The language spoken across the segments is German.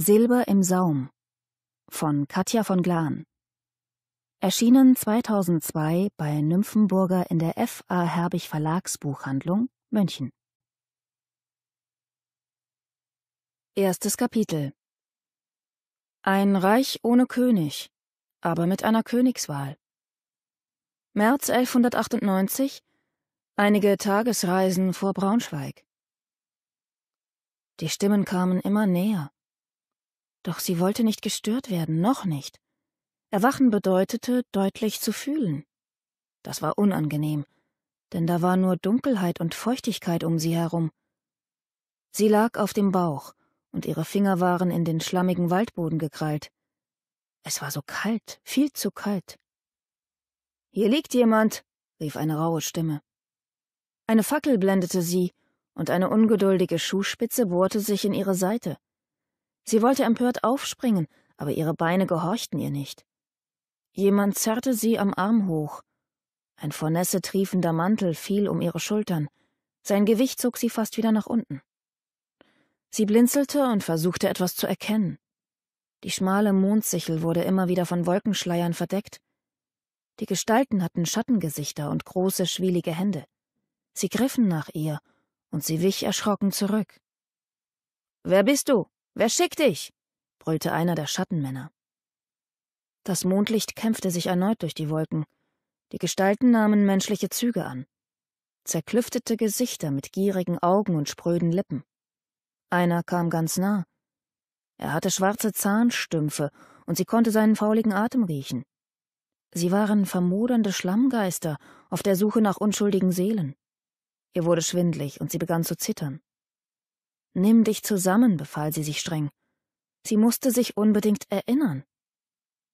Silber im Saum von Katja von Glan. Erschienen 2002 bei Nymphenburger in der F.A. Herbig Verlagsbuchhandlung, München. Erstes Kapitel Ein Reich ohne König, aber mit einer Königswahl. März 1198, einige Tagesreisen vor Braunschweig. Die Stimmen kamen immer näher. Doch sie wollte nicht gestört werden, noch nicht. Erwachen bedeutete, deutlich zu fühlen. Das war unangenehm, denn da war nur Dunkelheit und Feuchtigkeit um sie herum. Sie lag auf dem Bauch, und ihre Finger waren in den schlammigen Waldboden gekrallt. Es war so kalt, viel zu kalt. Hier liegt jemand, rief eine raue Stimme. Eine Fackel blendete sie, und eine ungeduldige Schuhspitze bohrte sich in ihre Seite. Sie wollte empört aufspringen, aber ihre Beine gehorchten ihr nicht. Jemand zerrte sie am Arm hoch. Ein vor Nässe triefender Mantel fiel um ihre Schultern. Sein Gewicht zog sie fast wieder nach unten. Sie blinzelte und versuchte etwas zu erkennen. Die schmale Mondsichel wurde immer wieder von Wolkenschleiern verdeckt. Die Gestalten hatten Schattengesichter und große, schwielige Hände. Sie griffen nach ihr, und sie wich erschrocken zurück. Wer bist du? Wer schickt dich? brüllte einer der Schattenmänner. Das Mondlicht kämpfte sich erneut durch die Wolken. Die Gestalten nahmen menschliche Züge an. Zerklüftete Gesichter mit gierigen Augen und spröden Lippen. Einer kam ganz nah. Er hatte schwarze Zahnstümpfe und sie konnte seinen fauligen Atem riechen. Sie waren vermodernde Schlammgeister auf der Suche nach unschuldigen Seelen. Ihr wurde schwindlig und sie begann zu zittern. Nimm dich zusammen, befahl sie sich streng. Sie musste sich unbedingt erinnern.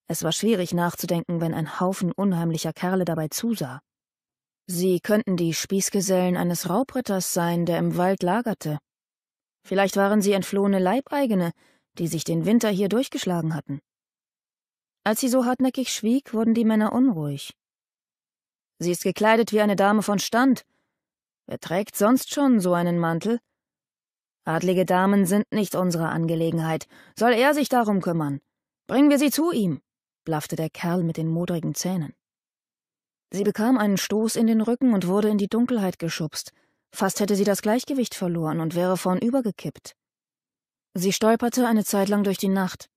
Es war schwierig nachzudenken, wenn ein Haufen unheimlicher Kerle dabei zusah. Sie könnten die Spießgesellen eines Raubritters sein, der im Wald lagerte. Vielleicht waren sie entflohene Leibeigene, die sich den Winter hier durchgeschlagen hatten. Als sie so hartnäckig schwieg, wurden die Männer unruhig. Sie ist gekleidet wie eine Dame von Stand. Wer trägt sonst schon so einen Mantel? Adlige Damen sind nicht unsere Angelegenheit. Soll er sich darum kümmern? Bringen wir sie zu ihm, blaffte der Kerl mit den modrigen Zähnen. Sie bekam einen Stoß in den Rücken und wurde in die Dunkelheit geschubst. Fast hätte sie das Gleichgewicht verloren und wäre vornübergekippt. Sie stolperte eine Zeit lang durch die Nacht.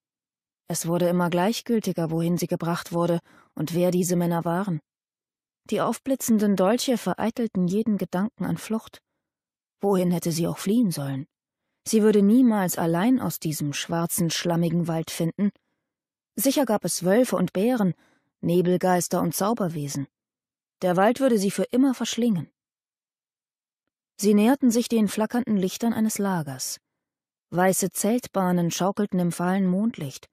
Es wurde immer gleichgültiger, wohin sie gebracht wurde und wer diese Männer waren. Die aufblitzenden Dolche vereitelten jeden Gedanken an Flucht. Wohin hätte sie auch fliehen sollen? Sie würde niemals allein aus diesem schwarzen, schlammigen Wald finden. Sicher gab es Wölfe und Bären, Nebelgeister und Zauberwesen. Der Wald würde sie für immer verschlingen. Sie näherten sich den flackernden Lichtern eines Lagers. Weiße Zeltbahnen schaukelten im fahlen Mondlicht.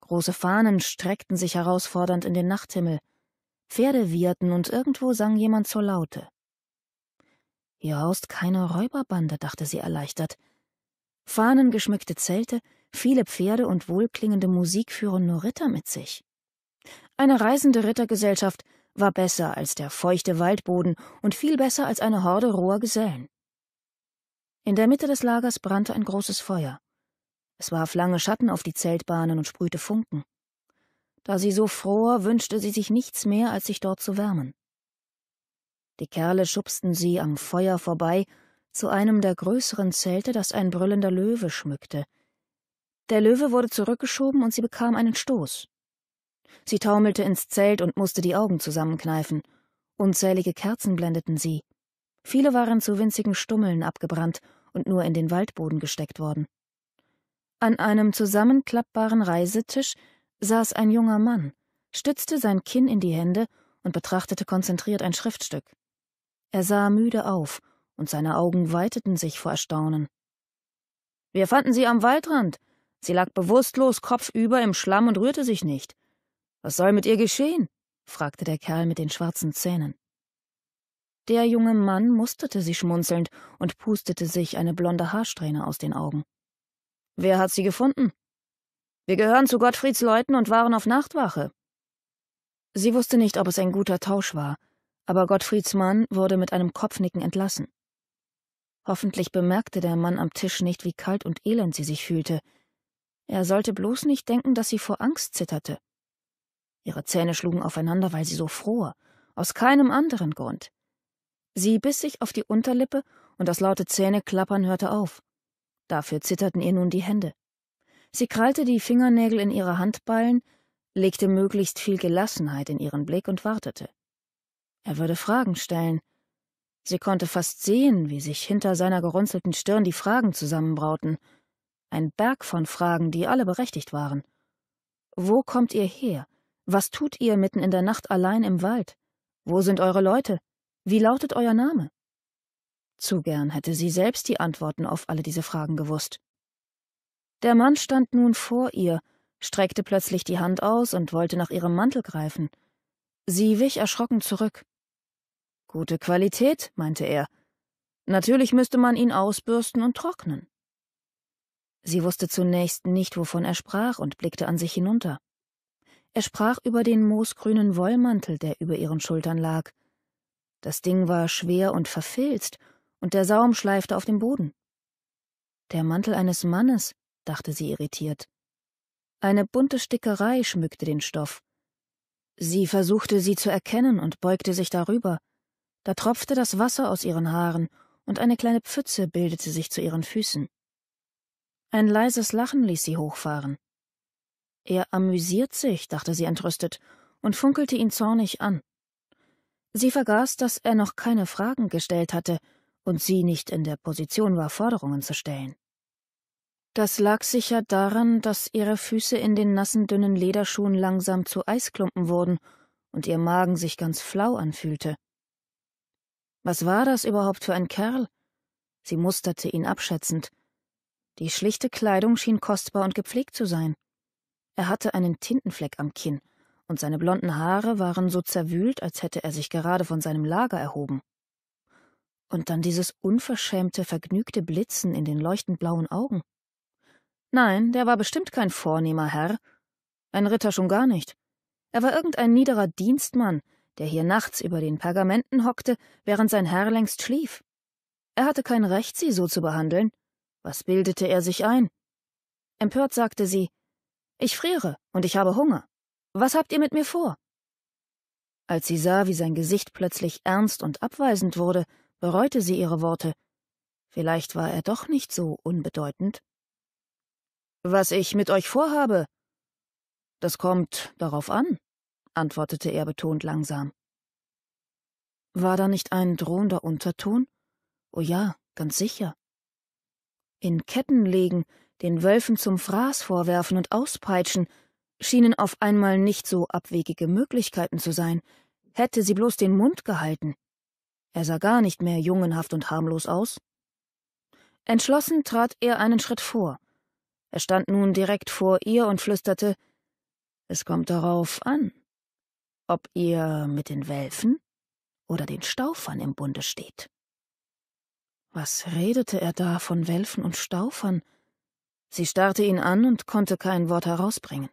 Große Fahnen streckten sich herausfordernd in den Nachthimmel. Pferde wieherten und irgendwo sang jemand zur Laute. Hier haust keine Räuberbande, dachte sie erleichtert. Fahnengeschmückte Zelte, viele Pferde und wohlklingende Musik führen nur Ritter mit sich. Eine reisende Rittergesellschaft war besser als der feuchte Waldboden und viel besser als eine Horde roher Gesellen. In der Mitte des Lagers brannte ein großes Feuer. Es warf lange Schatten auf die Zeltbahnen und sprühte Funken. Da sie so fror, wünschte sie sich nichts mehr, als sich dort zu wärmen. Die Kerle schubsten sie am Feuer vorbei zu einem der größeren Zelte, das ein brüllender Löwe schmückte. Der Löwe wurde zurückgeschoben und sie bekam einen Stoß. Sie taumelte ins Zelt und musste die Augen zusammenkneifen. Unzählige Kerzen blendeten sie. Viele waren zu winzigen Stummeln abgebrannt und nur in den Waldboden gesteckt worden. An einem zusammenklappbaren Reisetisch saß ein junger Mann, stützte sein Kinn in die Hände und betrachtete konzentriert ein Schriftstück. Er sah müde auf und seine Augen weiteten sich vor Erstaunen. Wir fanden sie am Waldrand. Sie lag bewusstlos kopfüber im Schlamm und rührte sich nicht. Was soll mit ihr geschehen? fragte der Kerl mit den schwarzen Zähnen. Der junge Mann musterte sie schmunzelnd und pustete sich eine blonde Haarsträhne aus den Augen. Wer hat sie gefunden? Wir gehören zu Gottfrieds Leuten und waren auf Nachtwache. Sie wusste nicht, ob es ein guter Tausch war, aber Gottfrieds Mann wurde mit einem Kopfnicken entlassen. Hoffentlich bemerkte der Mann am Tisch nicht, wie kalt und elend sie sich fühlte. Er sollte bloß nicht denken, dass sie vor Angst zitterte. Ihre Zähne schlugen aufeinander, weil sie so fror, aus keinem anderen Grund. Sie biss sich auf die Unterlippe und das laute Zähneklappern hörte auf. Dafür zitterten ihr nun die Hände. Sie krallte die Fingernägel in ihre Handballen, legte möglichst viel Gelassenheit in ihren Blick und wartete. Er würde Fragen stellen, Sie konnte fast sehen, wie sich hinter seiner gerunzelten Stirn die Fragen zusammenbrauten. Ein Berg von Fragen, die alle berechtigt waren. Wo kommt ihr her? Was tut ihr mitten in der Nacht allein im Wald? Wo sind eure Leute? Wie lautet euer Name? Zu gern hätte sie selbst die Antworten auf alle diese Fragen gewusst. Der Mann stand nun vor ihr, streckte plötzlich die Hand aus und wollte nach ihrem Mantel greifen. Sie wich erschrocken zurück. Gute Qualität, meinte er. Natürlich müsste man ihn ausbürsten und trocknen. Sie wusste zunächst nicht, wovon er sprach, und blickte an sich hinunter. Er sprach über den moosgrünen Wollmantel, der über ihren Schultern lag. Das Ding war schwer und verfilzt, und der Saum schleifte auf dem Boden. Der Mantel eines Mannes, dachte sie irritiert. Eine bunte Stickerei schmückte den Stoff. Sie versuchte sie zu erkennen und beugte sich darüber. Da tropfte das Wasser aus ihren Haaren, und eine kleine Pfütze bildete sich zu ihren Füßen. Ein leises Lachen ließ sie hochfahren. Er amüsiert sich, dachte sie entrüstet, und funkelte ihn zornig an. Sie vergaß, dass er noch keine Fragen gestellt hatte und sie nicht in der Position war, Forderungen zu stellen. Das lag sicher daran, dass ihre Füße in den nassen, dünnen Lederschuhen langsam zu Eisklumpen wurden und ihr Magen sich ganz flau anfühlte. Was war das überhaupt für ein Kerl? Sie musterte ihn abschätzend. Die schlichte Kleidung schien kostbar und gepflegt zu sein. Er hatte einen Tintenfleck am Kinn, und seine blonden Haare waren so zerwühlt, als hätte er sich gerade von seinem Lager erhoben. Und dann dieses unverschämte, vergnügte Blitzen in den leuchtend blauen Augen. Nein, der war bestimmt kein vornehmer Herr. Ein Ritter schon gar nicht. Er war irgendein niederer Dienstmann, der hier nachts über den Pergamenten hockte, während sein Herr längst schlief. Er hatte kein Recht, sie so zu behandeln. Was bildete er sich ein? Empört sagte sie Ich friere, und ich habe Hunger. Was habt ihr mit mir vor? Als sie sah, wie sein Gesicht plötzlich ernst und abweisend wurde, bereute sie ihre Worte. Vielleicht war er doch nicht so unbedeutend. Was ich mit euch vorhabe, das kommt darauf an, antwortete er betont langsam. War da nicht ein drohender Unterton? Oh ja, ganz sicher. In Ketten legen, den Wölfen zum Fraß vorwerfen und auspeitschen, schienen auf einmal nicht so abwegige Möglichkeiten zu sein, hätte sie bloß den Mund gehalten. Er sah gar nicht mehr jungenhaft und harmlos aus. Entschlossen trat er einen Schritt vor. Er stand nun direkt vor ihr und flüsterte Es kommt darauf an, ob ihr mit den Welfen oder den Staufern im Bunde steht. Was redete er da von Welfen und Staufern? Sie starrte ihn an und konnte kein Wort herausbringen.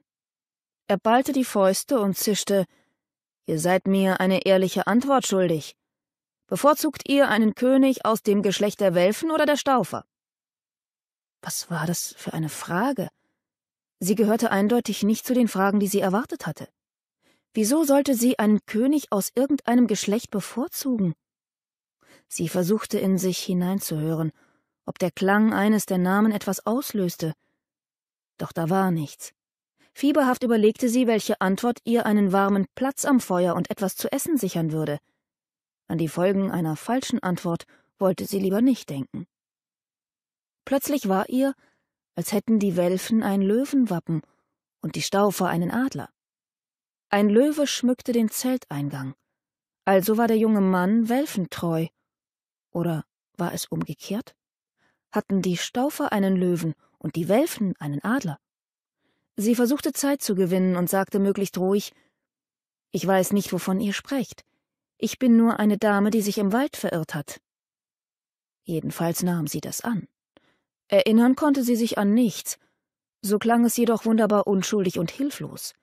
Er ballte die Fäuste und zischte Ihr seid mir eine ehrliche Antwort schuldig. Bevorzugt ihr einen König aus dem Geschlecht der Welfen oder der Staufer? Was war das für eine Frage? Sie gehörte eindeutig nicht zu den Fragen, die sie erwartet hatte. Wieso sollte sie einen König aus irgendeinem Geschlecht bevorzugen? Sie versuchte in sich hineinzuhören, ob der Klang eines der Namen etwas auslöste. Doch da war nichts. Fieberhaft überlegte sie, welche Antwort ihr einen warmen Platz am Feuer und etwas zu essen sichern würde. An die Folgen einer falschen Antwort wollte sie lieber nicht denken. Plötzlich war ihr, als hätten die Welfen ein Löwenwappen und die Staufer einen Adler. Ein Löwe schmückte den Zelteingang. Also war der junge Mann welfentreu. Oder war es umgekehrt? Hatten die Staufer einen Löwen und die Welfen einen Adler? Sie versuchte Zeit zu gewinnen und sagte möglichst ruhig Ich weiß nicht, wovon ihr sprecht. Ich bin nur eine Dame, die sich im Wald verirrt hat. Jedenfalls nahm sie das an. Erinnern konnte sie sich an nichts, so klang es jedoch wunderbar unschuldig und hilflos.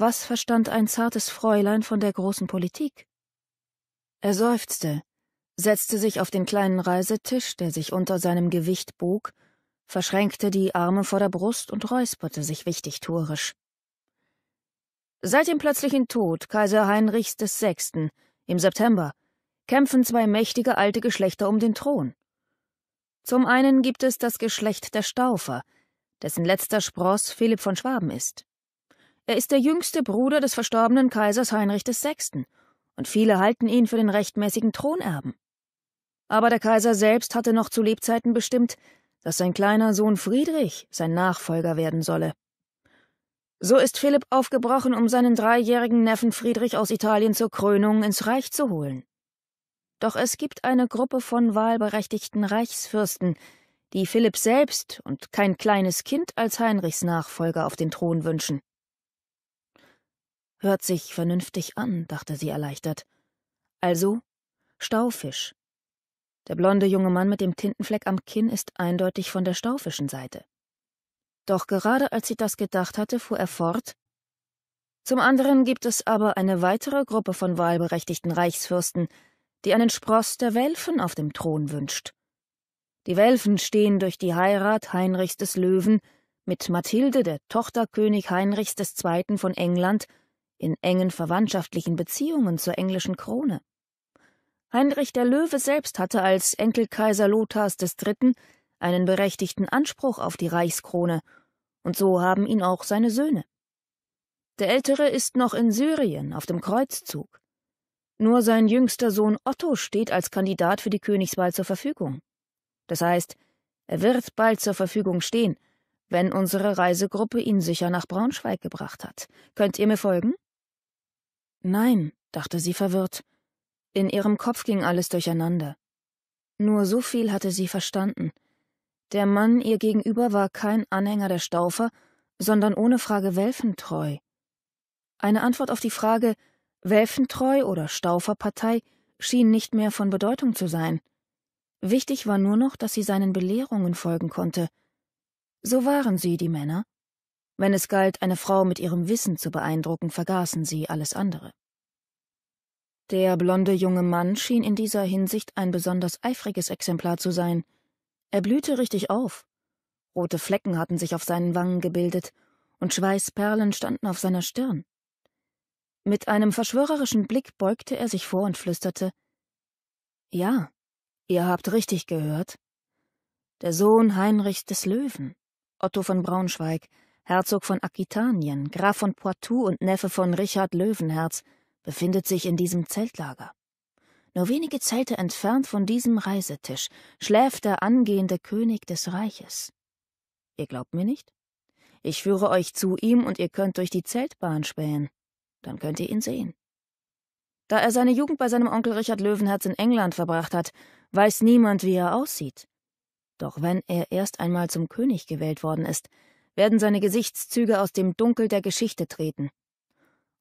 Was verstand ein zartes Fräulein von der großen Politik? Er seufzte, setzte sich auf den kleinen Reisetisch, der sich unter seinem Gewicht bog, verschränkte die Arme vor der Brust und räusperte sich wichtigtuerisch. Seit dem plötzlichen Tod Kaiser Heinrichs VI. im September kämpfen zwei mächtige alte Geschlechter um den Thron. Zum einen gibt es das Geschlecht der Staufer, dessen letzter Spross Philipp von Schwaben ist. Er ist der jüngste Bruder des verstorbenen Kaisers Heinrich VI. und viele halten ihn für den rechtmäßigen Thronerben. Aber der Kaiser selbst hatte noch zu Lebzeiten bestimmt, dass sein kleiner Sohn Friedrich sein Nachfolger werden solle. So ist Philipp aufgebrochen, um seinen dreijährigen Neffen Friedrich aus Italien zur Krönung ins Reich zu holen. Doch es gibt eine Gruppe von wahlberechtigten Reichsfürsten, die Philipp selbst und kein kleines Kind als Heinrichs Nachfolger auf den Thron wünschen. Hört sich vernünftig an, dachte sie erleichtert. Also Staufisch. Der blonde junge Mann mit dem Tintenfleck am Kinn ist eindeutig von der staufischen Seite. Doch gerade als sie das gedacht hatte, fuhr er fort Zum anderen gibt es aber eine weitere Gruppe von wahlberechtigten Reichsfürsten, die einen Spross der Welfen auf dem Thron wünscht. Die Welfen stehen durch die Heirat Heinrichs des Löwen mit Mathilde, der Tochter König Heinrichs II. von England, in engen verwandtschaftlichen Beziehungen zur englischen Krone. Heinrich der Löwe selbst hatte als Enkelkaiser Lothars III. einen berechtigten Anspruch auf die Reichskrone, und so haben ihn auch seine Söhne. Der Ältere ist noch in Syrien auf dem Kreuzzug. Nur sein jüngster Sohn Otto steht als Kandidat für die Königswahl zur Verfügung. Das heißt, er wird bald zur Verfügung stehen, wenn unsere Reisegruppe ihn sicher nach Braunschweig gebracht hat. Könnt ihr mir folgen? Nein, dachte sie verwirrt. In ihrem Kopf ging alles durcheinander. Nur so viel hatte sie verstanden. Der Mann ihr gegenüber war kein Anhänger der Staufer, sondern ohne Frage Welfentreu. Eine Antwort auf die Frage Welfentreu oder Stauferpartei schien nicht mehr von Bedeutung zu sein. Wichtig war nur noch, dass sie seinen Belehrungen folgen konnte. So waren sie, die Männer. Wenn es galt, eine Frau mit ihrem Wissen zu beeindrucken, vergaßen sie alles andere. Der blonde junge Mann schien in dieser Hinsicht ein besonders eifriges Exemplar zu sein. Er blühte richtig auf. Rote Flecken hatten sich auf seinen Wangen gebildet, und Schweißperlen standen auf seiner Stirn. Mit einem verschwörerischen Blick beugte er sich vor und flüsterte Ja, ihr habt richtig gehört. Der Sohn Heinrichs des Löwen, Otto von Braunschweig, Herzog von Aquitanien, Graf von Poitou und Neffe von Richard Löwenherz, befindet sich in diesem Zeltlager. Nur wenige Zelte entfernt von diesem Reisetisch schläft der angehende König des Reiches. Ihr glaubt mir nicht? Ich führe euch zu ihm und ihr könnt durch die Zeltbahn spähen. Dann könnt ihr ihn sehen. Da er seine Jugend bei seinem Onkel Richard Löwenherz in England verbracht hat, weiß niemand, wie er aussieht. Doch wenn er erst einmal zum König gewählt worden ist, werden seine Gesichtszüge aus dem Dunkel der Geschichte treten.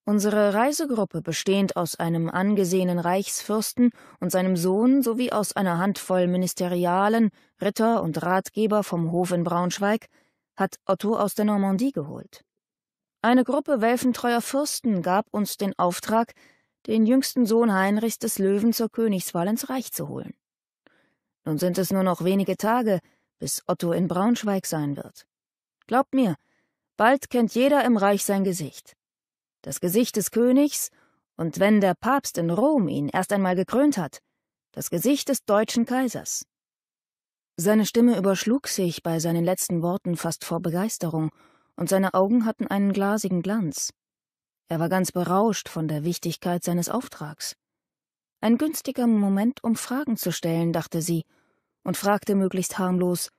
Unsere Reisegruppe, bestehend aus einem angesehenen Reichsfürsten und seinem Sohn sowie aus einer Handvoll Ministerialen, Ritter und Ratgeber vom Hof in Braunschweig, hat Otto aus der Normandie geholt. Eine Gruppe welfentreuer Fürsten gab uns den Auftrag, den jüngsten Sohn Heinrichs des Löwen zur Königswahl ins Reich zu holen. Nun sind es nur noch wenige Tage, bis Otto in Braunschweig sein wird. Glaubt mir, bald kennt jeder im Reich sein Gesicht. Das Gesicht des Königs, und wenn der Papst in Rom ihn erst einmal gekrönt hat, das Gesicht des deutschen Kaisers. Seine Stimme überschlug sich bei seinen letzten Worten fast vor Begeisterung, und seine Augen hatten einen glasigen Glanz. Er war ganz berauscht von der Wichtigkeit seines Auftrags. Ein günstiger Moment, um Fragen zu stellen, dachte sie, und fragte möglichst harmlos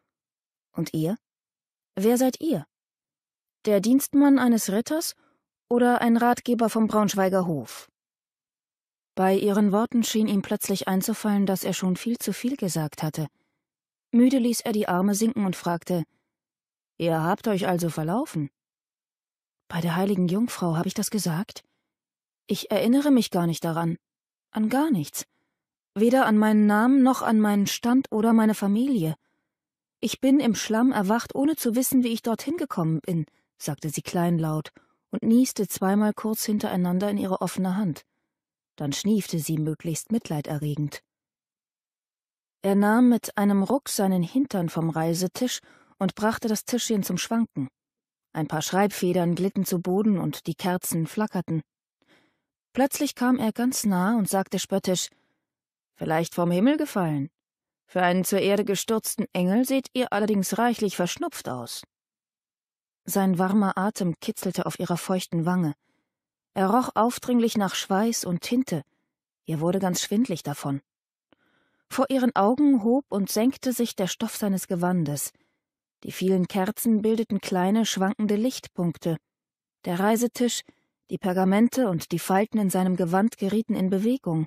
Und ihr? Wer seid ihr? Der Dienstmann eines Ritters oder ein Ratgeber vom Braunschweiger Hof? Bei ihren Worten schien ihm plötzlich einzufallen, dass er schon viel zu viel gesagt hatte. Müde ließ er die Arme sinken und fragte Ihr habt euch also verlaufen. Bei der heiligen Jungfrau habe ich das gesagt? Ich erinnere mich gar nicht daran. An gar nichts. Weder an meinen Namen noch an meinen Stand oder meine Familie. Ich bin im Schlamm erwacht, ohne zu wissen, wie ich dorthin gekommen bin, sagte sie kleinlaut und nieste zweimal kurz hintereinander in ihre offene Hand. Dann schniefte sie möglichst mitleiderregend. Er nahm mit einem Ruck seinen Hintern vom Reisetisch und brachte das Tischchen zum Schwanken. Ein paar Schreibfedern glitten zu Boden und die Kerzen flackerten. Plötzlich kam er ganz nah und sagte spöttisch Vielleicht vom Himmel gefallen. Für einen zur Erde gestürzten Engel seht ihr allerdings reichlich verschnupft aus. Sein warmer Atem kitzelte auf ihrer feuchten Wange. Er roch aufdringlich nach Schweiß und Tinte. Ihr wurde ganz schwindlig davon. Vor ihren Augen hob und senkte sich der Stoff seines Gewandes. Die vielen Kerzen bildeten kleine, schwankende Lichtpunkte. Der Reisetisch, die Pergamente und die Falten in seinem Gewand gerieten in Bewegung.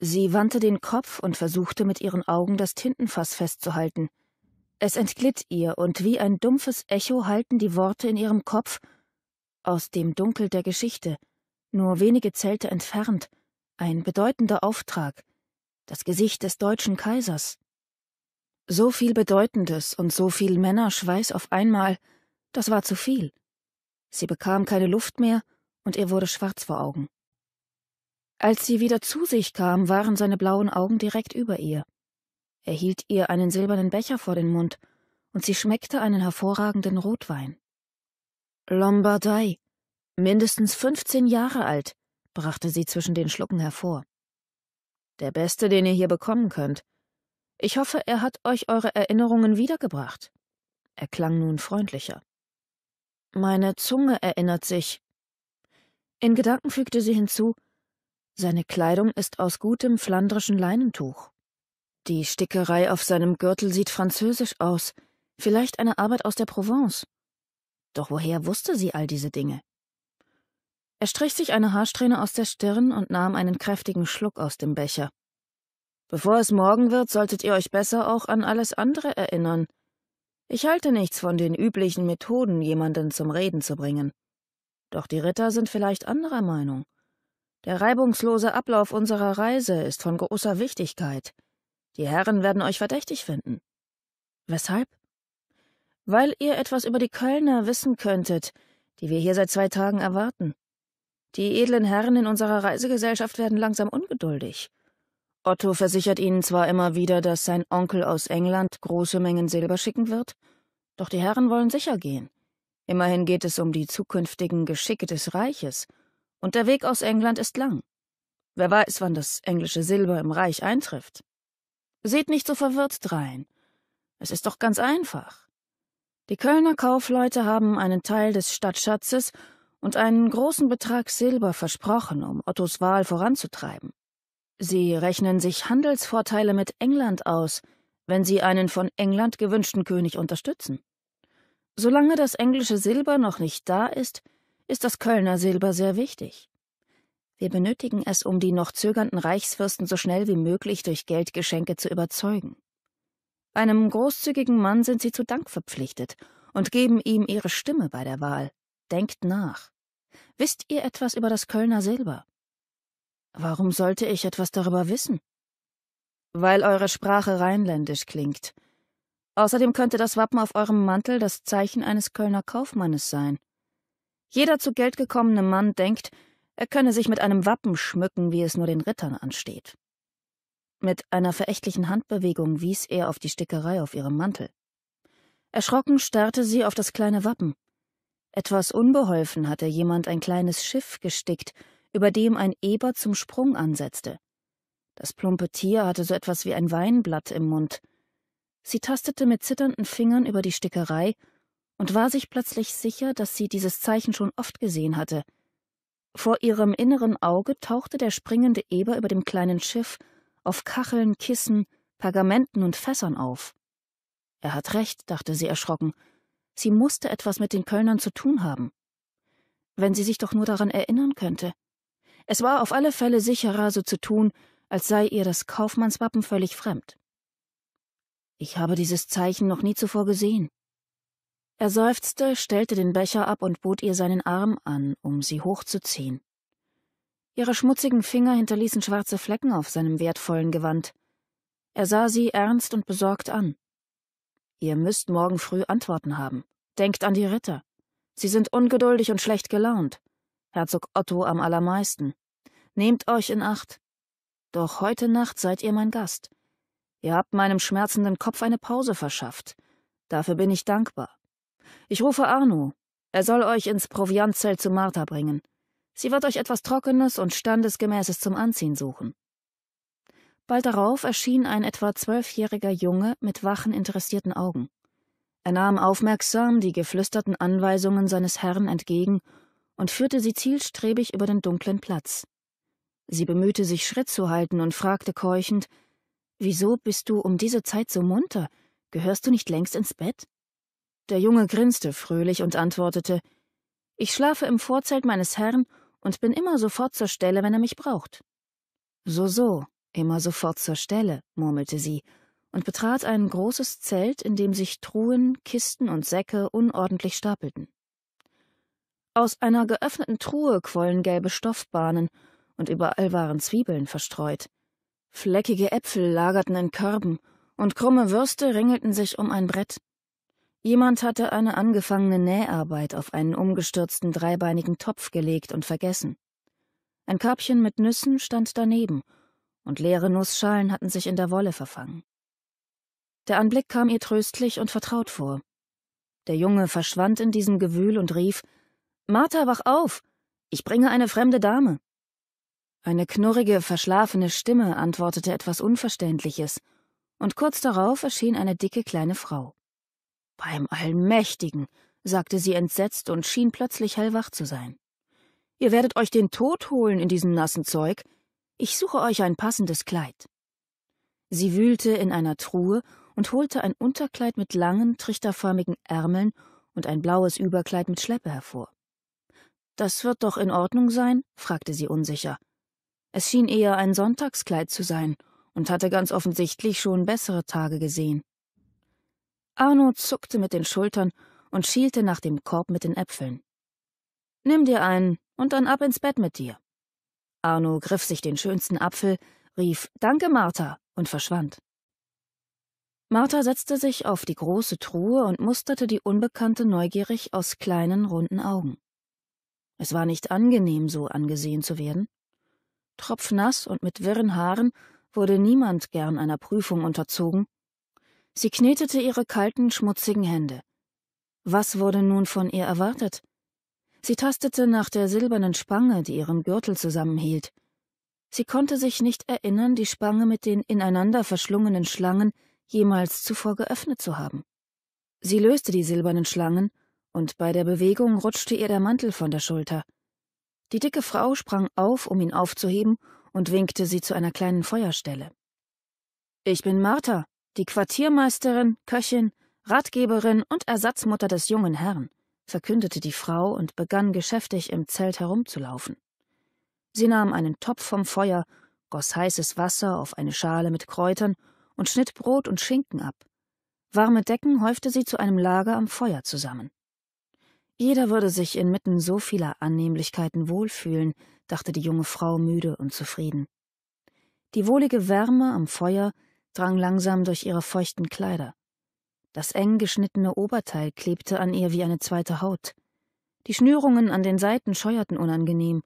Sie wandte den Kopf und versuchte mit ihren Augen das Tintenfass festzuhalten. Es entglitt ihr, und wie ein dumpfes Echo hallten die Worte in ihrem Kopf aus dem Dunkel der Geschichte, nur wenige Zelte entfernt, ein bedeutender Auftrag, das Gesicht des deutschen Kaisers. So viel Bedeutendes und so viel Männerschweiß auf einmal, das war zu viel. Sie bekam keine Luft mehr und ihr wurde schwarz vor Augen. Als sie wieder zu sich kam, waren seine blauen Augen direkt über ihr. Er hielt ihr einen silbernen Becher vor den Mund, und sie schmeckte einen hervorragenden Rotwein. Lombardei, mindestens fünfzehn Jahre alt, brachte sie zwischen den Schlucken hervor. Der beste, den ihr hier bekommen könnt. Ich hoffe, er hat euch eure Erinnerungen wiedergebracht. Er klang nun freundlicher. Meine Zunge erinnert sich. In Gedanken fügte sie hinzu, seine Kleidung ist aus gutem flandrischen Leinentuch. Die Stickerei auf seinem Gürtel sieht französisch aus, vielleicht eine Arbeit aus der Provence. Doch woher wusste sie all diese Dinge? Er strich sich eine Haarsträhne aus der Stirn und nahm einen kräftigen Schluck aus dem Becher. Bevor es morgen wird, solltet ihr euch besser auch an alles andere erinnern. Ich halte nichts von den üblichen Methoden, jemanden zum Reden zu bringen. Doch die Ritter sind vielleicht anderer Meinung. Der reibungslose Ablauf unserer Reise ist von großer Wichtigkeit. Die Herren werden euch verdächtig finden. Weshalb? Weil ihr etwas über die Kölner wissen könntet, die wir hier seit zwei Tagen erwarten. Die edlen Herren in unserer Reisegesellschaft werden langsam ungeduldig. Otto versichert ihnen zwar immer wieder, dass sein Onkel aus England große Mengen Silber schicken wird, doch die Herren wollen sicher gehen. Immerhin geht es um die zukünftigen Geschicke des Reiches und der Weg aus England ist lang. Wer weiß, wann das englische Silber im Reich eintrifft. Seht nicht so verwirrt drein. Es ist doch ganz einfach. Die Kölner Kaufleute haben einen Teil des Stadtschatzes und einen großen Betrag Silber versprochen, um Ottos Wahl voranzutreiben. Sie rechnen sich Handelsvorteile mit England aus, wenn sie einen von England gewünschten König unterstützen. Solange das englische Silber noch nicht da ist, ist das Kölner Silber sehr wichtig. Wir benötigen es, um die noch zögernden Reichsfürsten so schnell wie möglich durch Geldgeschenke zu überzeugen. Einem großzügigen Mann sind sie zu Dank verpflichtet und geben ihm ihre Stimme bei der Wahl. Denkt nach. Wisst ihr etwas über das Kölner Silber? Warum sollte ich etwas darüber wissen? Weil eure Sprache rheinländisch klingt. Außerdem könnte das Wappen auf eurem Mantel das Zeichen eines Kölner Kaufmannes sein. Jeder zu Geld gekommene Mann denkt, er könne sich mit einem Wappen schmücken, wie es nur den Rittern ansteht. Mit einer verächtlichen Handbewegung wies er auf die Stickerei auf ihrem Mantel. Erschrocken starrte sie auf das kleine Wappen. Etwas unbeholfen hatte jemand ein kleines Schiff gestickt, über dem ein Eber zum Sprung ansetzte. Das plumpe Tier hatte so etwas wie ein Weinblatt im Mund. Sie tastete mit zitternden Fingern über die Stickerei und war sich plötzlich sicher, dass sie dieses Zeichen schon oft gesehen hatte. Vor ihrem inneren Auge tauchte der springende Eber über dem kleinen Schiff auf Kacheln, Kissen, Pergamenten und Fässern auf. Er hat recht, dachte sie erschrocken. Sie musste etwas mit den Kölnern zu tun haben. Wenn sie sich doch nur daran erinnern könnte. Es war auf alle Fälle sicherer, so zu tun, als sei ihr das Kaufmannswappen völlig fremd. Ich habe dieses Zeichen noch nie zuvor gesehen, er seufzte, stellte den Becher ab und bot ihr seinen Arm an, um sie hochzuziehen. Ihre schmutzigen Finger hinterließen schwarze Flecken auf seinem wertvollen Gewand. Er sah sie ernst und besorgt an. Ihr müsst morgen früh Antworten haben. Denkt an die Ritter. Sie sind ungeduldig und schlecht gelaunt. Herzog Otto am allermeisten. Nehmt euch in Acht. Doch heute Nacht seid ihr mein Gast. Ihr habt meinem schmerzenden Kopf eine Pause verschafft. Dafür bin ich dankbar. Ich rufe Arno. Er soll euch ins Proviantzelt zu Martha bringen. Sie wird euch etwas Trockenes und Standesgemäßes zum Anziehen suchen. Bald darauf erschien ein etwa zwölfjähriger Junge mit wachen, interessierten Augen. Er nahm aufmerksam die geflüsterten Anweisungen seines Herrn entgegen und führte sie zielstrebig über den dunklen Platz. Sie bemühte sich, Schritt zu halten und fragte keuchend: Wieso bist du um diese Zeit so munter? Gehörst du nicht längst ins Bett? Der Junge grinste fröhlich und antwortete Ich schlafe im Vorzelt meines Herrn und bin immer sofort zur Stelle, wenn er mich braucht. So, so, immer sofort zur Stelle, murmelte sie und betrat ein großes Zelt, in dem sich Truhen, Kisten und Säcke unordentlich stapelten. Aus einer geöffneten Truhe quollen gelbe Stoffbahnen, und überall waren Zwiebeln verstreut. Fleckige Äpfel lagerten in Körben, und krumme Würste ringelten sich um ein Brett. Jemand hatte eine angefangene Näharbeit auf einen umgestürzten dreibeinigen Topf gelegt und vergessen. Ein Körbchen mit Nüssen stand daneben, und leere Nussschalen hatten sich in der Wolle verfangen. Der Anblick kam ihr tröstlich und vertraut vor. Der Junge verschwand in diesem Gewühl und rief Martha, wach auf. Ich bringe eine fremde Dame. Eine knurrige, verschlafene Stimme antwortete etwas Unverständliches, und kurz darauf erschien eine dicke kleine Frau. Beim Allmächtigen, sagte sie entsetzt und schien plötzlich hellwach zu sein. Ihr werdet euch den Tod holen in diesem nassen Zeug. Ich suche euch ein passendes Kleid. Sie wühlte in einer Truhe und holte ein Unterkleid mit langen, trichterförmigen Ärmeln und ein blaues Überkleid mit Schleppe hervor. Das wird doch in Ordnung sein? fragte sie unsicher. Es schien eher ein Sonntagskleid zu sein und hatte ganz offensichtlich schon bessere Tage gesehen. Arno zuckte mit den Schultern und schielte nach dem Korb mit den Äpfeln. Nimm dir einen und dann ab ins Bett mit dir. Arno griff sich den schönsten Apfel, rief Danke, Martha und verschwand. Martha setzte sich auf die große Truhe und musterte die Unbekannte neugierig aus kleinen, runden Augen. Es war nicht angenehm, so angesehen zu werden. Tropfnass und mit wirren Haaren wurde niemand gern einer Prüfung unterzogen, Sie knetete ihre kalten, schmutzigen Hände. Was wurde nun von ihr erwartet? Sie tastete nach der silbernen Spange, die ihren Gürtel zusammenhielt. Sie konnte sich nicht erinnern, die Spange mit den ineinander verschlungenen Schlangen jemals zuvor geöffnet zu haben. Sie löste die silbernen Schlangen, und bei der Bewegung rutschte ihr der Mantel von der Schulter. Die dicke Frau sprang auf, um ihn aufzuheben, und winkte sie zu einer kleinen Feuerstelle. Ich bin Martha, die Quartiermeisterin, Köchin, Ratgeberin und Ersatzmutter des jungen Herrn, verkündete die Frau und begann geschäftig im Zelt herumzulaufen. Sie nahm einen Topf vom Feuer, goss heißes Wasser auf eine Schale mit Kräutern und schnitt Brot und Schinken ab. Warme Decken häufte sie zu einem Lager am Feuer zusammen. Jeder würde sich inmitten so vieler Annehmlichkeiten wohlfühlen, dachte die junge Frau müde und zufrieden. Die wohlige Wärme am Feuer drang langsam durch ihre feuchten Kleider. Das eng geschnittene Oberteil klebte an ihr wie eine zweite Haut. Die Schnürungen an den Seiten scheuerten unangenehm.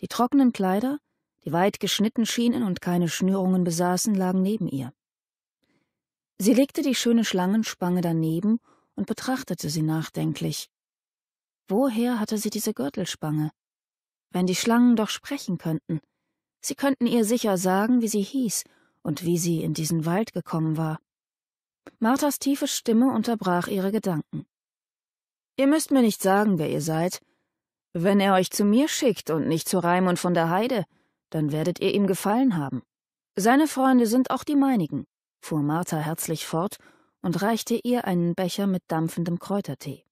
Die trockenen Kleider, die weit geschnitten schienen und keine Schnürungen besaßen, lagen neben ihr. Sie legte die schöne Schlangenspange daneben und betrachtete sie nachdenklich. Woher hatte sie diese Gürtelspange? Wenn die Schlangen doch sprechen könnten. Sie könnten ihr sicher sagen, wie sie hieß und wie sie in diesen Wald gekommen war. Marthas tiefe Stimme unterbrach ihre Gedanken. Ihr müsst mir nicht sagen, wer ihr seid. Wenn er euch zu mir schickt und nicht zu Raimund von der Heide, dann werdet ihr ihm gefallen haben. Seine Freunde sind auch die meinigen, fuhr Martha herzlich fort und reichte ihr einen Becher mit dampfendem Kräutertee.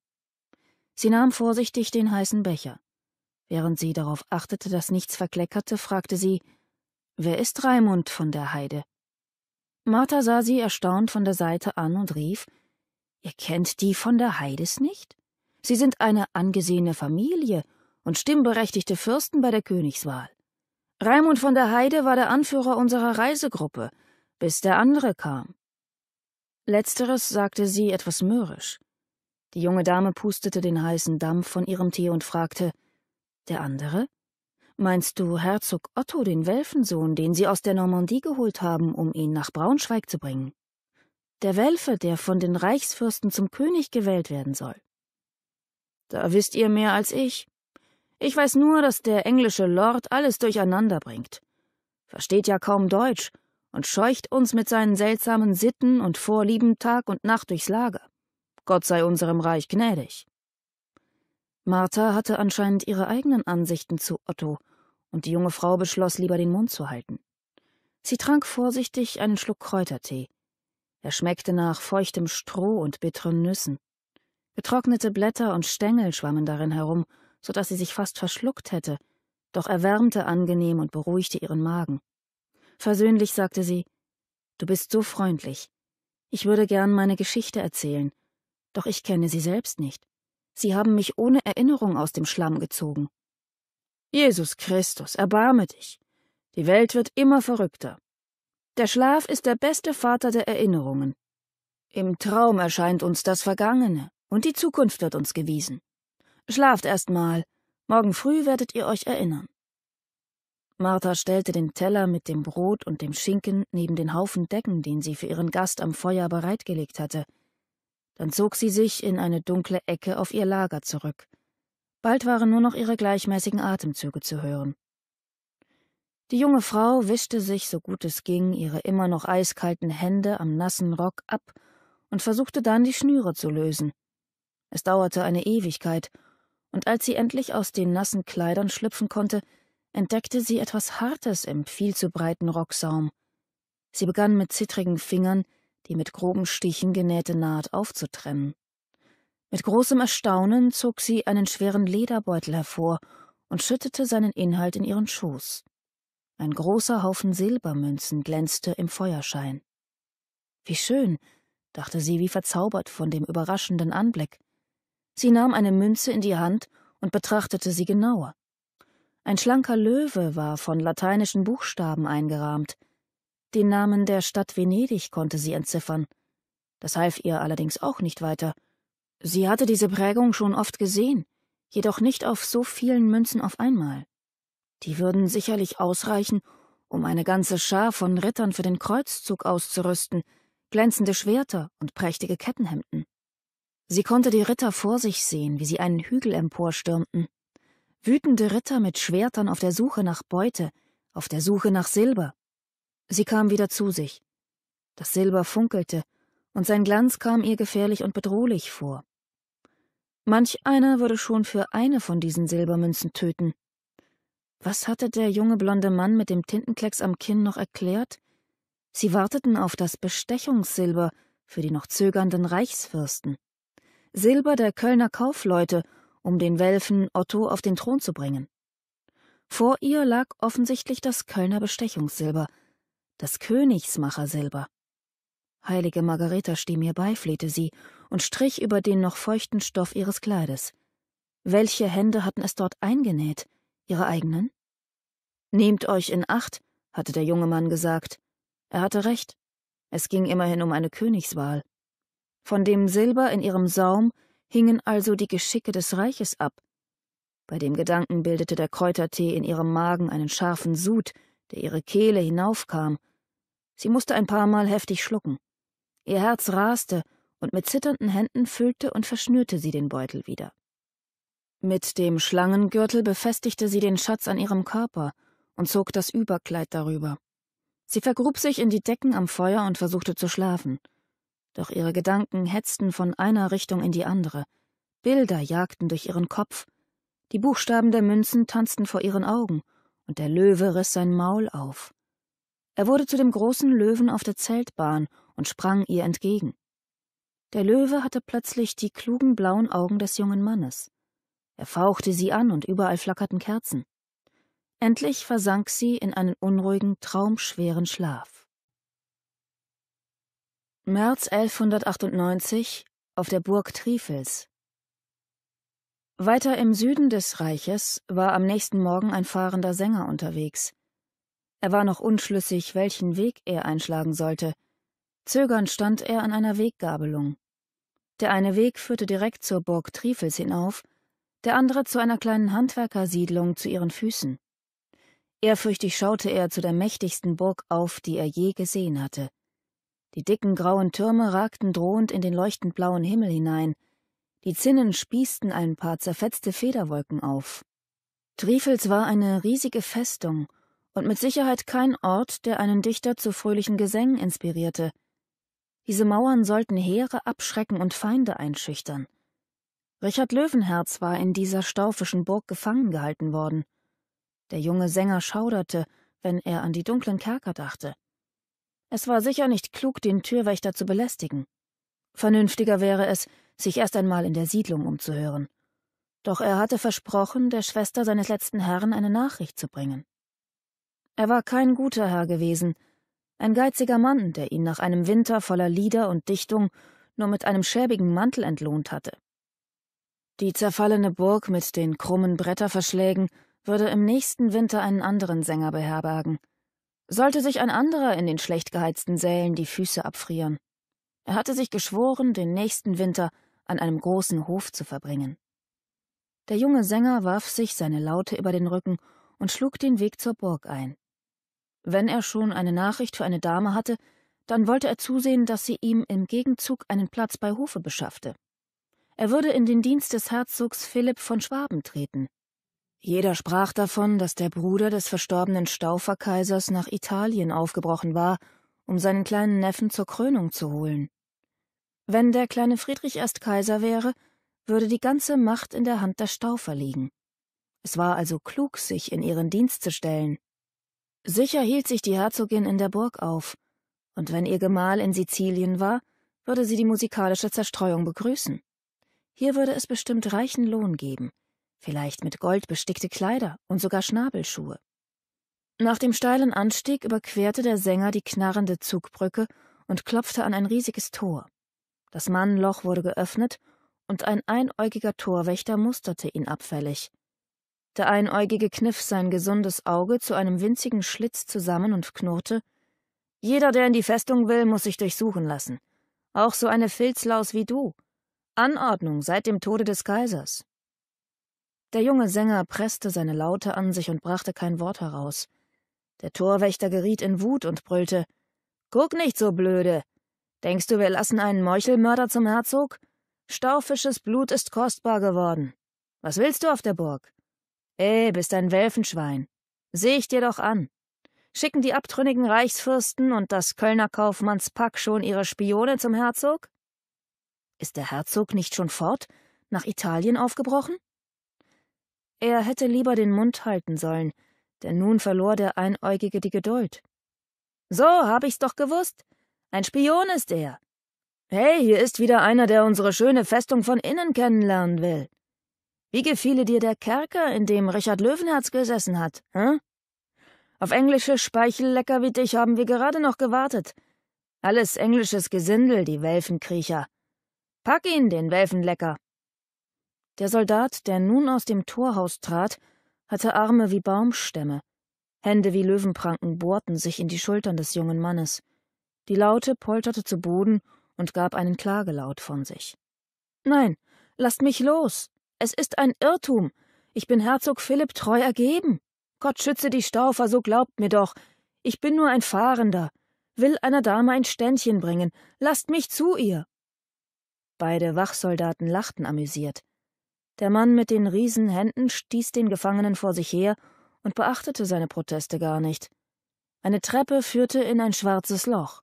Sie nahm vorsichtig den heißen Becher. Während sie darauf achtete, dass nichts verkleckerte, fragte sie Wer ist Raimund von der Heide? Martha sah sie erstaunt von der Seite an und rief Ihr kennt die von der Heides nicht? Sie sind eine angesehene Familie und stimmberechtigte Fürsten bei der Königswahl. Raimund von der Heide war der Anführer unserer Reisegruppe, bis der andere kam. Letzteres sagte sie etwas mürrisch. Die junge Dame pustete den heißen Dampf von ihrem Tee und fragte Der andere? Meinst du Herzog Otto, den Welfensohn, den sie aus der Normandie geholt haben, um ihn nach Braunschweig zu bringen? Der Welfe, der von den Reichsfürsten zum König gewählt werden soll. Da wisst ihr mehr als ich. Ich weiß nur, dass der englische Lord alles durcheinander bringt. Versteht ja kaum Deutsch und scheucht uns mit seinen seltsamen Sitten und Vorlieben Tag und Nacht durchs Lager. Gott sei unserem Reich gnädig. Martha hatte anscheinend ihre eigenen Ansichten zu Otto und die junge Frau beschloss, lieber den Mund zu halten. Sie trank vorsichtig einen Schluck Kräutertee. Er schmeckte nach feuchtem Stroh und bitteren Nüssen. Getrocknete Blätter und Stängel schwammen darin herum, so dass sie sich fast verschluckt hätte, doch erwärmte angenehm und beruhigte ihren Magen. Versöhnlich sagte sie Du bist so freundlich. Ich würde gern meine Geschichte erzählen, doch ich kenne sie selbst nicht. Sie haben mich ohne Erinnerung aus dem Schlamm gezogen. Jesus Christus, erbarme dich. Die Welt wird immer verrückter. Der Schlaf ist der beste Vater der Erinnerungen. Im Traum erscheint uns das Vergangene und die Zukunft wird uns gewiesen. Schlaft erst mal. Morgen früh werdet ihr euch erinnern. Martha stellte den Teller mit dem Brot und dem Schinken neben den Haufen Decken, den sie für ihren Gast am Feuer bereitgelegt hatte. Dann zog sie sich in eine dunkle Ecke auf ihr Lager zurück. Bald waren nur noch ihre gleichmäßigen Atemzüge zu hören. Die junge Frau wischte sich, so gut es ging, ihre immer noch eiskalten Hände am nassen Rock ab und versuchte dann, die Schnüre zu lösen. Es dauerte eine Ewigkeit, und als sie endlich aus den nassen Kleidern schlüpfen konnte, entdeckte sie etwas Hartes im viel zu breiten Rocksaum. Sie begann mit zittrigen Fingern die mit groben Stichen genähte Naht aufzutrennen. Mit großem Erstaunen zog sie einen schweren Lederbeutel hervor und schüttete seinen Inhalt in ihren Schoß. Ein großer Haufen Silbermünzen glänzte im Feuerschein. Wie schön, dachte sie wie verzaubert von dem überraschenden Anblick. Sie nahm eine Münze in die Hand und betrachtete sie genauer. Ein schlanker Löwe war von lateinischen Buchstaben eingerahmt. Den Namen der Stadt Venedig konnte sie entziffern. Das half ihr allerdings auch nicht weiter. Sie hatte diese Prägung schon oft gesehen, jedoch nicht auf so vielen Münzen auf einmal. Die würden sicherlich ausreichen, um eine ganze Schar von Rittern für den Kreuzzug auszurüsten, glänzende Schwerter und prächtige Kettenhemden. Sie konnte die Ritter vor sich sehen, wie sie einen Hügel emporstürmten. Wütende Ritter mit Schwertern auf der Suche nach Beute, auf der Suche nach Silber. Sie kam wieder zu sich. Das Silber funkelte, und sein Glanz kam ihr gefährlich und bedrohlich vor. Manch einer würde schon für eine von diesen Silbermünzen töten. Was hatte der junge blonde Mann mit dem Tintenklecks am Kinn noch erklärt? Sie warteten auf das Bestechungssilber für die noch zögernden Reichsfürsten. Silber der Kölner Kaufleute, um den Welfen Otto auf den Thron zu bringen. Vor ihr lag offensichtlich das Kölner Bestechungssilber, das Königsmachersilber. Heilige Margareta steh mir bei, flehte sie und strich über den noch feuchten Stoff ihres Kleides. Welche Hände hatten es dort eingenäht? Ihre eigenen? Nehmt euch in Acht, hatte der junge Mann gesagt. Er hatte recht. Es ging immerhin um eine Königswahl. Von dem Silber in ihrem Saum hingen also die Geschicke des Reiches ab. Bei dem Gedanken bildete der Kräutertee in ihrem Magen einen scharfen Sud, der ihre Kehle hinaufkam. Sie musste ein paar Mal heftig schlucken. Ihr Herz raste, und mit zitternden Händen füllte und verschnürte sie den Beutel wieder. Mit dem Schlangengürtel befestigte sie den Schatz an ihrem Körper und zog das Überkleid darüber. Sie vergrub sich in die Decken am Feuer und versuchte zu schlafen. Doch ihre Gedanken hetzten von einer Richtung in die andere. Bilder jagten durch ihren Kopf. Die Buchstaben der Münzen tanzten vor ihren Augen, und der Löwe riss sein Maul auf. Er wurde zu dem großen Löwen auf der Zeltbahn und sprang ihr entgegen. Der Löwe hatte plötzlich die klugen blauen Augen des jungen Mannes. Er fauchte sie an und überall flackerten Kerzen. Endlich versank sie in einen unruhigen, traumschweren Schlaf. März 1198 auf der Burg Trifels. Weiter im Süden des Reiches war am nächsten Morgen ein fahrender Sänger unterwegs. Er war noch unschlüssig, welchen Weg er einschlagen sollte – Zögernd stand er an einer Weggabelung. Der eine Weg führte direkt zur Burg Trifels hinauf, der andere zu einer kleinen Handwerkersiedlung zu ihren Füßen. Ehrfürchtig schaute er zu der mächtigsten Burg auf, die er je gesehen hatte. Die dicken grauen Türme ragten drohend in den leuchtend blauen Himmel hinein, die Zinnen spießten ein paar zerfetzte Federwolken auf. Trifels war eine riesige Festung und mit Sicherheit kein Ort, der einen Dichter zu fröhlichen Gesängen inspirierte – diese Mauern sollten Heere abschrecken und Feinde einschüchtern. Richard Löwenherz war in dieser staufischen Burg gefangen gehalten worden. Der junge Sänger schauderte, wenn er an die dunklen Kerker dachte. Es war sicher nicht klug, den Türwächter zu belästigen. Vernünftiger wäre es, sich erst einmal in der Siedlung umzuhören. Doch er hatte versprochen, der Schwester seines letzten Herrn eine Nachricht zu bringen. Er war kein guter Herr gewesen, ein geiziger Mann, der ihn nach einem Winter voller Lieder und Dichtung nur mit einem schäbigen Mantel entlohnt hatte. Die zerfallene Burg mit den krummen Bretterverschlägen würde im nächsten Winter einen anderen Sänger beherbergen. Sollte sich ein anderer in den schlecht geheizten Sälen die Füße abfrieren. Er hatte sich geschworen, den nächsten Winter an einem großen Hof zu verbringen. Der junge Sänger warf sich seine Laute über den Rücken und schlug den Weg zur Burg ein. Wenn er schon eine Nachricht für eine Dame hatte, dann wollte er zusehen, dass sie ihm im Gegenzug einen Platz bei Hofe beschaffte. Er würde in den Dienst des Herzogs Philipp von Schwaben treten. Jeder sprach davon, dass der Bruder des verstorbenen Stauferkaisers nach Italien aufgebrochen war, um seinen kleinen Neffen zur Krönung zu holen. Wenn der kleine Friedrich erst Kaiser wäre, würde die ganze Macht in der Hand der Staufer liegen. Es war also klug, sich in ihren Dienst zu stellen. Sicher hielt sich die Herzogin in der Burg auf, und wenn ihr Gemahl in Sizilien war, würde sie die musikalische Zerstreuung begrüßen. Hier würde es bestimmt reichen Lohn geben, vielleicht mit Gold bestickte Kleider und sogar Schnabelschuhe. Nach dem steilen Anstieg überquerte der Sänger die knarrende Zugbrücke und klopfte an ein riesiges Tor. Das Mannloch wurde geöffnet, und ein einäugiger Torwächter musterte ihn abfällig. Der Einäugige kniff sein gesundes Auge zu einem winzigen Schlitz zusammen und knurrte Jeder, der in die Festung will, muss sich durchsuchen lassen. Auch so eine Filzlaus wie du. Anordnung seit dem Tode des Kaisers. Der junge Sänger presste seine Laute an sich und brachte kein Wort heraus. Der Torwächter geriet in Wut und brüllte Guck nicht so blöde. Denkst du, wir lassen einen Meuchelmörder zum Herzog? Staufisches Blut ist kostbar geworden. Was willst du auf der Burg? Ey, bist ein Welfenschwein. Seh ich dir doch an. Schicken die abtrünnigen Reichsfürsten und das Kölner Kaufmannspack schon ihre Spione zum Herzog? Ist der Herzog nicht schon fort, nach Italien aufgebrochen? Er hätte lieber den Mund halten sollen, denn nun verlor der Einäugige die Geduld. So, hab ich's doch gewusst. Ein Spion ist er. Hey, hier ist wieder einer, der unsere schöne Festung von innen kennenlernen will. Wie gefiele dir der Kerker, in dem Richard Löwenherz gesessen hat, hä? Hm? Auf englische Speichellecker wie dich haben wir gerade noch gewartet. Alles englisches Gesindel, die Welfenkriecher. Pack ihn, den Welfenlecker. Der Soldat, der nun aus dem Torhaus trat, hatte Arme wie Baumstämme. Hände wie Löwenpranken bohrten sich in die Schultern des jungen Mannes. Die Laute polterte zu Boden und gab einen Klagelaut von sich. Nein, lasst mich los! Es ist ein Irrtum. Ich bin Herzog Philipp treu ergeben. Gott schütze die Staufer, so glaubt mir doch. Ich bin nur ein Fahrender. Will einer Dame ein Ständchen bringen. Lasst mich zu ihr. Beide Wachsoldaten lachten amüsiert. Der Mann mit den Riesenhänden stieß den Gefangenen vor sich her und beachtete seine Proteste gar nicht. Eine Treppe führte in ein schwarzes Loch.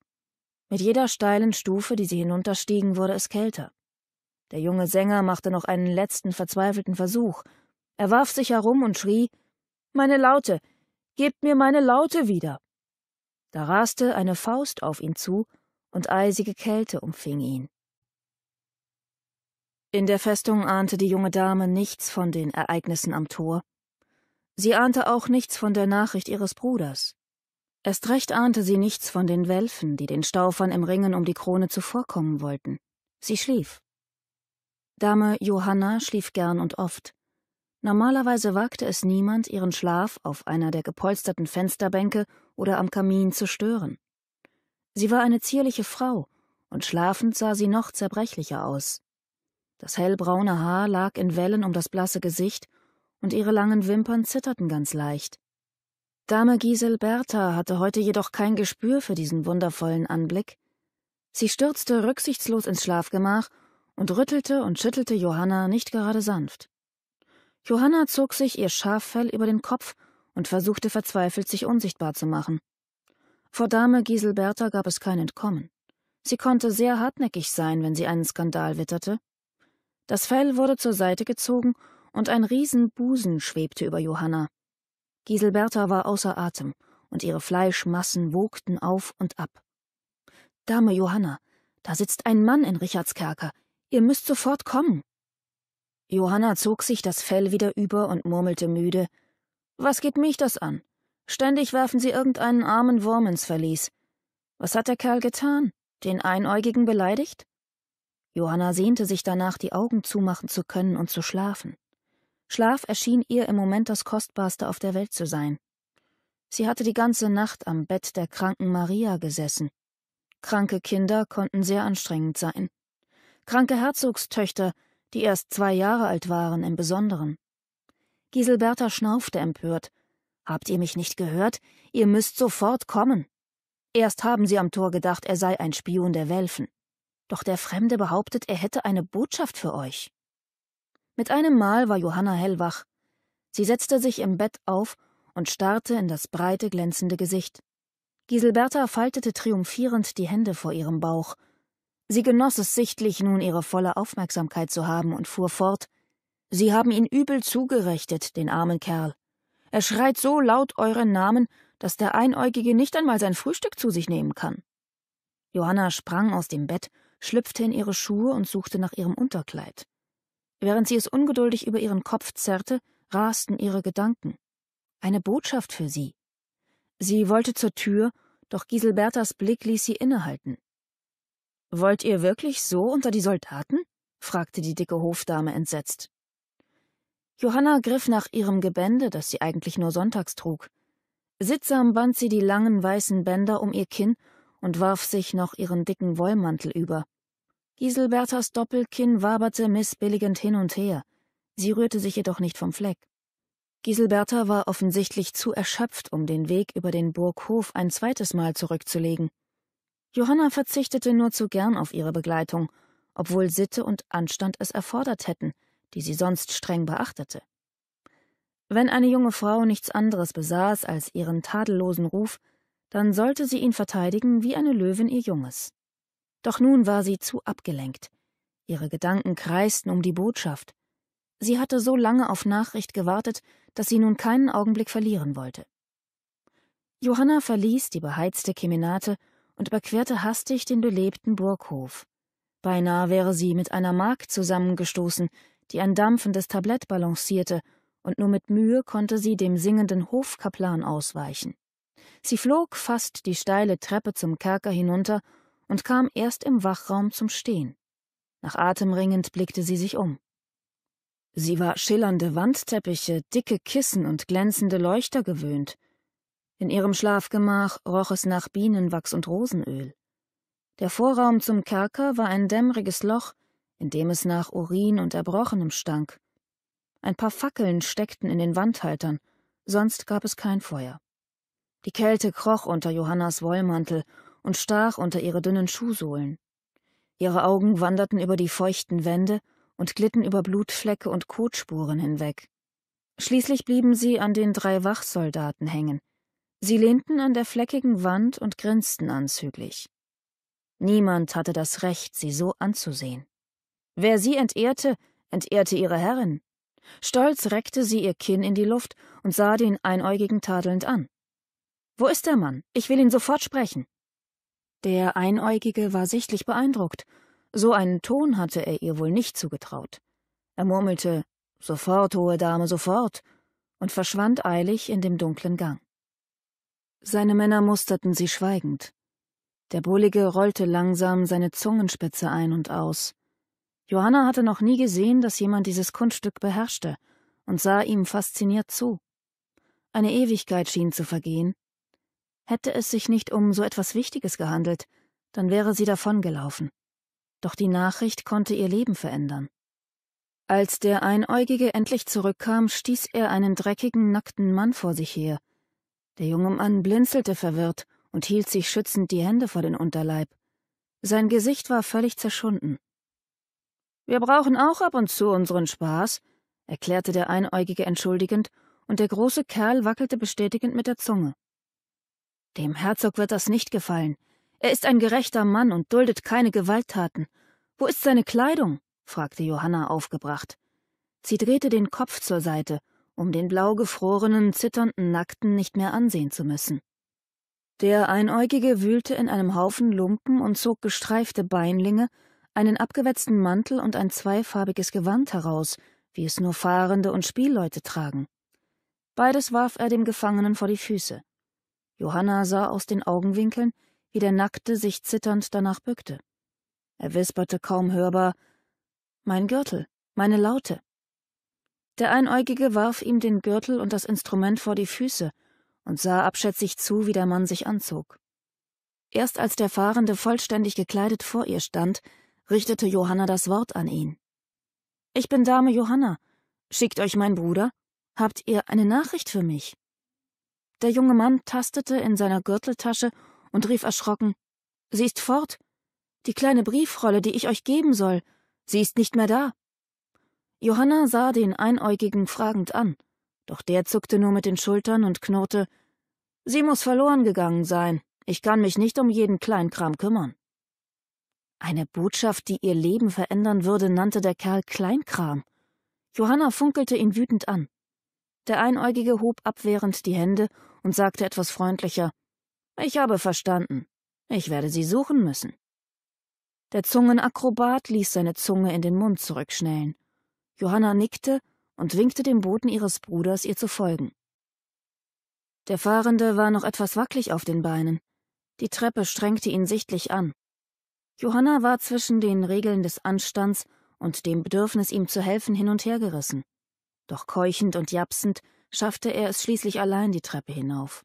Mit jeder steilen Stufe, die sie hinunterstiegen, wurde es kälter. Der junge Sänger machte noch einen letzten verzweifelten Versuch. Er warf sich herum und schrie Meine Laute. Gebt mir meine Laute wieder. Da raste eine Faust auf ihn zu, und eisige Kälte umfing ihn. In der Festung ahnte die junge Dame nichts von den Ereignissen am Tor. Sie ahnte auch nichts von der Nachricht ihres Bruders. Erst recht ahnte sie nichts von den Welfen, die den Staufern im Ringen um die Krone zuvorkommen wollten. Sie schlief. Dame Johanna schlief gern und oft. Normalerweise wagte es niemand, ihren Schlaf auf einer der gepolsterten Fensterbänke oder am Kamin zu stören. Sie war eine zierliche Frau, und schlafend sah sie noch zerbrechlicher aus. Das hellbraune Haar lag in Wellen um das blasse Gesicht, und ihre langen Wimpern zitterten ganz leicht. Dame Giselberta hatte heute jedoch kein Gespür für diesen wundervollen Anblick. Sie stürzte rücksichtslos ins Schlafgemach und rüttelte und schüttelte Johanna nicht gerade sanft. Johanna zog sich ihr Schaffell über den Kopf und versuchte verzweifelt, sich unsichtbar zu machen. Vor Dame Giselberta gab es kein Entkommen. Sie konnte sehr hartnäckig sein, wenn sie einen Skandal witterte. Das Fell wurde zur Seite gezogen und ein Riesenbusen schwebte über Johanna. Giselberta war außer Atem und ihre Fleischmassen wogten auf und ab. Dame Johanna, da sitzt ein Mann in Richards Kerker. Ihr müsst sofort kommen. Johanna zog sich das Fell wieder über und murmelte müde Was geht mich das an? Ständig werfen sie irgendeinen armen Wurm ins Verlies. Was hat der Kerl getan? Den Einäugigen beleidigt? Johanna sehnte sich danach, die Augen zumachen zu können und zu schlafen. Schlaf erschien ihr im Moment das Kostbarste auf der Welt zu sein. Sie hatte die ganze Nacht am Bett der kranken Maria gesessen. Kranke Kinder konnten sehr anstrengend sein, kranke Herzogstöchter, die erst zwei Jahre alt waren im Besonderen. Giselberta schnaufte empört. Habt ihr mich nicht gehört? Ihr müsst sofort kommen. Erst haben sie am Tor gedacht, er sei ein Spion der Welfen. Doch der Fremde behauptet, er hätte eine Botschaft für euch. Mit einem Mal war Johanna hellwach. Sie setzte sich im Bett auf und starrte in das breite, glänzende Gesicht. Giselberta faltete triumphierend die Hände vor ihrem Bauch Sie genoss es sichtlich, nun ihre volle Aufmerksamkeit zu haben und fuhr fort. Sie haben ihn übel zugerechnet, den armen Kerl. Er schreit so laut euren Namen, dass der Einäugige nicht einmal sein Frühstück zu sich nehmen kann. Johanna sprang aus dem Bett, schlüpfte in ihre Schuhe und suchte nach ihrem Unterkleid. Während sie es ungeduldig über ihren Kopf zerrte, rasten ihre Gedanken. Eine Botschaft für sie. Sie wollte zur Tür, doch Giselbertas Blick ließ sie innehalten. Wollt ihr wirklich so unter die Soldaten? fragte die dicke Hofdame entsetzt. Johanna griff nach ihrem Gebände, das sie eigentlich nur sonntags trug. Sittsam band sie die langen weißen Bänder um ihr Kinn und warf sich noch ihren dicken Wollmantel über. Giselbertas Doppelkinn waberte missbilligend hin und her. Sie rührte sich jedoch nicht vom Fleck. Giselberta war offensichtlich zu erschöpft, um den Weg über den Burghof ein zweites Mal zurückzulegen. Johanna verzichtete nur zu gern auf ihre Begleitung, obwohl Sitte und Anstand es erfordert hätten, die sie sonst streng beachtete. Wenn eine junge Frau nichts anderes besaß als ihren tadellosen Ruf, dann sollte sie ihn verteidigen wie eine Löwin ihr Junges. Doch nun war sie zu abgelenkt. Ihre Gedanken kreisten um die Botschaft. Sie hatte so lange auf Nachricht gewartet, dass sie nun keinen Augenblick verlieren wollte. Johanna verließ die beheizte Kemenate und überquerte hastig den belebten Burghof. Beinahe wäre sie mit einer Magd zusammengestoßen, die ein dampfendes Tablett balancierte, und nur mit Mühe konnte sie dem singenden Hofkaplan ausweichen. Sie flog fast die steile Treppe zum Kerker hinunter und kam erst im Wachraum zum Stehen. Nach Atem ringend blickte sie sich um. Sie war schillernde Wandteppiche, dicke Kissen und glänzende Leuchter gewöhnt, in ihrem Schlafgemach roch es nach Bienenwachs und Rosenöl. Der Vorraum zum Kerker war ein dämmeriges Loch, in dem es nach Urin und Erbrochenem stank. Ein paar Fackeln steckten in den Wandhaltern, sonst gab es kein Feuer. Die Kälte kroch unter Johannas Wollmantel und stach unter ihre dünnen Schuhsohlen. Ihre Augen wanderten über die feuchten Wände und glitten über Blutflecke und Kotspuren hinweg. Schließlich blieben sie an den drei Wachsoldaten hängen, Sie lehnten an der fleckigen Wand und grinsten anzüglich. Niemand hatte das Recht, sie so anzusehen. Wer sie entehrte, entehrte ihre Herrin. Stolz reckte sie ihr Kinn in die Luft und sah den Einäugigen tadelnd an. Wo ist der Mann? Ich will ihn sofort sprechen. Der Einäugige war sichtlich beeindruckt. So einen Ton hatte er ihr wohl nicht zugetraut. Er murmelte Sofort, hohe Dame, sofort und verschwand eilig in dem dunklen Gang. Seine Männer musterten sie schweigend. Der Bullige rollte langsam seine Zungenspitze ein und aus. Johanna hatte noch nie gesehen, dass jemand dieses Kunststück beherrschte und sah ihm fasziniert zu. Eine Ewigkeit schien zu vergehen. Hätte es sich nicht um so etwas Wichtiges gehandelt, dann wäre sie davongelaufen. Doch die Nachricht konnte ihr Leben verändern. Als der Einäugige endlich zurückkam, stieß er einen dreckigen, nackten Mann vor sich her, der junge Mann blinzelte verwirrt und hielt sich schützend die Hände vor den Unterleib. Sein Gesicht war völlig zerschunden. Wir brauchen auch ab und zu unseren Spaß, erklärte der Einäugige entschuldigend, und der große Kerl wackelte bestätigend mit der Zunge. Dem Herzog wird das nicht gefallen. Er ist ein gerechter Mann und duldet keine Gewalttaten. Wo ist seine Kleidung? fragte Johanna aufgebracht. Sie drehte den Kopf zur Seite um den blaugefrorenen, zitternden Nackten nicht mehr ansehen zu müssen. Der Einäugige wühlte in einem Haufen Lumpen und zog gestreifte Beinlinge, einen abgewetzten Mantel und ein zweifarbiges Gewand heraus, wie es nur Fahrende und Spielleute tragen. Beides warf er dem Gefangenen vor die Füße. Johanna sah aus den Augenwinkeln, wie der Nackte sich zitternd danach bückte. Er wisperte kaum hörbar Mein Gürtel, meine Laute. Der Einäugige warf ihm den Gürtel und das Instrument vor die Füße und sah abschätzig zu, wie der Mann sich anzog. Erst als der Fahrende vollständig gekleidet vor ihr stand, richtete Johanna das Wort an ihn. Ich bin Dame Johanna. Schickt euch mein Bruder? Habt ihr eine Nachricht für mich? Der junge Mann tastete in seiner Gürteltasche und rief erschrocken Sie ist fort. Die kleine Briefrolle, die ich euch geben soll, sie ist nicht mehr da. Johanna sah den Einäugigen fragend an, doch der zuckte nur mit den Schultern und knurrte Sie muss verloren gegangen sein. Ich kann mich nicht um jeden Kleinkram kümmern. Eine Botschaft, die ihr Leben verändern würde, nannte der Kerl Kleinkram. Johanna funkelte ihn wütend an. Der Einäugige hob abwehrend die Hände und sagte etwas freundlicher Ich habe verstanden. Ich werde sie suchen müssen. Der Zungenakrobat ließ seine Zunge in den Mund zurückschnellen. Johanna nickte und winkte dem Boten ihres Bruders, ihr zu folgen. Der Fahrende war noch etwas wackelig auf den Beinen. Die Treppe strengte ihn sichtlich an. Johanna war zwischen den Regeln des Anstands und dem Bedürfnis, ihm zu helfen, hin und her gerissen. Doch keuchend und japsend schaffte er es schließlich allein die Treppe hinauf.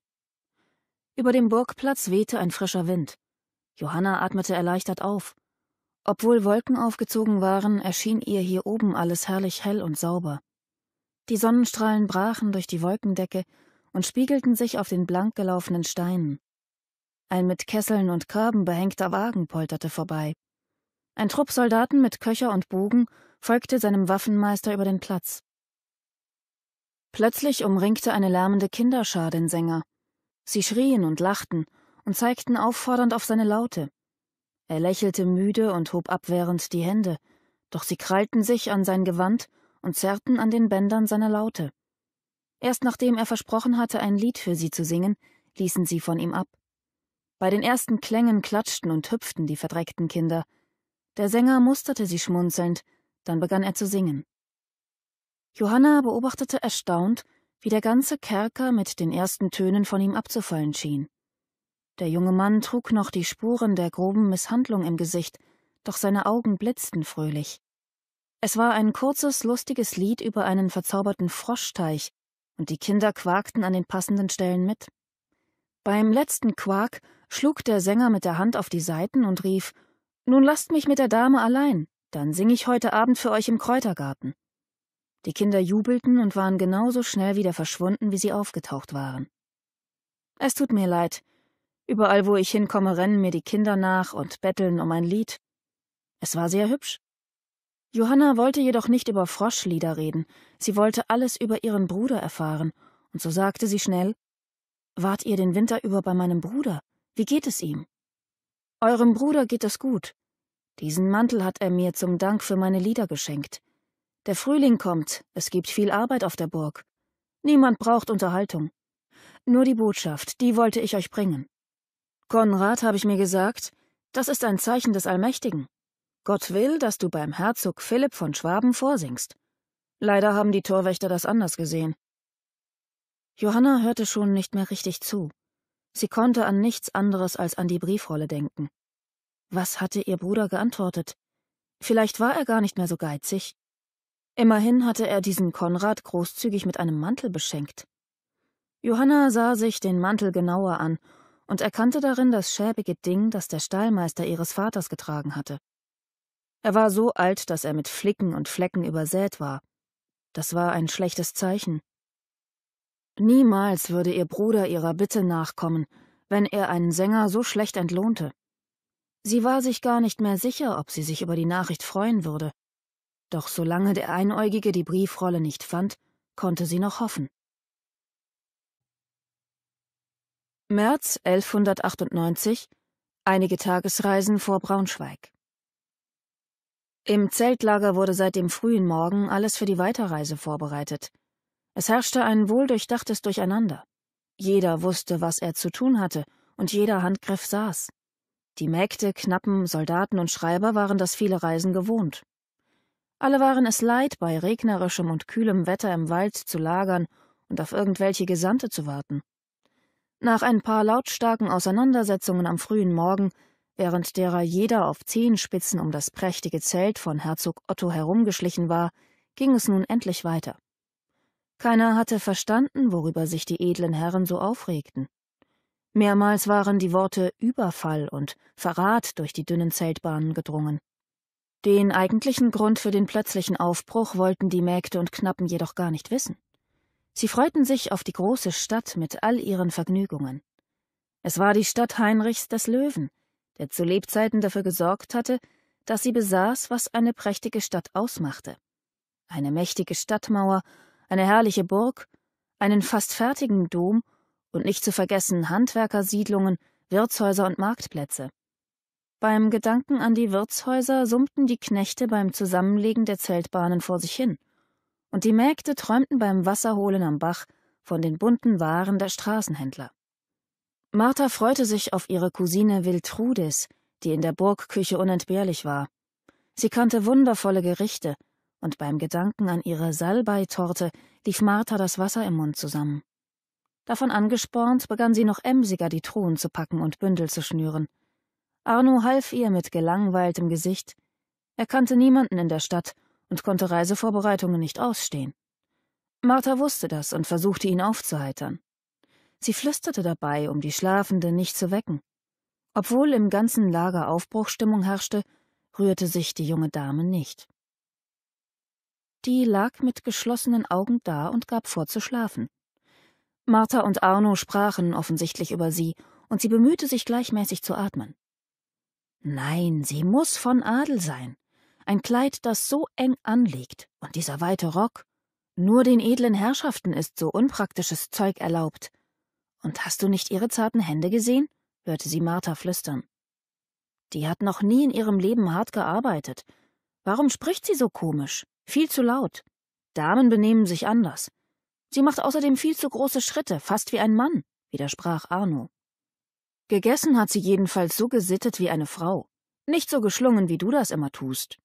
Über dem Burgplatz wehte ein frischer Wind. Johanna atmete erleichtert auf. Obwohl Wolken aufgezogen waren, erschien ihr hier oben alles herrlich hell und sauber. Die Sonnenstrahlen brachen durch die Wolkendecke und spiegelten sich auf den blank gelaufenen Steinen. Ein mit Kesseln und Körben behängter Wagen polterte vorbei. Ein Trupp Soldaten mit Köcher und Bogen folgte seinem Waffenmeister über den Platz. Plötzlich umringte eine lärmende Kinderschar den Sänger. Sie schrien und lachten und zeigten auffordernd auf seine Laute. Er lächelte müde und hob abwehrend die Hände, doch sie krallten sich an sein Gewand und zerrten an den Bändern seiner Laute. Erst nachdem er versprochen hatte, ein Lied für sie zu singen, ließen sie von ihm ab. Bei den ersten Klängen klatschten und hüpften die verdreckten Kinder. Der Sänger musterte sie schmunzelnd, dann begann er zu singen. Johanna beobachtete erstaunt, wie der ganze Kerker mit den ersten Tönen von ihm abzufallen schien. Der junge Mann trug noch die Spuren der groben Misshandlung im Gesicht, doch seine Augen blitzten fröhlich. Es war ein kurzes, lustiges Lied über einen verzauberten Froschteich, und die Kinder quakten an den passenden Stellen mit. Beim letzten Quak schlug der Sänger mit der Hand auf die Saiten und rief Nun lasst mich mit der Dame allein, dann sing ich heute Abend für euch im Kräutergarten. Die Kinder jubelten und waren genauso schnell wieder verschwunden, wie sie aufgetaucht waren. Es tut mir leid, Überall, wo ich hinkomme, rennen mir die Kinder nach und betteln um ein Lied. Es war sehr hübsch. Johanna wollte jedoch nicht über Froschlieder reden, sie wollte alles über ihren Bruder erfahren, und so sagte sie schnell Wart ihr den Winter über bei meinem Bruder? Wie geht es ihm? Eurem Bruder geht es gut. Diesen Mantel hat er mir zum Dank für meine Lieder geschenkt. Der Frühling kommt, es gibt viel Arbeit auf der Burg. Niemand braucht Unterhaltung. Nur die Botschaft, die wollte ich euch bringen. Konrad, habe ich mir gesagt, das ist ein Zeichen des Allmächtigen. Gott will, dass du beim Herzog Philipp von Schwaben vorsingst. Leider haben die Torwächter das anders gesehen. Johanna hörte schon nicht mehr richtig zu. Sie konnte an nichts anderes als an die Briefrolle denken. Was hatte ihr Bruder geantwortet? Vielleicht war er gar nicht mehr so geizig. Immerhin hatte er diesen Konrad großzügig mit einem Mantel beschenkt. Johanna sah sich den Mantel genauer an und erkannte darin das schäbige Ding, das der Stallmeister ihres Vaters getragen hatte. Er war so alt, dass er mit Flicken und Flecken übersät war. Das war ein schlechtes Zeichen. Niemals würde ihr Bruder ihrer Bitte nachkommen, wenn er einen Sänger so schlecht entlohnte. Sie war sich gar nicht mehr sicher, ob sie sich über die Nachricht freuen würde. Doch solange der Einäugige die Briefrolle nicht fand, konnte sie noch hoffen. März 1198, einige Tagesreisen vor Braunschweig. Im Zeltlager wurde seit dem frühen Morgen alles für die Weiterreise vorbereitet. Es herrschte ein wohldurchdachtes Durcheinander. Jeder wusste, was er zu tun hatte, und jeder Handgriff saß. Die Mägde, Knappen, Soldaten und Schreiber waren das viele Reisen gewohnt. Alle waren es leid, bei regnerischem und kühlem Wetter im Wald zu lagern und auf irgendwelche Gesandte zu warten. Nach ein paar lautstarken Auseinandersetzungen am frühen Morgen, während derer jeder auf Zehenspitzen um das prächtige Zelt von Herzog Otto herumgeschlichen war, ging es nun endlich weiter. Keiner hatte verstanden, worüber sich die edlen Herren so aufregten. Mehrmals waren die Worte Überfall und Verrat durch die dünnen Zeltbahnen gedrungen. Den eigentlichen Grund für den plötzlichen Aufbruch wollten die Mägde und Knappen jedoch gar nicht wissen. Sie freuten sich auf die große Stadt mit all ihren Vergnügungen. Es war die Stadt Heinrichs des Löwen, der zu Lebzeiten dafür gesorgt hatte, dass sie besaß, was eine prächtige Stadt ausmachte. Eine mächtige Stadtmauer, eine herrliche Burg, einen fast fertigen Dom und nicht zu vergessen Handwerkersiedlungen, Wirtshäuser und Marktplätze. Beim Gedanken an die Wirtshäuser summten die Knechte beim Zusammenlegen der Zeltbahnen vor sich hin – und die Mägde träumten beim Wasserholen am Bach von den bunten Waren der Straßenhändler. Martha freute sich auf ihre Cousine Wiltrudis, die in der Burgküche unentbehrlich war. Sie kannte wundervolle Gerichte, und beim Gedanken an ihre Salbeitorte lief Martha das Wasser im Mund zusammen. Davon angespornt begann sie noch emsiger die Truhen zu packen und Bündel zu schnüren. Arno half ihr mit gelangweiltem Gesicht. Er kannte niemanden in der Stadt und konnte Reisevorbereitungen nicht ausstehen. Martha wusste das und versuchte ihn aufzuheitern. Sie flüsterte dabei, um die Schlafende nicht zu wecken. Obwohl im ganzen Lager Aufbruchstimmung herrschte, rührte sich die junge Dame nicht. Die lag mit geschlossenen Augen da und gab vor zu schlafen. Martha und Arno sprachen offensichtlich über sie, und sie bemühte sich gleichmäßig zu atmen. Nein, sie muss von Adel sein ein Kleid, das so eng anliegt, und dieser weite Rock. Nur den edlen Herrschaften ist so unpraktisches Zeug erlaubt. Und hast du nicht ihre zarten Hände gesehen? hörte sie Martha flüstern. Die hat noch nie in ihrem Leben hart gearbeitet. Warum spricht sie so komisch? Viel zu laut. Damen benehmen sich anders. Sie macht außerdem viel zu große Schritte, fast wie ein Mann, widersprach Arno. Gegessen hat sie jedenfalls so gesittet wie eine Frau, nicht so geschlungen, wie du das immer tust,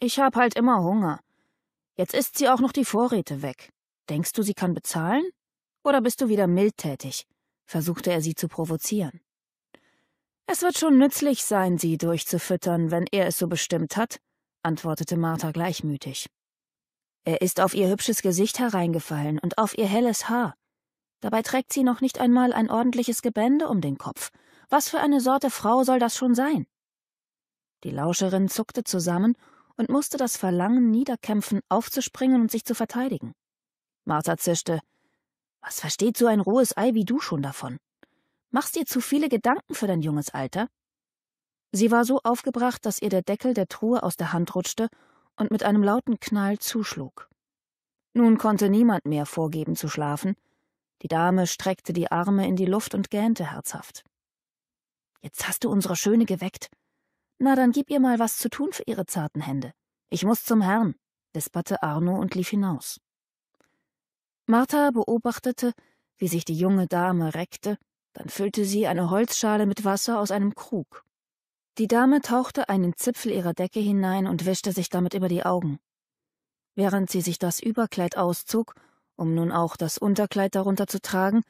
ich hab halt immer Hunger. Jetzt isst sie auch noch die Vorräte weg. Denkst du, sie kann bezahlen? Oder bist du wieder mildtätig? versuchte er sie zu provozieren. Es wird schon nützlich sein, sie durchzufüttern, wenn er es so bestimmt hat, antwortete Martha gleichmütig. Er ist auf ihr hübsches Gesicht hereingefallen und auf ihr helles Haar. Dabei trägt sie noch nicht einmal ein ordentliches Gebände um den Kopf. Was für eine Sorte Frau soll das schon sein? Die Lauscherin zuckte zusammen und musste das Verlangen niederkämpfen, aufzuspringen und sich zu verteidigen. Martha zischte, was versteht so ein rohes Ei wie du schon davon? Machst dir zu viele Gedanken für dein junges Alter? Sie war so aufgebracht, dass ihr der Deckel der Truhe aus der Hand rutschte und mit einem lauten Knall zuschlug. Nun konnte niemand mehr vorgeben zu schlafen. Die Dame streckte die Arme in die Luft und gähnte herzhaft. Jetzt hast du unsere Schöne geweckt, na, dann gib ihr mal was zu tun für ihre zarten Hände. Ich muss zum Herrn, wisperte Arno und lief hinaus. Martha beobachtete, wie sich die junge Dame reckte, dann füllte sie eine Holzschale mit Wasser aus einem Krug. Die Dame tauchte einen Zipfel ihrer Decke hinein und wischte sich damit über die Augen. Während sie sich das Überkleid auszog, um nun auch das Unterkleid darunter zu tragen,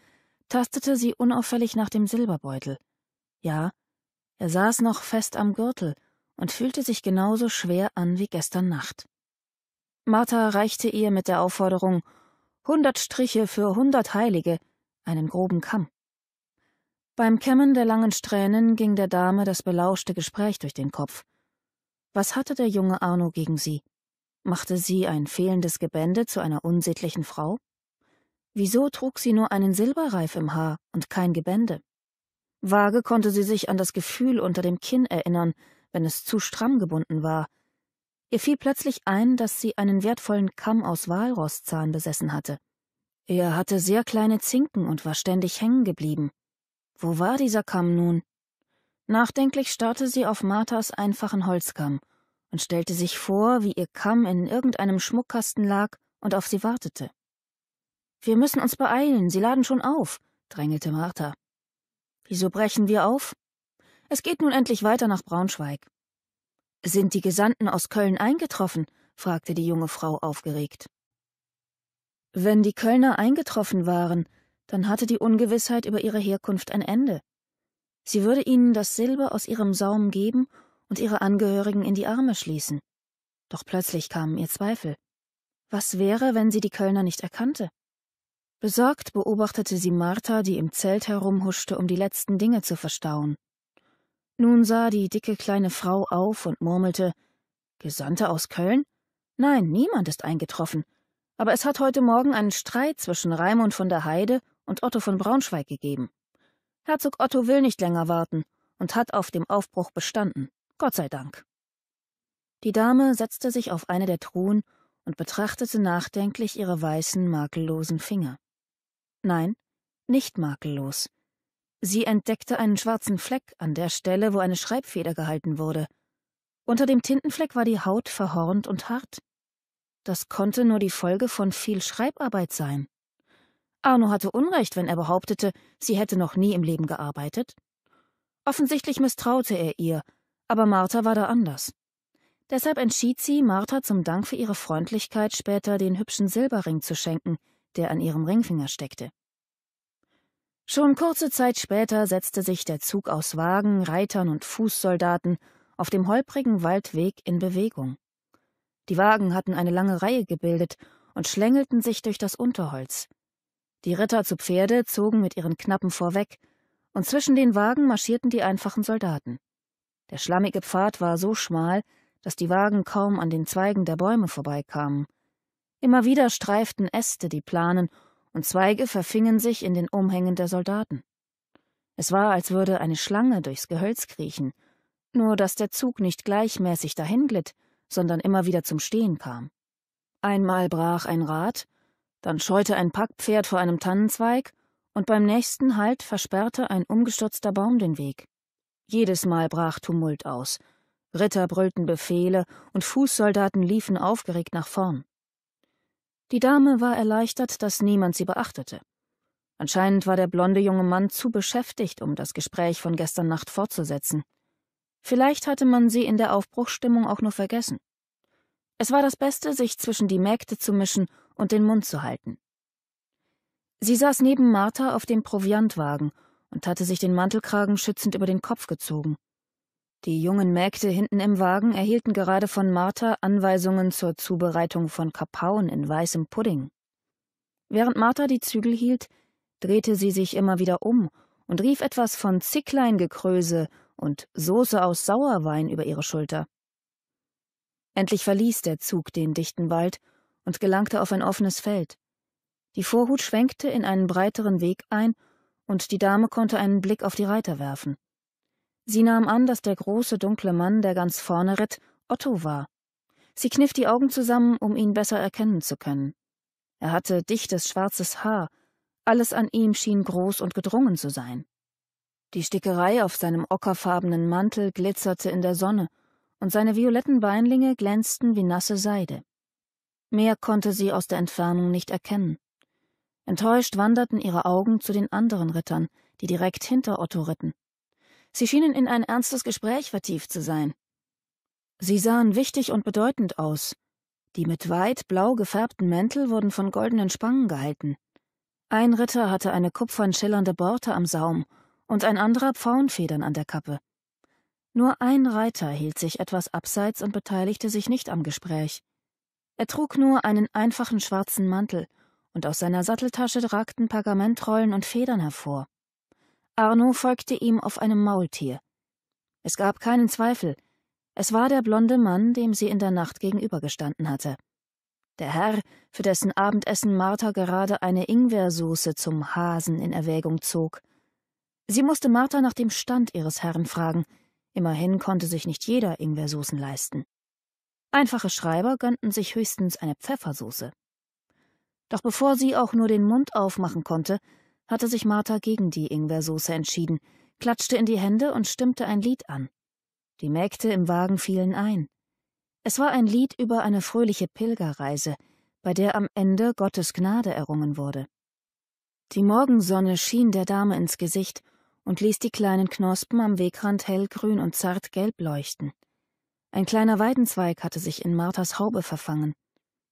tastete sie unauffällig nach dem Silberbeutel. Ja, er saß noch fest am Gürtel und fühlte sich genauso schwer an wie gestern Nacht. Martha reichte ihr mit der Aufforderung hundert Striche für hundert Heilige einen groben Kamm. Beim Kämmen der langen Strähnen ging der Dame das belauschte Gespräch durch den Kopf. Was hatte der junge Arno gegen sie? Machte sie ein fehlendes Gebände zu einer unsittlichen Frau? Wieso trug sie nur einen Silberreif im Haar und kein Gebände? Vage konnte sie sich an das Gefühl unter dem Kinn erinnern, wenn es zu stramm gebunden war. Ihr fiel plötzlich ein, dass sie einen wertvollen Kamm aus Walrosszahn besessen hatte. Er hatte sehr kleine Zinken und war ständig hängen geblieben. Wo war dieser Kamm nun? Nachdenklich starrte sie auf Marthas einfachen Holzkamm und stellte sich vor, wie ihr Kamm in irgendeinem Schmuckkasten lag und auf sie wartete. Wir müssen uns beeilen, sie laden schon auf, drängelte Martha. Wieso brechen wir auf? Es geht nun endlich weiter nach Braunschweig. Sind die Gesandten aus Köln eingetroffen? fragte die junge Frau aufgeregt. Wenn die Kölner eingetroffen waren, dann hatte die Ungewissheit über ihre Herkunft ein Ende. Sie würde ihnen das Silber aus ihrem Saum geben und ihre Angehörigen in die Arme schließen. Doch plötzlich kamen ihr Zweifel. Was wäre, wenn sie die Kölner nicht erkannte? Besorgt beobachtete sie Martha, die im Zelt herumhuschte, um die letzten Dinge zu verstauen. Nun sah die dicke kleine Frau auf und murmelte Gesandte aus Köln? Nein, niemand ist eingetroffen. Aber es hat heute Morgen einen Streit zwischen Raimund von der Heide und Otto von Braunschweig gegeben. Herzog Otto will nicht länger warten und hat auf dem Aufbruch bestanden. Gott sei Dank. Die Dame setzte sich auf eine der Truhen und betrachtete nachdenklich ihre weißen, makellosen Finger. Nein, nicht makellos. Sie entdeckte einen schwarzen Fleck an der Stelle, wo eine Schreibfeder gehalten wurde. Unter dem Tintenfleck war die Haut verhornt und hart. Das konnte nur die Folge von viel Schreibarbeit sein. Arno hatte Unrecht, wenn er behauptete, sie hätte noch nie im Leben gearbeitet. Offensichtlich misstraute er ihr, aber Martha war da anders. Deshalb entschied sie, Martha zum Dank für ihre Freundlichkeit später den hübschen Silberring zu schenken, der an ihrem Ringfinger steckte. Schon kurze Zeit später setzte sich der Zug aus Wagen, Reitern und Fußsoldaten auf dem holprigen Waldweg in Bewegung. Die Wagen hatten eine lange Reihe gebildet und schlängelten sich durch das Unterholz. Die Ritter zu Pferde zogen mit ihren Knappen vorweg, und zwischen den Wagen marschierten die einfachen Soldaten. Der schlammige Pfad war so schmal, dass die Wagen kaum an den Zweigen der Bäume vorbeikamen, Immer wieder streiften Äste die Planen, und Zweige verfingen sich in den Umhängen der Soldaten. Es war, als würde eine Schlange durchs Gehölz kriechen, nur dass der Zug nicht gleichmäßig dahinglitt, sondern immer wieder zum Stehen kam. Einmal brach ein Rad, dann scheute ein Packpferd vor einem Tannenzweig, und beim nächsten Halt versperrte ein umgestürzter Baum den Weg. Jedes Mal brach Tumult aus. Ritter brüllten Befehle und Fußsoldaten liefen aufgeregt nach vorn. Die Dame war erleichtert, dass niemand sie beachtete. Anscheinend war der blonde junge Mann zu beschäftigt, um das Gespräch von gestern Nacht fortzusetzen. Vielleicht hatte man sie in der Aufbruchsstimmung auch nur vergessen. Es war das Beste, sich zwischen die Mägde zu mischen und den Mund zu halten. Sie saß neben Martha auf dem Proviantwagen und hatte sich den Mantelkragen schützend über den Kopf gezogen. Die jungen Mägde hinten im Wagen erhielten gerade von Martha Anweisungen zur Zubereitung von Kapauen in weißem Pudding. Während Martha die Zügel hielt, drehte sie sich immer wieder um und rief etwas von Zickleingekröse und Soße aus Sauerwein über ihre Schulter. Endlich verließ der Zug den dichten Wald und gelangte auf ein offenes Feld. Die Vorhut schwenkte in einen breiteren Weg ein, und die Dame konnte einen Blick auf die Reiter werfen. Sie nahm an, dass der große, dunkle Mann, der ganz vorne ritt, Otto war. Sie kniff die Augen zusammen, um ihn besser erkennen zu können. Er hatte dichtes, schwarzes Haar. Alles an ihm schien groß und gedrungen zu sein. Die Stickerei auf seinem ockerfarbenen Mantel glitzerte in der Sonne, und seine violetten Beinlinge glänzten wie nasse Seide. Mehr konnte sie aus der Entfernung nicht erkennen. Enttäuscht wanderten ihre Augen zu den anderen Rittern, die direkt hinter Otto ritten. Sie schienen in ein ernstes Gespräch vertieft zu sein. Sie sahen wichtig und bedeutend aus. Die mit weit blau gefärbten Mäntel wurden von goldenen Spangen gehalten. Ein Ritter hatte eine kupfern schillernde Borte am Saum und ein anderer Pfauenfedern an der Kappe. Nur ein Reiter hielt sich etwas abseits und beteiligte sich nicht am Gespräch. Er trug nur einen einfachen schwarzen Mantel, und aus seiner Satteltasche ragten Pergamentrollen und Federn hervor. Arno folgte ihm auf einem Maultier. Es gab keinen Zweifel, es war der blonde Mann, dem sie in der Nacht gegenübergestanden hatte. Der Herr, für dessen Abendessen Martha gerade eine Ingwersoße zum Hasen in Erwägung zog. Sie musste Martha nach dem Stand ihres Herrn fragen. Immerhin konnte sich nicht jeder Ingwersoßen leisten. Einfache Schreiber gönnten sich höchstens eine Pfeffersoße. Doch bevor sie auch nur den Mund aufmachen konnte, hatte sich Martha gegen die Ingwersoße entschieden, klatschte in die Hände und stimmte ein Lied an. Die Mägde im Wagen fielen ein. Es war ein Lied über eine fröhliche Pilgerreise, bei der am Ende Gottes Gnade errungen wurde. Die Morgensonne schien der Dame ins Gesicht und ließ die kleinen Knospen am Wegrand hellgrün und zart gelb leuchten. Ein kleiner Weidenzweig hatte sich in Marthas Haube verfangen.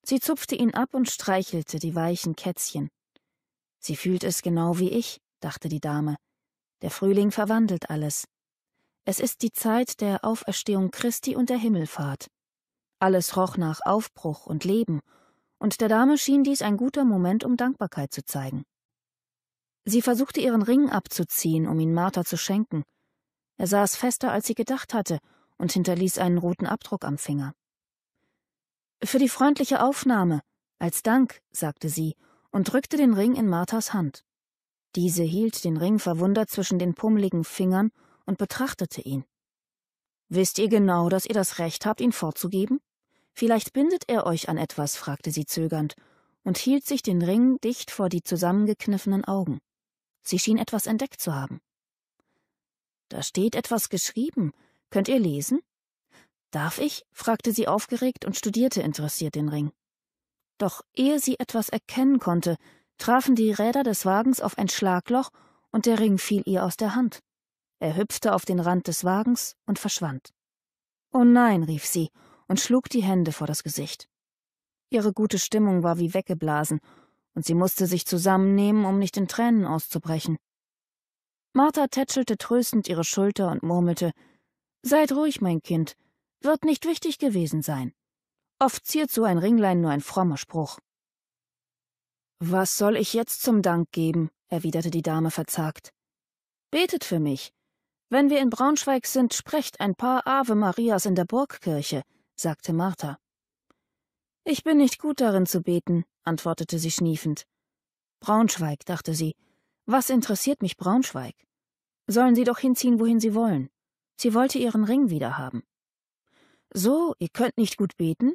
Sie zupfte ihn ab und streichelte die weichen Kätzchen. Sie fühlt es genau wie ich, dachte die Dame. Der Frühling verwandelt alles. Es ist die Zeit der Auferstehung Christi und der Himmelfahrt. Alles roch nach Aufbruch und Leben, und der Dame schien dies ein guter Moment, um Dankbarkeit zu zeigen. Sie versuchte ihren Ring abzuziehen, um ihn Martha zu schenken. Er saß fester, als sie gedacht hatte, und hinterließ einen roten Abdruck am Finger. Für die freundliche Aufnahme, als Dank, sagte sie und drückte den Ring in Marthas Hand. Diese hielt den Ring verwundert zwischen den pummeligen Fingern und betrachtete ihn. Wisst ihr genau, dass ihr das Recht habt, ihn fortzugeben? Vielleicht bindet er euch an etwas, fragte sie zögernd und hielt sich den Ring dicht vor die zusammengekniffenen Augen. Sie schien etwas entdeckt zu haben. Da steht etwas geschrieben. Könnt ihr lesen? Darf ich? fragte sie aufgeregt und studierte interessiert den Ring. Doch ehe sie etwas erkennen konnte, trafen die Räder des Wagens auf ein Schlagloch und der Ring fiel ihr aus der Hand. Er hüpfte auf den Rand des Wagens und verschwand. Oh nein, rief sie und schlug die Hände vor das Gesicht. Ihre gute Stimmung war wie weggeblasen, und sie musste sich zusammennehmen, um nicht in Tränen auszubrechen. Martha tätschelte tröstend ihre Schulter und murmelte Seid ruhig, mein Kind, wird nicht wichtig gewesen sein. Oft ziert so ein Ringlein nur ein frommer Spruch. Was soll ich jetzt zum Dank geben? erwiderte die Dame verzagt. Betet für mich. Wenn wir in Braunschweig sind, sprecht ein paar Ave Marias in der Burgkirche, sagte Martha. Ich bin nicht gut darin zu beten, antwortete sie schniefend. Braunschweig, dachte sie. Was interessiert mich Braunschweig? Sollen sie doch hinziehen, wohin sie wollen. Sie wollte ihren Ring wieder haben. So, ihr könnt nicht gut beten?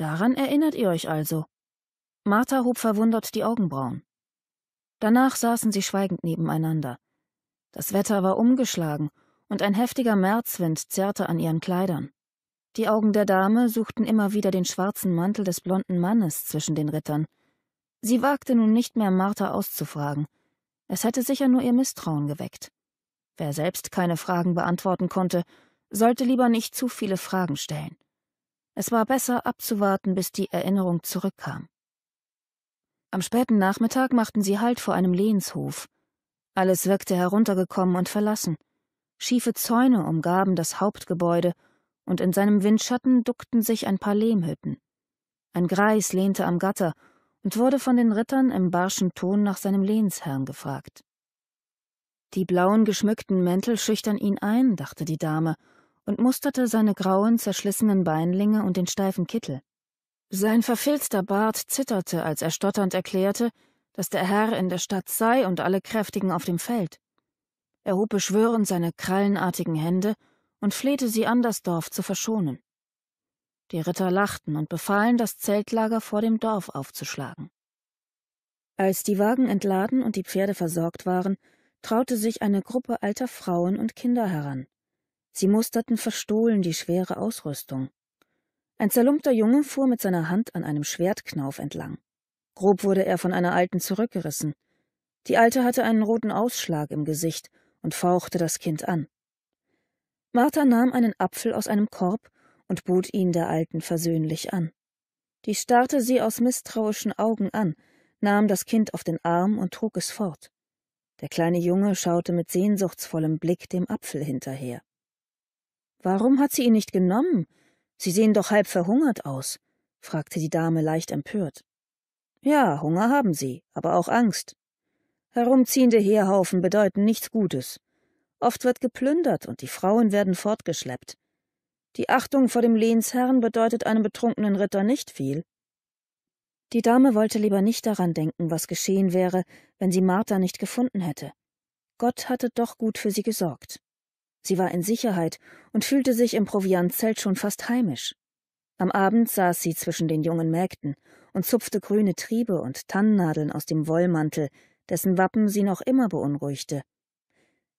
Daran erinnert ihr euch also. Martha hob verwundert die Augenbrauen. Danach saßen sie schweigend nebeneinander. Das Wetter war umgeschlagen und ein heftiger Märzwind zerrte an ihren Kleidern. Die Augen der Dame suchten immer wieder den schwarzen Mantel des blonden Mannes zwischen den Rittern. Sie wagte nun nicht mehr, Martha auszufragen. Es hätte sicher nur ihr Misstrauen geweckt. Wer selbst keine Fragen beantworten konnte, sollte lieber nicht zu viele Fragen stellen. Es war besser abzuwarten, bis die Erinnerung zurückkam. Am späten Nachmittag machten sie Halt vor einem Lehnshof. Alles wirkte heruntergekommen und verlassen. Schiefe Zäune umgaben das Hauptgebäude, und in seinem Windschatten duckten sich ein paar Lehmhütten. Ein Greis lehnte am Gatter und wurde von den Rittern im barschen Ton nach seinem Lehnsherrn gefragt. Die blauen geschmückten Mäntel schüchtern ihn ein, dachte die Dame und musterte seine grauen, zerschlissenen Beinlinge und den steifen Kittel. Sein verfilzter Bart zitterte, als er stotternd erklärte, dass der Herr in der Stadt sei und alle Kräftigen auf dem Feld. Er hob beschwörend seine krallenartigen Hände und flehte sie an, das Dorf zu verschonen. Die Ritter lachten und befahlen, das Zeltlager vor dem Dorf aufzuschlagen. Als die Wagen entladen und die Pferde versorgt waren, traute sich eine Gruppe alter Frauen und Kinder heran. Sie musterten verstohlen die schwere Ausrüstung. Ein zerlumpter Junge fuhr mit seiner Hand an einem Schwertknauf entlang. Grob wurde er von einer Alten zurückgerissen. Die Alte hatte einen roten Ausschlag im Gesicht und fauchte das Kind an. Martha nahm einen Apfel aus einem Korb und bot ihn der Alten versöhnlich an. Die starrte sie aus misstrauischen Augen an, nahm das Kind auf den Arm und trug es fort. Der kleine Junge schaute mit sehnsuchtsvollem Blick dem Apfel hinterher. Warum hat sie ihn nicht genommen? Sie sehen doch halb verhungert aus, fragte die Dame leicht empört. Ja, Hunger haben sie, aber auch Angst. Herumziehende Heerhaufen bedeuten nichts Gutes. Oft wird geplündert und die Frauen werden fortgeschleppt. Die Achtung vor dem Lehnsherrn bedeutet einem betrunkenen Ritter nicht viel. Die Dame wollte lieber nicht daran denken, was geschehen wäre, wenn sie Martha nicht gefunden hätte. Gott hatte doch gut für sie gesorgt. Sie war in Sicherheit und fühlte sich im Proviantzelt schon fast heimisch. Am Abend saß sie zwischen den jungen Mägden und zupfte grüne Triebe und Tannennadeln aus dem Wollmantel, dessen Wappen sie noch immer beunruhigte.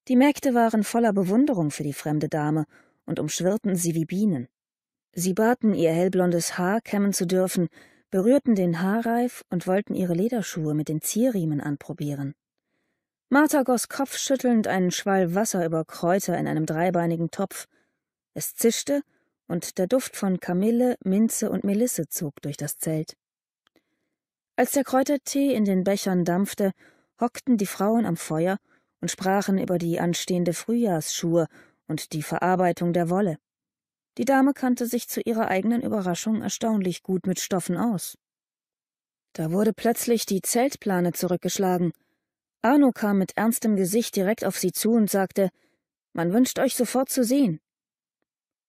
Die Mägde waren voller Bewunderung für die fremde Dame und umschwirrten sie wie Bienen. Sie baten, ihr hellblondes Haar kämmen zu dürfen, berührten den Haarreif und wollten ihre Lederschuhe mit den Zierriemen anprobieren. Martha goss kopfschüttelnd einen Schwall Wasser über Kräuter in einem dreibeinigen Topf. Es zischte, und der Duft von Kamille, Minze und Melisse zog durch das Zelt. Als der Kräutertee in den Bechern dampfte, hockten die Frauen am Feuer und sprachen über die anstehende Frühjahrsschuhe und die Verarbeitung der Wolle. Die Dame kannte sich zu ihrer eigenen Überraschung erstaunlich gut mit Stoffen aus. Da wurde plötzlich die Zeltplane zurückgeschlagen, Arno kam mit ernstem Gesicht direkt auf sie zu und sagte, man wünscht euch sofort zu sehen.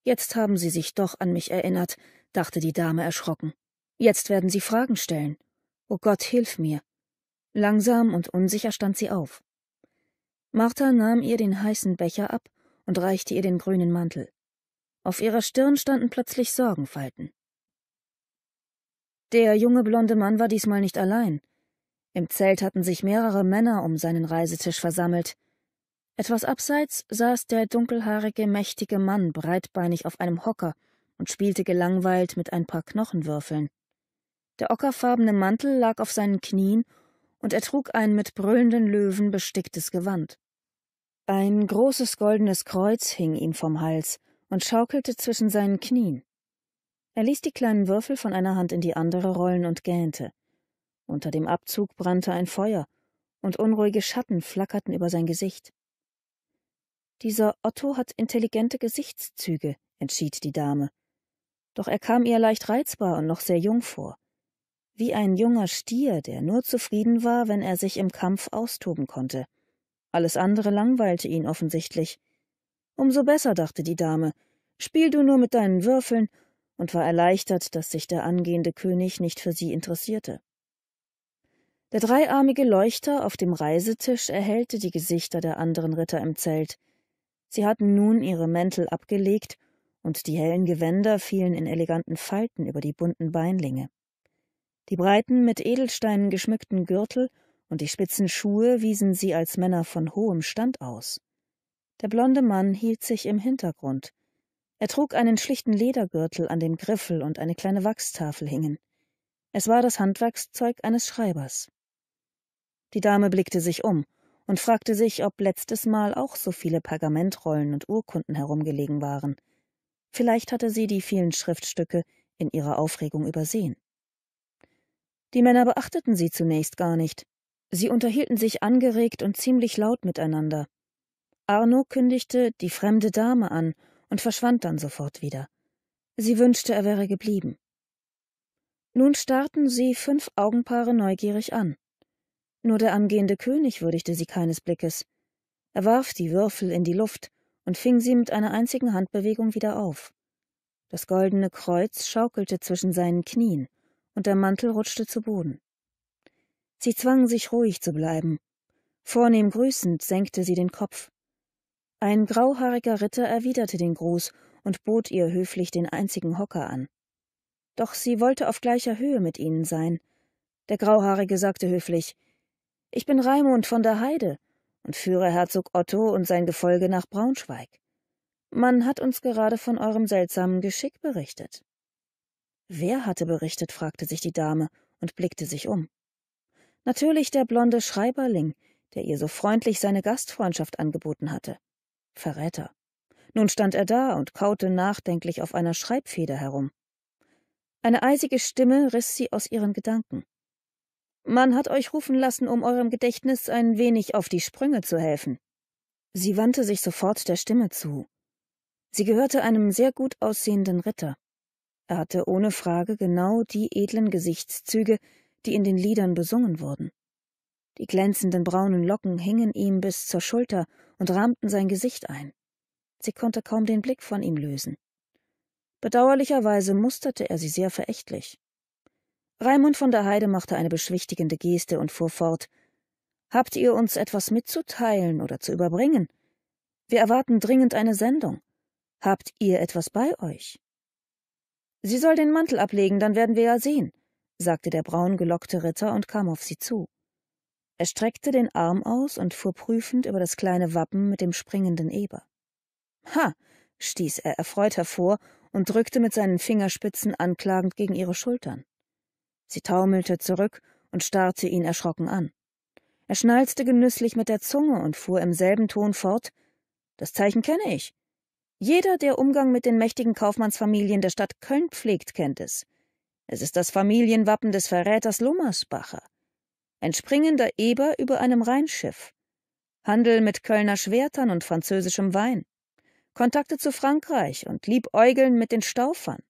Jetzt haben sie sich doch an mich erinnert, dachte die Dame erschrocken. Jetzt werden sie Fragen stellen. Oh Gott, hilf mir. Langsam und unsicher stand sie auf. Martha nahm ihr den heißen Becher ab und reichte ihr den grünen Mantel. Auf ihrer Stirn standen plötzlich Sorgenfalten. Der junge blonde Mann war diesmal nicht allein. Im Zelt hatten sich mehrere Männer um seinen Reisetisch versammelt. Etwas abseits saß der dunkelhaarige, mächtige Mann breitbeinig auf einem Hocker und spielte gelangweilt mit ein paar Knochenwürfeln. Der ockerfarbene Mantel lag auf seinen Knien und er trug ein mit brüllenden Löwen besticktes Gewand. Ein großes goldenes Kreuz hing ihm vom Hals und schaukelte zwischen seinen Knien. Er ließ die kleinen Würfel von einer Hand in die andere rollen und gähnte. Unter dem Abzug brannte ein Feuer, und unruhige Schatten flackerten über sein Gesicht. Dieser Otto hat intelligente Gesichtszüge, entschied die Dame. Doch er kam ihr leicht reizbar und noch sehr jung vor. Wie ein junger Stier, der nur zufrieden war, wenn er sich im Kampf austoben konnte. Alles andere langweilte ihn offensichtlich. Umso besser, dachte die Dame. Spiel du nur mit deinen Würfeln und war erleichtert, dass sich der angehende König nicht für sie interessierte. Der dreiarmige Leuchter auf dem Reisetisch erhellte die Gesichter der anderen Ritter im Zelt. Sie hatten nun ihre Mäntel abgelegt, und die hellen Gewänder fielen in eleganten Falten über die bunten Beinlinge. Die breiten, mit Edelsteinen geschmückten Gürtel und die spitzen Schuhe wiesen sie als Männer von hohem Stand aus. Der blonde Mann hielt sich im Hintergrund. Er trug einen schlichten Ledergürtel, an dem Griffel und eine kleine Wachstafel hingen. Es war das Handwerkszeug eines Schreibers. Die Dame blickte sich um und fragte sich, ob letztes Mal auch so viele Pergamentrollen und Urkunden herumgelegen waren. Vielleicht hatte sie die vielen Schriftstücke in ihrer Aufregung übersehen. Die Männer beachteten sie zunächst gar nicht. Sie unterhielten sich angeregt und ziemlich laut miteinander. Arno kündigte die fremde Dame an und verschwand dann sofort wieder. Sie wünschte, er wäre geblieben. Nun starrten sie fünf Augenpaare neugierig an. Nur der angehende König würdigte sie keines Blickes. Er warf die Würfel in die Luft und fing sie mit einer einzigen Handbewegung wieder auf. Das goldene Kreuz schaukelte zwischen seinen Knien, und der Mantel rutschte zu Boden. Sie zwang sich ruhig zu bleiben. Vornehm grüßend senkte sie den Kopf. Ein grauhaariger Ritter erwiderte den Gruß und bot ihr höflich den einzigen Hocker an. Doch sie wollte auf gleicher Höhe mit ihnen sein. Der Grauhaarige sagte höflich ich bin Raimund von der Heide und führe Herzog Otto und sein Gefolge nach Braunschweig. Man hat uns gerade von eurem seltsamen Geschick berichtet. Wer hatte berichtet, fragte sich die Dame und blickte sich um. Natürlich der blonde Schreiberling, der ihr so freundlich seine Gastfreundschaft angeboten hatte. Verräter. Nun stand er da und kaute nachdenklich auf einer Schreibfeder herum. Eine eisige Stimme riss sie aus ihren Gedanken. Man hat euch rufen lassen, um eurem Gedächtnis ein wenig auf die Sprünge zu helfen. Sie wandte sich sofort der Stimme zu. Sie gehörte einem sehr gut aussehenden Ritter. Er hatte ohne Frage genau die edlen Gesichtszüge, die in den Liedern besungen wurden. Die glänzenden braunen Locken hingen ihm bis zur Schulter und rahmten sein Gesicht ein. Sie konnte kaum den Blick von ihm lösen. Bedauerlicherweise musterte er sie sehr verächtlich. Raimund von der Heide machte eine beschwichtigende Geste und fuhr fort. Habt ihr uns etwas mitzuteilen oder zu überbringen? Wir erwarten dringend eine Sendung. Habt ihr etwas bei euch? Sie soll den Mantel ablegen, dann werden wir ja sehen, sagte der braungelockte Ritter und kam auf sie zu. Er streckte den Arm aus und fuhr prüfend über das kleine Wappen mit dem springenden Eber. Ha! stieß er erfreut hervor und drückte mit seinen Fingerspitzen anklagend gegen ihre Schultern. Sie taumelte zurück und starrte ihn erschrocken an. Er schnalzte genüsslich mit der Zunge und fuhr im selben Ton fort Das Zeichen kenne ich. Jeder, der Umgang mit den mächtigen Kaufmannsfamilien der Stadt Köln pflegt, kennt es. Es ist das Familienwappen des Verräters Lummersbacher. Ein springender Eber über einem Rheinschiff. Handel mit Kölner Schwertern und französischem Wein. Kontakte zu Frankreich und Liebäugeln mit den Staufern.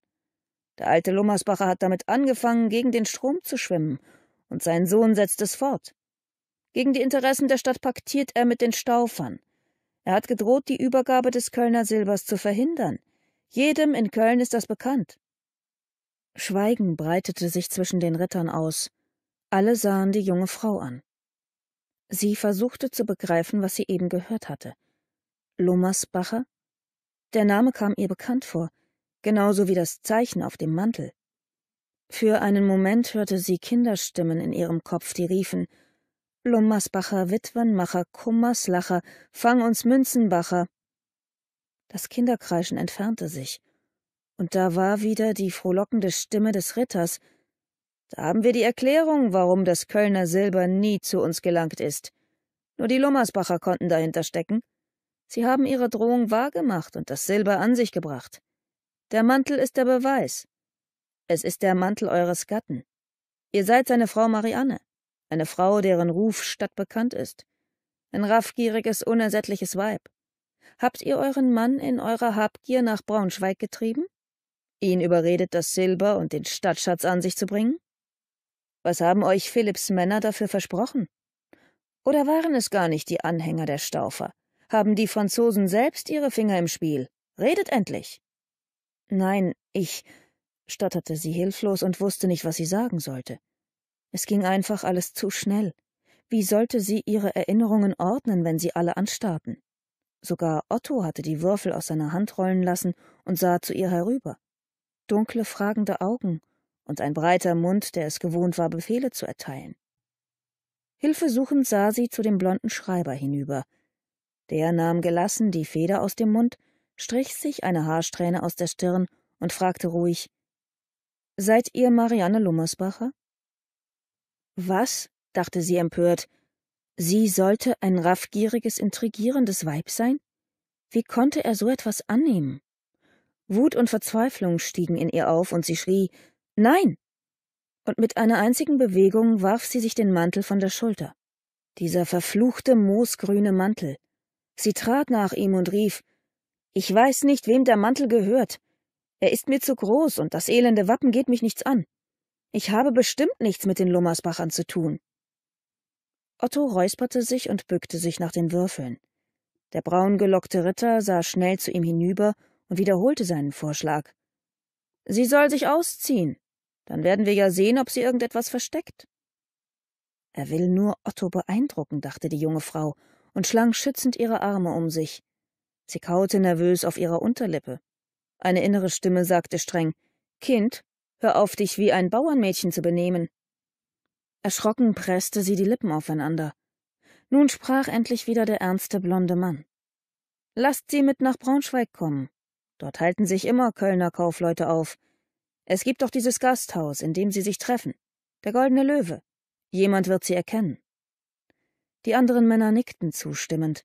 Der alte Lummersbacher hat damit angefangen, gegen den Strom zu schwimmen, und sein Sohn setzt es fort. Gegen die Interessen der Stadt paktiert er mit den Staufern. Er hat gedroht, die Übergabe des Kölner Silbers zu verhindern. Jedem in Köln ist das bekannt. Schweigen breitete sich zwischen den Rittern aus. Alle sahen die junge Frau an. Sie versuchte zu begreifen, was sie eben gehört hatte. Lummersbacher? Der Name kam ihr bekannt vor genauso wie das Zeichen auf dem Mantel. Für einen Moment hörte sie Kinderstimmen in ihrem Kopf, die riefen Lummersbacher, Witwenmacher, Kummerslacher, fang uns Münzenbacher. Das Kinderkreischen entfernte sich, und da war wieder die frohlockende Stimme des Ritters. Da haben wir die Erklärung, warum das Kölner Silber nie zu uns gelangt ist. Nur die Lummersbacher konnten dahinter stecken. Sie haben ihre Drohung wahrgemacht und das Silber an sich gebracht. Der Mantel ist der Beweis. Es ist der Mantel eures Gatten. Ihr seid seine Frau Marianne, eine Frau, deren Ruf stadtbekannt ist. Ein raffgieriges, unersättliches Weib. Habt ihr euren Mann in eurer Habgier nach Braunschweig getrieben? Ihn überredet, das Silber und den Stadtschatz an sich zu bringen? Was haben euch Philipps Männer dafür versprochen? Oder waren es gar nicht die Anhänger der Staufer? Haben die Franzosen selbst ihre Finger im Spiel? Redet endlich! Nein, ich stotterte sie hilflos und wusste nicht, was sie sagen sollte. Es ging einfach alles zu schnell. Wie sollte sie ihre Erinnerungen ordnen, wenn sie alle anstarrten? Sogar Otto hatte die Würfel aus seiner Hand rollen lassen und sah zu ihr herüber. Dunkle, fragende Augen und ein breiter Mund, der es gewohnt war, Befehle zu erteilen. Hilfesuchend sah sie zu dem blonden Schreiber hinüber. Der nahm gelassen die Feder aus dem Mund strich sich eine Haarsträhne aus der Stirn und fragte ruhig Seid ihr Marianne Lummersbacher? Was? dachte sie empört. Sie sollte ein raffgieriges, intrigierendes Weib sein? Wie konnte er so etwas annehmen? Wut und Verzweiflung stiegen in ihr auf, und sie schrie Nein. Und mit einer einzigen Bewegung warf sie sich den Mantel von der Schulter. Dieser verfluchte moosgrüne Mantel. Sie trat nach ihm und rief ich weiß nicht, wem der Mantel gehört. Er ist mir zu groß und das elende Wappen geht mich nichts an. Ich habe bestimmt nichts mit den Lummersbachern zu tun. Otto räusperte sich und bückte sich nach den Würfeln. Der braungelockte Ritter sah schnell zu ihm hinüber und wiederholte seinen Vorschlag. Sie soll sich ausziehen. Dann werden wir ja sehen, ob sie irgendetwas versteckt. Er will nur Otto beeindrucken, dachte die junge Frau und schlang schützend ihre Arme um sich. Sie kaute nervös auf ihrer Unterlippe. Eine innere Stimme sagte streng Kind, hör auf, dich wie ein Bauernmädchen zu benehmen. Erschrocken presste sie die Lippen aufeinander. Nun sprach endlich wieder der ernste blonde Mann. Lasst sie mit nach Braunschweig kommen. Dort halten sich immer Kölner Kaufleute auf. Es gibt doch dieses Gasthaus, in dem sie sich treffen. Der Goldene Löwe. Jemand wird sie erkennen. Die anderen Männer nickten zustimmend.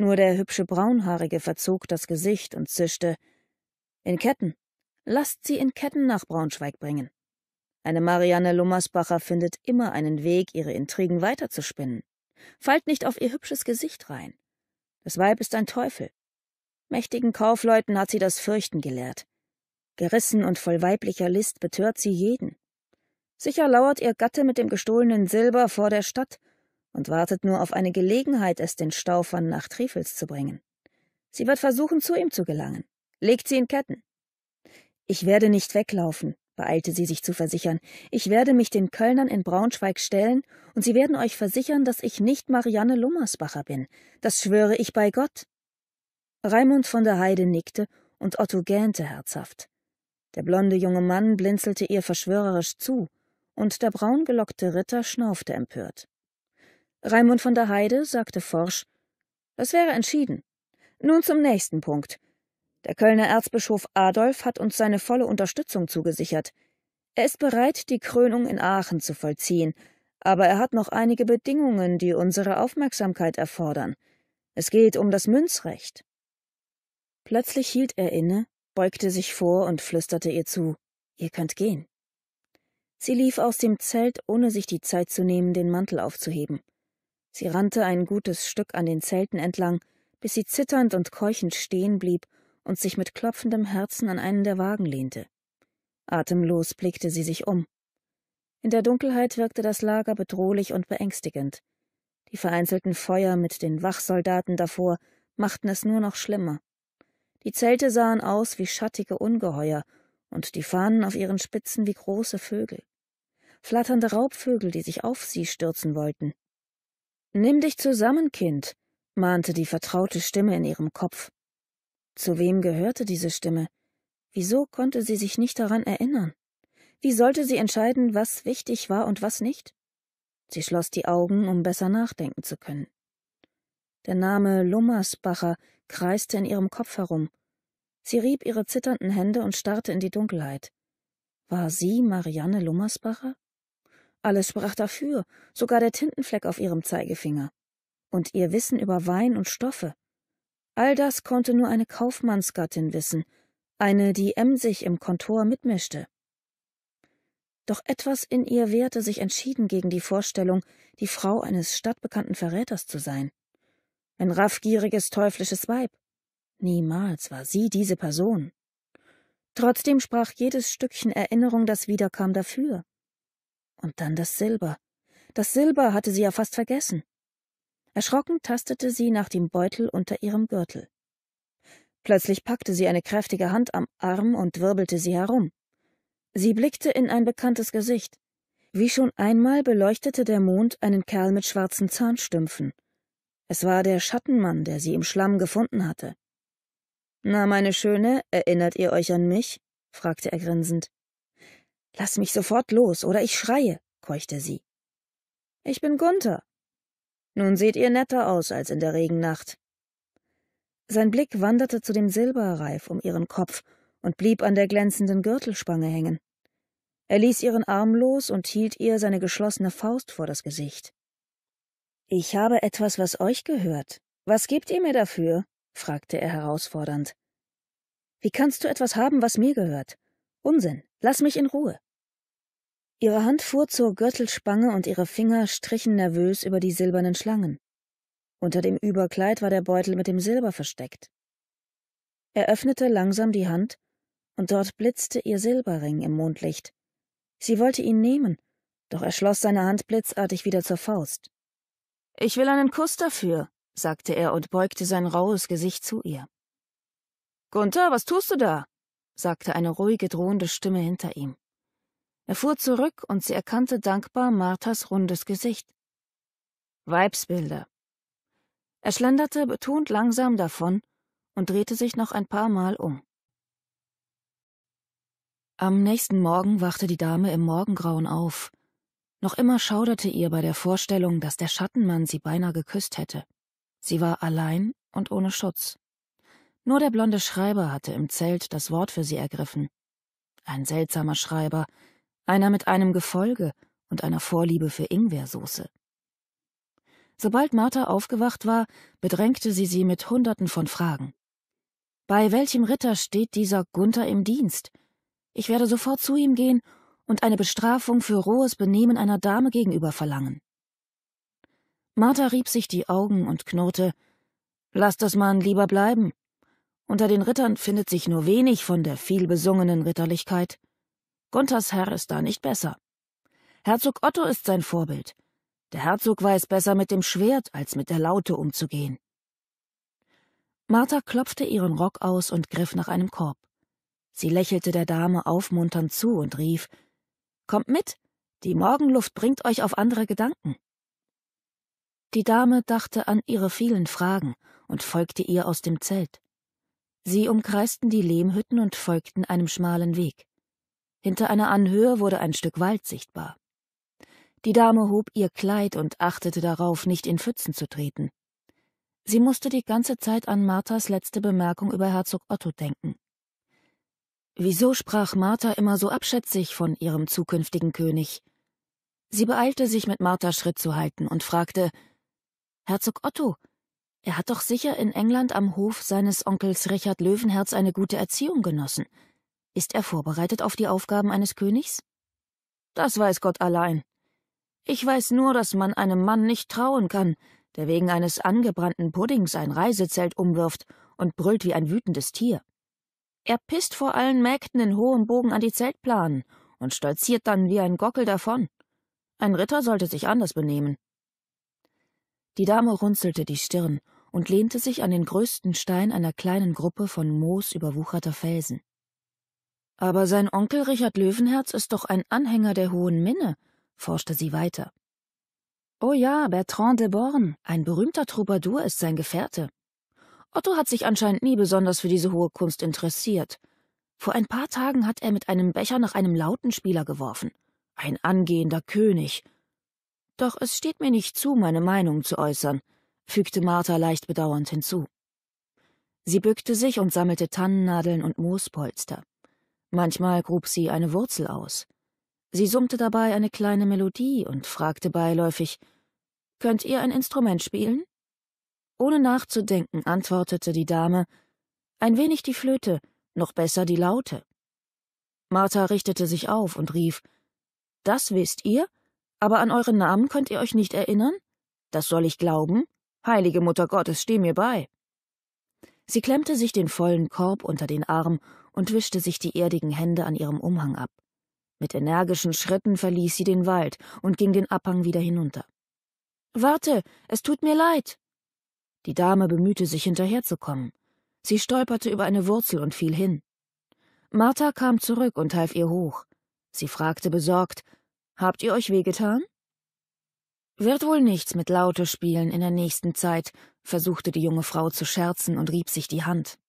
Nur der hübsche Braunhaarige verzog das Gesicht und zischte In Ketten. Lasst sie in Ketten nach Braunschweig bringen. Eine Marianne Lummersbacher findet immer einen Weg, ihre Intrigen weiterzuspinnen. Fallt nicht auf ihr hübsches Gesicht rein. Das Weib ist ein Teufel. Mächtigen Kaufleuten hat sie das Fürchten gelehrt. Gerissen und voll weiblicher List betört sie jeden. Sicher lauert ihr Gatte mit dem gestohlenen Silber vor der Stadt und wartet nur auf eine Gelegenheit, es den Staufern nach Trifels zu bringen. Sie wird versuchen, zu ihm zu gelangen. Legt sie in Ketten. Ich werde nicht weglaufen, beeilte sie sich zu versichern. Ich werde mich den Kölnern in Braunschweig stellen, und sie werden euch versichern, dass ich nicht Marianne Lummersbacher bin. Das schwöre ich bei Gott. Raimund von der Heide nickte, und Otto gähnte herzhaft. Der blonde junge Mann blinzelte ihr verschwörerisch zu, und der braungelockte Ritter schnaufte empört. Raimund von der Heide sagte forsch, das wäre entschieden. Nun zum nächsten Punkt. Der Kölner Erzbischof Adolf hat uns seine volle Unterstützung zugesichert. Er ist bereit, die Krönung in Aachen zu vollziehen, aber er hat noch einige Bedingungen, die unsere Aufmerksamkeit erfordern. Es geht um das Münzrecht. Plötzlich hielt er inne, beugte sich vor und flüsterte ihr zu Ihr könnt gehen. Sie lief aus dem Zelt, ohne sich die Zeit zu nehmen, den Mantel aufzuheben. Sie rannte ein gutes Stück an den Zelten entlang, bis sie zitternd und keuchend stehen blieb und sich mit klopfendem Herzen an einen der Wagen lehnte. Atemlos blickte sie sich um. In der Dunkelheit wirkte das Lager bedrohlich und beängstigend. Die vereinzelten Feuer mit den Wachsoldaten davor machten es nur noch schlimmer. Die Zelte sahen aus wie schattige Ungeheuer und die Fahnen auf ihren Spitzen wie große Vögel. Flatternde Raubvögel, die sich auf sie stürzen wollten. Nimm dich zusammen, Kind, mahnte die vertraute Stimme in ihrem Kopf. Zu wem gehörte diese Stimme? Wieso konnte sie sich nicht daran erinnern? Wie sollte sie entscheiden, was wichtig war und was nicht? Sie schloss die Augen, um besser nachdenken zu können. Der Name Lummersbacher kreiste in ihrem Kopf herum. Sie rieb ihre zitternden Hände und starrte in die Dunkelheit. War sie Marianne Lummersbacher? Alles sprach dafür, sogar der Tintenfleck auf ihrem Zeigefinger. Und ihr Wissen über Wein und Stoffe. All das konnte nur eine Kaufmannsgattin wissen, eine, die emsig im Kontor mitmischte. Doch etwas in ihr wehrte sich entschieden gegen die Vorstellung, die Frau eines stadtbekannten Verräters zu sein. Ein raffgieriges, teuflisches Weib. Niemals war sie diese Person. Trotzdem sprach jedes Stückchen Erinnerung, das wiederkam, dafür. Und dann das Silber. Das Silber hatte sie ja fast vergessen. Erschrocken tastete sie nach dem Beutel unter ihrem Gürtel. Plötzlich packte sie eine kräftige Hand am Arm und wirbelte sie herum. Sie blickte in ein bekanntes Gesicht. Wie schon einmal beleuchtete der Mond einen Kerl mit schwarzen Zahnstümpfen. Es war der Schattenmann, der sie im Schlamm gefunden hatte. Na, meine Schöne, erinnert ihr euch an mich? fragte er grinsend. Lass mich sofort los, oder ich schreie, keuchte sie. Ich bin Gunther. Nun seht ihr netter aus als in der Regennacht. Sein Blick wanderte zu dem Silberreif um ihren Kopf und blieb an der glänzenden Gürtelspange hängen. Er ließ ihren Arm los und hielt ihr seine geschlossene Faust vor das Gesicht. Ich habe etwas, was euch gehört. Was gebt ihr mir dafür? fragte er herausfordernd. Wie kannst du etwas haben, was mir gehört? Unsinn, lass mich in Ruhe. Ihre Hand fuhr zur Gürtelspange und ihre Finger strichen nervös über die silbernen Schlangen. Unter dem Überkleid war der Beutel mit dem Silber versteckt. Er öffnete langsam die Hand, und dort blitzte ihr Silberring im Mondlicht. Sie wollte ihn nehmen, doch er schloss seine Hand blitzartig wieder zur Faust. Ich will einen Kuss dafür, sagte er und beugte sein raues Gesicht zu ihr. Gunther, was tust du da? sagte eine ruhige, drohende Stimme hinter ihm. Er fuhr zurück und sie erkannte dankbar Marthas rundes Gesicht. Weibsbilder. Er schlenderte betont langsam davon und drehte sich noch ein paar Mal um. Am nächsten Morgen wachte die Dame im Morgengrauen auf. Noch immer schauderte ihr bei der Vorstellung, dass der Schattenmann sie beinahe geküsst hätte. Sie war allein und ohne Schutz. Nur der blonde Schreiber hatte im Zelt das Wort für sie ergriffen. Ein seltsamer Schreiber, einer mit einem Gefolge und einer Vorliebe für Ingwersoße. Sobald Martha aufgewacht war, bedrängte sie sie mit Hunderten von Fragen. Bei welchem Ritter steht dieser Gunther im Dienst? Ich werde sofort zu ihm gehen und eine Bestrafung für rohes Benehmen einer Dame gegenüber verlangen. Martha rieb sich die Augen und knurrte Lass das Mann lieber bleiben. Unter den Rittern findet sich nur wenig von der vielbesungenen Ritterlichkeit. Gunthers Herr ist da nicht besser. Herzog Otto ist sein Vorbild. Der Herzog weiß besser mit dem Schwert als mit der Laute umzugehen. Martha klopfte ihren Rock aus und griff nach einem Korb. Sie lächelte der Dame aufmunternd zu und rief Kommt mit, die Morgenluft bringt euch auf andere Gedanken. Die Dame dachte an ihre vielen Fragen und folgte ihr aus dem Zelt. Sie umkreisten die Lehmhütten und folgten einem schmalen Weg. Hinter einer Anhöhe wurde ein Stück Wald sichtbar. Die Dame hob ihr Kleid und achtete darauf, nicht in Pfützen zu treten. Sie musste die ganze Zeit an Marthas letzte Bemerkung über Herzog Otto denken. Wieso sprach Martha immer so abschätzig von ihrem zukünftigen König? Sie beeilte sich, mit Martha Schritt zu halten und fragte Herzog Otto, er hat doch sicher in England am Hof seines Onkels Richard Löwenherz eine gute Erziehung genossen. Ist er vorbereitet auf die Aufgaben eines Königs? Das weiß Gott allein. Ich weiß nur, dass man einem Mann nicht trauen kann, der wegen eines angebrannten Puddings ein Reisezelt umwirft und brüllt wie ein wütendes Tier. Er pisst vor allen Mägden in hohem Bogen an die Zeltplanen und stolziert dann wie ein Gockel davon. Ein Ritter sollte sich anders benehmen. Die Dame runzelte die Stirn und lehnte sich an den größten Stein einer kleinen Gruppe von moosüberwucherter Felsen. Aber sein Onkel Richard Löwenherz ist doch ein Anhänger der Hohen Minne, forschte sie weiter. Oh ja, Bertrand de Born, ein berühmter Troubadour, ist sein Gefährte. Otto hat sich anscheinend nie besonders für diese hohe Kunst interessiert. Vor ein paar Tagen hat er mit einem Becher nach einem Lautenspieler geworfen. Ein angehender König. Doch es steht mir nicht zu, meine Meinung zu äußern, fügte Martha leicht bedauernd hinzu. Sie bückte sich und sammelte Tannennadeln und Moospolster. Manchmal grub sie eine Wurzel aus. Sie summte dabei eine kleine Melodie und fragte beiläufig, Könnt ihr ein Instrument spielen? Ohne nachzudenken antwortete die Dame, ein wenig die Flöte, noch besser die Laute. Martha richtete sich auf und rief, Das wisst ihr, aber an euren Namen könnt ihr euch nicht erinnern? Das soll ich glauben? Heilige Mutter Gottes, steh mir bei! Sie klemmte sich den vollen Korb unter den Arm und wischte sich die erdigen Hände an ihrem Umhang ab. Mit energischen Schritten verließ sie den Wald und ging den Abhang wieder hinunter. Warte, es tut mir leid. Die Dame bemühte sich hinterherzukommen. Sie stolperte über eine Wurzel und fiel hin. Martha kam zurück und half ihr hoch. Sie fragte besorgt Habt ihr euch wehgetan? Wird wohl nichts mit Laute spielen in der nächsten Zeit, versuchte die junge Frau zu scherzen und rieb sich die Hand.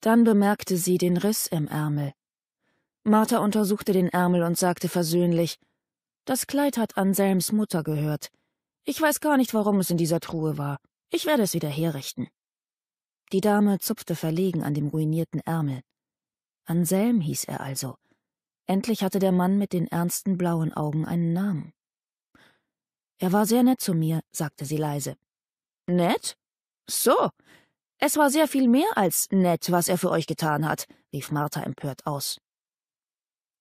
Dann bemerkte sie den Riss im Ärmel. Martha untersuchte den Ärmel und sagte versöhnlich, das Kleid hat Anselms Mutter gehört. Ich weiß gar nicht, warum es in dieser Truhe war. Ich werde es wieder herrichten. Die Dame zupfte verlegen an dem ruinierten Ärmel. Anselm hieß er also. Endlich hatte der Mann mit den ernsten blauen Augen einen Namen. Er war sehr nett zu mir, sagte sie leise. Nett? So, es war sehr viel mehr als nett, was er für euch getan hat, rief Martha empört aus.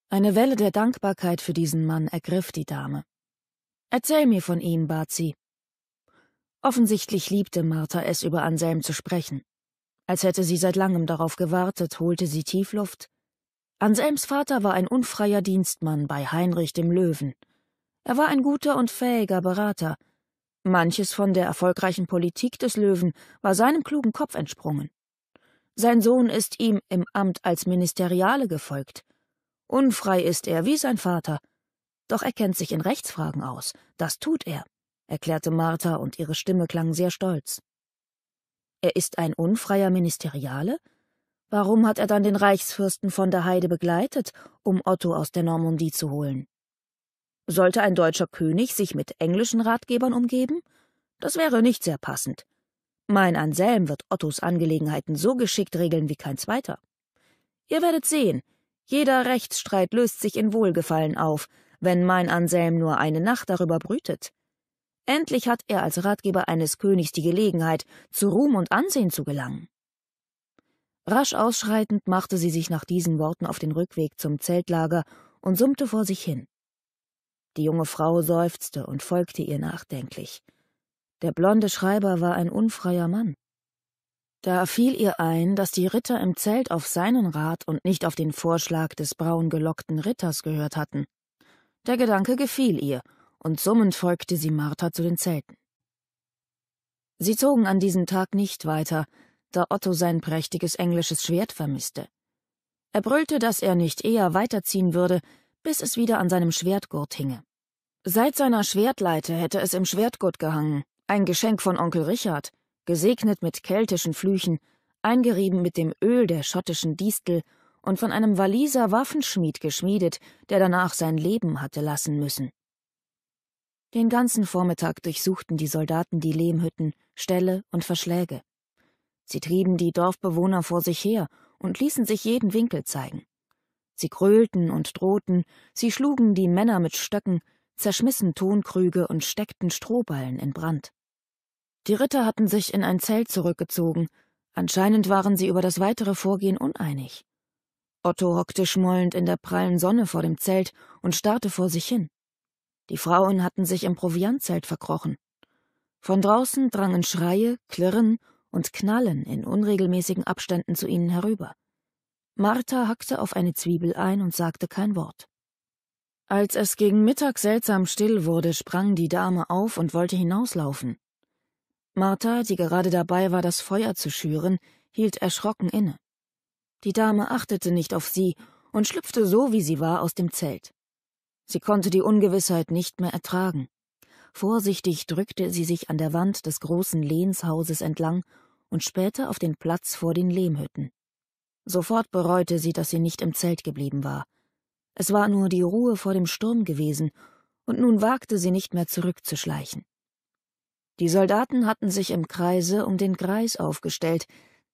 Eine Welle der Dankbarkeit für diesen Mann ergriff die Dame. Erzähl mir von ihm, bat sie. Offensichtlich liebte Martha es, über Anselm zu sprechen. Als hätte sie seit langem darauf gewartet, holte sie Tiefluft. Anselms Vater war ein unfreier Dienstmann bei Heinrich dem Löwen. Er war ein guter und fähiger Berater, Manches von der erfolgreichen Politik des Löwen war seinem klugen Kopf entsprungen. Sein Sohn ist ihm im Amt als Ministeriale gefolgt. Unfrei ist er wie sein Vater. Doch er kennt sich in Rechtsfragen aus. Das tut er, erklärte Martha, und ihre Stimme klang sehr stolz. Er ist ein unfreier Ministeriale? Warum hat er dann den Reichsfürsten von der Heide begleitet, um Otto aus der Normandie zu holen? Sollte ein deutscher König sich mit englischen Ratgebern umgeben? Das wäre nicht sehr passend. Mein Anselm wird Ottos Angelegenheiten so geschickt regeln wie kein zweiter. Ihr werdet sehen, jeder Rechtsstreit löst sich in Wohlgefallen auf, wenn mein Anselm nur eine Nacht darüber brütet. Endlich hat er als Ratgeber eines Königs die Gelegenheit, zu Ruhm und Ansehen zu gelangen. Rasch ausschreitend machte sie sich nach diesen Worten auf den Rückweg zum Zeltlager und summte vor sich hin. Die junge Frau seufzte und folgte ihr nachdenklich. Der blonde Schreiber war ein unfreier Mann. Da fiel ihr ein, dass die Ritter im Zelt auf seinen Rat und nicht auf den Vorschlag des braungelockten Ritters gehört hatten. Der Gedanke gefiel ihr, und summend folgte sie Martha zu den Zelten. Sie zogen an diesem Tag nicht weiter, da Otto sein prächtiges englisches Schwert vermisste. Er brüllte, dass er nicht eher weiterziehen würde, bis es wieder an seinem Schwertgurt hinge. Seit seiner Schwertleite hätte es im Schwertgurt gehangen, ein Geschenk von Onkel Richard, gesegnet mit keltischen Flüchen, eingerieben mit dem Öl der schottischen Distel und von einem Waliser Waffenschmied geschmiedet, der danach sein Leben hatte lassen müssen. Den ganzen Vormittag durchsuchten die Soldaten die Lehmhütten, Ställe und Verschläge. Sie trieben die Dorfbewohner vor sich her und ließen sich jeden Winkel zeigen. Sie gröhlten und drohten, sie schlugen die Männer mit Stöcken, zerschmissen Tonkrüge und steckten Strohballen in Brand. Die Ritter hatten sich in ein Zelt zurückgezogen, anscheinend waren sie über das weitere Vorgehen uneinig. Otto hockte schmollend in der prallen Sonne vor dem Zelt und starrte vor sich hin. Die Frauen hatten sich im Proviantzelt verkrochen. Von draußen drangen Schreie, Klirren und Knallen in unregelmäßigen Abständen zu ihnen herüber. Martha hackte auf eine Zwiebel ein und sagte kein Wort. Als es gegen Mittag seltsam still wurde, sprang die Dame auf und wollte hinauslaufen. Martha, die gerade dabei war, das Feuer zu schüren, hielt erschrocken inne. Die Dame achtete nicht auf sie und schlüpfte so, wie sie war, aus dem Zelt. Sie konnte die Ungewissheit nicht mehr ertragen. Vorsichtig drückte sie sich an der Wand des großen Lehnshauses entlang und spähte auf den Platz vor den Lehmhütten. Sofort bereute sie, dass sie nicht im Zelt geblieben war. Es war nur die Ruhe vor dem Sturm gewesen, und nun wagte sie nicht mehr zurückzuschleichen. Die Soldaten hatten sich im Kreise um den Greis aufgestellt,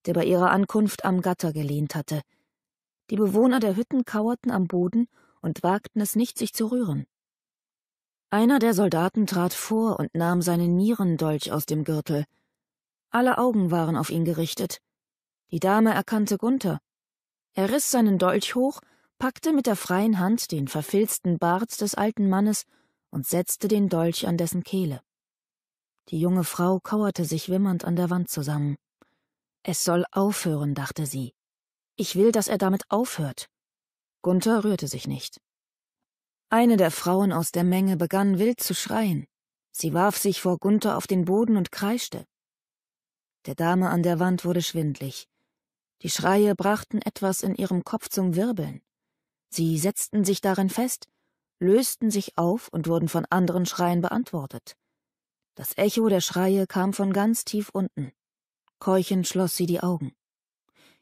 der bei ihrer Ankunft am Gatter gelehnt hatte. Die Bewohner der Hütten kauerten am Boden und wagten es nicht, sich zu rühren. Einer der Soldaten trat vor und nahm seinen Nierendolch aus dem Gürtel. Alle Augen waren auf ihn gerichtet, die Dame erkannte Gunther. Er riss seinen Dolch hoch, packte mit der freien Hand den verfilzten Bart des alten Mannes und setzte den Dolch an dessen Kehle. Die junge Frau kauerte sich wimmernd an der Wand zusammen. Es soll aufhören, dachte sie. Ich will, dass er damit aufhört. Gunther rührte sich nicht. Eine der Frauen aus der Menge begann wild zu schreien. Sie warf sich vor Gunther auf den Boden und kreischte. Der Dame an der Wand wurde schwindlig. Die Schreie brachten etwas in ihrem Kopf zum Wirbeln. Sie setzten sich darin fest, lösten sich auf und wurden von anderen Schreien beantwortet. Das Echo der Schreie kam von ganz tief unten. Keuchend schloss sie die Augen.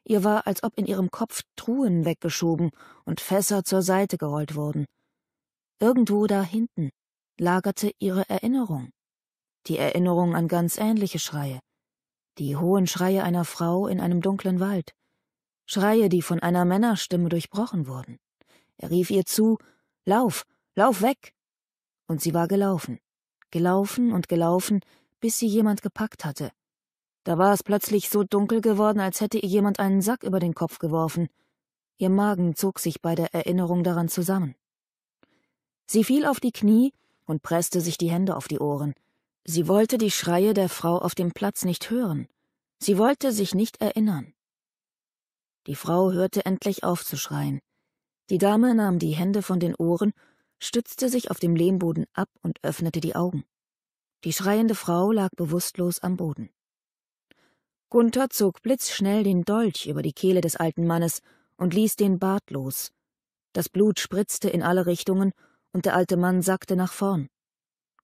Ihr war, als ob in ihrem Kopf Truhen weggeschoben und Fässer zur Seite gerollt wurden. Irgendwo da hinten lagerte ihre Erinnerung. Die Erinnerung an ganz ähnliche Schreie, die hohen Schreie einer Frau in einem dunklen Wald, Schreie, die von einer Männerstimme durchbrochen wurden. Er rief ihr zu Lauf, lauf weg. Und sie war gelaufen, gelaufen und gelaufen, bis sie jemand gepackt hatte. Da war es plötzlich so dunkel geworden, als hätte ihr jemand einen Sack über den Kopf geworfen. Ihr Magen zog sich bei der Erinnerung daran zusammen. Sie fiel auf die Knie und presste sich die Hände auf die Ohren. Sie wollte die Schreie der Frau auf dem Platz nicht hören. Sie wollte sich nicht erinnern. Die Frau hörte endlich auf zu schreien. Die Dame nahm die Hände von den Ohren, stützte sich auf dem Lehmboden ab und öffnete die Augen. Die schreiende Frau lag bewusstlos am Boden. Gunther zog blitzschnell den Dolch über die Kehle des alten Mannes und ließ den Bart los. Das Blut spritzte in alle Richtungen, und der alte Mann sackte nach vorn.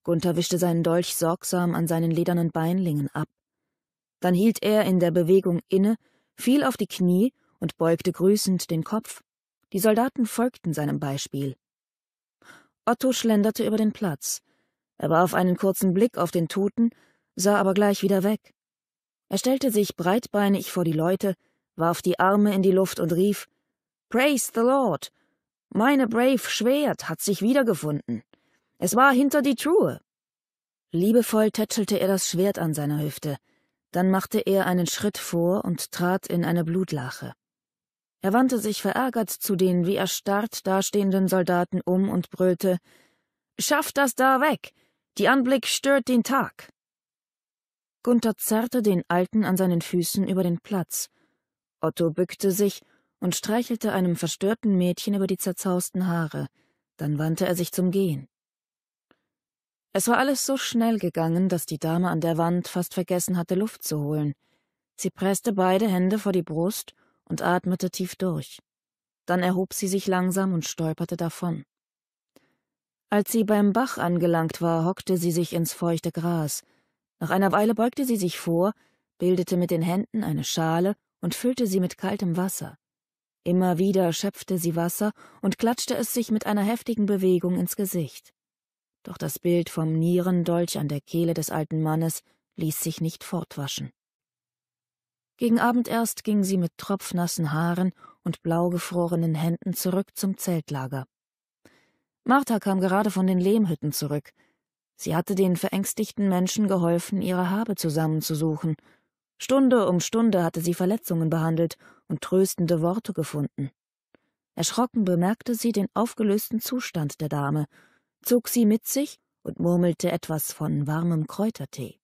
Gunther wischte seinen Dolch sorgsam an seinen ledernen Beinlingen ab. Dann hielt er in der Bewegung inne, fiel auf die Knie und beugte grüßend den Kopf. Die Soldaten folgten seinem Beispiel. Otto schlenderte über den Platz. Er warf einen kurzen Blick auf den Toten, sah aber gleich wieder weg. Er stellte sich breitbeinig vor die Leute, warf die Arme in die Luft und rief Praise the Lord. Meine Brave Schwert hat sich wiedergefunden. Es war hinter die Truhe. Liebevoll tätschelte er das Schwert an seiner Hüfte, dann machte er einen Schritt vor und trat in eine Blutlache. Er wandte sich verärgert zu den wie erstarrt dastehenden Soldaten um und brüllte Schafft das da weg. Die Anblick stört den Tag. Gunther zerrte den Alten an seinen Füßen über den Platz. Otto bückte sich und streichelte einem verstörten Mädchen über die zerzausten Haare. Dann wandte er sich zum Gehen. Es war alles so schnell gegangen, dass die Dame an der Wand fast vergessen hatte, Luft zu holen. Sie presste beide Hände vor die Brust und atmete tief durch. Dann erhob sie sich langsam und stolperte davon. Als sie beim Bach angelangt war, hockte sie sich ins feuchte Gras. Nach einer Weile beugte sie sich vor, bildete mit den Händen eine Schale und füllte sie mit kaltem Wasser. Immer wieder schöpfte sie Wasser und klatschte es sich mit einer heftigen Bewegung ins Gesicht doch das Bild vom Nierendolch an der Kehle des alten Mannes ließ sich nicht fortwaschen. Gegen Abend erst ging sie mit tropfnassen Haaren und blaugefrorenen Händen zurück zum Zeltlager. Martha kam gerade von den Lehmhütten zurück. Sie hatte den verängstigten Menschen geholfen, ihre Habe zusammenzusuchen. Stunde um Stunde hatte sie Verletzungen behandelt und tröstende Worte gefunden. Erschrocken bemerkte sie den aufgelösten Zustand der Dame zog sie mit sich und murmelte etwas von warmem Kräutertee.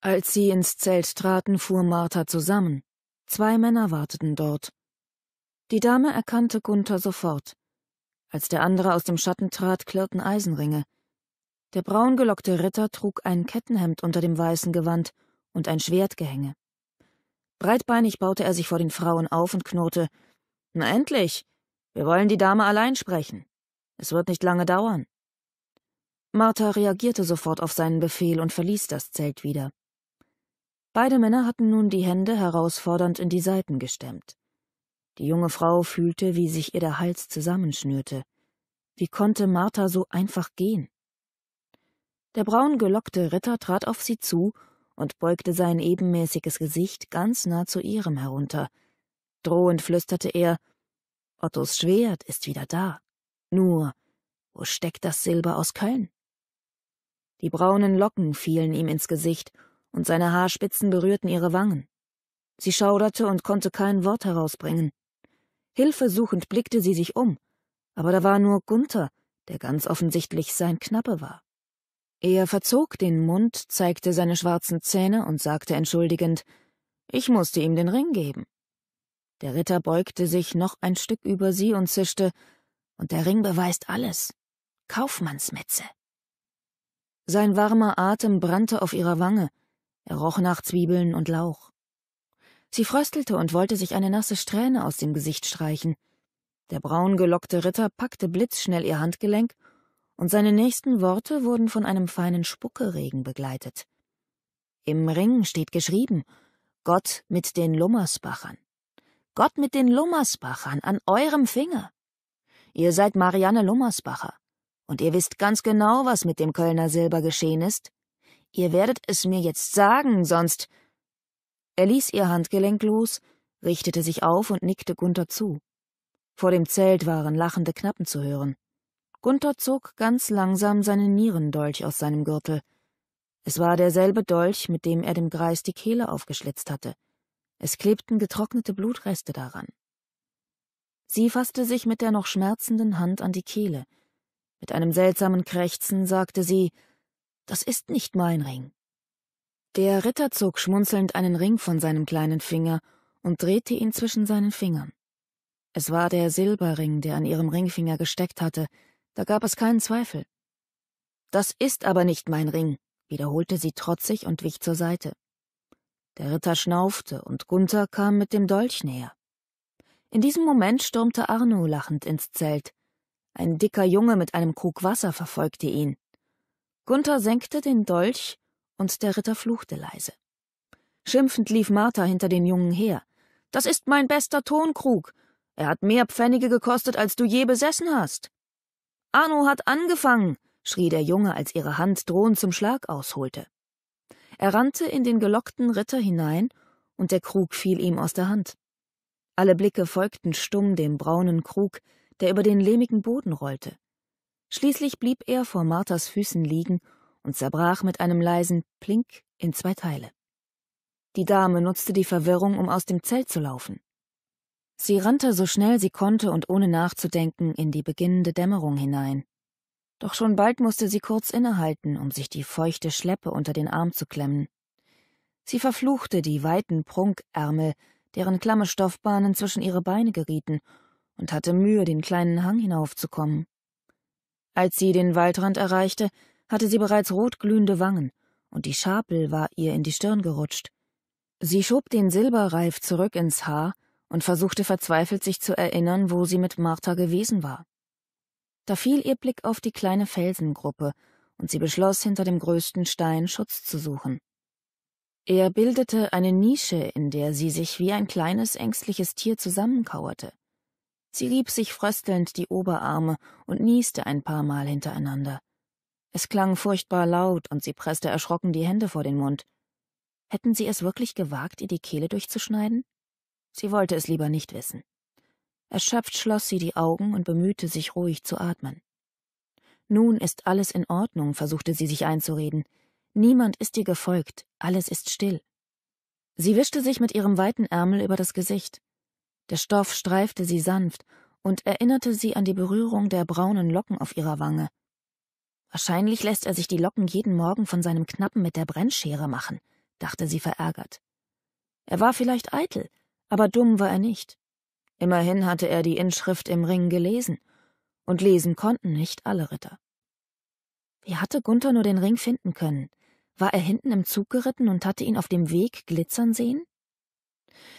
Als sie ins Zelt traten, fuhr Martha zusammen. Zwei Männer warteten dort. Die Dame erkannte Gunther sofort. Als der andere aus dem Schatten trat, klirrten Eisenringe. Der braungelockte Ritter trug ein Kettenhemd unter dem weißen Gewand und ein Schwertgehänge. Breitbeinig baute er sich vor den Frauen auf und knurrte Na endlich. Wir wollen die Dame allein sprechen. Es wird nicht lange dauern. Martha reagierte sofort auf seinen Befehl und verließ das Zelt wieder. Beide Männer hatten nun die Hände herausfordernd in die Seiten gestemmt. Die junge Frau fühlte, wie sich ihr der Hals zusammenschnürte. Wie konnte Martha so einfach gehen? Der braun gelockte Ritter trat auf sie zu und beugte sein ebenmäßiges Gesicht ganz nah zu ihrem herunter. Drohend flüsterte er Ottos Schwert ist wieder da. Nur, wo steckt das Silber aus Köln? Die braunen Locken fielen ihm ins Gesicht, und seine Haarspitzen berührten ihre Wangen. Sie schauderte und konnte kein Wort herausbringen. Hilfesuchend blickte sie sich um, aber da war nur Gunther, der ganz offensichtlich sein Knappe war. Er verzog den Mund, zeigte seine schwarzen Zähne und sagte entschuldigend, ich musste ihm den Ring geben. Der Ritter beugte sich noch ein Stück über sie und zischte, und der Ring beweist alles. Kaufmannsmetze. Sein warmer Atem brannte auf ihrer Wange. Er roch nach Zwiebeln und Lauch. Sie fröstelte und wollte sich eine nasse Strähne aus dem Gesicht streichen. Der braungelockte Ritter packte blitzschnell ihr Handgelenk, und seine nächsten Worte wurden von einem feinen Spuckeregen begleitet. Im Ring steht geschrieben Gott mit den Lummersbachern. Gott mit den Lummersbachern an eurem Finger. Ihr seid Marianne Lummersbacher. Und ihr wisst ganz genau, was mit dem Kölner Silber geschehen ist. Ihr werdet es mir jetzt sagen, sonst. Er ließ ihr Handgelenk los, richtete sich auf und nickte Gunther zu. Vor dem Zelt waren lachende Knappen zu hören. Gunther zog ganz langsam seinen Nierendolch aus seinem Gürtel. Es war derselbe Dolch, mit dem er dem Greis die Kehle aufgeschlitzt hatte. Es klebten getrocknete Blutreste daran. Sie fasste sich mit der noch schmerzenden Hand an die Kehle. Mit einem seltsamen Krächzen sagte sie, das ist nicht mein Ring. Der Ritter zog schmunzelnd einen Ring von seinem kleinen Finger und drehte ihn zwischen seinen Fingern. Es war der Silberring, der an ihrem Ringfinger gesteckt hatte, da gab es keinen Zweifel. Das ist aber nicht mein Ring, wiederholte sie trotzig und wich zur Seite. Der Ritter schnaufte, und Gunther kam mit dem Dolch näher. In diesem Moment stürmte Arno lachend ins Zelt. Ein dicker Junge mit einem Krug Wasser verfolgte ihn. Gunther senkte den Dolch und der Ritter fluchte leise. Schimpfend lief Martha hinter den Jungen her. Das ist mein bester Tonkrug. Er hat mehr Pfennige gekostet, als du je besessen hast. Arno hat angefangen, schrie der Junge, als ihre Hand drohend zum Schlag ausholte. Er rannte in den gelockten Ritter hinein, und der Krug fiel ihm aus der Hand. Alle Blicke folgten stumm dem braunen Krug, der über den lehmigen Boden rollte. Schließlich blieb er vor Marthas Füßen liegen und zerbrach mit einem leisen Plink in zwei Teile. Die Dame nutzte die Verwirrung, um aus dem Zelt zu laufen. Sie rannte so schnell sie konnte und ohne nachzudenken in die beginnende Dämmerung hinein. Doch schon bald musste sie kurz innehalten, um sich die feuchte Schleppe unter den Arm zu klemmen. Sie verfluchte die weiten Prunkärmel, deren klamme Stoffbahnen zwischen ihre Beine gerieten, und hatte Mühe, den kleinen Hang hinaufzukommen. Als sie den Waldrand erreichte, hatte sie bereits rotglühende Wangen, und die Schapel war ihr in die Stirn gerutscht. Sie schob den Silberreif zurück ins Haar und versuchte verzweifelt sich zu erinnern, wo sie mit Martha gewesen war. Da fiel ihr Blick auf die kleine Felsengruppe, und sie beschloss, hinter dem größten Stein Schutz zu suchen. Er bildete eine Nische, in der sie sich wie ein kleines, ängstliches Tier zusammenkauerte. Sie rieb sich fröstelnd die Oberarme und nieste ein paar Mal hintereinander. Es klang furchtbar laut und sie presste erschrocken die Hände vor den Mund. Hätten sie es wirklich gewagt, ihr die Kehle durchzuschneiden? Sie wollte es lieber nicht wissen. Erschöpft schloss sie die Augen und bemühte sich, ruhig zu atmen. Nun ist alles in Ordnung, versuchte sie sich einzureden. Niemand ist dir gefolgt, alles ist still. Sie wischte sich mit ihrem weiten Ärmel über das Gesicht. Der Stoff streifte sie sanft und erinnerte sie an die Berührung der braunen Locken auf ihrer Wange. Wahrscheinlich lässt er sich die Locken jeden Morgen von seinem Knappen mit der Brennschere machen, dachte sie verärgert. Er war vielleicht eitel, aber dumm war er nicht. Immerhin hatte er die Inschrift im Ring gelesen, und lesen konnten nicht alle Ritter. Wie hatte Gunther nur den Ring finden können? War er hinten im Zug geritten und hatte ihn auf dem Weg glitzern sehen?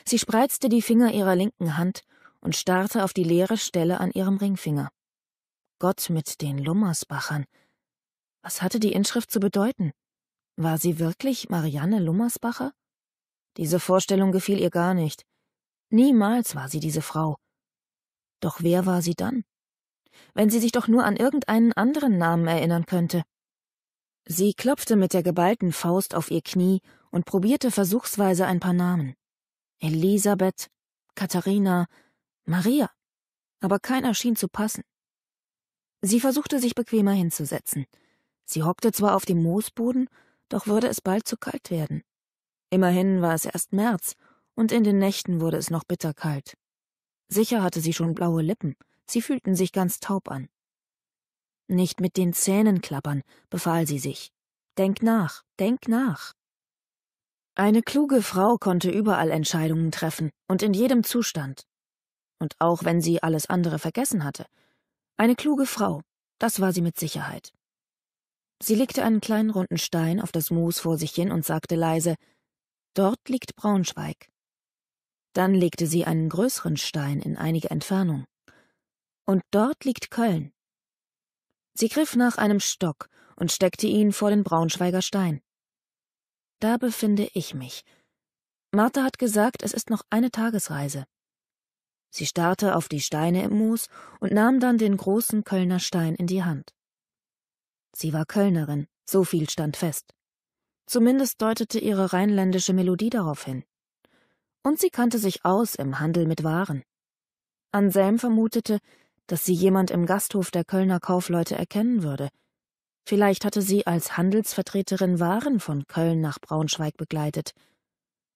Sie spreizte die Finger ihrer linken Hand und starrte auf die leere Stelle an ihrem Ringfinger. Gott mit den Lummersbachern. Was hatte die Inschrift zu bedeuten? War sie wirklich Marianne Lummersbacher? Diese Vorstellung gefiel ihr gar nicht. Niemals war sie diese Frau. Doch wer war sie dann? Wenn sie sich doch nur an irgendeinen anderen Namen erinnern könnte. Sie klopfte mit der geballten Faust auf ihr Knie und probierte versuchsweise ein paar Namen. Elisabeth, Katharina, Maria. Aber keiner schien zu passen. Sie versuchte sich bequemer hinzusetzen. Sie hockte zwar auf dem Moosboden, doch würde es bald zu kalt werden. Immerhin war es erst März, und in den Nächten wurde es noch bitterkalt. Sicher hatte sie schon blaue Lippen, sie fühlten sich ganz taub an. Nicht mit den Zähnen klappern, befahl sie sich. Denk nach, denk nach. Eine kluge Frau konnte überall Entscheidungen treffen und in jedem Zustand. Und auch wenn sie alles andere vergessen hatte. Eine kluge Frau, das war sie mit Sicherheit. Sie legte einen kleinen runden Stein auf das Moos vor sich hin und sagte leise Dort liegt Braunschweig. Dann legte sie einen größeren Stein in einige Entfernung. Und dort liegt Köln. Sie griff nach einem Stock und steckte ihn vor den Braunschweiger Stein. Da befinde ich mich. Martha hat gesagt, es ist noch eine Tagesreise. Sie starrte auf die Steine im Moos und nahm dann den großen Kölner Stein in die Hand. Sie war Kölnerin, so viel stand fest. Zumindest deutete ihre rheinländische Melodie darauf hin. Und sie kannte sich aus im Handel mit Waren. Anselm vermutete, dass sie jemand im Gasthof der Kölner Kaufleute erkennen würde. Vielleicht hatte sie als Handelsvertreterin Waren von Köln nach Braunschweig begleitet.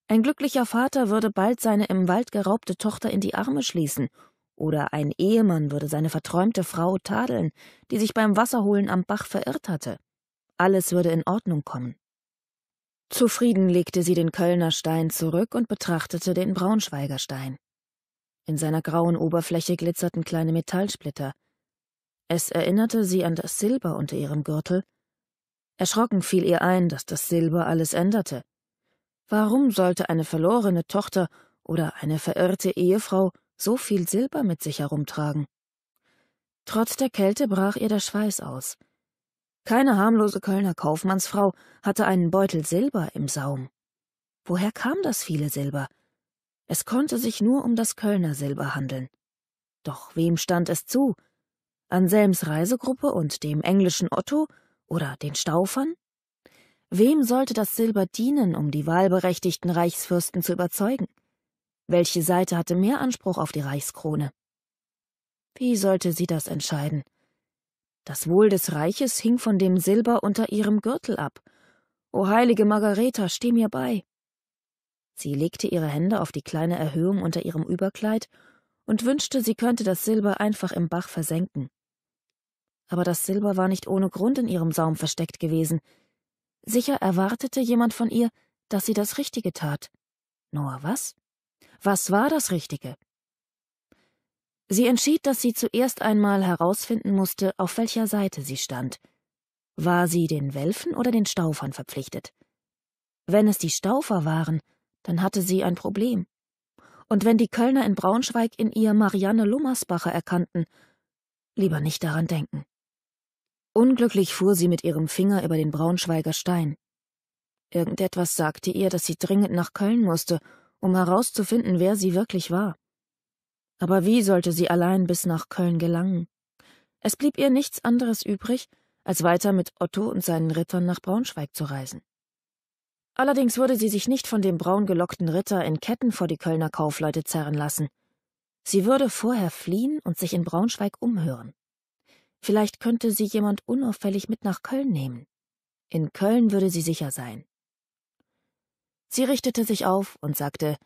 Ein glücklicher Vater würde bald seine im Wald geraubte Tochter in die Arme schließen, oder ein Ehemann würde seine verträumte Frau tadeln, die sich beim Wasserholen am Bach verirrt hatte. Alles würde in Ordnung kommen. Zufrieden legte sie den Kölner Stein zurück und betrachtete den Braunschweiger Stein. In seiner grauen Oberfläche glitzerten kleine Metallsplitter. Es erinnerte sie an das Silber unter ihrem Gürtel. Erschrocken fiel ihr ein, dass das Silber alles änderte. Warum sollte eine verlorene Tochter oder eine verirrte Ehefrau so viel Silber mit sich herumtragen? Trotz der Kälte brach ihr der Schweiß aus. Keine harmlose Kölner Kaufmannsfrau hatte einen Beutel Silber im Saum. Woher kam das viele Silber? Es konnte sich nur um das Kölner Silber handeln. Doch wem stand es zu? Anselms Reisegruppe und dem englischen Otto oder den Staufern? Wem sollte das Silber dienen, um die wahlberechtigten Reichsfürsten zu überzeugen? Welche Seite hatte mehr Anspruch auf die Reichskrone? Wie sollte sie das entscheiden? Das Wohl des Reiches hing von dem Silber unter ihrem Gürtel ab. O heilige Margareta, steh mir bei. Sie legte ihre Hände auf die kleine Erhöhung unter ihrem Überkleid und wünschte, sie könnte das Silber einfach im Bach versenken. Aber das Silber war nicht ohne Grund in ihrem Saum versteckt gewesen. Sicher erwartete jemand von ihr, dass sie das Richtige tat. Nur was? Was war das Richtige? Sie entschied, dass sie zuerst einmal herausfinden musste, auf welcher Seite sie stand. War sie den Welfen oder den Staufern verpflichtet? Wenn es die Staufer waren, dann hatte sie ein Problem. Und wenn die Kölner in Braunschweig in ihr Marianne Lummersbacher erkannten, lieber nicht daran denken. Unglücklich fuhr sie mit ihrem Finger über den Braunschweiger Stein. Irgendetwas sagte ihr, dass sie dringend nach Köln musste, um herauszufinden, wer sie wirklich war. Aber wie sollte sie allein bis nach Köln gelangen? Es blieb ihr nichts anderes übrig, als weiter mit Otto und seinen Rittern nach Braunschweig zu reisen. Allerdings würde sie sich nicht von dem braun gelockten Ritter in Ketten vor die Kölner Kaufleute zerren lassen. Sie würde vorher fliehen und sich in Braunschweig umhören. Vielleicht könnte sie jemand unauffällig mit nach Köln nehmen. In Köln würde sie sicher sein. Sie richtete sich auf und sagte,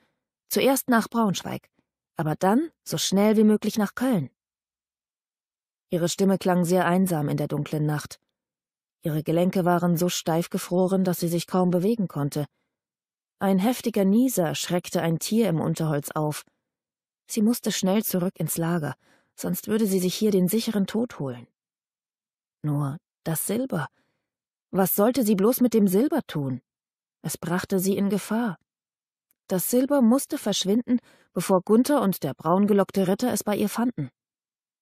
zuerst nach Braunschweig, aber dann so schnell wie möglich nach Köln. Ihre Stimme klang sehr einsam in der dunklen Nacht. Ihre Gelenke waren so steif gefroren, dass sie sich kaum bewegen konnte. Ein heftiger Nieser schreckte ein Tier im Unterholz auf. Sie musste schnell zurück ins Lager, sonst würde sie sich hier den sicheren Tod holen. Nur das Silber. Was sollte sie bloß mit dem Silber tun? Es brachte sie in Gefahr. Das Silber musste verschwinden, bevor Gunther und der braungelockte Ritter es bei ihr fanden.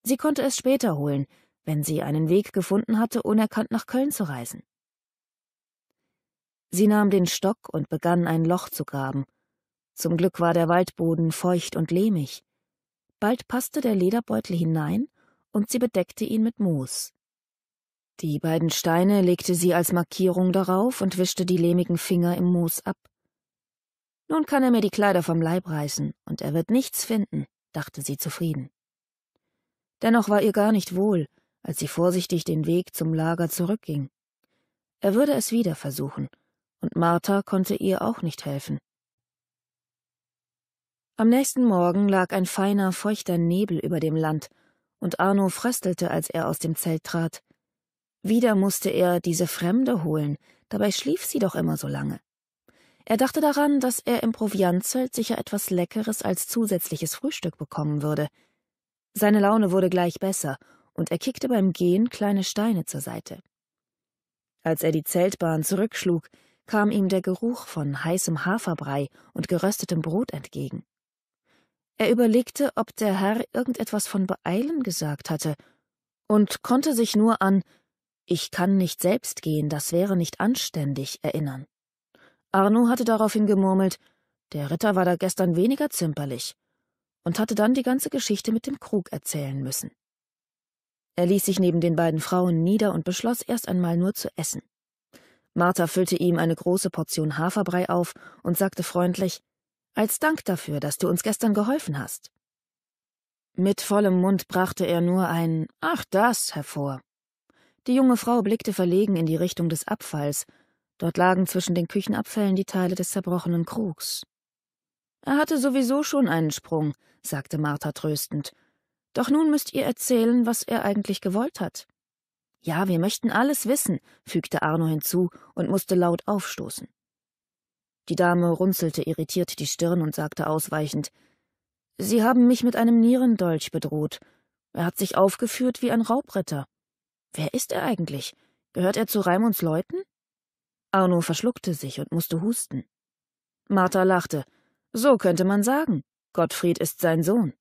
Sie konnte es später holen, wenn sie einen Weg gefunden hatte, unerkannt nach Köln zu reisen. Sie nahm den Stock und begann ein Loch zu graben. Zum Glück war der Waldboden feucht und lehmig. Bald passte der Lederbeutel hinein und sie bedeckte ihn mit Moos. Die beiden Steine legte sie als Markierung darauf und wischte die lehmigen Finger im Moos ab. Nun kann er mir die Kleider vom Leib reißen, und er wird nichts finden, dachte sie zufrieden. Dennoch war ihr gar nicht wohl, als sie vorsichtig den Weg zum Lager zurückging. Er würde es wieder versuchen, und Martha konnte ihr auch nicht helfen. Am nächsten Morgen lag ein feiner, feuchter Nebel über dem Land, und Arno fröstelte, als er aus dem Zelt trat. Wieder musste er diese Fremde holen, dabei schlief sie doch immer so lange. Er dachte daran, dass er im Proviantzelt sicher etwas Leckeres als zusätzliches Frühstück bekommen würde. Seine Laune wurde gleich besser, und er kickte beim Gehen kleine Steine zur Seite. Als er die Zeltbahn zurückschlug, kam ihm der Geruch von heißem Haferbrei und geröstetem Brot entgegen. Er überlegte, ob der Herr irgendetwas von Beeilen gesagt hatte, und konnte sich nur an Ich kann nicht selbst gehen, das wäre nicht anständig erinnern. Arno hatte daraufhin gemurmelt, der Ritter war da gestern weniger zimperlich, und hatte dann die ganze Geschichte mit dem Krug erzählen müssen. Er ließ sich neben den beiden Frauen nieder und beschloss erst einmal nur zu essen. Martha füllte ihm eine große Portion Haferbrei auf und sagte freundlich Als Dank dafür, dass du uns gestern geholfen hast. Mit vollem Mund brachte er nur ein Ach das hervor. Die junge Frau blickte verlegen in die Richtung des Abfalls, dort lagen zwischen den Küchenabfällen die Teile des zerbrochenen Krugs. Er hatte sowieso schon einen Sprung, sagte Martha tröstend, doch nun müsst ihr erzählen, was er eigentlich gewollt hat. Ja, wir möchten alles wissen, fügte Arno hinzu und musste laut aufstoßen. Die Dame runzelte irritiert die Stirn und sagte ausweichend Sie haben mich mit einem Nierendolch bedroht. Er hat sich aufgeführt wie ein Raubritter. Wer ist er eigentlich? Gehört er zu Raimunds Leuten? Arno verschluckte sich und musste husten. Martha lachte. So könnte man sagen. Gottfried ist sein Sohn.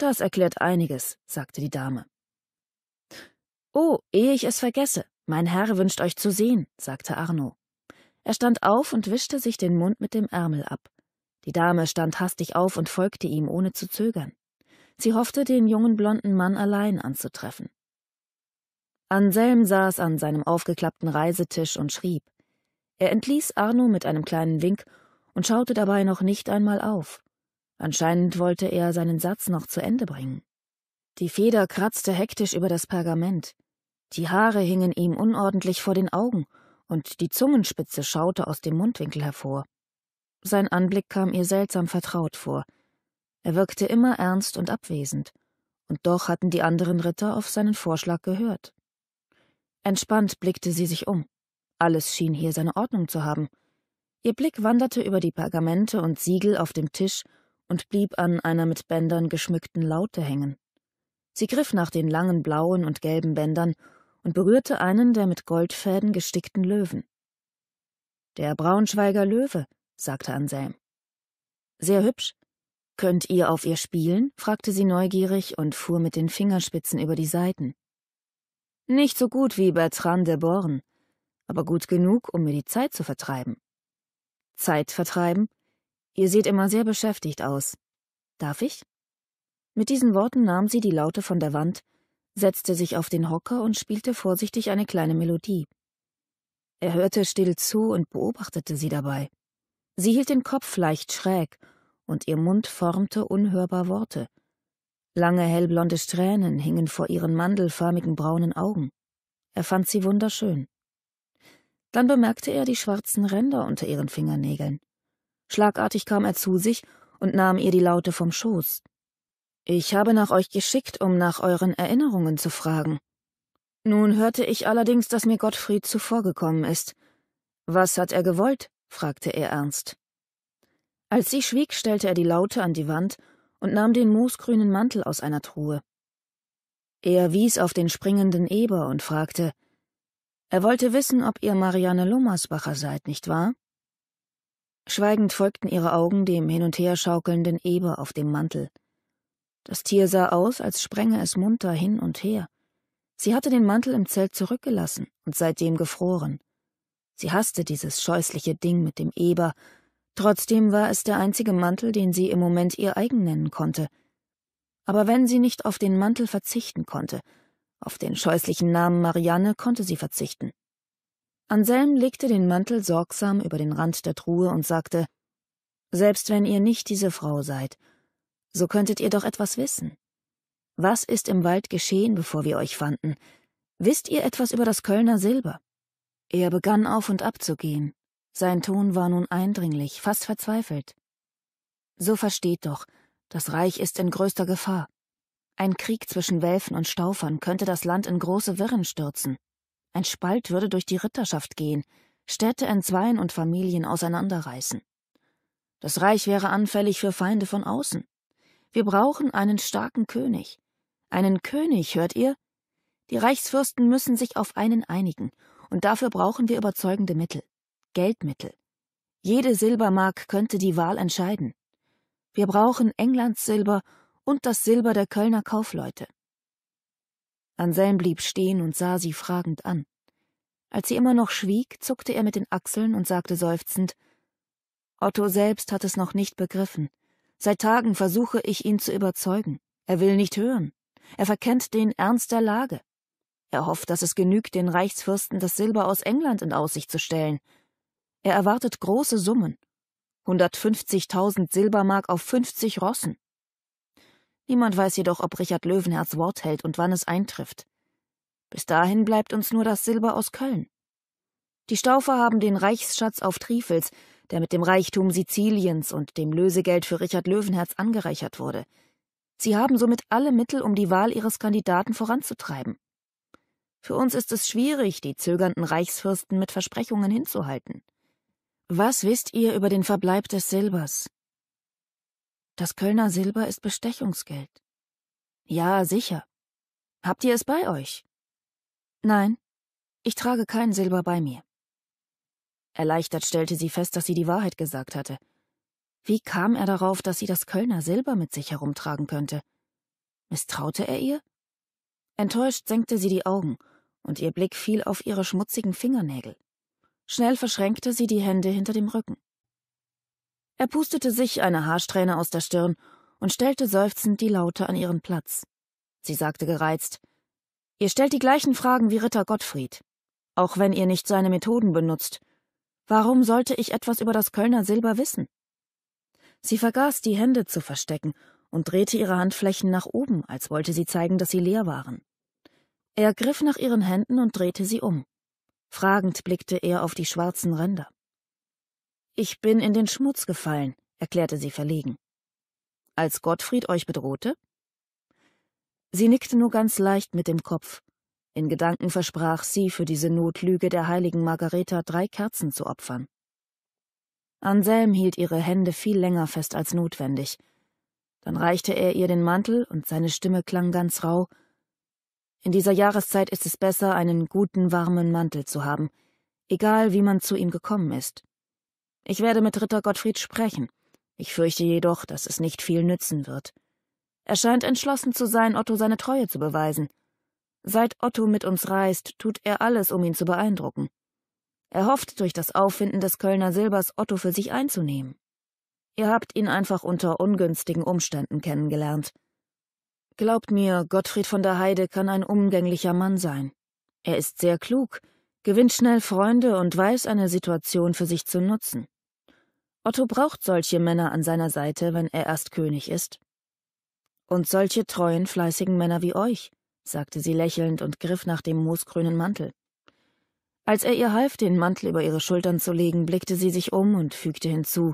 Das erklärt einiges, sagte die Dame. Oh, ehe ich es vergesse, mein Herr wünscht euch zu sehen, sagte Arno. Er stand auf und wischte sich den Mund mit dem Ärmel ab. Die Dame stand hastig auf und folgte ihm, ohne zu zögern. Sie hoffte, den jungen blonden Mann allein anzutreffen. Anselm saß an seinem aufgeklappten Reisetisch und schrieb. Er entließ Arno mit einem kleinen Wink und schaute dabei noch nicht einmal auf. Anscheinend wollte er seinen Satz noch zu Ende bringen. Die Feder kratzte hektisch über das Pergament. Die Haare hingen ihm unordentlich vor den Augen, und die Zungenspitze schaute aus dem Mundwinkel hervor. Sein Anblick kam ihr seltsam vertraut vor. Er wirkte immer ernst und abwesend, und doch hatten die anderen Ritter auf seinen Vorschlag gehört. Entspannt blickte sie sich um. Alles schien hier seine Ordnung zu haben. Ihr Blick wanderte über die Pergamente und Siegel auf dem Tisch und blieb an einer mit Bändern geschmückten Laute hängen. Sie griff nach den langen blauen und gelben Bändern und berührte einen der mit Goldfäden gestickten Löwen. Der Braunschweiger Löwe, sagte Anselm. Sehr hübsch. Könnt ihr auf ihr spielen? fragte sie neugierig und fuhr mit den Fingerspitzen über die Seiten. Nicht so gut wie Bertrand de Born, aber gut genug, um mir die Zeit zu vertreiben. Zeit vertreiben? Ihr seht immer sehr beschäftigt aus. Darf ich? Mit diesen Worten nahm sie die Laute von der Wand, setzte sich auf den Hocker und spielte vorsichtig eine kleine Melodie. Er hörte still zu und beobachtete sie dabei. Sie hielt den Kopf leicht schräg, und ihr Mund formte unhörbar Worte. Lange hellblonde Strähnen hingen vor ihren mandelförmigen braunen Augen. Er fand sie wunderschön. Dann bemerkte er die schwarzen Ränder unter ihren Fingernägeln. Schlagartig kam er zu sich und nahm ihr die Laute vom Schoß. Ich habe nach euch geschickt, um nach euren Erinnerungen zu fragen. Nun hörte ich allerdings, dass mir Gottfried zuvorgekommen ist. Was hat er gewollt? fragte er ernst. Als sie schwieg, stellte er die Laute an die Wand und nahm den moosgrünen Mantel aus einer Truhe. Er wies auf den springenden Eber und fragte, er wollte wissen, ob ihr Marianne Lummersbacher seid, nicht wahr? Schweigend folgten ihre Augen dem hin und her schaukelnden Eber auf dem Mantel. Das Tier sah aus, als sprenge es munter hin und her. Sie hatte den Mantel im Zelt zurückgelassen und seitdem gefroren. Sie hasste dieses scheußliche Ding mit dem Eber, trotzdem war es der einzige Mantel, den sie im Moment ihr eigen nennen konnte. Aber wenn sie nicht auf den Mantel verzichten konnte, auf den scheußlichen Namen Marianne konnte sie verzichten. Anselm legte den Mantel sorgsam über den Rand der Truhe und sagte Selbst wenn ihr nicht diese Frau seid, so könntet ihr doch etwas wissen. Was ist im Wald geschehen, bevor wir euch fanden? Wisst ihr etwas über das Kölner Silber? Er begann auf und ab zu gehen. Sein Ton war nun eindringlich, fast verzweifelt. So versteht doch, das Reich ist in größter Gefahr. Ein Krieg zwischen Welfen und Staufern könnte das Land in große Wirren stürzen. Ein Spalt würde durch die Ritterschaft gehen, Städte entzweien und Familien auseinanderreißen. Das Reich wäre anfällig für Feinde von außen. Wir brauchen einen starken König. Einen König, hört ihr? Die Reichsfürsten müssen sich auf einen einigen, und dafür brauchen wir überzeugende Mittel. Geldmittel. Jede Silbermark könnte die Wahl entscheiden. Wir brauchen Englands Silber und das Silber der Kölner Kaufleute. Anselm blieb stehen und sah sie fragend an. Als sie immer noch schwieg, zuckte er mit den Achseln und sagte seufzend Otto selbst hat es noch nicht begriffen. Seit Tagen versuche ich ihn zu überzeugen. Er will nicht hören. Er verkennt den Ernst der Lage. Er hofft, dass es genügt, den Reichsfürsten das Silber aus England in Aussicht zu stellen. Er erwartet große Summen. 150.000 Silbermark auf 50 Rossen. Niemand weiß jedoch, ob Richard Löwenherz Wort hält und wann es eintrifft. Bis dahin bleibt uns nur das Silber aus Köln. Die Staufer haben den Reichsschatz auf Trifels, der mit dem Reichtum Siziliens und dem Lösegeld für Richard Löwenherz angereichert wurde. Sie haben somit alle Mittel, um die Wahl ihres Kandidaten voranzutreiben. Für uns ist es schwierig, die zögernden Reichsfürsten mit Versprechungen hinzuhalten. Was wisst ihr über den Verbleib des Silbers? Das Kölner Silber ist Bestechungsgeld. Ja, sicher. Habt ihr es bei euch? Nein, ich trage kein Silber bei mir. Erleichtert stellte sie fest, dass sie die Wahrheit gesagt hatte. Wie kam er darauf, dass sie das Kölner Silber mit sich herumtragen könnte? Misstraute er ihr? Enttäuscht senkte sie die Augen, und ihr Blick fiel auf ihre schmutzigen Fingernägel. Schnell verschränkte sie die Hände hinter dem Rücken. Er pustete sich eine Haarsträhne aus der Stirn und stellte seufzend die Laute an ihren Platz. Sie sagte gereizt Ihr stellt die gleichen Fragen wie Ritter Gottfried, auch wenn ihr nicht seine Methoden benutzt. Warum sollte ich etwas über das Kölner Silber wissen? Sie vergaß, die Hände zu verstecken und drehte ihre Handflächen nach oben, als wollte sie zeigen, dass sie leer waren. Er griff nach ihren Händen und drehte sie um. Fragend blickte er auf die schwarzen Ränder. Ich bin in den Schmutz gefallen, erklärte sie verlegen. Als Gottfried euch bedrohte? Sie nickte nur ganz leicht mit dem Kopf. In Gedanken versprach sie, für diese Notlüge der heiligen Margareta drei Kerzen zu opfern. Anselm hielt ihre Hände viel länger fest als notwendig. Dann reichte er ihr den Mantel und seine Stimme klang ganz rau. In dieser Jahreszeit ist es besser, einen guten, warmen Mantel zu haben, egal wie man zu ihm gekommen ist. Ich werde mit Ritter Gottfried sprechen. Ich fürchte jedoch, dass es nicht viel nützen wird. Er scheint entschlossen zu sein, Otto seine Treue zu beweisen. Seit Otto mit uns reist, tut er alles, um ihn zu beeindrucken. Er hofft, durch das Auffinden des Kölner Silbers Otto für sich einzunehmen. Ihr habt ihn einfach unter ungünstigen Umständen kennengelernt. Glaubt mir, Gottfried von der Heide kann ein umgänglicher Mann sein. Er ist sehr klug, gewinnt schnell Freunde und weiß eine Situation für sich zu nutzen. Otto braucht solche Männer an seiner Seite, wenn er erst König ist. Und solche treuen, fleißigen Männer wie euch, sagte sie lächelnd und griff nach dem moosgrünen Mantel. Als er ihr half, den Mantel über ihre Schultern zu legen, blickte sie sich um und fügte hinzu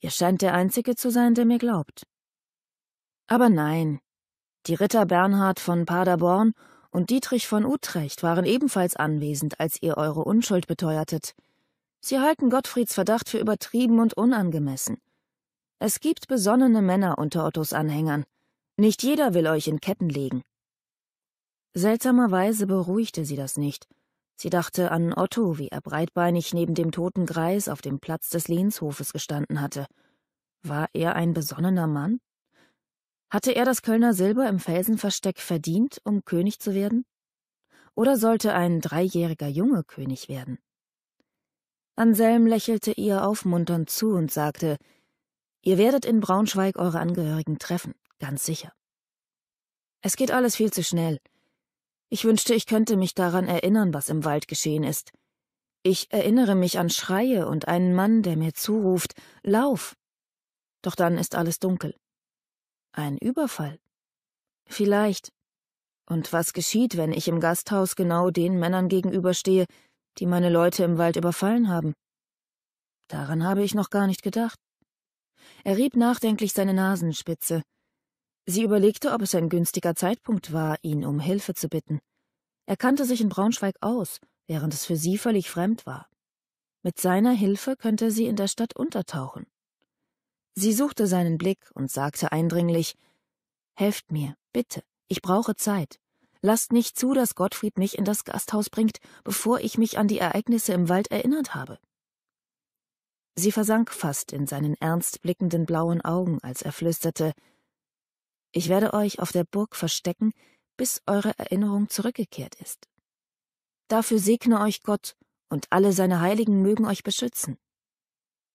Ihr scheint der Einzige zu sein, der mir glaubt. Aber nein. Die Ritter Bernhard von Paderborn und Dietrich von Utrecht waren ebenfalls anwesend, als ihr eure Unschuld beteuertet, Sie halten Gottfrieds Verdacht für übertrieben und unangemessen. Es gibt besonnene Männer unter Ottos Anhängern. Nicht jeder will euch in Ketten legen. Seltsamerweise beruhigte sie das nicht. Sie dachte an Otto, wie er breitbeinig neben dem toten Greis auf dem Platz des Lehnshofes gestanden hatte. War er ein besonnener Mann? Hatte er das Kölner Silber im Felsenversteck verdient, um König zu werden? Oder sollte ein dreijähriger Junge König werden? Anselm lächelte ihr aufmunternd zu und sagte, Ihr werdet in Braunschweig eure Angehörigen treffen, ganz sicher. Es geht alles viel zu schnell. Ich wünschte, ich könnte mich daran erinnern, was im Wald geschehen ist. Ich erinnere mich an Schreie und einen Mann, der mir zuruft, Lauf! Doch dann ist alles dunkel. Ein Überfall? Vielleicht. Und was geschieht, wenn ich im Gasthaus genau den Männern gegenüberstehe, die meine Leute im Wald überfallen haben. Daran habe ich noch gar nicht gedacht. Er rieb nachdenklich seine Nasenspitze. Sie überlegte, ob es ein günstiger Zeitpunkt war, ihn um Hilfe zu bitten. Er kannte sich in Braunschweig aus, während es für sie völlig fremd war. Mit seiner Hilfe könnte sie in der Stadt untertauchen. Sie suchte seinen Blick und sagte eindringlich Helft mir, bitte, ich brauche Zeit. Lasst nicht zu, dass Gottfried mich in das Gasthaus bringt, bevor ich mich an die Ereignisse im Wald erinnert habe. Sie versank fast in seinen ernst blickenden blauen Augen, als er flüsterte Ich werde euch auf der Burg verstecken, bis eure Erinnerung zurückgekehrt ist. Dafür segne euch Gott, und alle seine Heiligen mögen euch beschützen.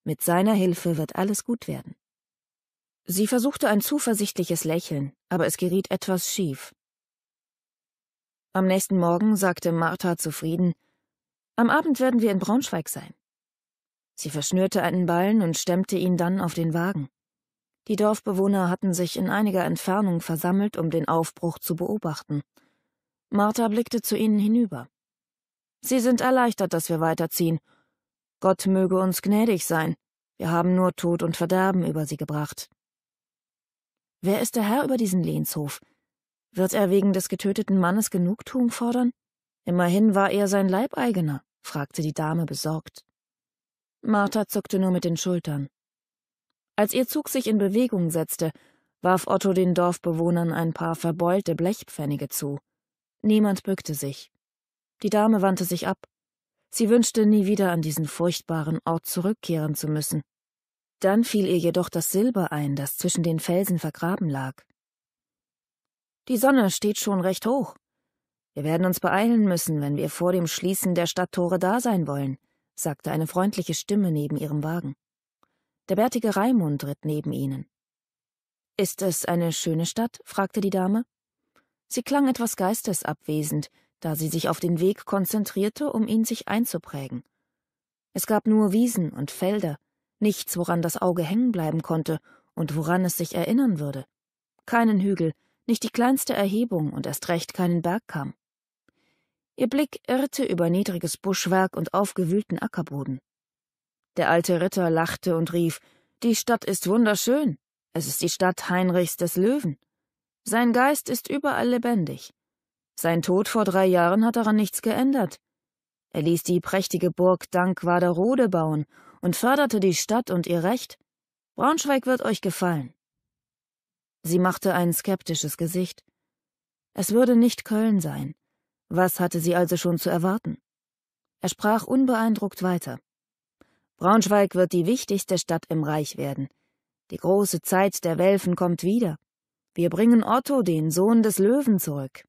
Mit seiner Hilfe wird alles gut werden. Sie versuchte ein zuversichtliches Lächeln, aber es geriet etwas schief, am nächsten Morgen sagte Martha zufrieden, am Abend werden wir in Braunschweig sein. Sie verschnürte einen Ballen und stemmte ihn dann auf den Wagen. Die Dorfbewohner hatten sich in einiger Entfernung versammelt, um den Aufbruch zu beobachten. Martha blickte zu ihnen hinüber. Sie sind erleichtert, dass wir weiterziehen. Gott möge uns gnädig sein. Wir haben nur Tod und Verderben über sie gebracht. Wer ist der Herr über diesen Lehnshof? Wird er wegen des getöteten Mannes Genugtuung fordern? Immerhin war er sein Leibeigener, fragte die Dame besorgt. Martha zuckte nur mit den Schultern. Als ihr Zug sich in Bewegung setzte, warf Otto den Dorfbewohnern ein paar verbeulte Blechpfennige zu. Niemand bückte sich. Die Dame wandte sich ab. Sie wünschte, nie wieder an diesen furchtbaren Ort zurückkehren zu müssen. Dann fiel ihr jedoch das Silber ein, das zwischen den Felsen vergraben lag. Die Sonne steht schon recht hoch. Wir werden uns beeilen müssen, wenn wir vor dem Schließen der Stadttore da sein wollen, sagte eine freundliche Stimme neben ihrem Wagen. Der bärtige Raimund ritt neben ihnen. Ist es eine schöne Stadt? fragte die Dame. Sie klang etwas geistesabwesend, da sie sich auf den Weg konzentrierte, um ihn sich einzuprägen. Es gab nur Wiesen und Felder, nichts, woran das Auge hängen bleiben konnte und woran es sich erinnern würde. Keinen Hügel, nicht die kleinste Erhebung und erst recht keinen Berg kam. Ihr Blick irrte über niedriges Buschwerk und aufgewühlten Ackerboden. Der alte Ritter lachte und rief Die Stadt ist wunderschön. Es ist die Stadt Heinrichs des Löwen. Sein Geist ist überall lebendig. Sein Tod vor drei Jahren hat daran nichts geändert. Er ließ die prächtige Burg Dankwaderode bauen und förderte die Stadt und ihr Recht. Braunschweig wird euch gefallen. Sie machte ein skeptisches Gesicht. Es würde nicht Köln sein. Was hatte sie also schon zu erwarten? Er sprach unbeeindruckt weiter. Braunschweig wird die wichtigste Stadt im Reich werden. Die große Zeit der Welfen kommt wieder. Wir bringen Otto, den Sohn des Löwen, zurück.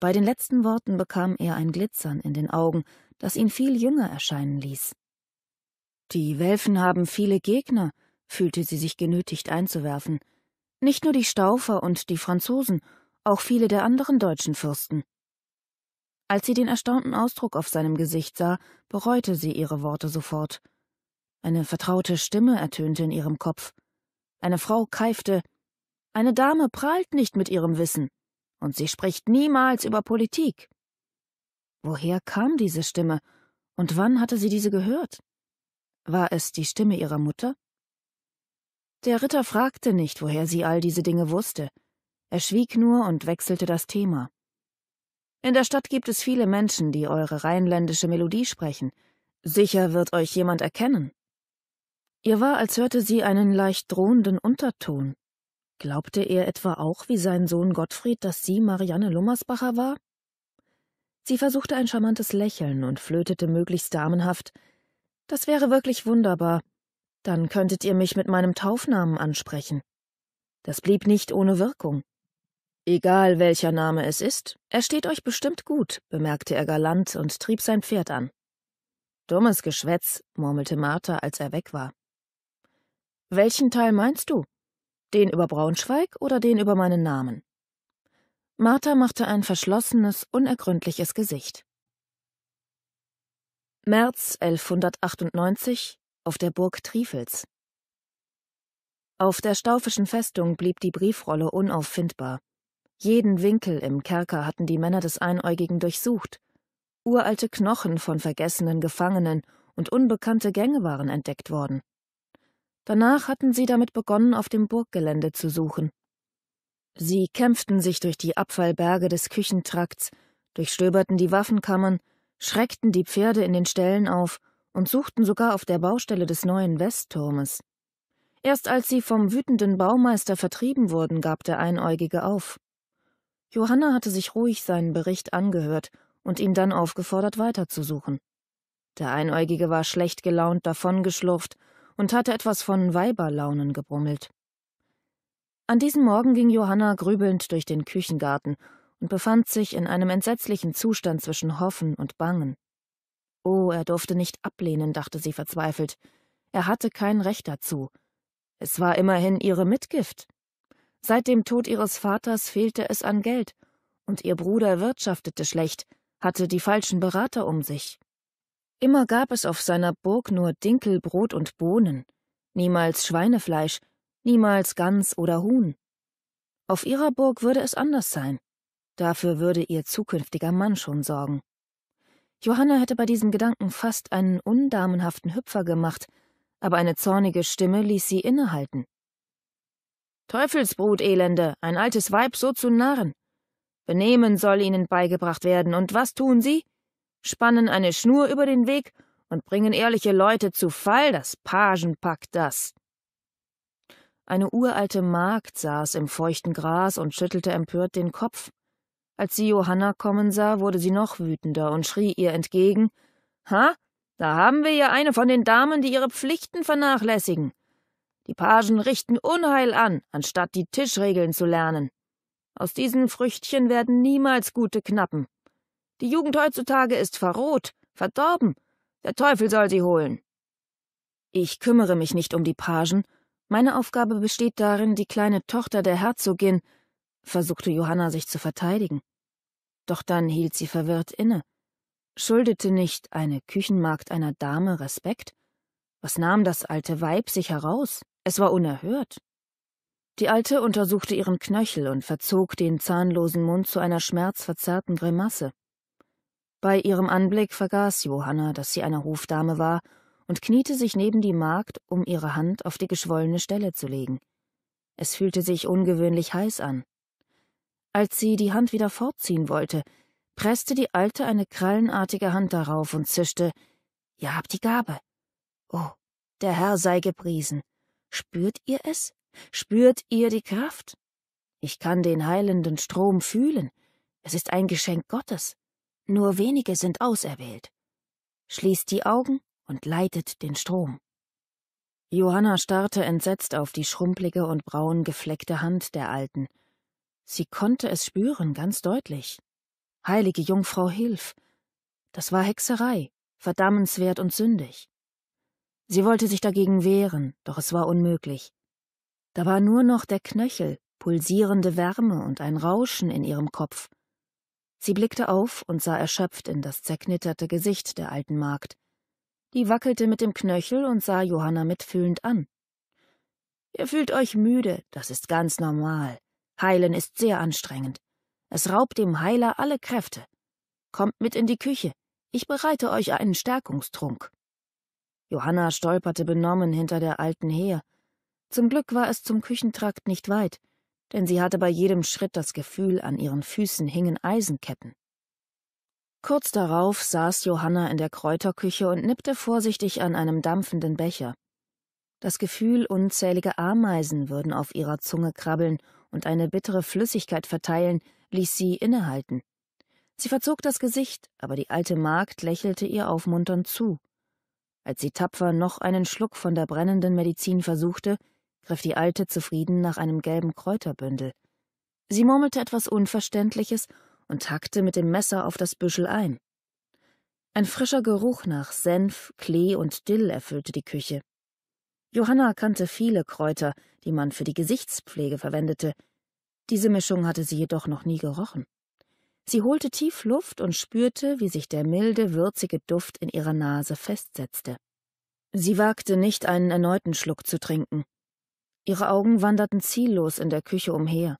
Bei den letzten Worten bekam er ein Glitzern in den Augen, das ihn viel jünger erscheinen ließ. Die Welfen haben viele Gegner, fühlte sie sich genötigt einzuwerfen. Nicht nur die Staufer und die Franzosen, auch viele der anderen deutschen Fürsten. Als sie den erstaunten Ausdruck auf seinem Gesicht sah, bereute sie ihre Worte sofort. Eine vertraute Stimme ertönte in ihrem Kopf. Eine Frau keifte Eine Dame prahlt nicht mit ihrem Wissen, und sie spricht niemals über Politik. Woher kam diese Stimme, und wann hatte sie diese gehört? War es die Stimme ihrer Mutter? Der Ritter fragte nicht, woher sie all diese Dinge wusste. Er schwieg nur und wechselte das Thema. In der Stadt gibt es viele Menschen, die eure rheinländische Melodie sprechen. Sicher wird euch jemand erkennen. Ihr war, als hörte sie einen leicht drohenden Unterton. Glaubte er etwa auch, wie sein Sohn Gottfried, dass sie Marianne Lummersbacher war? Sie versuchte ein charmantes Lächeln und flötete möglichst damenhaft. Das wäre wirklich wunderbar, dann könntet ihr mich mit meinem Taufnamen ansprechen. Das blieb nicht ohne Wirkung. Egal welcher Name es ist, er steht euch bestimmt gut, bemerkte er galant und trieb sein Pferd an. Dummes Geschwätz, murmelte Martha, als er weg war. Welchen Teil meinst du? Den über Braunschweig oder den über meinen Namen? Martha machte ein verschlossenes, unergründliches Gesicht. März 1198, auf der Burg Trifels. Auf der staufischen Festung blieb die Briefrolle unauffindbar. Jeden Winkel im Kerker hatten die Männer des Einäugigen durchsucht. Uralte Knochen von vergessenen Gefangenen und unbekannte Gänge waren entdeckt worden. Danach hatten sie damit begonnen, auf dem Burggelände zu suchen. Sie kämpften sich durch die Abfallberge des Küchentrakts, durchstöberten die Waffenkammern, schreckten die Pferde in den Ställen auf und suchten sogar auf der Baustelle des neuen Westturmes. Erst als sie vom wütenden Baumeister vertrieben wurden, gab der Einäugige auf. Johanna hatte sich ruhig seinen Bericht angehört und ihn dann aufgefordert, weiterzusuchen. Der Einäugige war schlecht gelaunt davongeschlurft und hatte etwas von Weiberlaunen gebrummelt. An diesem Morgen ging Johanna grübelnd durch den Küchengarten und befand sich in einem entsetzlichen Zustand zwischen Hoffen und Bangen. Oh, er durfte nicht ablehnen, dachte sie verzweifelt. Er hatte kein Recht dazu. Es war immerhin ihre Mitgift. Seit dem Tod ihres Vaters fehlte es an Geld, und ihr Bruder wirtschaftete schlecht, hatte die falschen Berater um sich. Immer gab es auf seiner Burg nur Dinkelbrot und Bohnen, niemals Schweinefleisch, niemals Gans oder Huhn. Auf ihrer Burg würde es anders sein. Dafür würde ihr zukünftiger Mann schon sorgen. Johanna hätte bei diesem Gedanken fast einen undamenhaften Hüpfer gemacht, aber eine zornige Stimme ließ sie innehalten. Teufelsbrut, Elende, ein altes Weib so zu narren. Benehmen soll ihnen beigebracht werden, und was tun sie? Spannen eine Schnur über den Weg und bringen ehrliche Leute zu Fall, das Pagenpack das. Eine uralte Magd saß im feuchten Gras und schüttelte empört den Kopf. Als sie Johanna kommen sah, wurde sie noch wütender und schrie ihr entgegen Ha, da haben wir ja eine von den Damen, die ihre Pflichten vernachlässigen. Die Pagen richten Unheil an, anstatt die Tischregeln zu lernen. Aus diesen Früchtchen werden niemals gute Knappen. Die Jugend heutzutage ist verroht, verdorben. Der Teufel soll sie holen. Ich kümmere mich nicht um die Pagen. Meine Aufgabe besteht darin, die kleine Tochter der Herzogin, versuchte Johanna sich zu verteidigen. Doch dann hielt sie verwirrt inne. Schuldete nicht eine Küchenmagd einer Dame Respekt? Was nahm das alte Weib sich heraus? Es war unerhört. Die Alte untersuchte ihren Knöchel und verzog den zahnlosen Mund zu einer schmerzverzerrten Grimasse. Bei ihrem Anblick vergaß Johanna, dass sie eine Hofdame war, und kniete sich neben die Magd, um ihre Hand auf die geschwollene Stelle zu legen. Es fühlte sich ungewöhnlich heiß an. Als sie die Hand wieder fortziehen wollte, presste die Alte eine krallenartige Hand darauf und zischte, Ihr habt die Gabe. Oh, der Herr sei gepriesen. Spürt ihr es? Spürt ihr die Kraft? Ich kann den heilenden Strom fühlen. Es ist ein Geschenk Gottes. Nur wenige sind auserwählt. Schließt die Augen und leitet den Strom. Johanna starrte entsetzt auf die schrumpelige und braun gefleckte Hand der Alten – Sie konnte es spüren, ganz deutlich. Heilige Jungfrau, hilf! Das war Hexerei, verdammenswert und sündig. Sie wollte sich dagegen wehren, doch es war unmöglich. Da war nur noch der Knöchel, pulsierende Wärme und ein Rauschen in ihrem Kopf. Sie blickte auf und sah erschöpft in das zerknitterte Gesicht der alten Magd. Die wackelte mit dem Knöchel und sah Johanna mitfühlend an. Ihr fühlt euch müde, das ist ganz normal. Heilen ist sehr anstrengend. Es raubt dem Heiler alle Kräfte. Kommt mit in die Küche. Ich bereite euch einen Stärkungstrunk. Johanna stolperte benommen hinter der Alten her. Zum Glück war es zum Küchentrakt nicht weit, denn sie hatte bei jedem Schritt das Gefühl, an ihren Füßen hingen Eisenketten. Kurz darauf saß Johanna in der Kräuterküche und nippte vorsichtig an einem dampfenden Becher. Das Gefühl, unzählige Ameisen würden auf ihrer Zunge krabbeln und eine bittere Flüssigkeit verteilen, ließ sie innehalten. Sie verzog das Gesicht, aber die alte Magd lächelte ihr aufmunternd zu. Als sie tapfer noch einen Schluck von der brennenden Medizin versuchte, griff die Alte zufrieden nach einem gelben Kräuterbündel. Sie murmelte etwas Unverständliches und hackte mit dem Messer auf das Büschel ein. Ein frischer Geruch nach Senf, Klee und Dill erfüllte die Küche. Johanna kannte viele Kräuter, die man für die Gesichtspflege verwendete. Diese Mischung hatte sie jedoch noch nie gerochen. Sie holte tief Luft und spürte, wie sich der milde, würzige Duft in ihrer Nase festsetzte. Sie wagte nicht, einen erneuten Schluck zu trinken. Ihre Augen wanderten ziellos in der Küche umher.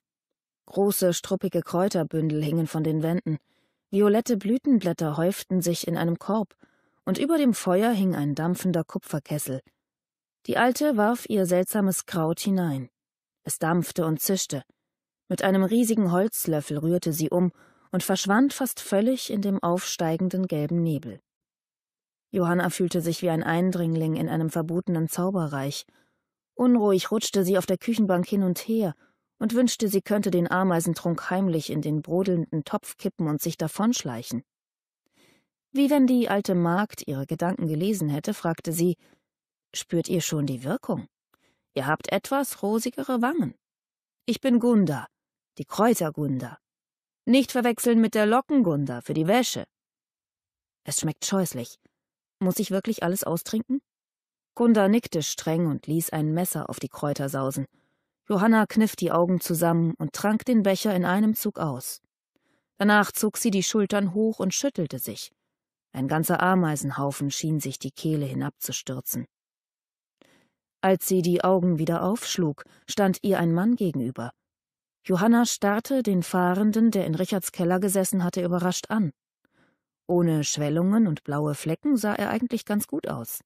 Große, struppige Kräuterbündel hingen von den Wänden, violette Blütenblätter häuften sich in einem Korb, und über dem Feuer hing ein dampfender Kupferkessel, die Alte warf ihr seltsames Kraut hinein. Es dampfte und zischte. Mit einem riesigen Holzlöffel rührte sie um und verschwand fast völlig in dem aufsteigenden gelben Nebel. Johanna fühlte sich wie ein Eindringling in einem verbotenen Zauberreich. Unruhig rutschte sie auf der Küchenbank hin und her und wünschte, sie könnte den Ameisentrunk heimlich in den brodelnden Topf kippen und sich davonschleichen. Wie wenn die alte Magd ihre Gedanken gelesen hätte, fragte sie, Spürt ihr schon die Wirkung? Ihr habt etwas rosigere Wangen. Ich bin Gunda, die Kräutergunda. Nicht verwechseln mit der Lockengunda für die Wäsche. Es schmeckt scheußlich. Muss ich wirklich alles austrinken? Gunda nickte streng und ließ ein Messer auf die Kräuter sausen. Johanna kniff die Augen zusammen und trank den Becher in einem Zug aus. Danach zog sie die Schultern hoch und schüttelte sich. Ein ganzer Ameisenhaufen schien sich die Kehle hinabzustürzen. Als sie die Augen wieder aufschlug, stand ihr ein Mann gegenüber. Johanna starrte den Fahrenden, der in Richards Keller gesessen hatte, überrascht an. Ohne Schwellungen und blaue Flecken sah er eigentlich ganz gut aus.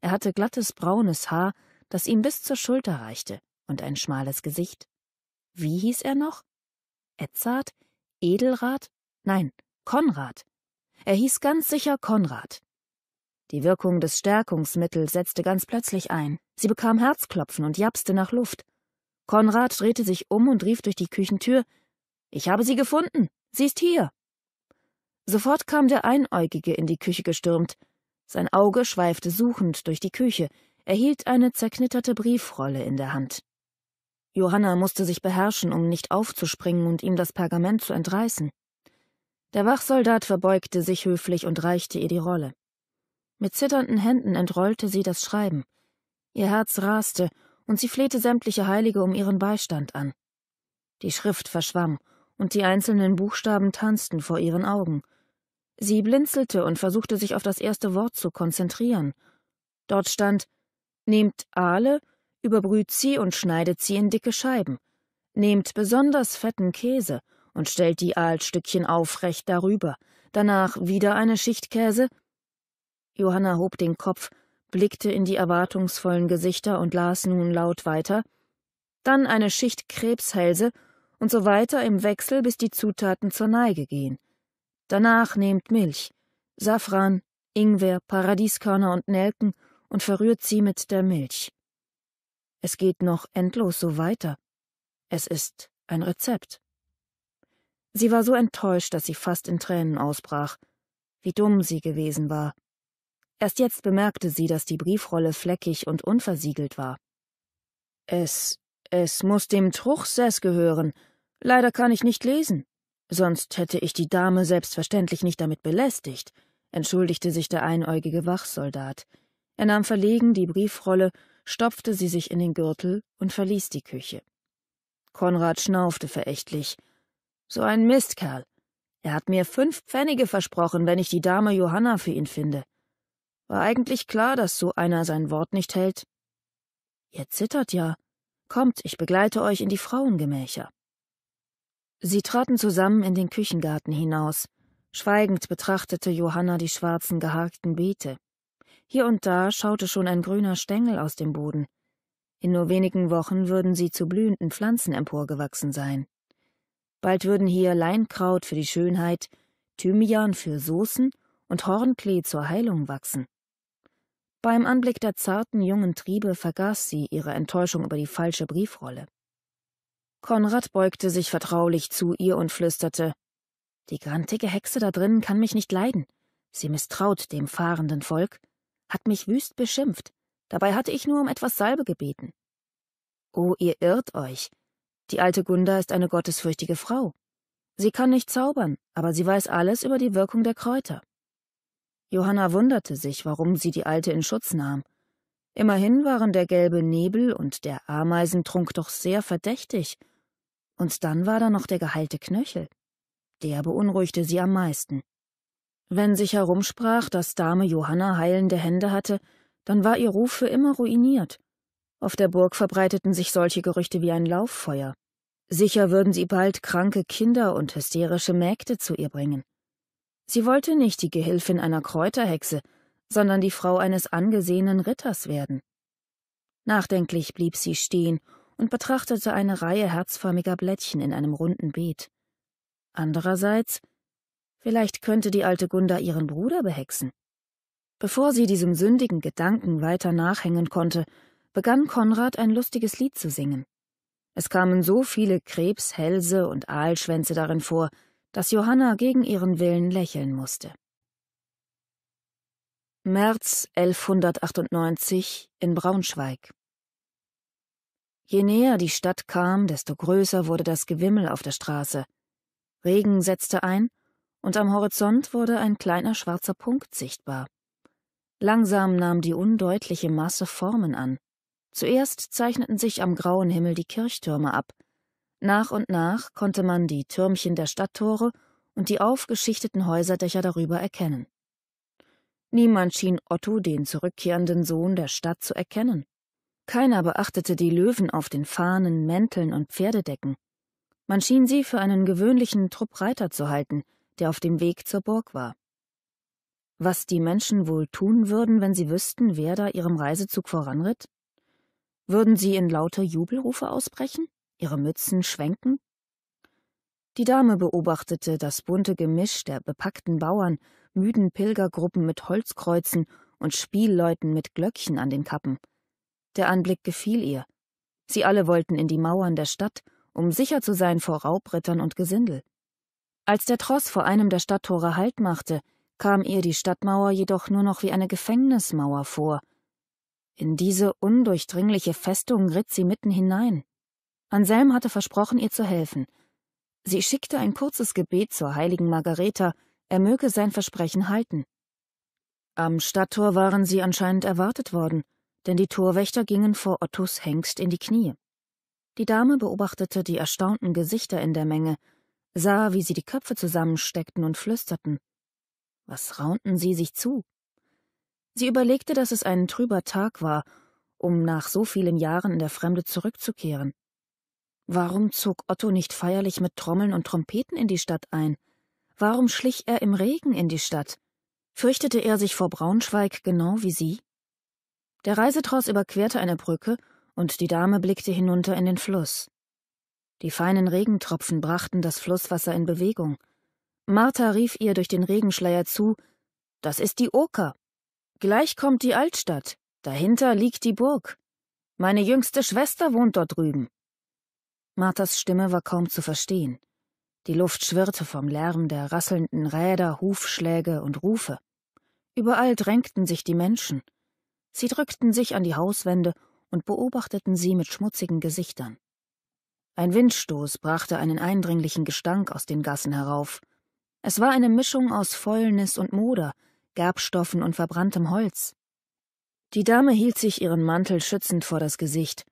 Er hatte glattes braunes Haar, das ihm bis zur Schulter reichte, und ein schmales Gesicht. Wie hieß er noch? Edzard? Edelrat? Nein, Konrad. Er hieß ganz sicher Konrad. Die Wirkung des Stärkungsmittels setzte ganz plötzlich ein. Sie bekam Herzklopfen und japste nach Luft. Konrad drehte sich um und rief durch die Küchentür Ich habe sie gefunden. Sie ist hier. Sofort kam der Einäugige in die Küche gestürmt. Sein Auge schweifte suchend durch die Küche. Er hielt eine zerknitterte Briefrolle in der Hand. Johanna musste sich beherrschen, um nicht aufzuspringen und ihm das Pergament zu entreißen. Der Wachsoldat verbeugte sich höflich und reichte ihr die Rolle. Mit zitternden Händen entrollte sie das Schreiben. Ihr Herz raste, und sie flehte sämtliche Heilige um ihren Beistand an. Die Schrift verschwamm, und die einzelnen Buchstaben tanzten vor ihren Augen. Sie blinzelte und versuchte sich auf das erste Wort zu konzentrieren. Dort stand Nehmt Aale, überbrüht sie und schneidet sie in dicke Scheiben. Nehmt besonders fetten Käse und stellt die Aalstückchen aufrecht darüber, danach wieder eine Schicht Käse. Johanna hob den Kopf blickte in die erwartungsvollen Gesichter und las nun laut weiter, dann eine Schicht Krebshälse und so weiter im Wechsel, bis die Zutaten zur Neige gehen. Danach nehmt Milch, Safran, Ingwer, Paradieskörner und Nelken und verrührt sie mit der Milch. Es geht noch endlos so weiter. Es ist ein Rezept. Sie war so enttäuscht, dass sie fast in Tränen ausbrach. Wie dumm sie gewesen war. Erst jetzt bemerkte sie, dass die Briefrolle fleckig und unversiegelt war. Es, es muss dem Truchsess gehören. Leider kann ich nicht lesen. Sonst hätte ich die Dame selbstverständlich nicht damit belästigt, entschuldigte sich der einäugige Wachsoldat. Er nahm verlegen die Briefrolle, stopfte sie sich in den Gürtel und verließ die Küche. Konrad schnaufte verächtlich. So ein Mistkerl. Er hat mir fünf Pfennige versprochen, wenn ich die Dame Johanna für ihn finde. War eigentlich klar, dass so einer sein Wort nicht hält. Ihr zittert ja. Kommt, ich begleite euch in die Frauengemächer. Sie traten zusammen in den Küchengarten hinaus. Schweigend betrachtete Johanna die schwarzen geharkten Beete. Hier und da schaute schon ein grüner Stängel aus dem Boden. In nur wenigen Wochen würden sie zu blühenden Pflanzen emporgewachsen sein. Bald würden hier Leinkraut für die Schönheit, Thymian für Soßen und Hornklee zur Heilung wachsen. Beim Anblick der zarten jungen Triebe vergaß sie ihre Enttäuschung über die falsche Briefrolle. Konrad beugte sich vertraulich zu ihr und flüsterte Die grantige Hexe da drinnen kann mich nicht leiden. Sie misstraut dem fahrenden Volk, hat mich wüst beschimpft, dabei hatte ich nur um etwas Salbe gebeten. Oh, ihr irrt euch. Die alte Gunda ist eine gottesfürchtige Frau. Sie kann nicht zaubern, aber sie weiß alles über die Wirkung der Kräuter. Johanna wunderte sich, warum sie die Alte in Schutz nahm. Immerhin waren der gelbe Nebel und der Ameisentrunk doch sehr verdächtig. Und dann war da noch der geheilte Knöchel. Der beunruhigte sie am meisten. Wenn sich herumsprach, dass Dame Johanna heilende Hände hatte, dann war ihr Ruf für immer ruiniert. Auf der Burg verbreiteten sich solche Gerüchte wie ein Lauffeuer. Sicher würden sie bald kranke Kinder und hysterische Mägde zu ihr bringen. Sie wollte nicht die Gehilfin einer Kräuterhexe, sondern die Frau eines angesehenen Ritters werden. Nachdenklich blieb sie stehen und betrachtete eine Reihe herzförmiger Blättchen in einem runden Beet. Andererseits, vielleicht könnte die alte Gunda ihren Bruder behexen. Bevor sie diesem sündigen Gedanken weiter nachhängen konnte, begann Konrad ein lustiges Lied zu singen. Es kamen so viele Krebs, Hälse und Aalschwänze darin vor, dass Johanna gegen ihren Willen lächeln musste. März 1198 in Braunschweig. Je näher die Stadt kam, desto größer wurde das Gewimmel auf der Straße. Regen setzte ein, und am Horizont wurde ein kleiner schwarzer Punkt sichtbar. Langsam nahm die undeutliche Masse Formen an. Zuerst zeichneten sich am grauen Himmel die Kirchtürme ab, nach und nach konnte man die Türmchen der Stadttore und die aufgeschichteten Häuserdächer darüber erkennen. Niemand schien Otto, den zurückkehrenden Sohn der Stadt, zu erkennen. Keiner beachtete die Löwen auf den Fahnen, Mänteln und Pferdedecken. Man schien sie für einen gewöhnlichen Trupp Reiter zu halten, der auf dem Weg zur Burg war. Was die Menschen wohl tun würden, wenn sie wüssten, wer da ihrem Reisezug voranritt? Würden sie in laute Jubelrufe ausbrechen? ihre Mützen schwenken? Die Dame beobachtete das bunte Gemisch der bepackten Bauern, müden Pilgergruppen mit Holzkreuzen und Spielleuten mit Glöckchen an den Kappen. Der Anblick gefiel ihr. Sie alle wollten in die Mauern der Stadt, um sicher zu sein vor Raubrittern und Gesindel. Als der Tross vor einem der Stadttore Halt machte, kam ihr die Stadtmauer jedoch nur noch wie eine Gefängnismauer vor. In diese undurchdringliche Festung ritt sie mitten hinein. Anselm hatte versprochen, ihr zu helfen. Sie schickte ein kurzes Gebet zur heiligen Margareta, er möge sein Versprechen halten. Am Stadttor waren sie anscheinend erwartet worden, denn die Torwächter gingen vor Ottos Hengst in die Knie. Die Dame beobachtete die erstaunten Gesichter in der Menge, sah, wie sie die Köpfe zusammensteckten und flüsterten. Was raunten sie sich zu? Sie überlegte, dass es ein trüber Tag war, um nach so vielen Jahren in der Fremde zurückzukehren. Warum zog Otto nicht feierlich mit Trommeln und Trompeten in die Stadt ein? Warum schlich er im Regen in die Stadt? Fürchtete er sich vor Braunschweig genau wie sie? Der Reisetross überquerte eine Brücke, und die Dame blickte hinunter in den Fluss. Die feinen Regentropfen brachten das Flusswasser in Bewegung. Martha rief ihr durch den Regenschleier zu Das ist die Oker. Gleich kommt die Altstadt, dahinter liegt die Burg. Meine jüngste Schwester wohnt dort drüben. Marthas Stimme war kaum zu verstehen. Die Luft schwirrte vom Lärm der rasselnden Räder, Hufschläge und Rufe. Überall drängten sich die Menschen. Sie drückten sich an die Hauswände und beobachteten sie mit schmutzigen Gesichtern. Ein Windstoß brachte einen eindringlichen Gestank aus den Gassen herauf. Es war eine Mischung aus Fäulnis und Moder, Gerbstoffen und verbranntem Holz. Die Dame hielt sich ihren Mantel schützend vor das Gesicht.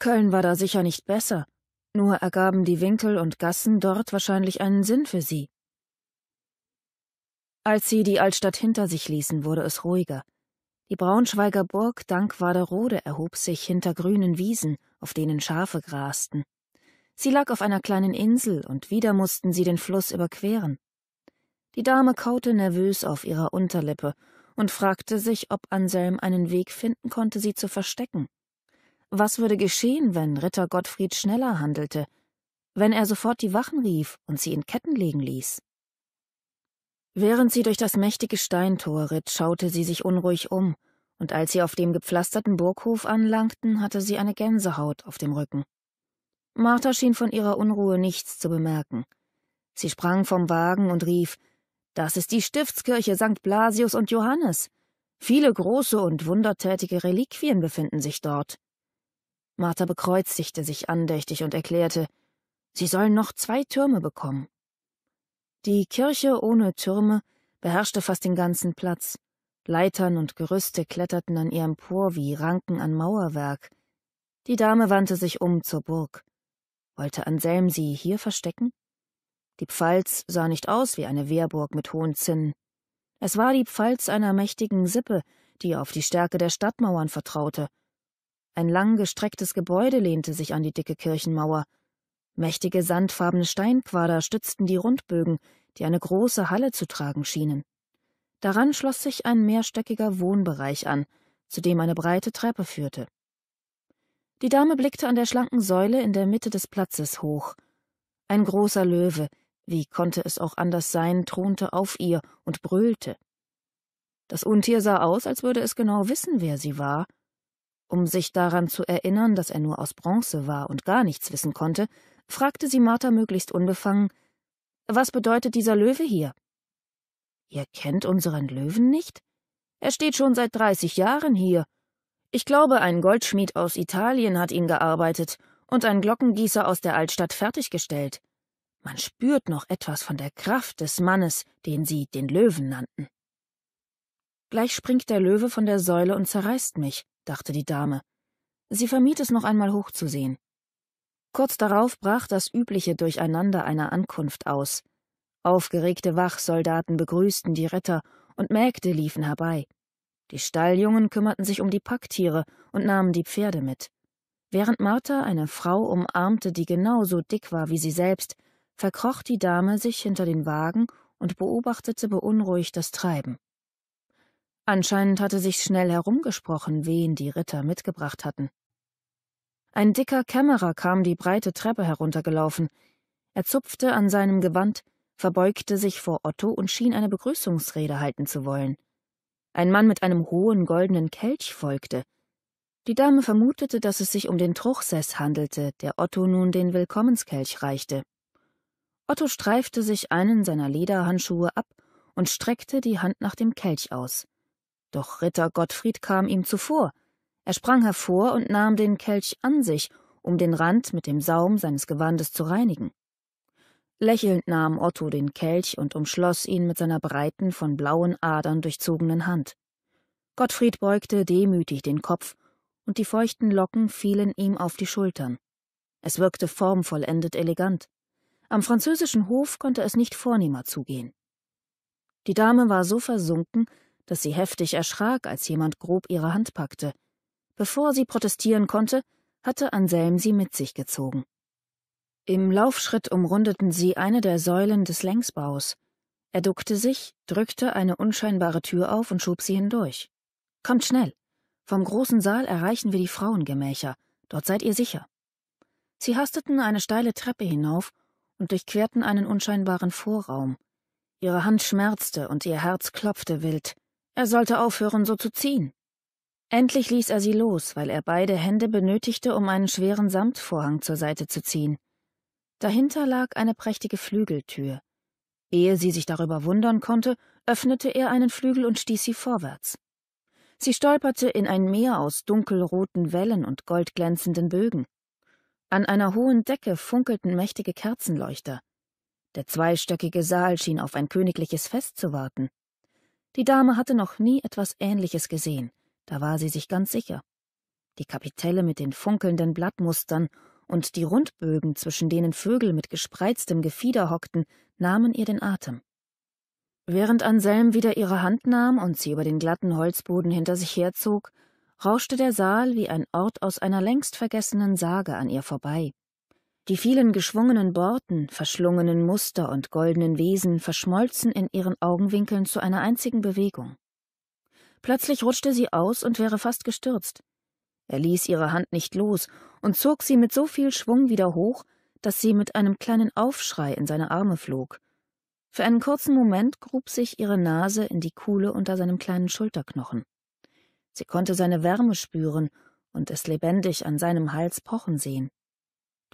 Köln war da sicher nicht besser, nur ergaben die Winkel und Gassen dort wahrscheinlich einen Sinn für sie. Als sie die Altstadt hinter sich ließen, wurde es ruhiger. Die Braunschweiger Burg Dankwaderode erhob sich hinter grünen Wiesen, auf denen Schafe grasten. Sie lag auf einer kleinen Insel, und wieder mussten sie den Fluss überqueren. Die Dame kaute nervös auf ihrer Unterlippe und fragte sich, ob Anselm einen Weg finden konnte, sie zu verstecken. Was würde geschehen, wenn Ritter Gottfried schneller handelte, wenn er sofort die Wachen rief und sie in Ketten legen ließ? Während sie durch das mächtige Steintor ritt, schaute sie sich unruhig um, und als sie auf dem gepflasterten Burghof anlangten, hatte sie eine Gänsehaut auf dem Rücken. Martha schien von ihrer Unruhe nichts zu bemerken. Sie sprang vom Wagen und rief Das ist die Stiftskirche St. Blasius und Johannes. Viele große und wundertätige Reliquien befinden sich dort. Martha bekreuzigte sich andächtig und erklärte, sie sollen noch zwei Türme bekommen. Die Kirche ohne Türme beherrschte fast den ganzen Platz. Leitern und Gerüste kletterten an ihr empor wie Ranken an Mauerwerk. Die Dame wandte sich um zur Burg. Wollte Anselm sie hier verstecken? Die Pfalz sah nicht aus wie eine Wehrburg mit hohen Zinnen. Es war die Pfalz einer mächtigen Sippe, die auf die Stärke der Stadtmauern vertraute ein langgestrecktes Gebäude lehnte sich an die dicke Kirchenmauer. Mächtige sandfarbene Steinquader stützten die Rundbögen, die eine große Halle zu tragen schienen. Daran schloss sich ein mehrstöckiger Wohnbereich an, zu dem eine breite Treppe führte. Die Dame blickte an der schlanken Säule in der Mitte des Platzes hoch. Ein großer Löwe, wie konnte es auch anders sein, thronte auf ihr und brüllte. Das Untier sah aus, als würde es genau wissen, wer sie war, um sich daran zu erinnern, dass er nur aus Bronze war und gar nichts wissen konnte, fragte sie Martha möglichst unbefangen Was bedeutet dieser Löwe hier? Ihr kennt unseren Löwen nicht? Er steht schon seit dreißig Jahren hier. Ich glaube, ein Goldschmied aus Italien hat ihn gearbeitet und ein Glockengießer aus der Altstadt fertiggestellt. Man spürt noch etwas von der Kraft des Mannes, den sie den Löwen nannten. Gleich springt der Löwe von der Säule und zerreißt mich, dachte die Dame. Sie vermied es noch einmal hochzusehen. Kurz darauf brach das übliche Durcheinander einer Ankunft aus. Aufgeregte Wachsoldaten begrüßten die Retter und Mägde liefen herbei. Die Stalljungen kümmerten sich um die Packtiere und nahmen die Pferde mit. Während Martha eine Frau umarmte, die genauso dick war wie sie selbst, verkroch die Dame sich hinter den Wagen und beobachtete beunruhigt das Treiben. Anscheinend hatte sich schnell herumgesprochen, wen die Ritter mitgebracht hatten. Ein dicker Kämmerer kam die breite Treppe heruntergelaufen. Er zupfte an seinem Gewand, verbeugte sich vor Otto und schien eine Begrüßungsrede halten zu wollen. Ein Mann mit einem hohen goldenen Kelch folgte. Die Dame vermutete, dass es sich um den Truchsess handelte, der Otto nun den Willkommenskelch reichte. Otto streifte sich einen seiner Lederhandschuhe ab und streckte die Hand nach dem Kelch aus. Doch Ritter Gottfried kam ihm zuvor. Er sprang hervor und nahm den Kelch an sich, um den Rand mit dem Saum seines Gewandes zu reinigen. Lächelnd nahm Otto den Kelch und umschloss ihn mit seiner breiten, von blauen Adern durchzogenen Hand. Gottfried beugte demütig den Kopf, und die feuchten Locken fielen ihm auf die Schultern. Es wirkte formvollendet elegant. Am französischen Hof konnte es nicht vornehmer zugehen. Die Dame war so versunken, dass sie heftig erschrak, als jemand grob ihre Hand packte. Bevor sie protestieren konnte, hatte Anselm sie mit sich gezogen. Im Laufschritt umrundeten sie eine der Säulen des Längsbaus. Er duckte sich, drückte eine unscheinbare Tür auf und schob sie hindurch. Kommt schnell. Vom großen Saal erreichen wir die Frauengemächer. Dort seid ihr sicher. Sie hasteten eine steile Treppe hinauf und durchquerten einen unscheinbaren Vorraum. Ihre Hand schmerzte und ihr Herz klopfte wild. Er sollte aufhören, so zu ziehen. Endlich ließ er sie los, weil er beide Hände benötigte, um einen schweren Samtvorhang zur Seite zu ziehen. Dahinter lag eine prächtige Flügeltür. Ehe sie sich darüber wundern konnte, öffnete er einen Flügel und stieß sie vorwärts. Sie stolperte in ein Meer aus dunkelroten Wellen und goldglänzenden Bögen. An einer hohen Decke funkelten mächtige Kerzenleuchter. Der zweistöckige Saal schien auf ein königliches Fest zu warten. Die Dame hatte noch nie etwas Ähnliches gesehen, da war sie sich ganz sicher. Die Kapitelle mit den funkelnden Blattmustern und die Rundbögen, zwischen denen Vögel mit gespreiztem Gefieder hockten, nahmen ihr den Atem. Während Anselm wieder ihre Hand nahm und sie über den glatten Holzboden hinter sich herzog, rauschte der Saal wie ein Ort aus einer längst vergessenen Sage an ihr vorbei. Die vielen geschwungenen Borten, verschlungenen Muster und goldenen Wesen verschmolzen in ihren Augenwinkeln zu einer einzigen Bewegung. Plötzlich rutschte sie aus und wäre fast gestürzt. Er ließ ihre Hand nicht los und zog sie mit so viel Schwung wieder hoch, dass sie mit einem kleinen Aufschrei in seine Arme flog. Für einen kurzen Moment grub sich ihre Nase in die Kuhle unter seinem kleinen Schulterknochen. Sie konnte seine Wärme spüren und es lebendig an seinem Hals pochen sehen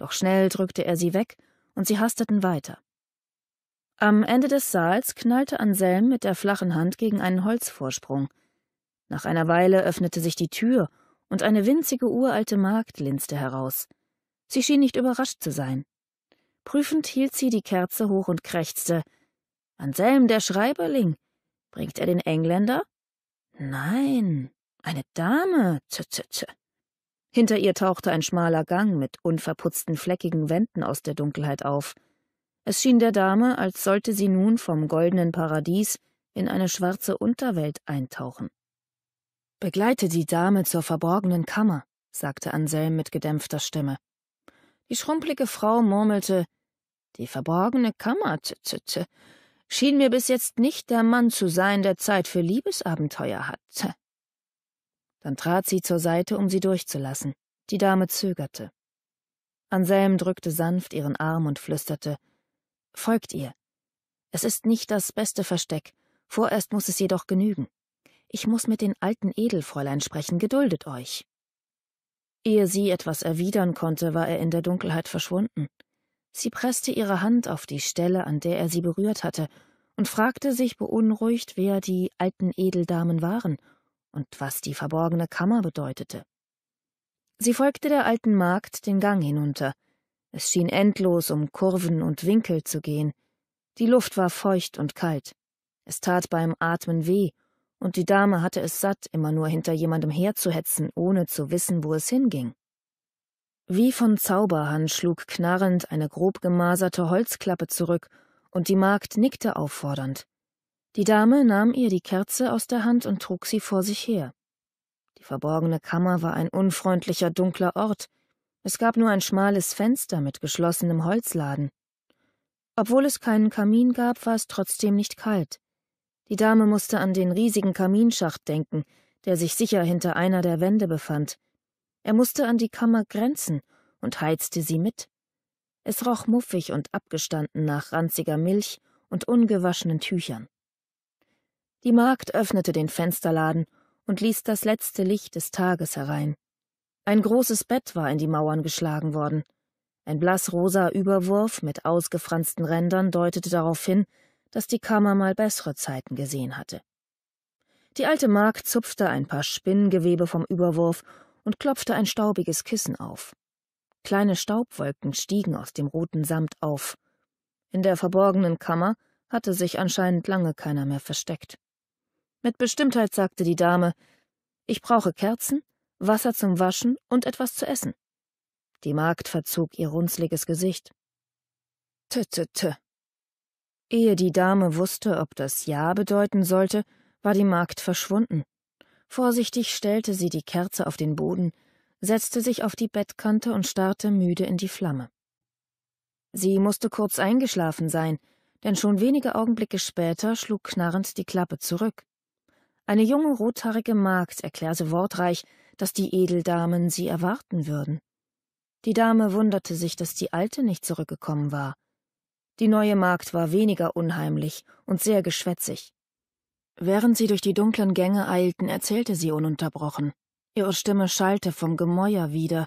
doch schnell drückte er sie weg, und sie hasteten weiter. Am Ende des Saals knallte Anselm mit der flachen Hand gegen einen Holzvorsprung. Nach einer Weile öffnete sich die Tür, und eine winzige uralte Magd linste heraus. Sie schien nicht überrascht zu sein. Prüfend hielt sie die Kerze hoch und krächzte. Anselm, der Schreiberling. Bringt er den Engländer? Nein, eine Dame. Tö, tö, tö. Hinter ihr tauchte ein schmaler Gang mit unverputzten fleckigen Wänden aus der Dunkelheit auf. Es schien der Dame, als sollte sie nun vom goldenen Paradies in eine schwarze Unterwelt eintauchen. Begleite die Dame zur verborgenen Kammer, sagte Anselm mit gedämpfter Stimme. Die schrumpelige Frau murmelte Die verborgene Kammer, t, t, schien mir bis jetzt nicht der Mann zu sein, der Zeit für Liebesabenteuer hat. Dann trat sie zur Seite, um sie durchzulassen. Die Dame zögerte. Anselm drückte sanft ihren Arm und flüsterte Folgt ihr. Es ist nicht das beste Versteck, vorerst muss es jedoch genügen. Ich muss mit den alten Edelfräulein sprechen, geduldet euch. Ehe sie etwas erwidern konnte, war er in der Dunkelheit verschwunden. Sie presste ihre Hand auf die Stelle, an der er sie berührt hatte, und fragte sich beunruhigt, wer die alten Edeldamen waren und was die verborgene Kammer bedeutete. Sie folgte der alten Magd den Gang hinunter. Es schien endlos um Kurven und Winkel zu gehen. Die Luft war feucht und kalt. Es tat beim Atmen weh, und die Dame hatte es satt, immer nur hinter jemandem herzuhetzen, ohne zu wissen, wo es hinging. Wie von Zauberhand schlug knarrend eine grob gemaserte Holzklappe zurück, und die Magd nickte auffordernd. Die Dame nahm ihr die Kerze aus der Hand und trug sie vor sich her. Die verborgene Kammer war ein unfreundlicher, dunkler Ort. Es gab nur ein schmales Fenster mit geschlossenem Holzladen. Obwohl es keinen Kamin gab, war es trotzdem nicht kalt. Die Dame musste an den riesigen Kaminschacht denken, der sich sicher hinter einer der Wände befand. Er musste an die Kammer grenzen und heizte sie mit. Es roch muffig und abgestanden nach ranziger Milch und ungewaschenen Tüchern. Die Magd öffnete den Fensterladen und ließ das letzte Licht des Tages herein. Ein großes Bett war in die Mauern geschlagen worden. Ein blassrosa Überwurf mit ausgefransten Rändern deutete darauf hin, dass die Kammer mal bessere Zeiten gesehen hatte. Die alte Magd zupfte ein paar Spinnengewebe vom Überwurf und klopfte ein staubiges Kissen auf. Kleine Staubwolken stiegen aus dem roten Samt auf. In der verborgenen Kammer hatte sich anscheinend lange keiner mehr versteckt. Mit Bestimmtheit sagte die Dame Ich brauche Kerzen, Wasser zum Waschen und etwas zu essen. Die Magd verzog ihr runzliges Gesicht. Tö, tö, tö. Ehe die Dame wusste, ob das Ja bedeuten sollte, war die Magd verschwunden. Vorsichtig stellte sie die Kerze auf den Boden, setzte sich auf die Bettkante und starrte müde in die Flamme. Sie musste kurz eingeschlafen sein, denn schon wenige Augenblicke später schlug knarrend die Klappe zurück. Eine junge rothaarige Magd erklärte wortreich, dass die Edeldamen sie erwarten würden. Die Dame wunderte sich, dass die Alte nicht zurückgekommen war. Die neue Magd war weniger unheimlich und sehr geschwätzig. Während sie durch die dunklen Gänge eilten, erzählte sie ununterbrochen. Ihre Stimme schallte vom Gemäuer wieder.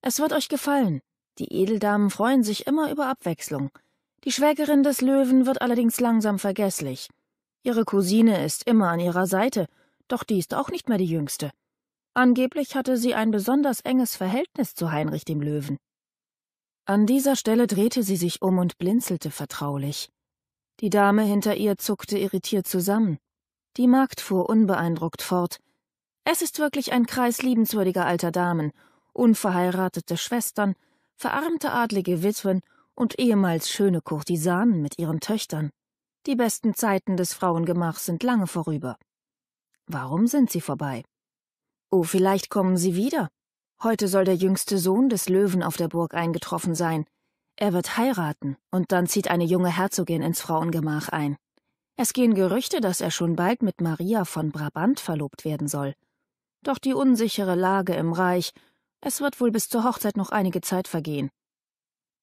Es wird euch gefallen. Die Edeldamen freuen sich immer über Abwechslung. Die Schwägerin des Löwen wird allerdings langsam vergesslich. Ihre Cousine ist immer an ihrer Seite, doch die ist auch nicht mehr die jüngste. Angeblich hatte sie ein besonders enges Verhältnis zu Heinrich dem Löwen. An dieser Stelle drehte sie sich um und blinzelte vertraulich. Die Dame hinter ihr zuckte irritiert zusammen. Die Magd fuhr unbeeindruckt fort. Es ist wirklich ein Kreis liebenswürdiger alter Damen, unverheiratete Schwestern, verarmte adlige Witwen und ehemals schöne Kurtisanen mit ihren Töchtern. Die besten Zeiten des Frauengemachs sind lange vorüber. Warum sind sie vorbei? Oh, vielleicht kommen sie wieder. Heute soll der jüngste Sohn des Löwen auf der Burg eingetroffen sein. Er wird heiraten, und dann zieht eine junge Herzogin ins Frauengemach ein. Es gehen Gerüchte, dass er schon bald mit Maria von Brabant verlobt werden soll. Doch die unsichere Lage im Reich, es wird wohl bis zur Hochzeit noch einige Zeit vergehen.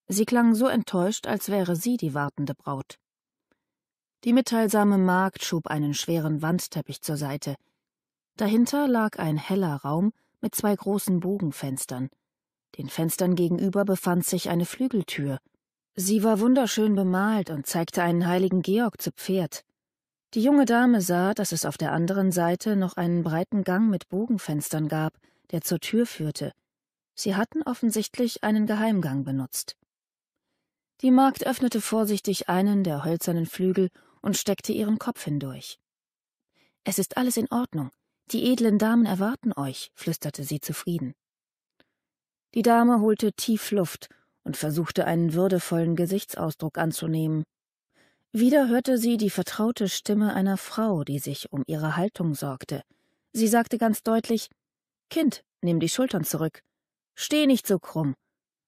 Sie klang so enttäuscht, als wäre sie die wartende Braut. Die mitteilsame Magd schob einen schweren Wandteppich zur Seite. Dahinter lag ein heller Raum mit zwei großen Bogenfenstern. Den Fenstern gegenüber befand sich eine Flügeltür. Sie war wunderschön bemalt und zeigte einen heiligen Georg zu Pferd. Die junge Dame sah, dass es auf der anderen Seite noch einen breiten Gang mit Bogenfenstern gab, der zur Tür führte. Sie hatten offensichtlich einen Geheimgang benutzt. Die Magd öffnete vorsichtig einen der hölzernen Flügel und steckte ihren Kopf hindurch. Es ist alles in Ordnung. Die edlen Damen erwarten euch, flüsterte sie zufrieden. Die Dame holte tief Luft und versuchte einen würdevollen Gesichtsausdruck anzunehmen. Wieder hörte sie die vertraute Stimme einer Frau, die sich um ihre Haltung sorgte. Sie sagte ganz deutlich Kind, nimm die Schultern zurück. Steh nicht so krumm.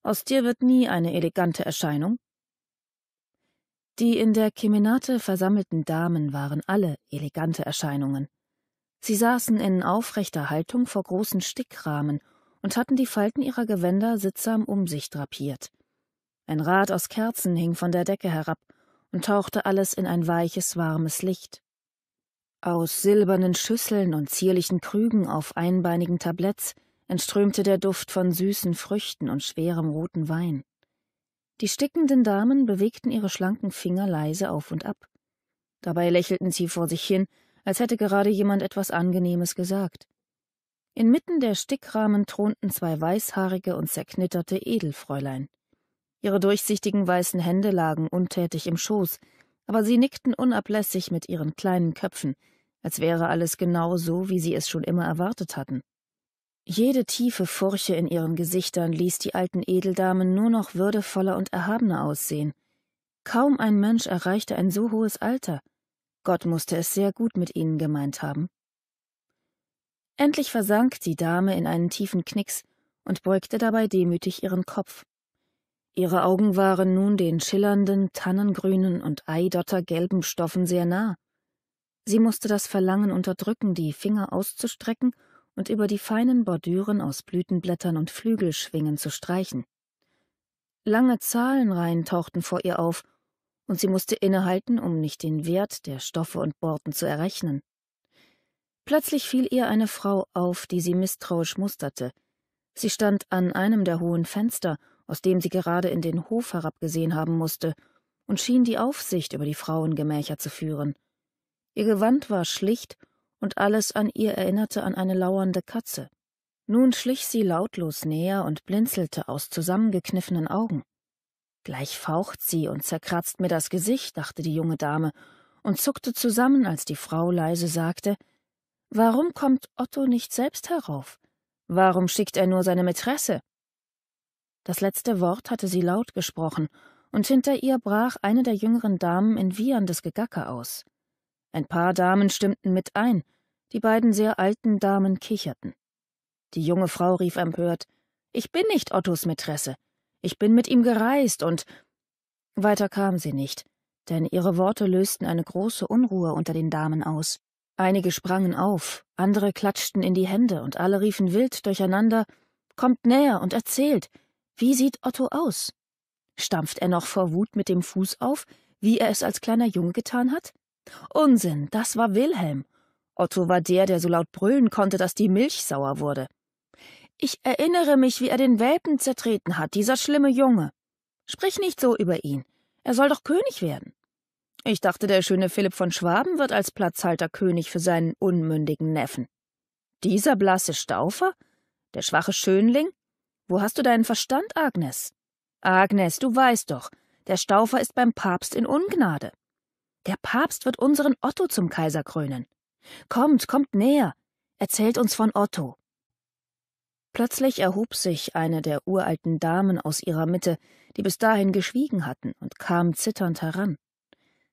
Aus dir wird nie eine elegante Erscheinung. Die in der Kemenate versammelten Damen waren alle elegante Erscheinungen. Sie saßen in aufrechter Haltung vor großen Stickrahmen und hatten die Falten ihrer Gewänder sittsam um sich drapiert. Ein Rad aus Kerzen hing von der Decke herab und tauchte alles in ein weiches, warmes Licht. Aus silbernen Schüsseln und zierlichen Krügen auf einbeinigen Tabletts entströmte der Duft von süßen Früchten und schwerem roten Wein. Die stickenden Damen bewegten ihre schlanken Finger leise auf und ab. Dabei lächelten sie vor sich hin, als hätte gerade jemand etwas Angenehmes gesagt. Inmitten der Stickrahmen thronten zwei weißhaarige und zerknitterte Edelfräulein. Ihre durchsichtigen weißen Hände lagen untätig im Schoß, aber sie nickten unablässig mit ihren kleinen Köpfen, als wäre alles genau so, wie sie es schon immer erwartet hatten. Jede tiefe Furche in ihren Gesichtern ließ die alten Edeldamen nur noch würdevoller und erhabener aussehen. Kaum ein Mensch erreichte ein so hohes Alter. Gott musste es sehr gut mit ihnen gemeint haben. Endlich versank die Dame in einen tiefen Knicks und beugte dabei demütig ihren Kopf. Ihre Augen waren nun den schillernden, tannengrünen und eidottergelben Stoffen sehr nah. Sie musste das Verlangen unterdrücken, die Finger auszustrecken und über die feinen Bordüren aus Blütenblättern und Flügelschwingen zu streichen. Lange Zahlenreihen tauchten vor ihr auf, und sie musste innehalten, um nicht den Wert der Stoffe und Borten zu errechnen. Plötzlich fiel ihr eine Frau auf, die sie misstrauisch musterte. Sie stand an einem der hohen Fenster, aus dem sie gerade in den Hof herabgesehen haben musste, und schien die Aufsicht über die Frauengemächer zu führen. Ihr Gewand war schlicht und alles an ihr erinnerte an eine lauernde Katze. Nun schlich sie lautlos näher und blinzelte aus zusammengekniffenen Augen. Gleich faucht sie und zerkratzt mir das Gesicht, dachte die junge Dame und zuckte zusammen, als die Frau leise sagte, Warum kommt Otto nicht selbst herauf? Warum schickt er nur seine Mätresse? Das letzte Wort hatte sie laut gesprochen, und hinter ihr brach eine der jüngeren Damen in wieherndes Gegacke aus. Ein paar Damen stimmten mit ein, die beiden sehr alten Damen kicherten. Die junge Frau rief empört Ich bin nicht Ottos Mätresse. Ich bin mit ihm gereist und weiter kam sie nicht, denn ihre Worte lösten eine große Unruhe unter den Damen aus. Einige sprangen auf, andere klatschten in die Hände und alle riefen wild durcheinander Kommt näher und erzählt, wie sieht Otto aus? Stampft er noch vor Wut mit dem Fuß auf, wie er es als kleiner Junge getan hat? Unsinn, das war Wilhelm, Otto war der, der so laut brüllen konnte, dass die Milch sauer wurde. Ich erinnere mich, wie er den Welpen zertreten hat, dieser schlimme Junge. Sprich nicht so über ihn. Er soll doch König werden. Ich dachte, der schöne Philipp von Schwaben wird als Platzhalter König für seinen unmündigen Neffen. Dieser blasse Staufer? Der schwache Schönling? Wo hast du deinen Verstand, Agnes? Agnes, du weißt doch, der Staufer ist beim Papst in Ungnade. Der Papst wird unseren Otto zum Kaiser krönen. Kommt, kommt näher. Erzählt uns von Otto. Plötzlich erhob sich eine der uralten Damen aus ihrer Mitte, die bis dahin geschwiegen hatten, und kam zitternd heran.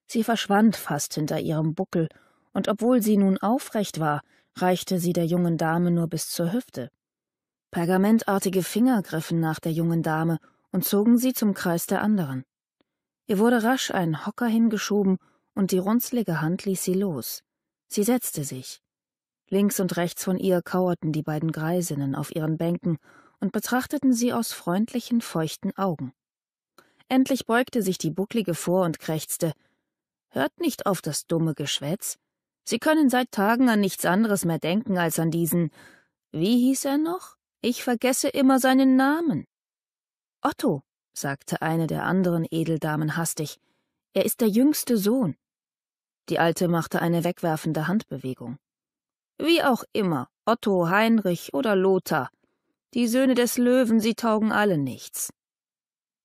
Sie verschwand fast hinter ihrem Buckel, und obwohl sie nun aufrecht war, reichte sie der jungen Dame nur bis zur Hüfte. Pergamentartige Finger griffen nach der jungen Dame und zogen sie zum Kreis der anderen. Ihr wurde rasch ein Hocker hingeschoben, und die runzlige Hand ließ sie los. Sie setzte sich. Links und rechts von ihr kauerten die beiden Greisinnen auf ihren Bänken und betrachteten sie aus freundlichen, feuchten Augen. Endlich beugte sich die Bucklige vor und krächzte Hört nicht auf das dumme Geschwätz. Sie können seit Tagen an nichts anderes mehr denken als an diesen. Wie hieß er noch? Ich vergesse immer seinen Namen. Otto, sagte eine der anderen Edeldamen hastig, er ist der jüngste Sohn. Die Alte machte eine wegwerfende Handbewegung. Wie auch immer, Otto, Heinrich oder Lothar, die Söhne des Löwen, sie taugen alle nichts.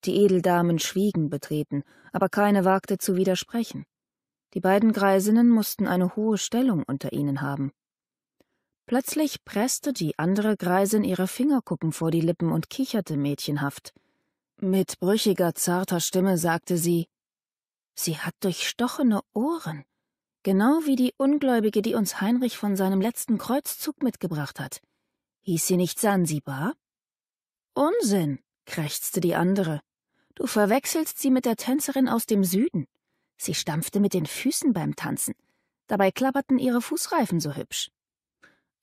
Die Edeldamen schwiegen betreten, aber keine wagte zu widersprechen. Die beiden Greisinnen mussten eine hohe Stellung unter ihnen haben. Plötzlich presste die andere Greisin ihre Fingerkuppen vor die Lippen und kicherte mädchenhaft. Mit brüchiger, zarter Stimme sagte sie Sie hat durchstochene Ohren, genau wie die Ungläubige, die uns Heinrich von seinem letzten Kreuzzug mitgebracht hat. Hieß sie nicht Sansibar? Unsinn, krächzte die andere. Du verwechselst sie mit der Tänzerin aus dem Süden. Sie stampfte mit den Füßen beim Tanzen. Dabei klapperten ihre Fußreifen so hübsch.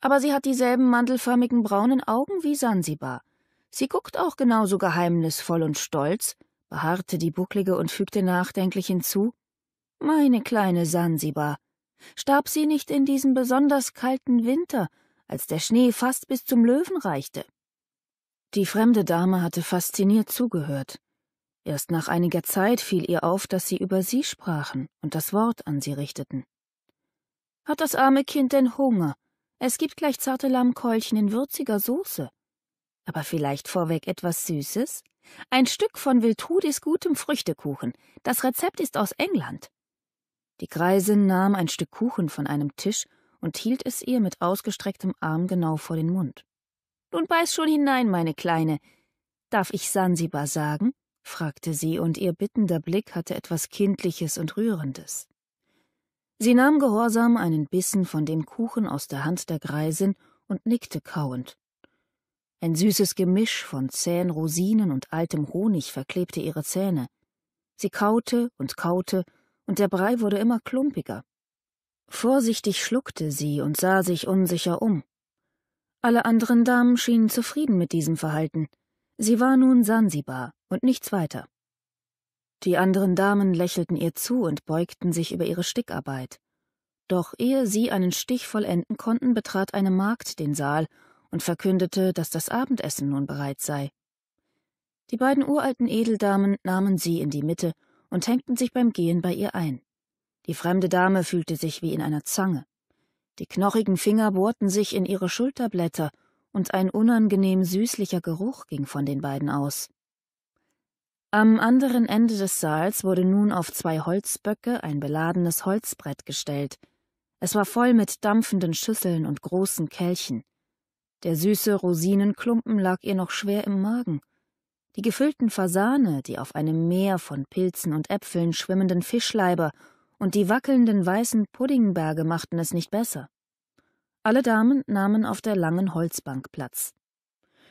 Aber sie hat dieselben mandelförmigen braunen Augen wie Sansibar. Sie guckt auch genauso geheimnisvoll und stolz, beharrte die Bucklige und fügte nachdenklich hinzu Meine kleine Sansibar, starb sie nicht in diesem besonders kalten Winter, als der Schnee fast bis zum Löwen reichte? Die fremde Dame hatte fasziniert zugehört. Erst nach einiger Zeit fiel ihr auf, dass sie über sie sprachen und das Wort an sie richteten. Hat das arme Kind denn Hunger? Es gibt gleich zarte Lammkeulchen in würziger Soße. Aber vielleicht vorweg etwas Süßes? Ein Stück von Wiltrudis gutem Früchtekuchen. Das Rezept ist aus England. Die Greisin nahm ein Stück Kuchen von einem Tisch und hielt es ihr mit ausgestrecktem Arm genau vor den Mund. Nun beiß schon hinein, meine Kleine. Darf ich Sansibar sagen? fragte sie, und ihr bittender Blick hatte etwas Kindliches und Rührendes. Sie nahm gehorsam einen Bissen von dem Kuchen aus der Hand der Greisin und nickte kauend. Ein süßes Gemisch von zähen Rosinen und altem Honig verklebte ihre Zähne. Sie kaute und kaute, und der Brei wurde immer klumpiger. Vorsichtig schluckte sie und sah sich unsicher um. Alle anderen Damen schienen zufrieden mit diesem Verhalten. Sie war nun Sansibar und nichts weiter. Die anderen Damen lächelten ihr zu und beugten sich über ihre Stickarbeit. Doch ehe sie einen Stich vollenden konnten, betrat eine Magd den Saal und verkündete, dass das Abendessen nun bereit sei. Die beiden uralten Edeldamen nahmen sie in die Mitte und hängten sich beim Gehen bei ihr ein. Die fremde Dame fühlte sich wie in einer Zange. Die knochigen Finger bohrten sich in ihre Schulterblätter, und ein unangenehm süßlicher Geruch ging von den beiden aus. Am anderen Ende des Saals wurde nun auf zwei Holzböcke ein beladenes Holzbrett gestellt. Es war voll mit dampfenden Schüsseln und großen Kelchen. Der süße Rosinenklumpen lag ihr noch schwer im Magen. Die gefüllten Fasane, die auf einem Meer von Pilzen und Äpfeln schwimmenden Fischleiber und die wackelnden weißen Puddingberge machten es nicht besser. Alle Damen nahmen auf der langen Holzbank Platz.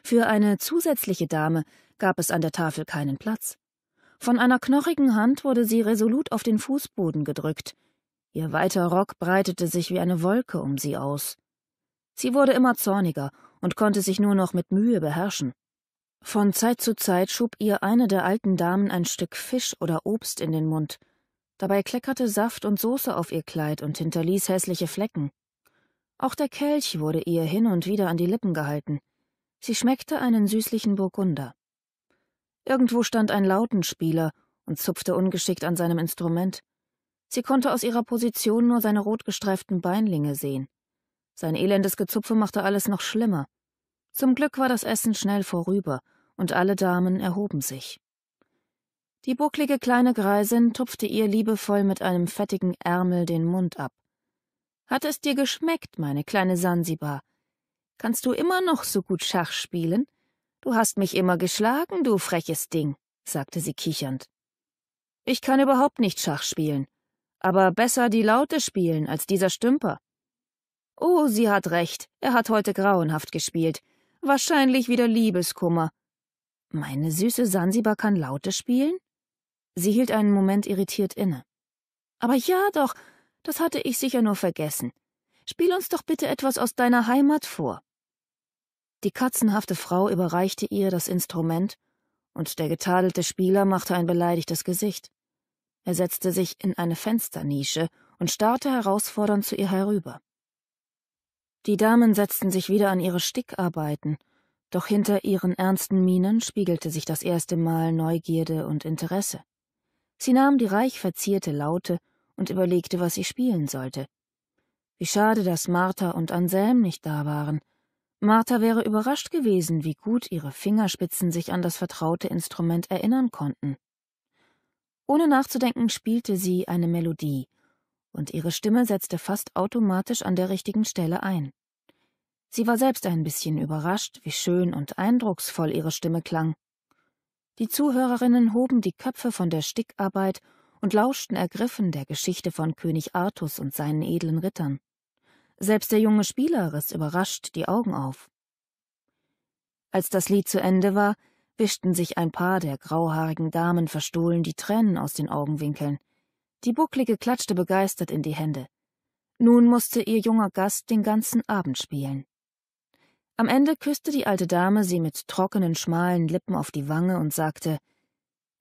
Für eine zusätzliche Dame gab es an der Tafel keinen Platz. Von einer knochigen Hand wurde sie resolut auf den Fußboden gedrückt. Ihr weiter Rock breitete sich wie eine Wolke um sie aus. Sie wurde immer zorniger und konnte sich nur noch mit Mühe beherrschen. Von Zeit zu Zeit schob ihr eine der alten Damen ein Stück Fisch oder Obst in den Mund. Dabei kleckerte Saft und Soße auf ihr Kleid und hinterließ hässliche Flecken. Auch der Kelch wurde ihr hin und wieder an die Lippen gehalten. Sie schmeckte einen süßlichen Burgunder. Irgendwo stand ein Lautenspieler und zupfte ungeschickt an seinem Instrument. Sie konnte aus ihrer Position nur seine rotgestreiften Beinlinge sehen. Sein elendes Gezupfe machte alles noch schlimmer. Zum Glück war das Essen schnell vorüber, und alle Damen erhoben sich. Die bucklige kleine Greisin tupfte ihr liebevoll mit einem fettigen Ärmel den Mund ab. Hat es dir geschmeckt, meine kleine Sansibar? Kannst du immer noch so gut Schach spielen? Du hast mich immer geschlagen, du freches Ding, sagte sie kichernd. Ich kann überhaupt nicht Schach spielen, aber besser die Laute spielen als dieser Stümper. Oh, sie hat recht, er hat heute grauenhaft gespielt. Wahrscheinlich wieder Liebeskummer. Meine süße Sansibar kann Laute spielen? Sie hielt einen Moment irritiert inne. Aber ja doch, das hatte ich sicher nur vergessen. Spiel uns doch bitte etwas aus deiner Heimat vor. Die katzenhafte Frau überreichte ihr das Instrument, und der getadelte Spieler machte ein beleidigtes Gesicht. Er setzte sich in eine Fensternische und starrte herausfordernd zu ihr herüber. Die Damen setzten sich wieder an ihre Stickarbeiten, doch hinter ihren ernsten Mienen spiegelte sich das erste Mal Neugierde und Interesse. Sie nahm die reich verzierte Laute und überlegte, was sie spielen sollte. Wie schade, dass Martha und Anselm nicht da waren. Martha wäre überrascht gewesen, wie gut ihre Fingerspitzen sich an das vertraute Instrument erinnern konnten. Ohne nachzudenken spielte sie eine Melodie, und ihre Stimme setzte fast automatisch an der richtigen Stelle ein. Sie war selbst ein bisschen überrascht, wie schön und eindrucksvoll ihre Stimme klang. Die Zuhörerinnen hoben die Köpfe von der Stickarbeit und lauschten ergriffen der Geschichte von König Artus und seinen edlen Rittern. Selbst der junge Spieler riss überrascht die Augen auf. Als das Lied zu Ende war, wischten sich ein paar der grauhaarigen Damen verstohlen die Tränen aus den Augenwinkeln. Die Bucklige klatschte begeistert in die Hände. Nun musste ihr junger Gast den ganzen Abend spielen. Am Ende küsste die alte Dame sie mit trockenen, schmalen Lippen auf die Wange und sagte,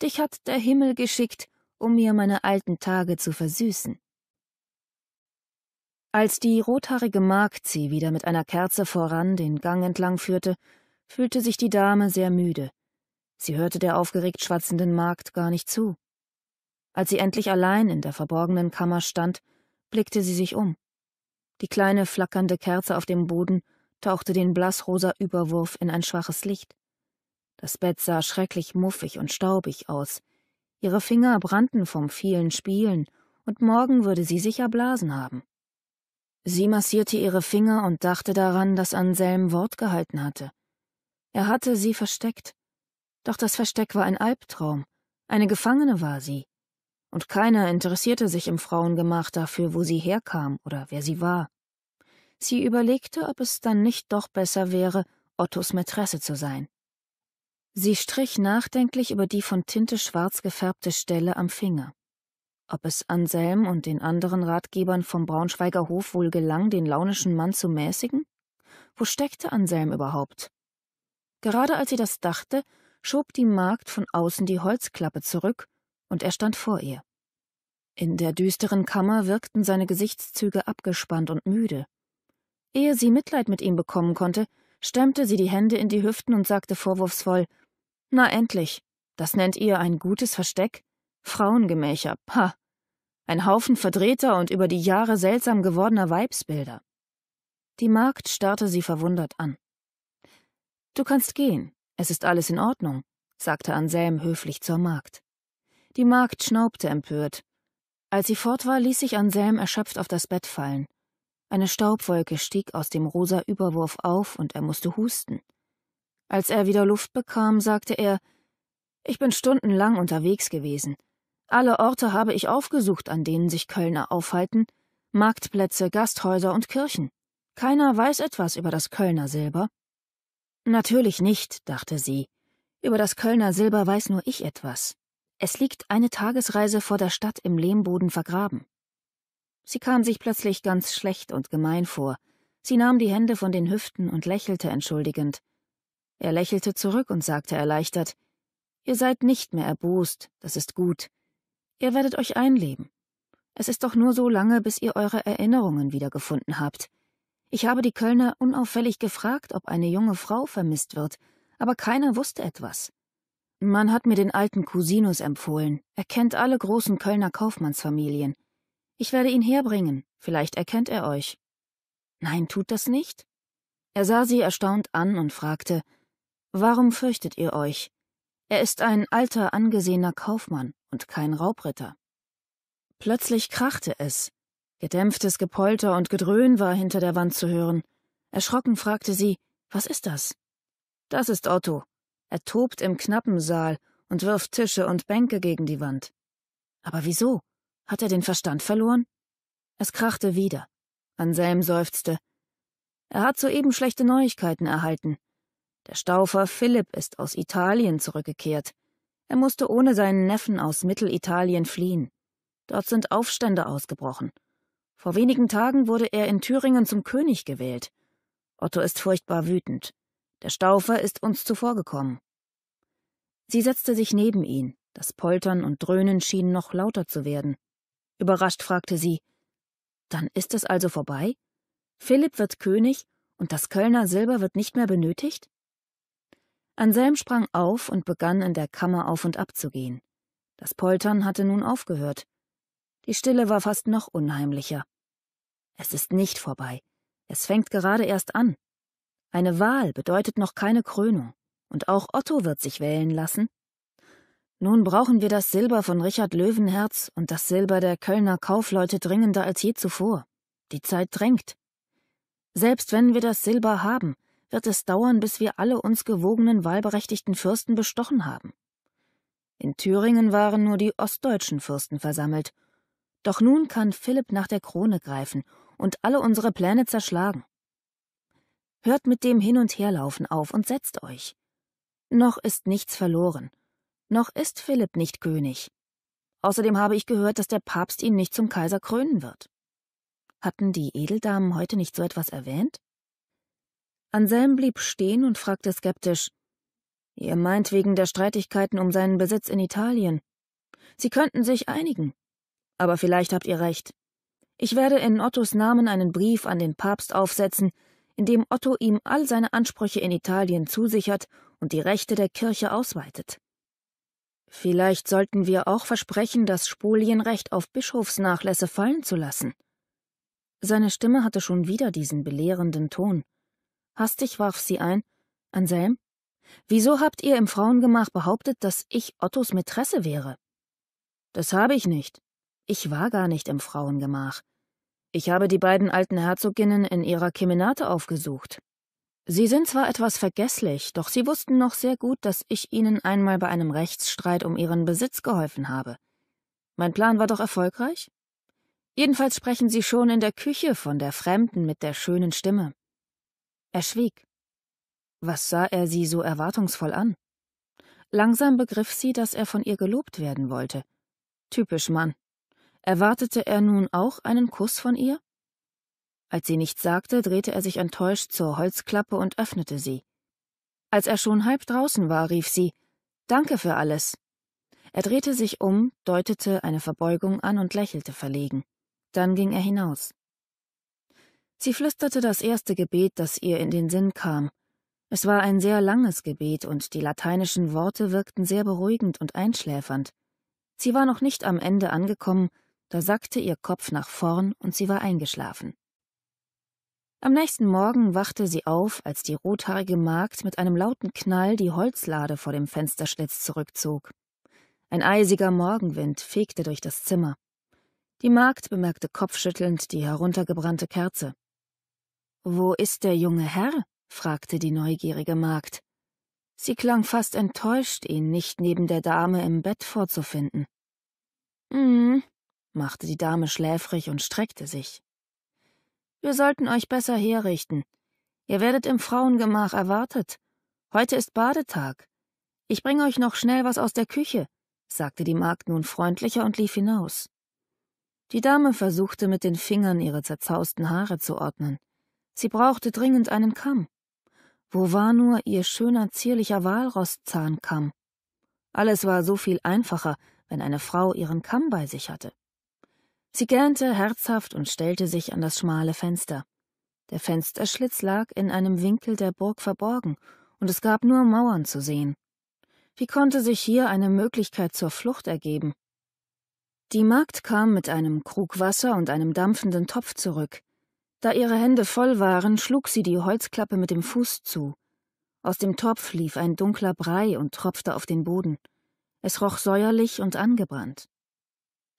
Dich hat der Himmel geschickt, um mir meine alten Tage zu versüßen. Als die rothaarige Magd sie wieder mit einer Kerze voran den Gang entlang führte, fühlte sich die Dame sehr müde. Sie hörte der aufgeregt schwatzenden Magd gar nicht zu. Als sie endlich allein in der verborgenen Kammer stand, blickte sie sich um. Die kleine flackernde Kerze auf dem Boden tauchte den blassrosa Überwurf in ein schwaches Licht. Das Bett sah schrecklich muffig und staubig aus. Ihre Finger brannten vom vielen Spielen, und morgen würde sie sicher Blasen haben. Sie massierte ihre Finger und dachte daran, dass Anselm Wort gehalten hatte. Er hatte sie versteckt. Doch das Versteck war ein Albtraum. Eine Gefangene war sie und keiner interessierte sich im Frauengemach dafür, wo sie herkam oder wer sie war. Sie überlegte, ob es dann nicht doch besser wäre, Ottos Mätresse zu sein. Sie strich nachdenklich über die von Tinte schwarz gefärbte Stelle am Finger. Ob es Anselm und den anderen Ratgebern vom Braunschweiger Hof wohl gelang, den launischen Mann zu mäßigen? Wo steckte Anselm überhaupt? Gerade als sie das dachte, schob die Magd von außen die Holzklappe zurück und er stand vor ihr. In der düsteren Kammer wirkten seine Gesichtszüge abgespannt und müde. Ehe sie Mitleid mit ihm bekommen konnte, stemmte sie die Hände in die Hüften und sagte vorwurfsvoll Na endlich, das nennt ihr ein gutes Versteck? Frauengemächer, ha. Ein Haufen verdrehter und über die Jahre seltsam gewordener Weibsbilder. Die Magd starrte sie verwundert an. Du kannst gehen, es ist alles in Ordnung, sagte Anselm höflich zur Magd. Die Magd schnaubte empört. Als sie fort war, ließ sich Anselm erschöpft auf das Bett fallen. Eine Staubwolke stieg aus dem rosa Überwurf auf und er musste husten. Als er wieder Luft bekam, sagte er, ich bin stundenlang unterwegs gewesen. Alle Orte habe ich aufgesucht, an denen sich Kölner aufhalten, Marktplätze, Gasthäuser und Kirchen. Keiner weiß etwas über das Kölner Silber. Natürlich nicht, dachte sie. Über das Kölner Silber weiß nur ich etwas. Es liegt eine Tagesreise vor der Stadt im Lehmboden vergraben. Sie kam sich plötzlich ganz schlecht und gemein vor. Sie nahm die Hände von den Hüften und lächelte entschuldigend. Er lächelte zurück und sagte erleichtert, Ihr seid nicht mehr erbost, das ist gut. Ihr werdet euch einleben. Es ist doch nur so lange, bis ihr eure Erinnerungen wiedergefunden habt. Ich habe die Kölner unauffällig gefragt, ob eine junge Frau vermisst wird, aber keiner wusste etwas. Man hat mir den alten Cousinus empfohlen. Er kennt alle großen Kölner Kaufmannsfamilien. Ich werde ihn herbringen. Vielleicht erkennt er euch. Nein, tut das nicht? Er sah sie erstaunt an und fragte, Warum fürchtet ihr euch? Er ist ein alter, angesehener Kaufmann und kein Raubritter. Plötzlich krachte es. Gedämpftes Gepolter und Gedröhn war hinter der Wand zu hören. Erschrocken fragte sie, was ist das? Das ist Otto, er tobt im knappen Saal und wirft Tische und Bänke gegen die Wand. Aber wieso? Hat er den Verstand verloren? Es krachte wieder. Anselm seufzte. Er hat soeben schlechte Neuigkeiten erhalten. Der Staufer Philipp ist aus Italien zurückgekehrt. Er musste ohne seinen Neffen aus Mittelitalien fliehen. Dort sind Aufstände ausgebrochen. Vor wenigen Tagen wurde er in Thüringen zum König gewählt. Otto ist furchtbar wütend. Der Staufer ist uns zuvorgekommen. Sie setzte sich neben ihn, das Poltern und Dröhnen schien noch lauter zu werden. Überrascht fragte sie Dann ist es also vorbei? Philipp wird König und das Kölner Silber wird nicht mehr benötigt? Anselm sprang auf und begann in der Kammer auf und ab zu gehen. Das Poltern hatte nun aufgehört. Die Stille war fast noch unheimlicher. Es ist nicht vorbei. Es fängt gerade erst an, eine Wahl bedeutet noch keine Krönung, und auch Otto wird sich wählen lassen. Nun brauchen wir das Silber von Richard Löwenherz und das Silber der Kölner Kaufleute dringender als je zuvor. Die Zeit drängt. Selbst wenn wir das Silber haben, wird es dauern, bis wir alle uns gewogenen wahlberechtigten Fürsten bestochen haben. In Thüringen waren nur die ostdeutschen Fürsten versammelt. Doch nun kann Philipp nach der Krone greifen und alle unsere Pläne zerschlagen. Hört mit dem Hin- und Herlaufen auf und setzt euch. Noch ist nichts verloren. Noch ist Philipp nicht König. Außerdem habe ich gehört, dass der Papst ihn nicht zum Kaiser krönen wird. Hatten die Edeldamen heute nicht so etwas erwähnt? Anselm blieb stehen und fragte skeptisch Ihr meint wegen der Streitigkeiten um seinen Besitz in Italien. Sie könnten sich einigen. Aber vielleicht habt ihr recht. Ich werde in Ottos Namen einen Brief an den Papst aufsetzen, indem Otto ihm all seine Ansprüche in Italien zusichert und die Rechte der Kirche ausweitet. Vielleicht sollten wir auch versprechen, das Spolienrecht auf Bischofsnachlässe fallen zu lassen. Seine Stimme hatte schon wieder diesen belehrenden Ton. Hastig warf sie ein, Anselm, wieso habt ihr im Frauengemach behauptet, dass ich Ottos Mätresse wäre? Das habe ich nicht. Ich war gar nicht im Frauengemach. Ich habe die beiden alten Herzoginnen in ihrer Kemenate aufgesucht. Sie sind zwar etwas vergesslich, doch sie wussten noch sehr gut, dass ich ihnen einmal bei einem Rechtsstreit um ihren Besitz geholfen habe. Mein Plan war doch erfolgreich? Jedenfalls sprechen sie schon in der Küche von der Fremden mit der schönen Stimme. Er schwieg. Was sah er sie so erwartungsvoll an? Langsam begriff sie, dass er von ihr gelobt werden wollte. Typisch Mann. Erwartete er nun auch einen Kuss von ihr? Als sie nichts sagte, drehte er sich enttäuscht zur Holzklappe und öffnete sie. Als er schon halb draußen war, rief sie Danke für alles. Er drehte sich um, deutete eine Verbeugung an und lächelte verlegen. Dann ging er hinaus. Sie flüsterte das erste Gebet, das ihr in den Sinn kam. Es war ein sehr langes Gebet, und die lateinischen Worte wirkten sehr beruhigend und einschläfernd. Sie war noch nicht am Ende angekommen, da sackte ihr Kopf nach vorn und sie war eingeschlafen. Am nächsten Morgen wachte sie auf, als die rothaarige Magd mit einem lauten Knall die Holzlade vor dem Fensterschlitz zurückzog. Ein eisiger Morgenwind fegte durch das Zimmer. Die Magd bemerkte kopfschüttelnd die heruntergebrannte Kerze. Wo ist der junge Herr? fragte die neugierige Magd. Sie klang fast enttäuscht, ihn nicht neben der Dame im Bett vorzufinden. Hm, machte die Dame schläfrig und streckte sich. Wir sollten euch besser herrichten. Ihr werdet im Frauengemach erwartet. Heute ist Badetag. Ich bringe euch noch schnell was aus der Küche, sagte die Magd nun freundlicher und lief hinaus. Die Dame versuchte mit den Fingern ihre zerzausten Haare zu ordnen. Sie brauchte dringend einen Kamm. Wo war nur ihr schöner, zierlicher Walrostzahnkamm? Alles war so viel einfacher, wenn eine Frau ihren Kamm bei sich hatte. Sie gähnte herzhaft und stellte sich an das schmale Fenster. Der Fensterschlitz lag in einem Winkel der Burg verborgen, und es gab nur Mauern zu sehen. Wie konnte sich hier eine Möglichkeit zur Flucht ergeben? Die Magd kam mit einem Krug Wasser und einem dampfenden Topf zurück. Da ihre Hände voll waren, schlug sie die Holzklappe mit dem Fuß zu. Aus dem Topf lief ein dunkler Brei und tropfte auf den Boden. Es roch säuerlich und angebrannt.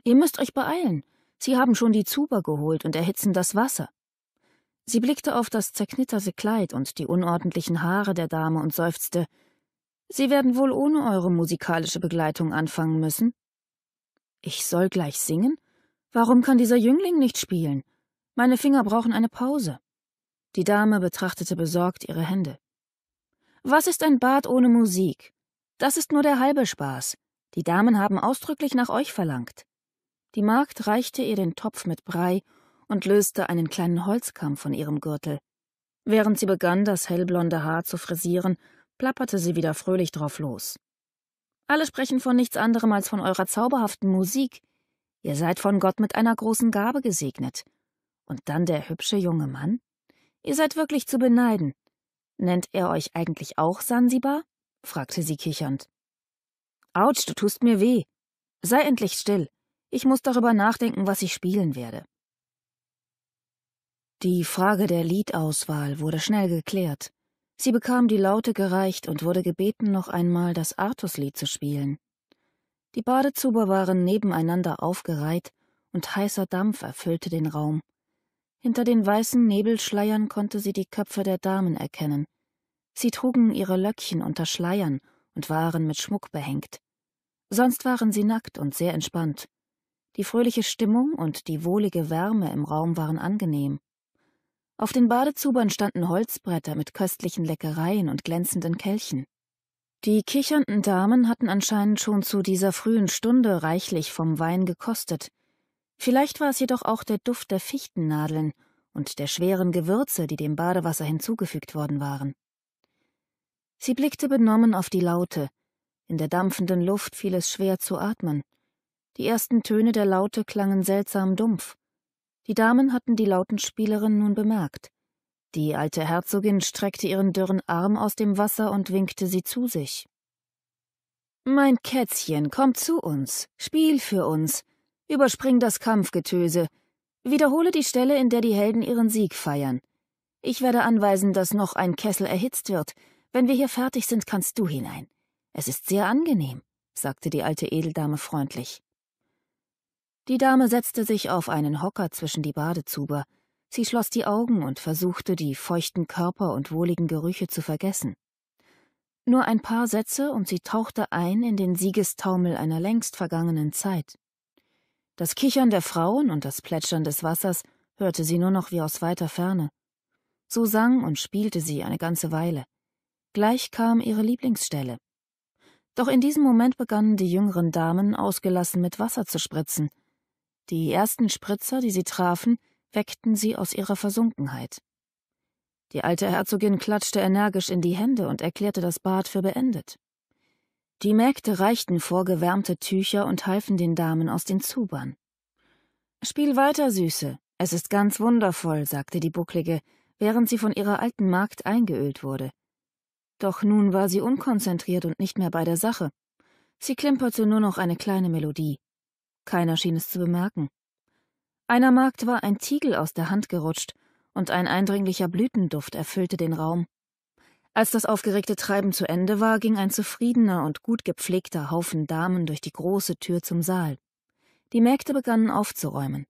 Ihr müsst euch beeilen, Sie haben schon die Zuber geholt und erhitzen das Wasser. Sie blickte auf das zerknitterte Kleid und die unordentlichen Haare der Dame und seufzte. Sie werden wohl ohne eure musikalische Begleitung anfangen müssen. Ich soll gleich singen? Warum kann dieser Jüngling nicht spielen? Meine Finger brauchen eine Pause. Die Dame betrachtete besorgt ihre Hände. Was ist ein Bad ohne Musik? Das ist nur der halbe Spaß. Die Damen haben ausdrücklich nach euch verlangt. Die Magd reichte ihr den Topf mit Brei und löste einen kleinen Holzkamm von ihrem Gürtel. Während sie begann, das hellblonde Haar zu frisieren, plapperte sie wieder fröhlich drauf los. Alle sprechen von nichts anderem als von eurer zauberhaften Musik. Ihr seid von Gott mit einer großen Gabe gesegnet. Und dann der hübsche junge Mann? Ihr seid wirklich zu beneiden. Nennt er euch eigentlich auch Sansibar? fragte sie kichernd. Autsch, du tust mir weh. Sei endlich still. Ich muss darüber nachdenken, was ich spielen werde. Die Frage der Liedauswahl wurde schnell geklärt. Sie bekam die Laute gereicht und wurde gebeten, noch einmal das Artuslied zu spielen. Die Badezuber waren nebeneinander aufgereiht und heißer Dampf erfüllte den Raum. Hinter den weißen Nebelschleiern konnte sie die Köpfe der Damen erkennen. Sie trugen ihre Löckchen unter Schleiern und waren mit Schmuck behängt. Sonst waren sie nackt und sehr entspannt. Die fröhliche Stimmung und die wohlige Wärme im Raum waren angenehm. Auf den Badezubern standen Holzbretter mit köstlichen Leckereien und glänzenden Kelchen. Die kichernden Damen hatten anscheinend schon zu dieser frühen Stunde reichlich vom Wein gekostet. Vielleicht war es jedoch auch der Duft der Fichtennadeln und der schweren Gewürze, die dem Badewasser hinzugefügt worden waren. Sie blickte benommen auf die Laute. In der dampfenden Luft fiel es schwer zu atmen. Die ersten Töne der Laute klangen seltsam dumpf. Die Damen hatten die Lautenspielerin nun bemerkt. Die alte Herzogin streckte ihren dürren Arm aus dem Wasser und winkte sie zu sich. Mein Kätzchen, komm zu uns, spiel für uns, überspring das Kampfgetöse, wiederhole die Stelle, in der die Helden ihren Sieg feiern. Ich werde anweisen, dass noch ein Kessel erhitzt wird. Wenn wir hier fertig sind, kannst du hinein. Es ist sehr angenehm, sagte die alte Edeldame freundlich. Die Dame setzte sich auf einen Hocker zwischen die Badezuber. Sie schloss die Augen und versuchte, die feuchten Körper und wohligen Gerüche zu vergessen. Nur ein paar Sätze und sie tauchte ein in den Siegestaumel einer längst vergangenen Zeit. Das Kichern der Frauen und das Plätschern des Wassers hörte sie nur noch wie aus weiter Ferne. So sang und spielte sie eine ganze Weile. Gleich kam ihre Lieblingsstelle. Doch in diesem Moment begannen die jüngeren Damen ausgelassen mit Wasser zu spritzen – die ersten Spritzer, die sie trafen, weckten sie aus ihrer Versunkenheit. Die alte Herzogin klatschte energisch in die Hände und erklärte das Bad für beendet. Die Mägde reichten vorgewärmte Tücher und halfen den Damen aus den Zubern. Spiel weiter, Süße. Es ist ganz wundervoll, sagte die Bucklige, während sie von ihrer alten Magd eingeölt wurde. Doch nun war sie unkonzentriert und nicht mehr bei der Sache. Sie klimperte nur noch eine kleine Melodie. Keiner schien es zu bemerken. Einer Magd war ein Tiegel aus der Hand gerutscht, und ein eindringlicher Blütenduft erfüllte den Raum. Als das aufgeregte Treiben zu Ende war, ging ein zufriedener und gut gepflegter Haufen Damen durch die große Tür zum Saal. Die Mägde begannen aufzuräumen.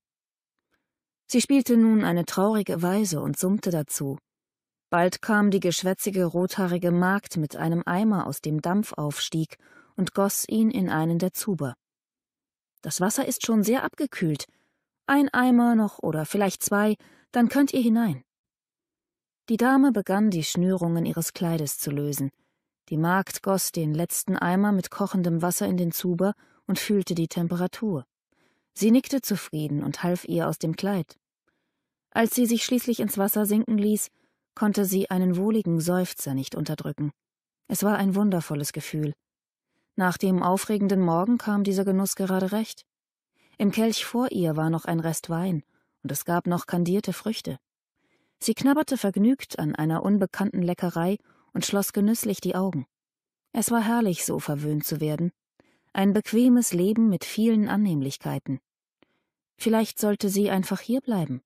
Sie spielte nun eine traurige Weise und summte dazu. Bald kam die geschwätzige rothaarige Magd mit einem Eimer aus dem Dampf aufstieg und goss ihn in einen der Zuber. Das Wasser ist schon sehr abgekühlt. Ein Eimer noch oder vielleicht zwei, dann könnt ihr hinein. Die Dame begann, die Schnürungen ihres Kleides zu lösen. Die Magd goss den letzten Eimer mit kochendem Wasser in den Zuber und fühlte die Temperatur. Sie nickte zufrieden und half ihr aus dem Kleid. Als sie sich schließlich ins Wasser sinken ließ, konnte sie einen wohligen Seufzer nicht unterdrücken. Es war ein wundervolles Gefühl, nach dem aufregenden Morgen kam dieser Genuss gerade recht. Im Kelch vor ihr war noch ein Rest Wein, und es gab noch kandierte Früchte. Sie knabberte vergnügt an einer unbekannten Leckerei und schloss genüsslich die Augen. Es war herrlich, so verwöhnt zu werden. Ein bequemes Leben mit vielen Annehmlichkeiten. Vielleicht sollte sie einfach hier bleiben.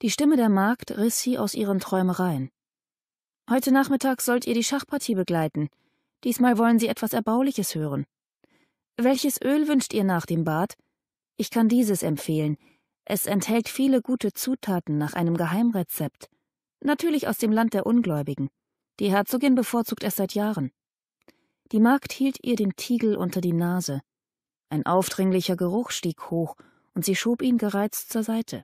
Die Stimme der Magd riss sie aus ihren Träumereien. Heute Nachmittag sollt ihr die Schachpartie begleiten. Diesmal wollen Sie etwas Erbauliches hören. Welches Öl wünscht ihr nach dem Bad? Ich kann dieses empfehlen. Es enthält viele gute Zutaten nach einem Geheimrezept. Natürlich aus dem Land der Ungläubigen. Die Herzogin bevorzugt es seit Jahren. Die Magd hielt ihr den Tiegel unter die Nase. Ein aufdringlicher Geruch stieg hoch, und sie schob ihn gereizt zur Seite.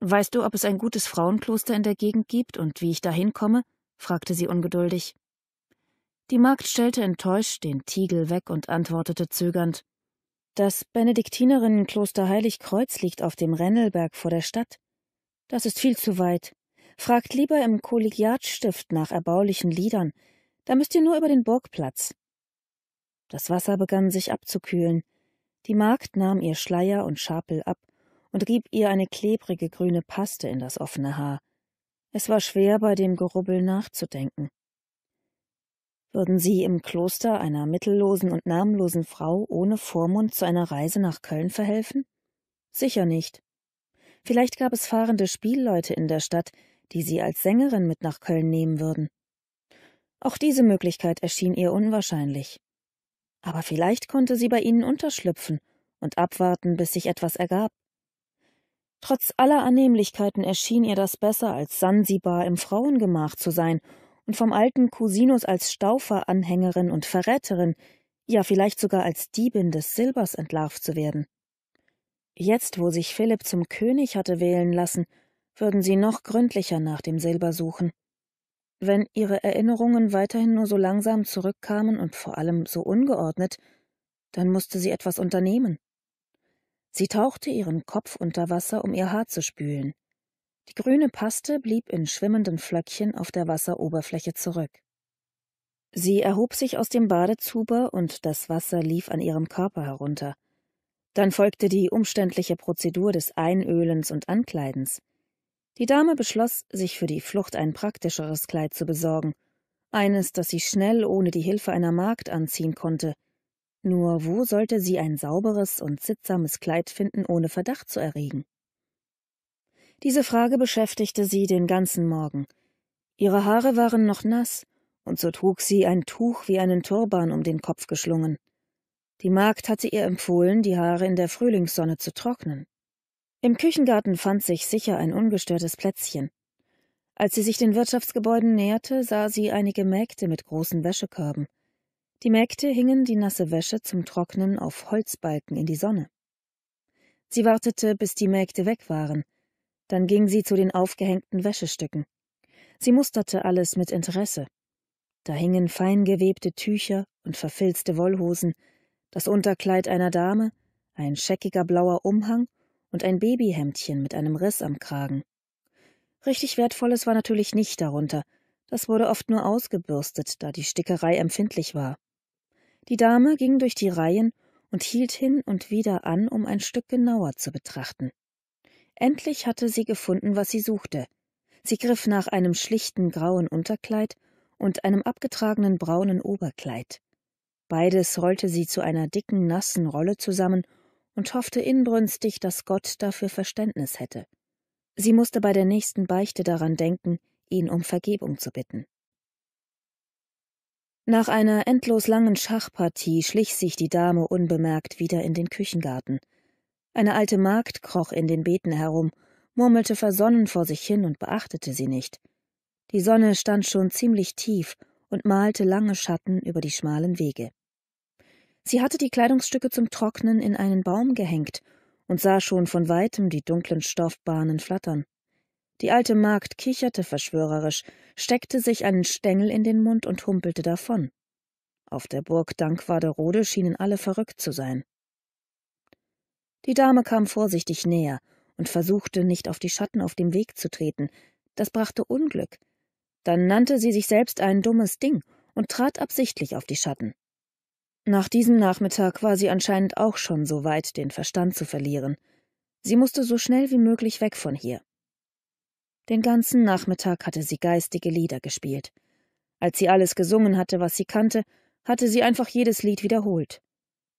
Weißt du, ob es ein gutes Frauenkloster in der Gegend gibt und wie ich dahin komme? fragte sie ungeduldig. Die Magd stellte enttäuscht den Tiegel weg und antwortete zögernd Das Benediktinerinnenkloster Heiligkreuz liegt auf dem Rennelberg vor der Stadt. Das ist viel zu weit. Fragt lieber im Kollegiatstift nach erbaulichen Liedern, da müsst ihr nur über den Burgplatz. Das Wasser begann sich abzukühlen. Die Magd nahm ihr Schleier und Schapel ab und rieb ihr eine klebrige grüne Paste in das offene Haar. Es war schwer, bei dem Gerubbel nachzudenken würden sie im Kloster einer mittellosen und namenlosen Frau ohne Vormund zu einer Reise nach Köln verhelfen? Sicher nicht. Vielleicht gab es fahrende Spielleute in der Stadt, die sie als Sängerin mit nach Köln nehmen würden. Auch diese Möglichkeit erschien ihr unwahrscheinlich. Aber vielleicht konnte sie bei ihnen unterschlüpfen und abwarten, bis sich etwas ergab. Trotz aller Annehmlichkeiten erschien ihr das besser, als Sansibar im Frauengemach zu sein und vom alten Cousinus als Staufer-Anhängerin und Verräterin, ja vielleicht sogar als Diebin des Silbers entlarvt zu werden. Jetzt, wo sich Philipp zum König hatte wählen lassen, würden sie noch gründlicher nach dem Silber suchen. Wenn ihre Erinnerungen weiterhin nur so langsam zurückkamen und vor allem so ungeordnet, dann musste sie etwas unternehmen. Sie tauchte ihren Kopf unter Wasser, um ihr Haar zu spülen. Die grüne Paste blieb in schwimmenden Flöckchen auf der Wasseroberfläche zurück. Sie erhob sich aus dem Badezuber und das Wasser lief an ihrem Körper herunter. Dann folgte die umständliche Prozedur des Einölens und Ankleidens. Die Dame beschloss, sich für die Flucht ein praktischeres Kleid zu besorgen, eines, das sie schnell ohne die Hilfe einer Magd anziehen konnte. Nur wo sollte sie ein sauberes und sittsames Kleid finden, ohne Verdacht zu erregen? Diese Frage beschäftigte sie den ganzen Morgen. Ihre Haare waren noch nass, und so trug sie ein Tuch wie einen Turban um den Kopf geschlungen. Die Magd hatte ihr empfohlen, die Haare in der Frühlingssonne zu trocknen. Im Küchengarten fand sich sicher ein ungestörtes Plätzchen. Als sie sich den Wirtschaftsgebäuden näherte, sah sie einige Mägde mit großen Wäschekörben. Die Mägde hingen die nasse Wäsche zum Trocknen auf Holzbalken in die Sonne. Sie wartete, bis die Mägde weg waren, dann ging sie zu den aufgehängten Wäschestücken. Sie musterte alles mit Interesse. Da hingen feingewebte Tücher und verfilzte Wollhosen, das Unterkleid einer Dame, ein scheckiger blauer Umhang und ein Babyhemdchen mit einem Riss am Kragen. Richtig Wertvolles war natürlich nicht darunter, das wurde oft nur ausgebürstet, da die Stickerei empfindlich war. Die Dame ging durch die Reihen und hielt hin und wieder an, um ein Stück genauer zu betrachten. Endlich hatte sie gefunden, was sie suchte. Sie griff nach einem schlichten grauen Unterkleid und einem abgetragenen braunen Oberkleid. Beides rollte sie zu einer dicken, nassen Rolle zusammen und hoffte inbrünstig, dass Gott dafür Verständnis hätte. Sie musste bei der nächsten Beichte daran denken, ihn um Vergebung zu bitten. Nach einer endlos langen Schachpartie schlich sich die Dame unbemerkt wieder in den Küchengarten. Eine alte Magd kroch in den Beeten herum, murmelte versonnen vor sich hin und beachtete sie nicht. Die Sonne stand schon ziemlich tief und malte lange Schatten über die schmalen Wege. Sie hatte die Kleidungsstücke zum Trocknen in einen Baum gehängt und sah schon von weitem die dunklen Stoffbahnen flattern. Die alte Magd kicherte verschwörerisch, steckte sich einen Stängel in den Mund und humpelte davon. Auf der Burg Dankwaderode schienen alle verrückt zu sein. Die Dame kam vorsichtig näher und versuchte, nicht auf die Schatten auf dem Weg zu treten. Das brachte Unglück. Dann nannte sie sich selbst ein dummes Ding und trat absichtlich auf die Schatten. Nach diesem Nachmittag war sie anscheinend auch schon so weit, den Verstand zu verlieren. Sie musste so schnell wie möglich weg von hier. Den ganzen Nachmittag hatte sie geistige Lieder gespielt. Als sie alles gesungen hatte, was sie kannte, hatte sie einfach jedes Lied wiederholt.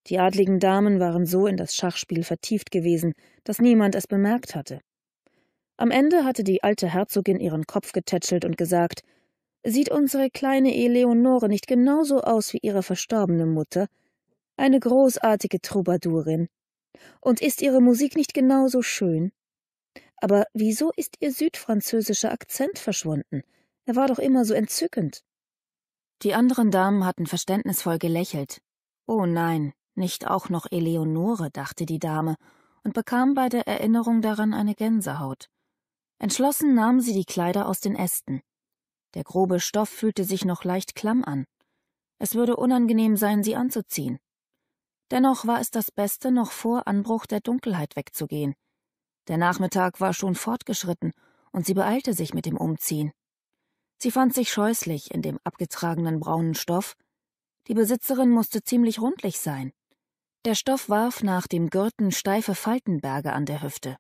Die adligen Damen waren so in das Schachspiel vertieft gewesen, dass niemand es bemerkt hatte. Am Ende hatte die alte Herzogin ihren Kopf getätschelt und gesagt Sieht unsere kleine Eleonore nicht genauso aus wie ihre verstorbene Mutter? Eine großartige Troubadourin. Und ist ihre Musik nicht genauso schön? Aber wieso ist ihr südfranzösischer Akzent verschwunden? Er war doch immer so entzückend. Die anderen Damen hatten verständnisvoll gelächelt. Oh nein, nicht auch noch Eleonore, dachte die Dame, und bekam bei der Erinnerung daran eine Gänsehaut. Entschlossen nahm sie die Kleider aus den Ästen. Der grobe Stoff fühlte sich noch leicht klamm an. Es würde unangenehm sein, sie anzuziehen. Dennoch war es das Beste, noch vor Anbruch der Dunkelheit wegzugehen. Der Nachmittag war schon fortgeschritten, und sie beeilte sich mit dem Umziehen. Sie fand sich scheußlich in dem abgetragenen braunen Stoff. Die Besitzerin musste ziemlich rundlich sein. Der Stoff warf nach dem Gürten steife Faltenberge an der Hüfte.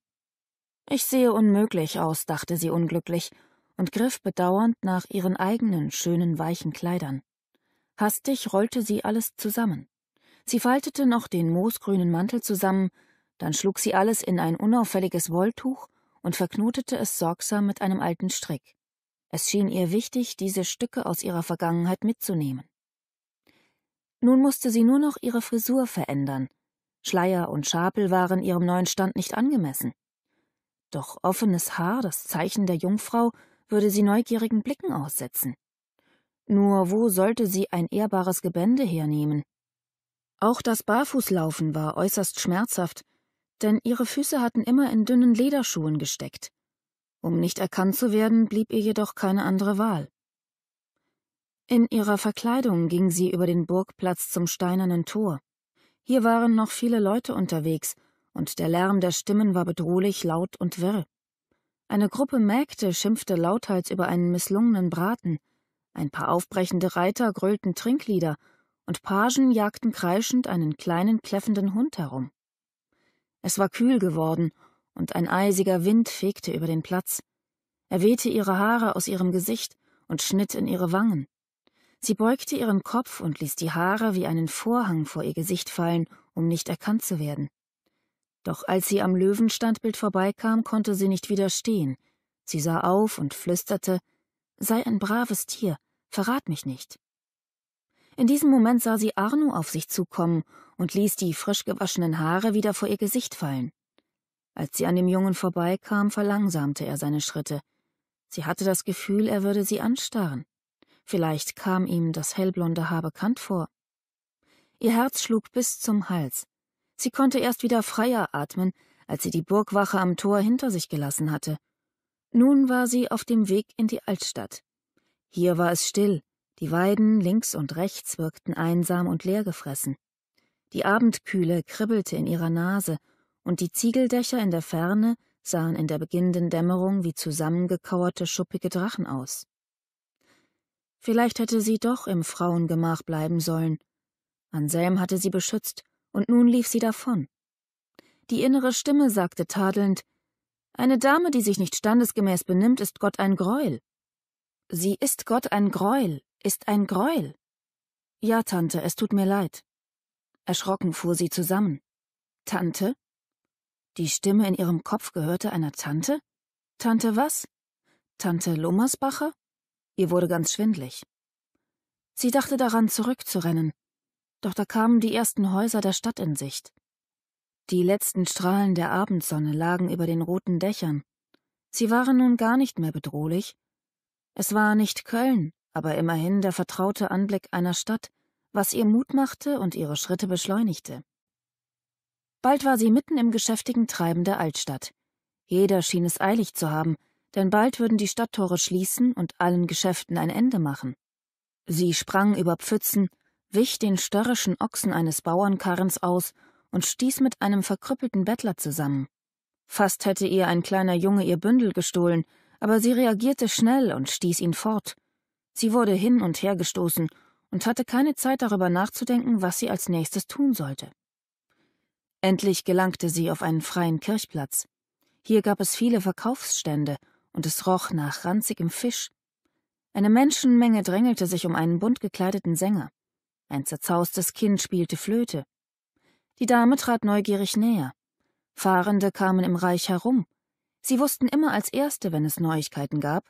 Ich sehe unmöglich aus, dachte sie unglücklich und griff bedauernd nach ihren eigenen schönen weichen Kleidern. Hastig rollte sie alles zusammen. Sie faltete noch den moosgrünen Mantel zusammen, dann schlug sie alles in ein unauffälliges Wolltuch und verknotete es sorgsam mit einem alten Strick. Es schien ihr wichtig, diese Stücke aus ihrer Vergangenheit mitzunehmen. Nun musste sie nur noch ihre Frisur verändern. Schleier und Schapel waren ihrem neuen Stand nicht angemessen. Doch offenes Haar, das Zeichen der Jungfrau, würde sie neugierigen Blicken aussetzen. Nur wo sollte sie ein ehrbares Gebände hernehmen? Auch das Barfußlaufen war äußerst schmerzhaft, denn ihre Füße hatten immer in dünnen Lederschuhen gesteckt. Um nicht erkannt zu werden, blieb ihr jedoch keine andere Wahl. In ihrer Verkleidung ging sie über den Burgplatz zum steinernen Tor. Hier waren noch viele Leute unterwegs, und der Lärm der Stimmen war bedrohlich laut und wirr. Eine Gruppe Mägde schimpfte lauthals über einen misslungenen Braten, ein paar aufbrechende Reiter grüllten Trinklieder, und Pagen jagten kreischend einen kleinen kläffenden Hund herum. Es war kühl geworden, und ein eisiger Wind fegte über den Platz. Er wehte ihre Haare aus ihrem Gesicht und schnitt in ihre Wangen. Sie beugte ihren Kopf und ließ die Haare wie einen Vorhang vor ihr Gesicht fallen, um nicht erkannt zu werden. Doch als sie am Löwenstandbild vorbeikam, konnte sie nicht widerstehen. Sie sah auf und flüsterte Sei ein braves Tier, verrat mich nicht. In diesem Moment sah sie Arno auf sich zukommen und ließ die frisch gewaschenen Haare wieder vor ihr Gesicht fallen. Als sie an dem Jungen vorbeikam, verlangsamte er seine Schritte. Sie hatte das Gefühl, er würde sie anstarren. Vielleicht kam ihm das hellblonde Haar bekannt vor. Ihr Herz schlug bis zum Hals. Sie konnte erst wieder freier atmen, als sie die Burgwache am Tor hinter sich gelassen hatte. Nun war sie auf dem Weg in die Altstadt. Hier war es still, die Weiden links und rechts wirkten einsam und leergefressen. Die Abendkühle kribbelte in ihrer Nase, und die Ziegeldächer in der Ferne sahen in der beginnenden Dämmerung wie zusammengekauerte, schuppige Drachen aus. Vielleicht hätte sie doch im Frauengemach bleiben sollen. Anselm hatte sie beschützt, und nun lief sie davon. Die innere Stimme sagte tadelnd Eine Dame, die sich nicht standesgemäß benimmt, ist Gott ein Greuel. Sie ist Gott ein Greuel, ist ein Greuel. Ja, Tante, es tut mir leid. Erschrocken fuhr sie zusammen. Tante? Die Stimme in ihrem Kopf gehörte einer Tante? Tante was? Tante Lummersbacher? Ihr wurde ganz schwindlig. Sie dachte daran, zurückzurennen, doch da kamen die ersten Häuser der Stadt in Sicht. Die letzten Strahlen der Abendsonne lagen über den roten Dächern. Sie waren nun gar nicht mehr bedrohlich. Es war nicht Köln, aber immerhin der vertraute Anblick einer Stadt, was ihr Mut machte und ihre Schritte beschleunigte. Bald war sie mitten im geschäftigen Treiben der Altstadt. Jeder schien es eilig zu haben, denn bald würden die Stadttore schließen und allen Geschäften ein Ende machen. Sie sprang über Pfützen, wich den störrischen Ochsen eines Bauernkarrens aus und stieß mit einem verkrüppelten Bettler zusammen. Fast hätte ihr ein kleiner Junge ihr Bündel gestohlen, aber sie reagierte schnell und stieß ihn fort. Sie wurde hin und her gestoßen und hatte keine Zeit darüber nachzudenken, was sie als nächstes tun sollte. Endlich gelangte sie auf einen freien Kirchplatz. Hier gab es viele Verkaufsstände und es roch nach ranzigem Fisch. Eine Menschenmenge drängelte sich um einen bunt gekleideten Sänger. Ein zerzaustes Kind spielte Flöte. Die Dame trat neugierig näher. Fahrende kamen im Reich herum. Sie wussten immer als Erste, wenn es Neuigkeiten gab.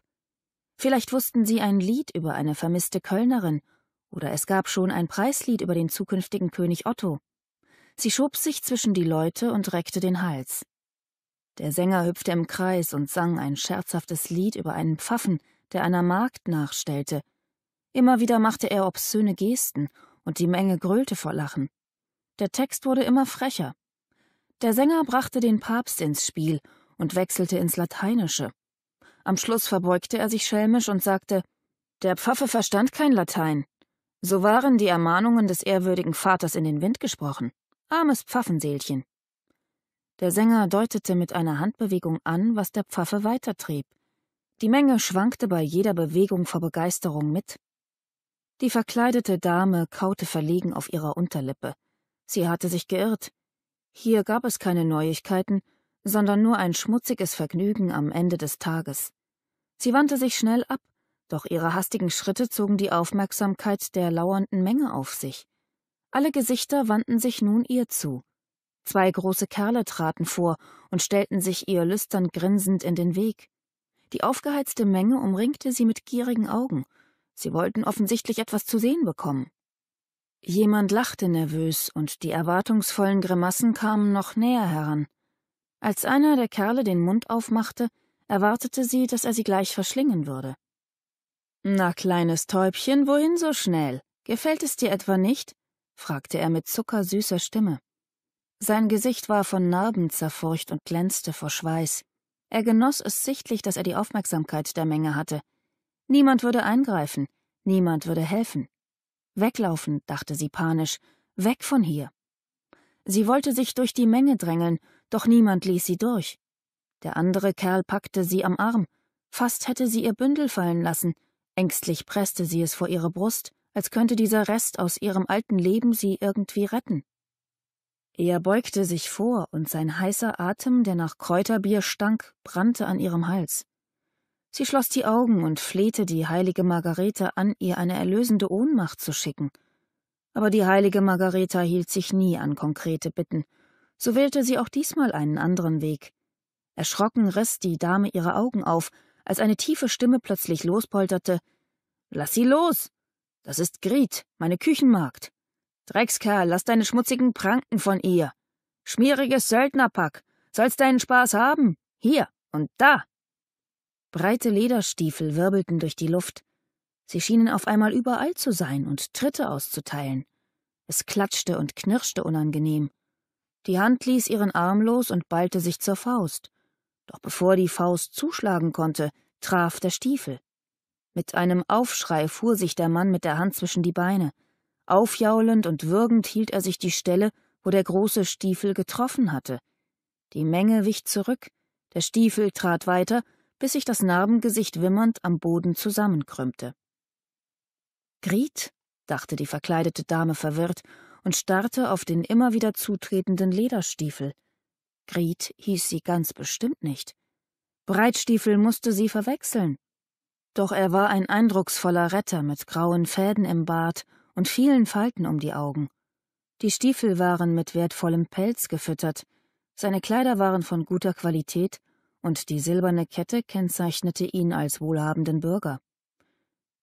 Vielleicht wussten sie ein Lied über eine vermisste Kölnerin, oder es gab schon ein Preislied über den zukünftigen König Otto. Sie schob sich zwischen die Leute und reckte den Hals. Der Sänger hüpfte im Kreis und sang ein scherzhaftes Lied über einen Pfaffen, der einer Magd nachstellte. Immer wieder machte er obszöne Gesten, und die Menge grölte vor Lachen. Der Text wurde immer frecher. Der Sänger brachte den Papst ins Spiel und wechselte ins Lateinische. Am Schluss verbeugte er sich schelmisch und sagte Der Pfaffe verstand kein Latein. So waren die Ermahnungen des ehrwürdigen Vaters in den Wind gesprochen. Armes Pfaffenseelchen. Der Sänger deutete mit einer Handbewegung an, was der Pfaffe weitertrieb. Die Menge schwankte bei jeder Bewegung vor Begeisterung mit. Die verkleidete Dame kaute verlegen auf ihrer Unterlippe. Sie hatte sich geirrt. Hier gab es keine Neuigkeiten, sondern nur ein schmutziges Vergnügen am Ende des Tages. Sie wandte sich schnell ab, doch ihre hastigen Schritte zogen die Aufmerksamkeit der lauernden Menge auf sich. Alle Gesichter wandten sich nun ihr zu. Zwei große Kerle traten vor und stellten sich ihr lüstern grinsend in den Weg. Die aufgeheizte Menge umringte sie mit gierigen Augen. Sie wollten offensichtlich etwas zu sehen bekommen. Jemand lachte nervös, und die erwartungsvollen Grimassen kamen noch näher heran. Als einer der Kerle den Mund aufmachte, erwartete sie, dass er sie gleich verschlingen würde. Na, kleines Täubchen, wohin so schnell? Gefällt es dir etwa nicht? fragte er mit zuckersüßer Stimme. Sein Gesicht war von Narben zerfurcht und glänzte vor Schweiß. Er genoss es sichtlich, dass er die Aufmerksamkeit der Menge hatte. Niemand würde eingreifen, niemand würde helfen. Weglaufen, dachte sie panisch, weg von hier. Sie wollte sich durch die Menge drängeln, doch niemand ließ sie durch. Der andere Kerl packte sie am Arm, fast hätte sie ihr Bündel fallen lassen, ängstlich presste sie es vor ihre Brust, als könnte dieser Rest aus ihrem alten Leben sie irgendwie retten. Er beugte sich vor, und sein heißer Atem, der nach Kräuterbier stank, brannte an ihrem Hals. Sie schloss die Augen und flehte die heilige Margarete an, ihr eine erlösende Ohnmacht zu schicken. Aber die heilige Margareta hielt sich nie an konkrete Bitten. So wählte sie auch diesmal einen anderen Weg. Erschrocken riss die Dame ihre Augen auf, als eine tiefe Stimme plötzlich lospolterte Lass sie los. Das ist Gret, meine Küchenmagd. Dreckskerl, lass deine schmutzigen Pranken von ihr. Schmieriges Söldnerpack. Sollst deinen Spaß haben. Hier und da. Breite Lederstiefel wirbelten durch die Luft. Sie schienen auf einmal überall zu sein und Tritte auszuteilen. Es klatschte und knirschte unangenehm. Die Hand ließ ihren Arm los und ballte sich zur Faust. Doch bevor die Faust zuschlagen konnte, traf der Stiefel. Mit einem Aufschrei fuhr sich der Mann mit der Hand zwischen die Beine. Aufjaulend und würgend hielt er sich die Stelle, wo der große Stiefel getroffen hatte. Die Menge wich zurück, der Stiefel trat weiter, bis sich das Narbengesicht wimmernd am Boden zusammenkrümmte. Griet? dachte die verkleidete Dame verwirrt und starrte auf den immer wieder zutretenden Lederstiefel. Griet hieß sie ganz bestimmt nicht. Breitstiefel musste sie verwechseln. Doch er war ein eindrucksvoller Retter mit grauen Fäden im Bart und vielen Falten um die Augen. Die Stiefel waren mit wertvollem Pelz gefüttert, seine Kleider waren von guter Qualität und die silberne Kette kennzeichnete ihn als wohlhabenden Bürger.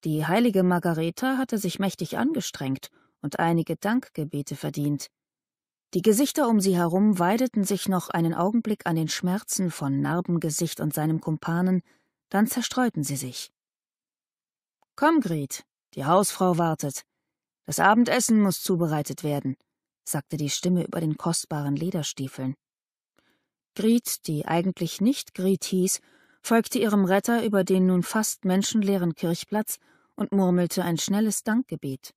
Die heilige Margareta hatte sich mächtig angestrengt und einige Dankgebete verdient. Die Gesichter um sie herum weideten sich noch einen Augenblick an den Schmerzen von Narbengesicht und seinem Kumpanen, dann zerstreuten sie sich. Komm, Gret, die Hausfrau wartet, das Abendessen muss zubereitet werden, sagte die Stimme über den kostbaren Lederstiefeln. Griet, die eigentlich nicht Griet hieß, folgte ihrem Retter über den nun fast menschenleeren Kirchplatz und murmelte ein schnelles Dankgebet.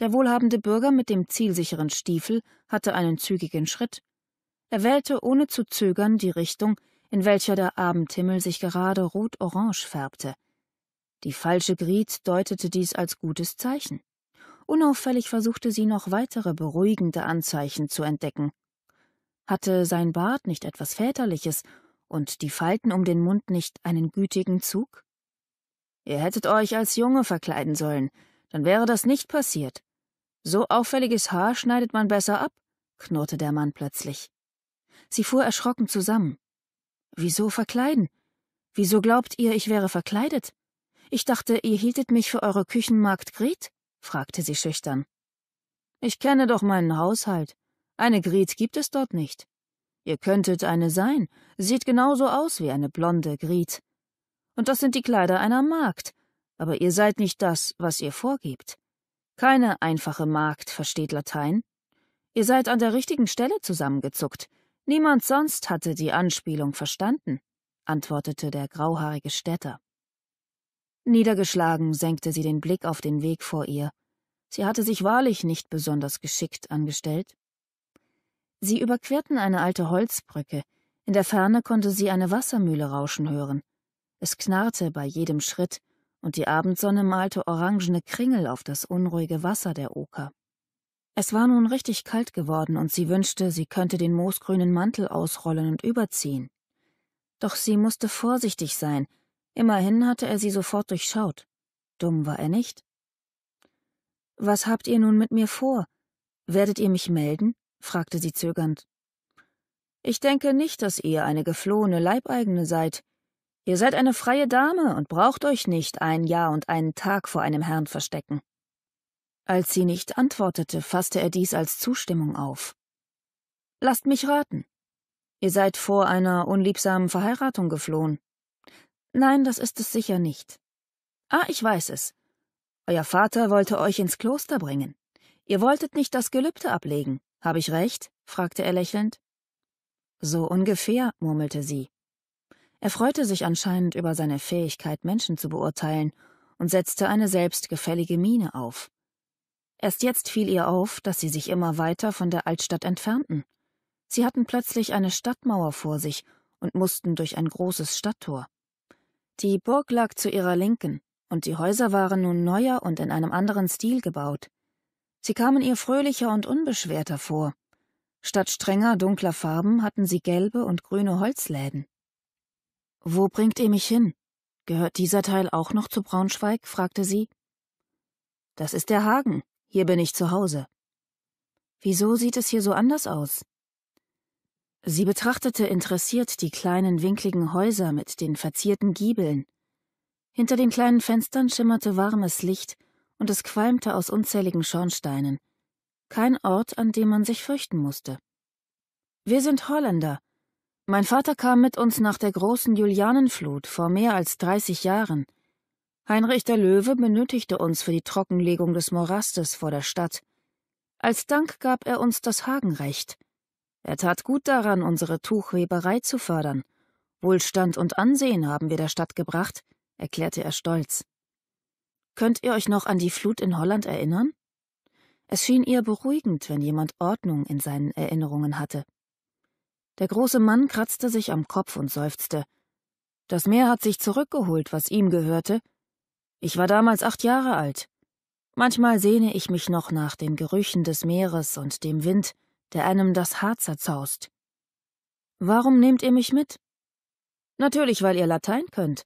Der wohlhabende Bürger mit dem zielsicheren Stiefel hatte einen zügigen Schritt. Er wählte ohne zu zögern die Richtung, in welcher der Abendhimmel sich gerade rot-orange färbte. Die falsche Griet deutete dies als gutes Zeichen. Unauffällig versuchte sie noch weitere beruhigende Anzeichen zu entdecken. Hatte sein Bart nicht etwas Väterliches und die Falten um den Mund nicht einen gütigen Zug? Ihr hättet euch als Junge verkleiden sollen, dann wäre das nicht passiert. So auffälliges Haar schneidet man besser ab, knurrte der Mann plötzlich. Sie fuhr erschrocken zusammen. Wieso verkleiden? Wieso glaubt ihr, ich wäre verkleidet? Ich dachte, ihr hieltet mich für eure Küchenmagd Gret? fragte sie schüchtern. Ich kenne doch meinen Haushalt. Eine Gret gibt es dort nicht. Ihr könntet eine sein, sieht genauso aus wie eine blonde Gret. Und das sind die Kleider einer Magd, aber ihr seid nicht das, was ihr vorgebt. Keine einfache Magd versteht Latein. Ihr seid an der richtigen Stelle zusammengezuckt. Niemand sonst hatte die Anspielung verstanden, antwortete der grauhaarige Städter. Niedergeschlagen senkte sie den Blick auf den Weg vor ihr. Sie hatte sich wahrlich nicht besonders geschickt angestellt. Sie überquerten eine alte Holzbrücke. In der Ferne konnte sie eine Wassermühle rauschen hören. Es knarrte bei jedem Schritt, und die Abendsonne malte orangene Kringel auf das unruhige Wasser der Oker. Es war nun richtig kalt geworden, und sie wünschte, sie könnte den moosgrünen Mantel ausrollen und überziehen. Doch sie musste vorsichtig sein, Immerhin hatte er sie sofort durchschaut. Dumm war er nicht. Was habt ihr nun mit mir vor? Werdet ihr mich melden? fragte sie zögernd. Ich denke nicht, dass ihr eine geflohene Leibeigene seid. Ihr seid eine freie Dame und braucht euch nicht ein Jahr und einen Tag vor einem Herrn verstecken. Als sie nicht antwortete, fasste er dies als Zustimmung auf. Lasst mich raten. Ihr seid vor einer unliebsamen Verheiratung geflohen. Nein, das ist es sicher nicht. Ah, ich weiß es. Euer Vater wollte euch ins Kloster bringen. Ihr wolltet nicht das Gelübde ablegen. Habe ich recht? fragte er lächelnd. So ungefähr, murmelte sie. Er freute sich anscheinend über seine Fähigkeit, Menschen zu beurteilen, und setzte eine selbstgefällige Miene auf. Erst jetzt fiel ihr auf, dass sie sich immer weiter von der Altstadt entfernten. Sie hatten plötzlich eine Stadtmauer vor sich und mussten durch ein großes Stadttor. Die Burg lag zu ihrer Linken, und die Häuser waren nun neuer und in einem anderen Stil gebaut. Sie kamen ihr fröhlicher und unbeschwerter vor. Statt strenger, dunkler Farben hatten sie gelbe und grüne Holzläden. Wo bringt ihr mich hin? Gehört dieser Teil auch noch zu Braunschweig? fragte sie. Das ist der Hagen. Hier bin ich zu Hause. Wieso sieht es hier so anders aus? Sie betrachtete interessiert die kleinen winkligen Häuser mit den verzierten Giebeln. Hinter den kleinen Fenstern schimmerte warmes Licht und es qualmte aus unzähligen Schornsteinen. Kein Ort, an dem man sich fürchten musste. Wir sind Holländer. Mein Vater kam mit uns nach der großen Julianenflut vor mehr als dreißig Jahren. Heinrich der Löwe benötigte uns für die Trockenlegung des Morastes vor der Stadt. Als Dank gab er uns das Hagenrecht. Er tat gut daran, unsere Tuchweberei zu fördern. Wohlstand und Ansehen haben wir der Stadt gebracht, erklärte er stolz. Könnt ihr euch noch an die Flut in Holland erinnern? Es schien ihr beruhigend, wenn jemand Ordnung in seinen Erinnerungen hatte. Der große Mann kratzte sich am Kopf und seufzte. Das Meer hat sich zurückgeholt, was ihm gehörte. Ich war damals acht Jahre alt. Manchmal sehne ich mich noch nach den Gerüchen des Meeres und dem Wind, der einem das Haar zerzaust. Warum nehmt ihr mich mit? Natürlich, weil ihr Latein könnt.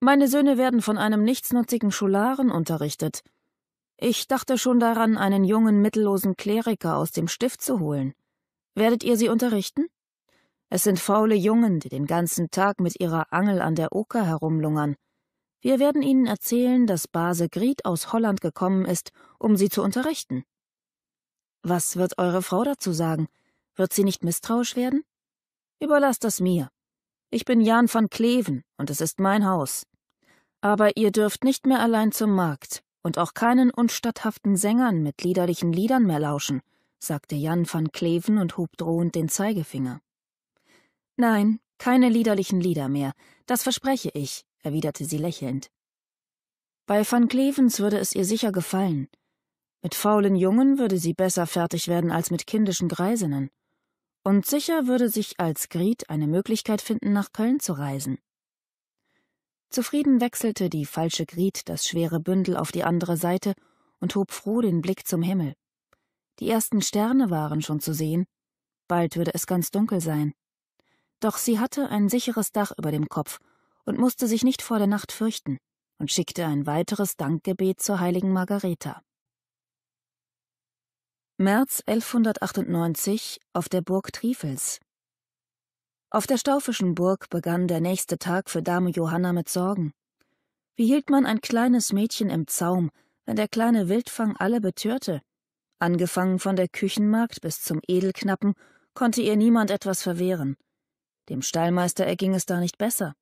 Meine Söhne werden von einem nichtsnutzigen Schularen unterrichtet. Ich dachte schon daran, einen jungen, mittellosen Kleriker aus dem Stift zu holen. Werdet ihr sie unterrichten? Es sind faule Jungen, die den ganzen Tag mit ihrer Angel an der Oker herumlungern. Wir werden ihnen erzählen, dass Base Gried aus Holland gekommen ist, um sie zu unterrichten. Was wird eure Frau dazu sagen? Wird sie nicht misstrauisch werden? Überlasst das mir. Ich bin Jan van Kleven und es ist mein Haus. Aber ihr dürft nicht mehr allein zum Markt und auch keinen unstatthaften Sängern mit liederlichen Liedern mehr lauschen, sagte Jan van Kleven und hob drohend den Zeigefinger. Nein, keine liederlichen Lieder mehr, das verspreche ich, erwiderte sie lächelnd. Bei van Klevens würde es ihr sicher gefallen, mit faulen Jungen würde sie besser fertig werden als mit kindischen Greisinnen. Und sicher würde sich als Griet eine Möglichkeit finden, nach Köln zu reisen. Zufrieden wechselte die falsche Griet das schwere Bündel auf die andere Seite und hob froh den Blick zum Himmel. Die ersten Sterne waren schon zu sehen. Bald würde es ganz dunkel sein. Doch sie hatte ein sicheres Dach über dem Kopf und musste sich nicht vor der Nacht fürchten und schickte ein weiteres Dankgebet zur heiligen Margareta. März 1198 auf der Burg Trifels. Auf der Staufischen Burg begann der nächste Tag für Dame Johanna mit Sorgen. Wie hielt man ein kleines Mädchen im Zaum, wenn der kleine Wildfang alle betörte? Angefangen von der Küchenmagd bis zum Edelknappen konnte ihr niemand etwas verwehren. Dem Stallmeister erging es da nicht besser.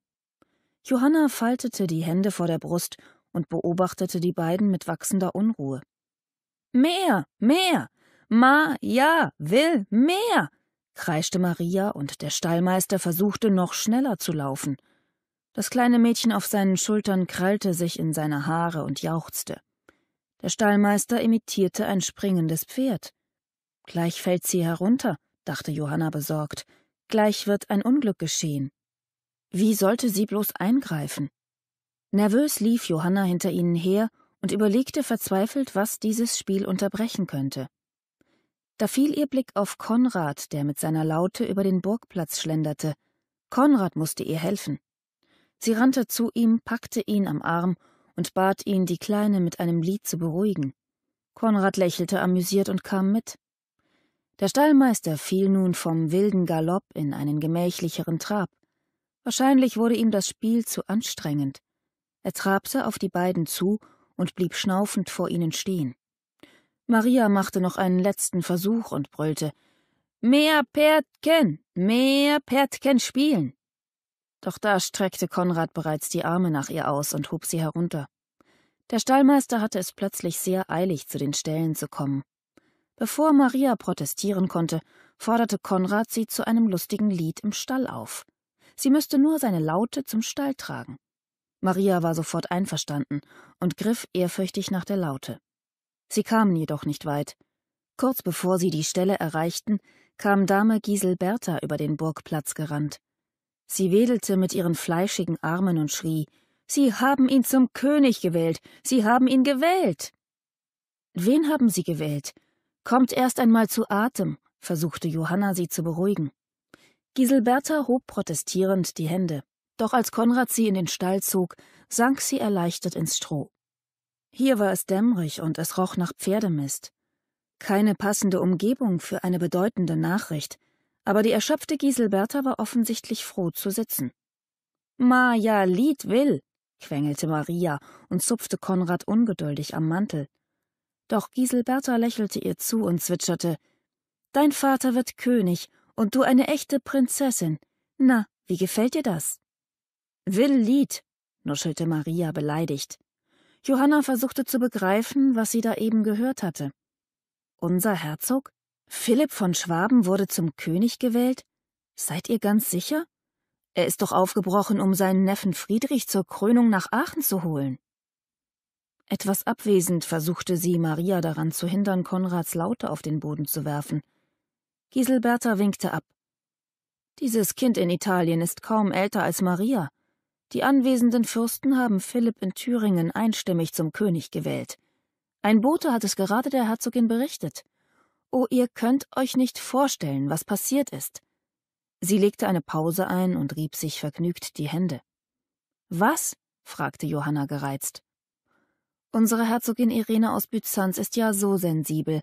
Johanna faltete die Hände vor der Brust und beobachtete die beiden mit wachsender Unruhe. Mehr, mehr, Ma, ja, will mehr, kreischte Maria, und der Stallmeister versuchte noch schneller zu laufen. Das kleine Mädchen auf seinen Schultern krallte sich in seine Haare und jauchzte. Der Stallmeister imitierte ein springendes Pferd. Gleich fällt sie herunter, dachte Johanna besorgt. Gleich wird ein Unglück geschehen. Wie sollte sie bloß eingreifen? Nervös lief Johanna hinter ihnen her und überlegte verzweifelt, was dieses Spiel unterbrechen könnte. Da fiel ihr Blick auf Konrad, der mit seiner Laute über den Burgplatz schlenderte. Konrad musste ihr helfen. Sie rannte zu ihm, packte ihn am Arm und bat ihn, die Kleine mit einem Lied zu beruhigen. Konrad lächelte amüsiert und kam mit. Der Stallmeister fiel nun vom wilden Galopp in einen gemächlicheren Trab. Wahrscheinlich wurde ihm das Spiel zu anstrengend. Er trabte auf die beiden zu und blieb schnaufend vor ihnen stehen. Maria machte noch einen letzten Versuch und brüllte Mehr Pärtken, mehr Pärtken spielen. Doch da streckte Konrad bereits die Arme nach ihr aus und hob sie herunter. Der Stallmeister hatte es plötzlich sehr eilig, zu den Ställen zu kommen. Bevor Maria protestieren konnte, forderte Konrad sie zu einem lustigen Lied im Stall auf. Sie müsste nur seine Laute zum Stall tragen. Maria war sofort einverstanden und griff ehrfürchtig nach der Laute. Sie kamen jedoch nicht weit. Kurz bevor sie die Stelle erreichten, kam Dame Giselberta über den Burgplatz gerannt. Sie wedelte mit ihren fleischigen Armen und schrie Sie haben ihn zum König gewählt. Sie haben ihn gewählt. Wen haben Sie gewählt? Kommt erst einmal zu Atem, versuchte Johanna sie zu beruhigen. Giselberta hob protestierend die Hände, doch als Konrad sie in den Stall zog, sank sie erleichtert ins Stroh. Hier war es dämmerig und es roch nach Pferdemist. Keine passende Umgebung für eine bedeutende Nachricht, aber die erschöpfte Giselberta war offensichtlich froh zu sitzen. Maja Lied will, quengelte Maria und zupfte Konrad ungeduldig am Mantel. Doch Giselberta lächelte ihr zu und zwitscherte Dein Vater wird König und du eine echte Prinzessin. Na, wie gefällt dir das? Will Lied, nuschelte Maria beleidigt. Johanna versuchte zu begreifen, was sie da eben gehört hatte. Unser Herzog? Philipp von Schwaben wurde zum König gewählt? Seid ihr ganz sicher? Er ist doch aufgebrochen, um seinen Neffen Friedrich zur Krönung nach Aachen zu holen. Etwas abwesend versuchte sie, Maria daran zu hindern, Konrads Laute auf den Boden zu werfen. Giselberta winkte ab. Dieses Kind in Italien ist kaum älter als Maria. Die anwesenden Fürsten haben Philipp in Thüringen einstimmig zum König gewählt. Ein Bote hat es gerade der Herzogin berichtet. Oh, ihr könnt euch nicht vorstellen, was passiert ist. Sie legte eine Pause ein und rieb sich vergnügt die Hände. Was? fragte Johanna gereizt. Unsere Herzogin Irene aus Byzanz ist ja so sensibel.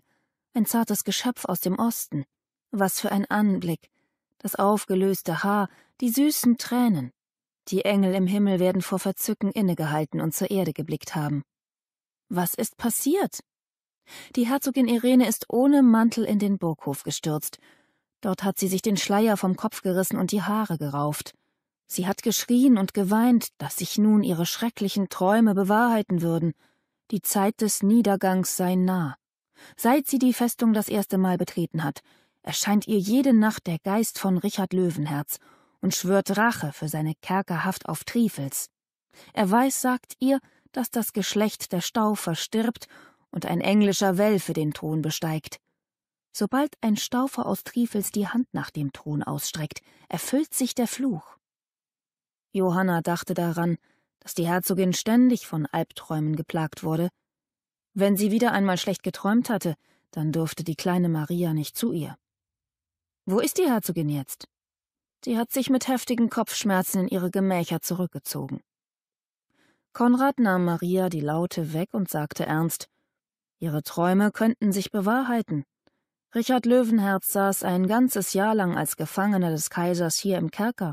Ein zartes Geschöpf aus dem Osten. Was für ein Anblick. Das aufgelöste Haar, die süßen Tränen. Die Engel im Himmel werden vor Verzücken innegehalten und zur Erde geblickt haben. Was ist passiert? Die Herzogin Irene ist ohne Mantel in den Burghof gestürzt. Dort hat sie sich den Schleier vom Kopf gerissen und die Haare gerauft. Sie hat geschrien und geweint, dass sich nun ihre schrecklichen Träume bewahrheiten würden. Die Zeit des Niedergangs sei nah. Seit sie die Festung das erste Mal betreten hat, erscheint ihr jede Nacht der Geist von Richard Löwenherz und schwört Rache für seine Kerkerhaft auf Trifels. Er weiß, sagt ihr, dass das Geschlecht der Staufer stirbt und ein englischer Welfe den Thron besteigt. Sobald ein Staufer aus Trifels die Hand nach dem Thron ausstreckt, erfüllt sich der Fluch. Johanna dachte daran, dass die Herzogin ständig von Albträumen geplagt wurde. Wenn sie wieder einmal schlecht geträumt hatte, dann durfte die kleine Maria nicht zu ihr. Wo ist die Herzogin jetzt? Sie hat sich mit heftigen Kopfschmerzen in ihre Gemächer zurückgezogen. Konrad nahm Maria die Laute weg und sagte ernst, ihre Träume könnten sich bewahrheiten. Richard Löwenherz saß ein ganzes Jahr lang als Gefangener des Kaisers hier im Kerker.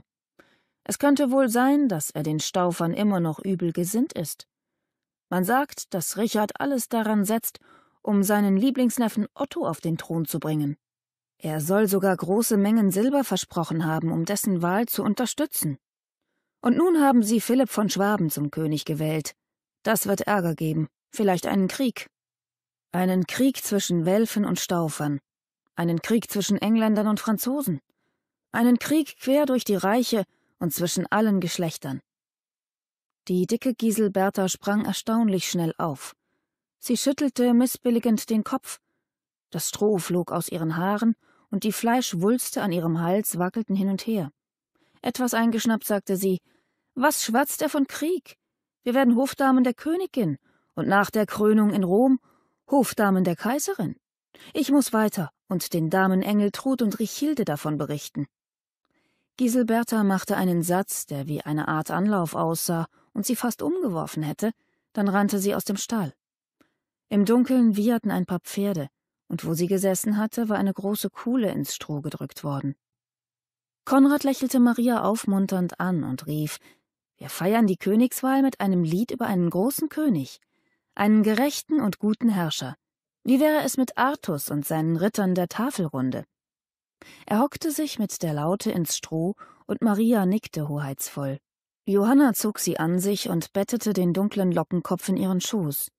Es könnte wohl sein, dass er den Staufern immer noch übel gesinnt ist. Man sagt, dass Richard alles daran setzt, um seinen Lieblingsneffen Otto auf den Thron zu bringen. Er soll sogar große Mengen Silber versprochen haben, um dessen Wahl zu unterstützen. Und nun haben sie Philipp von Schwaben zum König gewählt. Das wird Ärger geben, vielleicht einen Krieg. Einen Krieg zwischen Welfen und Staufern, einen Krieg zwischen Engländern und Franzosen, einen Krieg quer durch die Reiche und zwischen allen Geschlechtern. Die dicke Giselberta sprang erstaunlich schnell auf. Sie schüttelte missbilligend den Kopf. Das Stroh flog aus ihren Haaren und die Fleischwulste an ihrem Hals wackelten hin und her. Etwas eingeschnappt sagte sie, was schwatzt er von Krieg? Wir werden Hofdamen der Königin und nach der Krönung in Rom Hofdamen der Kaiserin. Ich muß weiter und den Damen Engeltrud und Richilde davon berichten. Giselberta machte einen Satz, der wie eine Art Anlauf aussah und sie fast umgeworfen hätte, dann rannte sie aus dem Stall. Im Dunkeln wieherten ein paar Pferde, und wo sie gesessen hatte, war eine große Kuhle ins Stroh gedrückt worden. Konrad lächelte Maria aufmunternd an und rief Wir feiern die Königswahl mit einem Lied über einen großen König, einen gerechten und guten Herrscher. Wie wäre es mit Artus und seinen Rittern der Tafelrunde? Er hockte sich mit der Laute ins Stroh, und Maria nickte hoheitsvoll. Johanna zog sie an sich und bettete den dunklen Lockenkopf in ihren Schoß.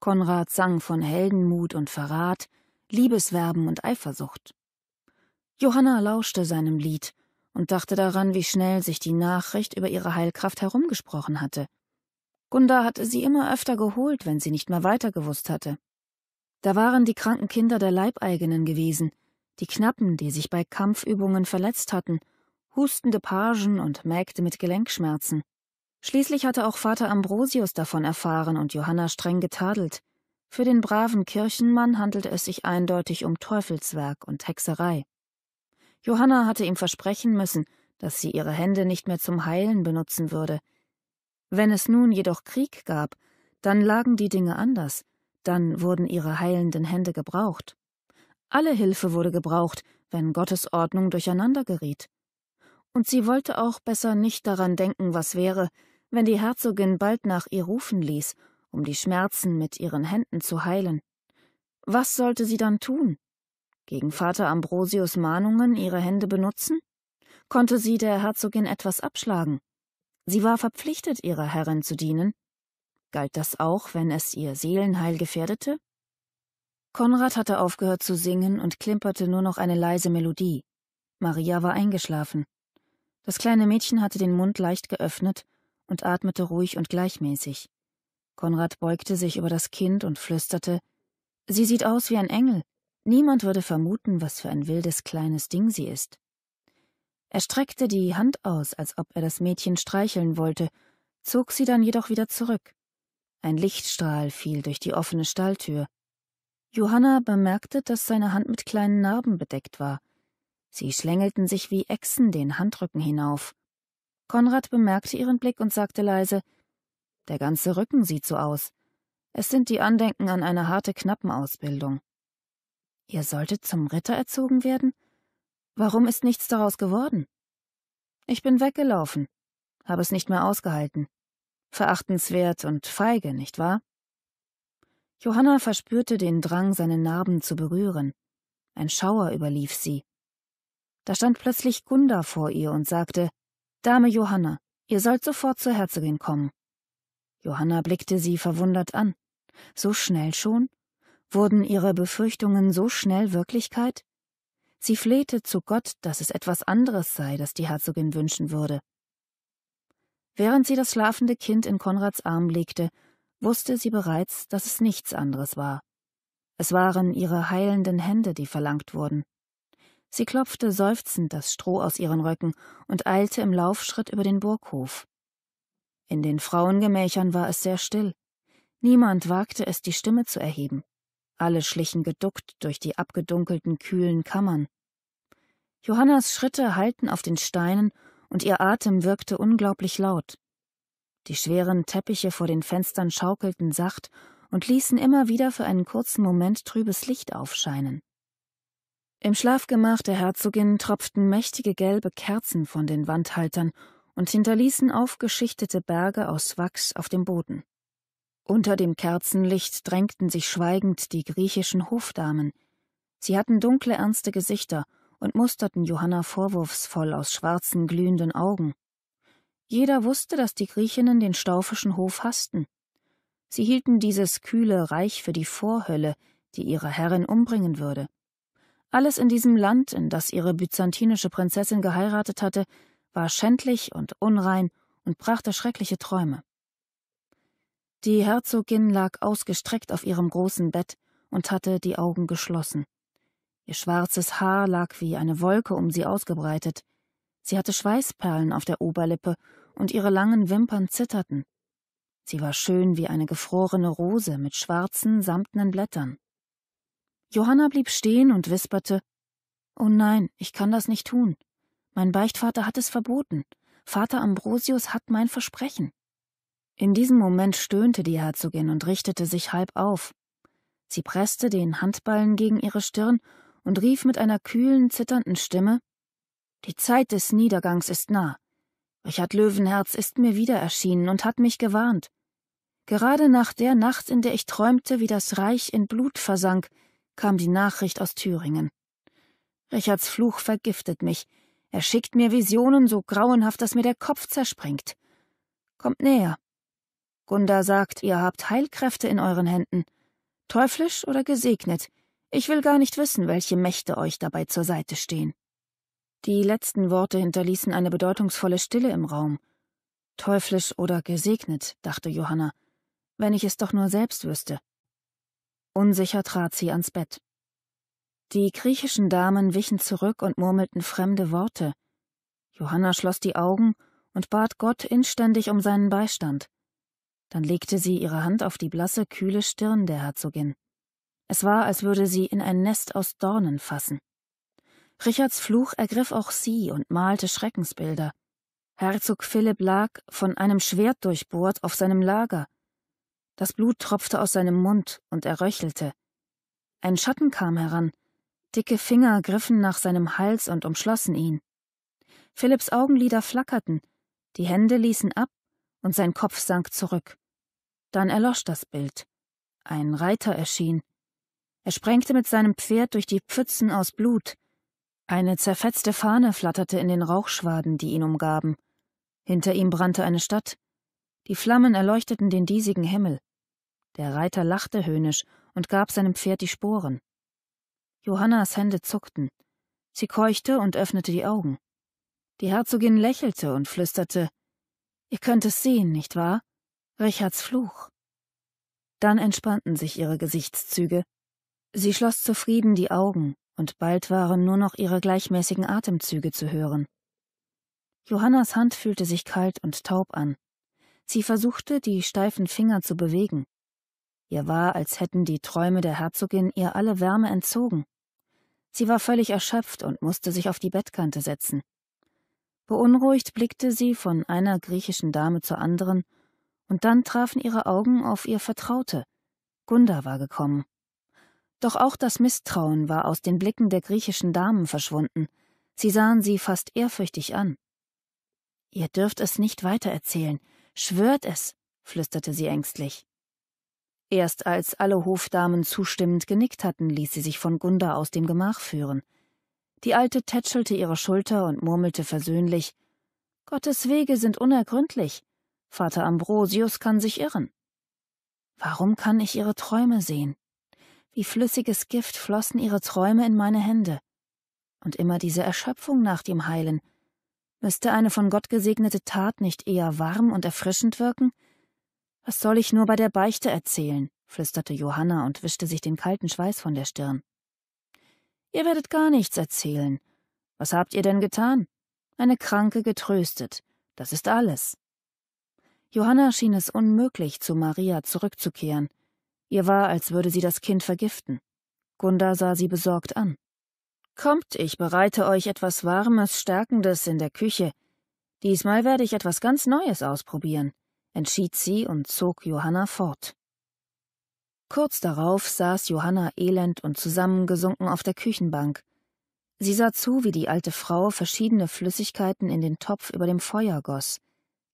Konrad sang von Heldenmut und Verrat, Liebeswerben und Eifersucht. Johanna lauschte seinem Lied und dachte daran, wie schnell sich die Nachricht über ihre Heilkraft herumgesprochen hatte. Gunda hatte sie immer öfter geholt, wenn sie nicht mehr weitergewusst hatte. Da waren die kranken Kinder der Leibeigenen gewesen, die Knappen, die sich bei Kampfübungen verletzt hatten, hustende Pagen und Mägde mit Gelenkschmerzen. Schließlich hatte auch Vater Ambrosius davon erfahren und Johanna streng getadelt. Für den braven Kirchenmann handelte es sich eindeutig um Teufelswerk und Hexerei. Johanna hatte ihm versprechen müssen, dass sie ihre Hände nicht mehr zum Heilen benutzen würde. Wenn es nun jedoch Krieg gab, dann lagen die Dinge anders, dann wurden ihre heilenden Hände gebraucht. Alle Hilfe wurde gebraucht, wenn Gottes Ordnung durcheinander geriet. Und sie wollte auch besser nicht daran denken, was wäre, wenn die Herzogin bald nach ihr rufen ließ um die Schmerzen mit ihren Händen zu heilen. Was sollte sie dann tun? Gegen Vater Ambrosius Mahnungen ihre Hände benutzen? Konnte sie der Herzogin etwas abschlagen? Sie war verpflichtet, ihrer Herrin zu dienen. Galt das auch, wenn es ihr Seelenheil gefährdete? Konrad hatte aufgehört zu singen und klimperte nur noch eine leise Melodie. Maria war eingeschlafen. Das kleine Mädchen hatte den Mund leicht geöffnet und atmete ruhig und gleichmäßig. Konrad beugte sich über das Kind und flüsterte Sie sieht aus wie ein Engel. Niemand würde vermuten, was für ein wildes kleines Ding sie ist. Er streckte die Hand aus, als ob er das Mädchen streicheln wollte, zog sie dann jedoch wieder zurück. Ein Lichtstrahl fiel durch die offene Stalltür. Johanna bemerkte, dass seine Hand mit kleinen Narben bedeckt war. Sie schlängelten sich wie Echsen den Handrücken hinauf. Konrad bemerkte ihren Blick und sagte leise der ganze Rücken sieht so aus. Es sind die Andenken an eine harte Knappenausbildung. Ihr solltet zum Ritter erzogen werden? Warum ist nichts daraus geworden? Ich bin weggelaufen, habe es nicht mehr ausgehalten. Verachtenswert und feige, nicht wahr? Johanna verspürte den Drang, seine Narben zu berühren. Ein Schauer überlief sie. Da stand plötzlich Gunda vor ihr und sagte, Dame Johanna, ihr sollt sofort zur Herzogin kommen. Johanna blickte sie verwundert an. So schnell schon? Wurden ihre Befürchtungen so schnell Wirklichkeit? Sie flehte zu Gott, dass es etwas anderes sei, das die Herzogin wünschen würde. Während sie das schlafende Kind in Konrads Arm legte, wusste sie bereits, dass es nichts anderes war. Es waren ihre heilenden Hände, die verlangt wurden. Sie klopfte seufzend das Stroh aus ihren Röcken und eilte im Laufschritt über den Burghof. In den Frauengemächern war es sehr still. Niemand wagte es, die Stimme zu erheben. Alle schlichen geduckt durch die abgedunkelten, kühlen Kammern. Johannas Schritte hallten auf den Steinen und ihr Atem wirkte unglaublich laut. Die schweren Teppiche vor den Fenstern schaukelten sacht und ließen immer wieder für einen kurzen Moment trübes Licht aufscheinen. Im Schlafgemach der Herzogin tropften mächtige gelbe Kerzen von den Wandhaltern und hinterließen aufgeschichtete Berge aus Wachs auf dem Boden. Unter dem Kerzenlicht drängten sich schweigend die griechischen Hofdamen. Sie hatten dunkle, ernste Gesichter und musterten Johanna vorwurfsvoll aus schwarzen, glühenden Augen. Jeder wusste, dass die Griechinnen den staufischen Hof hassten. Sie hielten dieses kühle Reich für die Vorhölle, die ihre Herrin umbringen würde. Alles in diesem Land, in das ihre byzantinische Prinzessin geheiratet hatte, war schändlich und unrein und brachte schreckliche Träume. Die Herzogin lag ausgestreckt auf ihrem großen Bett und hatte die Augen geschlossen. Ihr schwarzes Haar lag wie eine Wolke um sie ausgebreitet. Sie hatte Schweißperlen auf der Oberlippe und ihre langen Wimpern zitterten. Sie war schön wie eine gefrorene Rose mit schwarzen, samtnen Blättern. Johanna blieb stehen und wisperte, Oh nein, ich kann das nicht tun. Mein Beichtvater hat es verboten. Vater Ambrosius hat mein Versprechen. In diesem Moment stöhnte die Herzogin und richtete sich halb auf. Sie presste den Handballen gegen ihre Stirn und rief mit einer kühlen, zitternden Stimme Die Zeit des Niedergangs ist nah. Richard Löwenherz ist mir wieder erschienen und hat mich gewarnt. Gerade nach der Nacht, in der ich träumte, wie das Reich in Blut versank, kam die Nachricht aus Thüringen. Richards Fluch vergiftet mich, er schickt mir Visionen so grauenhaft, dass mir der Kopf zerspringt. Kommt näher. Gunda sagt, ihr habt Heilkräfte in euren Händen. Teuflisch oder gesegnet? Ich will gar nicht wissen, welche Mächte euch dabei zur Seite stehen. Die letzten Worte hinterließen eine bedeutungsvolle Stille im Raum. Teuflisch oder gesegnet, dachte Johanna. Wenn ich es doch nur selbst wüsste. Unsicher trat sie ans Bett. Die griechischen Damen wichen zurück und murmelten fremde Worte. Johanna schloss die Augen und bat Gott inständig um seinen Beistand. Dann legte sie ihre Hand auf die blasse, kühle Stirn der Herzogin. Es war, als würde sie in ein Nest aus Dornen fassen. Richards Fluch ergriff auch sie und malte Schreckensbilder. Herzog Philipp lag, von einem Schwert durchbohrt, auf seinem Lager. Das Blut tropfte aus seinem Mund und er röchelte. Ein Schatten kam heran, Dicke Finger griffen nach seinem Hals und umschlossen ihn. Philipps Augenlider flackerten, die Hände ließen ab und sein Kopf sank zurück. Dann erlosch das Bild. Ein Reiter erschien. Er sprengte mit seinem Pferd durch die Pfützen aus Blut. Eine zerfetzte Fahne flatterte in den Rauchschwaden, die ihn umgaben. Hinter ihm brannte eine Stadt. Die Flammen erleuchteten den diesigen Himmel. Der Reiter lachte höhnisch und gab seinem Pferd die Sporen. Johannas Hände zuckten. Sie keuchte und öffnete die Augen. Die Herzogin lächelte und flüsterte, Ihr könnt es sehen, nicht wahr? Richards Fluch. Dann entspannten sich ihre Gesichtszüge. Sie schloss zufrieden die Augen, und bald waren nur noch ihre gleichmäßigen Atemzüge zu hören. Johannas Hand fühlte sich kalt und taub an. Sie versuchte, die steifen Finger zu bewegen, Ihr war, als hätten die Träume der Herzogin ihr alle Wärme entzogen. Sie war völlig erschöpft und musste sich auf die Bettkante setzen. Beunruhigt blickte sie von einer griechischen Dame zur anderen, und dann trafen ihre Augen auf ihr Vertraute. Gunda war gekommen. Doch auch das Misstrauen war aus den Blicken der griechischen Damen verschwunden. Sie sahen sie fast ehrfürchtig an. Ihr dürft es nicht weitererzählen. Schwört es, flüsterte sie ängstlich. Erst als alle Hofdamen zustimmend genickt hatten, ließ sie sich von Gunda aus dem Gemach führen. Die Alte tätschelte ihre Schulter und murmelte versöhnlich Gottes Wege sind unergründlich. Vater Ambrosius kann sich irren. Warum kann ich ihre Träume sehen? Wie flüssiges Gift flossen ihre Träume in meine Hände. Und immer diese Erschöpfung nach dem Heilen. Müsste eine von Gott gesegnete Tat nicht eher warm und erfrischend wirken? Was soll ich nur bei der Beichte erzählen? flüsterte Johanna und wischte sich den kalten Schweiß von der Stirn. Ihr werdet gar nichts erzählen. Was habt ihr denn getan? Eine Kranke getröstet. Das ist alles. Johanna schien es unmöglich, zu Maria zurückzukehren. Ihr war, als würde sie das Kind vergiften. Gunda sah sie besorgt an. Kommt, ich bereite euch etwas Warmes, Stärkendes in der Küche. Diesmal werde ich etwas ganz Neues ausprobieren entschied sie und zog Johanna fort. Kurz darauf saß Johanna elend und zusammengesunken auf der Küchenbank. Sie sah zu, wie die alte Frau verschiedene Flüssigkeiten in den Topf über dem Feuer goss.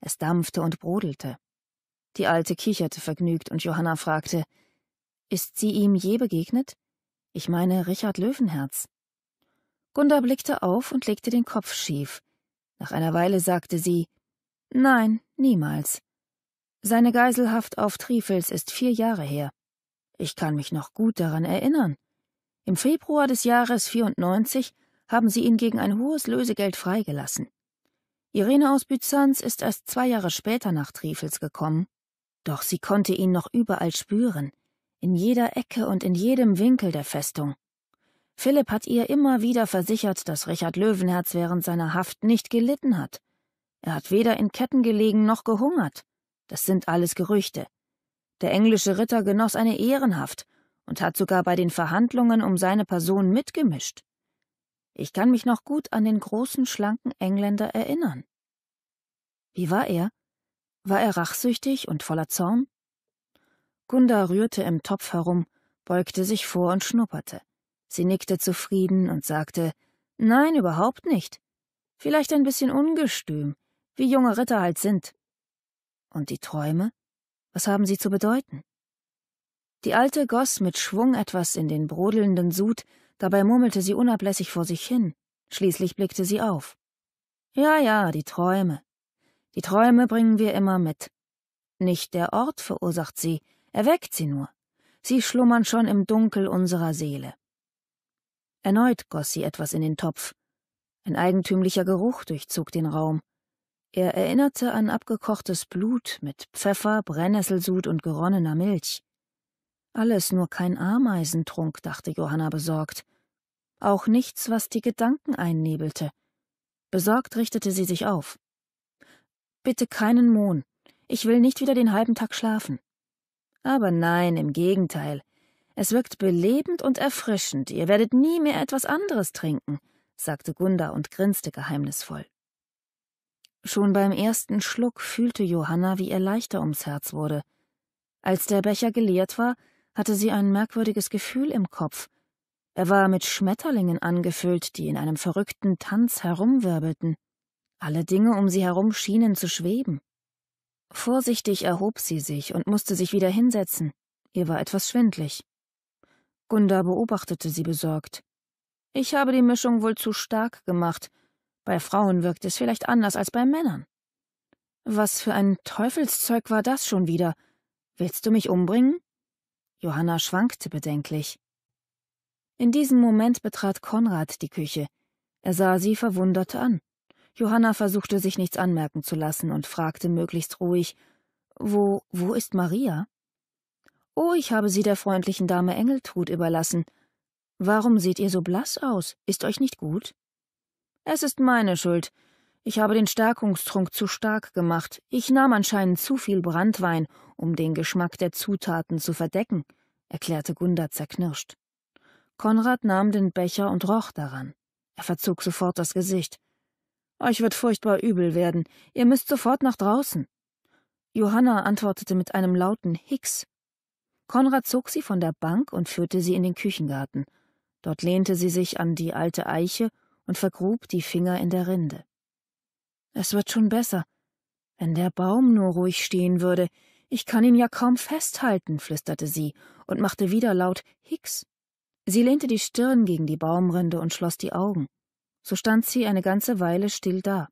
Es dampfte und brodelte. Die Alte kicherte vergnügt und Johanna fragte, Ist sie ihm je begegnet? Ich meine Richard Löwenherz. Gunda blickte auf und legte den Kopf schief. Nach einer Weile sagte sie, Nein, niemals. Seine Geiselhaft auf Trifels ist vier Jahre her. Ich kann mich noch gut daran erinnern. Im Februar des Jahres 94 haben sie ihn gegen ein hohes Lösegeld freigelassen. Irene aus Byzanz ist erst zwei Jahre später nach Trifels gekommen, doch sie konnte ihn noch überall spüren, in jeder Ecke und in jedem Winkel der Festung. Philipp hat ihr immer wieder versichert, dass Richard Löwenherz während seiner Haft nicht gelitten hat. Er hat weder in Ketten gelegen noch gehungert. Das sind alles Gerüchte. Der englische Ritter genoss eine Ehrenhaft und hat sogar bei den Verhandlungen um seine Person mitgemischt. Ich kann mich noch gut an den großen, schlanken Engländer erinnern. Wie war er? War er rachsüchtig und voller Zorn? Gunda rührte im Topf herum, beugte sich vor und schnupperte. Sie nickte zufrieden und sagte, Nein, überhaupt nicht. Vielleicht ein bisschen ungestüm, wie junge Ritter halt sind. Und die Träume? Was haben sie zu bedeuten? Die Alte goss mit Schwung etwas in den brodelnden Sud, dabei murmelte sie unablässig vor sich hin. Schließlich blickte sie auf. Ja, ja, die Träume. Die Träume bringen wir immer mit. Nicht der Ort verursacht sie, er weckt sie nur. Sie schlummern schon im Dunkel unserer Seele. Erneut goss sie etwas in den Topf. Ein eigentümlicher Geruch durchzog den Raum. Er erinnerte an abgekochtes Blut mit Pfeffer, Brennesselsud und geronnener Milch. Alles nur kein Ameisentrunk, dachte Johanna besorgt. Auch nichts, was die Gedanken einnebelte. Besorgt richtete sie sich auf. Bitte keinen Mohn. Ich will nicht wieder den halben Tag schlafen. Aber nein, im Gegenteil. Es wirkt belebend und erfrischend. Ihr werdet nie mehr etwas anderes trinken, sagte Gunda und grinste geheimnisvoll. Schon beim ersten Schluck fühlte Johanna, wie ihr leichter ums Herz wurde. Als der Becher geleert war, hatte sie ein merkwürdiges Gefühl im Kopf. Er war mit Schmetterlingen angefüllt, die in einem verrückten Tanz herumwirbelten. Alle Dinge um sie herum schienen zu schweben. Vorsichtig erhob sie sich und musste sich wieder hinsetzen. Ihr war etwas schwindlig. Gunda beobachtete sie besorgt. Ich habe die Mischung wohl zu stark gemacht, bei Frauen wirkt es vielleicht anders als bei Männern. Was für ein Teufelszeug war das schon wieder? Willst du mich umbringen? Johanna schwankte bedenklich. In diesem Moment betrat Konrad die Küche. Er sah sie verwundert an. Johanna versuchte sich nichts anmerken zu lassen und fragte möglichst ruhig Wo, wo ist Maria? Oh, ich habe sie der freundlichen Dame Engeltrud überlassen. Warum seht ihr so blass aus? Ist euch nicht gut? Es ist meine Schuld. Ich habe den Stärkungstrunk zu stark gemacht. Ich nahm anscheinend zu viel Brandwein, um den Geschmack der Zutaten zu verdecken, erklärte Gunda zerknirscht. Konrad nahm den Becher und roch daran. Er verzog sofort das Gesicht. Euch wird furchtbar übel werden. Ihr müsst sofort nach draußen. Johanna antwortete mit einem lauten Hicks. Konrad zog sie von der Bank und führte sie in den Küchengarten. Dort lehnte sie sich an die alte Eiche und vergrub die Finger in der Rinde. Es wird schon besser. Wenn der Baum nur ruhig stehen würde, ich kann ihn ja kaum festhalten, flüsterte sie und machte wieder laut Hicks. Sie lehnte die Stirn gegen die Baumrinde und schloss die Augen. So stand sie eine ganze Weile still da.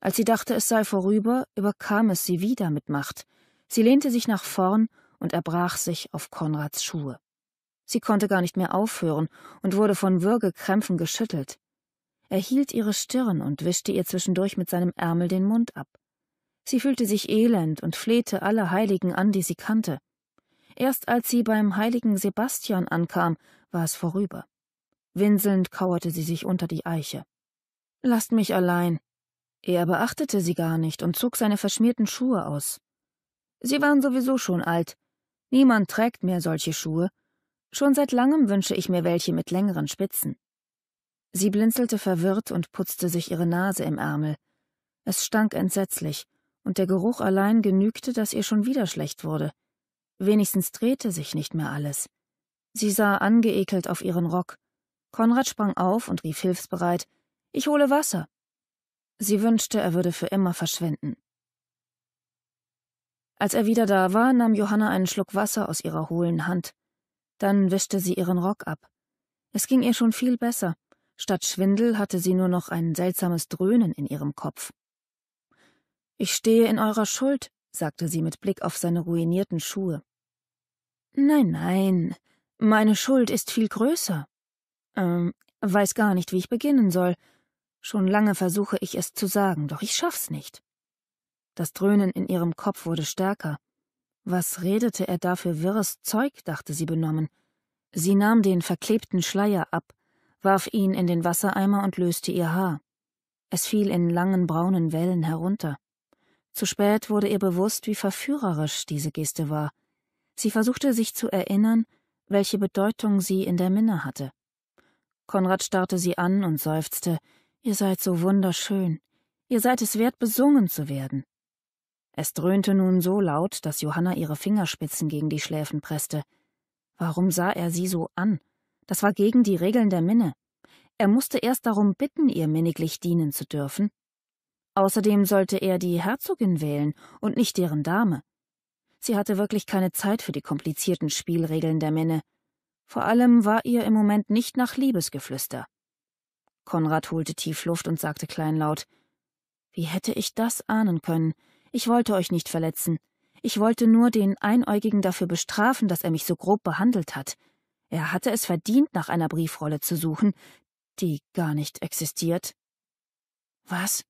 Als sie dachte, es sei vorüber, überkam es sie wieder mit Macht. Sie lehnte sich nach vorn und erbrach sich auf Konrads Schuhe. Sie konnte gar nicht mehr aufhören und wurde von Würgekrämpfen geschüttelt. Er hielt ihre Stirn und wischte ihr zwischendurch mit seinem Ärmel den Mund ab. Sie fühlte sich elend und flehte alle Heiligen an, die sie kannte. Erst als sie beim heiligen Sebastian ankam, war es vorüber. Winselnd kauerte sie sich unter die Eiche. Lasst mich allein. Er beachtete sie gar nicht und zog seine verschmierten Schuhe aus. Sie waren sowieso schon alt. Niemand trägt mehr solche Schuhe. Schon seit langem wünsche ich mir welche mit längeren Spitzen. Sie blinzelte verwirrt und putzte sich ihre Nase im Ärmel. Es stank entsetzlich, und der Geruch allein genügte, dass ihr schon wieder schlecht wurde. Wenigstens drehte sich nicht mehr alles. Sie sah angeekelt auf ihren Rock. Konrad sprang auf und rief hilfsbereit Ich hole Wasser. Sie wünschte, er würde für immer verschwinden. Als er wieder da war, nahm Johanna einen Schluck Wasser aus ihrer hohlen Hand. Dann wischte sie ihren Rock ab. Es ging ihr schon viel besser, Statt Schwindel hatte sie nur noch ein seltsames Dröhnen in ihrem Kopf. Ich stehe in eurer Schuld, sagte sie mit Blick auf seine ruinierten Schuhe. Nein, nein, meine Schuld ist viel größer. Ähm, weiß gar nicht, wie ich beginnen soll. Schon lange versuche ich es zu sagen, doch ich schaff's nicht. Das Dröhnen in ihrem Kopf wurde stärker. Was redete er da für wirres Zeug, dachte sie benommen. Sie nahm den verklebten Schleier ab, warf ihn in den Wassereimer und löste ihr Haar. Es fiel in langen braunen Wellen herunter. Zu spät wurde ihr bewusst, wie verführerisch diese Geste war. Sie versuchte sich zu erinnern, welche Bedeutung sie in der Minne hatte. Konrad starrte sie an und seufzte Ihr seid so wunderschön, ihr seid es wert, besungen zu werden. Es dröhnte nun so laut, dass Johanna ihre Fingerspitzen gegen die Schläfen presste. Warum sah er sie so an? Das war gegen die Regeln der Minne. Er musste erst darum bitten, ihr minniglich dienen zu dürfen. Außerdem sollte er die Herzogin wählen und nicht deren Dame. Sie hatte wirklich keine Zeit für die komplizierten Spielregeln der Minne. Vor allem war ihr im Moment nicht nach Liebesgeflüster. Konrad holte tief Luft und sagte kleinlaut Wie hätte ich das ahnen können? Ich wollte euch nicht verletzen. Ich wollte nur den Einäugigen dafür bestrafen, dass er mich so grob behandelt hat. Er hatte es verdient, nach einer Briefrolle zu suchen, die gar nicht existiert. Was?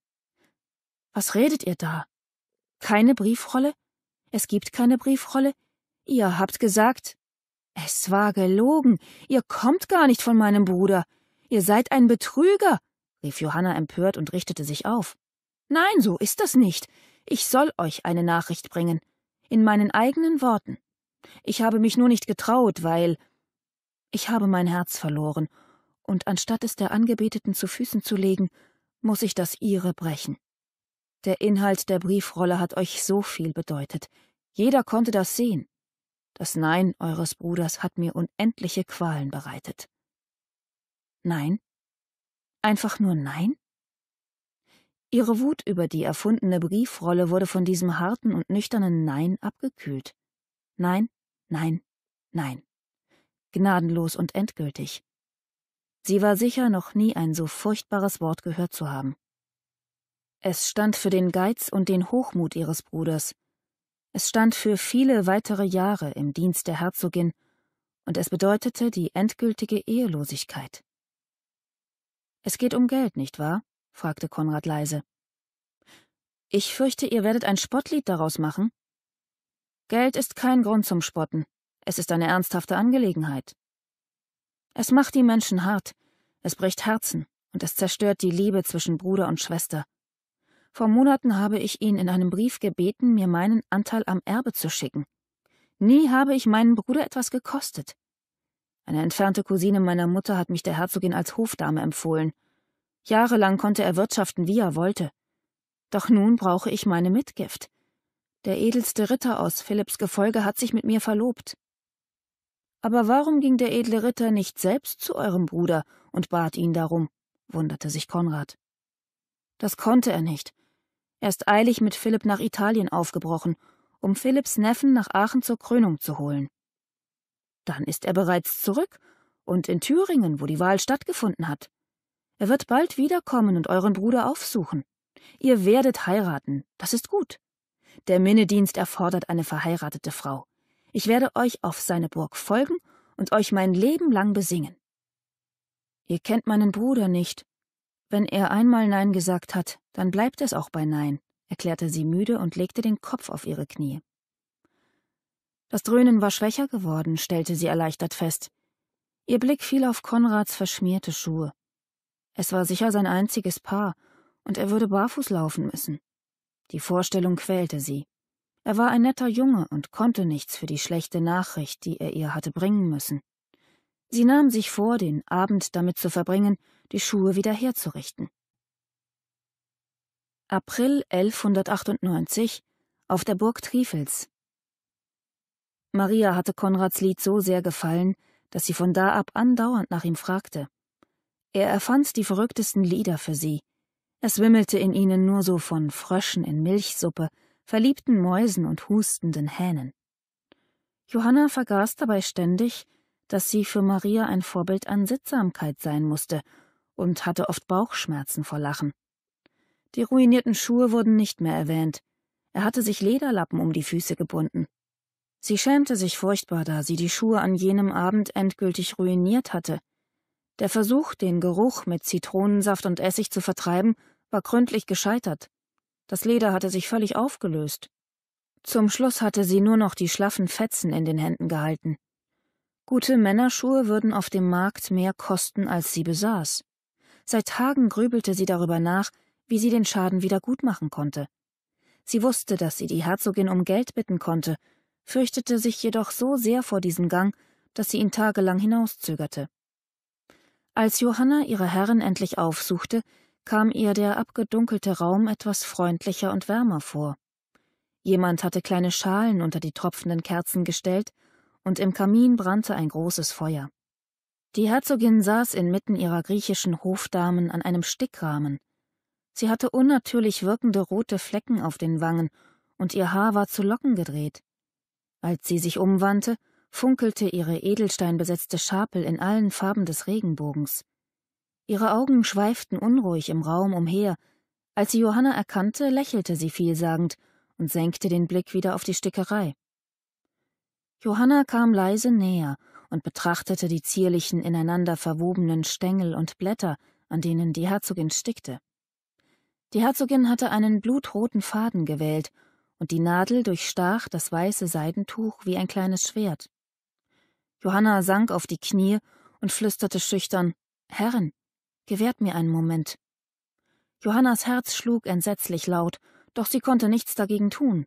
Was redet ihr da? Keine Briefrolle? Es gibt keine Briefrolle? Ihr habt gesagt. Es war gelogen. Ihr kommt gar nicht von meinem Bruder. Ihr seid ein Betrüger, rief Johanna empört und richtete sich auf. Nein, so ist das nicht. Ich soll euch eine Nachricht bringen. In meinen eigenen Worten. Ich habe mich nur nicht getraut, weil ich habe mein Herz verloren, und anstatt es der Angebeteten zu Füßen zu legen, muss ich das ihre brechen. Der Inhalt der Briefrolle hat euch so viel bedeutet. Jeder konnte das sehen. Das Nein eures Bruders hat mir unendliche Qualen bereitet. Nein? Einfach nur Nein? Ihre Wut über die erfundene Briefrolle wurde von diesem harten und nüchternen Nein abgekühlt. Nein, nein, nein gnadenlos und endgültig. Sie war sicher, noch nie ein so furchtbares Wort gehört zu haben. Es stand für den Geiz und den Hochmut ihres Bruders. Es stand für viele weitere Jahre im Dienst der Herzogin, und es bedeutete die endgültige Ehelosigkeit. Es geht um Geld, nicht wahr? fragte Konrad leise. Ich fürchte, ihr werdet ein Spottlied daraus machen. Geld ist kein Grund zum Spotten, es ist eine ernsthafte Angelegenheit. Es macht die Menschen hart, es bricht Herzen und es zerstört die Liebe zwischen Bruder und Schwester. Vor Monaten habe ich ihn in einem Brief gebeten, mir meinen Anteil am Erbe zu schicken. Nie habe ich meinen Bruder etwas gekostet. Eine entfernte Cousine meiner Mutter hat mich der Herzogin als Hofdame empfohlen. Jahrelang konnte er wirtschaften, wie er wollte. Doch nun brauche ich meine Mitgift. Der edelste Ritter aus Philipps Gefolge hat sich mit mir verlobt. Aber warum ging der edle Ritter nicht selbst zu eurem Bruder und bat ihn darum? wunderte sich Konrad. Das konnte er nicht. Er ist eilig mit Philipp nach Italien aufgebrochen, um Philipps Neffen nach Aachen zur Krönung zu holen. Dann ist er bereits zurück und in Thüringen, wo die Wahl stattgefunden hat. Er wird bald wiederkommen und euren Bruder aufsuchen. Ihr werdet heiraten, das ist gut. Der Minnedienst erfordert eine verheiratete Frau. Ich werde euch auf seine Burg folgen und euch mein Leben lang besingen. Ihr kennt meinen Bruder nicht. Wenn er einmal Nein gesagt hat, dann bleibt es auch bei Nein, erklärte sie müde und legte den Kopf auf ihre Knie. Das Dröhnen war schwächer geworden, stellte sie erleichtert fest. Ihr Blick fiel auf Konrads verschmierte Schuhe. Es war sicher sein einziges Paar, und er würde barfuß laufen müssen. Die Vorstellung quälte sie. Er war ein netter Junge und konnte nichts für die schlechte Nachricht, die er ihr hatte bringen müssen. Sie nahm sich vor, den Abend damit zu verbringen, die Schuhe wieder herzurichten. April 1198 auf der Burg Trifels. Maria hatte Konrads Lied so sehr gefallen, dass sie von da ab andauernd nach ihm fragte. Er erfand die verrücktesten Lieder für sie. Es wimmelte in ihnen nur so von Fröschen in Milchsuppe, verliebten Mäusen und hustenden Hähnen. Johanna vergaß dabei ständig, dass sie für Maria ein Vorbild an Sittsamkeit sein musste und hatte oft Bauchschmerzen vor Lachen. Die ruinierten Schuhe wurden nicht mehr erwähnt. Er hatte sich Lederlappen um die Füße gebunden. Sie schämte sich furchtbar, da sie die Schuhe an jenem Abend endgültig ruiniert hatte. Der Versuch, den Geruch mit Zitronensaft und Essig zu vertreiben, war gründlich gescheitert. Das Leder hatte sich völlig aufgelöst. Zum Schluss hatte sie nur noch die schlaffen Fetzen in den Händen gehalten. Gute Männerschuhe würden auf dem Markt mehr kosten, als sie besaß. Seit Tagen grübelte sie darüber nach, wie sie den Schaden wieder gutmachen konnte. Sie wusste, dass sie die Herzogin um Geld bitten konnte, fürchtete sich jedoch so sehr vor diesem Gang, dass sie ihn tagelang hinauszögerte. Als Johanna ihre Herren endlich aufsuchte, kam ihr der abgedunkelte Raum etwas freundlicher und wärmer vor. Jemand hatte kleine Schalen unter die tropfenden Kerzen gestellt, und im Kamin brannte ein großes Feuer. Die Herzogin saß inmitten ihrer griechischen Hofdamen an einem Stickrahmen. Sie hatte unnatürlich wirkende rote Flecken auf den Wangen, und ihr Haar war zu Locken gedreht. Als sie sich umwandte, funkelte ihre edelsteinbesetzte Schapel in allen Farben des Regenbogens. Ihre Augen schweiften unruhig im Raum umher. Als sie Johanna erkannte, lächelte sie vielsagend und senkte den Blick wieder auf die Stickerei. Johanna kam leise näher und betrachtete die zierlichen, ineinander verwobenen Stängel und Blätter, an denen die Herzogin stickte. Die Herzogin hatte einen blutroten Faden gewählt, und die Nadel durchstach das weiße Seidentuch wie ein kleines Schwert. Johanna sank auf die Knie und flüsterte schüchtern Herrin, Gewährt mir einen Moment. Johannas Herz schlug entsetzlich laut, doch sie konnte nichts dagegen tun.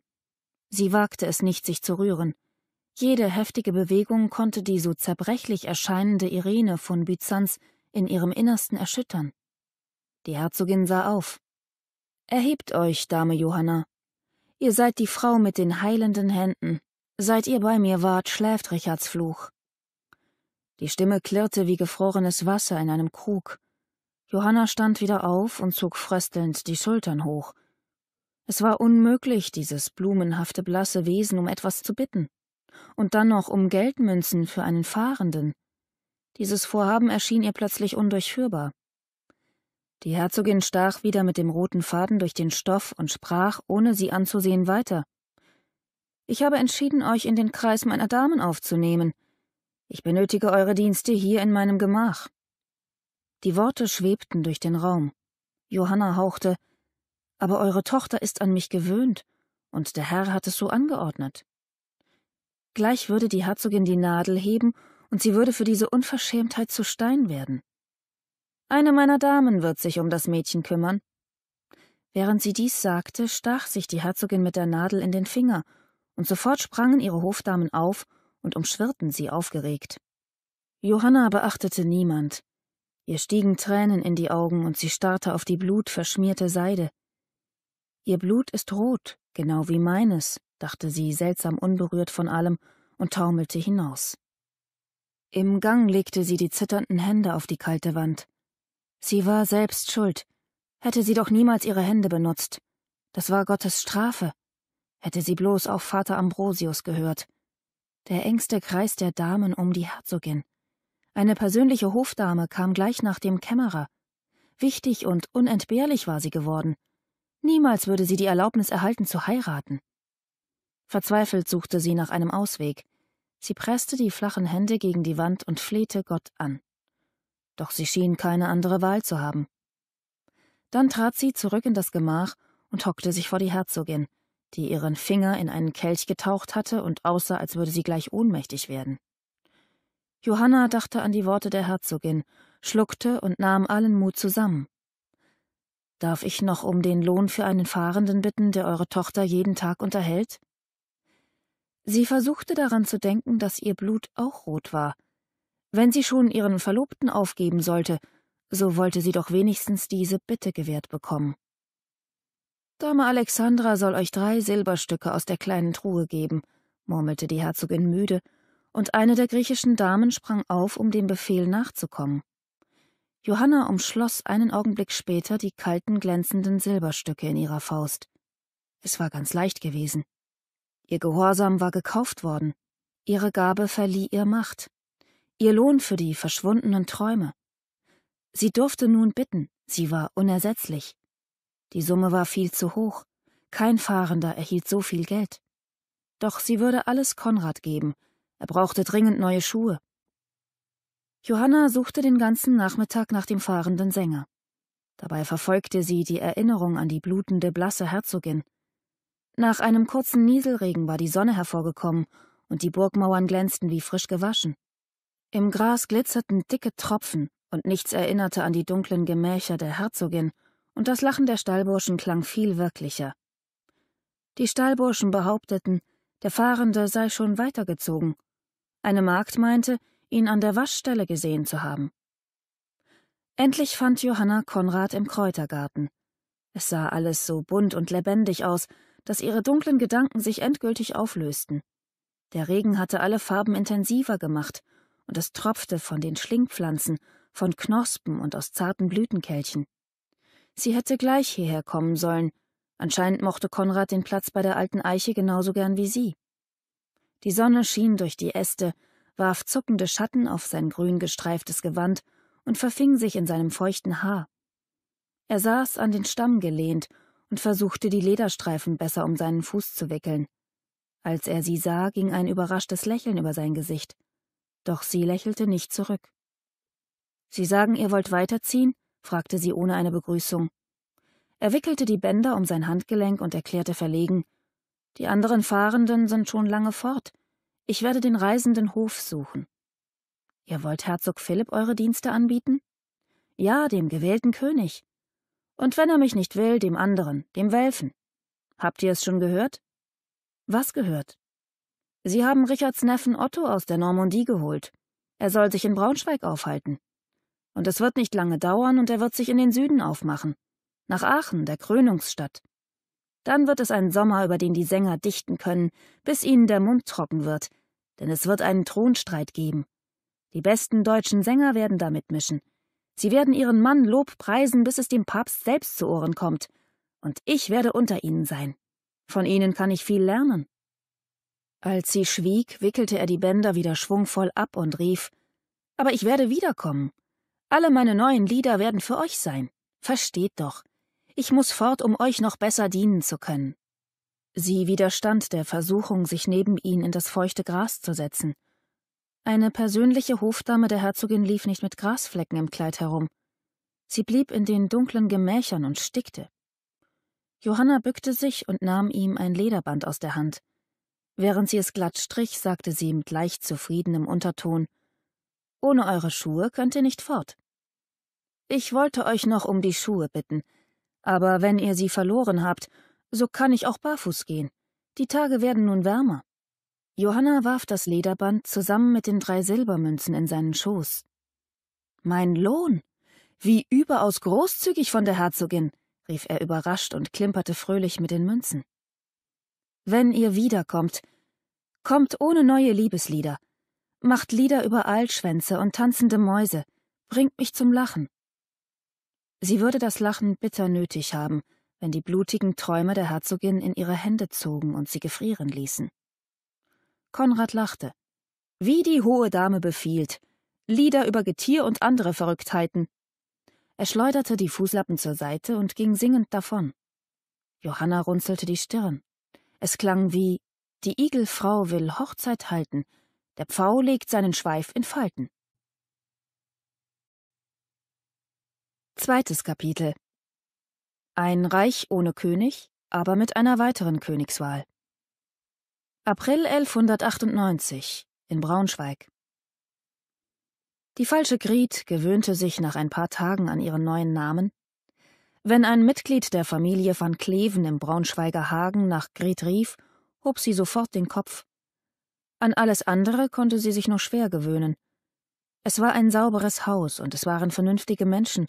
Sie wagte es nicht, sich zu rühren. Jede heftige Bewegung konnte die so zerbrechlich erscheinende Irene von Byzanz in ihrem Innersten erschüttern. Die Herzogin sah auf. Erhebt euch, Dame Johanna. Ihr seid die Frau mit den heilenden Händen. Seit ihr bei mir wart, schläft Richards Fluch. Die Stimme klirrte wie gefrorenes Wasser in einem Krug. Johanna stand wieder auf und zog fröstelnd die Schultern hoch. Es war unmöglich, dieses blumenhafte blasse Wesen um etwas zu bitten. Und dann noch um Geldmünzen für einen Fahrenden. Dieses Vorhaben erschien ihr plötzlich undurchführbar. Die Herzogin stach wieder mit dem roten Faden durch den Stoff und sprach, ohne sie anzusehen, weiter. Ich habe entschieden, euch in den Kreis meiner Damen aufzunehmen. Ich benötige eure Dienste hier in meinem Gemach. Die Worte schwebten durch den Raum. Johanna hauchte Aber eure Tochter ist an mich gewöhnt, und der Herr hat es so angeordnet. Gleich würde die Herzogin die Nadel heben, und sie würde für diese Unverschämtheit zu Stein werden. Eine meiner Damen wird sich um das Mädchen kümmern. Während sie dies sagte, stach sich die Herzogin mit der Nadel in den Finger, und sofort sprangen ihre Hofdamen auf und umschwirrten sie aufgeregt. Johanna beachtete niemand, Ihr stiegen Tränen in die Augen und sie starrte auf die blutverschmierte Seide. Ihr Blut ist rot, genau wie meines, dachte sie, seltsam unberührt von allem, und taumelte hinaus. Im Gang legte sie die zitternden Hände auf die kalte Wand. Sie war selbst schuld. Hätte sie doch niemals ihre Hände benutzt. Das war Gottes Strafe. Hätte sie bloß auf Vater Ambrosius gehört. Der engste Kreis der Damen um die Herzogin. Eine persönliche Hofdame kam gleich nach dem Kämmerer. Wichtig und unentbehrlich war sie geworden. Niemals würde sie die Erlaubnis erhalten, zu heiraten. Verzweifelt suchte sie nach einem Ausweg. Sie presste die flachen Hände gegen die Wand und flehte Gott an. Doch sie schien keine andere Wahl zu haben. Dann trat sie zurück in das Gemach und hockte sich vor die Herzogin, die ihren Finger in einen Kelch getaucht hatte und aussah, als würde sie gleich ohnmächtig werden. Johanna dachte an die Worte der Herzogin, schluckte und nahm allen Mut zusammen. Darf ich noch um den Lohn für einen Fahrenden bitten, der eure Tochter jeden Tag unterhält? Sie versuchte daran zu denken, dass ihr Blut auch rot war. Wenn sie schon ihren Verlobten aufgeben sollte, so wollte sie doch wenigstens diese Bitte gewährt bekommen. Dame Alexandra soll euch drei Silberstücke aus der kleinen Truhe geben, murmelte die Herzogin müde und eine der griechischen Damen sprang auf, um dem Befehl nachzukommen. Johanna umschloss einen Augenblick später die kalten, glänzenden Silberstücke in ihrer Faust. Es war ganz leicht gewesen. Ihr Gehorsam war gekauft worden. Ihre Gabe verlieh ihr Macht. Ihr Lohn für die verschwundenen Träume. Sie durfte nun bitten, sie war unersetzlich. Die Summe war viel zu hoch. Kein Fahrender erhielt so viel Geld. Doch sie würde alles Konrad geben, er brauchte dringend neue Schuhe. Johanna suchte den ganzen Nachmittag nach dem fahrenden Sänger. Dabei verfolgte sie die Erinnerung an die blutende, blasse Herzogin. Nach einem kurzen Nieselregen war die Sonne hervorgekommen und die Burgmauern glänzten wie frisch gewaschen. Im Gras glitzerten dicke Tropfen und nichts erinnerte an die dunklen Gemächer der Herzogin, und das Lachen der Stallburschen klang viel wirklicher. Die Stallburschen behaupteten, der Fahrende sei schon weitergezogen eine Magd meinte, ihn an der Waschstelle gesehen zu haben. Endlich fand Johanna Konrad im Kräutergarten. Es sah alles so bunt und lebendig aus, dass ihre dunklen Gedanken sich endgültig auflösten. Der Regen hatte alle Farben intensiver gemacht, und es tropfte von den Schlingpflanzen, von Knospen und aus zarten Blütenkelchen. Sie hätte gleich hierher kommen sollen. Anscheinend mochte Konrad den Platz bei der alten Eiche genauso gern wie sie. Die Sonne schien durch die Äste, warf zuckende Schatten auf sein grün gestreiftes Gewand und verfing sich in seinem feuchten Haar. Er saß an den Stamm gelehnt und versuchte, die Lederstreifen besser um seinen Fuß zu wickeln. Als er sie sah, ging ein überraschtes Lächeln über sein Gesicht. Doch sie lächelte nicht zurück. Sie sagen, ihr wollt weiterziehen? fragte sie ohne eine Begrüßung. Er wickelte die Bänder um sein Handgelenk und erklärte verlegen, die anderen Fahrenden sind schon lange fort. Ich werde den reisenden Hof suchen. Ihr wollt Herzog Philipp eure Dienste anbieten? Ja, dem gewählten König. Und wenn er mich nicht will, dem anderen, dem Welfen. Habt ihr es schon gehört? Was gehört? Sie haben Richards Neffen Otto aus der Normandie geholt. Er soll sich in Braunschweig aufhalten. Und es wird nicht lange dauern und er wird sich in den Süden aufmachen. Nach Aachen, der Krönungsstadt. Dann wird es ein Sommer, über den die Sänger dichten können, bis ihnen der Mund trocken wird, denn es wird einen Thronstreit geben. Die besten deutschen Sänger werden da mitmischen. Sie werden ihren Mann Lob preisen, bis es dem Papst selbst zu Ohren kommt. Und ich werde unter ihnen sein. Von ihnen kann ich viel lernen. Als sie schwieg, wickelte er die Bänder wieder schwungvoll ab und rief Aber ich werde wiederkommen. Alle meine neuen Lieder werden für euch sein. Versteht doch. Ich muss fort, um euch noch besser dienen zu können. Sie widerstand der Versuchung, sich neben ihn in das feuchte Gras zu setzen. Eine persönliche Hofdame der Herzogin lief nicht mit Grasflecken im Kleid herum. Sie blieb in den dunklen Gemächern und stickte. Johanna bückte sich und nahm ihm ein Lederband aus der Hand. Während sie es glatt strich, sagte sie mit leicht zufriedenem Unterton Ohne eure Schuhe könnt ihr nicht fort. Ich wollte euch noch um die Schuhe bitten, aber wenn ihr sie verloren habt, so kann ich auch barfuß gehen. Die Tage werden nun wärmer. Johanna warf das Lederband zusammen mit den drei Silbermünzen in seinen Schoß. Mein Lohn! Wie überaus großzügig von der Herzogin! rief er überrascht und klimperte fröhlich mit den Münzen. Wenn ihr wiederkommt, kommt ohne neue Liebeslieder. Macht Lieder über Altschwänze und tanzende Mäuse. Bringt mich zum Lachen. Sie würde das Lachen bitter nötig haben, wenn die blutigen Träume der Herzogin in ihre Hände zogen und sie gefrieren ließen. Konrad lachte. Wie die hohe Dame befiehlt. Lieder über Getier und andere Verrücktheiten. Er schleuderte die Fußlappen zur Seite und ging singend davon. Johanna runzelte die Stirn. Es klang wie Die Igelfrau will Hochzeit halten, der Pfau legt seinen Schweif in Falten. Zweites Kapitel Ein Reich ohne König, aber mit einer weiteren Königswahl. April 1198 in Braunschweig. Die falsche Griet gewöhnte sich nach ein paar Tagen an ihren neuen Namen. Wenn ein Mitglied der Familie van Kleven im Braunschweiger Hagen nach Griet rief, hob sie sofort den Kopf. An alles andere konnte sie sich nur schwer gewöhnen. Es war ein sauberes Haus und es waren vernünftige Menschen,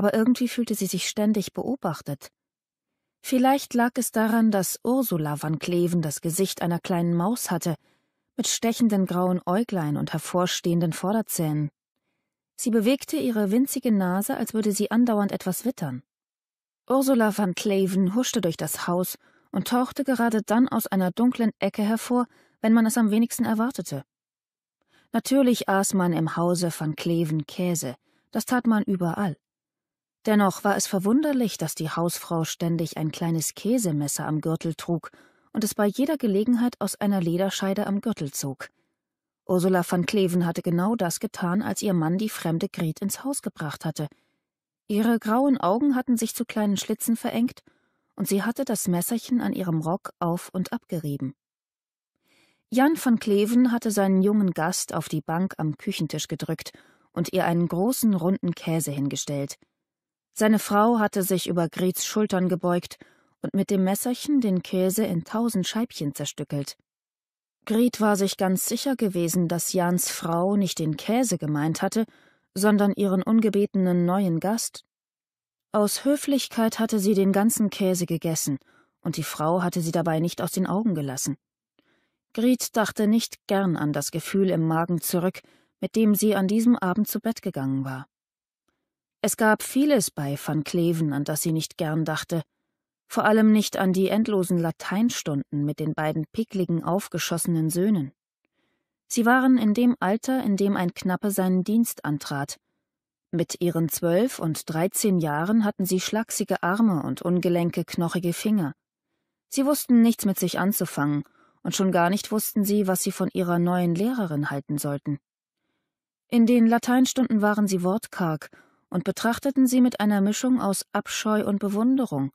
aber irgendwie fühlte sie sich ständig beobachtet. Vielleicht lag es daran, dass Ursula van Kleven das Gesicht einer kleinen Maus hatte, mit stechenden grauen Äuglein und hervorstehenden Vorderzähnen. Sie bewegte ihre winzige Nase, als würde sie andauernd etwas wittern. Ursula van Kleven huschte durch das Haus und tauchte gerade dann aus einer dunklen Ecke hervor, wenn man es am wenigsten erwartete. Natürlich aß man im Hause van Kleven Käse, das tat man überall. Dennoch war es verwunderlich, dass die Hausfrau ständig ein kleines Käsemesser am Gürtel trug und es bei jeder Gelegenheit aus einer Lederscheide am Gürtel zog. Ursula van Kleven hatte genau das getan, als ihr Mann die fremde Gret ins Haus gebracht hatte. Ihre grauen Augen hatten sich zu kleinen Schlitzen verengt, und sie hatte das Messerchen an ihrem Rock auf und abgerieben. Jan van Kleven hatte seinen jungen Gast auf die Bank am Küchentisch gedrückt und ihr einen großen runden Käse hingestellt – seine Frau hatte sich über Grets Schultern gebeugt und mit dem Messerchen den Käse in tausend Scheibchen zerstückelt. Gret war sich ganz sicher gewesen, dass Jans Frau nicht den Käse gemeint hatte, sondern ihren ungebetenen neuen Gast. Aus Höflichkeit hatte sie den ganzen Käse gegessen, und die Frau hatte sie dabei nicht aus den Augen gelassen. Gret dachte nicht gern an das Gefühl im Magen zurück, mit dem sie an diesem Abend zu Bett gegangen war. Es gab vieles bei Van Kleven, an das sie nicht gern dachte, vor allem nicht an die endlosen Lateinstunden mit den beiden pickligen, aufgeschossenen Söhnen. Sie waren in dem Alter, in dem ein Knappe seinen Dienst antrat. Mit ihren zwölf und dreizehn Jahren hatten sie schlachsige Arme und ungelenke, knochige Finger. Sie wussten nichts mit sich anzufangen, und schon gar nicht wussten sie, was sie von ihrer neuen Lehrerin halten sollten. In den Lateinstunden waren sie wortkarg und betrachteten sie mit einer Mischung aus Abscheu und Bewunderung.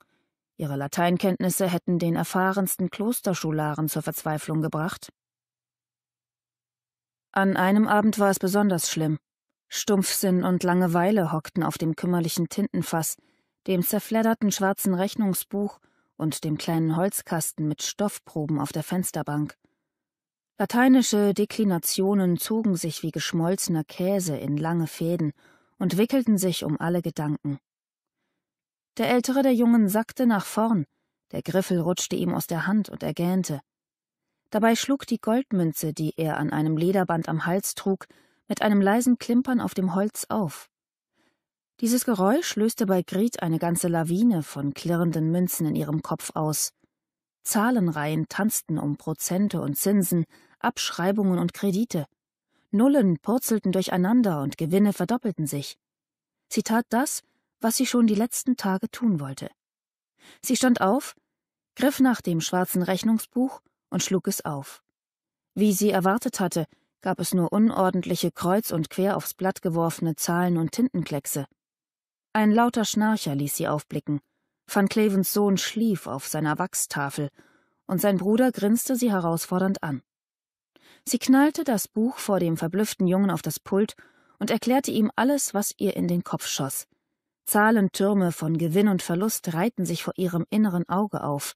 Ihre Lateinkenntnisse hätten den erfahrensten Klosterschularen zur Verzweiflung gebracht. An einem Abend war es besonders schlimm. Stumpfsinn und Langeweile hockten auf dem kümmerlichen Tintenfass, dem zerfledderten schwarzen Rechnungsbuch und dem kleinen Holzkasten mit Stoffproben auf der Fensterbank. Lateinische Deklinationen zogen sich wie geschmolzener Käse in lange Fäden und wickelten sich um alle Gedanken. Der ältere der Jungen sackte nach vorn, der Griffel rutschte ihm aus der Hand und er gähnte. Dabei schlug die Goldmünze, die er an einem Lederband am Hals trug, mit einem leisen Klimpern auf dem Holz auf. Dieses Geräusch löste bei Griet eine ganze Lawine von klirrenden Münzen in ihrem Kopf aus. Zahlenreihen tanzten um Prozente und Zinsen, Abschreibungen und Kredite. Nullen purzelten durcheinander und Gewinne verdoppelten sich. Sie tat das, was sie schon die letzten Tage tun wollte. Sie stand auf, griff nach dem schwarzen Rechnungsbuch und schlug es auf. Wie sie erwartet hatte, gab es nur unordentliche kreuz und quer aufs Blatt geworfene Zahlen und Tintenkleckse. Ein lauter Schnarcher ließ sie aufblicken. Van Clevens Sohn schlief auf seiner Wachstafel, und sein Bruder grinste sie herausfordernd an. Sie knallte das Buch vor dem verblüfften Jungen auf das Pult und erklärte ihm alles, was ihr in den Kopf schoss. Zahlentürme von Gewinn und Verlust reihten sich vor ihrem inneren Auge auf.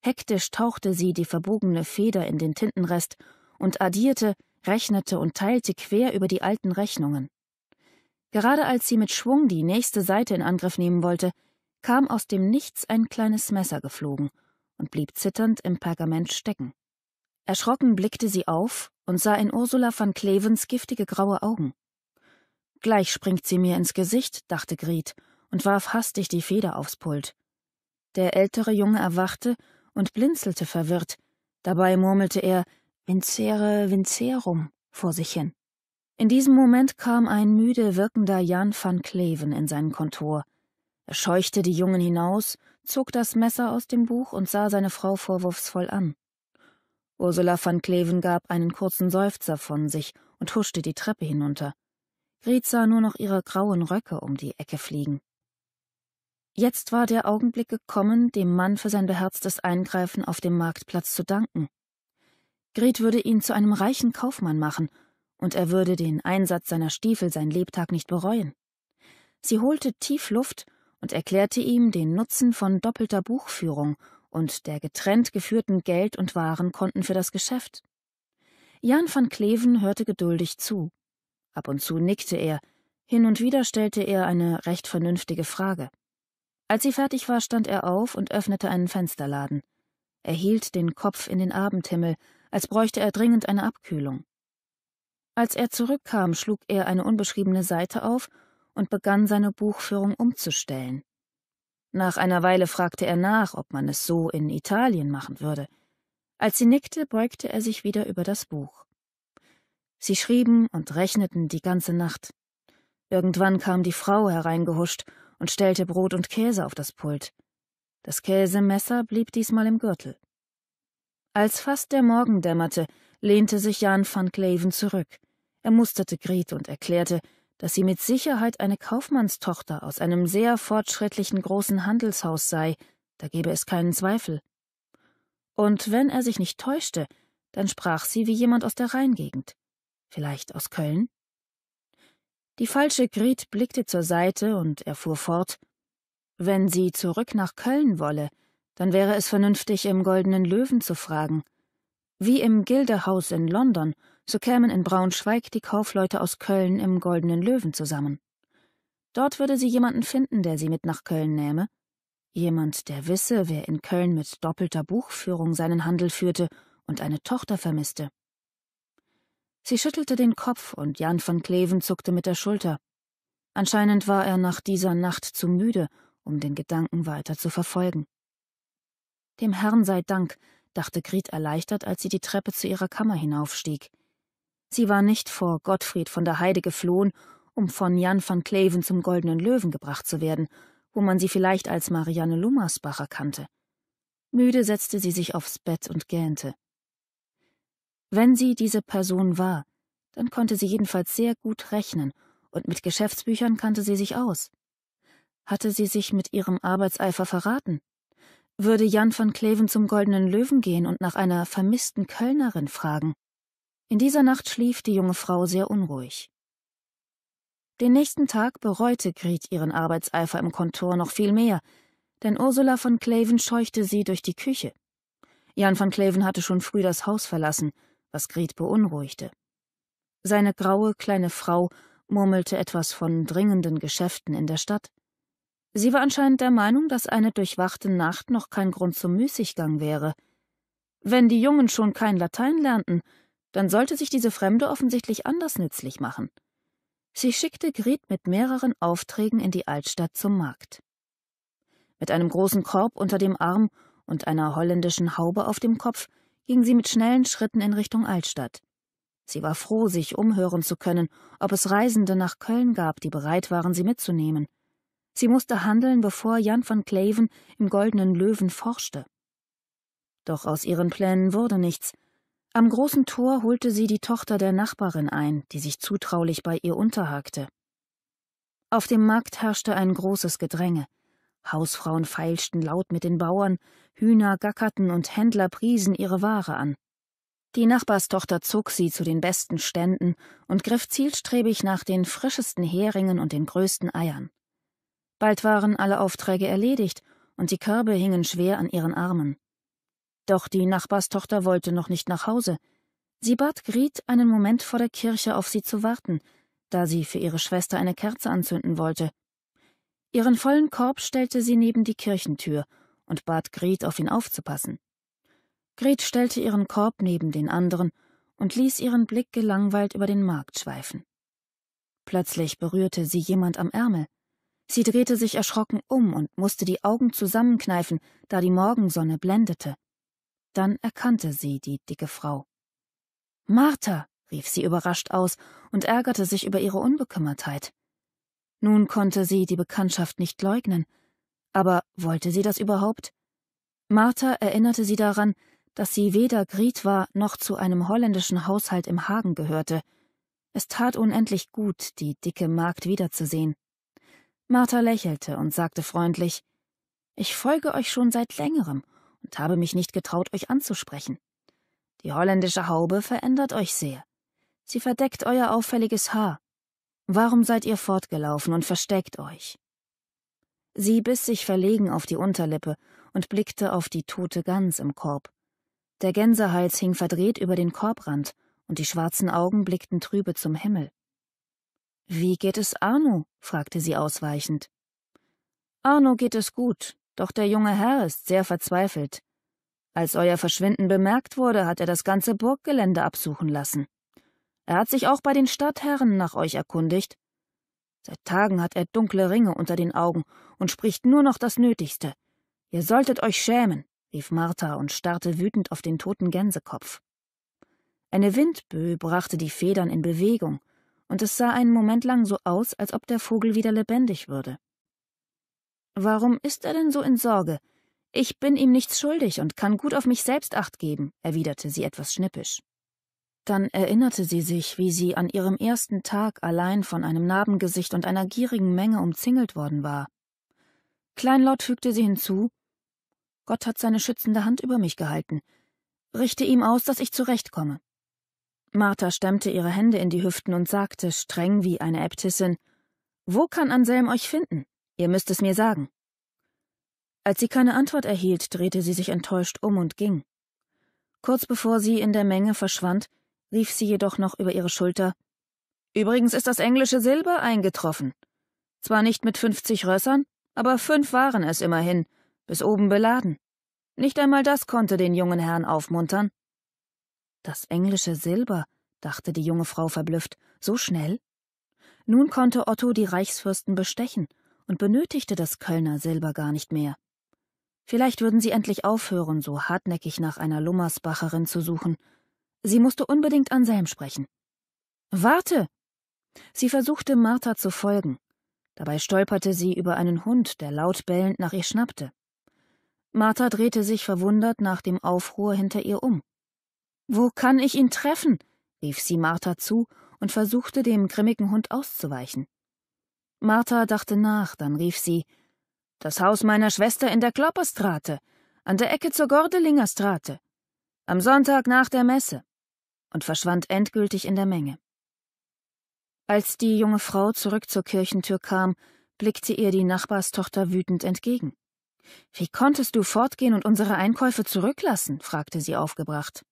Hektisch tauchte sie die verbogene Feder in den Tintenrest und addierte, rechnete und teilte quer über die alten Rechnungen. Gerade als sie mit Schwung die nächste Seite in Angriff nehmen wollte, kam aus dem Nichts ein kleines Messer geflogen und blieb zitternd im Pergament stecken. Erschrocken blickte sie auf und sah in Ursula van Klevens giftige graue Augen. Gleich springt sie mir ins Gesicht, dachte Griet und warf hastig die Feder aufs Pult. Der ältere Junge erwachte und blinzelte verwirrt. Dabei murmelte er Vincere Vincerum vor sich hin. In diesem Moment kam ein müde wirkender Jan van Kleven in sein Kontor. Er scheuchte die Jungen hinaus, zog das Messer aus dem Buch und sah seine Frau vorwurfsvoll an. Ursula van Kleven gab einen kurzen Seufzer von sich und huschte die Treppe hinunter. Gret sah nur noch ihre grauen Röcke um die Ecke fliegen. Jetzt war der Augenblick gekommen, dem Mann für sein beherztes Eingreifen auf dem Marktplatz zu danken. Gret würde ihn zu einem reichen Kaufmann machen, und er würde den Einsatz seiner Stiefel sein Lebtag nicht bereuen. Sie holte tief Luft und erklärte ihm den Nutzen von doppelter Buchführung und der getrennt geführten Geld- und Waren konnten für das Geschäft. Jan van Kleven hörte geduldig zu. Ab und zu nickte er, hin und wieder stellte er eine recht vernünftige Frage. Als sie fertig war, stand er auf und öffnete einen Fensterladen. Er hielt den Kopf in den Abendhimmel, als bräuchte er dringend eine Abkühlung. Als er zurückkam, schlug er eine unbeschriebene Seite auf und begann seine Buchführung umzustellen. Nach einer Weile fragte er nach, ob man es so in Italien machen würde. Als sie nickte, beugte er sich wieder über das Buch. Sie schrieben und rechneten die ganze Nacht. Irgendwann kam die Frau hereingehuscht und stellte Brot und Käse auf das Pult. Das Käsemesser blieb diesmal im Gürtel. Als fast der Morgen dämmerte, lehnte sich Jan van Kleven zurück. Er musterte Gret und erklärte, dass sie mit Sicherheit eine Kaufmannstochter aus einem sehr fortschrittlichen großen Handelshaus sei, da gebe es keinen Zweifel. Und wenn er sich nicht täuschte, dann sprach sie wie jemand aus der Rheingegend, vielleicht aus Köln. Die falsche Gret blickte zur Seite und er fuhr fort. Wenn sie zurück nach Köln wolle, dann wäre es vernünftig, im Goldenen Löwen zu fragen. Wie im Gildehaus in London so kämen in Braunschweig die Kaufleute aus Köln im Goldenen Löwen zusammen. Dort würde sie jemanden finden, der sie mit nach Köln nähme, jemand, der wisse, wer in Köln mit doppelter Buchführung seinen Handel führte und eine Tochter vermisste. Sie schüttelte den Kopf und Jan von Kleven zuckte mit der Schulter. Anscheinend war er nach dieser Nacht zu müde, um den Gedanken weiter zu verfolgen. Dem Herrn sei Dank, dachte Grit erleichtert, als sie die Treppe zu ihrer Kammer hinaufstieg. Sie war nicht vor Gottfried von der Heide geflohen, um von Jan van Kleven zum Goldenen Löwen gebracht zu werden, wo man sie vielleicht als Marianne Lummersbacher kannte. Müde setzte sie sich aufs Bett und gähnte. Wenn sie diese Person war, dann konnte sie jedenfalls sehr gut rechnen, und mit Geschäftsbüchern kannte sie sich aus. Hatte sie sich mit ihrem Arbeitseifer verraten? Würde Jan van Kleven zum Goldenen Löwen gehen und nach einer vermissten Kölnerin fragen? In dieser Nacht schlief die junge Frau sehr unruhig. Den nächsten Tag bereute Gret ihren Arbeitseifer im Kontor noch viel mehr, denn Ursula von Claven scheuchte sie durch die Küche. Jan von Claven hatte schon früh das Haus verlassen, was Gret beunruhigte. Seine graue kleine Frau murmelte etwas von dringenden Geschäften in der Stadt. Sie war anscheinend der Meinung, dass eine durchwachte Nacht noch kein Grund zum Müßiggang wäre. Wenn die Jungen schon kein Latein lernten, dann sollte sich diese Fremde offensichtlich anders nützlich machen. Sie schickte Grit mit mehreren Aufträgen in die Altstadt zum Markt. Mit einem großen Korb unter dem Arm und einer holländischen Haube auf dem Kopf ging sie mit schnellen Schritten in Richtung Altstadt. Sie war froh, sich umhören zu können, ob es Reisende nach Köln gab, die bereit waren, sie mitzunehmen. Sie musste handeln, bevor Jan von Claven im Goldenen Löwen forschte. Doch aus ihren Plänen wurde nichts, am großen Tor holte sie die Tochter der Nachbarin ein, die sich zutraulich bei ihr unterhakte. Auf dem Markt herrschte ein großes Gedränge. Hausfrauen feilschten laut mit den Bauern, Hühner gackerten und Händler priesen ihre Ware an. Die Nachbarstochter zog sie zu den besten Ständen und griff zielstrebig nach den frischesten Heringen und den größten Eiern. Bald waren alle Aufträge erledigt und die Körbe hingen schwer an ihren Armen. Doch die Nachbarstochter wollte noch nicht nach Hause. Sie bat Griet, einen Moment vor der Kirche auf sie zu warten, da sie für ihre Schwester eine Kerze anzünden wollte. Ihren vollen Korb stellte sie neben die Kirchentür und bat Griet, auf ihn aufzupassen. Griet stellte ihren Korb neben den anderen und ließ ihren Blick gelangweilt über den Markt schweifen. Plötzlich berührte sie jemand am Ärmel. Sie drehte sich erschrocken um und musste die Augen zusammenkneifen, da die Morgensonne blendete. Dann erkannte sie die dicke Frau. Martha, rief sie überrascht aus und ärgerte sich über ihre Unbekümmertheit. Nun konnte sie die Bekanntschaft nicht leugnen, aber wollte sie das überhaupt? Martha erinnerte sie daran, dass sie weder Griet war noch zu einem holländischen Haushalt im Hagen gehörte. Es tat unendlich gut, die dicke Magd wiederzusehen. Martha lächelte und sagte freundlich Ich folge euch schon seit längerem und habe mich nicht getraut, euch anzusprechen. Die holländische Haube verändert euch sehr. Sie verdeckt euer auffälliges Haar. Warum seid ihr fortgelaufen und versteckt euch? Sie biss sich verlegen auf die Unterlippe und blickte auf die tote Gans im Korb. Der Gänsehals hing verdreht über den Korbrand, und die schwarzen Augen blickten trübe zum Himmel. Wie geht es Arno? fragte sie ausweichend. Arno geht es gut, doch der junge Herr ist sehr verzweifelt. Als euer Verschwinden bemerkt wurde, hat er das ganze Burggelände absuchen lassen. Er hat sich auch bei den Stadtherren nach euch erkundigt. Seit Tagen hat er dunkle Ringe unter den Augen und spricht nur noch das Nötigste. Ihr solltet euch schämen, rief Martha und starrte wütend auf den toten Gänsekopf. Eine Windböe brachte die Federn in Bewegung, und es sah einen Moment lang so aus, als ob der Vogel wieder lebendig würde. Warum ist er denn so in Sorge? Ich bin ihm nichts schuldig und kann gut auf mich selbst acht geben, erwiderte sie etwas schnippisch. Dann erinnerte sie sich, wie sie an ihrem ersten Tag allein von einem Narbengesicht und einer gierigen Menge umzingelt worden war. Kleinlaut fügte sie hinzu Gott hat seine schützende Hand über mich gehalten. Richte ihm aus, dass ich zurechtkomme. Martha stemmte ihre Hände in die Hüften und sagte, streng wie eine Äbtissin Wo kann Anselm euch finden? Ihr müsst es mir sagen. Als sie keine Antwort erhielt, drehte sie sich enttäuscht um und ging. Kurz bevor sie in der Menge verschwand, rief sie jedoch noch über ihre Schulter Übrigens ist das englische Silber eingetroffen. Zwar nicht mit fünfzig Rössern, aber fünf waren es immerhin, bis oben beladen. Nicht einmal das konnte den jungen Herrn aufmuntern. Das englische Silber, dachte die junge Frau verblüfft, so schnell? Nun konnte Otto die Reichsfürsten bestechen und benötigte das Kölner Silber gar nicht mehr. Vielleicht würden sie endlich aufhören, so hartnäckig nach einer Lummersbacherin zu suchen. Sie musste unbedingt Anselm sprechen. Warte! Sie versuchte, Martha zu folgen. Dabei stolperte sie über einen Hund, der laut bellend nach ihr schnappte. Martha drehte sich verwundert nach dem Aufruhr hinter ihr um. Wo kann ich ihn treffen? rief sie Martha zu und versuchte, dem grimmigen Hund auszuweichen. Martha dachte nach, dann rief sie Das Haus meiner Schwester in der Klopperstraße, an der Ecke zur Gordelingerstraße, Am Sonntag nach der Messe. Und verschwand endgültig in der Menge. Als die junge Frau zurück zur Kirchentür kam, blickte ihr die Nachbarstochter wütend entgegen. Wie konntest du fortgehen und unsere Einkäufe zurücklassen? fragte sie aufgebracht.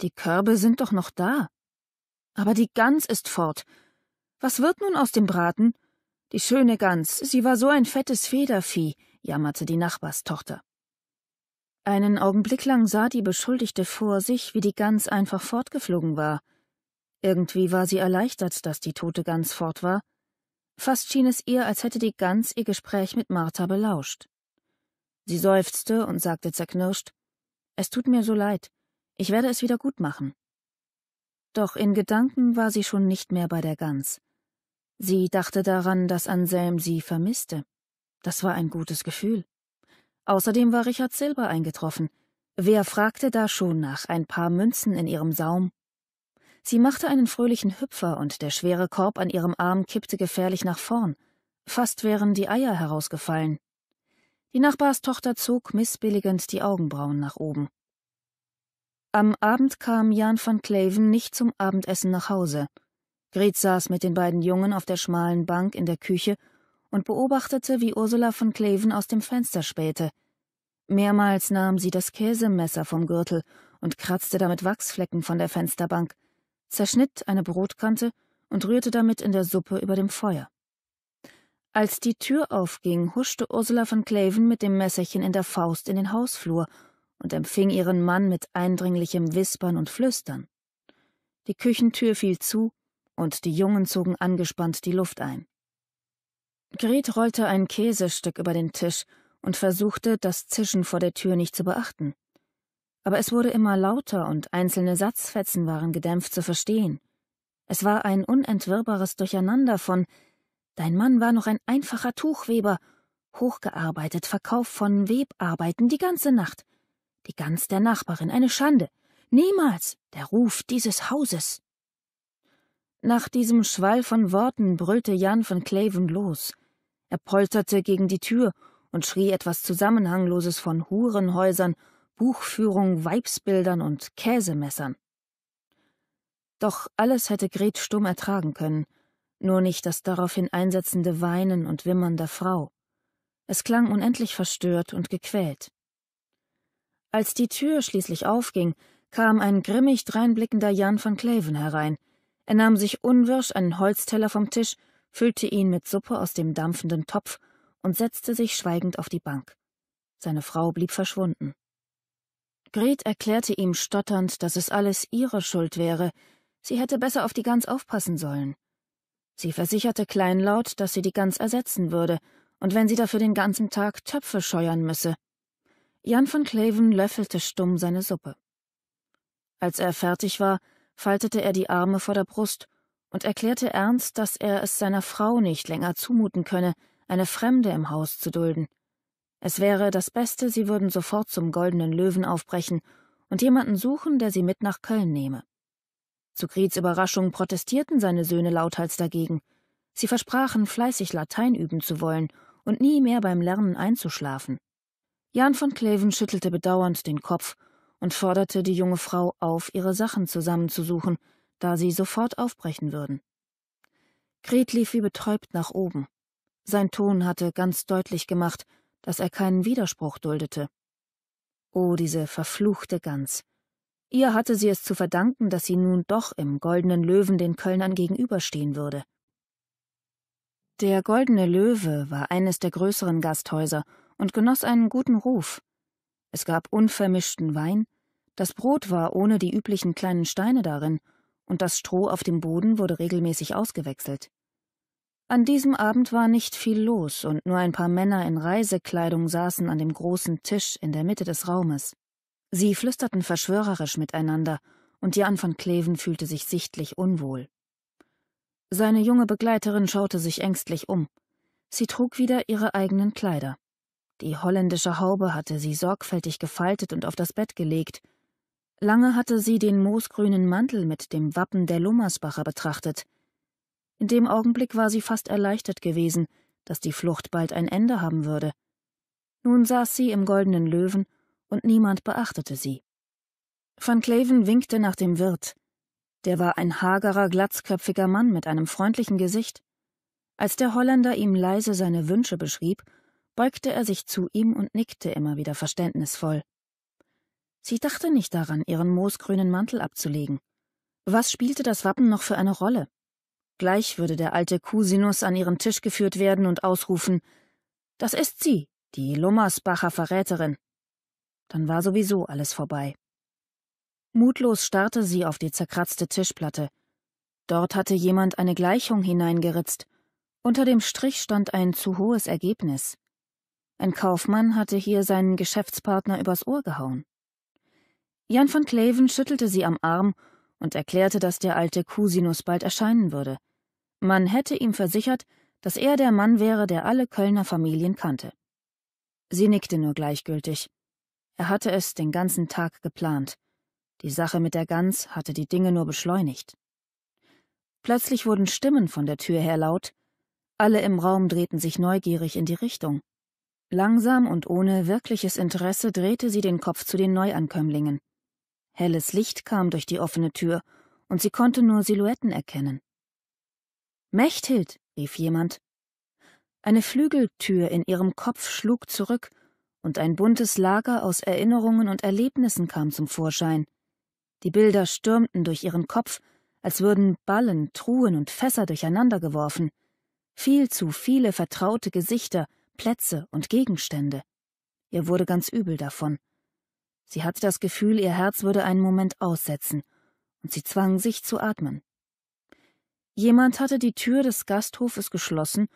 Die Körbe sind doch noch da. Aber die Gans ist fort. Was wird nun aus dem Braten? Die schöne Gans, sie war so ein fettes Federvieh, jammerte die Nachbarstochter. Einen Augenblick lang sah die Beschuldigte vor sich, wie die Gans einfach fortgeflogen war. Irgendwie war sie erleichtert, dass die tote Gans fort war. Fast schien es ihr, als hätte die Gans ihr Gespräch mit Martha belauscht. Sie seufzte und sagte zerknirscht, es tut mir so leid. Ich werde es wieder gut machen. Doch in Gedanken war sie schon nicht mehr bei der Gans. Sie dachte daran, dass Anselm sie vermisste. Das war ein gutes Gefühl. Außerdem war Richard Silber eingetroffen. Wer fragte da schon nach ein paar Münzen in ihrem Saum? Sie machte einen fröhlichen Hüpfer und der schwere Korb an ihrem Arm kippte gefährlich nach vorn. Fast wären die Eier herausgefallen. Die Nachbarstochter zog missbilligend die Augenbrauen nach oben. Am Abend kam Jan van Claven nicht zum Abendessen nach Hause. Gret saß mit den beiden Jungen auf der schmalen Bank in der Küche und beobachtete, wie Ursula von Kleven aus dem Fenster spähte. Mehrmals nahm sie das Käsemesser vom Gürtel und kratzte damit Wachsflecken von der Fensterbank, zerschnitt eine Brotkante und rührte damit in der Suppe über dem Feuer. Als die Tür aufging, huschte Ursula von Claven mit dem Messerchen in der Faust in den Hausflur und empfing ihren Mann mit eindringlichem Wispern und Flüstern. Die Küchentür fiel zu, und die Jungen zogen angespannt die Luft ein. Gret rollte ein Käsestück über den Tisch und versuchte, das Zischen vor der Tür nicht zu beachten. Aber es wurde immer lauter und einzelne Satzfetzen waren gedämpft zu verstehen. Es war ein unentwirrbares Durcheinander von Dein Mann war noch ein einfacher Tuchweber, hochgearbeitet, Verkauf von Webarbeiten die ganze Nacht. Die Gans der Nachbarin, eine Schande. Niemals der Ruf dieses Hauses. Nach diesem Schwall von Worten brüllte Jan von Claven los. Er polterte gegen die Tür und schrie etwas Zusammenhangloses von Hurenhäusern, Buchführung, Weibsbildern und Käsemessern. Doch alles hätte Gret stumm ertragen können, nur nicht das daraufhin einsetzende Weinen und Wimmern der Frau. Es klang unendlich verstört und gequält. Als die Tür schließlich aufging, kam ein grimmig dreinblickender Jan von Claven herein, er nahm sich unwirsch einen Holzteller vom Tisch, füllte ihn mit Suppe aus dem dampfenden Topf und setzte sich schweigend auf die Bank. Seine Frau blieb verschwunden. Gret erklärte ihm stotternd, dass es alles ihre Schuld wäre, sie hätte besser auf die Gans aufpassen sollen. Sie versicherte kleinlaut, dass sie die Gans ersetzen würde und wenn sie dafür den ganzen Tag Töpfe scheuern müsse. Jan von Claven löffelte stumm seine Suppe. Als er fertig war, faltete er die Arme vor der Brust und erklärte ernst, dass er es seiner Frau nicht länger zumuten könne, eine Fremde im Haus zu dulden. Es wäre das Beste, sie würden sofort zum Goldenen Löwen aufbrechen und jemanden suchen, der sie mit nach Köln nehme. Zu Grieds Überraschung protestierten seine Söhne lauthals dagegen. Sie versprachen, fleißig Latein üben zu wollen und nie mehr beim Lernen einzuschlafen. Jan von Kleven schüttelte bedauernd den Kopf und forderte die junge Frau auf, ihre Sachen zusammenzusuchen, da sie sofort aufbrechen würden. Gret lief wie betäubt nach oben. Sein Ton hatte ganz deutlich gemacht, dass er keinen Widerspruch duldete. Oh, diese verfluchte Gans. Ihr hatte sie es zu verdanken, dass sie nun doch im Goldenen Löwen den Kölnern gegenüberstehen würde. Der Goldene Löwe war eines der größeren Gasthäuser und genoss einen guten Ruf. Es gab unvermischten Wein, das Brot war ohne die üblichen kleinen Steine darin, und das Stroh auf dem Boden wurde regelmäßig ausgewechselt. An diesem Abend war nicht viel los, und nur ein paar Männer in Reisekleidung saßen an dem großen Tisch in der Mitte des Raumes. Sie flüsterten verschwörerisch miteinander, und Jan von Kleven fühlte sich sichtlich unwohl. Seine junge Begleiterin schaute sich ängstlich um. Sie trug wieder ihre eigenen Kleider. Die holländische Haube hatte sie sorgfältig gefaltet und auf das Bett gelegt, Lange hatte sie den moosgrünen Mantel mit dem Wappen der Lummersbacher betrachtet. In dem Augenblick war sie fast erleichtert gewesen, dass die Flucht bald ein Ende haben würde. Nun saß sie im goldenen Löwen und niemand beachtete sie. Van Claven winkte nach dem Wirt. Der war ein hagerer, glatzköpfiger Mann mit einem freundlichen Gesicht. Als der Holländer ihm leise seine Wünsche beschrieb, beugte er sich zu ihm und nickte immer wieder verständnisvoll. Sie dachte nicht daran, ihren moosgrünen Mantel abzulegen. Was spielte das Wappen noch für eine Rolle? Gleich würde der alte Cousinus an ihren Tisch geführt werden und ausrufen Das ist sie, die Lummersbacher Verräterin. Dann war sowieso alles vorbei. Mutlos starrte sie auf die zerkratzte Tischplatte. Dort hatte jemand eine Gleichung hineingeritzt. Unter dem Strich stand ein zu hohes Ergebnis. Ein Kaufmann hatte hier seinen Geschäftspartner übers Ohr gehauen. Jan von Kleven schüttelte sie am Arm und erklärte, dass der alte Cousinus bald erscheinen würde. Man hätte ihm versichert, dass er der Mann wäre, der alle Kölner Familien kannte. Sie nickte nur gleichgültig. Er hatte es den ganzen Tag geplant. Die Sache mit der Gans hatte die Dinge nur beschleunigt. Plötzlich wurden Stimmen von der Tür her laut. Alle im Raum drehten sich neugierig in die Richtung. Langsam und ohne wirkliches Interesse drehte sie den Kopf zu den Neuankömmlingen. Helles Licht kam durch die offene Tür, und sie konnte nur Silhouetten erkennen. Mechthild, rief jemand. Eine Flügeltür in ihrem Kopf schlug zurück, und ein buntes Lager aus Erinnerungen und Erlebnissen kam zum Vorschein. Die Bilder stürmten durch ihren Kopf, als würden Ballen, Truhen und Fässer durcheinandergeworfen. Viel zu viele vertraute Gesichter, Plätze und Gegenstände. Ihr wurde ganz übel davon. Sie hatte das Gefühl, ihr Herz würde einen Moment aussetzen, und sie zwang sich zu atmen. Jemand hatte die Tür des Gasthofes geschlossen,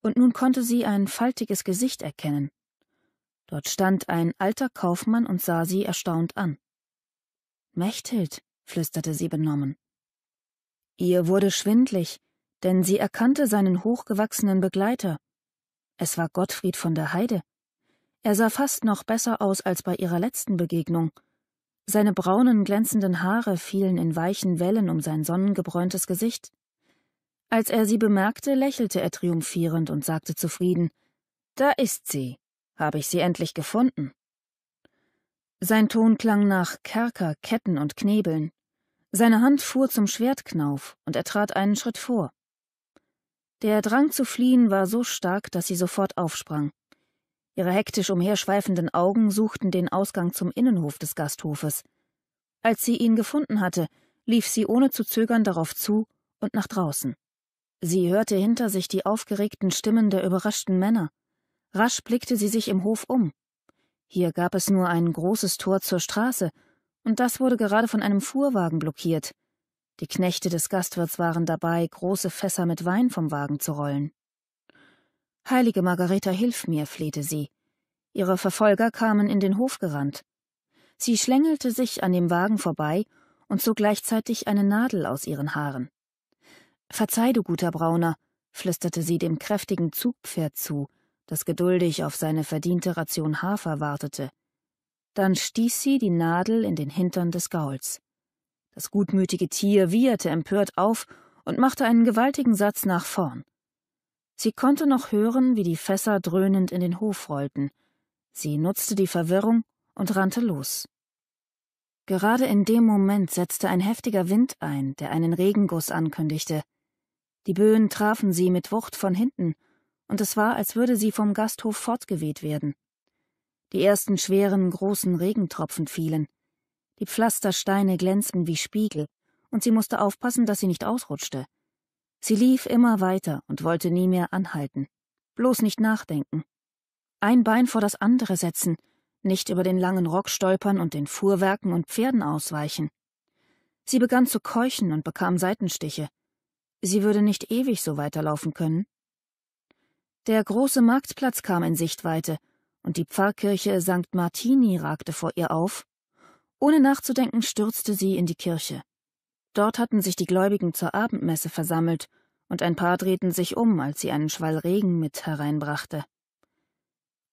und nun konnte sie ein faltiges Gesicht erkennen. Dort stand ein alter Kaufmann und sah sie erstaunt an. Mechthild, flüsterte sie benommen. Ihr wurde schwindlig, denn sie erkannte seinen hochgewachsenen Begleiter. Es war Gottfried von der Heide, er sah fast noch besser aus als bei ihrer letzten Begegnung. Seine braunen, glänzenden Haare fielen in weichen Wellen um sein sonnengebräuntes Gesicht. Als er sie bemerkte, lächelte er triumphierend und sagte zufrieden Da ist sie. Habe ich sie endlich gefunden. Sein Ton klang nach Kerker, Ketten und Knebeln. Seine Hand fuhr zum Schwertknauf, und er trat einen Schritt vor. Der Drang zu fliehen war so stark, dass sie sofort aufsprang. Ihre hektisch umherschweifenden Augen suchten den Ausgang zum Innenhof des Gasthofes. Als sie ihn gefunden hatte, lief sie ohne zu zögern darauf zu und nach draußen. Sie hörte hinter sich die aufgeregten Stimmen der überraschten Männer. Rasch blickte sie sich im Hof um. Hier gab es nur ein großes Tor zur Straße, und das wurde gerade von einem Fuhrwagen blockiert. Die Knechte des Gastwirts waren dabei, große Fässer mit Wein vom Wagen zu rollen. Heilige Margareta, hilf mir, flehte sie. Ihre Verfolger kamen in den Hof gerannt. Sie schlängelte sich an dem Wagen vorbei und zog gleichzeitig eine Nadel aus ihren Haaren. Verzeih, du guter Brauner, flüsterte sie dem kräftigen Zugpferd zu, das geduldig auf seine verdiente Ration Hafer wartete. Dann stieß sie die Nadel in den Hintern des Gauls. Das gutmütige Tier wieherte empört auf und machte einen gewaltigen Satz nach vorn. Sie konnte noch hören, wie die Fässer dröhnend in den Hof rollten. Sie nutzte die Verwirrung und rannte los. Gerade in dem Moment setzte ein heftiger Wind ein, der einen Regenguss ankündigte. Die Böen trafen sie mit Wucht von hinten, und es war, als würde sie vom Gasthof fortgeweht werden. Die ersten schweren, großen Regentropfen fielen. Die Pflastersteine glänzten wie Spiegel, und sie musste aufpassen, dass sie nicht ausrutschte. Sie lief immer weiter und wollte nie mehr anhalten, bloß nicht nachdenken. Ein Bein vor das andere setzen, nicht über den langen Rock stolpern und den Fuhrwerken und Pferden ausweichen. Sie begann zu keuchen und bekam Seitenstiche. Sie würde nicht ewig so weiterlaufen können. Der große Marktplatz kam in Sichtweite, und die Pfarrkirche St. Martini ragte vor ihr auf. Ohne nachzudenken stürzte sie in die Kirche. Dort hatten sich die Gläubigen zur Abendmesse versammelt, und ein paar drehten sich um, als sie einen Schwall Regen mit hereinbrachte.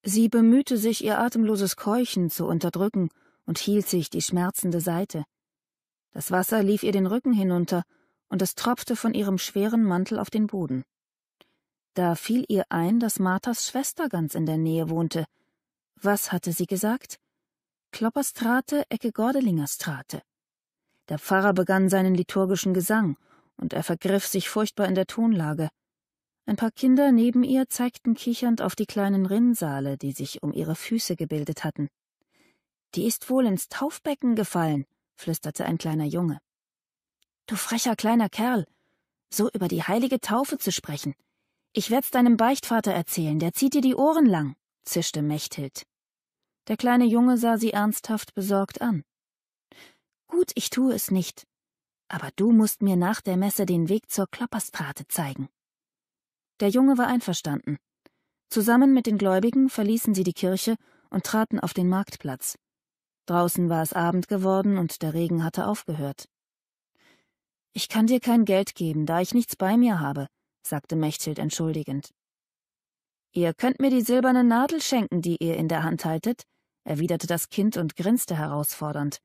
Sie bemühte sich, ihr atemloses Keuchen zu unterdrücken und hielt sich die schmerzende Seite. Das Wasser lief ihr den Rücken hinunter, und es tropfte von ihrem schweren Mantel auf den Boden. Da fiel ihr ein, dass Marthas Schwester ganz in der Nähe wohnte. Was hatte sie gesagt? Klopperstrate, Ecke Gordelingerstrate. Der Pfarrer begann seinen liturgischen Gesang, und er vergriff sich furchtbar in der Tonlage. Ein paar Kinder neben ihr zeigten kichernd auf die kleinen Rinnsale, die sich um ihre Füße gebildet hatten. Die ist wohl ins Taufbecken gefallen, flüsterte ein kleiner Junge. Du frecher kleiner Kerl, so über die heilige Taufe zu sprechen. Ich werd's deinem Beichtvater erzählen, der zieht dir die Ohren lang, zischte Mechthild. Der kleine Junge sah sie ernsthaft besorgt an. Gut, ich tue es nicht. Aber du musst mir nach der Messe den Weg zur Klopperstrate zeigen. Der Junge war einverstanden. Zusammen mit den Gläubigen verließen sie die Kirche und traten auf den Marktplatz. Draußen war es Abend geworden und der Regen hatte aufgehört. Ich kann dir kein Geld geben, da ich nichts bei mir habe, sagte Mechthild entschuldigend. Ihr könnt mir die silberne Nadel schenken, die ihr in der Hand haltet, erwiderte das Kind und grinste herausfordernd.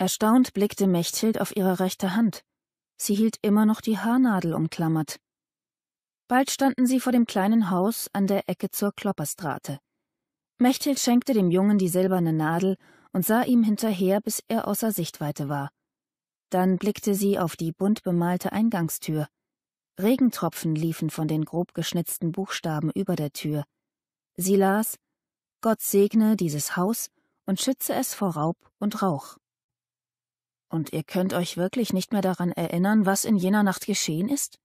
Erstaunt blickte Mechthild auf ihre rechte Hand. Sie hielt immer noch die Haarnadel umklammert. Bald standen sie vor dem kleinen Haus an der Ecke zur Klopperstrate. Mechthild schenkte dem Jungen die silberne Nadel und sah ihm hinterher, bis er außer Sichtweite war. Dann blickte sie auf die bunt bemalte Eingangstür. Regentropfen liefen von den grob geschnitzten Buchstaben über der Tür. Sie las Gott segne dieses Haus und schütze es vor Raub und Rauch. Und ihr könnt euch wirklich nicht mehr daran erinnern, was in jener Nacht geschehen ist?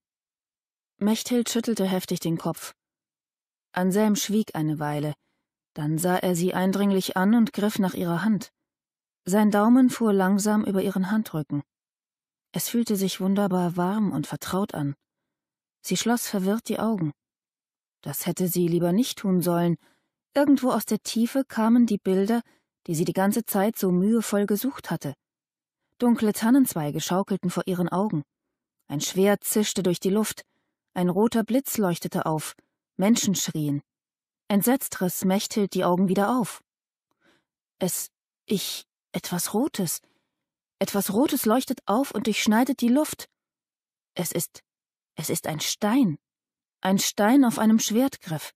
Mechthild schüttelte heftig den Kopf. Anselm schwieg eine Weile, dann sah er sie eindringlich an und griff nach ihrer Hand. Sein Daumen fuhr langsam über ihren Handrücken. Es fühlte sich wunderbar warm und vertraut an. Sie schloss verwirrt die Augen. Das hätte sie lieber nicht tun sollen. Irgendwo aus der Tiefe kamen die Bilder, die sie die ganze Zeit so mühevoll gesucht hatte. Dunkle Tannenzweige schaukelten vor ihren Augen. Ein Schwert zischte durch die Luft. Ein roter Blitz leuchtete auf. Menschen schrien. Entsetzt riss Mechthild die Augen wieder auf. Es, ich, etwas Rotes. Etwas Rotes leuchtet auf und durchschneidet die Luft. Es ist, es ist ein Stein. Ein Stein auf einem Schwertgriff.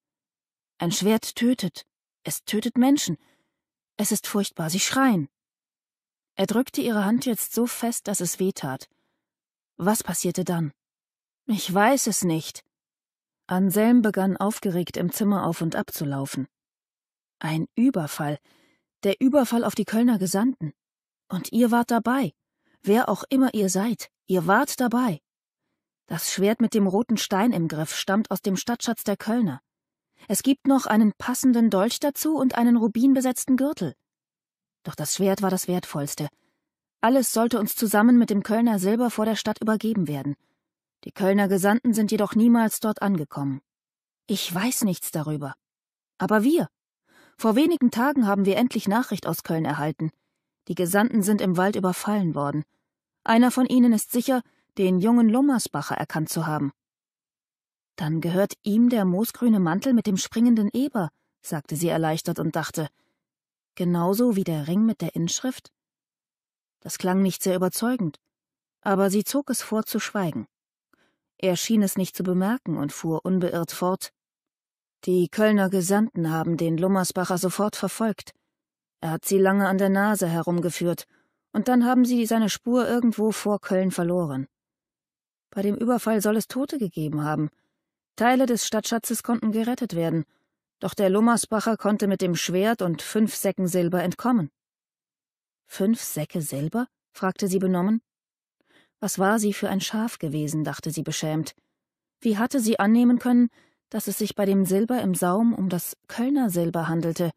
Ein Schwert tötet. Es tötet Menschen. Es ist furchtbar, sie schreien. Er drückte ihre Hand jetzt so fest, dass es wehtat. Was passierte dann? Ich weiß es nicht. Anselm begann aufgeregt im Zimmer auf und ab zu laufen. Ein Überfall. Der Überfall auf die Kölner Gesandten. Und ihr wart dabei. Wer auch immer ihr seid, ihr wart dabei. Das Schwert mit dem roten Stein im Griff stammt aus dem Stadtschatz der Kölner. Es gibt noch einen passenden Dolch dazu und einen rubinbesetzten Gürtel. Doch das Schwert war das Wertvollste. Alles sollte uns zusammen mit dem Kölner Silber vor der Stadt übergeben werden. Die Kölner Gesandten sind jedoch niemals dort angekommen. Ich weiß nichts darüber. Aber wir. Vor wenigen Tagen haben wir endlich Nachricht aus Köln erhalten. Die Gesandten sind im Wald überfallen worden. Einer von ihnen ist sicher, den jungen Lummersbacher erkannt zu haben. Dann gehört ihm der moosgrüne Mantel mit dem springenden Eber, sagte sie erleichtert und dachte, genauso wie der Ring mit der Inschrift? Das klang nicht sehr überzeugend, aber sie zog es vor zu schweigen. Er schien es nicht zu bemerken und fuhr unbeirrt fort. Die Kölner Gesandten haben den Lummersbacher sofort verfolgt. Er hat sie lange an der Nase herumgeführt, und dann haben sie seine Spur irgendwo vor Köln verloren. Bei dem Überfall soll es Tote gegeben haben. Teile des Stadtschatzes konnten gerettet werden, doch der Lummersbacher konnte mit dem Schwert und fünf Säcken Silber entkommen. Fünf Säcke Silber? fragte sie benommen. Was war sie für ein Schaf gewesen, dachte sie beschämt. Wie hatte sie annehmen können, dass es sich bei dem Silber im Saum um das Kölner Silber handelte?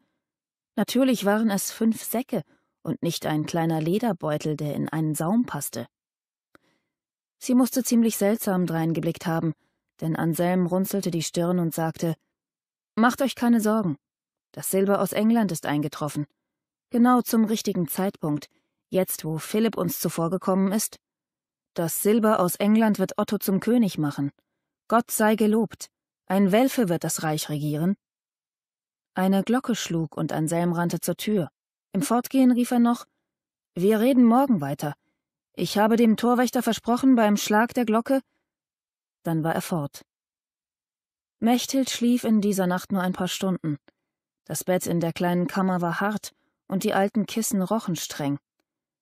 Natürlich waren es fünf Säcke und nicht ein kleiner Lederbeutel, der in einen Saum passte. Sie musste ziemlich seltsam dreingeblickt haben, denn Anselm runzelte die Stirn und sagte Macht euch keine Sorgen. Das Silber aus England ist eingetroffen. Genau zum richtigen Zeitpunkt, jetzt wo Philipp uns zuvorgekommen ist. Das Silber aus England wird Otto zum König machen. Gott sei gelobt. Ein Welfe wird das Reich regieren. Eine Glocke schlug und Anselm rannte zur Tür. Im Fortgehen rief er noch Wir reden morgen weiter. Ich habe dem Torwächter versprochen, beim Schlag der Glocke. Dann war er fort. Mechthild schlief in dieser Nacht nur ein paar Stunden. Das Bett in der kleinen Kammer war hart und die alten Kissen rochen streng.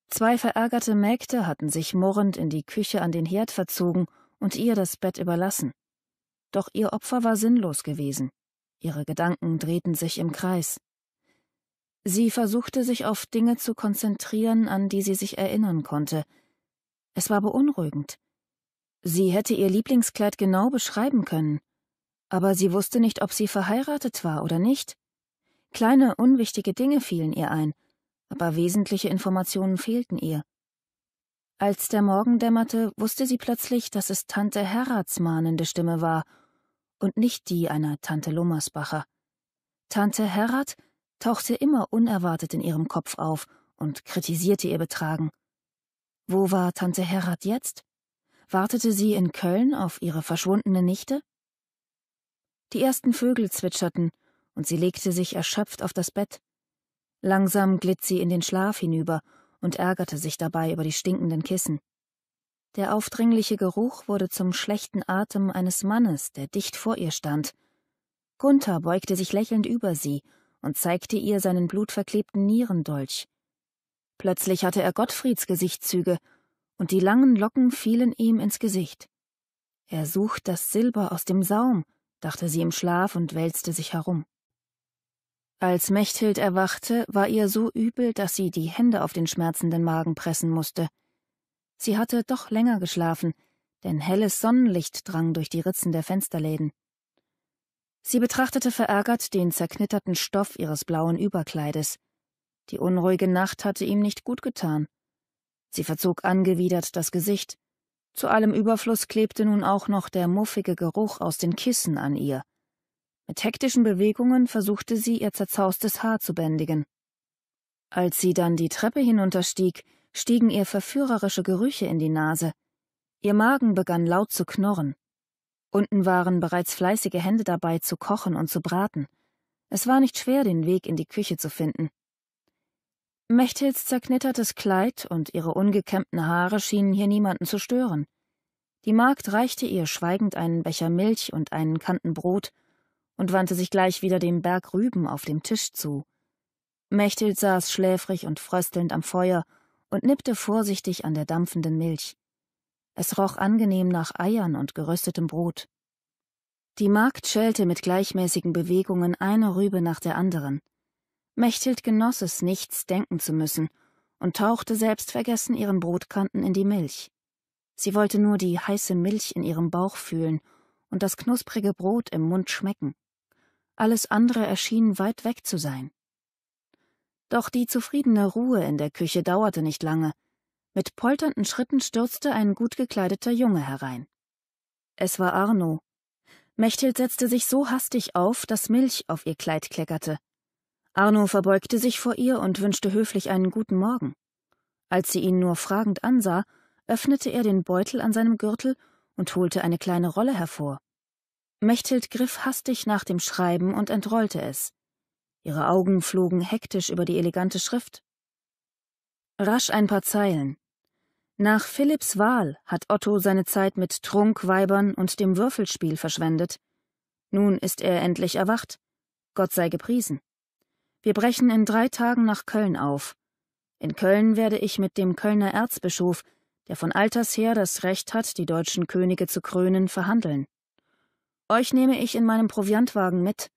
Zwei verärgerte Mägde hatten sich murrend in die Küche an den Herd verzogen und ihr das Bett überlassen. Doch ihr Opfer war sinnlos gewesen. Ihre Gedanken drehten sich im Kreis. Sie versuchte sich auf Dinge zu konzentrieren, an die sie sich erinnern konnte. Es war beunruhigend. Sie hätte ihr Lieblingskleid genau beschreiben können, aber sie wusste nicht, ob sie verheiratet war oder nicht. Kleine, unwichtige Dinge fielen ihr ein, aber wesentliche Informationen fehlten ihr. Als der Morgen dämmerte, wusste sie plötzlich, dass es Tante Herrats mahnende Stimme war und nicht die einer Tante Lummersbacher. Tante Herrat tauchte immer unerwartet in ihrem Kopf auf und kritisierte ihr Betragen. Wo war Tante Herrat jetzt? Wartete sie in Köln auf ihre verschwundene Nichte? Die ersten Vögel zwitscherten, und sie legte sich erschöpft auf das Bett. Langsam glitt sie in den Schlaf hinüber und ärgerte sich dabei über die stinkenden Kissen. Der aufdringliche Geruch wurde zum schlechten Atem eines Mannes, der dicht vor ihr stand. Gunther beugte sich lächelnd über sie und zeigte ihr seinen blutverklebten Nierendolch. Plötzlich hatte er Gottfrieds Gesichtszüge, und die langen Locken fielen ihm ins Gesicht. Er sucht das Silber aus dem Saum, dachte sie im Schlaf und wälzte sich herum. Als Mechthild erwachte, war ihr so übel, dass sie die Hände auf den schmerzenden Magen pressen musste. Sie hatte doch länger geschlafen, denn helles Sonnenlicht drang durch die Ritzen der Fensterläden. Sie betrachtete verärgert den zerknitterten Stoff ihres blauen Überkleides. Die unruhige Nacht hatte ihm nicht gut getan. Sie verzog angewidert das Gesicht, zu allem Überfluss klebte nun auch noch der muffige Geruch aus den Kissen an ihr. Mit hektischen Bewegungen versuchte sie, ihr zerzaustes Haar zu bändigen. Als sie dann die Treppe hinunterstieg, stiegen ihr verführerische Gerüche in die Nase. Ihr Magen begann laut zu knorren. Unten waren bereits fleißige Hände dabei, zu kochen und zu braten. Es war nicht schwer, den Weg in die Küche zu finden. Mechthilds zerknittertes Kleid und ihre ungekämmten Haare schienen hier niemanden zu stören. Die Magd reichte ihr schweigend einen Becher Milch und einen Kanten Brot und wandte sich gleich wieder dem Berg Rüben auf dem Tisch zu. Mechthild saß schläfrig und fröstelnd am Feuer und nippte vorsichtig an der dampfenden Milch. Es roch angenehm nach Eiern und geröstetem Brot. Die Magd schälte mit gleichmäßigen Bewegungen eine Rübe nach der anderen. Mechthild genoss es, nichts denken zu müssen, und tauchte selbstvergessen ihren Brotkanten in die Milch. Sie wollte nur die heiße Milch in ihrem Bauch fühlen und das knusprige Brot im Mund schmecken. Alles andere erschien weit weg zu sein. Doch die zufriedene Ruhe in der Küche dauerte nicht lange. Mit polternden Schritten stürzte ein gut gekleideter Junge herein. Es war Arno. Mechthild setzte sich so hastig auf, dass Milch auf ihr Kleid kleckerte. Arno verbeugte sich vor ihr und wünschte höflich einen guten Morgen. Als sie ihn nur fragend ansah, öffnete er den Beutel an seinem Gürtel und holte eine kleine Rolle hervor. Mechthild griff hastig nach dem Schreiben und entrollte es. Ihre Augen flogen hektisch über die elegante Schrift. Rasch ein paar Zeilen. Nach Philipps Wahl hat Otto seine Zeit mit Trunkweibern und dem Würfelspiel verschwendet. Nun ist er endlich erwacht. Gott sei gepriesen. Wir brechen in drei Tagen nach Köln auf. In Köln werde ich mit dem Kölner Erzbischof, der von alters her das Recht hat, die deutschen Könige zu krönen, verhandeln. Euch nehme ich in meinem Proviantwagen mit.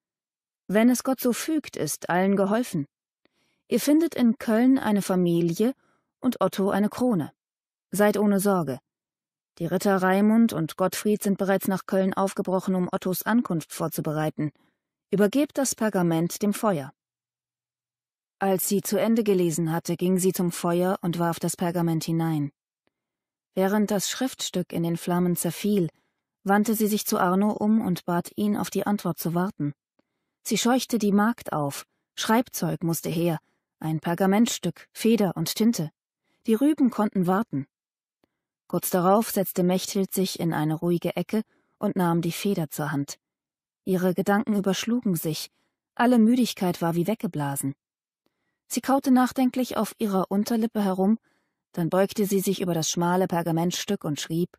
Wenn es Gott so fügt, ist allen geholfen. Ihr findet in Köln eine Familie und Otto eine Krone. Seid ohne Sorge. Die Ritter Raimund und Gottfried sind bereits nach Köln aufgebrochen, um Ottos Ankunft vorzubereiten. Übergebt das Pergament dem Feuer. Als sie zu Ende gelesen hatte, ging sie zum Feuer und warf das Pergament hinein. Während das Schriftstück in den Flammen zerfiel, wandte sie sich zu Arno um und bat ihn, auf die Antwort zu warten. Sie scheuchte die Magd auf, Schreibzeug musste her, ein Pergamentstück, Feder und Tinte. Die Rüben konnten warten. Kurz darauf setzte Mechthild sich in eine ruhige Ecke und nahm die Feder zur Hand. Ihre Gedanken überschlugen sich, alle Müdigkeit war wie weggeblasen. Sie kaute nachdenklich auf ihrer Unterlippe herum, dann beugte sie sich über das schmale Pergamentstück und schrieb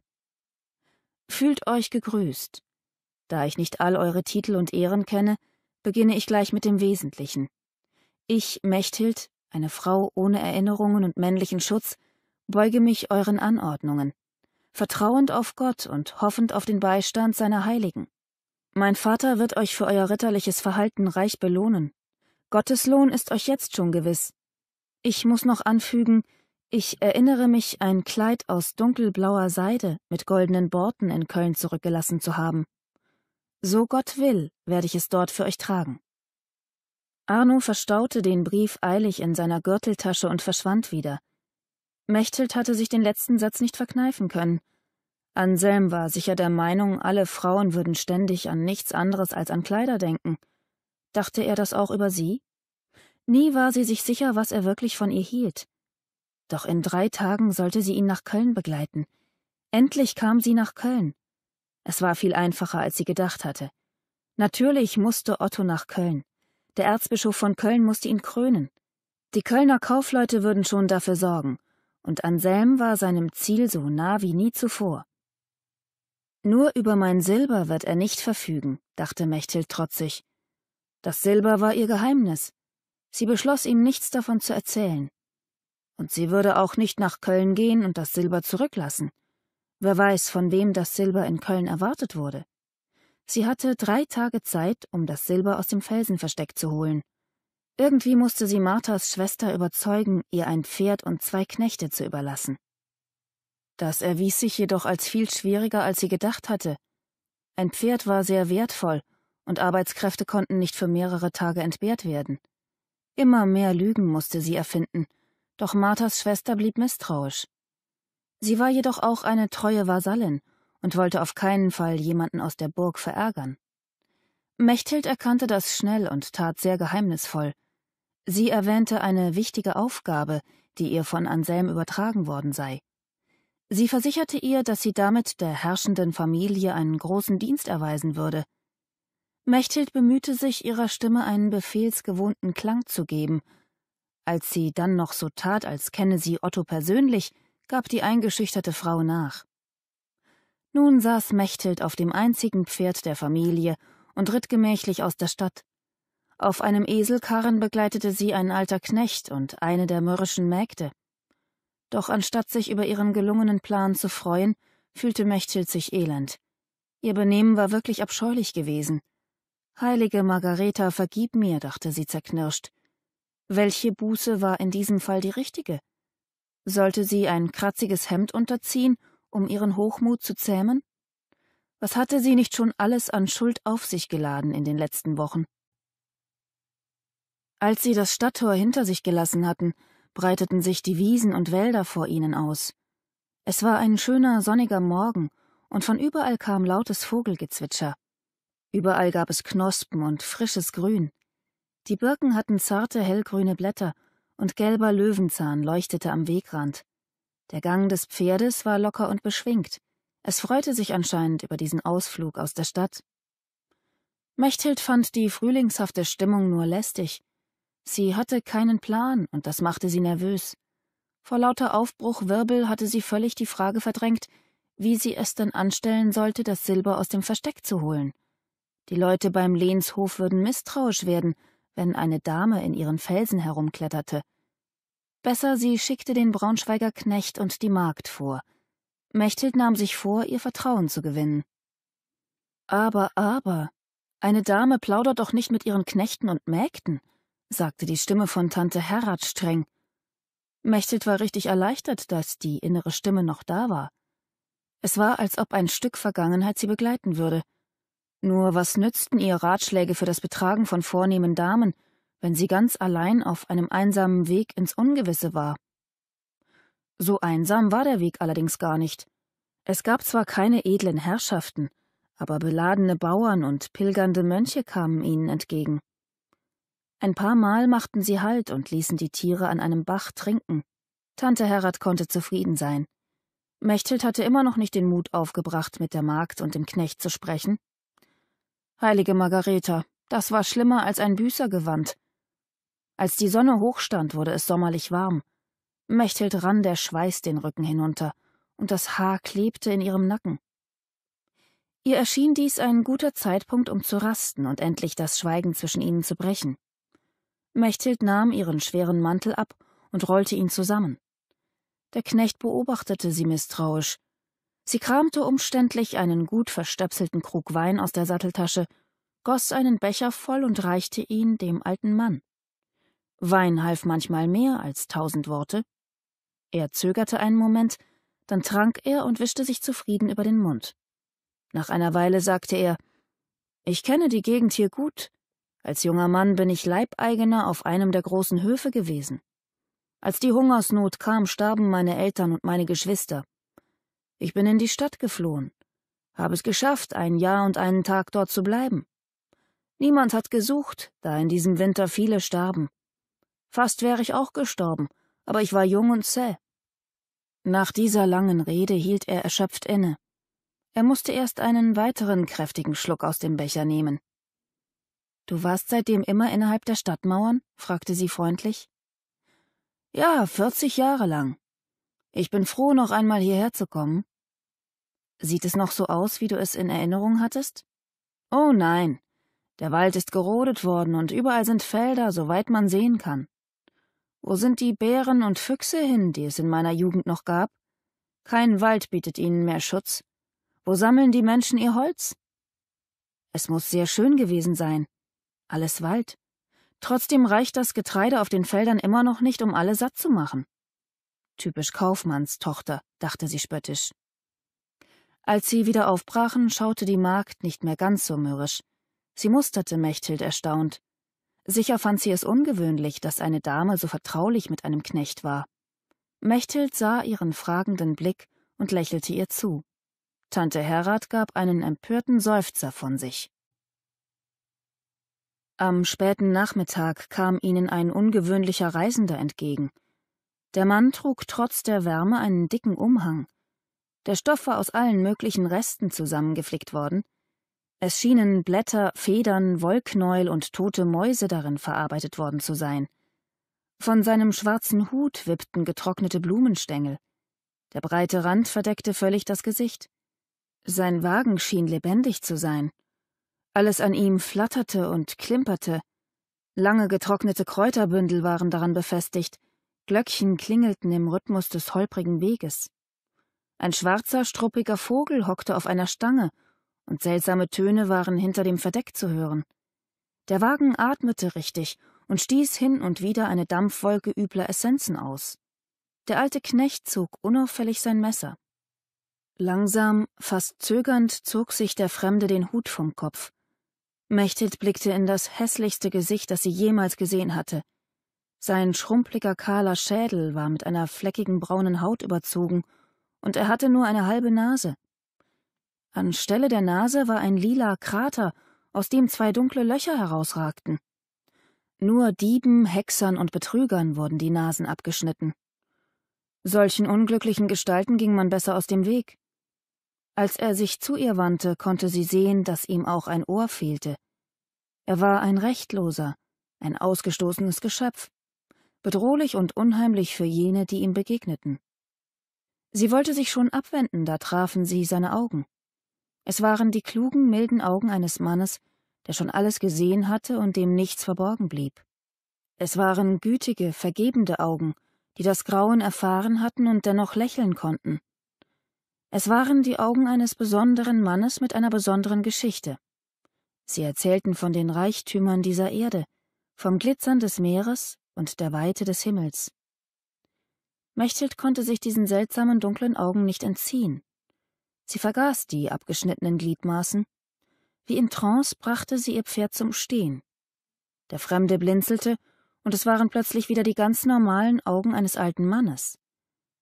Fühlt euch gegrüßt. Da ich nicht all eure Titel und Ehren kenne, beginne ich gleich mit dem Wesentlichen. Ich, Mechthild, eine Frau ohne Erinnerungen und männlichen Schutz, beuge mich euren Anordnungen, vertrauend auf Gott und hoffend auf den Beistand seiner Heiligen. Mein Vater wird euch für euer ritterliches Verhalten reich belohnen Gottes Lohn ist euch jetzt schon gewiss. Ich muss noch anfügen, ich erinnere mich, ein Kleid aus dunkelblauer Seide mit goldenen Borten in Köln zurückgelassen zu haben. So Gott will, werde ich es dort für euch tragen. Arno verstaute den Brief eilig in seiner Gürteltasche und verschwand wieder. Mechthild hatte sich den letzten Satz nicht verkneifen können. Anselm war sicher der Meinung, alle Frauen würden ständig an nichts anderes als an Kleider denken – Dachte er das auch über sie? Nie war sie sich sicher, was er wirklich von ihr hielt. Doch in drei Tagen sollte sie ihn nach Köln begleiten. Endlich kam sie nach Köln. Es war viel einfacher, als sie gedacht hatte. Natürlich musste Otto nach Köln. Der Erzbischof von Köln musste ihn krönen. Die Kölner Kaufleute würden schon dafür sorgen, und Anselm war seinem Ziel so nah wie nie zuvor. Nur über mein Silber wird er nicht verfügen, dachte Mechthild trotzig, das Silber war ihr Geheimnis. Sie beschloss, ihm nichts davon zu erzählen. Und sie würde auch nicht nach Köln gehen und das Silber zurücklassen. Wer weiß, von wem das Silber in Köln erwartet wurde. Sie hatte drei Tage Zeit, um das Silber aus dem Felsenversteck zu holen. Irgendwie musste sie Marthas Schwester überzeugen, ihr ein Pferd und zwei Knechte zu überlassen. Das erwies sich jedoch als viel schwieriger, als sie gedacht hatte. Ein Pferd war sehr wertvoll, und Arbeitskräfte konnten nicht für mehrere Tage entbehrt werden. Immer mehr Lügen musste sie erfinden, doch Marthas Schwester blieb misstrauisch. Sie war jedoch auch eine treue Vasallin und wollte auf keinen Fall jemanden aus der Burg verärgern. Mechthild erkannte das schnell und tat sehr geheimnisvoll. Sie erwähnte eine wichtige Aufgabe, die ihr von Anselm übertragen worden sei. Sie versicherte ihr, dass sie damit der herrschenden Familie einen großen Dienst erweisen würde, Mechthild bemühte sich, ihrer Stimme einen befehlsgewohnten Klang zu geben. Als sie dann noch so tat, als kenne sie Otto persönlich, gab die eingeschüchterte Frau nach. Nun saß Mechthild auf dem einzigen Pferd der Familie und ritt gemächlich aus der Stadt. Auf einem Eselkarren begleitete sie ein alter Knecht und eine der mürrischen Mägde. Doch anstatt sich über ihren gelungenen Plan zu freuen, fühlte Mechthild sich elend. Ihr Benehmen war wirklich abscheulich gewesen. Heilige Margareta, vergib mir, dachte sie zerknirscht. Welche Buße war in diesem Fall die richtige? Sollte sie ein kratziges Hemd unterziehen, um ihren Hochmut zu zähmen? Was hatte sie nicht schon alles an Schuld auf sich geladen in den letzten Wochen? Als sie das Stadttor hinter sich gelassen hatten, breiteten sich die Wiesen und Wälder vor ihnen aus. Es war ein schöner, sonniger Morgen, und von überall kam lautes Vogelgezwitscher. Überall gab es Knospen und frisches Grün. Die Birken hatten zarte, hellgrüne Blätter, und gelber Löwenzahn leuchtete am Wegrand. Der Gang des Pferdes war locker und beschwingt. Es freute sich anscheinend über diesen Ausflug aus der Stadt. Mechthild fand die frühlingshafte Stimmung nur lästig. Sie hatte keinen Plan, und das machte sie nervös. Vor lauter Aufbruchwirbel hatte sie völlig die Frage verdrängt, wie sie es denn anstellen sollte, das Silber aus dem Versteck zu holen. Die Leute beim Lehnshof würden misstrauisch werden, wenn eine Dame in ihren Felsen herumkletterte. Besser, sie schickte den Braunschweiger Knecht und die Magd vor. Mechthild nahm sich vor, ihr Vertrauen zu gewinnen. Aber, aber, eine Dame plaudert doch nicht mit ihren Knechten und Mägden, sagte die Stimme von Tante Herrat streng. Mechthild war richtig erleichtert, dass die innere Stimme noch da war. Es war, als ob ein Stück Vergangenheit sie begleiten würde. Nur was nützten ihr Ratschläge für das Betragen von vornehmen Damen, wenn sie ganz allein auf einem einsamen Weg ins Ungewisse war? So einsam war der Weg allerdings gar nicht. Es gab zwar keine edlen Herrschaften, aber beladene Bauern und pilgernde Mönche kamen ihnen entgegen. Ein paar Mal machten sie Halt und ließen die Tiere an einem Bach trinken. Tante Herrat konnte zufrieden sein. Mechthild hatte immer noch nicht den Mut aufgebracht, mit der Magd und dem Knecht zu sprechen, Heilige Margareta, das war schlimmer als ein Büßergewand. Als die Sonne hochstand, wurde es sommerlich warm. Mechthild rann der Schweiß den Rücken hinunter, und das Haar klebte in ihrem Nacken. Ihr erschien dies ein guter Zeitpunkt, um zu rasten und endlich das Schweigen zwischen ihnen zu brechen. Mechthild nahm ihren schweren Mantel ab und rollte ihn zusammen. Der Knecht beobachtete sie misstrauisch, Sie kramte umständlich einen gut verstöpselten Krug Wein aus der Satteltasche, goss einen Becher voll und reichte ihn dem alten Mann. Wein half manchmal mehr als tausend Worte. Er zögerte einen Moment, dann trank er und wischte sich zufrieden über den Mund. Nach einer Weile sagte er Ich kenne die Gegend hier gut. Als junger Mann bin ich Leibeigener auf einem der großen Höfe gewesen. Als die Hungersnot kam, starben meine Eltern und meine Geschwister. Ich bin in die Stadt geflohen, habe es geschafft, ein Jahr und einen Tag dort zu bleiben. Niemand hat gesucht, da in diesem Winter viele starben. Fast wäre ich auch gestorben, aber ich war jung und zäh. Nach dieser langen Rede hielt er erschöpft inne. Er musste erst einen weiteren kräftigen Schluck aus dem Becher nehmen. Du warst seitdem immer innerhalb der Stadtmauern? fragte sie freundlich. Ja, vierzig Jahre lang. Ich bin froh, noch einmal hierher zu kommen. Sieht es noch so aus, wie du es in Erinnerung hattest? Oh nein. Der Wald ist gerodet worden und überall sind Felder, soweit man sehen kann. Wo sind die Bären und Füchse hin, die es in meiner Jugend noch gab? Kein Wald bietet ihnen mehr Schutz. Wo sammeln die Menschen ihr Holz? Es muss sehr schön gewesen sein. Alles Wald. Trotzdem reicht das Getreide auf den Feldern immer noch nicht, um alle satt zu machen. Typisch Kaufmannstochter, dachte sie spöttisch. Als sie wieder aufbrachen, schaute die Magd nicht mehr ganz so mürrisch. Sie musterte Mechthild erstaunt. Sicher fand sie es ungewöhnlich, dass eine Dame so vertraulich mit einem Knecht war. Mechthild sah ihren fragenden Blick und lächelte ihr zu. Tante Herrat gab einen empörten Seufzer von sich. Am späten Nachmittag kam ihnen ein ungewöhnlicher Reisender entgegen – der Mann trug trotz der Wärme einen dicken Umhang. Der Stoff war aus allen möglichen Resten zusammengeflickt worden. Es schienen Blätter, Federn, Wollknäuel und tote Mäuse darin verarbeitet worden zu sein. Von seinem schwarzen Hut wippten getrocknete Blumenstängel. Der breite Rand verdeckte völlig das Gesicht. Sein Wagen schien lebendig zu sein. Alles an ihm flatterte und klimperte. Lange getrocknete Kräuterbündel waren daran befestigt, Glöckchen klingelten im Rhythmus des holprigen Weges. Ein schwarzer, struppiger Vogel hockte auf einer Stange, und seltsame Töne waren hinter dem Verdeck zu hören. Der Wagen atmete richtig und stieß hin und wieder eine Dampfwolke übler Essenzen aus. Der alte Knecht zog unauffällig sein Messer. Langsam, fast zögernd zog sich der Fremde den Hut vom Kopf. Mechthild blickte in das hässlichste Gesicht, das sie jemals gesehen hatte, sein schrumpeliger kahler Schädel war mit einer fleckigen braunen Haut überzogen, und er hatte nur eine halbe Nase. Anstelle der Nase war ein lila Krater, aus dem zwei dunkle Löcher herausragten. Nur Dieben, Hexern und Betrügern wurden die Nasen abgeschnitten. Solchen unglücklichen Gestalten ging man besser aus dem Weg. Als er sich zu ihr wandte, konnte sie sehen, dass ihm auch ein Ohr fehlte. Er war ein Rechtloser, ein ausgestoßenes Geschöpf, bedrohlich und unheimlich für jene, die ihm begegneten. Sie wollte sich schon abwenden, da trafen sie seine Augen. Es waren die klugen, milden Augen eines Mannes, der schon alles gesehen hatte und dem nichts verborgen blieb. Es waren gütige, vergebende Augen, die das Grauen erfahren hatten und dennoch lächeln konnten. Es waren die Augen eines besonderen Mannes mit einer besonderen Geschichte. Sie erzählten von den Reichtümern dieser Erde, vom Glitzern des Meeres, und der Weite des Himmels. Mechthild konnte sich diesen seltsamen dunklen Augen nicht entziehen. Sie vergaß die abgeschnittenen Gliedmaßen. Wie in Trance brachte sie ihr Pferd zum Stehen. Der Fremde blinzelte, und es waren plötzlich wieder die ganz normalen Augen eines alten Mannes.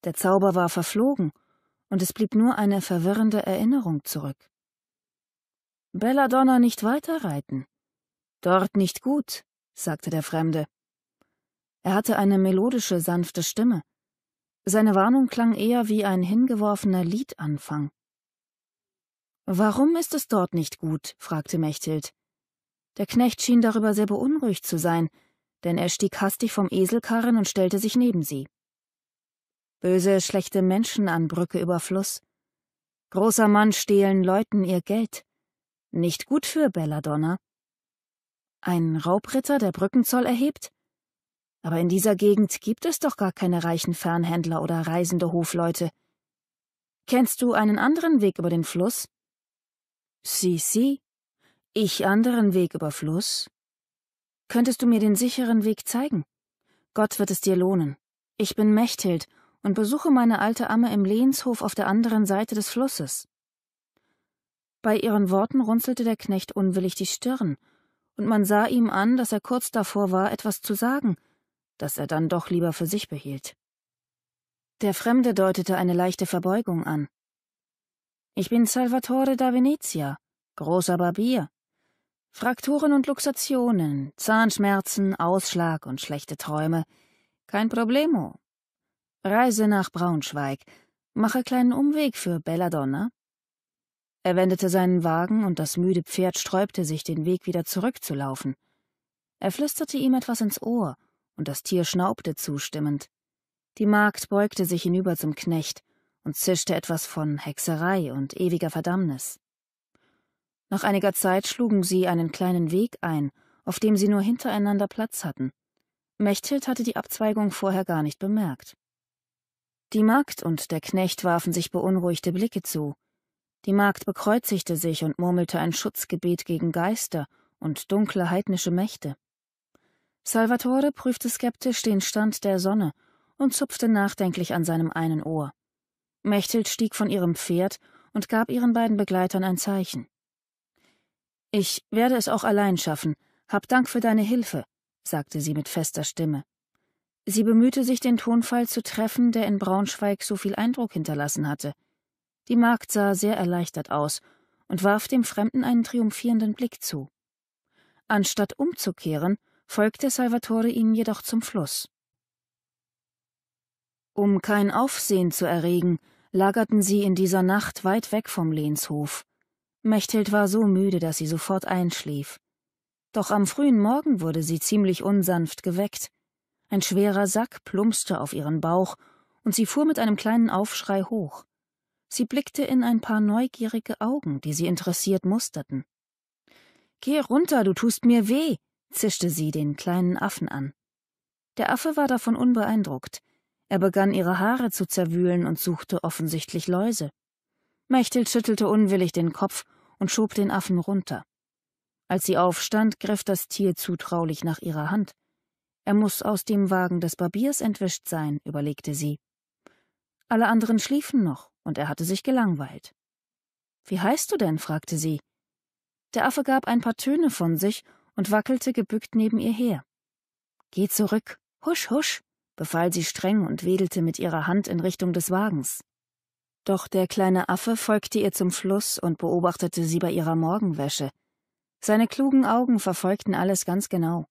Der Zauber war verflogen, und es blieb nur eine verwirrende Erinnerung zurück. Belladonna nicht weiterreiten. Dort nicht gut, sagte der Fremde. Er hatte eine melodische, sanfte Stimme. Seine Warnung klang eher wie ein hingeworfener Liedanfang. Warum ist es dort nicht gut? fragte Mechthild. Der Knecht schien darüber sehr beunruhigt zu sein, denn er stieg hastig vom Eselkarren und stellte sich neben sie. Böse, schlechte Menschen an Brücke über Fluss. Großer Mann stehlen Leuten ihr Geld. Nicht gut für Belladonna. Ein Raubritter, der Brückenzoll erhebt? Aber in dieser Gegend gibt es doch gar keine reichen Fernhändler oder reisende Hofleute. Kennst du einen anderen Weg über den Fluss? Si, si. Ich anderen Weg über Fluss? Könntest du mir den sicheren Weg zeigen? Gott wird es dir lohnen. Ich bin Mechthild und besuche meine alte Amme im Lehnshof auf der anderen Seite des Flusses. Bei ihren Worten runzelte der Knecht unwillig die Stirn, und man sah ihm an, dass er kurz davor war, etwas zu sagen, das er dann doch lieber für sich behielt. Der Fremde deutete eine leichte Verbeugung an. Ich bin Salvatore da Venezia, großer Barbier. Frakturen und Luxationen, Zahnschmerzen, Ausschlag und schlechte Träume. Kein Problemo. Reise nach Braunschweig. Mache kleinen Umweg für Belladonna. Er wendete seinen Wagen und das müde Pferd sträubte sich, den Weg wieder zurückzulaufen. Er flüsterte ihm etwas ins Ohr, und das Tier schnaubte zustimmend. Die Magd beugte sich hinüber zum Knecht und zischte etwas von Hexerei und ewiger Verdammnis. Nach einiger Zeit schlugen sie einen kleinen Weg ein, auf dem sie nur hintereinander Platz hatten. Mechthild hatte die Abzweigung vorher gar nicht bemerkt. Die Magd und der Knecht warfen sich beunruhigte Blicke zu. Die Magd bekreuzigte sich und murmelte ein Schutzgebet gegen Geister und dunkle heidnische Mächte. Salvatore prüfte skeptisch den Stand der Sonne und zupfte nachdenklich an seinem einen Ohr. Mechthild stieg von ihrem Pferd und gab ihren beiden Begleitern ein Zeichen. Ich werde es auch allein schaffen. Hab Dank für deine Hilfe, sagte sie mit fester Stimme. Sie bemühte sich, den Tonfall zu treffen, der in Braunschweig so viel Eindruck hinterlassen hatte. Die Magd sah sehr erleichtert aus und warf dem Fremden einen triumphierenden Blick zu. Anstatt umzukehren, folgte Salvatore ihnen jedoch zum Fluss. Um kein Aufsehen zu erregen, lagerten sie in dieser Nacht weit weg vom Lehnshof. Mechthild war so müde, dass sie sofort einschlief. Doch am frühen Morgen wurde sie ziemlich unsanft geweckt. Ein schwerer Sack plumpste auf ihren Bauch, und sie fuhr mit einem kleinen Aufschrei hoch. Sie blickte in ein paar neugierige Augen, die sie interessiert musterten. Geh runter, du tust mir weh, zischte sie den kleinen Affen an. Der Affe war davon unbeeindruckt. Er begann ihre Haare zu zerwühlen und suchte offensichtlich Läuse. Mechtel schüttelte unwillig den Kopf und schob den Affen runter. Als sie aufstand, griff das Tier zutraulich nach ihrer Hand. Er muss aus dem Wagen des Barbiers entwischt sein, überlegte sie. Alle anderen schliefen noch, und er hatte sich gelangweilt. Wie heißt du denn? fragte sie. Der Affe gab ein paar Töne von sich und wackelte gebückt neben ihr her. Geh zurück, husch, husch, befahl sie streng und wedelte mit ihrer Hand in Richtung des Wagens. Doch der kleine Affe folgte ihr zum Fluss und beobachtete sie bei ihrer Morgenwäsche. Seine klugen Augen verfolgten alles ganz genau.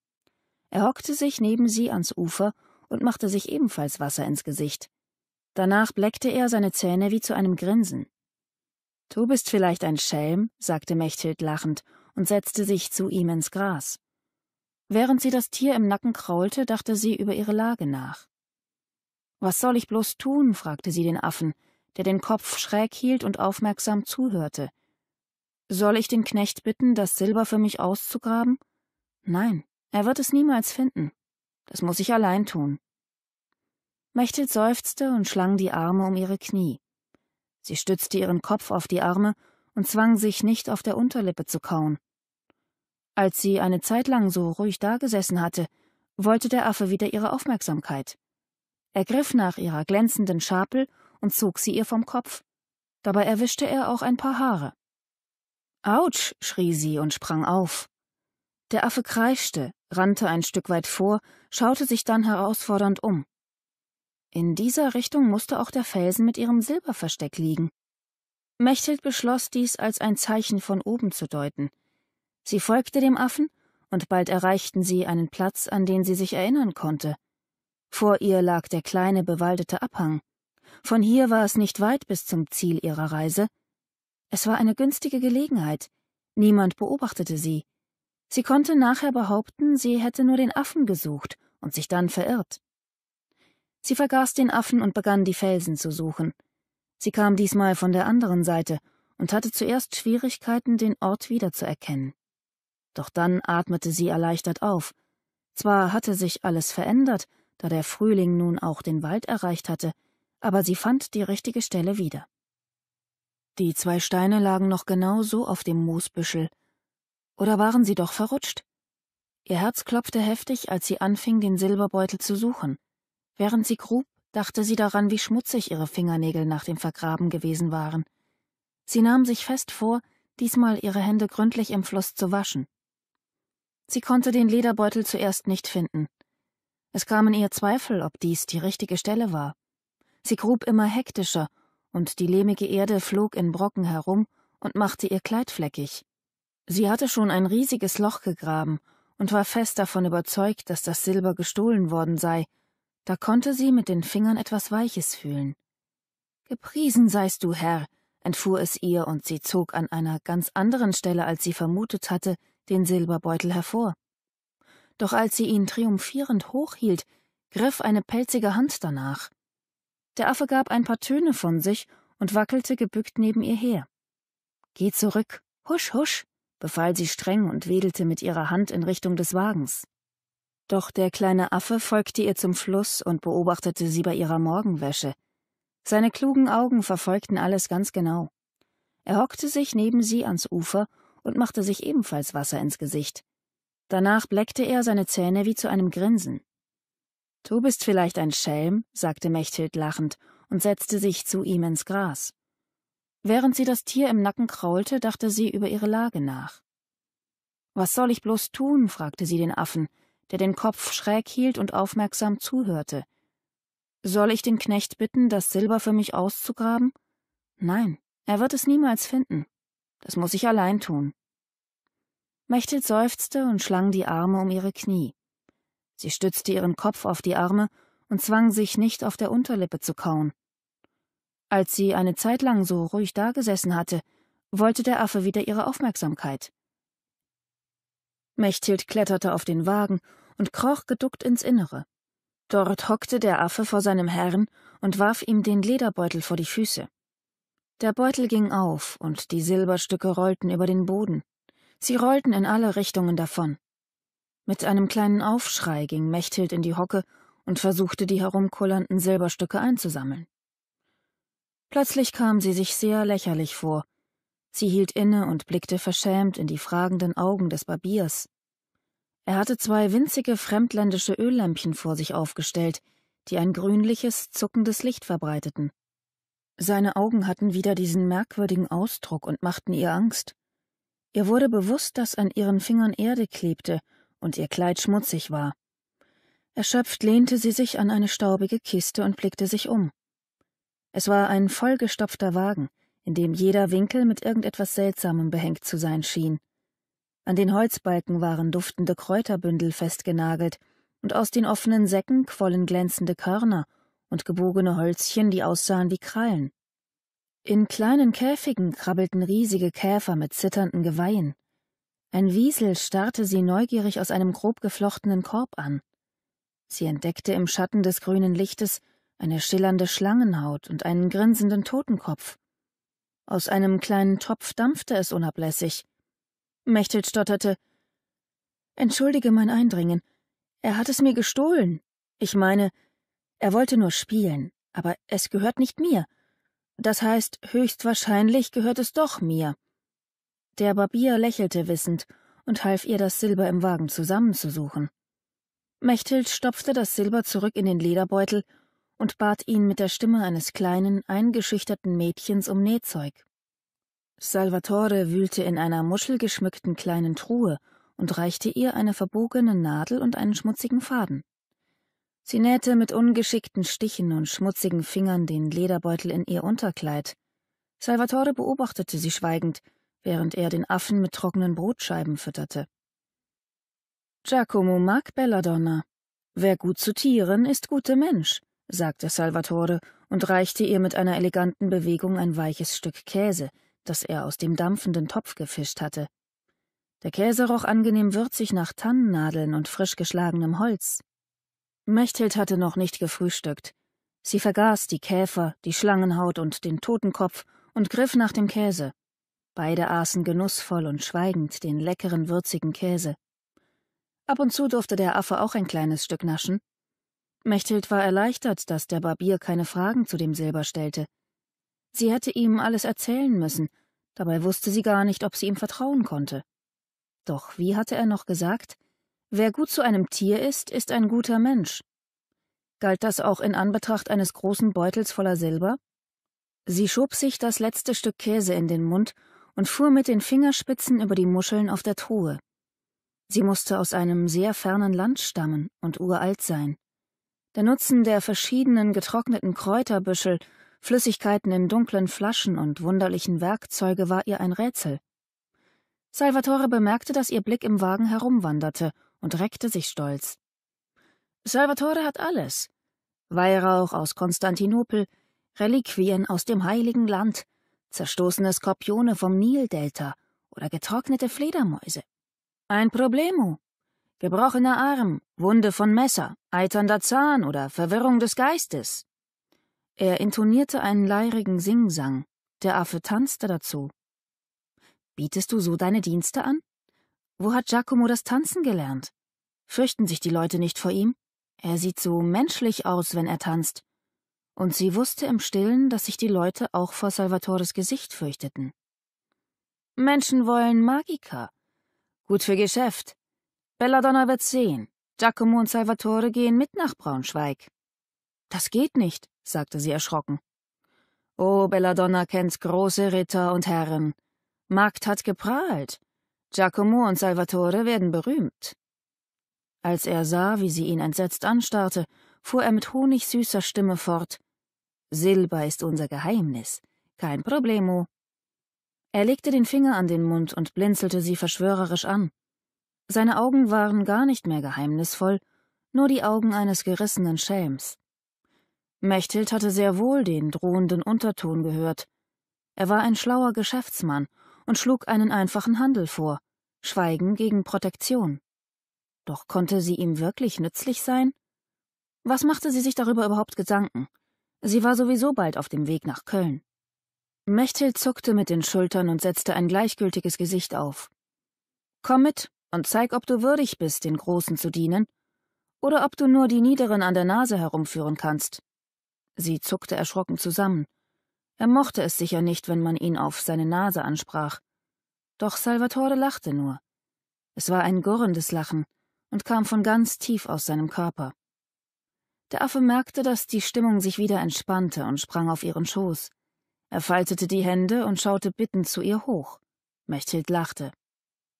Er hockte sich neben sie ans Ufer und machte sich ebenfalls Wasser ins Gesicht. Danach bleckte er seine Zähne wie zu einem Grinsen. Du bist vielleicht ein Schelm, sagte Mechthild lachend und setzte sich zu ihm ins Gras. Während sie das Tier im Nacken kraulte, dachte sie über ihre Lage nach. Was soll ich bloß tun? fragte sie den Affen, der den Kopf schräg hielt und aufmerksam zuhörte. Soll ich den Knecht bitten, das Silber für mich auszugraben? Nein, er wird es niemals finden. Das muss ich allein tun. Mechthild seufzte und schlang die Arme um ihre Knie. Sie stützte ihren Kopf auf die Arme und zwang sich nicht auf der Unterlippe zu kauen. Als sie eine Zeit lang so ruhig dagesessen hatte, wollte der Affe wieder ihre Aufmerksamkeit. Er griff nach ihrer glänzenden Schapel und zog sie ihr vom Kopf. Dabei erwischte er auch ein paar Haare. Autsch! schrie sie und sprang auf. Der Affe kreischte, rannte ein Stück weit vor, schaute sich dann herausfordernd um. In dieser Richtung musste auch der Felsen mit ihrem Silberversteck liegen. Mechthild beschloss, dies als ein Zeichen von oben zu deuten. Sie folgte dem Affen, und bald erreichten sie einen Platz, an den sie sich erinnern konnte. Vor ihr lag der kleine bewaldete Abhang. Von hier war es nicht weit bis zum Ziel ihrer Reise. Es war eine günstige Gelegenheit. Niemand beobachtete sie. Sie konnte nachher behaupten, sie hätte nur den Affen gesucht und sich dann verirrt. Sie vergaß den Affen und begann die Felsen zu suchen. Sie kam diesmal von der anderen Seite und hatte zuerst Schwierigkeiten, den Ort wiederzuerkennen. Doch dann atmete sie erleichtert auf. Zwar hatte sich alles verändert, da der Frühling nun auch den Wald erreicht hatte, aber sie fand die richtige Stelle wieder. Die zwei Steine lagen noch genau so auf dem Moosbüschel. Oder waren sie doch verrutscht? Ihr Herz klopfte heftig, als sie anfing, den Silberbeutel zu suchen. Während sie grub, dachte sie daran, wie schmutzig ihre Fingernägel nach dem Vergraben gewesen waren. Sie nahm sich fest vor, diesmal ihre Hände gründlich im Fluss zu waschen. Sie konnte den Lederbeutel zuerst nicht finden. Es kamen ihr Zweifel, ob dies die richtige Stelle war. Sie grub immer hektischer, und die lehmige Erde flog in Brocken herum und machte ihr Kleid fleckig. Sie hatte schon ein riesiges Loch gegraben und war fest davon überzeugt, dass das Silber gestohlen worden sei da konnte sie mit den Fingern etwas Weiches fühlen. Gepriesen seist du, Herr, entfuhr es ihr, und sie zog an einer ganz anderen Stelle, als sie vermutet hatte, den Silberbeutel hervor. Doch als sie ihn triumphierend hochhielt, griff eine pelzige Hand danach. Der Affe gab ein paar Töne von sich und wackelte gebückt neben ihr her. Geh zurück, husch, husch, befahl sie streng und wedelte mit ihrer Hand in Richtung des Wagens. Doch der kleine Affe folgte ihr zum Fluss und beobachtete sie bei ihrer Morgenwäsche. Seine klugen Augen verfolgten alles ganz genau. Er hockte sich neben sie ans Ufer und machte sich ebenfalls Wasser ins Gesicht. Danach bleckte er seine Zähne wie zu einem Grinsen. Du bist vielleicht ein Schelm, sagte Mechthild lachend und setzte sich zu ihm ins Gras. Während sie das Tier im Nacken kraulte, dachte sie über ihre Lage nach. Was soll ich bloß tun? fragte sie den Affen, der den Kopf schräg hielt und aufmerksam zuhörte. Soll ich den Knecht bitten, das Silber für mich auszugraben? Nein, er wird es niemals finden. Das muss ich allein tun. Mechthild seufzte und schlang die Arme um ihre Knie. Sie stützte ihren Kopf auf die Arme und zwang sich nicht auf der Unterlippe zu kauen. Als sie eine Zeit lang so ruhig dagesessen hatte, wollte der Affe wieder ihre Aufmerksamkeit. Mechthild kletterte auf den Wagen und kroch geduckt ins Innere. Dort hockte der Affe vor seinem Herrn und warf ihm den Lederbeutel vor die Füße. Der Beutel ging auf, und die Silberstücke rollten über den Boden. Sie rollten in alle Richtungen davon. Mit einem kleinen Aufschrei ging Mechthild in die Hocke und versuchte, die herumkullernden Silberstücke einzusammeln. Plötzlich kam sie sich sehr lächerlich vor Sie hielt inne und blickte verschämt in die fragenden Augen des Barbiers. Er hatte zwei winzige fremdländische Öllämpchen vor sich aufgestellt, die ein grünliches, zuckendes Licht verbreiteten. Seine Augen hatten wieder diesen merkwürdigen Ausdruck und machten ihr Angst. Ihr wurde bewusst, dass an ihren Fingern Erde klebte und ihr Kleid schmutzig war. Erschöpft lehnte sie sich an eine staubige Kiste und blickte sich um. Es war ein vollgestopfter Wagen, in dem jeder Winkel mit irgendetwas Seltsamem behängt zu sein schien. An den Holzbalken waren duftende Kräuterbündel festgenagelt, und aus den offenen Säcken quollen glänzende Körner und gebogene Holzchen, die aussahen wie Krallen. In kleinen Käfigen krabbelten riesige Käfer mit zitternden Geweihen. Ein Wiesel starrte sie neugierig aus einem grob geflochtenen Korb an. Sie entdeckte im Schatten des grünen Lichtes eine schillernde Schlangenhaut und einen grinsenden Totenkopf. Aus einem kleinen Topf dampfte es unablässig. Mechthild stotterte. Entschuldige mein Eindringen. Er hat es mir gestohlen. Ich meine, er wollte nur spielen, aber es gehört nicht mir. Das heißt, höchstwahrscheinlich gehört es doch mir. Der Barbier lächelte wissend und half ihr, das Silber im Wagen zusammenzusuchen. Mechthild stopfte das Silber zurück in den Lederbeutel und bat ihn mit der Stimme eines kleinen, eingeschüchterten Mädchens um Nähzeug. Salvatore wühlte in einer muschelgeschmückten kleinen Truhe und reichte ihr eine verbogene Nadel und einen schmutzigen Faden. Sie nähte mit ungeschickten Stichen und schmutzigen Fingern den Lederbeutel in ihr Unterkleid. Salvatore beobachtete sie schweigend, während er den Affen mit trockenen Brotscheiben fütterte. Giacomo mag Belladonna. Wer gut zu Tieren ist, guter Mensch, sagte Salvatore und reichte ihr mit einer eleganten Bewegung ein weiches Stück Käse, das er aus dem dampfenden Topf gefischt hatte. Der Käse roch angenehm würzig nach Tannennadeln und frisch geschlagenem Holz. Mechthild hatte noch nicht gefrühstückt. Sie vergaß die Käfer, die Schlangenhaut und den Totenkopf und griff nach dem Käse. Beide aßen genussvoll und schweigend den leckeren, würzigen Käse. Ab und zu durfte der Affe auch ein kleines Stück naschen, Mechthild war erleichtert, dass der Barbier keine Fragen zu dem Silber stellte. Sie hätte ihm alles erzählen müssen, dabei wusste sie gar nicht, ob sie ihm vertrauen konnte. Doch wie hatte er noch gesagt? Wer gut zu einem Tier ist, ist ein guter Mensch. Galt das auch in Anbetracht eines großen Beutels voller Silber? Sie schob sich das letzte Stück Käse in den Mund und fuhr mit den Fingerspitzen über die Muscheln auf der Truhe. Sie musste aus einem sehr fernen Land stammen und uralt sein. Der Nutzen der verschiedenen getrockneten Kräuterbüschel, Flüssigkeiten in dunklen Flaschen und wunderlichen Werkzeuge war ihr ein Rätsel. Salvatore bemerkte, dass ihr Blick im Wagen herumwanderte und reckte sich stolz. Salvatore hat alles. Weihrauch aus Konstantinopel, Reliquien aus dem heiligen Land, zerstoßene Skorpione vom Nildelta oder getrocknete Fledermäuse. Ein Problemo, gebrochener Arm, Wunde von Messer, eiternder Zahn oder Verwirrung des Geistes. Er intonierte einen leirigen Singsang, der Affe tanzte dazu. Bietest du so deine Dienste an? Wo hat Giacomo das Tanzen gelernt? Fürchten sich die Leute nicht vor ihm? Er sieht so menschlich aus, wenn er tanzt. Und sie wusste im Stillen, dass sich die Leute auch vor Salvatores Gesicht fürchteten. Menschen wollen Magiker. Gut für Geschäft, Belladonna wird sehen. Giacomo und Salvatore gehen mit nach Braunschweig. Das geht nicht, sagte sie erschrocken. Oh, Belladonna kennt große Ritter und Herren. Magd hat geprahlt. Giacomo und Salvatore werden berühmt. Als er sah, wie sie ihn entsetzt anstarrte, fuhr er mit honigsüßer Stimme fort. Silber ist unser Geheimnis. Kein Problemo. Er legte den Finger an den Mund und blinzelte sie verschwörerisch an. Seine Augen waren gar nicht mehr geheimnisvoll, nur die Augen eines gerissenen Schelms. Mechthild hatte sehr wohl den drohenden Unterton gehört. Er war ein schlauer Geschäftsmann und schlug einen einfachen Handel vor, Schweigen gegen Protektion. Doch konnte sie ihm wirklich nützlich sein? Was machte sie sich darüber überhaupt Gedanken? Sie war sowieso bald auf dem Weg nach Köln. Mechthild zuckte mit den Schultern und setzte ein gleichgültiges Gesicht auf. Komm mit, und zeig, ob du würdig bist, den Großen zu dienen, oder ob du nur die Niederen an der Nase herumführen kannst. Sie zuckte erschrocken zusammen. Er mochte es sicher nicht, wenn man ihn auf seine Nase ansprach. Doch Salvatore lachte nur. Es war ein gurrendes Lachen und kam von ganz tief aus seinem Körper. Der Affe merkte, dass die Stimmung sich wieder entspannte und sprang auf ihren Schoß. Er faltete die Hände und schaute bittend zu ihr hoch. Mechthild lachte.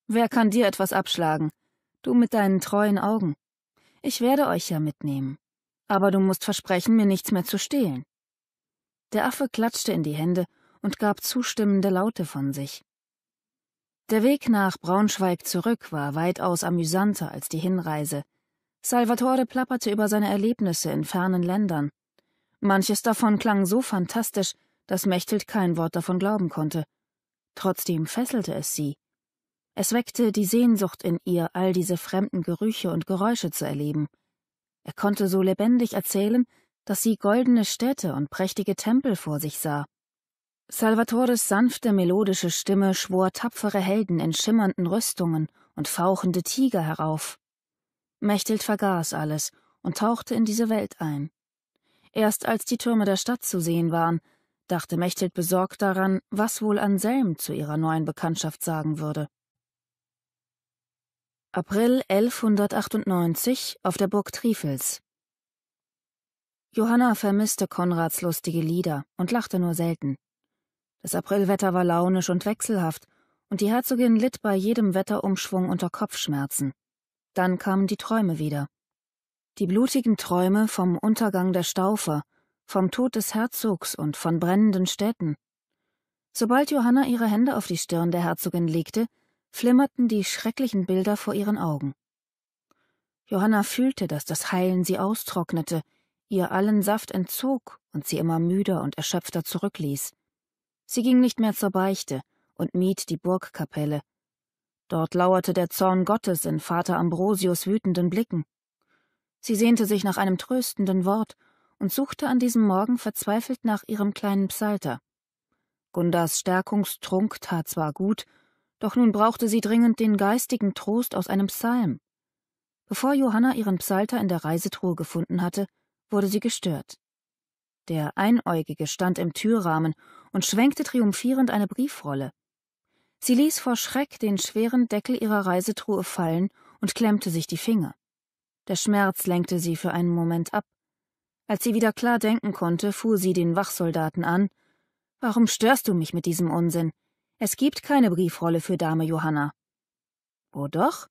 Wer kann dir etwas abschlagen? Du mit deinen treuen Augen. Ich werde euch ja mitnehmen. Aber du musst versprechen, mir nichts mehr zu stehlen. Der Affe klatschte in die Hände und gab zustimmende Laute von sich. Der Weg nach Braunschweig zurück war weitaus amüsanter als die Hinreise. Salvatore plapperte über seine Erlebnisse in fernen Ländern. Manches davon klang so fantastisch, dass Mechthild kein Wort davon glauben konnte. Trotzdem fesselte es sie, es weckte die Sehnsucht in ihr, all diese fremden Gerüche und Geräusche zu erleben. Er konnte so lebendig erzählen, dass sie goldene Städte und prächtige Tempel vor sich sah. Salvatores sanfte melodische Stimme schwor tapfere Helden in schimmernden Rüstungen und fauchende Tiger herauf. Mechthild vergaß alles und tauchte in diese Welt ein. Erst als die Türme der Stadt zu sehen waren, dachte Mechthild besorgt daran, was wohl Anselm zu ihrer neuen Bekanntschaft sagen würde. April 1198 auf der Burg Trifels. Johanna vermisste Konrads lustige Lieder und lachte nur selten. Das Aprilwetter war launisch und wechselhaft, und die Herzogin litt bei jedem Wetterumschwung unter Kopfschmerzen. Dann kamen die Träume wieder. Die blutigen Träume vom Untergang der Staufer, vom Tod des Herzogs und von brennenden Städten. Sobald Johanna ihre Hände auf die Stirn der Herzogin legte, flimmerten die schrecklichen Bilder vor ihren Augen. Johanna fühlte, dass das Heilen sie austrocknete, ihr allen Saft entzog und sie immer müder und erschöpfter zurückließ. Sie ging nicht mehr zur Beichte und mied die Burgkapelle. Dort lauerte der Zorn Gottes in Vater Ambrosius wütenden Blicken. Sie sehnte sich nach einem tröstenden Wort und suchte an diesem Morgen verzweifelt nach ihrem kleinen Psalter. Gundas Stärkungstrunk tat zwar gut, doch nun brauchte sie dringend den geistigen Trost aus einem Psalm. Bevor Johanna ihren Psalter in der Reisetruhe gefunden hatte, wurde sie gestört. Der Einäugige stand im Türrahmen und schwenkte triumphierend eine Briefrolle. Sie ließ vor Schreck den schweren Deckel ihrer Reisetruhe fallen und klemmte sich die Finger. Der Schmerz lenkte sie für einen Moment ab. Als sie wieder klar denken konnte, fuhr sie den Wachsoldaten an. Warum störst du mich mit diesem Unsinn? Es gibt keine Briefrolle für Dame Johanna. Oh doch?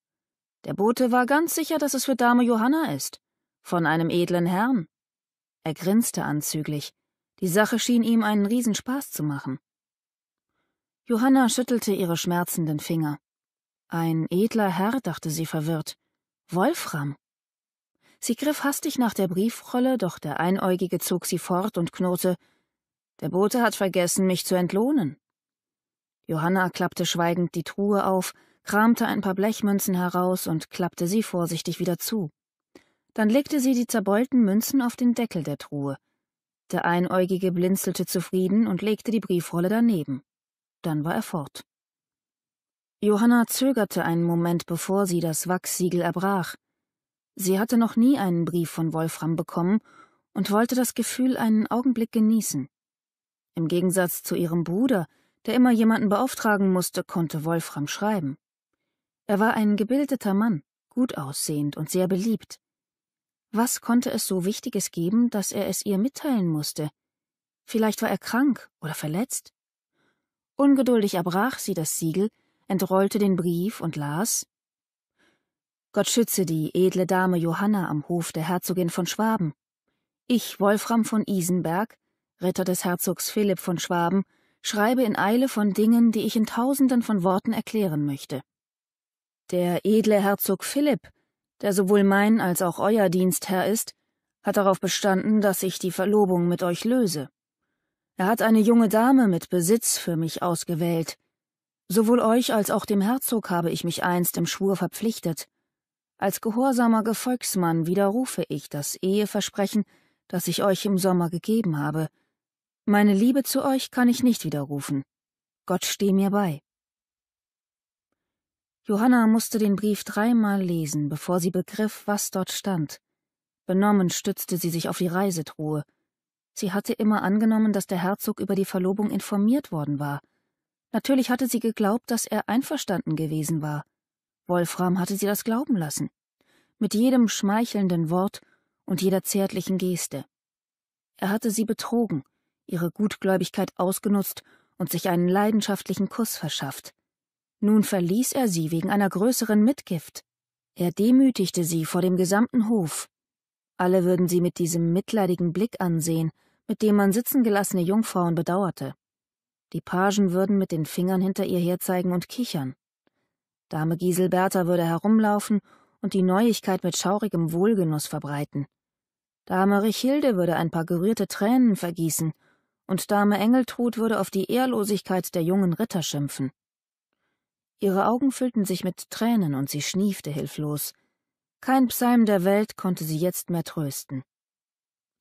Der Bote war ganz sicher, dass es für Dame Johanna ist. Von einem edlen Herrn. Er grinste anzüglich. Die Sache schien ihm einen Riesenspaß zu machen. Johanna schüttelte ihre schmerzenden Finger. Ein edler Herr, dachte sie verwirrt. Wolfram. Sie griff hastig nach der Briefrolle, doch der Einäugige zog sie fort und knurrte Der Bote hat vergessen, mich zu entlohnen. Johanna klappte schweigend die Truhe auf, kramte ein paar Blechmünzen heraus und klappte sie vorsichtig wieder zu. Dann legte sie die zerbeulten Münzen auf den Deckel der Truhe. Der Einäugige blinzelte zufrieden und legte die Briefrolle daneben. Dann war er fort. Johanna zögerte einen Moment, bevor sie das Wachssiegel erbrach. Sie hatte noch nie einen Brief von Wolfram bekommen und wollte das Gefühl einen Augenblick genießen. Im Gegensatz zu ihrem Bruder, der immer jemanden beauftragen musste, konnte Wolfram schreiben. Er war ein gebildeter Mann, gut aussehend und sehr beliebt. Was konnte es so Wichtiges geben, dass er es ihr mitteilen musste? Vielleicht war er krank oder verletzt? Ungeduldig erbrach sie das Siegel, entrollte den Brief und las Gott schütze die edle Dame Johanna am Hof der Herzogin von Schwaben. Ich, Wolfram von Isenberg, Ritter des Herzogs Philipp von Schwaben, schreibe in Eile von Dingen, die ich in tausenden von Worten erklären möchte. Der edle Herzog Philipp, der sowohl mein als auch euer Dienstherr ist, hat darauf bestanden, dass ich die Verlobung mit euch löse. Er hat eine junge Dame mit Besitz für mich ausgewählt. Sowohl euch als auch dem Herzog habe ich mich einst im Schwur verpflichtet. Als gehorsamer Gefolgsmann widerrufe ich das Eheversprechen, das ich euch im Sommer gegeben habe, meine Liebe zu euch kann ich nicht widerrufen. Gott steh mir bei. Johanna musste den Brief dreimal lesen, bevor sie begriff, was dort stand. Benommen stützte sie sich auf die Reisetruhe. Sie hatte immer angenommen, dass der Herzog über die Verlobung informiert worden war. Natürlich hatte sie geglaubt, dass er einverstanden gewesen war. Wolfram hatte sie das glauben lassen. Mit jedem schmeichelnden Wort und jeder zärtlichen Geste. Er hatte sie betrogen, ihre Gutgläubigkeit ausgenutzt und sich einen leidenschaftlichen Kuss verschafft. Nun verließ er sie wegen einer größeren Mitgift. Er demütigte sie vor dem gesamten Hof. Alle würden sie mit diesem mitleidigen Blick ansehen, mit dem man sitzengelassene Jungfrauen bedauerte. Die Pagen würden mit den Fingern hinter ihr herzeigen und kichern. Dame Giselberta würde herumlaufen und die Neuigkeit mit schaurigem Wohlgenuss verbreiten. Dame Richilde würde ein paar gerührte Tränen vergießen und Dame Engeltrud würde auf die Ehrlosigkeit der jungen Ritter schimpfen. Ihre Augen füllten sich mit Tränen und sie schniefte hilflos. Kein Psalm der Welt konnte sie jetzt mehr trösten.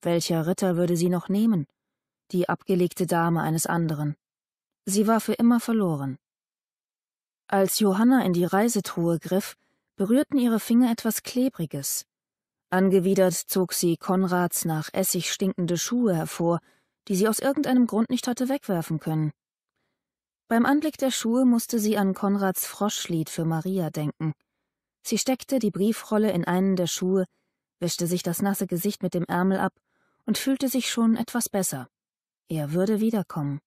Welcher Ritter würde sie noch nehmen? Die abgelegte Dame eines anderen. Sie war für immer verloren. Als Johanna in die Reisetruhe griff, berührten ihre Finger etwas Klebriges. Angewidert zog sie Konrads nach Essig stinkende Schuhe hervor die sie aus irgendeinem Grund nicht hatte wegwerfen können. Beim Anblick der Schuhe musste sie an Konrads Froschlied für Maria denken. Sie steckte die Briefrolle in einen der Schuhe, wischte sich das nasse Gesicht mit dem Ärmel ab und fühlte sich schon etwas besser. Er würde wiederkommen.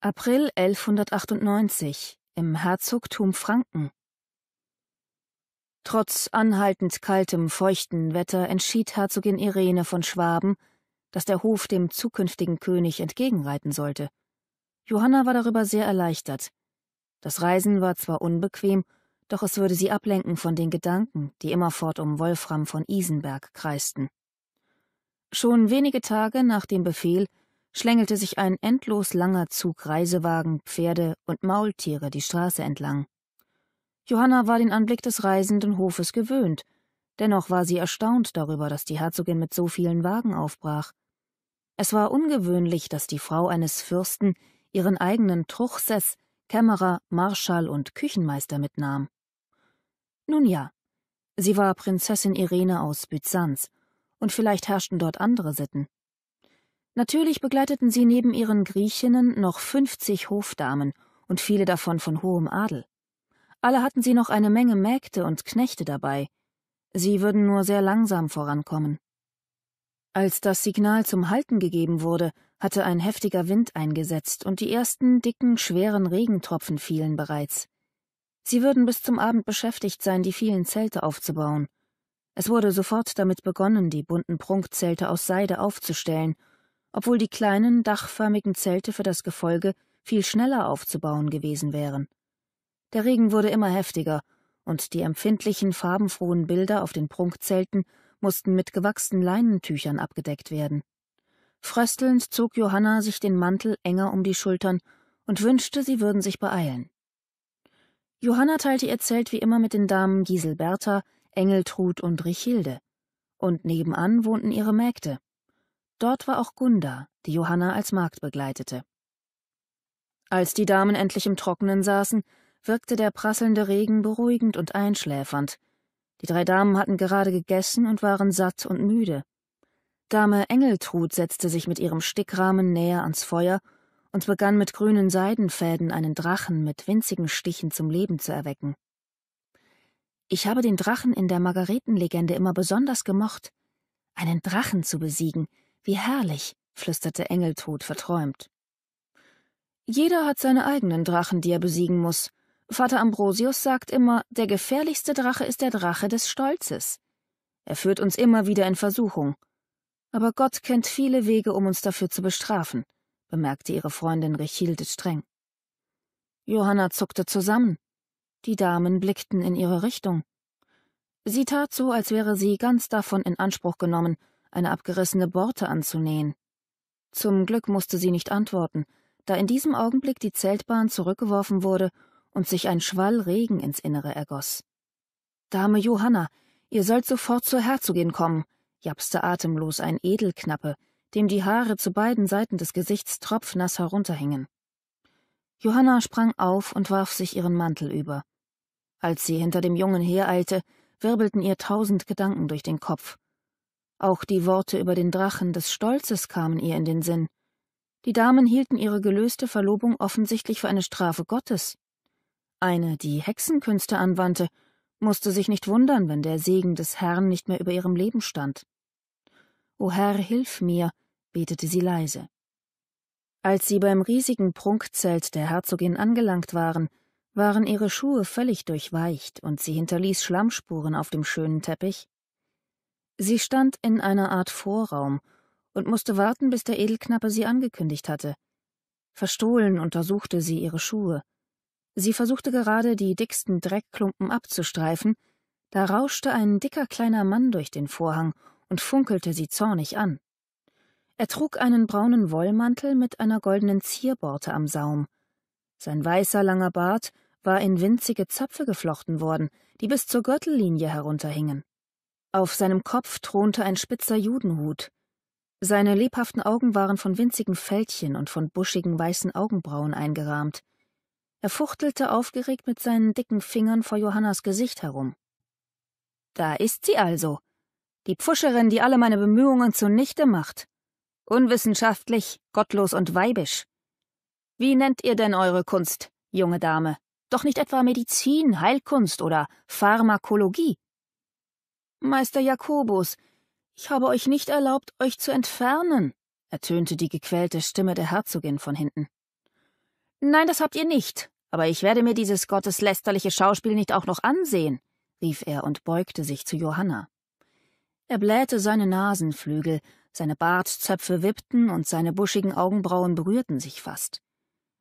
April 1198 im Herzogtum Franken. Trotz anhaltend kaltem, feuchten Wetter entschied Herzogin Irene von Schwaben, dass der Hof dem zukünftigen König entgegenreiten sollte. Johanna war darüber sehr erleichtert. Das Reisen war zwar unbequem, doch es würde sie ablenken von den Gedanken, die immerfort um Wolfram von Isenberg kreisten. Schon wenige Tage nach dem Befehl schlängelte sich ein endlos langer Zug Reisewagen, Pferde und Maultiere die Straße entlang. Johanna war den Anblick des reisenden Hofes gewöhnt Dennoch war sie erstaunt darüber, dass die Herzogin mit so vielen Wagen aufbrach. Es war ungewöhnlich, dass die Frau eines Fürsten ihren eigenen Truchsess, Kämmerer, Marschall und Küchenmeister mitnahm. Nun ja, sie war Prinzessin Irene aus Byzanz, und vielleicht herrschten dort andere Sitten. Natürlich begleiteten sie neben ihren Griechinnen noch fünfzig Hofdamen und viele davon von hohem Adel. Alle hatten sie noch eine Menge Mägde und Knechte dabei, Sie würden nur sehr langsam vorankommen. Als das Signal zum Halten gegeben wurde, hatte ein heftiger Wind eingesetzt und die ersten dicken, schweren Regentropfen fielen bereits. Sie würden bis zum Abend beschäftigt sein, die vielen Zelte aufzubauen. Es wurde sofort damit begonnen, die bunten Prunkzelte aus Seide aufzustellen, obwohl die kleinen, dachförmigen Zelte für das Gefolge viel schneller aufzubauen gewesen wären. Der Regen wurde immer heftiger und die empfindlichen farbenfrohen Bilder auf den Prunkzelten mussten mit gewachsenen Leinentüchern abgedeckt werden. Fröstelnd zog Johanna sich den Mantel enger um die Schultern und wünschte, sie würden sich beeilen. Johanna teilte ihr Zelt wie immer mit den Damen Giselberta, Engeltrud und Richilde. Und nebenan wohnten ihre Mägde. Dort war auch Gunda, die Johanna als Magd begleitete. Als die Damen endlich im Trockenen saßen, wirkte der prasselnde Regen beruhigend und einschläfernd. Die drei Damen hatten gerade gegessen und waren satt und müde. Dame Engeltrud setzte sich mit ihrem Stickrahmen näher ans Feuer und begann mit grünen Seidenfäden einen Drachen mit winzigen Stichen zum Leben zu erwecken. Ich habe den Drachen in der Margaretenlegende immer besonders gemocht. Einen Drachen zu besiegen, wie herrlich, flüsterte Engeltrud verträumt. Jeder hat seine eigenen Drachen, die er besiegen muss, Vater Ambrosius sagt immer, der gefährlichste Drache ist der Drache des Stolzes. Er führt uns immer wieder in Versuchung. Aber Gott kennt viele Wege, um uns dafür zu bestrafen, bemerkte ihre Freundin Richilde streng. Johanna zuckte zusammen. Die Damen blickten in ihre Richtung. Sie tat so, als wäre sie ganz davon in Anspruch genommen, eine abgerissene Borte anzunähen. Zum Glück musste sie nicht antworten, da in diesem Augenblick die Zeltbahn zurückgeworfen wurde und sich ein Schwall Regen ins Innere ergoß. Dame Johanna, ihr sollt sofort zur Herzogin kommen, japste atemlos ein Edelknappe, dem die Haare zu beiden Seiten des Gesichts tropfnass herunterhingen. Johanna sprang auf und warf sich ihren Mantel über. Als sie hinter dem Jungen hereilte, wirbelten ihr tausend Gedanken durch den Kopf. Auch die Worte über den Drachen des Stolzes kamen ihr in den Sinn. Die Damen hielten ihre gelöste Verlobung offensichtlich für eine Strafe Gottes. Eine, die Hexenkünste anwandte, musste sich nicht wundern, wenn der Segen des Herrn nicht mehr über ihrem Leben stand. O Herr, hilf mir, betete sie leise. Als sie beim riesigen Prunkzelt der Herzogin angelangt waren, waren ihre Schuhe völlig durchweicht und sie hinterließ Schlammspuren auf dem schönen Teppich. Sie stand in einer Art Vorraum und musste warten, bis der Edelknappe sie angekündigt hatte. Verstohlen untersuchte sie ihre Schuhe, Sie versuchte gerade, die dicksten Dreckklumpen abzustreifen, da rauschte ein dicker kleiner Mann durch den Vorhang und funkelte sie zornig an. Er trug einen braunen Wollmantel mit einer goldenen Zierborte am Saum. Sein weißer langer Bart war in winzige Zapfe geflochten worden, die bis zur Gürtellinie herunterhingen. Auf seinem Kopf thronte ein spitzer Judenhut. Seine lebhaften Augen waren von winzigen Fältchen und von buschigen weißen Augenbrauen eingerahmt. Er fuchtelte aufgeregt mit seinen dicken Fingern vor Johannas Gesicht herum. Da ist sie also. Die Pfuscherin, die alle meine Bemühungen zunichte macht. Unwissenschaftlich, gottlos und weibisch. Wie nennt ihr denn eure Kunst, junge Dame? Doch nicht etwa Medizin, Heilkunst oder Pharmakologie? Meister Jakobus, ich habe euch nicht erlaubt, euch zu entfernen, ertönte die gequälte Stimme der Herzogin von hinten. Nein, das habt ihr nicht. Aber ich werde mir dieses gotteslästerliche Schauspiel nicht auch noch ansehen, rief er und beugte sich zu Johanna. Er blähte seine Nasenflügel, seine Bartzöpfe wippten und seine buschigen Augenbrauen berührten sich fast.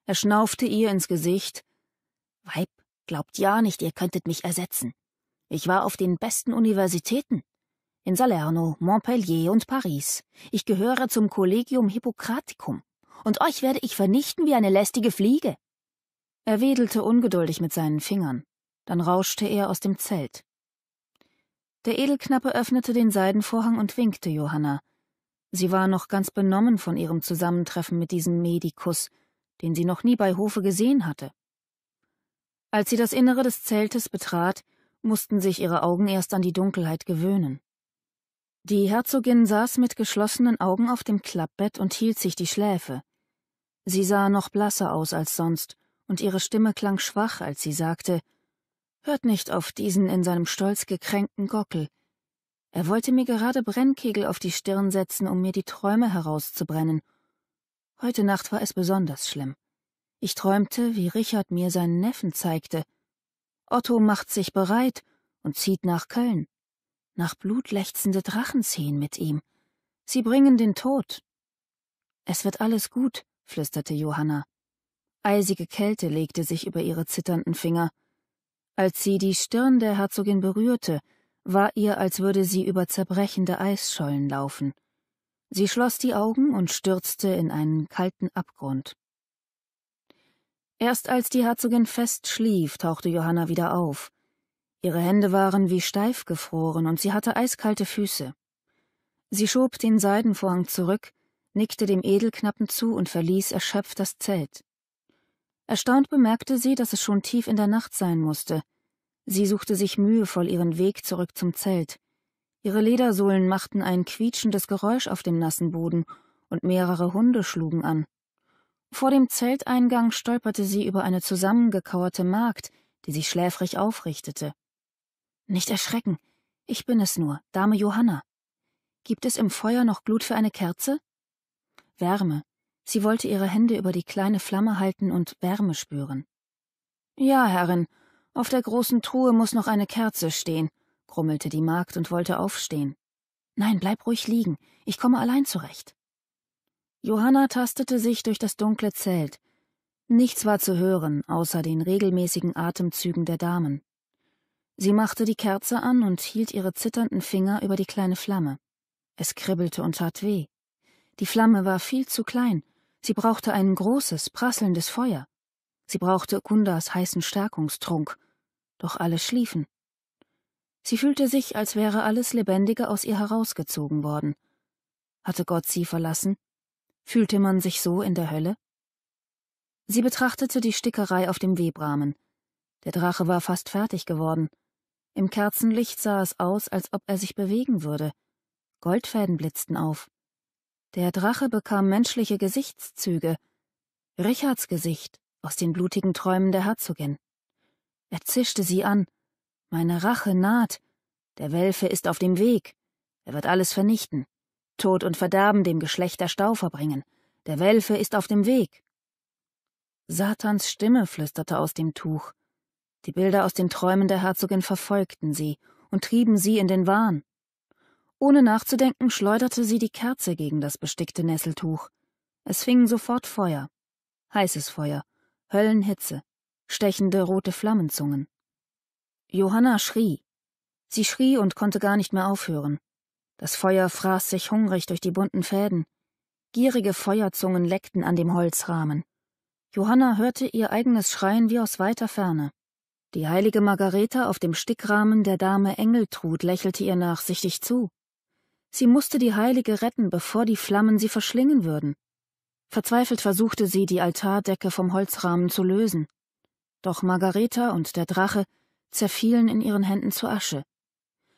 Er schnaufte ihr ins Gesicht. Weib, glaubt ja nicht, ihr könntet mich ersetzen. Ich war auf den besten Universitäten. In Salerno, Montpellier und Paris. Ich gehöre zum Collegium Hippocraticum und euch werde ich vernichten wie eine lästige Fliege. Er wedelte ungeduldig mit seinen Fingern, dann rauschte er aus dem Zelt. Der Edelknappe öffnete den Seidenvorhang und winkte Johanna. Sie war noch ganz benommen von ihrem Zusammentreffen mit diesem Medikus, den sie noch nie bei Hofe gesehen hatte. Als sie das Innere des Zeltes betrat, mussten sich ihre Augen erst an die Dunkelheit gewöhnen. Die Herzogin saß mit geschlossenen Augen auf dem Klappbett und hielt sich die Schläfe. Sie sah noch blasser aus als sonst, und ihre Stimme klang schwach, als sie sagte, Hört nicht auf diesen in seinem Stolz gekränkten Gockel. Er wollte mir gerade Brennkegel auf die Stirn setzen, um mir die Träume herauszubrennen. Heute Nacht war es besonders schlimm. Ich träumte, wie Richard mir seinen Neffen zeigte. Otto macht sich bereit und zieht nach Köln nach Blut lechzende Drachen ziehen mit ihm. Sie bringen den Tod. Es wird alles gut, flüsterte Johanna. Eisige Kälte legte sich über ihre zitternden Finger. Als sie die Stirn der Herzogin berührte, war ihr, als würde sie über zerbrechende Eisschollen laufen. Sie schloss die Augen und stürzte in einen kalten Abgrund. Erst als die Herzogin fest schlief, tauchte Johanna wieder auf. Ihre Hände waren wie steif gefroren und sie hatte eiskalte Füße. Sie schob den Seidenvorhang zurück, nickte dem Edelknappen zu und verließ erschöpft das Zelt. Erstaunt bemerkte sie, dass es schon tief in der Nacht sein musste. Sie suchte sich mühevoll ihren Weg zurück zum Zelt. Ihre Ledersohlen machten ein quietschendes Geräusch auf dem nassen Boden und mehrere Hunde schlugen an. Vor dem Zelteingang stolperte sie über eine zusammengekauerte Magd, die sich schläfrig aufrichtete. Nicht erschrecken. Ich bin es nur, Dame Johanna. Gibt es im Feuer noch Glut für eine Kerze? Wärme. Sie wollte ihre Hände über die kleine Flamme halten und Wärme spüren. Ja, Herrin, auf der großen Truhe muss noch eine Kerze stehen, grummelte die Magd und wollte aufstehen. Nein, bleib ruhig liegen, ich komme allein zurecht. Johanna tastete sich durch das dunkle Zelt. Nichts war zu hören, außer den regelmäßigen Atemzügen der Damen. Sie machte die Kerze an und hielt ihre zitternden Finger über die kleine Flamme. Es kribbelte und tat weh. Die Flamme war viel zu klein, sie brauchte ein großes, prasselndes Feuer. Sie brauchte Kundas heißen Stärkungstrunk, doch alle schliefen. Sie fühlte sich, als wäre alles Lebendige aus ihr herausgezogen worden. Hatte Gott sie verlassen? Fühlte man sich so in der Hölle? Sie betrachtete die Stickerei auf dem Webrahmen. Der Drache war fast fertig geworden. Im Kerzenlicht sah es aus, als ob er sich bewegen würde. Goldfäden blitzten auf. Der Drache bekam menschliche Gesichtszüge. Richards Gesicht aus den blutigen Träumen der Herzogin. Er zischte sie an. Meine Rache naht. Der Welfe ist auf dem Weg. Er wird alles vernichten. Tod und Verderben dem Geschlecht der Stau verbringen. Der Welfe ist auf dem Weg. Satans Stimme flüsterte aus dem Tuch. Die Bilder aus den Träumen der Herzogin verfolgten sie und trieben sie in den Wahn. Ohne nachzudenken schleuderte sie die Kerze gegen das bestickte Nesseltuch. Es fing sofort Feuer. Heißes Feuer, Höllenhitze, stechende rote Flammenzungen. Johanna schrie. Sie schrie und konnte gar nicht mehr aufhören. Das Feuer fraß sich hungrig durch die bunten Fäden. Gierige Feuerzungen leckten an dem Holzrahmen. Johanna hörte ihr eigenes Schreien wie aus weiter Ferne. Die heilige Margareta auf dem Stickrahmen der Dame Engeltrud lächelte ihr nachsichtig zu. Sie musste die Heilige retten, bevor die Flammen sie verschlingen würden. Verzweifelt versuchte sie, die Altardecke vom Holzrahmen zu lösen. Doch Margareta und der Drache zerfielen in ihren Händen zu Asche.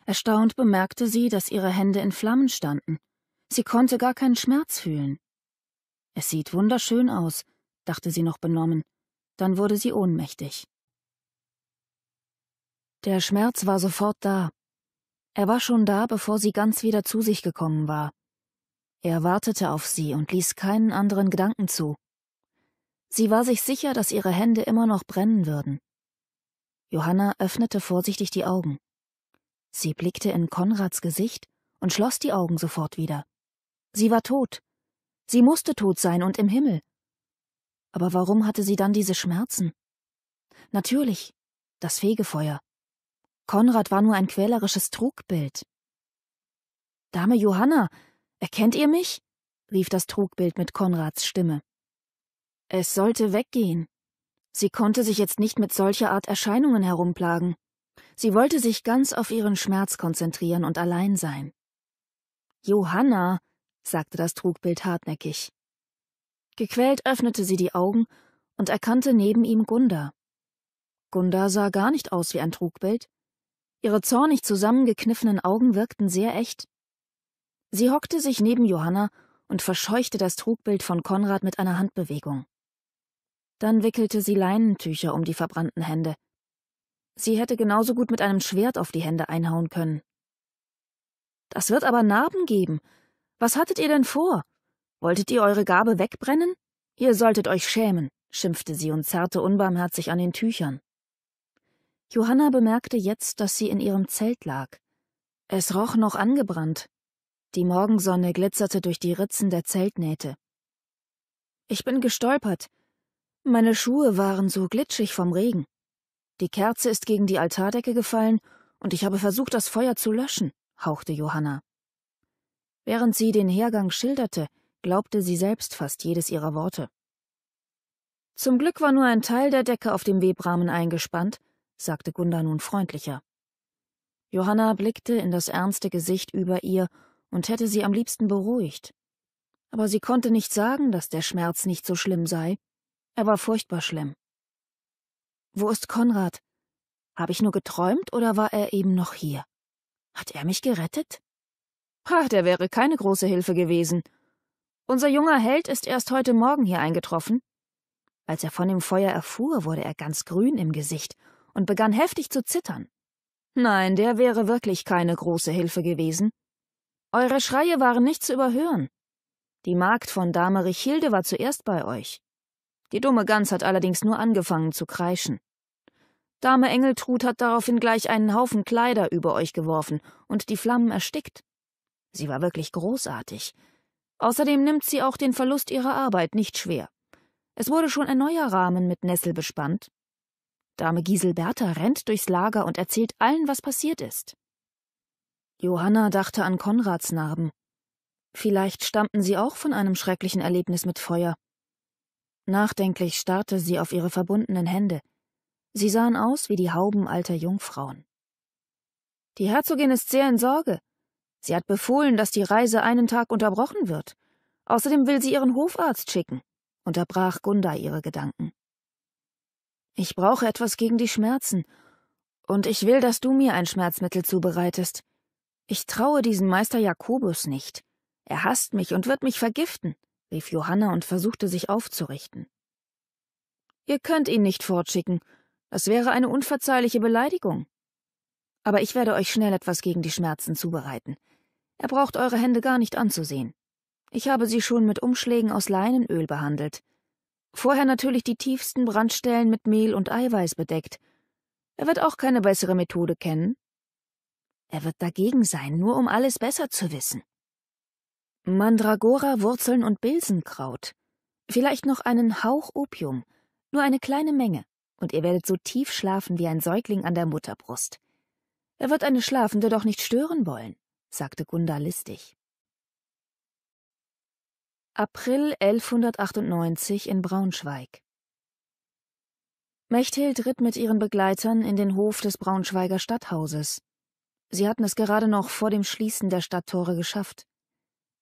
Erstaunt bemerkte sie, dass ihre Hände in Flammen standen. Sie konnte gar keinen Schmerz fühlen. Es sieht wunderschön aus, dachte sie noch benommen. Dann wurde sie ohnmächtig. Der Schmerz war sofort da. Er war schon da, bevor sie ganz wieder zu sich gekommen war. Er wartete auf sie und ließ keinen anderen Gedanken zu. Sie war sich sicher, dass ihre Hände immer noch brennen würden. Johanna öffnete vorsichtig die Augen. Sie blickte in Konrads Gesicht und schloss die Augen sofort wieder. Sie war tot. Sie musste tot sein und im Himmel. Aber warum hatte sie dann diese Schmerzen? Natürlich, das Fegefeuer. Konrad war nur ein quälerisches Trugbild. Dame Johanna, erkennt ihr mich? rief das Trugbild mit Konrads Stimme. Es sollte weggehen. Sie konnte sich jetzt nicht mit solcher Art Erscheinungen herumplagen. Sie wollte sich ganz auf ihren Schmerz konzentrieren und allein sein. Johanna, sagte das Trugbild hartnäckig. Gequält öffnete sie die Augen und erkannte neben ihm Gunda. Gunda sah gar nicht aus wie ein Trugbild, Ihre zornig zusammengekniffenen Augen wirkten sehr echt. Sie hockte sich neben Johanna und verscheuchte das Trugbild von Konrad mit einer Handbewegung. Dann wickelte sie Leinentücher um die verbrannten Hände. Sie hätte genauso gut mit einem Schwert auf die Hände einhauen können. Das wird aber Narben geben. Was hattet ihr denn vor? Wolltet ihr eure Gabe wegbrennen? Ihr solltet euch schämen, schimpfte sie und zerrte unbarmherzig an den Tüchern. Johanna bemerkte jetzt, dass sie in ihrem Zelt lag. Es roch noch angebrannt. Die Morgensonne glitzerte durch die Ritzen der Zeltnähte. Ich bin gestolpert. Meine Schuhe waren so glitschig vom Regen. Die Kerze ist gegen die Altardecke gefallen und ich habe versucht, das Feuer zu löschen, hauchte Johanna. Während sie den Hergang schilderte, glaubte sie selbst fast jedes ihrer Worte. Zum Glück war nur ein Teil der Decke auf dem Webrahmen eingespannt, sagte Gunda nun freundlicher. Johanna blickte in das ernste Gesicht über ihr und hätte sie am liebsten beruhigt. Aber sie konnte nicht sagen, dass der Schmerz nicht so schlimm sei. Er war furchtbar schlimm. Wo ist Konrad? Habe ich nur geträumt oder war er eben noch hier? Hat er mich gerettet? Ha, der wäre keine große Hilfe gewesen. Unser junger Held ist erst heute Morgen hier eingetroffen. Als er von dem Feuer erfuhr, wurde er ganz grün im Gesicht und begann heftig zu zittern. Nein, der wäre wirklich keine große Hilfe gewesen. Eure Schreie waren nicht zu überhören. Die Magd von Dame Richilde war zuerst bei euch. Die dumme Gans hat allerdings nur angefangen zu kreischen. Dame Engeltrud hat daraufhin gleich einen Haufen Kleider über euch geworfen und die Flammen erstickt. Sie war wirklich großartig. Außerdem nimmt sie auch den Verlust ihrer Arbeit nicht schwer. Es wurde schon ein neuer Rahmen mit Nessel bespannt, Dame Giselberta rennt durchs Lager und erzählt allen, was passiert ist. Johanna dachte an Konrads Narben. Vielleicht stammten sie auch von einem schrecklichen Erlebnis mit Feuer. Nachdenklich starrte sie auf ihre verbundenen Hände. Sie sahen aus wie die Hauben alter Jungfrauen. Die Herzogin ist sehr in Sorge. Sie hat befohlen, dass die Reise einen Tag unterbrochen wird. Außerdem will sie ihren Hofarzt schicken, unterbrach Gunda ihre Gedanken. Ich brauche etwas gegen die Schmerzen. Und ich will, dass du mir ein Schmerzmittel zubereitest. Ich traue diesem Meister Jakobus nicht. Er hasst mich und wird mich vergiften, rief Johanna und versuchte sich aufzurichten. Ihr könnt ihn nicht fortschicken. Das wäre eine unverzeihliche Beleidigung. Aber ich werde euch schnell etwas gegen die Schmerzen zubereiten. Er braucht eure Hände gar nicht anzusehen. Ich habe sie schon mit Umschlägen aus Leinenöl behandelt. Vorher natürlich die tiefsten Brandstellen mit Mehl und Eiweiß bedeckt. Er wird auch keine bessere Methode kennen. Er wird dagegen sein, nur um alles besser zu wissen. Mandragora, Wurzeln und Bilsenkraut. Vielleicht noch einen Hauch Opium, nur eine kleine Menge, und ihr werdet so tief schlafen wie ein Säugling an der Mutterbrust. Er wird eine Schlafende doch nicht stören wollen, sagte Gunda listig. April 1198 in Braunschweig. Mechthild ritt mit ihren Begleitern in den Hof des Braunschweiger Stadthauses. Sie hatten es gerade noch vor dem Schließen der Stadttore geschafft.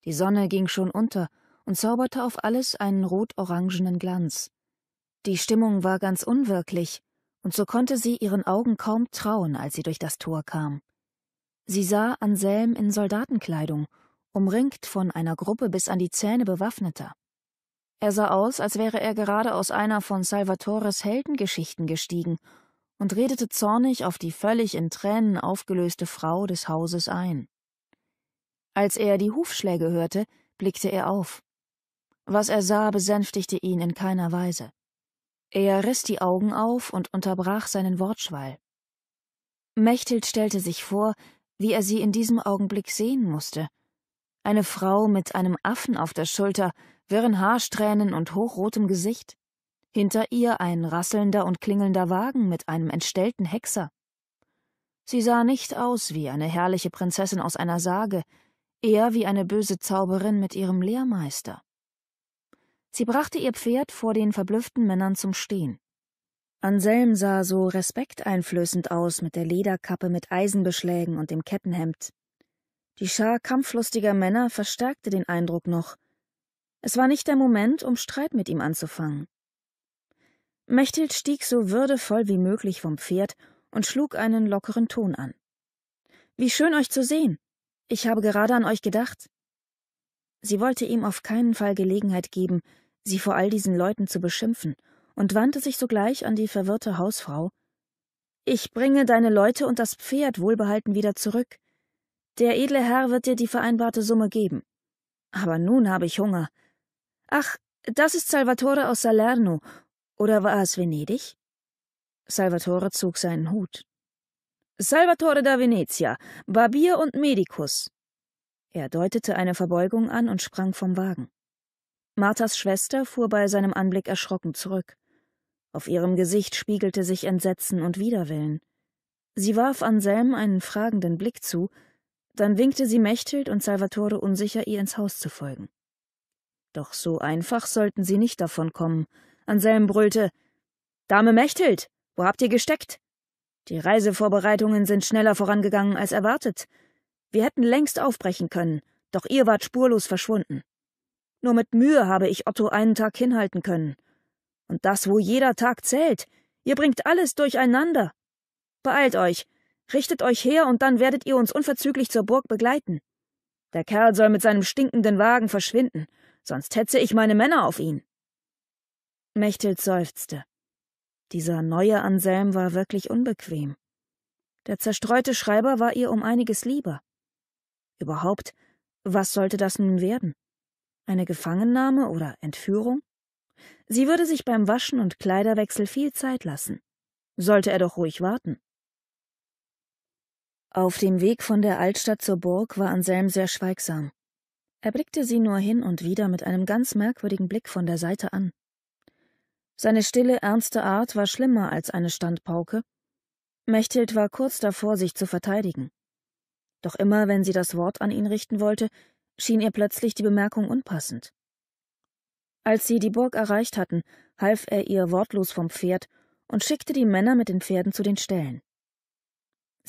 Die Sonne ging schon unter und zauberte auf alles einen rot-orangenen Glanz. Die Stimmung war ganz unwirklich, und so konnte sie ihren Augen kaum trauen, als sie durch das Tor kam. Sie sah Anselm in Soldatenkleidung umringt von einer Gruppe bis an die Zähne bewaffneter. Er sah aus, als wäre er gerade aus einer von Salvatores Heldengeschichten gestiegen und redete zornig auf die völlig in Tränen aufgelöste Frau des Hauses ein. Als er die Hufschläge hörte, blickte er auf. Was er sah, besänftigte ihn in keiner Weise. Er riss die Augen auf und unterbrach seinen Wortschwall. Mechthild stellte sich vor, wie er sie in diesem Augenblick sehen musste – eine Frau mit einem Affen auf der Schulter, wirren Haarsträhnen und hochrotem Gesicht. Hinter ihr ein rasselnder und klingelnder Wagen mit einem entstellten Hexer. Sie sah nicht aus wie eine herrliche Prinzessin aus einer Sage, eher wie eine böse Zauberin mit ihrem Lehrmeister. Sie brachte ihr Pferd vor den verblüfften Männern zum Stehen. Anselm sah so respekteinflößend aus mit der Lederkappe mit Eisenbeschlägen und dem Kettenhemd, die Schar kampflustiger Männer verstärkte den Eindruck noch. Es war nicht der Moment, um Streit mit ihm anzufangen. Mechthild stieg so würdevoll wie möglich vom Pferd und schlug einen lockeren Ton an. Wie schön euch zu sehen. Ich habe gerade an euch gedacht. Sie wollte ihm auf keinen Fall Gelegenheit geben, sie vor all diesen Leuten zu beschimpfen, und wandte sich sogleich an die verwirrte Hausfrau. Ich bringe deine Leute und das Pferd wohlbehalten wieder zurück. Der edle Herr wird dir die vereinbarte Summe geben. Aber nun habe ich Hunger. Ach, das ist Salvatore aus Salerno. Oder war es Venedig? Salvatore zog seinen Hut. Salvatore da Venezia, Barbier und Medikus. Er deutete eine Verbeugung an und sprang vom Wagen. Marthas Schwester fuhr bei seinem Anblick erschrocken zurück. Auf ihrem Gesicht spiegelte sich Entsetzen und Widerwillen. Sie warf Anselm einen fragenden Blick zu, dann winkte sie Mechthild und Salvatore unsicher, ihr ins Haus zu folgen. Doch so einfach sollten sie nicht davon kommen. Anselm brüllte Dame Mechthild, wo habt ihr gesteckt? Die Reisevorbereitungen sind schneller vorangegangen als erwartet. Wir hätten längst aufbrechen können, doch ihr wart spurlos verschwunden. Nur mit Mühe habe ich Otto einen Tag hinhalten können. Und das, wo jeder Tag zählt. Ihr bringt alles durcheinander. Beeilt euch, Richtet euch her, und dann werdet ihr uns unverzüglich zur Burg begleiten. Der Kerl soll mit seinem stinkenden Wagen verschwinden, sonst hetze ich meine Männer auf ihn. Mechthild seufzte. Dieser neue Anselm war wirklich unbequem. Der zerstreute Schreiber war ihr um einiges lieber. Überhaupt, was sollte das nun werden? Eine Gefangennahme oder Entführung? Sie würde sich beim Waschen und Kleiderwechsel viel Zeit lassen. Sollte er doch ruhig warten. Auf dem Weg von der Altstadt zur Burg war Anselm sehr schweigsam. Er blickte sie nur hin und wieder mit einem ganz merkwürdigen Blick von der Seite an. Seine stille, ernste Art war schlimmer als eine Standpauke. Mechthild war kurz davor, sich zu verteidigen. Doch immer, wenn sie das Wort an ihn richten wollte, schien ihr plötzlich die Bemerkung unpassend. Als sie die Burg erreicht hatten, half er ihr wortlos vom Pferd und schickte die Männer mit den Pferden zu den Ställen.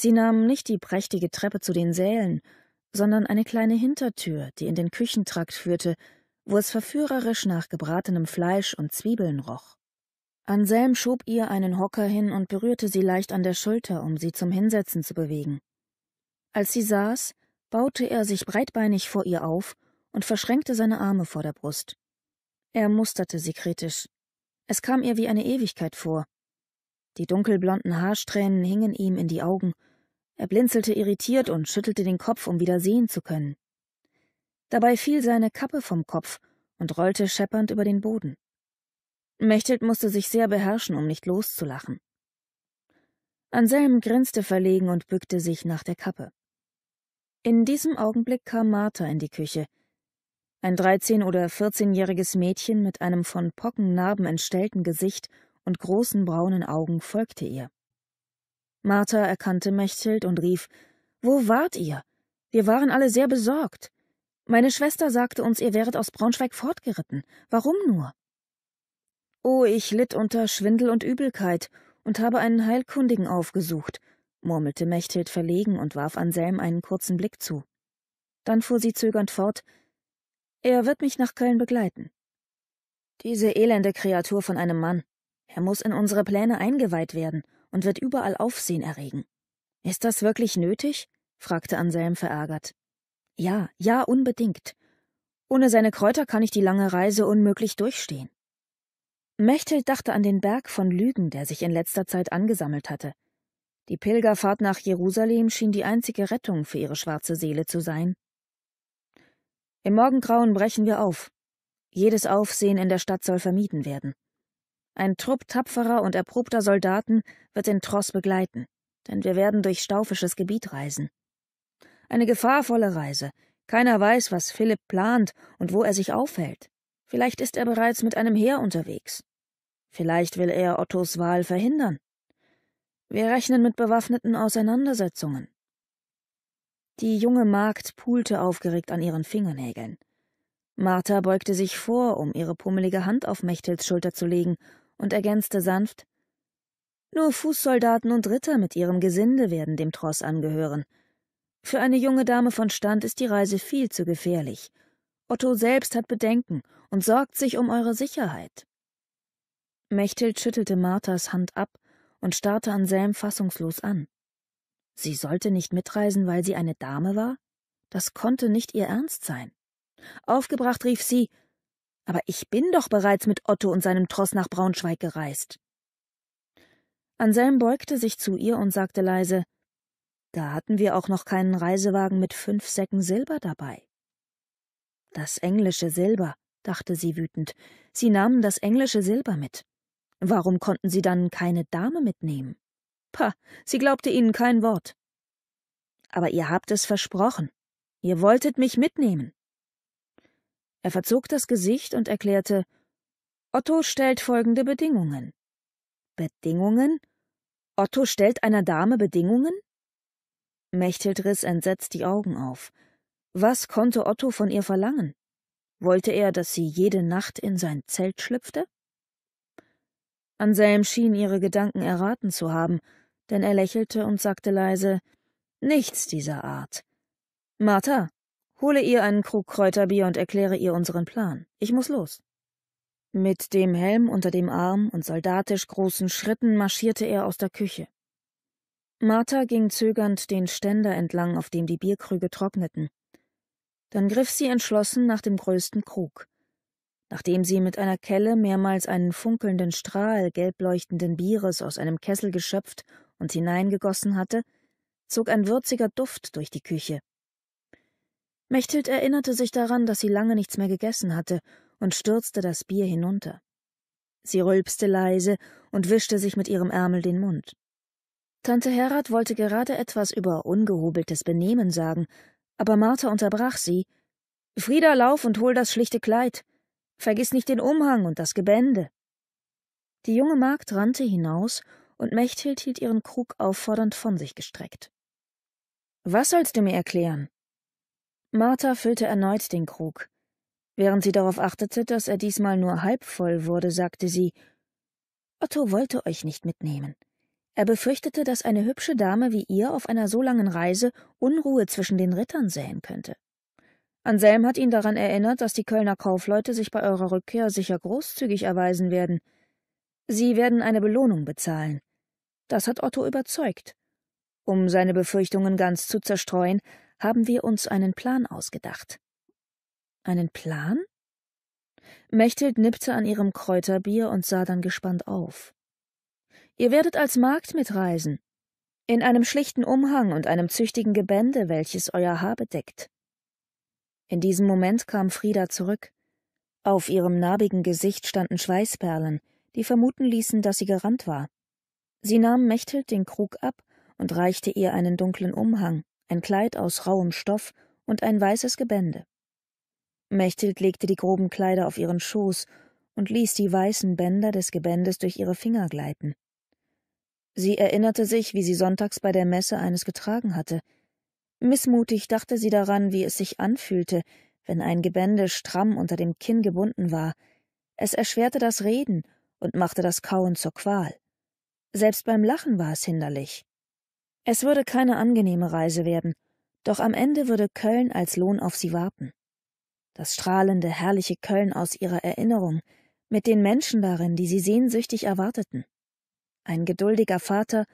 Sie nahmen nicht die prächtige Treppe zu den Sälen, sondern eine kleine Hintertür, die in den Küchentrakt führte, wo es verführerisch nach gebratenem Fleisch und Zwiebeln roch. Anselm schob ihr einen Hocker hin und berührte sie leicht an der Schulter, um sie zum Hinsetzen zu bewegen. Als sie saß, baute er sich breitbeinig vor ihr auf und verschränkte seine Arme vor der Brust. Er musterte sie kritisch. Es kam ihr wie eine Ewigkeit vor. Die dunkelblonden Haarsträhnen hingen ihm in die Augen er blinzelte irritiert und schüttelte den Kopf, um wieder sehen zu können. Dabei fiel seine Kappe vom Kopf und rollte scheppernd über den Boden. Mechtelt musste sich sehr beherrschen, um nicht loszulachen. Anselm grinste verlegen und bückte sich nach der Kappe. In diesem Augenblick kam Martha in die Küche. Ein dreizehn- oder vierzehnjähriges Mädchen mit einem von Pockennarben entstellten Gesicht und großen braunen Augen folgte ihr. Martha erkannte Mechthild und rief Wo wart ihr? Wir waren alle sehr besorgt. Meine Schwester sagte uns, ihr wäret aus Braunschweig fortgeritten. Warum nur? Oh, ich litt unter Schwindel und Übelkeit und habe einen Heilkundigen aufgesucht, murmelte Mechthild verlegen und warf Anselm einen kurzen Blick zu. Dann fuhr sie zögernd fort Er wird mich nach Köln begleiten. Diese elende Kreatur von einem Mann. Er muss in unsere Pläne eingeweiht werden, und wird überall Aufsehen erregen. Ist das wirklich nötig? fragte Anselm verärgert. Ja, ja, unbedingt. Ohne seine Kräuter kann ich die lange Reise unmöglich durchstehen. Mechthild dachte an den Berg von Lügen, der sich in letzter Zeit angesammelt hatte. Die Pilgerfahrt nach Jerusalem schien die einzige Rettung für ihre schwarze Seele zu sein. Im Morgengrauen brechen wir auf. Jedes Aufsehen in der Stadt soll vermieden werden. Ein Trupp tapferer und erprobter Soldaten wird den Tross begleiten, denn wir werden durch staufisches Gebiet reisen. Eine gefahrvolle Reise. Keiner weiß, was Philipp plant und wo er sich aufhält. Vielleicht ist er bereits mit einem Heer unterwegs. Vielleicht will er Ottos Wahl verhindern. Wir rechnen mit bewaffneten Auseinandersetzungen. Die junge Magd pulte aufgeregt an ihren Fingernägeln. Martha beugte sich vor, um ihre pummelige Hand auf Mechtels Schulter zu legen und ergänzte sanft Nur Fußsoldaten und Ritter mit ihrem Gesinde werden dem Tross angehören. Für eine junge Dame von Stand ist die Reise viel zu gefährlich. Otto selbst hat Bedenken und sorgt sich um eure Sicherheit. Mechthild schüttelte Marthas Hand ab und starrte Anselm fassungslos an. Sie sollte nicht mitreisen, weil sie eine Dame war? Das konnte nicht ihr Ernst sein. Aufgebracht rief sie aber ich bin doch bereits mit Otto und seinem Tross nach Braunschweig gereist. Anselm beugte sich zu ihr und sagte leise Da hatten wir auch noch keinen Reisewagen mit fünf Säcken Silber dabei. Das englische Silber, dachte sie wütend, sie nahmen das englische Silber mit. Warum konnten sie dann keine Dame mitnehmen? Pah, sie glaubte ihnen kein Wort. Aber ihr habt es versprochen. Ihr wolltet mich mitnehmen. Er verzog das Gesicht und erklärte Otto stellt folgende Bedingungen. Bedingungen? Otto stellt einer Dame Bedingungen? Mechthild riss entsetzt die Augen auf. Was konnte Otto von ihr verlangen? Wollte er, dass sie jede Nacht in sein Zelt schlüpfte? Anselm schien ihre Gedanken erraten zu haben, denn er lächelte und sagte leise Nichts dieser Art. Martha, Hole ihr einen Krug Kräuterbier und erkläre ihr unseren Plan. Ich muss los. Mit dem Helm unter dem Arm und soldatisch großen Schritten marschierte er aus der Küche. Martha ging zögernd den Ständer entlang, auf dem die Bierkrüge trockneten. Dann griff sie entschlossen nach dem größten Krug. Nachdem sie mit einer Kelle mehrmals einen funkelnden Strahl gelbleuchtenden Bieres aus einem Kessel geschöpft und hineingegossen hatte, zog ein würziger Duft durch die Küche. Mechthild erinnerte sich daran, dass sie lange nichts mehr gegessen hatte und stürzte das Bier hinunter. Sie rülpste leise und wischte sich mit ihrem Ärmel den Mund. Tante Herrat wollte gerade etwas über ungehobeltes Benehmen sagen, aber Martha unterbrach sie. Frieda, lauf und hol das schlichte Kleid. Vergiss nicht den Umhang und das Gebände. Die junge Magd rannte hinaus, und Mechthild hielt ihren Krug auffordernd von sich gestreckt. Was sollst du mir erklären? Martha füllte erneut den Krug. Während sie darauf achtete, dass er diesmal nur halb voll wurde, sagte sie Otto wollte euch nicht mitnehmen. Er befürchtete, dass eine hübsche Dame wie ihr auf einer so langen Reise Unruhe zwischen den Rittern säen könnte. Anselm hat ihn daran erinnert, dass die Kölner Kaufleute sich bei eurer Rückkehr sicher großzügig erweisen werden. Sie werden eine Belohnung bezahlen. Das hat Otto überzeugt. Um seine Befürchtungen ganz zu zerstreuen, haben wir uns einen Plan ausgedacht. Einen Plan? Mechthild nippte an ihrem Kräuterbier und sah dann gespannt auf. Ihr werdet als Magd mitreisen. In einem schlichten Umhang und einem züchtigen Gebände, welches euer Haar bedeckt. In diesem Moment kam Frieda zurück. Auf ihrem narbigen Gesicht standen Schweißperlen, die vermuten ließen, dass sie gerannt war. Sie nahm Mechthild den Krug ab und reichte ihr einen dunklen Umhang ein Kleid aus rauem Stoff und ein weißes Gebände. Mechthild legte die groben Kleider auf ihren Schoß und ließ die weißen Bänder des Gebändes durch ihre Finger gleiten. Sie erinnerte sich, wie sie sonntags bei der Messe eines getragen hatte. Missmutig dachte sie daran, wie es sich anfühlte, wenn ein Gebände stramm unter dem Kinn gebunden war. Es erschwerte das Reden und machte das Kauen zur Qual. Selbst beim Lachen war es hinderlich. Es würde keine angenehme Reise werden, doch am Ende würde Köln als Lohn auf sie warten. Das strahlende, herrliche Köln aus ihrer Erinnerung, mit den Menschen darin, die sie sehnsüchtig erwarteten. Ein geduldiger Vater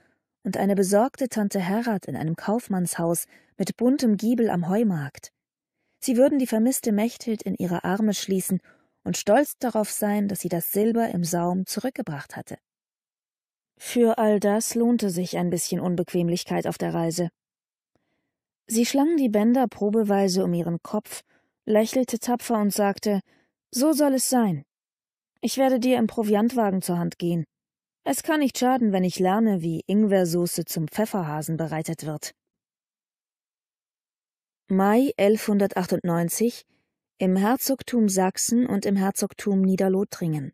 und eine besorgte Tante Herrat in einem Kaufmannshaus mit buntem Giebel am Heumarkt. Sie würden die vermisste Mechthild in ihre Arme schließen und stolz darauf sein, dass sie das Silber im Saum zurückgebracht hatte. Für all das lohnte sich ein bisschen Unbequemlichkeit auf der Reise. Sie schlang die Bänder probeweise um ihren Kopf, lächelte tapfer und sagte So soll es sein. Ich werde dir im Proviantwagen zur Hand gehen. Es kann nicht schaden, wenn ich lerne, wie Ingwersoße zum Pfefferhasen bereitet wird. Mai 1198 im Herzogtum Sachsen und im Herzogtum Niederlothringen.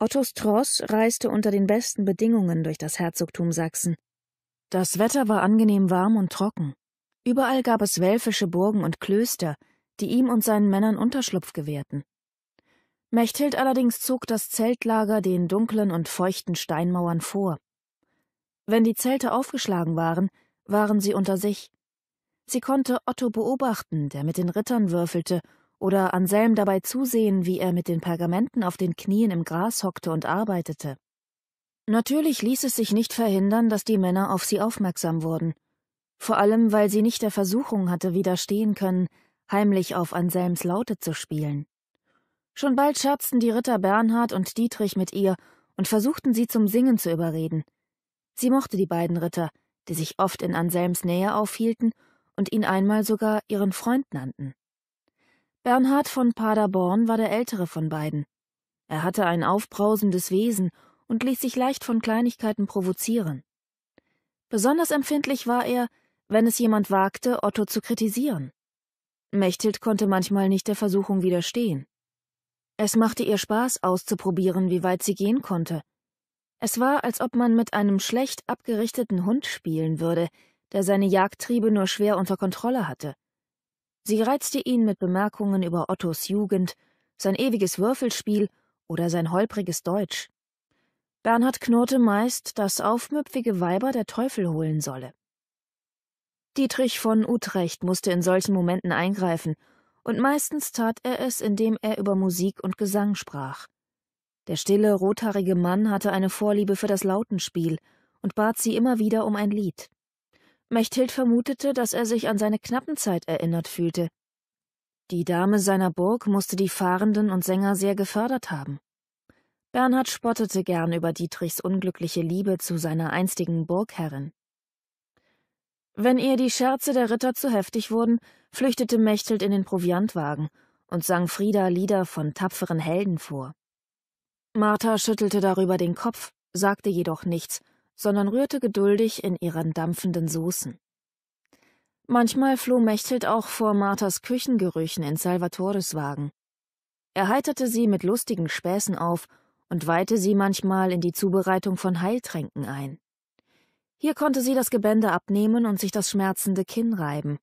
Otto Stroß reiste unter den besten Bedingungen durch das Herzogtum Sachsen. Das Wetter war angenehm warm und trocken. Überall gab es welfische Burgen und Klöster, die ihm und seinen Männern Unterschlupf gewährten. Mechthild allerdings zog das Zeltlager den dunklen und feuchten Steinmauern vor. Wenn die Zelte aufgeschlagen waren, waren sie unter sich. Sie konnte Otto beobachten, der mit den Rittern würfelte oder Anselm dabei zusehen, wie er mit den Pergamenten auf den Knien im Gras hockte und arbeitete. Natürlich ließ es sich nicht verhindern, dass die Männer auf sie aufmerksam wurden, vor allem weil sie nicht der Versuchung hatte widerstehen können, heimlich auf Anselms Laute zu spielen. Schon bald scherzten die Ritter Bernhard und Dietrich mit ihr und versuchten sie zum Singen zu überreden. Sie mochte die beiden Ritter, die sich oft in Anselms Nähe aufhielten und ihn einmal sogar ihren Freund nannten. Bernhard von Paderborn war der ältere von beiden. Er hatte ein aufbrausendes Wesen und ließ sich leicht von Kleinigkeiten provozieren. Besonders empfindlich war er, wenn es jemand wagte, Otto zu kritisieren. Mechthild konnte manchmal nicht der Versuchung widerstehen. Es machte ihr Spaß, auszuprobieren, wie weit sie gehen konnte. Es war, als ob man mit einem schlecht abgerichteten Hund spielen würde, der seine Jagdtriebe nur schwer unter Kontrolle hatte. Sie reizte ihn mit Bemerkungen über Ottos Jugend, sein ewiges Würfelspiel oder sein holpriges Deutsch. Bernhard knurrte meist, dass aufmüpfige Weiber der Teufel holen solle. Dietrich von Utrecht musste in solchen Momenten eingreifen, und meistens tat er es, indem er über Musik und Gesang sprach. Der stille, rothaarige Mann hatte eine Vorliebe für das Lautenspiel und bat sie immer wieder um ein Lied. Mechthild vermutete, dass er sich an seine Knappenzeit erinnert fühlte. Die Dame seiner Burg musste die Fahrenden und Sänger sehr gefördert haben. Bernhard spottete gern über Dietrichs unglückliche Liebe zu seiner einstigen Burgherrin. Wenn ihr die Scherze der Ritter zu heftig wurden, flüchtete Mechthild in den Proviantwagen und sang Frieda Lieder von tapferen Helden vor. Martha schüttelte darüber den Kopf, sagte jedoch nichts sondern rührte geduldig in ihren dampfenden Soßen. Manchmal floh Mechthild auch vor Marthas Küchengerüchen in Salvatores Wagen. Er heiterte sie mit lustigen Späßen auf und weihte sie manchmal in die Zubereitung von Heiltränken ein. Hier konnte sie das Gebände abnehmen und sich das schmerzende Kinn reiben.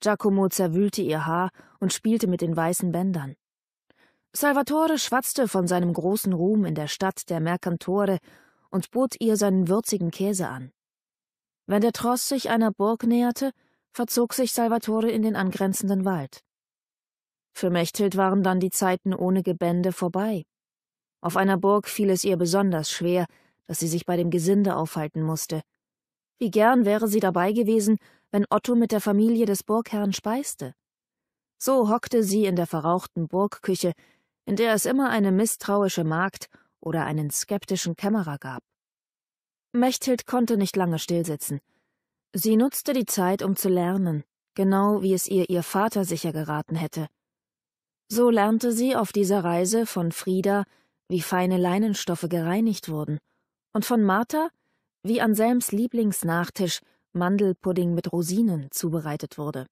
Giacomo zerwühlte ihr Haar und spielte mit den weißen Bändern. Salvatore schwatzte von seinem großen Ruhm in der Stadt der Mercantore und bot ihr seinen würzigen Käse an. Wenn der Tross sich einer Burg näherte, verzog sich Salvatore in den angrenzenden Wald. Für Mechthild waren dann die Zeiten ohne Gebände vorbei. Auf einer Burg fiel es ihr besonders schwer, dass sie sich bei dem Gesinde aufhalten musste. Wie gern wäre sie dabei gewesen, wenn Otto mit der Familie des Burgherrn speiste. So hockte sie in der verrauchten Burgküche, in der es immer eine misstrauische Magd oder einen skeptischen Kämmerer gab. Mechthild konnte nicht lange stillsitzen. Sie nutzte die Zeit, um zu lernen, genau wie es ihr ihr Vater sicher geraten hätte. So lernte sie auf dieser Reise von Frieda, wie feine Leinenstoffe gereinigt wurden, und von Martha, wie Anselms Lieblingsnachtisch Mandelpudding mit Rosinen zubereitet wurde.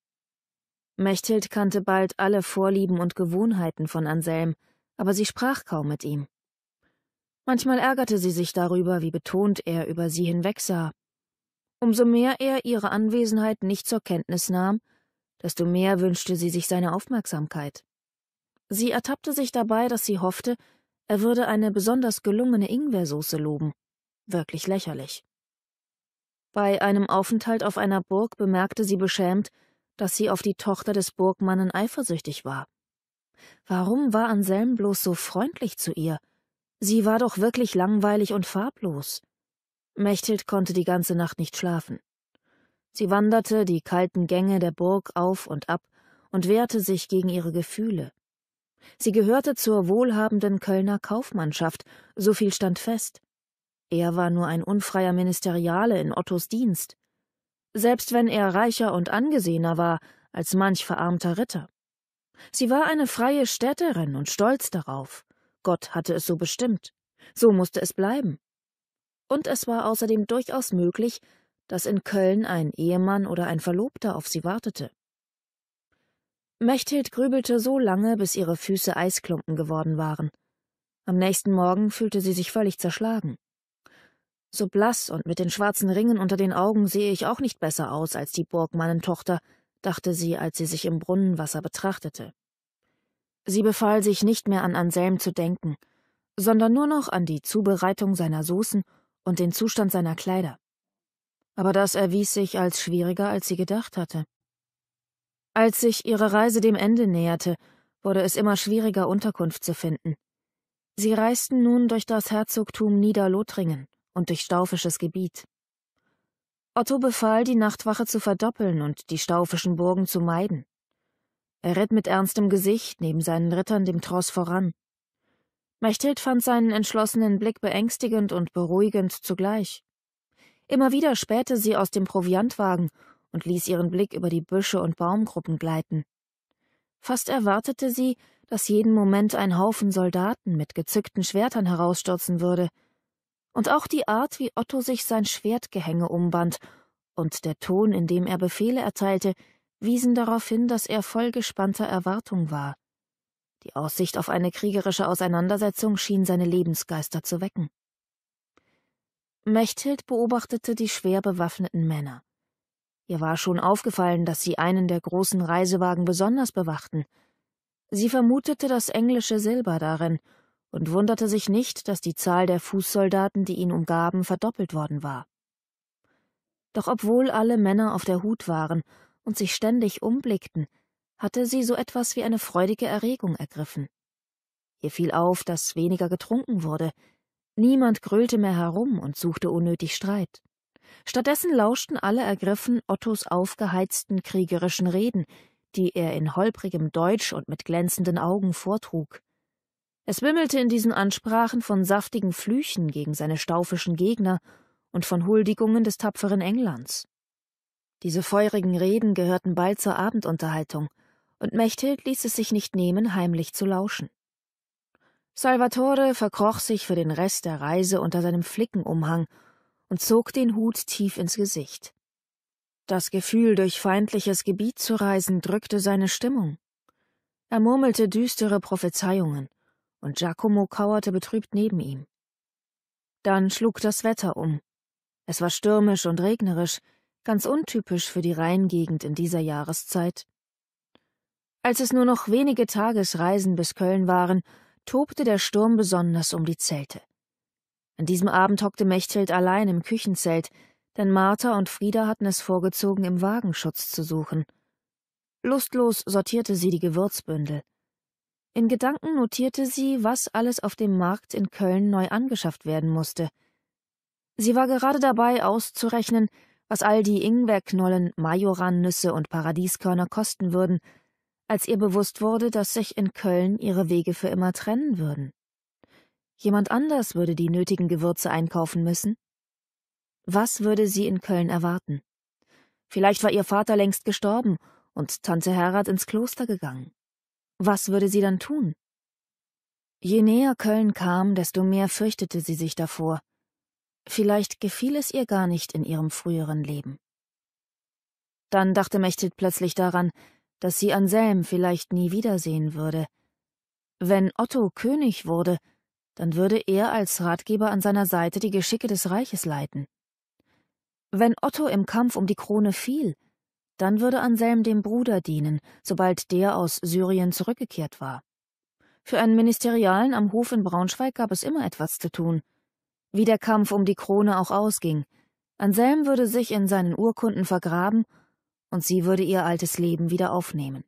Mechthild kannte bald alle Vorlieben und Gewohnheiten von Anselm, aber sie sprach kaum mit ihm. Manchmal ärgerte sie sich darüber, wie betont er über sie hinwegsah. Umso mehr er ihre Anwesenheit nicht zur Kenntnis nahm, desto mehr wünschte sie sich seine Aufmerksamkeit. Sie ertappte sich dabei, dass sie hoffte, er würde eine besonders gelungene Ingwersoße loben. Wirklich lächerlich. Bei einem Aufenthalt auf einer Burg bemerkte sie beschämt, dass sie auf die Tochter des Burgmannen eifersüchtig war. Warum war Anselm bloß so freundlich zu ihr? Sie war doch wirklich langweilig und farblos. Mechthild konnte die ganze Nacht nicht schlafen. Sie wanderte die kalten Gänge der Burg auf und ab und wehrte sich gegen ihre Gefühle. Sie gehörte zur wohlhabenden Kölner Kaufmannschaft, so viel stand fest. Er war nur ein unfreier Ministeriale in Ottos Dienst. Selbst wenn er reicher und angesehener war als manch verarmter Ritter. Sie war eine freie Städterin und stolz darauf. Gott hatte es so bestimmt. So musste es bleiben. Und es war außerdem durchaus möglich, dass in Köln ein Ehemann oder ein Verlobter auf sie wartete. Mechthild grübelte so lange, bis ihre Füße Eisklumpen geworden waren. Am nächsten Morgen fühlte sie sich völlig zerschlagen. So blass und mit den schwarzen Ringen unter den Augen sehe ich auch nicht besser aus als die Burgmannentochter, dachte sie, als sie sich im Brunnenwasser betrachtete. Sie befahl sich nicht mehr an Anselm zu denken, sondern nur noch an die Zubereitung seiner Soßen und den Zustand seiner Kleider. Aber das erwies sich als schwieriger, als sie gedacht hatte. Als sich ihre Reise dem Ende näherte, wurde es immer schwieriger, Unterkunft zu finden. Sie reisten nun durch das Herzogtum Niederlothringen und durch staufisches Gebiet. Otto befahl, die Nachtwache zu verdoppeln und die staufischen Burgen zu meiden. Er ritt mit ernstem Gesicht neben seinen Rittern dem Tross voran. Mechthild fand seinen entschlossenen Blick beängstigend und beruhigend zugleich. Immer wieder spähte sie aus dem Proviantwagen und ließ ihren Blick über die Büsche und Baumgruppen gleiten. Fast erwartete sie, dass jeden Moment ein Haufen Soldaten mit gezückten Schwertern herausstürzen würde. Und auch die Art, wie Otto sich sein Schwertgehänge umband und der Ton, in dem er Befehle erteilte, wiesen darauf hin, dass er voll gespannter Erwartung war. Die Aussicht auf eine kriegerische Auseinandersetzung schien seine Lebensgeister zu wecken. Mechthild beobachtete die schwer bewaffneten Männer. Ihr war schon aufgefallen, dass sie einen der großen Reisewagen besonders bewachten. Sie vermutete das englische Silber darin und wunderte sich nicht, dass die Zahl der Fußsoldaten, die ihn umgaben, verdoppelt worden war. Doch obwohl alle Männer auf der Hut waren und sich ständig umblickten, hatte sie so etwas wie eine freudige Erregung ergriffen. Ihr fiel auf, dass weniger getrunken wurde, niemand grölte mehr herum und suchte unnötig Streit. Stattdessen lauschten alle ergriffen Ottos aufgeheizten kriegerischen Reden, die er in holprigem Deutsch und mit glänzenden Augen vortrug. Es wimmelte in diesen Ansprachen von saftigen Flüchen gegen seine staufischen Gegner und von Huldigungen des tapferen Englands. Diese feurigen Reden gehörten bald zur Abendunterhaltung, und Mechthild ließ es sich nicht nehmen, heimlich zu lauschen. Salvatore verkroch sich für den Rest der Reise unter seinem Flickenumhang und zog den Hut tief ins Gesicht. Das Gefühl, durch feindliches Gebiet zu reisen, drückte seine Stimmung. Er murmelte düstere Prophezeiungen, und Giacomo kauerte betrübt neben ihm. Dann schlug das Wetter um. Es war stürmisch und regnerisch, ganz untypisch für die Rheingegend in dieser Jahreszeit. Als es nur noch wenige Tagesreisen bis Köln waren, tobte der Sturm besonders um die Zelte. An diesem Abend hockte Mechthild allein im Küchenzelt, denn Martha und Frieda hatten es vorgezogen, im Wagenschutz zu suchen. Lustlos sortierte sie die Gewürzbündel. In Gedanken notierte sie, was alles auf dem Markt in Köln neu angeschafft werden musste. Sie war gerade dabei auszurechnen, was all die Ingwerknollen, Majorannüsse und Paradieskörner kosten würden, als ihr bewusst wurde, dass sich in Köln ihre Wege für immer trennen würden. Jemand anders würde die nötigen Gewürze einkaufen müssen. Was würde sie in Köln erwarten? Vielleicht war ihr Vater längst gestorben und Tante Herat ins Kloster gegangen. Was würde sie dann tun? Je näher Köln kam, desto mehr fürchtete sie sich davor, Vielleicht gefiel es ihr gar nicht in ihrem früheren Leben. Dann dachte Mechthild plötzlich daran, dass sie Anselm vielleicht nie wiedersehen würde. Wenn Otto König wurde, dann würde er als Ratgeber an seiner Seite die Geschicke des Reiches leiten. Wenn Otto im Kampf um die Krone fiel, dann würde Anselm dem Bruder dienen, sobald der aus Syrien zurückgekehrt war. Für einen Ministerialen am Hof in Braunschweig gab es immer etwas zu tun, wie der Kampf um die Krone auch ausging. Anselm würde sich in seinen Urkunden vergraben und sie würde ihr altes Leben wieder aufnehmen.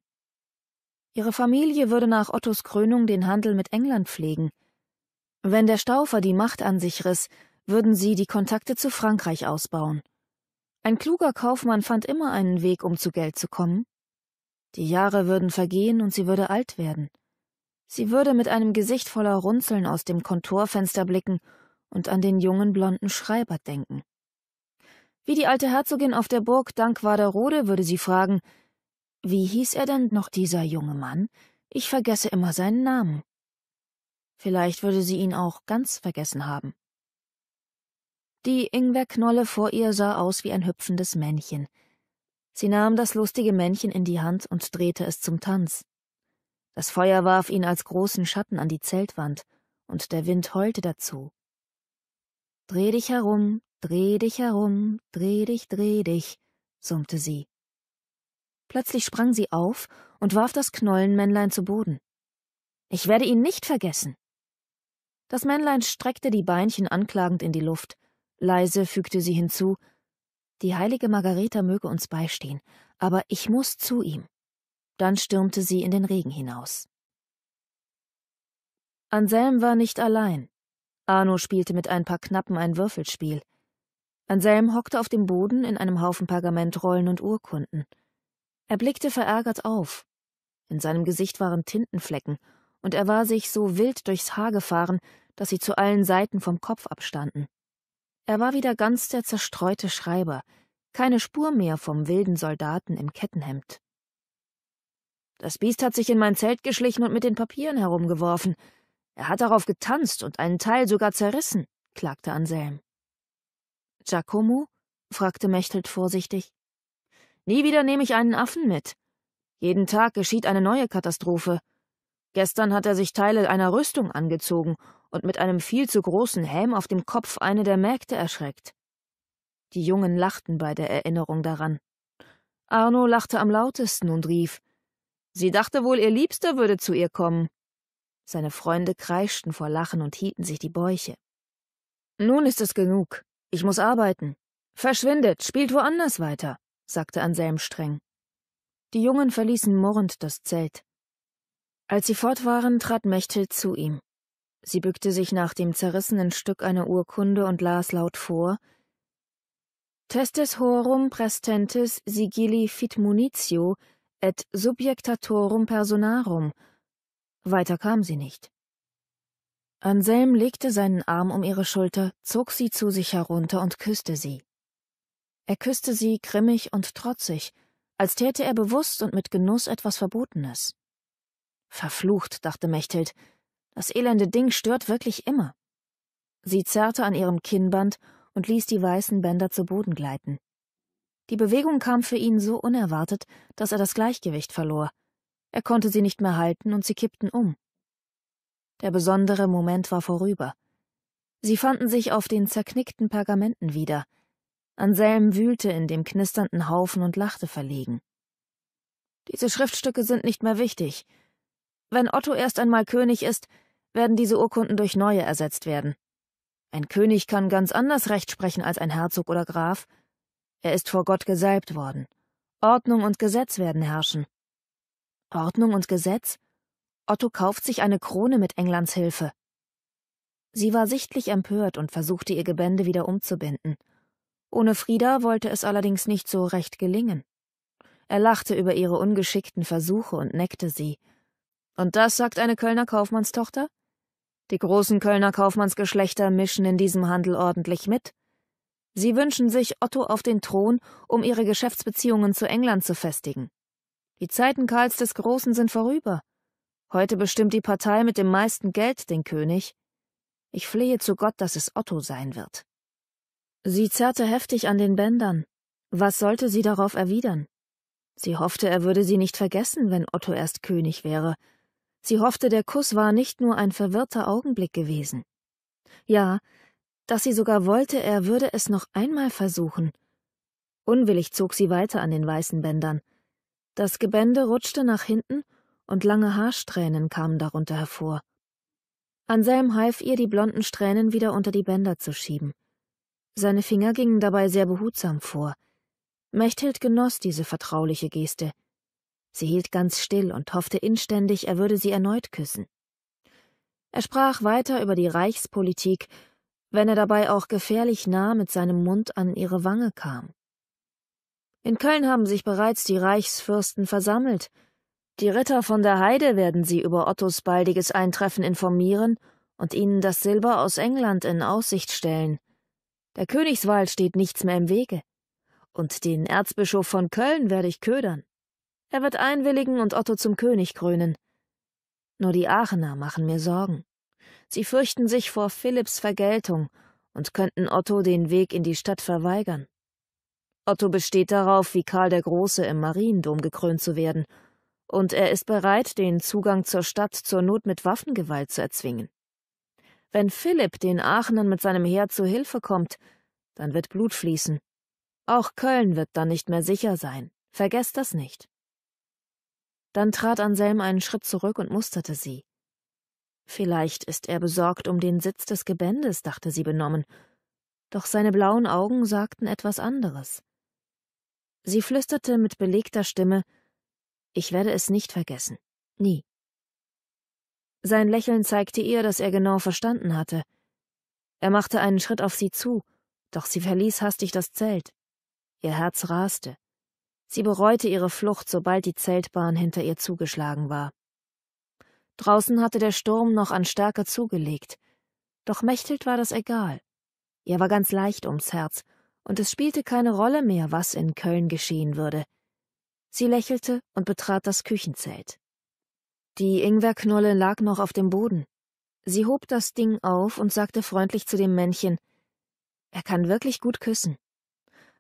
Ihre Familie würde nach Ottos Krönung den Handel mit England pflegen. Wenn der Staufer die Macht an sich riss, würden sie die Kontakte zu Frankreich ausbauen. Ein kluger Kaufmann fand immer einen Weg, um zu Geld zu kommen. Die Jahre würden vergehen und sie würde alt werden. Sie würde mit einem Gesicht voller Runzeln aus dem Kontorfenster blicken und an den jungen blonden Schreiber denken. Wie die alte Herzogin auf der Burg Dankwaderode würde sie fragen, wie hieß er denn noch dieser junge Mann? Ich vergesse immer seinen Namen. Vielleicht würde sie ihn auch ganz vergessen haben. Die Ingwerknolle vor ihr sah aus wie ein hüpfendes Männchen. Sie nahm das lustige Männchen in die Hand und drehte es zum Tanz. Das Feuer warf ihn als großen Schatten an die Zeltwand, und der Wind heulte dazu. Dreh dich herum, dreh dich herum, dreh dich, dreh dich, summte sie. Plötzlich sprang sie auf und warf das Knollenmännlein zu Boden. Ich werde ihn nicht vergessen. Das Männlein streckte die Beinchen anklagend in die Luft. Leise fügte sie hinzu, die heilige Margareta möge uns beistehen, aber ich muss zu ihm. Dann stürmte sie in den Regen hinaus. Anselm war nicht allein. Arno spielte mit ein paar Knappen ein Würfelspiel. Anselm hockte auf dem Boden in einem Haufen Pergamentrollen und Urkunden. Er blickte verärgert auf. In seinem Gesicht waren Tintenflecken, und er war sich so wild durchs Haar gefahren, dass sie zu allen Seiten vom Kopf abstanden. Er war wieder ganz der zerstreute Schreiber, keine Spur mehr vom wilden Soldaten im Kettenhemd. Das Biest hat sich in mein Zelt geschlichen und mit den Papieren herumgeworfen, er hat darauf getanzt und einen Teil sogar zerrissen, klagte Anselm. Giacomo? fragte Mechtelt vorsichtig. Nie wieder nehme ich einen Affen mit. Jeden Tag geschieht eine neue Katastrophe. Gestern hat er sich Teile einer Rüstung angezogen und mit einem viel zu großen Helm auf dem Kopf eine der Mägde erschreckt. Die Jungen lachten bei der Erinnerung daran. Arno lachte am lautesten und rief Sie dachte wohl, ihr Liebster würde zu ihr kommen. Seine Freunde kreischten vor Lachen und hielten sich die Bäuche. Nun ist es genug. Ich muss arbeiten. Verschwindet, spielt woanders weiter, sagte Anselm streng. Die Jungen verließen murrend das Zelt. Als sie fort waren, trat Mechthild zu ihm. Sie bückte sich nach dem zerrissenen Stück einer Urkunde und las laut vor Testes horum prestentis sigili fit munitio et subjectatorum personarum weiter kam sie nicht. Anselm legte seinen Arm um ihre Schulter, zog sie zu sich herunter und küsste sie. Er küsste sie grimmig und trotzig, als täte er bewusst und mit Genuss etwas Verbotenes. Verflucht, dachte Mechthild, das elende Ding stört wirklich immer. Sie zerrte an ihrem Kinnband und ließ die weißen Bänder zu Boden gleiten. Die Bewegung kam für ihn so unerwartet, dass er das Gleichgewicht verlor – er konnte sie nicht mehr halten und sie kippten um. Der besondere Moment war vorüber. Sie fanden sich auf den zerknickten Pergamenten wieder. Anselm wühlte in dem knisternden Haufen und lachte verlegen. Diese Schriftstücke sind nicht mehr wichtig. Wenn Otto erst einmal König ist, werden diese Urkunden durch neue ersetzt werden. Ein König kann ganz anders Recht sprechen als ein Herzog oder Graf. Er ist vor Gott gesalbt worden. Ordnung und Gesetz werden herrschen. Ordnung und Gesetz? Otto kauft sich eine Krone mit Englands Hilfe. Sie war sichtlich empört und versuchte ihr Gebände wieder umzubinden. Ohne Frieda wollte es allerdings nicht so recht gelingen. Er lachte über ihre ungeschickten Versuche und neckte sie. Und das sagt eine Kölner Kaufmannstochter? Die großen Kölner Kaufmannsgeschlechter mischen in diesem Handel ordentlich mit. Sie wünschen sich Otto auf den Thron, um ihre Geschäftsbeziehungen zu England zu festigen. Die Zeiten Karls des Großen sind vorüber. Heute bestimmt die Partei mit dem meisten Geld den König. Ich flehe zu Gott, dass es Otto sein wird. Sie zerrte heftig an den Bändern. Was sollte sie darauf erwidern? Sie hoffte, er würde sie nicht vergessen, wenn Otto erst König wäre. Sie hoffte, der Kuss war nicht nur ein verwirrter Augenblick gewesen. Ja, dass sie sogar wollte, er würde es noch einmal versuchen. Unwillig zog sie weiter an den weißen Bändern. Das Gebände rutschte nach hinten und lange Haarsträhnen kamen darunter hervor. Anselm half ihr, die blonden Strähnen wieder unter die Bänder zu schieben. Seine Finger gingen dabei sehr behutsam vor. Mechthild genoss diese vertrauliche Geste. Sie hielt ganz still und hoffte inständig, er würde sie erneut küssen. Er sprach weiter über die Reichspolitik, wenn er dabei auch gefährlich nah mit seinem Mund an ihre Wange kam. In Köln haben sich bereits die Reichsfürsten versammelt. Die Ritter von der Heide werden sie über Ottos baldiges Eintreffen informieren und ihnen das Silber aus England in Aussicht stellen. Der Königswahl steht nichts mehr im Wege. Und den Erzbischof von Köln werde ich ködern. Er wird einwilligen und Otto zum König krönen. Nur die Aachener machen mir Sorgen. Sie fürchten sich vor Philipps Vergeltung und könnten Otto den Weg in die Stadt verweigern. Otto besteht darauf, wie Karl der Große im Mariendom gekrönt zu werden, und er ist bereit, den Zugang zur Stadt zur Not mit Waffengewalt zu erzwingen. Wenn Philipp den Aachenern mit seinem Heer zu Hilfe kommt, dann wird Blut fließen. Auch Köln wird dann nicht mehr sicher sein. Vergesst das nicht. Dann trat Anselm einen Schritt zurück und musterte sie. Vielleicht ist er besorgt um den Sitz des Gebändes, dachte sie benommen, doch seine blauen Augen sagten etwas anderes. Sie flüsterte mit belegter Stimme Ich werde es nicht vergessen. Nie. Sein Lächeln zeigte ihr, dass er genau verstanden hatte. Er machte einen Schritt auf sie zu, doch sie verließ hastig das Zelt. Ihr Herz raste. Sie bereute ihre Flucht, sobald die Zeltbahn hinter ihr zugeschlagen war. Draußen hatte der Sturm noch an Stärke zugelegt, doch Mechthild war das egal. Ihr war ganz leicht ums Herz, und es spielte keine Rolle mehr, was in Köln geschehen würde. Sie lächelte und betrat das Küchenzelt. Die Ingwerknolle lag noch auf dem Boden. Sie hob das Ding auf und sagte freundlich zu dem Männchen, er kann wirklich gut küssen.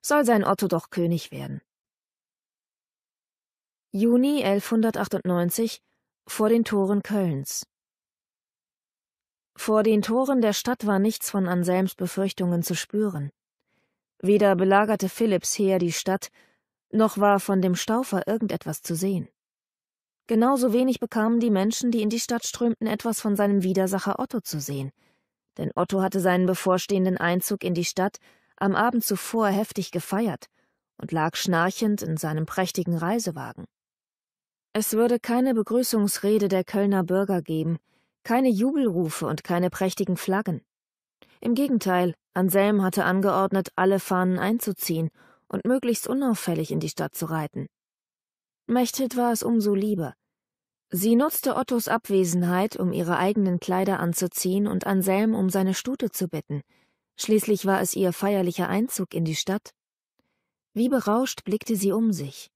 Soll sein Otto doch König werden. Juni 1198 vor den Toren Kölns. Vor den Toren der Stadt war nichts von Anselms Befürchtungen zu spüren. Weder belagerte Philipps Heer die Stadt, noch war von dem Staufer irgendetwas zu sehen. Genauso wenig bekamen die Menschen, die in die Stadt strömten, etwas von seinem Widersacher Otto zu sehen, denn Otto hatte seinen bevorstehenden Einzug in die Stadt am Abend zuvor heftig gefeiert und lag schnarchend in seinem prächtigen Reisewagen. Es würde keine Begrüßungsrede der Kölner Bürger geben, keine Jubelrufe und keine prächtigen Flaggen. Im Gegenteil, Anselm hatte angeordnet, alle Fahnen einzuziehen und möglichst unauffällig in die Stadt zu reiten. Mechthild war es umso lieber. Sie nutzte Ottos Abwesenheit, um ihre eigenen Kleider anzuziehen und Anselm um seine Stute zu bitten. Schließlich war es ihr feierlicher Einzug in die Stadt. Wie berauscht blickte sie um sich.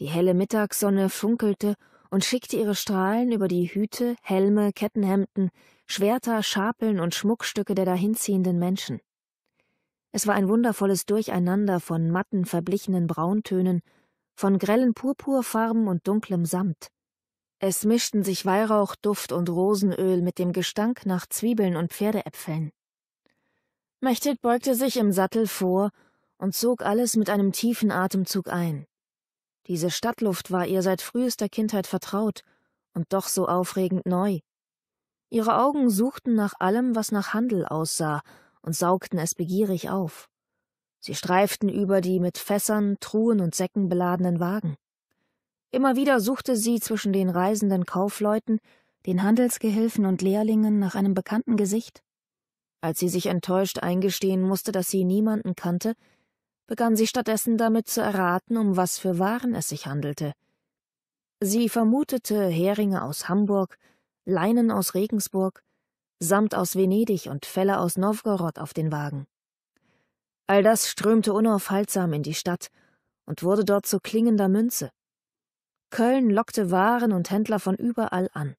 Die helle Mittagssonne funkelte und schickte ihre Strahlen über die Hüte, Helme, Kettenhemden, Schwerter, Schapeln und Schmuckstücke der dahinziehenden Menschen. Es war ein wundervolles Durcheinander von matten, verblichenen Brauntönen, von grellen Purpurfarben und dunklem Samt. Es mischten sich Weihrauchduft und Rosenöl mit dem Gestank nach Zwiebeln und Pferdeäpfeln. Mechthild beugte sich im Sattel vor und zog alles mit einem tiefen Atemzug ein. Diese Stadtluft war ihr seit frühester Kindheit vertraut und doch so aufregend neu. Ihre Augen suchten nach allem, was nach Handel aussah, und saugten es begierig auf. Sie streiften über die mit Fässern, Truhen und Säcken beladenen Wagen. Immer wieder suchte sie zwischen den reisenden Kaufleuten, den Handelsgehilfen und Lehrlingen nach einem bekannten Gesicht. Als sie sich enttäuscht eingestehen musste, dass sie niemanden kannte, begann sie stattdessen damit zu erraten, um was für Waren es sich handelte. Sie vermutete Heringe aus Hamburg, Leinen aus Regensburg, Samt aus Venedig und Felle aus Nowgorod auf den Wagen. All das strömte unaufhaltsam in die Stadt und wurde dort zu klingender Münze. Köln lockte Waren und Händler von überall an.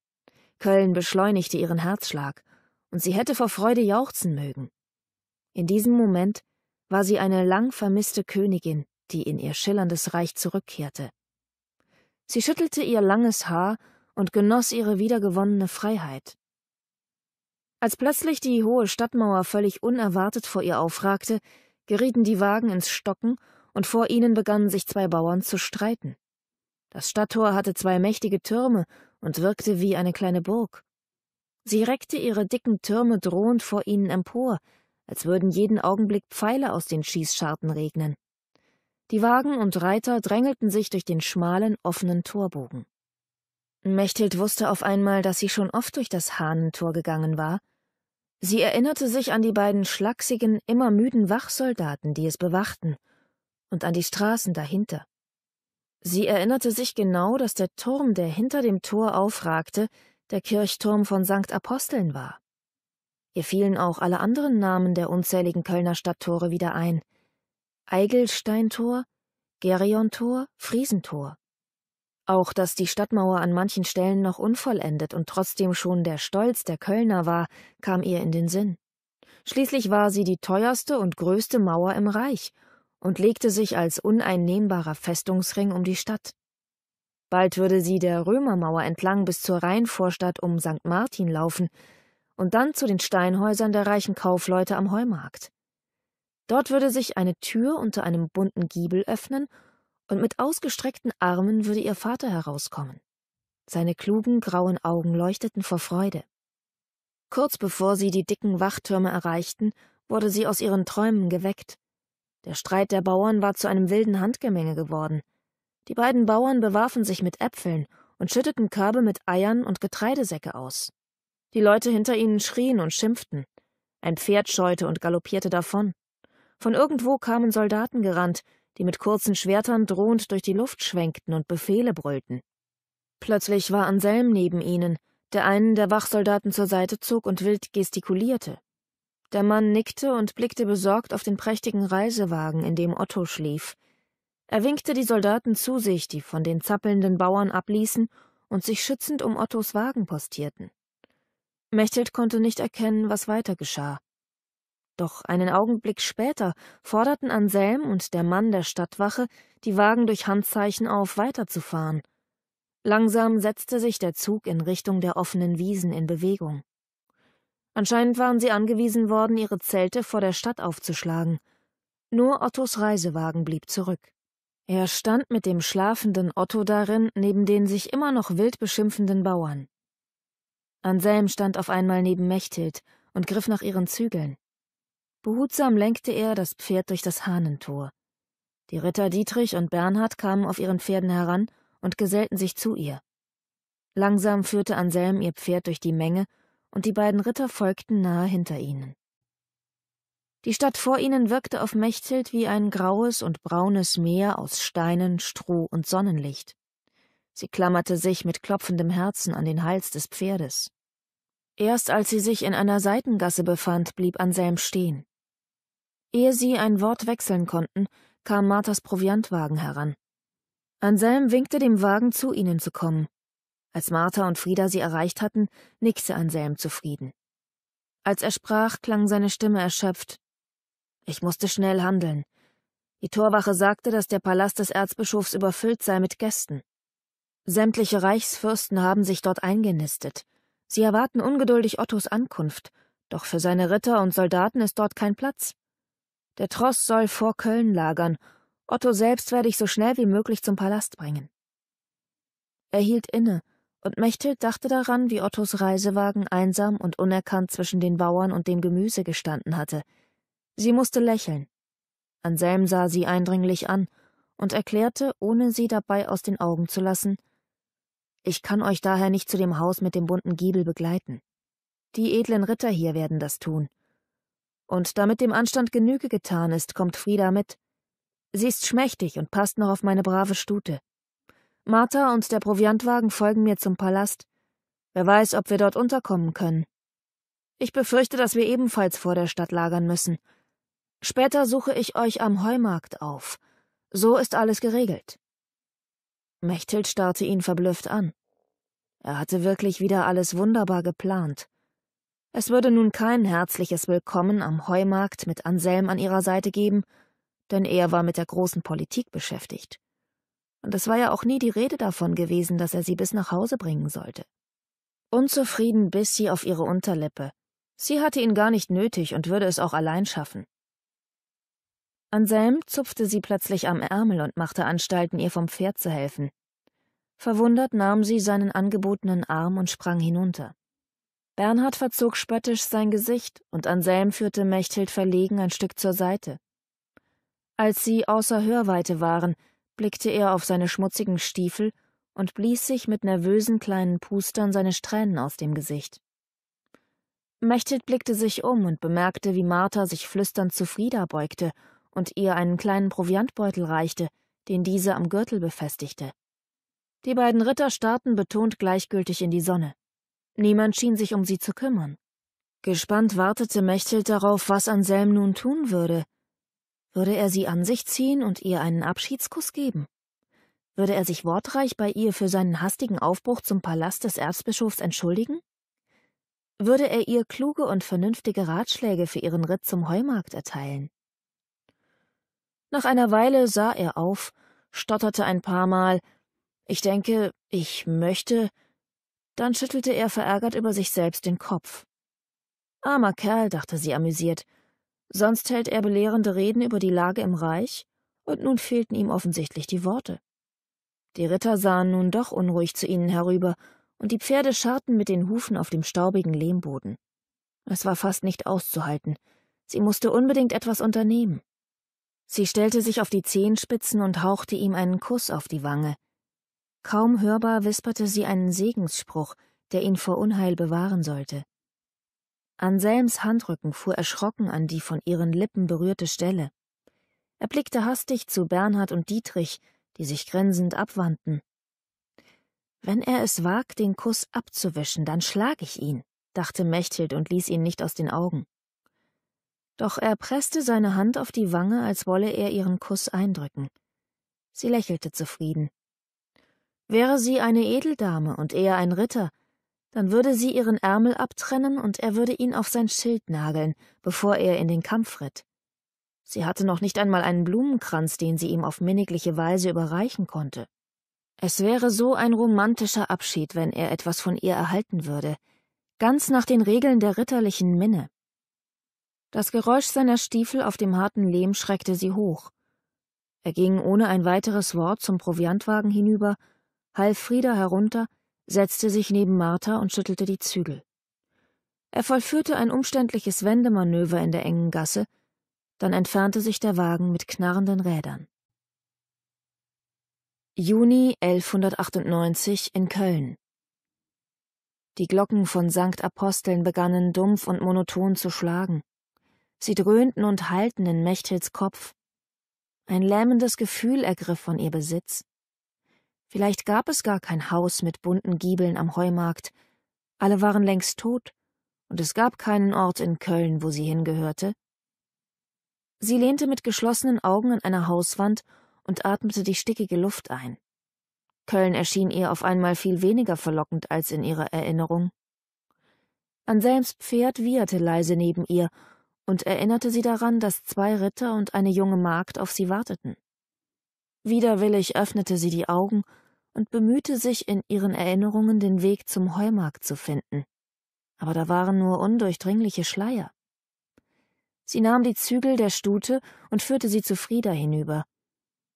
Köln beschleunigte ihren Herzschlag, und sie hätte vor Freude jauchzen mögen. In diesem Moment war sie eine lang vermisste Königin, die in ihr schillerndes Reich zurückkehrte. Sie schüttelte ihr langes Haar und genoss ihre wiedergewonnene Freiheit. Als plötzlich die hohe Stadtmauer völlig unerwartet vor ihr aufragte, gerieten die Wagen ins Stocken und vor ihnen begannen sich zwei Bauern zu streiten. Das Stadttor hatte zwei mächtige Türme und wirkte wie eine kleine Burg. Sie reckte ihre dicken Türme drohend vor ihnen empor, als würden jeden Augenblick Pfeile aus den Schießscharten regnen. Die Wagen und Reiter drängelten sich durch den schmalen, offenen Torbogen. Mechthild wusste auf einmal, dass sie schon oft durch das Hahnentor gegangen war. Sie erinnerte sich an die beiden schlachsigen, immer müden Wachsoldaten, die es bewachten, und an die Straßen dahinter. Sie erinnerte sich genau, dass der Turm, der hinter dem Tor aufragte, der Kirchturm von St. Aposteln war. Ihr fielen auch alle anderen Namen der unzähligen Kölner Stadttore wieder ein. Eigelsteintor, Geriontor, Friesentor. Auch dass die Stadtmauer an manchen Stellen noch unvollendet und trotzdem schon der Stolz der Kölner war, kam ihr in den Sinn. Schließlich war sie die teuerste und größte Mauer im Reich und legte sich als uneinnehmbarer Festungsring um die Stadt. Bald würde sie der Römermauer entlang bis zur Rheinvorstadt um St. Martin laufen und dann zu den Steinhäusern der reichen Kaufleute am Heumarkt. Dort würde sich eine Tür unter einem bunten Giebel öffnen und mit ausgestreckten Armen würde ihr Vater herauskommen. Seine klugen grauen Augen leuchteten vor Freude. Kurz bevor sie die dicken Wachtürme erreichten, wurde sie aus ihren Träumen geweckt. Der Streit der Bauern war zu einem wilden Handgemenge geworden. Die beiden Bauern bewarfen sich mit Äpfeln und schütteten Körbe mit Eiern und Getreidesäcke aus. Die Leute hinter ihnen schrien und schimpften. Ein Pferd scheute und galoppierte davon. Von irgendwo kamen Soldaten gerannt, die mit kurzen Schwertern drohend durch die Luft schwenkten und Befehle brüllten. Plötzlich war Anselm neben ihnen, der einen der Wachsoldaten zur Seite zog und wild gestikulierte. Der Mann nickte und blickte besorgt auf den prächtigen Reisewagen, in dem Otto schlief. Er winkte die Soldaten zu sich, die von den zappelnden Bauern abließen und sich schützend um Ottos Wagen postierten. Mechthild konnte nicht erkennen, was weiter geschah. Doch einen Augenblick später forderten Anselm und der Mann der Stadtwache, die Wagen durch Handzeichen auf, weiterzufahren. Langsam setzte sich der Zug in Richtung der offenen Wiesen in Bewegung. Anscheinend waren sie angewiesen worden, ihre Zelte vor der Stadt aufzuschlagen. Nur Ottos Reisewagen blieb zurück. Er stand mit dem schlafenden Otto darin, neben den sich immer noch wild beschimpfenden Bauern. Anselm stand auf einmal neben Mechthild und griff nach ihren Zügeln. Behutsam lenkte er das Pferd durch das Hahnentor. Die Ritter Dietrich und Bernhard kamen auf ihren Pferden heran und gesellten sich zu ihr. Langsam führte Anselm ihr Pferd durch die Menge, und die beiden Ritter folgten nahe hinter ihnen. Die Stadt vor ihnen wirkte auf Mechthild wie ein graues und braunes Meer aus Steinen, Stroh und Sonnenlicht. Sie klammerte sich mit klopfendem Herzen an den Hals des Pferdes. Erst als sie sich in einer Seitengasse befand, blieb Anselm stehen. Ehe sie ein Wort wechseln konnten, kam Marthas Proviantwagen heran. Anselm winkte dem Wagen zu ihnen zu kommen. Als Martha und Frieda sie erreicht hatten, nickte Anselm zufrieden. Als er sprach, klang seine Stimme erschöpft. Ich musste schnell handeln. Die Torwache sagte, dass der Palast des Erzbischofs überfüllt sei mit Gästen. Sämtliche Reichsfürsten haben sich dort eingenistet. Sie erwarten ungeduldig Ottos Ankunft, doch für seine Ritter und Soldaten ist dort kein Platz. Der Tross soll vor Köln lagern. Otto selbst werde ich so schnell wie möglich zum Palast bringen. Er hielt inne, und Mechthild dachte daran, wie Ottos Reisewagen einsam und unerkannt zwischen den Bauern und dem Gemüse gestanden hatte. Sie musste lächeln. Anselm sah sie eindringlich an und erklärte, ohne sie dabei aus den Augen zu lassen, ich kann euch daher nicht zu dem Haus mit dem bunten Giebel begleiten. Die edlen Ritter hier werden das tun. Und damit dem Anstand Genüge getan ist, kommt Frieda mit. Sie ist schmächtig und passt noch auf meine brave Stute. Martha und der Proviantwagen folgen mir zum Palast. Wer weiß, ob wir dort unterkommen können. Ich befürchte, dass wir ebenfalls vor der Stadt lagern müssen. Später suche ich euch am Heumarkt auf. So ist alles geregelt. Mechthild starrte ihn verblüfft an. Er hatte wirklich wieder alles wunderbar geplant. Es würde nun kein herzliches Willkommen am Heumarkt mit Anselm an ihrer Seite geben, denn er war mit der großen Politik beschäftigt. Und es war ja auch nie die Rede davon gewesen, dass er sie bis nach Hause bringen sollte. Unzufrieden biss sie auf ihre Unterlippe. Sie hatte ihn gar nicht nötig und würde es auch allein schaffen. Anselm zupfte sie plötzlich am Ärmel und machte Anstalten, ihr vom Pferd zu helfen. Verwundert nahm sie seinen angebotenen Arm und sprang hinunter. Bernhard verzog spöttisch sein Gesicht, und Anselm führte Mechthild verlegen ein Stück zur Seite. Als sie außer Hörweite waren, blickte er auf seine schmutzigen Stiefel und blies sich mit nervösen kleinen Pustern seine Strähnen aus dem Gesicht. Mechthild blickte sich um und bemerkte, wie Martha sich flüsternd zu Frieda beugte und ihr einen kleinen Proviantbeutel reichte, den diese am Gürtel befestigte. Die beiden Ritter starrten betont gleichgültig in die Sonne. Niemand schien sich um sie zu kümmern. Gespannt wartete Mechthild darauf, was Anselm nun tun würde. Würde er sie an sich ziehen und ihr einen Abschiedskuss geben? Würde er sich wortreich bei ihr für seinen hastigen Aufbruch zum Palast des Erzbischofs entschuldigen? Würde er ihr kluge und vernünftige Ratschläge für ihren Ritt zum Heumarkt erteilen? Nach einer Weile sah er auf, stotterte ein paar Mal. Ich denke, ich möchte, dann schüttelte er verärgert über sich selbst den Kopf. Armer Kerl, dachte sie amüsiert. Sonst hält er belehrende Reden über die Lage im Reich, und nun fehlten ihm offensichtlich die Worte. Die Ritter sahen nun doch unruhig zu ihnen herüber, und die Pferde scharrten mit den Hufen auf dem staubigen Lehmboden. Es war fast nicht auszuhalten. Sie musste unbedingt etwas unternehmen. Sie stellte sich auf die Zehenspitzen und hauchte ihm einen Kuss auf die Wange. Kaum hörbar wisperte sie einen Segensspruch, der ihn vor Unheil bewahren sollte. Anselms Handrücken fuhr erschrocken an die von ihren Lippen berührte Stelle. Er blickte hastig zu Bernhard und Dietrich, die sich grinsend abwandten. Wenn er es wagt, den Kuss abzuwischen, dann schlag ich ihn, dachte Mechthild und ließ ihn nicht aus den Augen. Doch er presste seine Hand auf die Wange, als wolle er ihren Kuss eindrücken. Sie lächelte zufrieden. Wäre sie eine Edeldame und er ein Ritter, dann würde sie ihren Ärmel abtrennen und er würde ihn auf sein Schild nageln, bevor er in den Kampf ritt. Sie hatte noch nicht einmal einen Blumenkranz, den sie ihm auf minnigliche Weise überreichen konnte. Es wäre so ein romantischer Abschied, wenn er etwas von ihr erhalten würde, ganz nach den Regeln der ritterlichen Minne. Das Geräusch seiner Stiefel auf dem harten Lehm schreckte sie hoch. Er ging ohne ein weiteres Wort zum Proviantwagen hinüber half Frieda herunter, setzte sich neben Martha und schüttelte die Zügel. Er vollführte ein umständliches Wendemanöver in der engen Gasse, dann entfernte sich der Wagen mit knarrenden Rädern. Juni 1198 in Köln. Die Glocken von Sankt Aposteln begannen dumpf und monoton zu schlagen. Sie dröhnten und hallten in Mechthilds Kopf. Ein lähmendes Gefühl ergriff von ihr Besitz. Vielleicht gab es gar kein Haus mit bunten Giebeln am Heumarkt. Alle waren längst tot, und es gab keinen Ort in Köln, wo sie hingehörte. Sie lehnte mit geschlossenen Augen an einer Hauswand und atmete die stickige Luft ein. Köln erschien ihr auf einmal viel weniger verlockend als in ihrer Erinnerung. Anselms Pferd wieherte leise neben ihr und erinnerte sie daran, dass zwei Ritter und eine junge Magd auf sie warteten. Widerwillig öffnete sie die Augen und bemühte sich in ihren Erinnerungen den Weg zum Heumarkt zu finden. Aber da waren nur undurchdringliche Schleier. Sie nahm die Zügel der Stute und führte sie zu Frieda hinüber.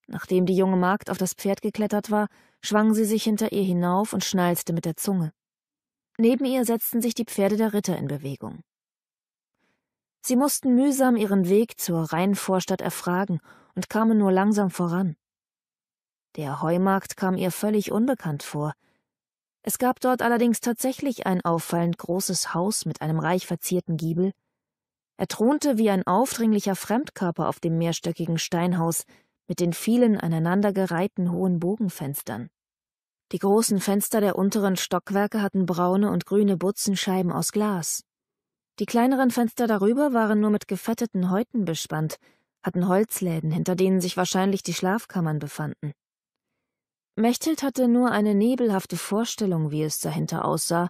Nachdem die junge Magd auf das Pferd geklettert war, schwang sie sich hinter ihr hinauf und schnalzte mit der Zunge. Neben ihr setzten sich die Pferde der Ritter in Bewegung. Sie mussten mühsam ihren Weg zur Rheinvorstadt erfragen und kamen nur langsam voran. Der Heumarkt kam ihr völlig unbekannt vor. Es gab dort allerdings tatsächlich ein auffallend großes Haus mit einem reich verzierten Giebel. Er thronte wie ein aufdringlicher Fremdkörper auf dem mehrstöckigen Steinhaus mit den vielen aneinandergereihten hohen Bogenfenstern. Die großen Fenster der unteren Stockwerke hatten braune und grüne Butzenscheiben aus Glas. Die kleineren Fenster darüber waren nur mit gefetteten Häuten bespannt, hatten Holzläden, hinter denen sich wahrscheinlich die Schlafkammern befanden. Mechthild hatte nur eine nebelhafte Vorstellung, wie es dahinter aussah.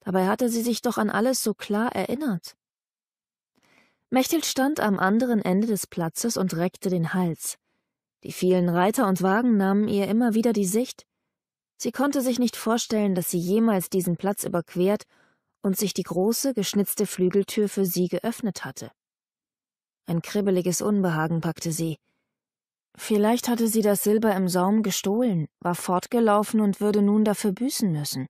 Dabei hatte sie sich doch an alles so klar erinnert. Mechthild stand am anderen Ende des Platzes und reckte den Hals. Die vielen Reiter und Wagen nahmen ihr immer wieder die Sicht. Sie konnte sich nicht vorstellen, dass sie jemals diesen Platz überquert und sich die große, geschnitzte Flügeltür für sie geöffnet hatte. Ein kribbeliges Unbehagen packte sie. Vielleicht hatte sie das Silber im Saum gestohlen, war fortgelaufen und würde nun dafür büßen müssen.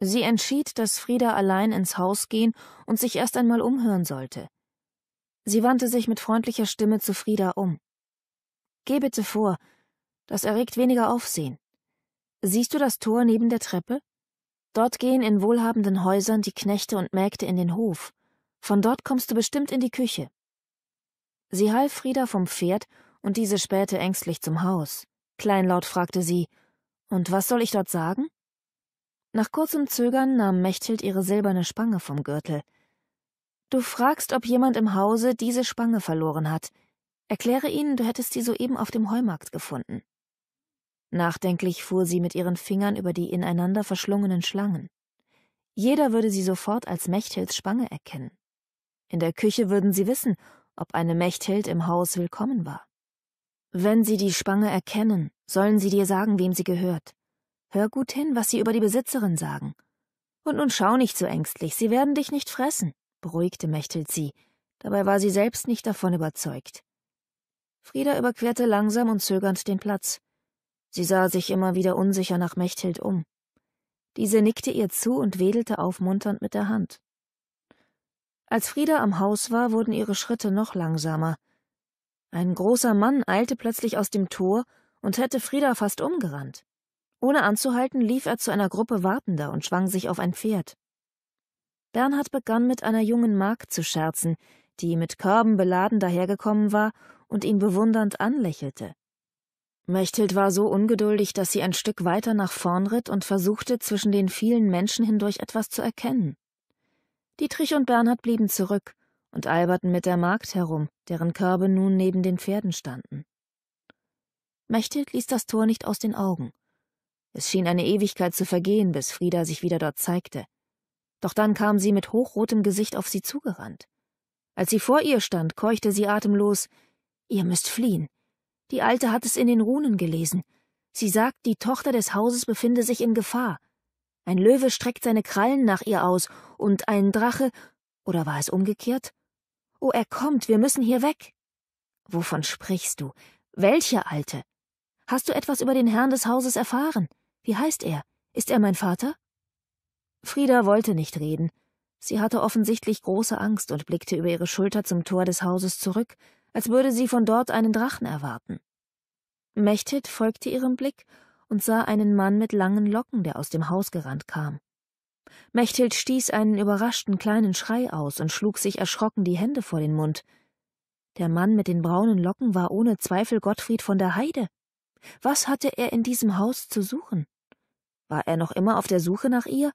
Sie entschied, dass Frieda allein ins Haus gehen und sich erst einmal umhören sollte. Sie wandte sich mit freundlicher Stimme zu Frieda um. Geh bitte vor, das erregt weniger Aufsehen. Siehst du das Tor neben der Treppe? Dort gehen in wohlhabenden Häusern die Knechte und Mägde in den Hof. Von dort kommst du bestimmt in die Küche. Sie half Frieda vom Pferd und diese spähte ängstlich zum Haus. Kleinlaut fragte sie, und was soll ich dort sagen? Nach kurzem Zögern nahm Mechthild ihre silberne Spange vom Gürtel. Du fragst, ob jemand im Hause diese Spange verloren hat. Erkläre ihnen, du hättest sie soeben auf dem Heumarkt gefunden. Nachdenklich fuhr sie mit ihren Fingern über die ineinander verschlungenen Schlangen. Jeder würde sie sofort als Mechthilds Spange erkennen. In der Küche würden sie wissen, ob eine Mechthild im Haus willkommen war. Wenn sie die Spange erkennen, sollen sie dir sagen, wem sie gehört. Hör gut hin, was sie über die Besitzerin sagen. Und nun schau nicht so ängstlich, sie werden dich nicht fressen, beruhigte Mechthild sie. Dabei war sie selbst nicht davon überzeugt. Frieda überquerte langsam und zögernd den Platz. Sie sah sich immer wieder unsicher nach Mechthild um. Diese nickte ihr zu und wedelte aufmunternd mit der Hand. Als Frieda am Haus war, wurden ihre Schritte noch langsamer. Ein großer Mann eilte plötzlich aus dem Tor und hätte Frieda fast umgerannt. Ohne anzuhalten lief er zu einer Gruppe Wartender und schwang sich auf ein Pferd. Bernhard begann mit einer jungen Magd zu scherzen, die mit Körben beladen dahergekommen war und ihn bewundernd anlächelte. Mechthild war so ungeduldig, dass sie ein Stück weiter nach vorn ritt und versuchte, zwischen den vielen Menschen hindurch etwas zu erkennen. Dietrich und Bernhard blieben zurück, und alberten mit der Magd herum, deren Körbe nun neben den Pferden standen. Mechthild ließ das Tor nicht aus den Augen. Es schien eine Ewigkeit zu vergehen, bis Frieda sich wieder dort zeigte. Doch dann kam sie mit hochrotem Gesicht auf sie zugerannt. Als sie vor ihr stand, keuchte sie atemlos Ihr müsst fliehen. Die Alte hat es in den Runen gelesen. Sie sagt, die Tochter des Hauses befinde sich in Gefahr. Ein Löwe streckt seine Krallen nach ihr aus, und ein Drache oder war es umgekehrt? Oh, er kommt, wir müssen hier weg. Wovon sprichst du? Welche Alte? Hast du etwas über den Herrn des Hauses erfahren? Wie heißt er? Ist er mein Vater? Frieda wollte nicht reden. Sie hatte offensichtlich große Angst und blickte über ihre Schulter zum Tor des Hauses zurück, als würde sie von dort einen Drachen erwarten. Mechthild folgte ihrem Blick und sah einen Mann mit langen Locken, der aus dem Haus gerannt kam. Mechthild stieß einen überraschten kleinen Schrei aus und schlug sich erschrocken die Hände vor den Mund. Der Mann mit den braunen Locken war ohne Zweifel Gottfried von der Heide. Was hatte er in diesem Haus zu suchen? War er noch immer auf der Suche nach ihr?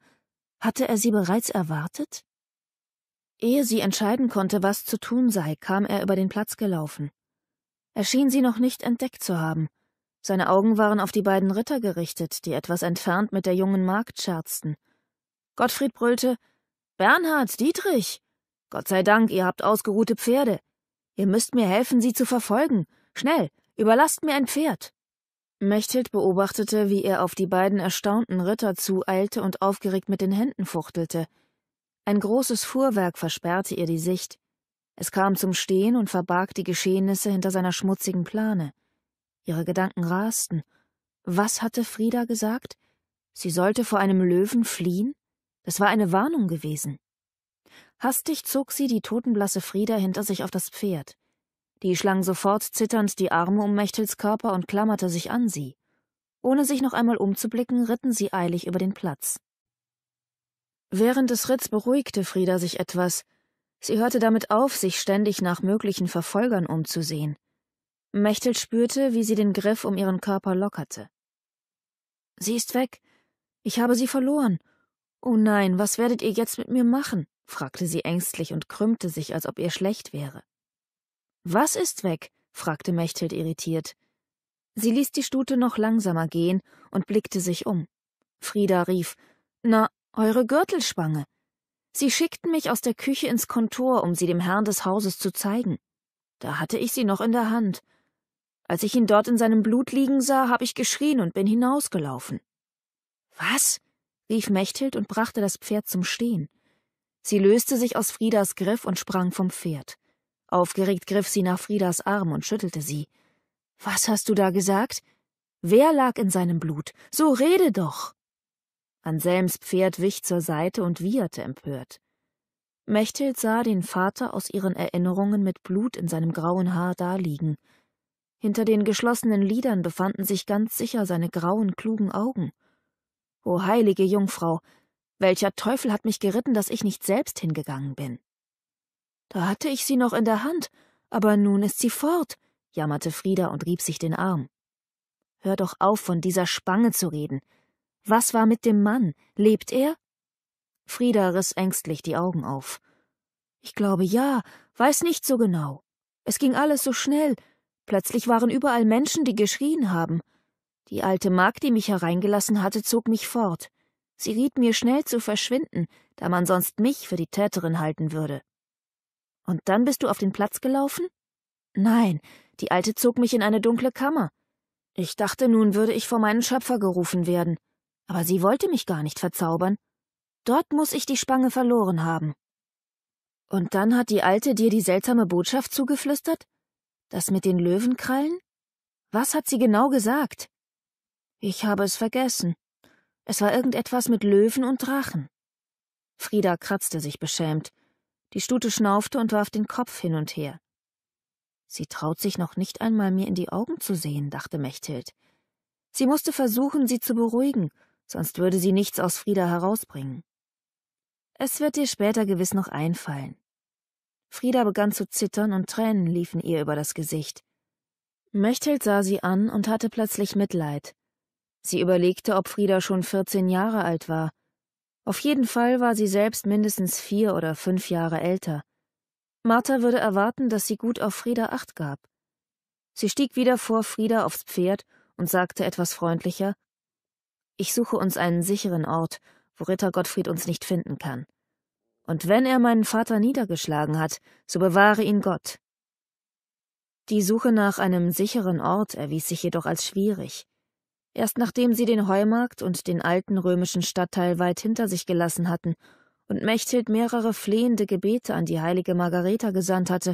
Hatte er sie bereits erwartet? Ehe sie entscheiden konnte, was zu tun sei, kam er über den Platz gelaufen. Er schien sie noch nicht entdeckt zu haben. Seine Augen waren auf die beiden Ritter gerichtet, die etwas entfernt mit der jungen Magd scherzten. Gottfried brüllte Bernhard, Dietrich. Gott sei Dank, ihr habt ausgeruhte Pferde. Ihr müsst mir helfen, sie zu verfolgen. Schnell, überlasst mir ein Pferd. Mechthild beobachtete, wie er auf die beiden erstaunten Ritter zueilte und aufgeregt mit den Händen fuchtelte. Ein großes Fuhrwerk versperrte ihr die Sicht. Es kam zum Stehen und verbarg die Geschehnisse hinter seiner schmutzigen Plane. Ihre Gedanken rasten. Was hatte Frieda gesagt? Sie sollte vor einem Löwen fliehen? Das war eine Warnung gewesen. Hastig zog sie die totenblasse Frieda hinter sich auf das Pferd. Die schlang sofort zitternd die Arme um Mechtels Körper und klammerte sich an sie. Ohne sich noch einmal umzublicken, ritten sie eilig über den Platz. Während des Ritts beruhigte Frieda sich etwas. Sie hörte damit auf, sich ständig nach möglichen Verfolgern umzusehen. Mechtel spürte, wie sie den Griff um ihren Körper lockerte. Sie ist weg. Ich habe sie verloren. Oh nein, was werdet ihr jetzt mit mir machen? fragte sie ängstlich und krümmte sich, als ob ihr schlecht wäre. Was ist weg? fragte Mechthild irritiert. Sie ließ die Stute noch langsamer gehen und blickte sich um. Frieda rief Na, eure Gürtelspange. Sie schickten mich aus der Küche ins Kontor, um sie dem Herrn des Hauses zu zeigen. Da hatte ich sie noch in der Hand. Als ich ihn dort in seinem Blut liegen sah, habe ich geschrien und bin hinausgelaufen. Was? rief Mechthild und brachte das Pferd zum Stehen. Sie löste sich aus Friedas Griff und sprang vom Pferd. Aufgeregt griff sie nach Friedas Arm und schüttelte sie. Was hast du da gesagt? Wer lag in seinem Blut? So rede doch! Anselms Pferd wich zur Seite und wieherte empört. Mechthild sah den Vater aus ihren Erinnerungen mit Blut in seinem grauen Haar daliegen. Hinter den geschlossenen Lidern befanden sich ganz sicher seine grauen, klugen Augen. O heilige Jungfrau, welcher Teufel hat mich geritten, dass ich nicht selbst hingegangen bin? Da hatte ich sie noch in der Hand, aber nun ist sie fort, jammerte Frieda und rieb sich den Arm. Hör doch auf, von dieser Spange zu reden. Was war mit dem Mann? Lebt er? Frieda riss ängstlich die Augen auf. Ich glaube ja, weiß nicht so genau. Es ging alles so schnell. Plötzlich waren überall Menschen, die geschrien haben. Die alte Magd, die mich hereingelassen hatte, zog mich fort. Sie riet mir schnell zu verschwinden, da man sonst mich für die Täterin halten würde. Und dann bist du auf den Platz gelaufen? Nein, die Alte zog mich in eine dunkle Kammer. Ich dachte, nun würde ich vor meinen Schöpfer gerufen werden, aber sie wollte mich gar nicht verzaubern. Dort muß ich die Spange verloren haben. Und dann hat die Alte dir die seltsame Botschaft zugeflüstert? Das mit den Löwenkrallen? Was hat sie genau gesagt? Ich habe es vergessen. Es war irgendetwas mit Löwen und Drachen. Frieda kratzte sich beschämt. Die Stute schnaufte und warf den Kopf hin und her. Sie traut sich noch nicht einmal, mir in die Augen zu sehen, dachte Mechthild. Sie musste versuchen, sie zu beruhigen, sonst würde sie nichts aus Frieda herausbringen. Es wird dir später gewiss noch einfallen. Frieda begann zu zittern und Tränen liefen ihr über das Gesicht. Mechthild sah sie an und hatte plötzlich Mitleid. Sie überlegte, ob Frieda schon 14 Jahre alt war. Auf jeden Fall war sie selbst mindestens vier oder fünf Jahre älter. Martha würde erwarten, dass sie gut auf Frieda acht gab. Sie stieg wieder vor Frieda aufs Pferd und sagte etwas freundlicher Ich suche uns einen sicheren Ort, wo Ritter Gottfried uns nicht finden kann. Und wenn er meinen Vater niedergeschlagen hat, so bewahre ihn Gott. Die Suche nach einem sicheren Ort erwies sich jedoch als schwierig erst nachdem sie den Heumarkt und den alten römischen Stadtteil weit hinter sich gelassen hatten und Mechthild mehrere flehende Gebete an die heilige Margareta gesandt hatte,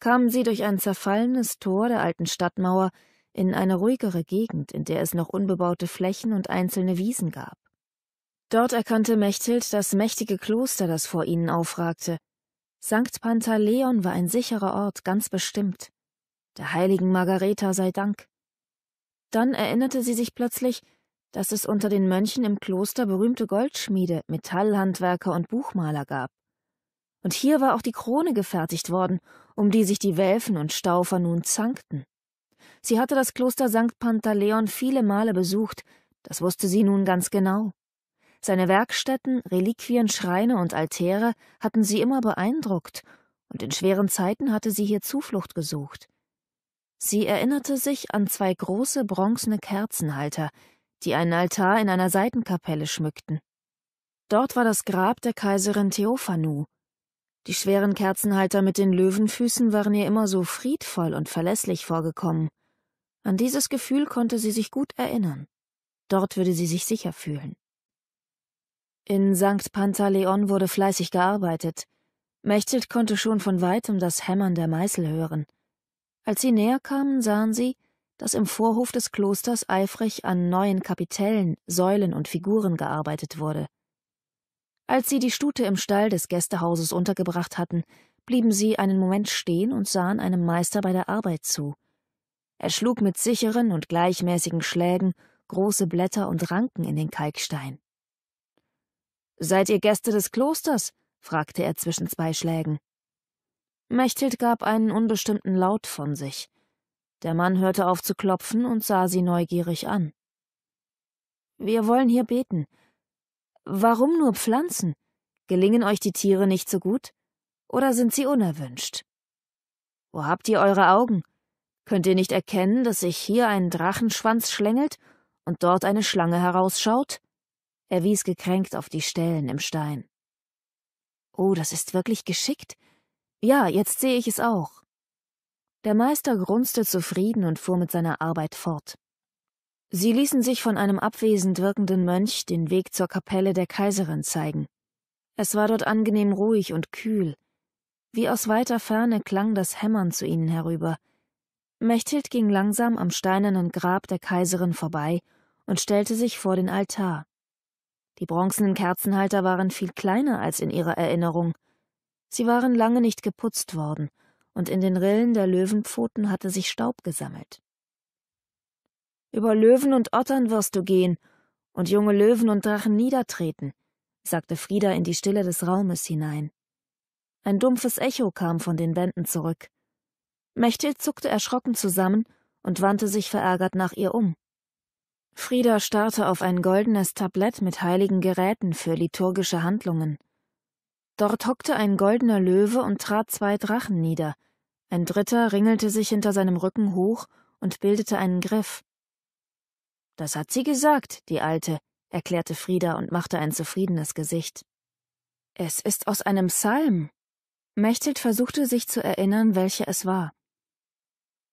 kamen sie durch ein zerfallenes Tor der alten Stadtmauer in eine ruhigere Gegend, in der es noch unbebaute Flächen und einzelne Wiesen gab. Dort erkannte Mechthild das mächtige Kloster, das vor ihnen aufragte. Sankt Pantaleon war ein sicherer Ort, ganz bestimmt. Der heiligen Margareta sei Dank. Dann erinnerte sie sich plötzlich, dass es unter den Mönchen im Kloster berühmte Goldschmiede, Metallhandwerker und Buchmaler gab. Und hier war auch die Krone gefertigt worden, um die sich die Welfen und Staufer nun zankten. Sie hatte das Kloster St. Pantaleon viele Male besucht, das wusste sie nun ganz genau. Seine Werkstätten, Reliquien, Schreine und Altäre hatten sie immer beeindruckt, und in schweren Zeiten hatte sie hier Zuflucht gesucht. Sie erinnerte sich an zwei große bronzene Kerzenhalter, die einen Altar in einer Seitenkapelle schmückten. Dort war das Grab der Kaiserin Theophanu. Die schweren Kerzenhalter mit den Löwenfüßen waren ihr immer so friedvoll und verlässlich vorgekommen. An dieses Gefühl konnte sie sich gut erinnern. Dort würde sie sich sicher fühlen. In St. Pantaleon wurde fleißig gearbeitet. Mechthild konnte schon von weitem das Hämmern der Meißel hören. Als sie näher kamen, sahen sie, dass im Vorhof des Klosters eifrig an neuen Kapitellen, Säulen und Figuren gearbeitet wurde. Als sie die Stute im Stall des Gästehauses untergebracht hatten, blieben sie einen Moment stehen und sahen einem Meister bei der Arbeit zu. Er schlug mit sicheren und gleichmäßigen Schlägen große Blätter und Ranken in den Kalkstein. Seid ihr Gäste des Klosters? fragte er zwischen zwei Schlägen. Mechthild gab einen unbestimmten Laut von sich. Der Mann hörte auf zu klopfen und sah sie neugierig an. Wir wollen hier beten. Warum nur Pflanzen? Gelingen euch die Tiere nicht so gut? Oder sind sie unerwünscht? Wo habt ihr eure Augen? Könnt ihr nicht erkennen, dass sich hier ein Drachenschwanz schlängelt und dort eine Schlange herausschaut? Er wies gekränkt auf die Stellen im Stein. Oh, das ist wirklich geschickt, ja, jetzt sehe ich es auch. Der Meister grunzte zufrieden und fuhr mit seiner Arbeit fort. Sie ließen sich von einem abwesend wirkenden Mönch den Weg zur Kapelle der Kaiserin zeigen. Es war dort angenehm ruhig und kühl. Wie aus weiter Ferne klang das Hämmern zu ihnen herüber. Mechthild ging langsam am steinernen Grab der Kaiserin vorbei und stellte sich vor den Altar. Die bronzenen Kerzenhalter waren viel kleiner als in ihrer Erinnerung, Sie waren lange nicht geputzt worden, und in den Rillen der Löwenpfoten hatte sich Staub gesammelt. Über Löwen und Ottern wirst du gehen und junge Löwen und Drachen niedertreten, sagte Frieda in die Stille des Raumes hinein. Ein dumpfes Echo kam von den Wänden zurück. Mechthild zuckte erschrocken zusammen und wandte sich verärgert nach ihr um. Frieda starrte auf ein goldenes Tablett mit heiligen Geräten für liturgische Handlungen. Dort hockte ein goldener Löwe und trat zwei Drachen nieder, ein dritter ringelte sich hinter seinem Rücken hoch und bildete einen Griff. Das hat sie gesagt, die Alte, erklärte Frieda und machte ein zufriedenes Gesicht. Es ist aus einem Psalm. Mechthild versuchte sich zu erinnern, welcher es war.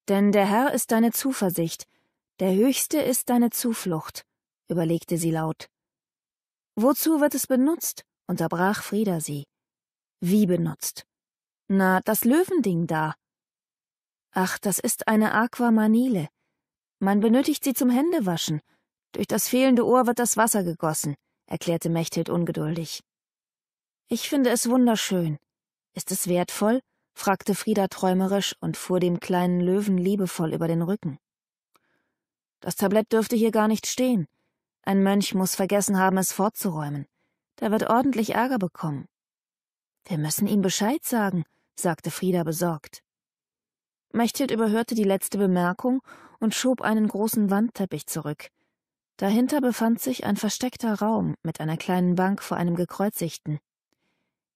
Denn der Herr ist deine Zuversicht, der Höchste ist deine Zuflucht, überlegte sie laut. Wozu wird es benutzt? unterbrach Frieda sie. Wie benutzt? Na, das Löwending da. Ach, das ist eine Aquamanile. Man benötigt sie zum Händewaschen. Durch das fehlende Ohr wird das Wasser gegossen, erklärte Mechthild ungeduldig. Ich finde es wunderschön. Ist es wertvoll? fragte Frieda träumerisch und fuhr dem kleinen Löwen liebevoll über den Rücken. Das Tablett dürfte hier gar nicht stehen. Ein Mönch muss vergessen haben, es fortzuräumen. Der wird ordentlich Ärger bekommen. Wir müssen ihm Bescheid sagen, sagte Frieda besorgt. Mechthild überhörte die letzte Bemerkung und schob einen großen Wandteppich zurück. Dahinter befand sich ein versteckter Raum mit einer kleinen Bank vor einem gekreuzigten.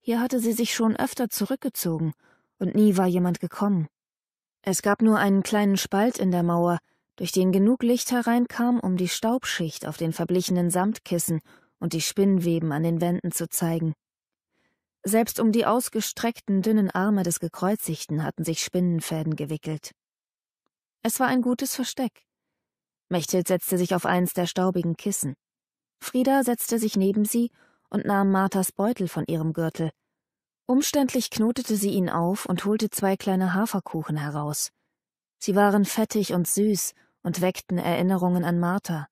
Hier hatte sie sich schon öfter zurückgezogen, und nie war jemand gekommen. Es gab nur einen kleinen Spalt in der Mauer, durch den genug Licht hereinkam, um die Staubschicht auf den verblichenen Samtkissen und die Spinnweben an den Wänden zu zeigen. Selbst um die ausgestreckten, dünnen Arme des Gekreuzigten hatten sich Spinnenfäden gewickelt. Es war ein gutes Versteck. Mechthild setzte sich auf eins der staubigen Kissen. Frieda setzte sich neben sie und nahm Marthas Beutel von ihrem Gürtel. Umständlich knotete sie ihn auf und holte zwei kleine Haferkuchen heraus. Sie waren fettig und süß und weckten Erinnerungen an Martha.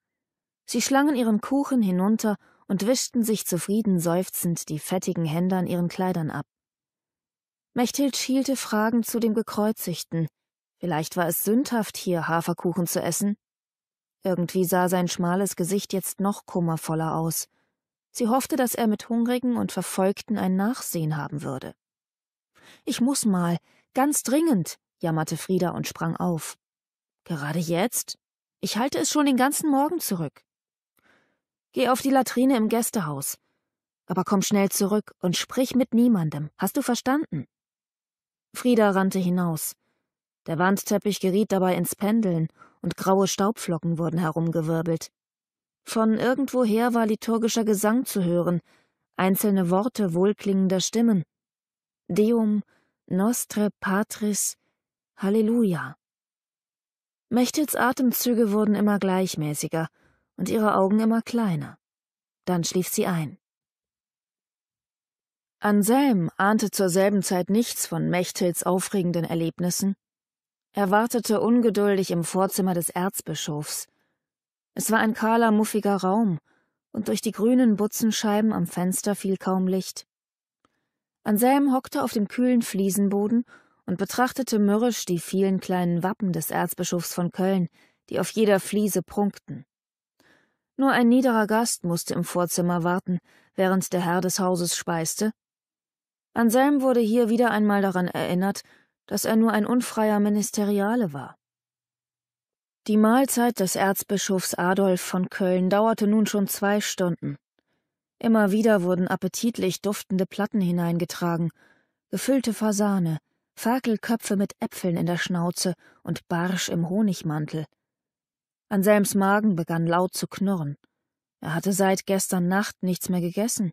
Sie schlangen ihren Kuchen hinunter und wischten sich zufrieden seufzend die fettigen Hände an ihren Kleidern ab. Mechthild schielte fragend zu dem Gekreuzigten. Vielleicht war es sündhaft, hier Haferkuchen zu essen. Irgendwie sah sein schmales Gesicht jetzt noch kummervoller aus. Sie hoffte, dass er mit Hungrigen und Verfolgten ein Nachsehen haben würde. Ich muss mal, ganz dringend, jammerte Frieda und sprang auf. Gerade jetzt? Ich halte es schon den ganzen Morgen zurück. Geh auf die Latrine im Gästehaus. Aber komm schnell zurück und sprich mit niemandem. Hast du verstanden? Frieda rannte hinaus. Der Wandteppich geriet dabei ins Pendeln und graue Staubflocken wurden herumgewirbelt. Von irgendwoher war liturgischer Gesang zu hören, einzelne Worte wohlklingender Stimmen. Deum, Nostre Patris, Halleluja. Mechtels Atemzüge wurden immer gleichmäßiger – und ihre Augen immer kleiner. Dann schlief sie ein. Anselm ahnte zur selben Zeit nichts von Mechthilds aufregenden Erlebnissen. Er wartete ungeduldig im Vorzimmer des Erzbischofs. Es war ein kahler, muffiger Raum, und durch die grünen Butzenscheiben am Fenster fiel kaum Licht. Anselm hockte auf dem kühlen Fliesenboden und betrachtete mürrisch die vielen kleinen Wappen des Erzbischofs von Köln, die auf jeder Fliese prunkten. Nur ein niederer Gast musste im Vorzimmer warten, während der Herr des Hauses speiste. Anselm wurde hier wieder einmal daran erinnert, dass er nur ein unfreier Ministeriale war. Die Mahlzeit des Erzbischofs Adolf von Köln dauerte nun schon zwei Stunden. Immer wieder wurden appetitlich duftende Platten hineingetragen, gefüllte Fasane, Fakelköpfe mit Äpfeln in der Schnauze und Barsch im Honigmantel – Anselms Magen begann laut zu knurren. Er hatte seit gestern Nacht nichts mehr gegessen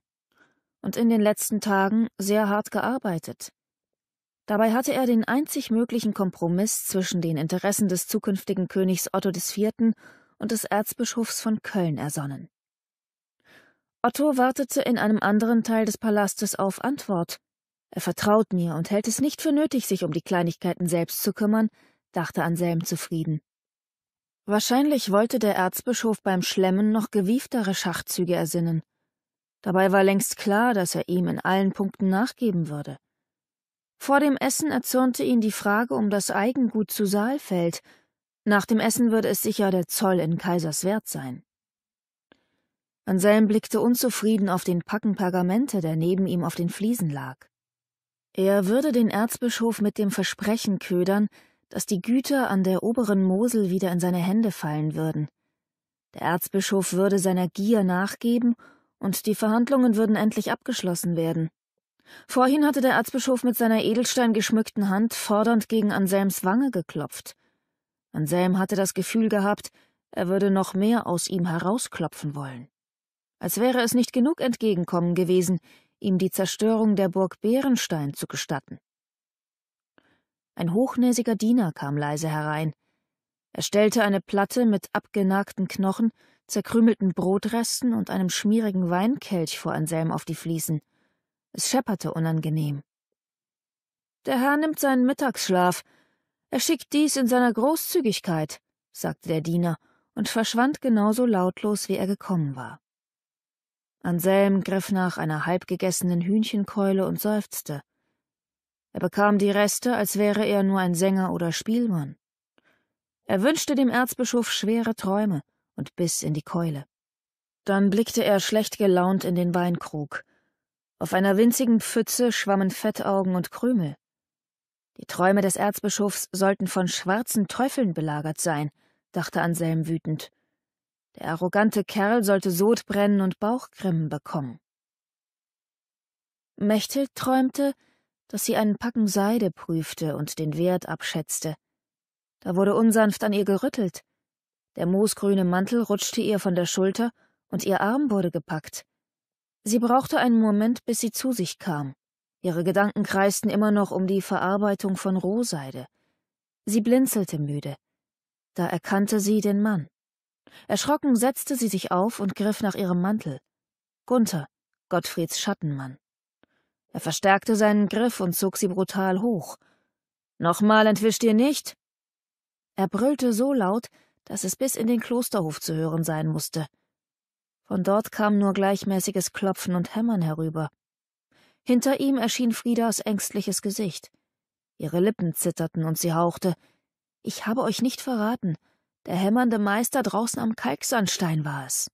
und in den letzten Tagen sehr hart gearbeitet. Dabei hatte er den einzig möglichen Kompromiss zwischen den Interessen des zukünftigen Königs Otto IV. und des Erzbischofs von Köln ersonnen. Otto wartete in einem anderen Teil des Palastes auf Antwort. Er vertraut mir und hält es nicht für nötig, sich um die Kleinigkeiten selbst zu kümmern, dachte Anselm zufrieden. Wahrscheinlich wollte der Erzbischof beim Schlemmen noch gewieftere Schachzüge ersinnen. Dabei war längst klar, dass er ihm in allen Punkten nachgeben würde. Vor dem Essen erzürnte ihn die Frage um das Eigengut zu Saalfeld. Nach dem Essen würde es sicher der Zoll in Kaiserswerth sein. Anselm blickte unzufrieden auf den Packen Pergamente, der neben ihm auf den Fliesen lag. Er würde den Erzbischof mit dem Versprechen ködern, dass die Güter an der oberen Mosel wieder in seine Hände fallen würden. Der Erzbischof würde seiner Gier nachgeben und die Verhandlungen würden endlich abgeschlossen werden. Vorhin hatte der Erzbischof mit seiner edelsteingeschmückten Hand fordernd gegen Anselms Wange geklopft. Anselm hatte das Gefühl gehabt, er würde noch mehr aus ihm herausklopfen wollen. Als wäre es nicht genug Entgegenkommen gewesen, ihm die Zerstörung der Burg Bärenstein zu gestatten. Ein hochnäsiger Diener kam leise herein. Er stellte eine Platte mit abgenagten Knochen, zerkrümelten Brotresten und einem schmierigen Weinkelch vor Anselm auf die Fliesen. Es schepperte unangenehm. Der Herr nimmt seinen Mittagsschlaf. Er schickt dies in seiner Großzügigkeit, sagte der Diener und verschwand genauso lautlos, wie er gekommen war. Anselm griff nach einer halbgegessenen Hühnchenkeule und seufzte. Er bekam die Reste, als wäre er nur ein Sänger oder Spielmann. Er wünschte dem Erzbischof schwere Träume und biss in die Keule. Dann blickte er schlecht gelaunt in den Weinkrug. Auf einer winzigen Pfütze schwammen Fettaugen und Krümel. Die Träume des Erzbischofs sollten von schwarzen Teufeln belagert sein, dachte Anselm wütend. Der arrogante Kerl sollte Sodbrennen und Bauchgrimmen bekommen. Mechthild träumte, dass sie einen Packen Seide prüfte und den Wert abschätzte. Da wurde unsanft an ihr gerüttelt. Der moosgrüne Mantel rutschte ihr von der Schulter und ihr Arm wurde gepackt. Sie brauchte einen Moment, bis sie zu sich kam. Ihre Gedanken kreisten immer noch um die Verarbeitung von Rohseide. Sie blinzelte müde. Da erkannte sie den Mann. Erschrocken setzte sie sich auf und griff nach ihrem Mantel. Gunther, Gottfrieds Schattenmann. Er verstärkte seinen Griff und zog sie brutal hoch. Nochmal entwischt ihr nicht? Er brüllte so laut, dass es bis in den Klosterhof zu hören sein musste. Von dort kam nur gleichmäßiges Klopfen und Hämmern herüber. Hinter ihm erschien Friedas ängstliches Gesicht. Ihre Lippen zitterten und sie hauchte. Ich habe euch nicht verraten. Der hämmernde Meister draußen am Kalksandstein war es.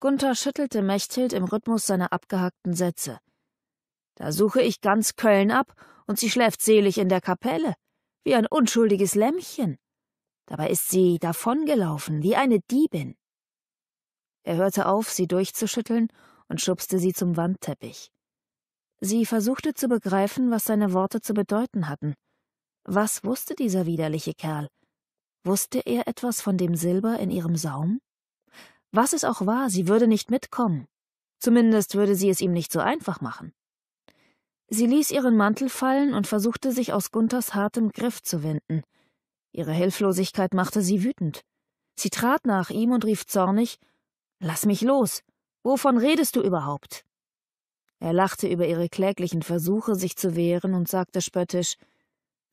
Gunther schüttelte Mechthild im Rhythmus seiner abgehackten Sätze. Da suche ich ganz Köln ab, und sie schläft selig in der Kapelle, wie ein unschuldiges Lämmchen. Dabei ist sie davongelaufen, wie eine Diebin. Er hörte auf, sie durchzuschütteln und schubste sie zum Wandteppich. Sie versuchte zu begreifen, was seine Worte zu bedeuten hatten. Was wusste dieser widerliche Kerl? Wusste er etwas von dem Silber in ihrem Saum? Was es auch war, sie würde nicht mitkommen. Zumindest würde sie es ihm nicht so einfach machen. Sie ließ ihren Mantel fallen und versuchte sich aus Gunthers hartem Griff zu wenden. Ihre Hilflosigkeit machte sie wütend. Sie trat nach ihm und rief zornig Lass mich los. Wovon redest du überhaupt? Er lachte über ihre kläglichen Versuche, sich zu wehren, und sagte spöttisch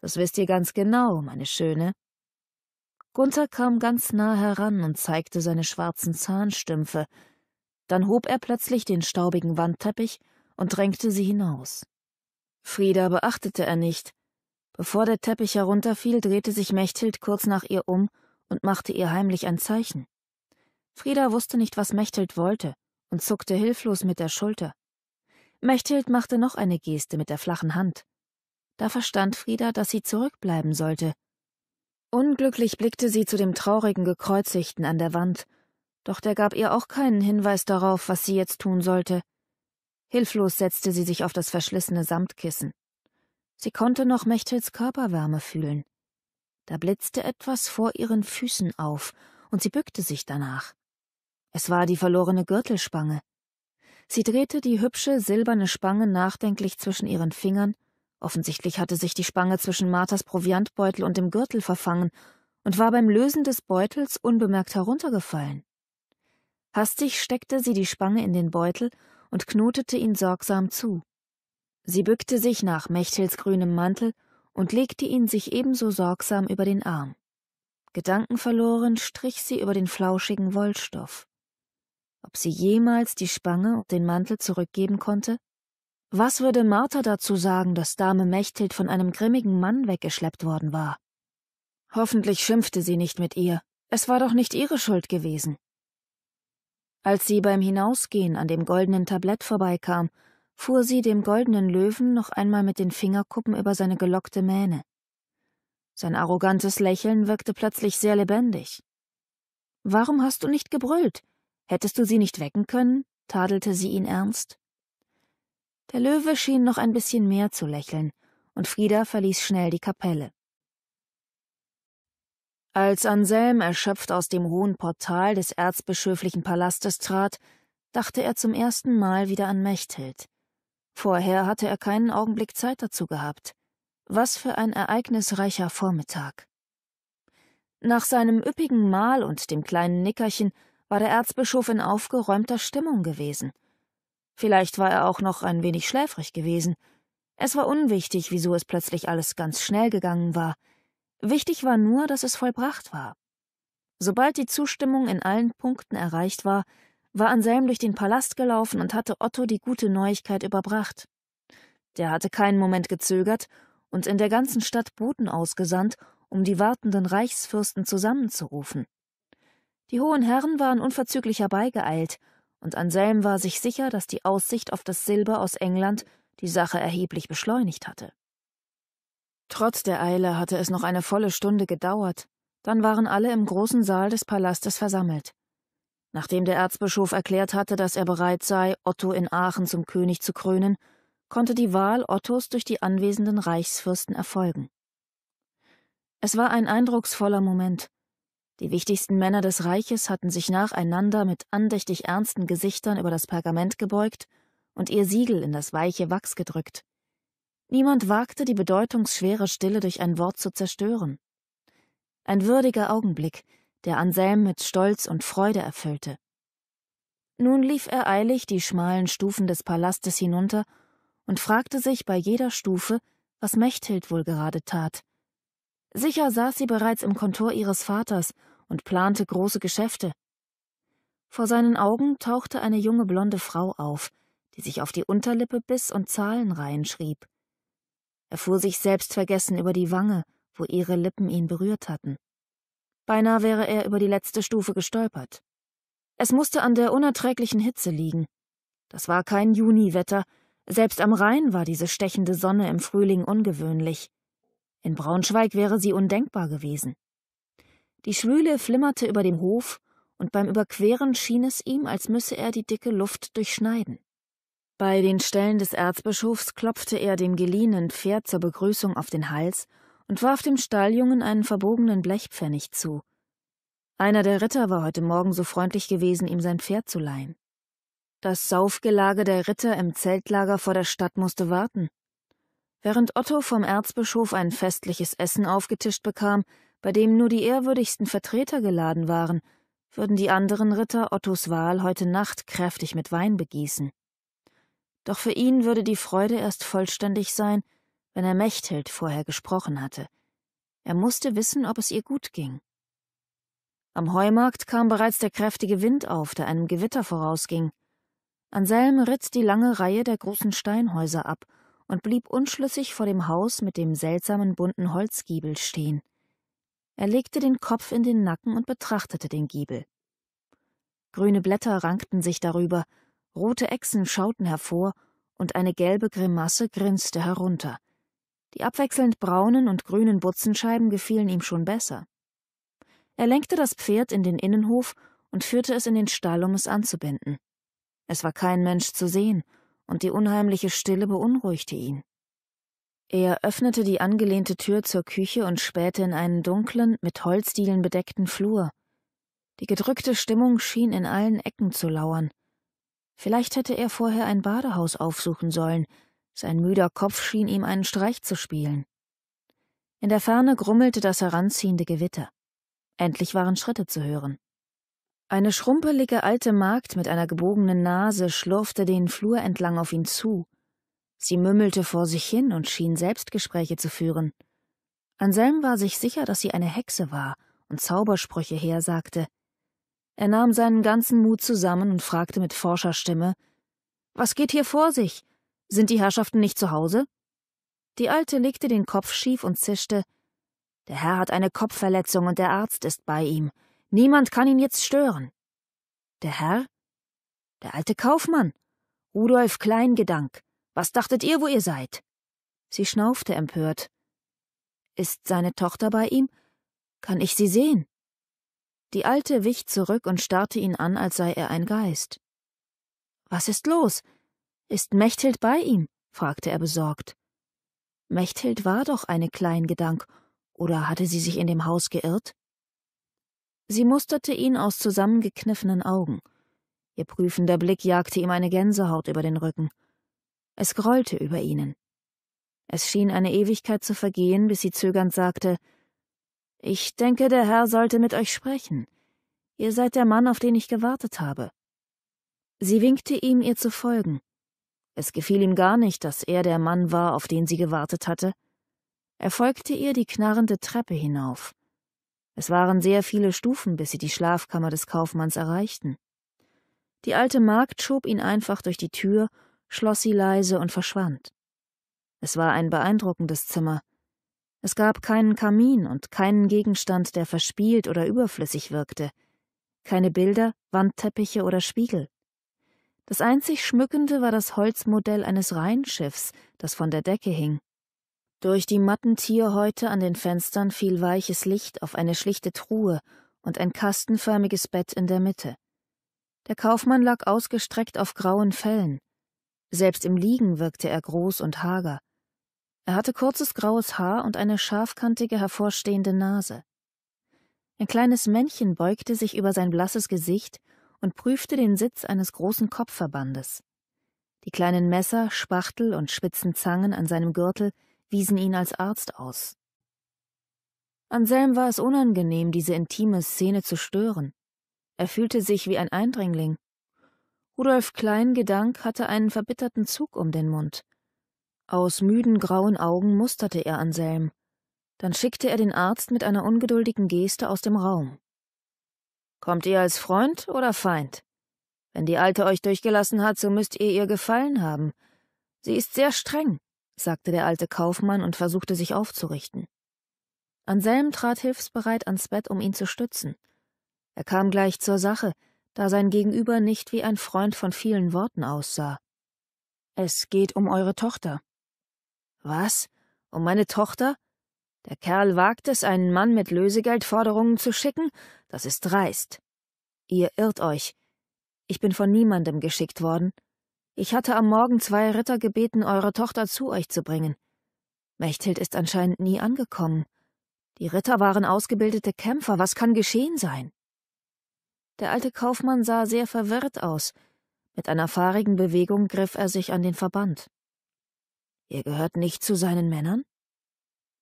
Das wisst ihr ganz genau, meine Schöne. Gunther kam ganz nah heran und zeigte seine schwarzen Zahnstümpfe. Dann hob er plötzlich den staubigen Wandteppich und drängte sie hinaus. Frieda beachtete er nicht. Bevor der Teppich herunterfiel, drehte sich Mechthild kurz nach ihr um und machte ihr heimlich ein Zeichen. Frieda wusste nicht, was Mechthild wollte und zuckte hilflos mit der Schulter. Mechthild machte noch eine Geste mit der flachen Hand. Da verstand Frieda, dass sie zurückbleiben sollte. Unglücklich blickte sie zu dem traurigen Gekreuzigten an der Wand, doch der gab ihr auch keinen Hinweis darauf, was sie jetzt tun sollte. Hilflos setzte sie sich auf das verschlissene Samtkissen. Sie konnte noch Mechthilds Körperwärme fühlen. Da blitzte etwas vor ihren Füßen auf, und sie bückte sich danach. Es war die verlorene Gürtelspange. Sie drehte die hübsche, silberne Spange nachdenklich zwischen ihren Fingern. Offensichtlich hatte sich die Spange zwischen Marthas Proviantbeutel und dem Gürtel verfangen und war beim Lösen des Beutels unbemerkt heruntergefallen. Hastig steckte sie die Spange in den Beutel und knotete ihn sorgsam zu. Sie bückte sich nach Mechthilds grünem Mantel und legte ihn sich ebenso sorgsam über den Arm. Gedankenverloren strich sie über den flauschigen Wollstoff. Ob sie jemals die Spange und den Mantel zurückgeben konnte? Was würde Martha dazu sagen, dass Dame Mechthild von einem grimmigen Mann weggeschleppt worden war? Hoffentlich schimpfte sie nicht mit ihr. Es war doch nicht ihre Schuld gewesen. Als sie beim Hinausgehen an dem goldenen Tablett vorbeikam, fuhr sie dem goldenen Löwen noch einmal mit den Fingerkuppen über seine gelockte Mähne. Sein arrogantes Lächeln wirkte plötzlich sehr lebendig. Warum hast du nicht gebrüllt? Hättest du sie nicht wecken können? tadelte sie ihn ernst. Der Löwe schien noch ein bisschen mehr zu lächeln, und Frieda verließ schnell die Kapelle. Als Anselm erschöpft aus dem hohen Portal des erzbischöflichen Palastes trat, dachte er zum ersten Mal wieder an Mechthild. Vorher hatte er keinen Augenblick Zeit dazu gehabt. Was für ein ereignisreicher Vormittag. Nach seinem üppigen Mahl und dem kleinen Nickerchen war der Erzbischof in aufgeräumter Stimmung gewesen. Vielleicht war er auch noch ein wenig schläfrig gewesen. Es war unwichtig, wieso es plötzlich alles ganz schnell gegangen war — Wichtig war nur, dass es vollbracht war. Sobald die Zustimmung in allen Punkten erreicht war, war Anselm durch den Palast gelaufen und hatte Otto die gute Neuigkeit überbracht. Der hatte keinen Moment gezögert und in der ganzen Stadt Boten ausgesandt, um die wartenden Reichsfürsten zusammenzurufen. Die hohen Herren waren unverzüglich herbeigeeilt, und Anselm war sich sicher, dass die Aussicht auf das Silber aus England die Sache erheblich beschleunigt hatte. Trotz der Eile hatte es noch eine volle Stunde gedauert, dann waren alle im großen Saal des Palastes versammelt. Nachdem der Erzbischof erklärt hatte, dass er bereit sei, Otto in Aachen zum König zu krönen, konnte die Wahl Ottos durch die anwesenden Reichsfürsten erfolgen. Es war ein eindrucksvoller Moment. Die wichtigsten Männer des Reiches hatten sich nacheinander mit andächtig ernsten Gesichtern über das Pergament gebeugt und ihr Siegel in das weiche Wachs gedrückt. Niemand wagte, die bedeutungsschwere Stille durch ein Wort zu zerstören. Ein würdiger Augenblick, der Anselm mit Stolz und Freude erfüllte. Nun lief er eilig die schmalen Stufen des Palastes hinunter und fragte sich bei jeder Stufe, was Mechthild wohl gerade tat. Sicher saß sie bereits im Kontor ihres Vaters und plante große Geschäfte. Vor seinen Augen tauchte eine junge blonde Frau auf, die sich auf die Unterlippe biss und Zahlenreihen schrieb. Er fuhr sich selbstvergessen über die Wange, wo ihre Lippen ihn berührt hatten. Beinahe wäre er über die letzte Stufe gestolpert. Es musste an der unerträglichen Hitze liegen. Das war kein Juniwetter, selbst am Rhein war diese stechende Sonne im Frühling ungewöhnlich. In Braunschweig wäre sie undenkbar gewesen. Die Schwüle flimmerte über dem Hof, und beim Überqueren schien es ihm, als müsse er die dicke Luft durchschneiden. Bei den Stellen des Erzbischofs klopfte er dem geliehenen Pferd zur Begrüßung auf den Hals und warf dem Stalljungen einen verbogenen Blechpfennig zu. Einer der Ritter war heute Morgen so freundlich gewesen, ihm sein Pferd zu leihen. Das Saufgelage der Ritter im Zeltlager vor der Stadt musste warten. Während Otto vom Erzbischof ein festliches Essen aufgetischt bekam, bei dem nur die ehrwürdigsten Vertreter geladen waren, würden die anderen Ritter Ottos Wahl heute Nacht kräftig mit Wein begießen. Doch für ihn würde die Freude erst vollständig sein, wenn er Mechthild vorher gesprochen hatte. Er musste wissen, ob es ihr gut ging. Am Heumarkt kam bereits der kräftige Wind auf, der einem Gewitter vorausging. Anselm ritt die lange Reihe der großen Steinhäuser ab und blieb unschlüssig vor dem Haus mit dem seltsamen bunten Holzgiebel stehen. Er legte den Kopf in den Nacken und betrachtete den Giebel. Grüne Blätter rankten sich darüber, Rote Echsen schauten hervor, und eine gelbe Grimasse grinste herunter. Die abwechselnd braunen und grünen Butzenscheiben gefielen ihm schon besser. Er lenkte das Pferd in den Innenhof und führte es in den Stall, um es anzubinden. Es war kein Mensch zu sehen, und die unheimliche Stille beunruhigte ihn. Er öffnete die angelehnte Tür zur Küche und spähte in einen dunklen, mit Holzdielen bedeckten Flur. Die gedrückte Stimmung schien in allen Ecken zu lauern. Vielleicht hätte er vorher ein Badehaus aufsuchen sollen. Sein müder Kopf schien ihm einen Streich zu spielen. In der Ferne grummelte das heranziehende Gewitter. Endlich waren Schritte zu hören. Eine schrumpelige alte Magd mit einer gebogenen Nase schlurfte den Flur entlang auf ihn zu. Sie mümmelte vor sich hin und schien Selbstgespräche zu führen. Anselm war sich sicher, dass sie eine Hexe war und Zaubersprüche hersagte, er nahm seinen ganzen Mut zusammen und fragte mit forscher Stimme Was geht hier vor sich? Sind die Herrschaften nicht zu Hause? Die Alte legte den Kopf schief und zischte Der Herr hat eine Kopfverletzung und der Arzt ist bei ihm. Niemand kann ihn jetzt stören. Der Herr? Der alte Kaufmann. Rudolf Kleingedank. Was dachtet ihr, wo ihr seid? Sie schnaufte empört. Ist seine Tochter bei ihm? Kann ich sie sehen? Die Alte wich zurück und starrte ihn an, als sei er ein Geist. Was ist los? Ist Mechthild bei ihm? fragte er besorgt. Mechthild war doch eine Kleingedank, oder hatte sie sich in dem Haus geirrt? Sie musterte ihn aus zusammengekniffenen Augen. Ihr prüfender Blick jagte ihm eine Gänsehaut über den Rücken. Es grollte über ihnen. Es schien eine Ewigkeit zu vergehen, bis sie zögernd sagte, ich denke, der Herr sollte mit euch sprechen. Ihr seid der Mann, auf den ich gewartet habe. Sie winkte ihm, ihr zu folgen. Es gefiel ihm gar nicht, dass er der Mann war, auf den sie gewartet hatte. Er folgte ihr die knarrende Treppe hinauf. Es waren sehr viele Stufen, bis sie die Schlafkammer des Kaufmanns erreichten. Die alte Magd schob ihn einfach durch die Tür, schloss sie leise und verschwand. Es war ein beeindruckendes Zimmer, es gab keinen Kamin und keinen Gegenstand, der verspielt oder überflüssig wirkte, keine Bilder, Wandteppiche oder Spiegel. Das einzig Schmückende war das Holzmodell eines Rheinschiffs, das von der Decke hing. Durch die matten Tierhäute an den Fenstern fiel weiches Licht auf eine schlichte Truhe und ein kastenförmiges Bett in der Mitte. Der Kaufmann lag ausgestreckt auf grauen Fellen. Selbst im Liegen wirkte er groß und hager. Er hatte kurzes graues Haar und eine scharfkantige hervorstehende Nase. Ein kleines Männchen beugte sich über sein blasses Gesicht und prüfte den Sitz eines großen Kopfverbandes. Die kleinen Messer, Spachtel und spitzen Zangen an seinem Gürtel wiesen ihn als Arzt aus. Anselm war es unangenehm, diese intime Szene zu stören. Er fühlte sich wie ein Eindringling. Rudolf Klein Gedank hatte einen verbitterten Zug um den Mund. Aus müden grauen Augen musterte er Anselm. Dann schickte er den Arzt mit einer ungeduldigen Geste aus dem Raum. Kommt ihr als Freund oder Feind? Wenn die Alte euch durchgelassen hat, so müsst ihr ihr gefallen haben. Sie ist sehr streng, sagte der alte Kaufmann und versuchte sich aufzurichten. Anselm trat hilfsbereit ans Bett, um ihn zu stützen. Er kam gleich zur Sache, da sein Gegenüber nicht wie ein Freund von vielen Worten aussah. Es geht um eure Tochter, was? Um meine Tochter? Der Kerl wagt es, einen Mann mit Lösegeldforderungen zu schicken? Das ist dreist. Ihr irrt euch. Ich bin von niemandem geschickt worden. Ich hatte am Morgen zwei Ritter gebeten, eure Tochter zu euch zu bringen. Mechthild ist anscheinend nie angekommen. Die Ritter waren ausgebildete Kämpfer. Was kann geschehen sein? Der alte Kaufmann sah sehr verwirrt aus. Mit einer fahrigen Bewegung griff er sich an den Verband. Ihr gehört nicht zu seinen Männern?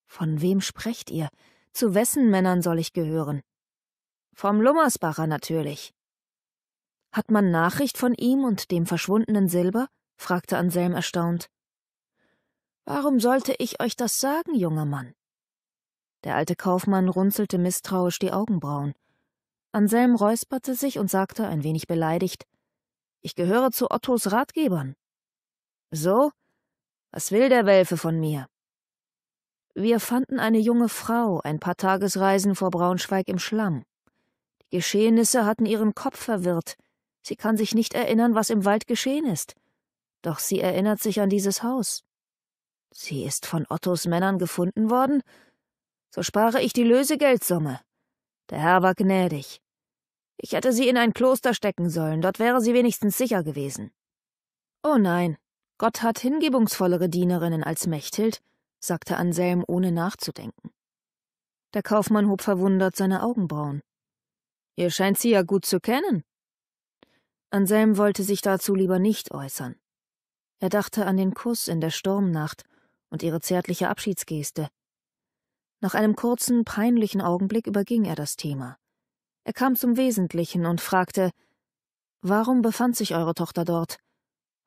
Von wem sprecht ihr? Zu wessen Männern soll ich gehören? Vom Lummersbacher natürlich. Hat man Nachricht von ihm und dem verschwundenen Silber? fragte Anselm erstaunt. Warum sollte ich euch das sagen, junger Mann? Der alte Kaufmann runzelte misstrauisch die Augenbrauen. Anselm räusperte sich und sagte ein wenig beleidigt Ich gehöre zu Ottos Ratgebern. So, was will der Welfe von mir? Wir fanden eine junge Frau ein paar Tagesreisen vor Braunschweig im Schlamm. Die Geschehnisse hatten ihren Kopf verwirrt. Sie kann sich nicht erinnern, was im Wald geschehen ist. Doch sie erinnert sich an dieses Haus. Sie ist von Ottos Männern gefunden worden? So spare ich die Lösegeldsumme. Der Herr war gnädig. Ich hätte sie in ein Kloster stecken sollen, dort wäre sie wenigstens sicher gewesen. Oh nein, Gott hat hingebungsvollere Dienerinnen als Mechthild, sagte Anselm, ohne nachzudenken. Der Kaufmann hob verwundert seine Augenbrauen. Ihr scheint sie ja gut zu kennen. Anselm wollte sich dazu lieber nicht äußern. Er dachte an den Kuss in der Sturmnacht und ihre zärtliche Abschiedsgeste. Nach einem kurzen, peinlichen Augenblick überging er das Thema. Er kam zum Wesentlichen und fragte Warum befand sich eure Tochter dort?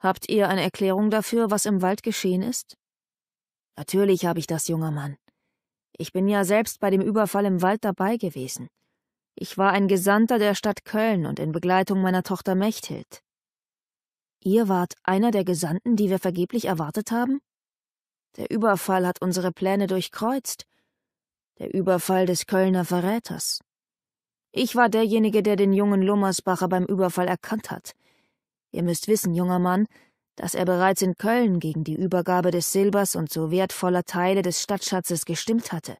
Habt ihr eine Erklärung dafür, was im Wald geschehen ist? Natürlich habe ich das, junger Mann. Ich bin ja selbst bei dem Überfall im Wald dabei gewesen. Ich war ein Gesandter der Stadt Köln und in Begleitung meiner Tochter Mechthild. Ihr wart einer der Gesandten, die wir vergeblich erwartet haben? Der Überfall hat unsere Pläne durchkreuzt. Der Überfall des Kölner Verräters. Ich war derjenige, der den jungen Lummersbacher beim Überfall erkannt hat. Ihr müsst wissen, junger Mann, dass er bereits in Köln gegen die Übergabe des Silbers und so wertvoller Teile des Stadtschatzes gestimmt hatte.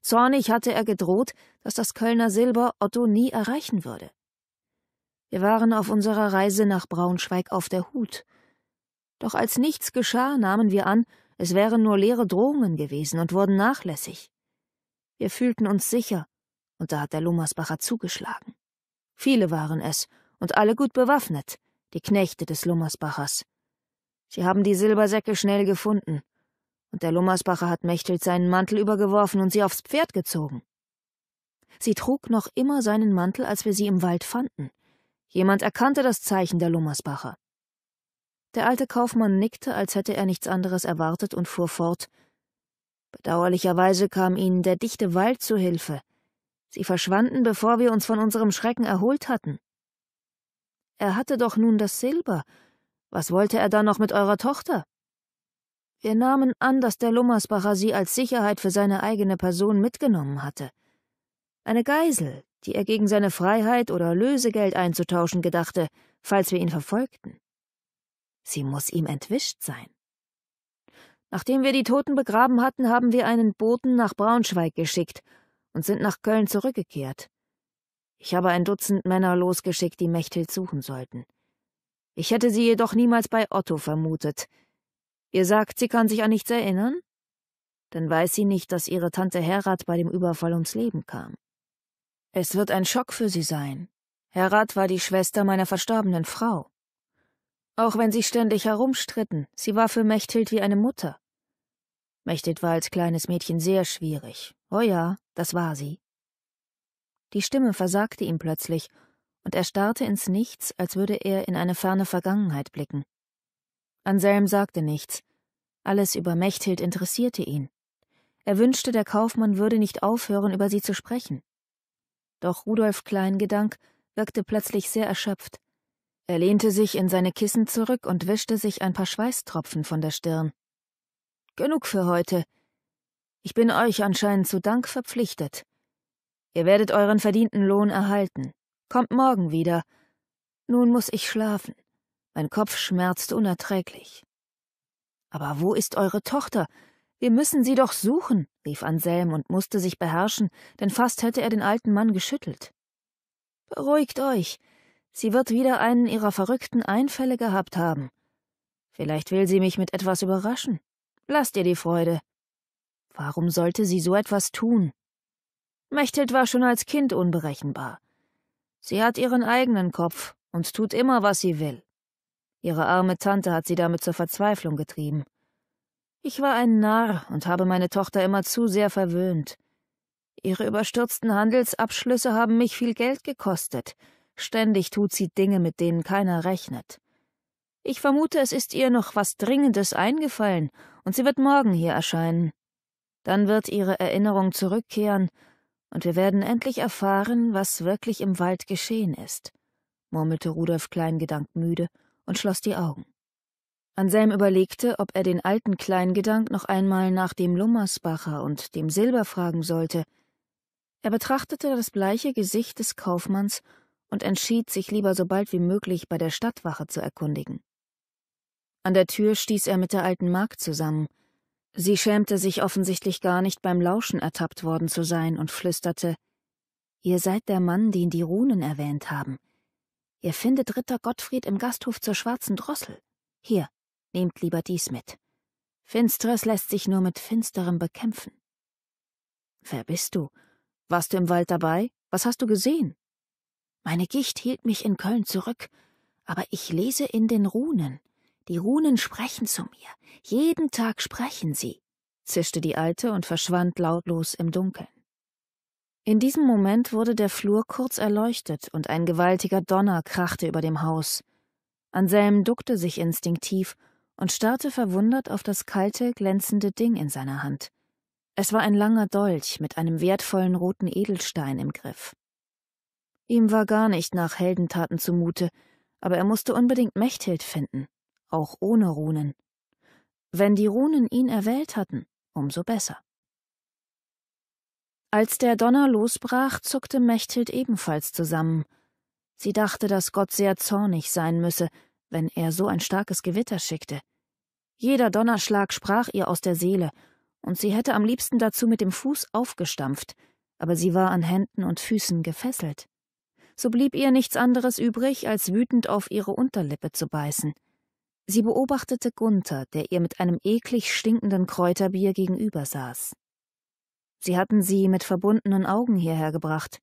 Zornig hatte er gedroht, dass das Kölner Silber Otto nie erreichen würde. Wir waren auf unserer Reise nach Braunschweig auf der Hut. Doch als nichts geschah, nahmen wir an, es wären nur leere Drohungen gewesen und wurden nachlässig. Wir fühlten uns sicher, und da hat der Lummersbacher zugeschlagen. Viele waren es, und alle gut bewaffnet, die Knechte des Lummersbachers. Sie haben die Silbersäcke schnell gefunden, und der Lummersbacher hat Mechthild seinen Mantel übergeworfen und sie aufs Pferd gezogen. Sie trug noch immer seinen Mantel, als wir sie im Wald fanden. Jemand erkannte das Zeichen der Lummersbacher. Der alte Kaufmann nickte, als hätte er nichts anderes erwartet, und fuhr fort. Bedauerlicherweise kam ihnen der dichte Wald zu Hilfe. Sie verschwanden, bevor wir uns von unserem Schrecken erholt hatten. Er hatte doch nun das Silber. Was wollte er da noch mit eurer Tochter? Wir nahmen an, dass der Lummersbacher sie als Sicherheit für seine eigene Person mitgenommen hatte. Eine Geisel, die er gegen seine Freiheit oder Lösegeld einzutauschen gedachte, falls wir ihn verfolgten. Sie muss ihm entwischt sein. Nachdem wir die Toten begraben hatten, haben wir einen Boten nach Braunschweig geschickt und sind nach Köln zurückgekehrt. Ich habe ein Dutzend Männer losgeschickt, die Mechthild suchen sollten. Ich hätte sie jedoch niemals bei Otto vermutet. Ihr sagt, sie kann sich an nichts erinnern? Dann weiß sie nicht, dass ihre Tante Herat bei dem Überfall ums Leben kam. Es wird ein Schock für sie sein. Herat war die Schwester meiner verstorbenen Frau. Auch wenn sie ständig herumstritten, sie war für Mechthild wie eine Mutter. Mechthild war als kleines Mädchen sehr schwierig. Oh ja, das war sie. Die Stimme versagte ihm plötzlich, und er starrte ins Nichts, als würde er in eine ferne Vergangenheit blicken. Anselm sagte nichts. Alles über Mechthild interessierte ihn. Er wünschte, der Kaufmann würde nicht aufhören, über sie zu sprechen. Doch Rudolf Kleingedank wirkte plötzlich sehr erschöpft. Er lehnte sich in seine Kissen zurück und wischte sich ein paar Schweißtropfen von der Stirn. Genug für heute. Ich bin euch anscheinend zu Dank verpflichtet. Ihr werdet euren verdienten Lohn erhalten. Kommt morgen wieder. Nun muss ich schlafen. Mein Kopf schmerzt unerträglich. Aber wo ist eure Tochter? Wir müssen sie doch suchen, rief Anselm und musste sich beherrschen, denn fast hätte er den alten Mann geschüttelt. Beruhigt euch. Sie wird wieder einen ihrer verrückten Einfälle gehabt haben. Vielleicht will sie mich mit etwas überraschen. Lasst ihr die Freude. Warum sollte sie so etwas tun? Mechthild war schon als Kind unberechenbar. Sie hat ihren eigenen Kopf und tut immer, was sie will. Ihre arme Tante hat sie damit zur Verzweiflung getrieben. Ich war ein Narr und habe meine Tochter immer zu sehr verwöhnt. Ihre überstürzten Handelsabschlüsse haben mich viel Geld gekostet. Ständig tut sie Dinge, mit denen keiner rechnet. Ich vermute, es ist ihr noch was Dringendes eingefallen, und sie wird morgen hier erscheinen. Dann wird ihre Erinnerung zurückkehren, und wir werden endlich erfahren, was wirklich im Wald geschehen ist, murmelte Rudolf Kleingedank müde und schloss die Augen. Anselm überlegte, ob er den alten Kleingedank noch einmal nach dem Lummersbacher und dem Silber fragen sollte. Er betrachtete das bleiche Gesicht des Kaufmanns und entschied sich lieber so bald wie möglich bei der Stadtwache zu erkundigen. An der Tür stieß er mit der alten Magd zusammen, Sie schämte sich offensichtlich gar nicht beim Lauschen ertappt worden zu sein und flüsterte Ihr seid der Mann, den die Runen erwähnt haben. Ihr findet Ritter Gottfried im Gasthof zur schwarzen Drossel. Hier, nehmt lieber dies mit. Finsteres lässt sich nur mit Finsterem bekämpfen. Wer bist du? Warst du im Wald dabei? Was hast du gesehen? Meine Gicht hielt mich in Köln zurück, aber ich lese in den Runen. Die Runen sprechen zu mir. Jeden Tag sprechen sie, zischte die Alte und verschwand lautlos im Dunkeln. In diesem Moment wurde der Flur kurz erleuchtet und ein gewaltiger Donner krachte über dem Haus. Anselm duckte sich instinktiv und starrte verwundert auf das kalte, glänzende Ding in seiner Hand. Es war ein langer Dolch mit einem wertvollen roten Edelstein im Griff. Ihm war gar nicht nach Heldentaten zumute, aber er musste unbedingt Mechthild finden auch ohne Runen. Wenn die Runen ihn erwählt hatten, umso besser. Als der Donner losbrach, zuckte Mechthild ebenfalls zusammen. Sie dachte, dass Gott sehr zornig sein müsse, wenn er so ein starkes Gewitter schickte. Jeder Donnerschlag sprach ihr aus der Seele, und sie hätte am liebsten dazu mit dem Fuß aufgestampft, aber sie war an Händen und Füßen gefesselt. So blieb ihr nichts anderes übrig, als wütend auf ihre Unterlippe zu beißen. Sie beobachtete Gunther, der ihr mit einem eklig stinkenden Kräuterbier gegenüber saß. Sie hatten sie mit verbundenen Augen hierher gebracht.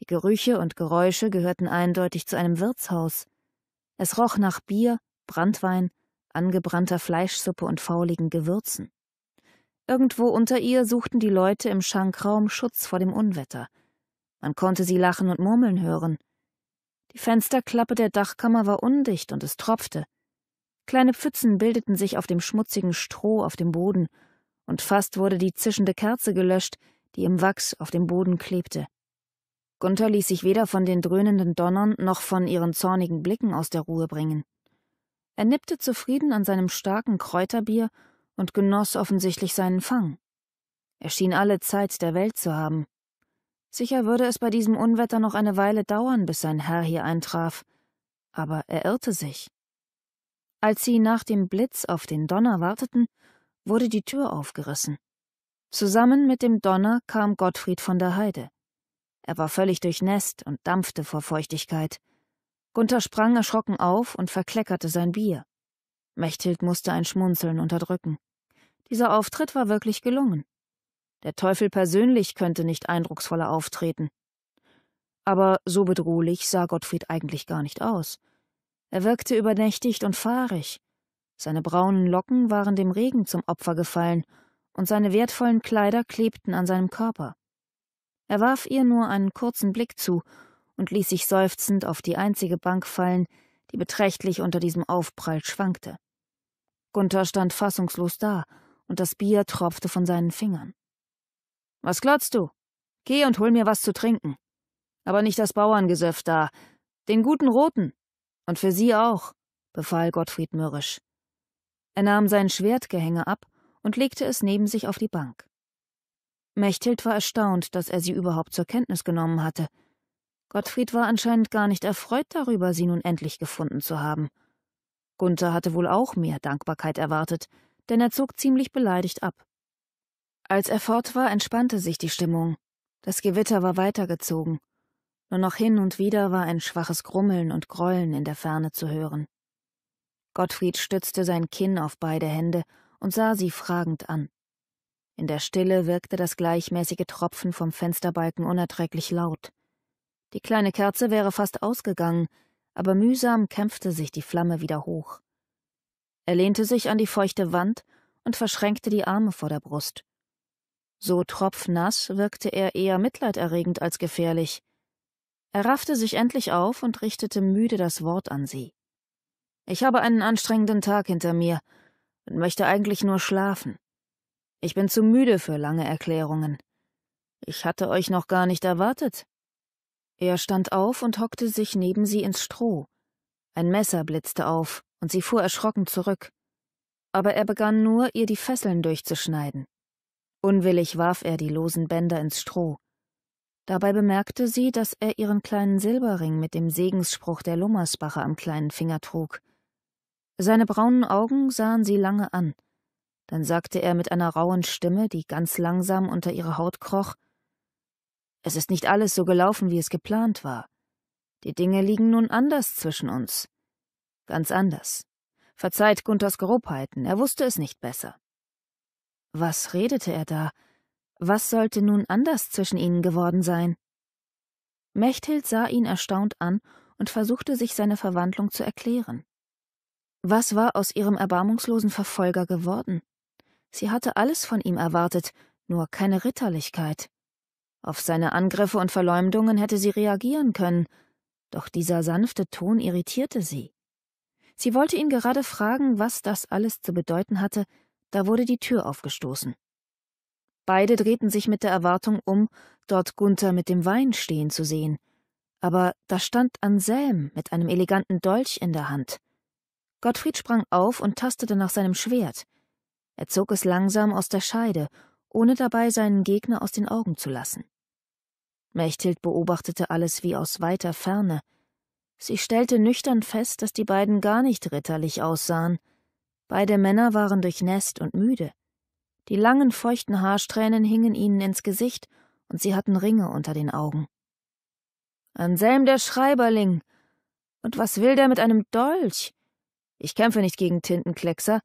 Die Gerüche und Geräusche gehörten eindeutig zu einem Wirtshaus. Es roch nach Bier, Brandwein, angebrannter Fleischsuppe und fauligen Gewürzen. Irgendwo unter ihr suchten die Leute im Schankraum Schutz vor dem Unwetter. Man konnte sie lachen und murmeln hören. Die Fensterklappe der Dachkammer war undicht und es tropfte. Kleine Pfützen bildeten sich auf dem schmutzigen Stroh auf dem Boden, und fast wurde die zischende Kerze gelöscht, die im Wachs auf dem Boden klebte. Gunther ließ sich weder von den dröhnenden Donnern noch von ihren zornigen Blicken aus der Ruhe bringen. Er nippte zufrieden an seinem starken Kräuterbier und genoss offensichtlich seinen Fang. Er schien alle Zeit der Welt zu haben. Sicher würde es bei diesem Unwetter noch eine Weile dauern, bis sein Herr hier eintraf, aber er irrte sich. Als sie nach dem Blitz auf den Donner warteten, wurde die Tür aufgerissen. Zusammen mit dem Donner kam Gottfried von der Heide. Er war völlig durchnässt und dampfte vor Feuchtigkeit. Gunther sprang erschrocken auf und verkleckerte sein Bier. Mechthild musste ein Schmunzeln unterdrücken. Dieser Auftritt war wirklich gelungen. Der Teufel persönlich könnte nicht eindrucksvoller auftreten. Aber so bedrohlich sah Gottfried eigentlich gar nicht aus. Er wirkte übernächtigt und fahrig. Seine braunen Locken waren dem Regen zum Opfer gefallen, und seine wertvollen Kleider klebten an seinem Körper. Er warf ihr nur einen kurzen Blick zu und ließ sich seufzend auf die einzige Bank fallen, die beträchtlich unter diesem Aufprall schwankte. Gunther stand fassungslos da, und das Bier tropfte von seinen Fingern. Was glotzt du? Geh und hol mir was zu trinken. Aber nicht das Bauerngesöff da, den guten Roten. Und für Sie auch, befahl Gottfried mürrisch. Er nahm sein Schwertgehänge ab und legte es neben sich auf die Bank. Mechthild war erstaunt, dass er sie überhaupt zur Kenntnis genommen hatte. Gottfried war anscheinend gar nicht erfreut darüber, sie nun endlich gefunden zu haben. Gunther hatte wohl auch mehr Dankbarkeit erwartet, denn er zog ziemlich beleidigt ab. Als er fort war, entspannte sich die Stimmung. Das Gewitter war weitergezogen. Nur noch hin und wieder war ein schwaches Grummeln und Grollen in der Ferne zu hören. Gottfried stützte sein Kinn auf beide Hände und sah sie fragend an. In der Stille wirkte das gleichmäßige Tropfen vom Fensterbalken unerträglich laut. Die kleine Kerze wäre fast ausgegangen, aber mühsam kämpfte sich die Flamme wieder hoch. Er lehnte sich an die feuchte Wand und verschränkte die Arme vor der Brust. So tropfnass wirkte er eher mitleiderregend als gefährlich. Er raffte sich endlich auf und richtete müde das Wort an sie. Ich habe einen anstrengenden Tag hinter mir und möchte eigentlich nur schlafen. Ich bin zu müde für lange Erklärungen. Ich hatte euch noch gar nicht erwartet. Er stand auf und hockte sich neben sie ins Stroh. Ein Messer blitzte auf, und sie fuhr erschrocken zurück. Aber er begann nur, ihr die Fesseln durchzuschneiden. Unwillig warf er die losen Bänder ins Stroh. Dabei bemerkte sie, dass er ihren kleinen Silberring mit dem Segensspruch der Lummersbacher am kleinen Finger trug. Seine braunen Augen sahen sie lange an. Dann sagte er mit einer rauen Stimme, die ganz langsam unter ihre Haut kroch Es ist nicht alles so gelaufen, wie es geplant war. Die Dinge liegen nun anders zwischen uns. Ganz anders. Verzeiht Gunthers Grobheiten, er wusste es nicht besser. Was redete er da? Was sollte nun anders zwischen ihnen geworden sein? Mechthild sah ihn erstaunt an und versuchte sich seine Verwandlung zu erklären. Was war aus ihrem erbarmungslosen Verfolger geworden? Sie hatte alles von ihm erwartet, nur keine Ritterlichkeit. Auf seine Angriffe und Verleumdungen hätte sie reagieren können, doch dieser sanfte Ton irritierte sie. Sie wollte ihn gerade fragen, was das alles zu bedeuten hatte, da wurde die Tür aufgestoßen. Beide drehten sich mit der Erwartung um, dort Gunther mit dem Wein stehen zu sehen. Aber da stand Anselm mit einem eleganten Dolch in der Hand. Gottfried sprang auf und tastete nach seinem Schwert. Er zog es langsam aus der Scheide, ohne dabei seinen Gegner aus den Augen zu lassen. Mechthild beobachtete alles wie aus weiter Ferne. Sie stellte nüchtern fest, dass die beiden gar nicht ritterlich aussahen. Beide Männer waren durchnässt und müde. Die langen, feuchten Haarsträhnen hingen ihnen ins Gesicht, und sie hatten Ringe unter den Augen. Anselm der Schreiberling. Und was will der mit einem Dolch? Ich kämpfe nicht gegen Tintenkleckser.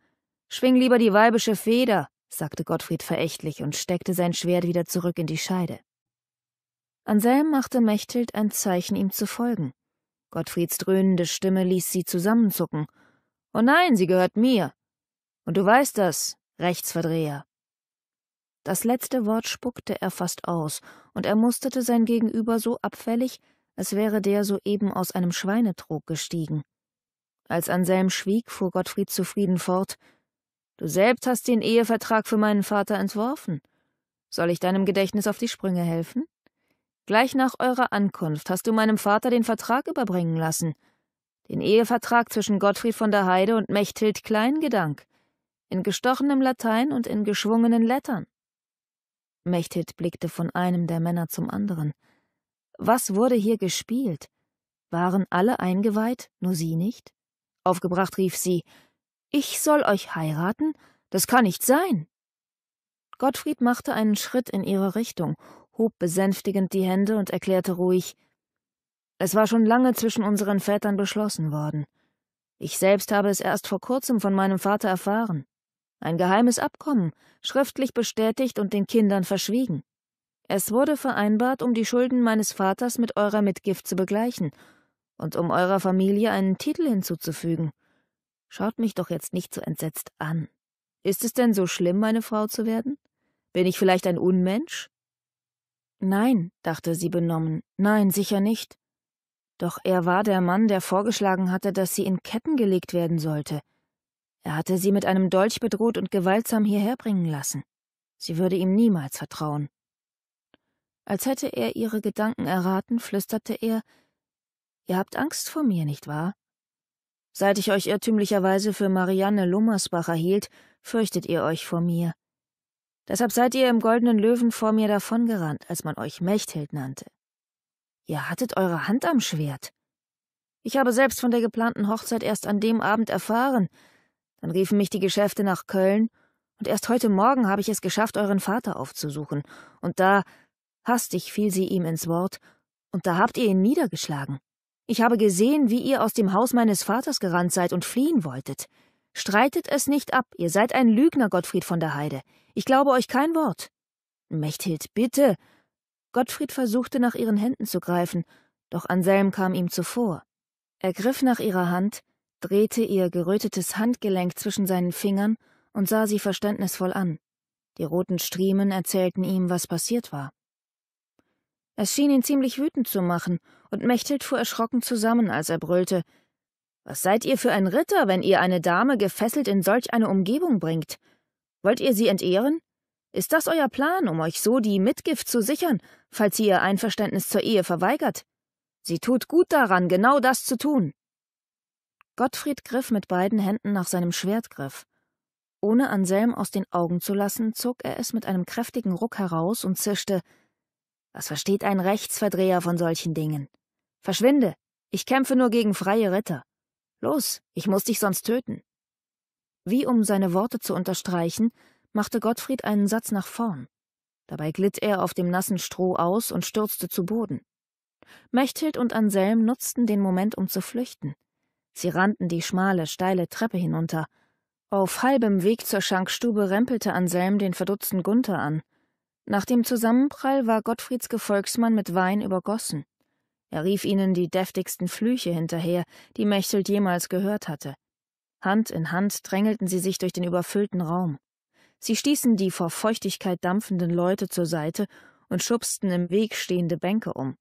Schwing lieber die weibische Feder, sagte Gottfried verächtlich und steckte sein Schwert wieder zurück in die Scheide. Anselm machte Mechthild ein Zeichen, ihm zu folgen. Gottfrieds dröhnende Stimme ließ sie zusammenzucken. Oh nein, sie gehört mir. Und du weißt das, Rechtsverdreher. Das letzte Wort spuckte er fast aus, und er musterte sein Gegenüber so abfällig, als wäre der soeben aus einem Schweinetrog gestiegen. Als Anselm schwieg, fuhr Gottfried zufrieden fort Du selbst hast den Ehevertrag für meinen Vater entworfen. Soll ich deinem Gedächtnis auf die Sprünge helfen? Gleich nach eurer Ankunft hast du meinem Vater den Vertrag überbringen lassen. Den Ehevertrag zwischen Gottfried von der Heide und Mechthild Kleingedank. In gestochenem Latein und in geschwungenen Lettern. Mechthild blickte von einem der Männer zum anderen. Was wurde hier gespielt? Waren alle eingeweiht, nur sie nicht? Aufgebracht rief sie Ich soll euch heiraten? Das kann nicht sein. Gottfried machte einen Schritt in ihre Richtung, hob besänftigend die Hände und erklärte ruhig Es war schon lange zwischen unseren Vätern beschlossen worden. Ich selbst habe es erst vor kurzem von meinem Vater erfahren. Ein geheimes Abkommen, schriftlich bestätigt und den Kindern verschwiegen. Es wurde vereinbart, um die Schulden meines Vaters mit eurer Mitgift zu begleichen und um eurer Familie einen Titel hinzuzufügen. Schaut mich doch jetzt nicht so entsetzt an. Ist es denn so schlimm, meine Frau zu werden? Bin ich vielleicht ein Unmensch? Nein, dachte sie benommen, nein, sicher nicht. Doch er war der Mann, der vorgeschlagen hatte, dass sie in Ketten gelegt werden sollte. Er hatte sie mit einem Dolch bedroht und gewaltsam hierher bringen lassen. Sie würde ihm niemals vertrauen. Als hätte er ihre Gedanken erraten, flüsterte er Ihr habt Angst vor mir, nicht wahr? Seit ich euch irrtümlicherweise für Marianne Lummersbacher hielt, fürchtet ihr euch vor mir. Deshalb seid ihr im goldenen Löwen vor mir davongerannt, als man euch Mechthild nannte. Ihr hattet eure Hand am Schwert. Ich habe selbst von der geplanten Hochzeit erst an dem Abend erfahren, dann riefen mich die Geschäfte nach Köln, und erst heute Morgen habe ich es geschafft, euren Vater aufzusuchen, und da hastig fiel sie ihm ins Wort, und da habt ihr ihn niedergeschlagen. Ich habe gesehen, wie ihr aus dem Haus meines Vaters gerannt seid und fliehen wolltet. Streitet es nicht ab, ihr seid ein Lügner, Gottfried von der Heide. Ich glaube euch kein Wort. Mechthild, bitte. Gottfried versuchte nach ihren Händen zu greifen, doch Anselm kam ihm zuvor. Er griff nach ihrer Hand, drehte ihr gerötetes Handgelenk zwischen seinen Fingern und sah sie verständnisvoll an. Die roten Striemen erzählten ihm, was passiert war. Es schien ihn ziemlich wütend zu machen, und Mechthild fuhr erschrocken zusammen, als er brüllte Was seid ihr für ein Ritter, wenn ihr eine Dame gefesselt in solch eine Umgebung bringt? Wollt ihr sie entehren? Ist das euer Plan, um euch so die Mitgift zu sichern, falls sie ihr Einverständnis zur Ehe verweigert? Sie tut gut daran, genau das zu tun. Gottfried griff mit beiden Händen nach seinem Schwertgriff. Ohne Anselm aus den Augen zu lassen, zog er es mit einem kräftigen Ruck heraus und zischte Was versteht ein Rechtsverdreher von solchen Dingen? Verschwinde, ich kämpfe nur gegen freie Ritter. Los, ich muss dich sonst töten. Wie um seine Worte zu unterstreichen, machte Gottfried einen Satz nach vorn. Dabei glitt er auf dem nassen Stroh aus und stürzte zu Boden. Mechthild und Anselm nutzten den Moment, um zu flüchten. Sie rannten die schmale, steile Treppe hinunter. Auf halbem Weg zur Schankstube rempelte Anselm den verdutzten Gunther an. Nach dem Zusammenprall war Gottfrieds Gefolgsmann mit Wein übergossen. Er rief ihnen die deftigsten Flüche hinterher, die Mechthild jemals gehört hatte. Hand in Hand drängelten sie sich durch den überfüllten Raum. Sie stießen die vor Feuchtigkeit dampfenden Leute zur Seite und schubsten im Weg stehende Bänke um.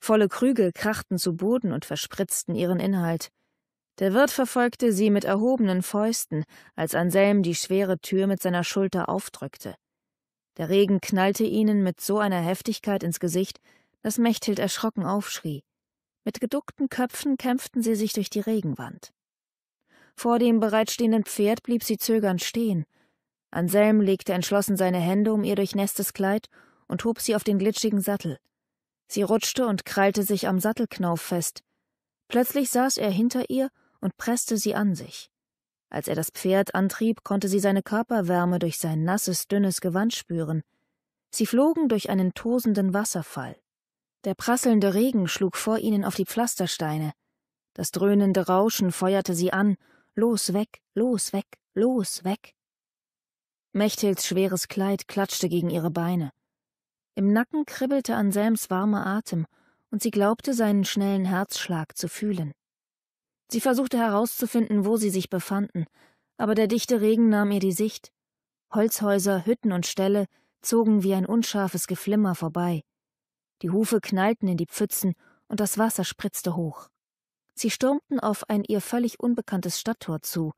Volle Krüge krachten zu Boden und verspritzten ihren Inhalt. Der Wirt verfolgte sie mit erhobenen Fäusten, als Anselm die schwere Tür mit seiner Schulter aufdrückte. Der Regen knallte ihnen mit so einer Heftigkeit ins Gesicht, dass Mechthild erschrocken aufschrie. Mit geduckten Köpfen kämpften sie sich durch die Regenwand. Vor dem bereitstehenden Pferd blieb sie zögernd stehen. Anselm legte entschlossen seine Hände um ihr durchnässtes Kleid und hob sie auf den glitschigen Sattel. Sie rutschte und krallte sich am Sattelknauf fest. Plötzlich saß er hinter ihr und presste sie an sich. Als er das Pferd antrieb, konnte sie seine Körperwärme durch sein nasses, dünnes Gewand spüren. Sie flogen durch einen tosenden Wasserfall. Der prasselnde Regen schlug vor ihnen auf die Pflastersteine. Das dröhnende Rauschen feuerte sie an. Los, weg, los, weg, los, weg. Mechthilds schweres Kleid klatschte gegen ihre Beine. Im Nacken kribbelte Anselms warmer Atem, und sie glaubte, seinen schnellen Herzschlag zu fühlen. Sie versuchte herauszufinden, wo sie sich befanden, aber der dichte Regen nahm ihr die Sicht. Holzhäuser, Hütten und Ställe zogen wie ein unscharfes Geflimmer vorbei. Die Hufe knallten in die Pfützen und das Wasser spritzte hoch. Sie stürmten auf ein ihr völlig unbekanntes Stadttor zu.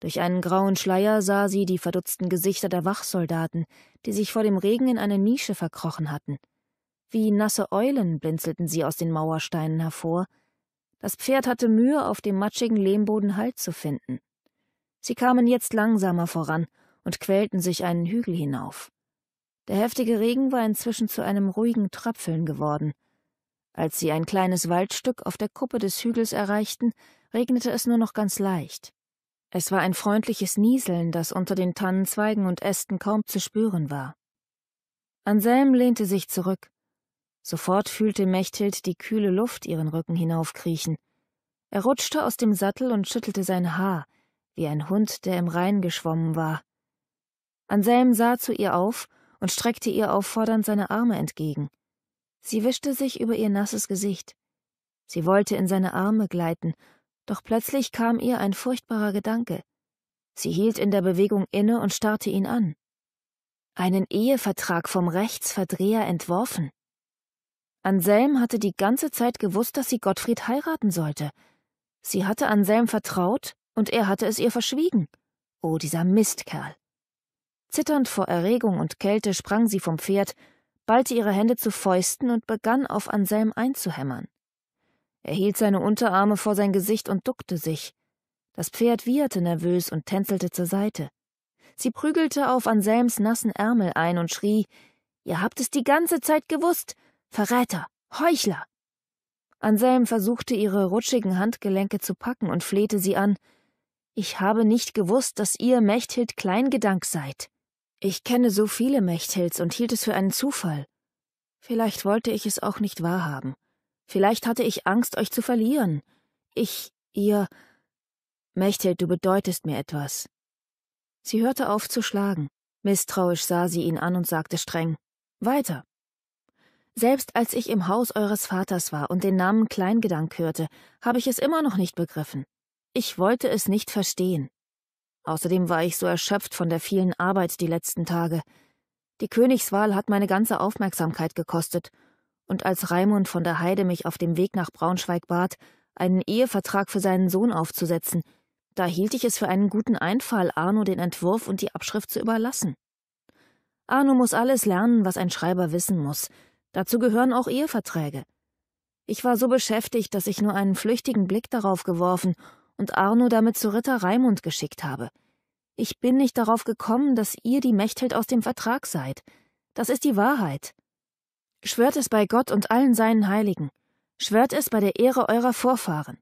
Durch einen grauen Schleier sah sie die verdutzten Gesichter der Wachsoldaten, die sich vor dem Regen in eine Nische verkrochen hatten. Wie nasse Eulen blinzelten sie aus den Mauersteinen hervor, das Pferd hatte Mühe, auf dem matschigen Lehmboden Halt zu finden. Sie kamen jetzt langsamer voran und quälten sich einen Hügel hinauf. Der heftige Regen war inzwischen zu einem ruhigen Tröpfeln geworden. Als sie ein kleines Waldstück auf der Kuppe des Hügels erreichten, regnete es nur noch ganz leicht. Es war ein freundliches Nieseln, das unter den Tannenzweigen und Ästen kaum zu spüren war. Anselm lehnte sich zurück. Sofort fühlte Mechthild die kühle Luft ihren Rücken hinaufkriechen. Er rutschte aus dem Sattel und schüttelte sein Haar, wie ein Hund, der im Rhein geschwommen war. Anselm sah zu ihr auf und streckte ihr auffordernd seine Arme entgegen. Sie wischte sich über ihr nasses Gesicht. Sie wollte in seine Arme gleiten, doch plötzlich kam ihr ein furchtbarer Gedanke. Sie hielt in der Bewegung inne und starrte ihn an. Einen Ehevertrag vom Rechtsverdreher entworfen. Anselm hatte die ganze Zeit gewusst, dass sie Gottfried heiraten sollte. Sie hatte Anselm vertraut und er hatte es ihr verschwiegen. Oh, dieser Mistkerl. Zitternd vor Erregung und Kälte sprang sie vom Pferd, ballte ihre Hände zu Fäusten und begann auf Anselm einzuhämmern. Er hielt seine Unterarme vor sein Gesicht und duckte sich. Das Pferd wieherte nervös und tänzelte zur Seite. Sie prügelte auf Anselms nassen Ärmel ein und schrie, Ihr habt es die ganze Zeit gewusst. Verräter, Heuchler. Anselm versuchte ihre rutschigen Handgelenke zu packen und flehte sie an Ich habe nicht gewusst, dass ihr Mechthild Kleingedank seid. Ich kenne so viele Mechthilds und hielt es für einen Zufall. Vielleicht wollte ich es auch nicht wahrhaben. Vielleicht hatte ich Angst, euch zu verlieren. Ich, ihr. Mechthild, du bedeutest mir etwas. Sie hörte auf zu schlagen. Misstrauisch sah sie ihn an und sagte streng Weiter. Selbst als ich im Haus eures Vaters war und den Namen Kleingedank hörte, habe ich es immer noch nicht begriffen. Ich wollte es nicht verstehen. Außerdem war ich so erschöpft von der vielen Arbeit die letzten Tage. Die Königswahl hat meine ganze Aufmerksamkeit gekostet, und als Raimund von der Heide mich auf dem Weg nach Braunschweig bat, einen Ehevertrag für seinen Sohn aufzusetzen, da hielt ich es für einen guten Einfall, Arno den Entwurf und die Abschrift zu überlassen. Arno muss alles lernen, was ein Schreiber wissen muss, Dazu gehören auch Eheverträge. Ich war so beschäftigt, dass ich nur einen flüchtigen Blick darauf geworfen und Arno damit zu Ritter Raimund geschickt habe. Ich bin nicht darauf gekommen, dass ihr die Mechthild aus dem Vertrag seid. Das ist die Wahrheit. Schwört es bei Gott und allen seinen Heiligen. Schwört es bei der Ehre eurer Vorfahren.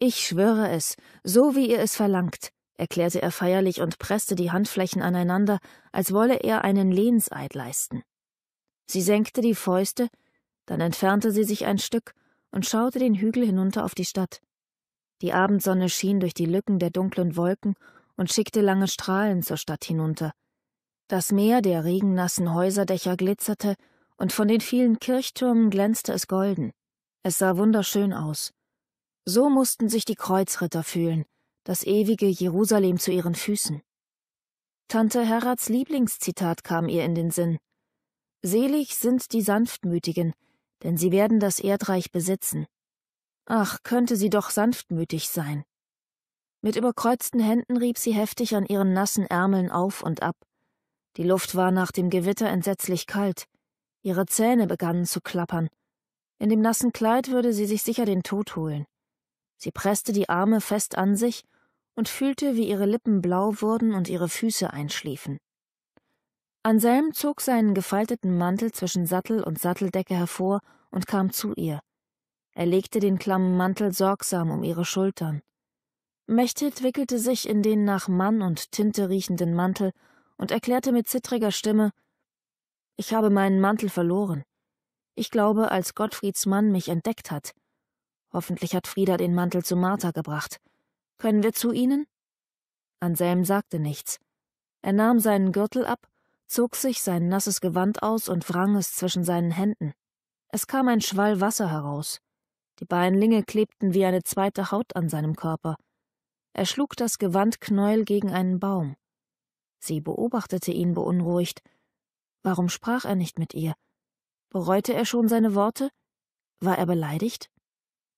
Ich schwöre es, so wie ihr es verlangt, erklärte er feierlich und presste die Handflächen aneinander, als wolle er einen Lehnseid leisten. Sie senkte die Fäuste, dann entfernte sie sich ein Stück und schaute den Hügel hinunter auf die Stadt. Die Abendsonne schien durch die Lücken der dunklen Wolken und schickte lange Strahlen zur Stadt hinunter. Das Meer der regennassen Häuserdächer glitzerte, und von den vielen Kirchtürmen glänzte es golden. Es sah wunderschön aus. So mussten sich die Kreuzritter fühlen, das ewige Jerusalem zu ihren Füßen. Tante Herrats Lieblingszitat kam ihr in den Sinn, Selig sind die Sanftmütigen, denn sie werden das Erdreich besitzen. Ach, könnte sie doch sanftmütig sein. Mit überkreuzten Händen rieb sie heftig an ihren nassen Ärmeln auf und ab. Die Luft war nach dem Gewitter entsetzlich kalt. Ihre Zähne begannen zu klappern. In dem nassen Kleid würde sie sich sicher den Tod holen. Sie presste die Arme fest an sich und fühlte, wie ihre Lippen blau wurden und ihre Füße einschliefen. Anselm zog seinen gefalteten Mantel zwischen Sattel und Satteldecke hervor und kam zu ihr. Er legte den klammen Mantel sorgsam um ihre Schultern. Mechthild wickelte sich in den nach Mann und Tinte riechenden Mantel und erklärte mit zittriger Stimme Ich habe meinen Mantel verloren. Ich glaube, als Gottfrieds Mann mich entdeckt hat. Hoffentlich hat Frieda den Mantel zu Martha gebracht. Können wir zu Ihnen? Anselm sagte nichts. Er nahm seinen Gürtel ab zog sich sein nasses Gewand aus und wrang es zwischen seinen Händen. Es kam ein Schwall Wasser heraus. Die Beinlinge klebten wie eine zweite Haut an seinem Körper. Er schlug das Gewandknäuel gegen einen Baum. Sie beobachtete ihn beunruhigt. Warum sprach er nicht mit ihr? Bereute er schon seine Worte? War er beleidigt?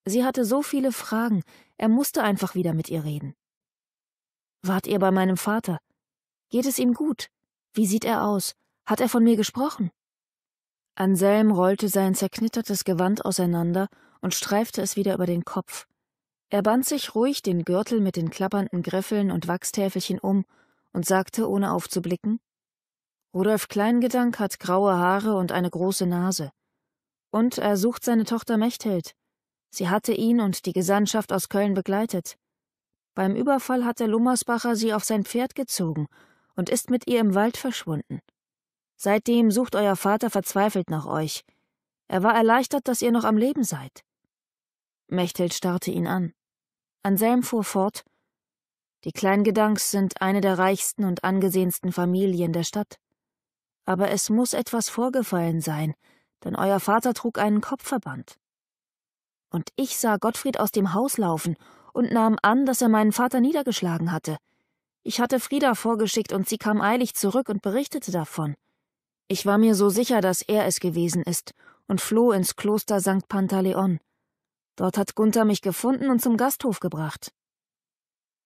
Sie hatte so viele Fragen, er musste einfach wieder mit ihr reden. Wart ihr bei meinem Vater? Geht es ihm gut? Wie sieht er aus? Hat er von mir gesprochen? Anselm rollte sein zerknittertes Gewand auseinander und streifte es wieder über den Kopf. Er band sich ruhig den Gürtel mit den klappernden Griffeln und Wachstäfelchen um und sagte, ohne aufzublicken, Rudolf Kleingedank hat graue Haare und eine große Nase. Und er sucht seine Tochter Mechthild. Sie hatte ihn und die Gesandtschaft aus Köln begleitet. Beim Überfall hat der Lummersbacher sie auf sein Pferd gezogen und ist mit ihr im Wald verschwunden. Seitdem sucht euer Vater verzweifelt nach euch. Er war erleichtert, dass ihr noch am Leben seid. Mechthild starrte ihn an. Anselm fuhr fort. Die Kleingedanks sind eine der reichsten und angesehensten Familien der Stadt. Aber es muss etwas vorgefallen sein, denn euer Vater trug einen Kopfverband. Und ich sah Gottfried aus dem Haus laufen und nahm an, dass er meinen Vater niedergeschlagen hatte. Ich hatte Frieda vorgeschickt und sie kam eilig zurück und berichtete davon. Ich war mir so sicher, dass er es gewesen ist und floh ins Kloster St. Pantaleon. Dort hat Gunther mich gefunden und zum Gasthof gebracht.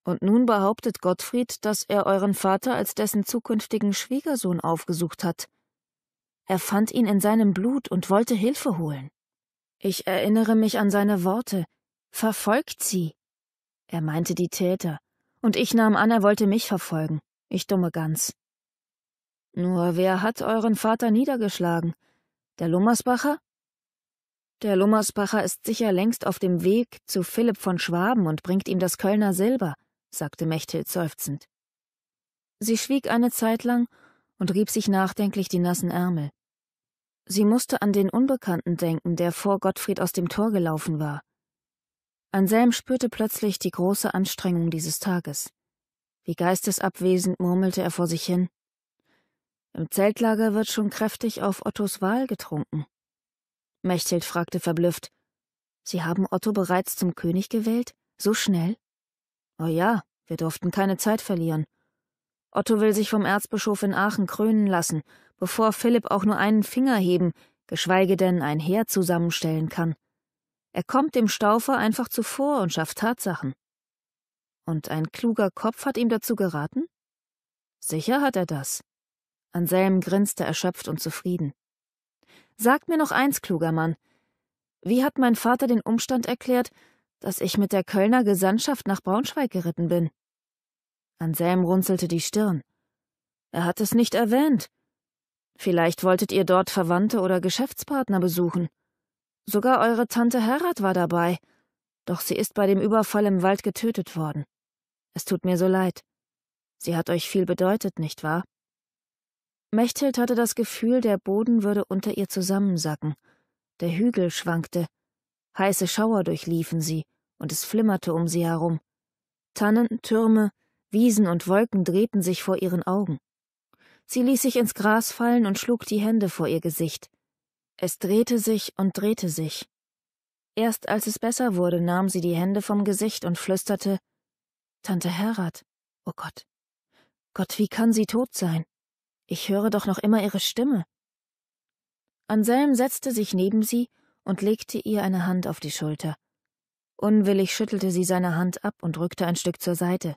Und nun behauptet Gottfried, dass er euren Vater als dessen zukünftigen Schwiegersohn aufgesucht hat. Er fand ihn in seinem Blut und wollte Hilfe holen. Ich erinnere mich an seine Worte. Verfolgt sie. Er meinte die Täter. Und ich nahm an, er wollte mich verfolgen. Ich dumme Gans. Nur wer hat euren Vater niedergeschlagen? Der Lummersbacher? Der Lummersbacher ist sicher längst auf dem Weg zu Philipp von Schwaben und bringt ihm das Kölner Silber, sagte Mechthild seufzend. Sie schwieg eine Zeit lang und rieb sich nachdenklich die nassen Ärmel. Sie musste an den Unbekannten denken, der vor Gottfried aus dem Tor gelaufen war. Anselm spürte plötzlich die große Anstrengung dieses Tages. Wie geistesabwesend murmelte er vor sich hin. Im Zeltlager wird schon kräftig auf Ottos Wahl getrunken. Mechthild fragte verblüfft. Sie haben Otto bereits zum König gewählt? So schnell? Oh ja, wir durften keine Zeit verlieren. Otto will sich vom Erzbischof in Aachen krönen lassen, bevor Philipp auch nur einen Finger heben, geschweige denn ein Heer zusammenstellen kann. Er kommt dem Staufer einfach zuvor und schafft Tatsachen. Und ein kluger Kopf hat ihm dazu geraten? Sicher hat er das. Anselm grinste erschöpft und zufrieden. Sag mir noch eins, kluger Mann. Wie hat mein Vater den Umstand erklärt, dass ich mit der Kölner Gesandtschaft nach Braunschweig geritten bin? Anselm runzelte die Stirn. Er hat es nicht erwähnt. Vielleicht wolltet ihr dort Verwandte oder Geschäftspartner besuchen. Sogar eure Tante Herrat war dabei. Doch sie ist bei dem Überfall im Wald getötet worden. Es tut mir so leid. Sie hat euch viel bedeutet, nicht wahr? Mechthild hatte das Gefühl, der Boden würde unter ihr zusammensacken. Der Hügel schwankte. Heiße Schauer durchliefen sie, und es flimmerte um sie herum. Tannen, Türme, Wiesen und Wolken drehten sich vor ihren Augen. Sie ließ sich ins Gras fallen und schlug die Hände vor ihr Gesicht. Es drehte sich und drehte sich. Erst als es besser wurde, nahm sie die Hände vom Gesicht und flüsterte Tante Herrat, oh Gott. Gott, wie kann sie tot sein? Ich höre doch noch immer ihre Stimme. Anselm setzte sich neben sie und legte ihr eine Hand auf die Schulter. Unwillig schüttelte sie seine Hand ab und rückte ein Stück zur Seite.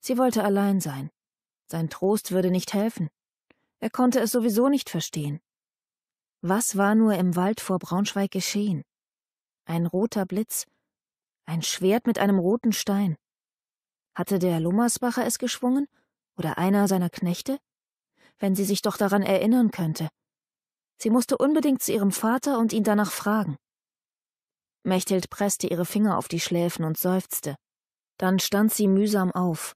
Sie wollte allein sein. Sein Trost würde nicht helfen. Er konnte es sowieso nicht verstehen. Was war nur im Wald vor Braunschweig geschehen? Ein roter Blitz, ein Schwert mit einem roten Stein. Hatte der Lummersbacher es geschwungen? Oder einer seiner Knechte? Wenn sie sich doch daran erinnern könnte. Sie musste unbedingt zu ihrem Vater und ihn danach fragen. Mechthild presste ihre Finger auf die Schläfen und seufzte. Dann stand sie mühsam auf.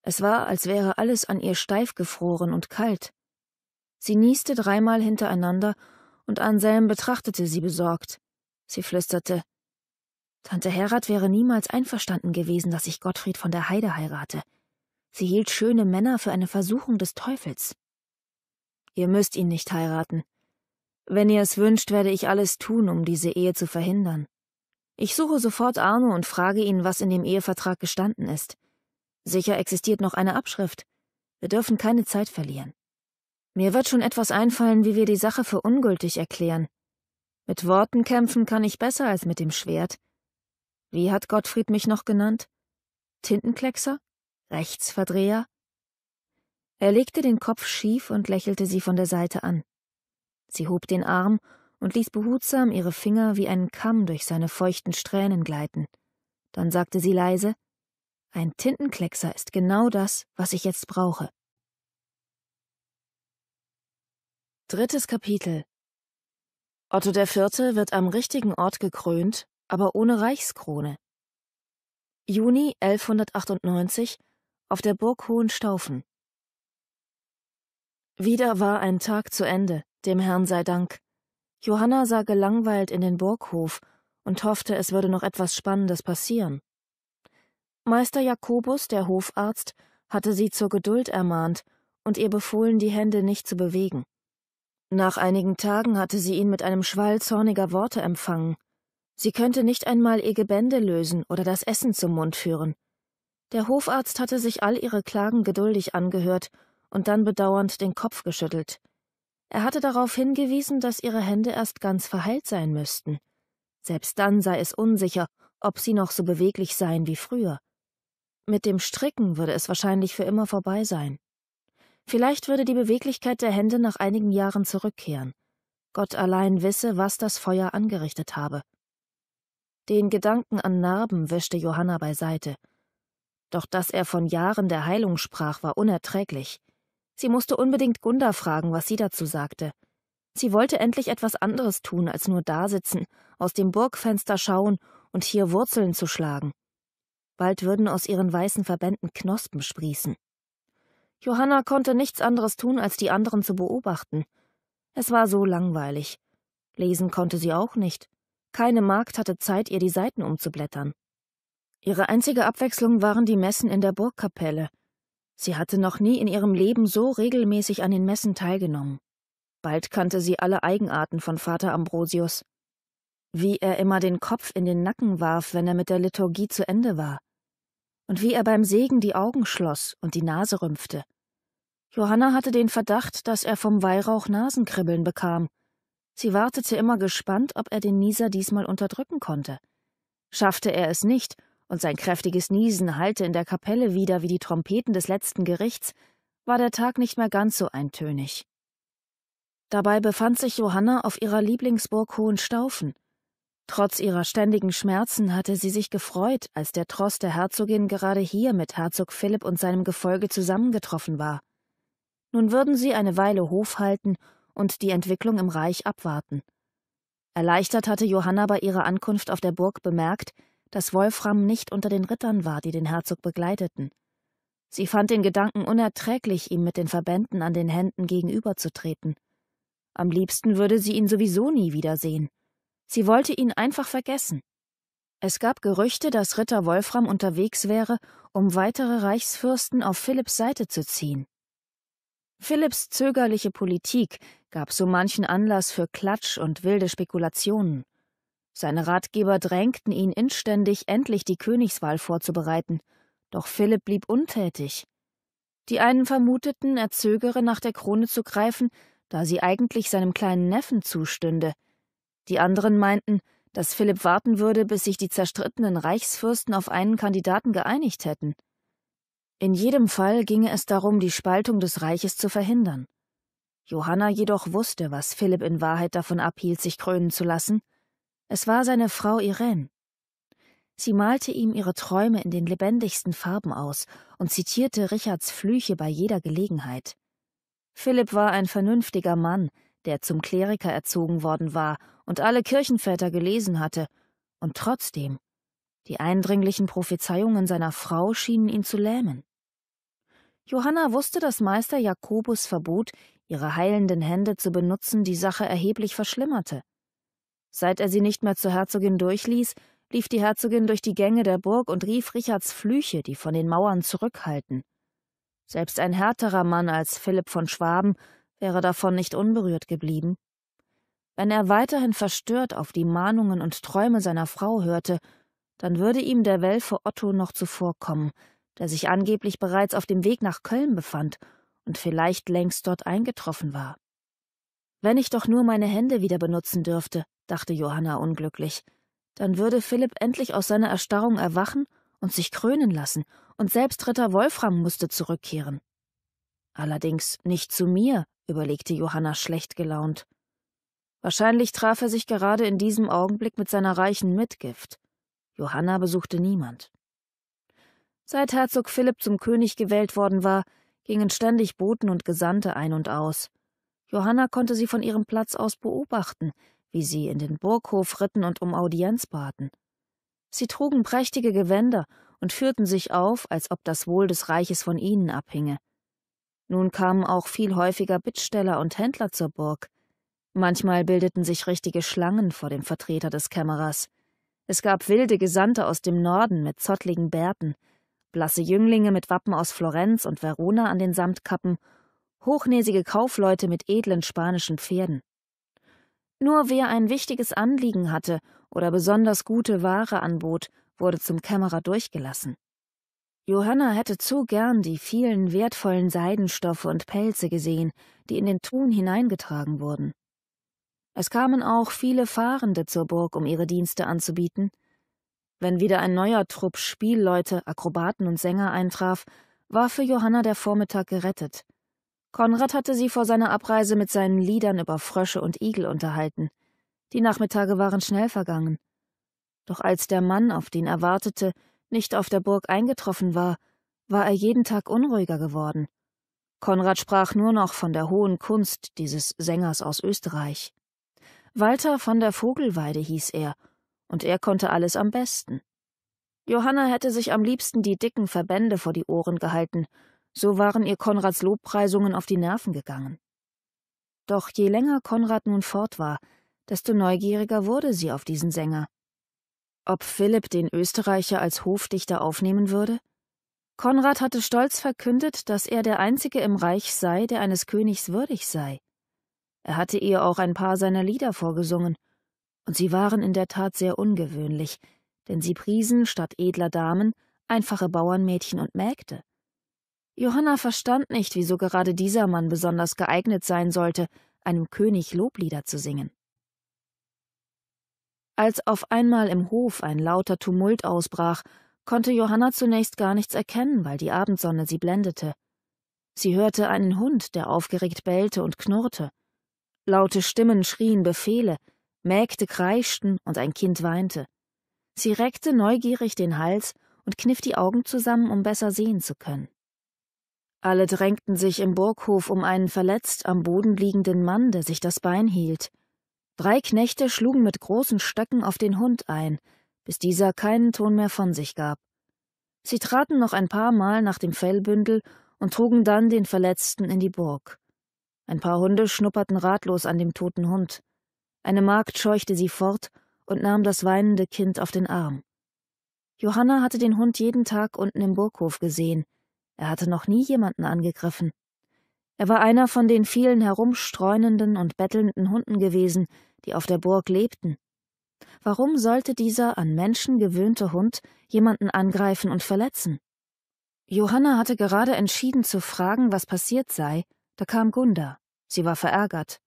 Es war, als wäre alles an ihr steif gefroren und kalt. Sie nieste dreimal hintereinander, und Anselm betrachtete sie besorgt. Sie flüsterte Tante Herat wäre niemals einverstanden gewesen, dass ich Gottfried von der Heide heirate. Sie hielt schöne Männer für eine Versuchung des Teufels. Ihr müsst ihn nicht heiraten. Wenn ihr es wünscht, werde ich alles tun, um diese Ehe zu verhindern. Ich suche sofort Arno und frage ihn, was in dem Ehevertrag gestanden ist. Sicher existiert noch eine Abschrift. Wir dürfen keine Zeit verlieren. Mir wird schon etwas einfallen, wie wir die Sache für ungültig erklären. Mit Worten kämpfen kann ich besser als mit dem Schwert. Wie hat Gottfried mich noch genannt? Tintenkleckser? Rechtsverdreher? Er legte den Kopf schief und lächelte sie von der Seite an. Sie hob den Arm und ließ behutsam ihre Finger wie einen Kamm durch seine feuchten Strähnen gleiten. Dann sagte sie leise Ein Tintenkleckser ist genau das, was ich jetzt brauche. Drittes Kapitel Otto IV. wird am richtigen Ort gekrönt, aber ohne Reichskrone. Juni 1198 auf der Burg Hohenstaufen. Wieder war ein Tag zu Ende, dem Herrn sei Dank. Johanna sah gelangweilt in den Burghof und hoffte, es würde noch etwas Spannendes passieren. Meister Jakobus, der Hofarzt, hatte sie zur Geduld ermahnt und ihr befohlen, die Hände nicht zu bewegen. Nach einigen Tagen hatte sie ihn mit einem Schwall zorniger Worte empfangen. Sie könnte nicht einmal ihr Gebände lösen oder das Essen zum Mund führen. Der Hofarzt hatte sich all ihre Klagen geduldig angehört und dann bedauernd den Kopf geschüttelt. Er hatte darauf hingewiesen, dass ihre Hände erst ganz verheilt sein müssten. Selbst dann sei es unsicher, ob sie noch so beweglich seien wie früher. Mit dem Stricken würde es wahrscheinlich für immer vorbei sein. Vielleicht würde die Beweglichkeit der Hände nach einigen Jahren zurückkehren. Gott allein wisse, was das Feuer angerichtet habe. Den Gedanken an Narben wischte Johanna beiseite. Doch dass er von Jahren der Heilung sprach, war unerträglich. Sie musste unbedingt Gunda fragen, was sie dazu sagte. Sie wollte endlich etwas anderes tun, als nur dasitzen, aus dem Burgfenster schauen und hier Wurzeln zu schlagen. Bald würden aus ihren weißen Verbänden Knospen sprießen. Johanna konnte nichts anderes tun, als die anderen zu beobachten. Es war so langweilig. Lesen konnte sie auch nicht. Keine Magd hatte Zeit, ihr die Seiten umzublättern. Ihre einzige Abwechslung waren die Messen in der Burgkapelle. Sie hatte noch nie in ihrem Leben so regelmäßig an den Messen teilgenommen. Bald kannte sie alle Eigenarten von Vater Ambrosius. Wie er immer den Kopf in den Nacken warf, wenn er mit der Liturgie zu Ende war. Und wie er beim Segen die Augen schloss und die Nase rümpfte. Johanna hatte den Verdacht, dass er vom Weihrauch Nasenkribbeln bekam. Sie wartete immer gespannt, ob er den Nieser diesmal unterdrücken konnte. Schaffte er es nicht, und sein kräftiges Niesen hallte in der Kapelle wieder wie die Trompeten des letzten Gerichts, war der Tag nicht mehr ganz so eintönig. Dabei befand sich Johanna auf ihrer Lieblingsburg Hohenstaufen. Trotz ihrer ständigen Schmerzen hatte sie sich gefreut, als der Tross der Herzogin gerade hier mit Herzog Philipp und seinem Gefolge zusammengetroffen war. Nun würden sie eine Weile Hof halten und die Entwicklung im Reich abwarten. Erleichtert hatte Johanna bei ihrer Ankunft auf der Burg bemerkt, dass Wolfram nicht unter den Rittern war, die den Herzog begleiteten. Sie fand den Gedanken unerträglich, ihm mit den Verbänden an den Händen gegenüberzutreten. Am liebsten würde sie ihn sowieso nie wiedersehen. Sie wollte ihn einfach vergessen. Es gab Gerüchte, dass Ritter Wolfram unterwegs wäre, um weitere Reichsfürsten auf Philipps Seite zu ziehen. Philipps zögerliche Politik gab so manchen Anlass für Klatsch und wilde Spekulationen. Seine Ratgeber drängten ihn inständig, endlich die Königswahl vorzubereiten, doch Philipp blieb untätig. Die einen vermuteten, er zögere, nach der Krone zu greifen, da sie eigentlich seinem kleinen Neffen zustünde. Die anderen meinten, dass Philipp warten würde, bis sich die zerstrittenen Reichsfürsten auf einen Kandidaten geeinigt hätten. In jedem Fall ginge es darum, die Spaltung des Reiches zu verhindern. Johanna jedoch wusste, was Philipp in Wahrheit davon abhielt, sich krönen zu lassen. Es war seine Frau Irene. Sie malte ihm ihre Träume in den lebendigsten Farben aus und zitierte Richards Flüche bei jeder Gelegenheit. Philipp war ein vernünftiger Mann, der zum Kleriker erzogen worden war und alle Kirchenväter gelesen hatte, und trotzdem die eindringlichen Prophezeiungen seiner Frau schienen ihn zu lähmen. Johanna wusste, dass Meister Jakobus Verbot, ihre heilenden Hände zu benutzen, die Sache erheblich verschlimmerte. Seit er sie nicht mehr zur Herzogin durchließ, lief die Herzogin durch die Gänge der Burg und rief Richards Flüche, die von den Mauern zurückhalten. Selbst ein härterer Mann als Philipp von Schwaben wäre davon nicht unberührt geblieben. Wenn er weiterhin verstört auf die Mahnungen und Träume seiner Frau hörte, dann würde ihm der Welfe Otto noch zuvorkommen, der sich angeblich bereits auf dem Weg nach Köln befand und vielleicht längst dort eingetroffen war. Wenn ich doch nur meine Hände wieder benutzen dürfte, dachte Johanna unglücklich, dann würde Philipp endlich aus seiner Erstarrung erwachen und sich krönen lassen, und selbst Ritter Wolfram musste zurückkehren. Allerdings nicht zu mir, überlegte Johanna schlecht gelaunt. Wahrscheinlich traf er sich gerade in diesem Augenblick mit seiner reichen Mitgift. Johanna besuchte niemand. Seit Herzog Philipp zum König gewählt worden war, gingen ständig Boten und Gesandte ein und aus. Johanna konnte sie von ihrem Platz aus beobachten, wie sie in den Burghof ritten und um Audienz baten. Sie trugen prächtige Gewänder und führten sich auf, als ob das Wohl des Reiches von ihnen abhinge. Nun kamen auch viel häufiger Bittsteller und Händler zur Burg. Manchmal bildeten sich richtige Schlangen vor dem Vertreter des Kämmerers. Es gab wilde Gesandte aus dem Norden mit zottligen Bärten, blasse Jünglinge mit Wappen aus Florenz und Verona an den Samtkappen, hochnäsige Kaufleute mit edlen spanischen Pferden. Nur wer ein wichtiges Anliegen hatte oder besonders gute Ware anbot, wurde zum Kämmerer durchgelassen. Johanna hätte zu gern die vielen wertvollen Seidenstoffe und Pelze gesehen, die in den Thun hineingetragen wurden. Es kamen auch viele Fahrende zur Burg, um ihre Dienste anzubieten, wenn wieder ein neuer Trupp Spielleute, Akrobaten und Sänger eintraf, war für Johanna der Vormittag gerettet. Konrad hatte sie vor seiner Abreise mit seinen Liedern über Frösche und Igel unterhalten. Die Nachmittage waren schnell vergangen. Doch als der Mann, auf den er wartete, nicht auf der Burg eingetroffen war, war er jeden Tag unruhiger geworden. Konrad sprach nur noch von der hohen Kunst dieses Sängers aus Österreich. Walter von der Vogelweide hieß er und er konnte alles am besten. Johanna hätte sich am liebsten die dicken Verbände vor die Ohren gehalten, so waren ihr Konrads Lobpreisungen auf die Nerven gegangen. Doch je länger Konrad nun fort war, desto neugieriger wurde sie auf diesen Sänger. Ob Philipp den Österreicher als Hofdichter aufnehmen würde? Konrad hatte stolz verkündet, dass er der Einzige im Reich sei, der eines Königs würdig sei. Er hatte ihr auch ein paar seiner Lieder vorgesungen, und sie waren in der Tat sehr ungewöhnlich, denn sie priesen statt edler Damen einfache Bauernmädchen und Mägde. Johanna verstand nicht, wieso gerade dieser Mann besonders geeignet sein sollte, einem König Loblieder zu singen. Als auf einmal im Hof ein lauter Tumult ausbrach, konnte Johanna zunächst gar nichts erkennen, weil die Abendsonne sie blendete. Sie hörte einen Hund, der aufgeregt bellte und knurrte. Laute Stimmen schrien Befehle, Mägde kreischten und ein Kind weinte. Sie reckte neugierig den Hals und kniff die Augen zusammen, um besser sehen zu können. Alle drängten sich im Burghof um einen verletzt am Boden liegenden Mann, der sich das Bein hielt. Drei Knechte schlugen mit großen Stöcken auf den Hund ein, bis dieser keinen Ton mehr von sich gab. Sie traten noch ein paar Mal nach dem Fellbündel und trugen dann den Verletzten in die Burg. Ein paar Hunde schnupperten ratlos an dem toten Hund. Eine Magd scheuchte sie fort und nahm das weinende Kind auf den Arm. Johanna hatte den Hund jeden Tag unten im Burghof gesehen. Er hatte noch nie jemanden angegriffen. Er war einer von den vielen herumstreunenden und bettelnden Hunden gewesen, die auf der Burg lebten. Warum sollte dieser an Menschen gewöhnte Hund jemanden angreifen und verletzen? Johanna hatte gerade entschieden zu fragen, was passiert sei, da kam Gunda. Sie war verärgert.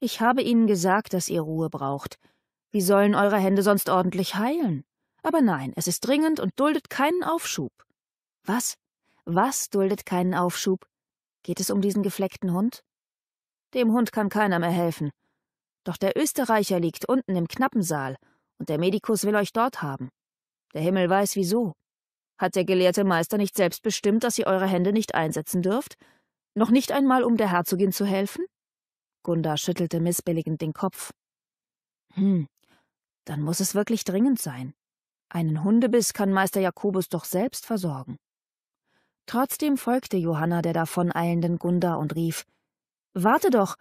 Ich habe ihnen gesagt, dass ihr Ruhe braucht. Wie sollen eure Hände sonst ordentlich heilen? Aber nein, es ist dringend und duldet keinen Aufschub. Was? Was duldet keinen Aufschub? Geht es um diesen gefleckten Hund? Dem Hund kann keiner mehr helfen. Doch der Österreicher liegt unten im knappen Saal, und der Medikus will euch dort haben. Der Himmel weiß wieso. Hat der gelehrte Meister nicht selbst bestimmt, dass ihr eure Hände nicht einsetzen dürft? Noch nicht einmal, um der Herzogin zu helfen? Gunda schüttelte missbilligend den Kopf. Hm, dann muss es wirklich dringend sein. Einen Hundebiss kann Meister Jakobus doch selbst versorgen. Trotzdem folgte Johanna der davoneilenden Gunda und rief Warte doch.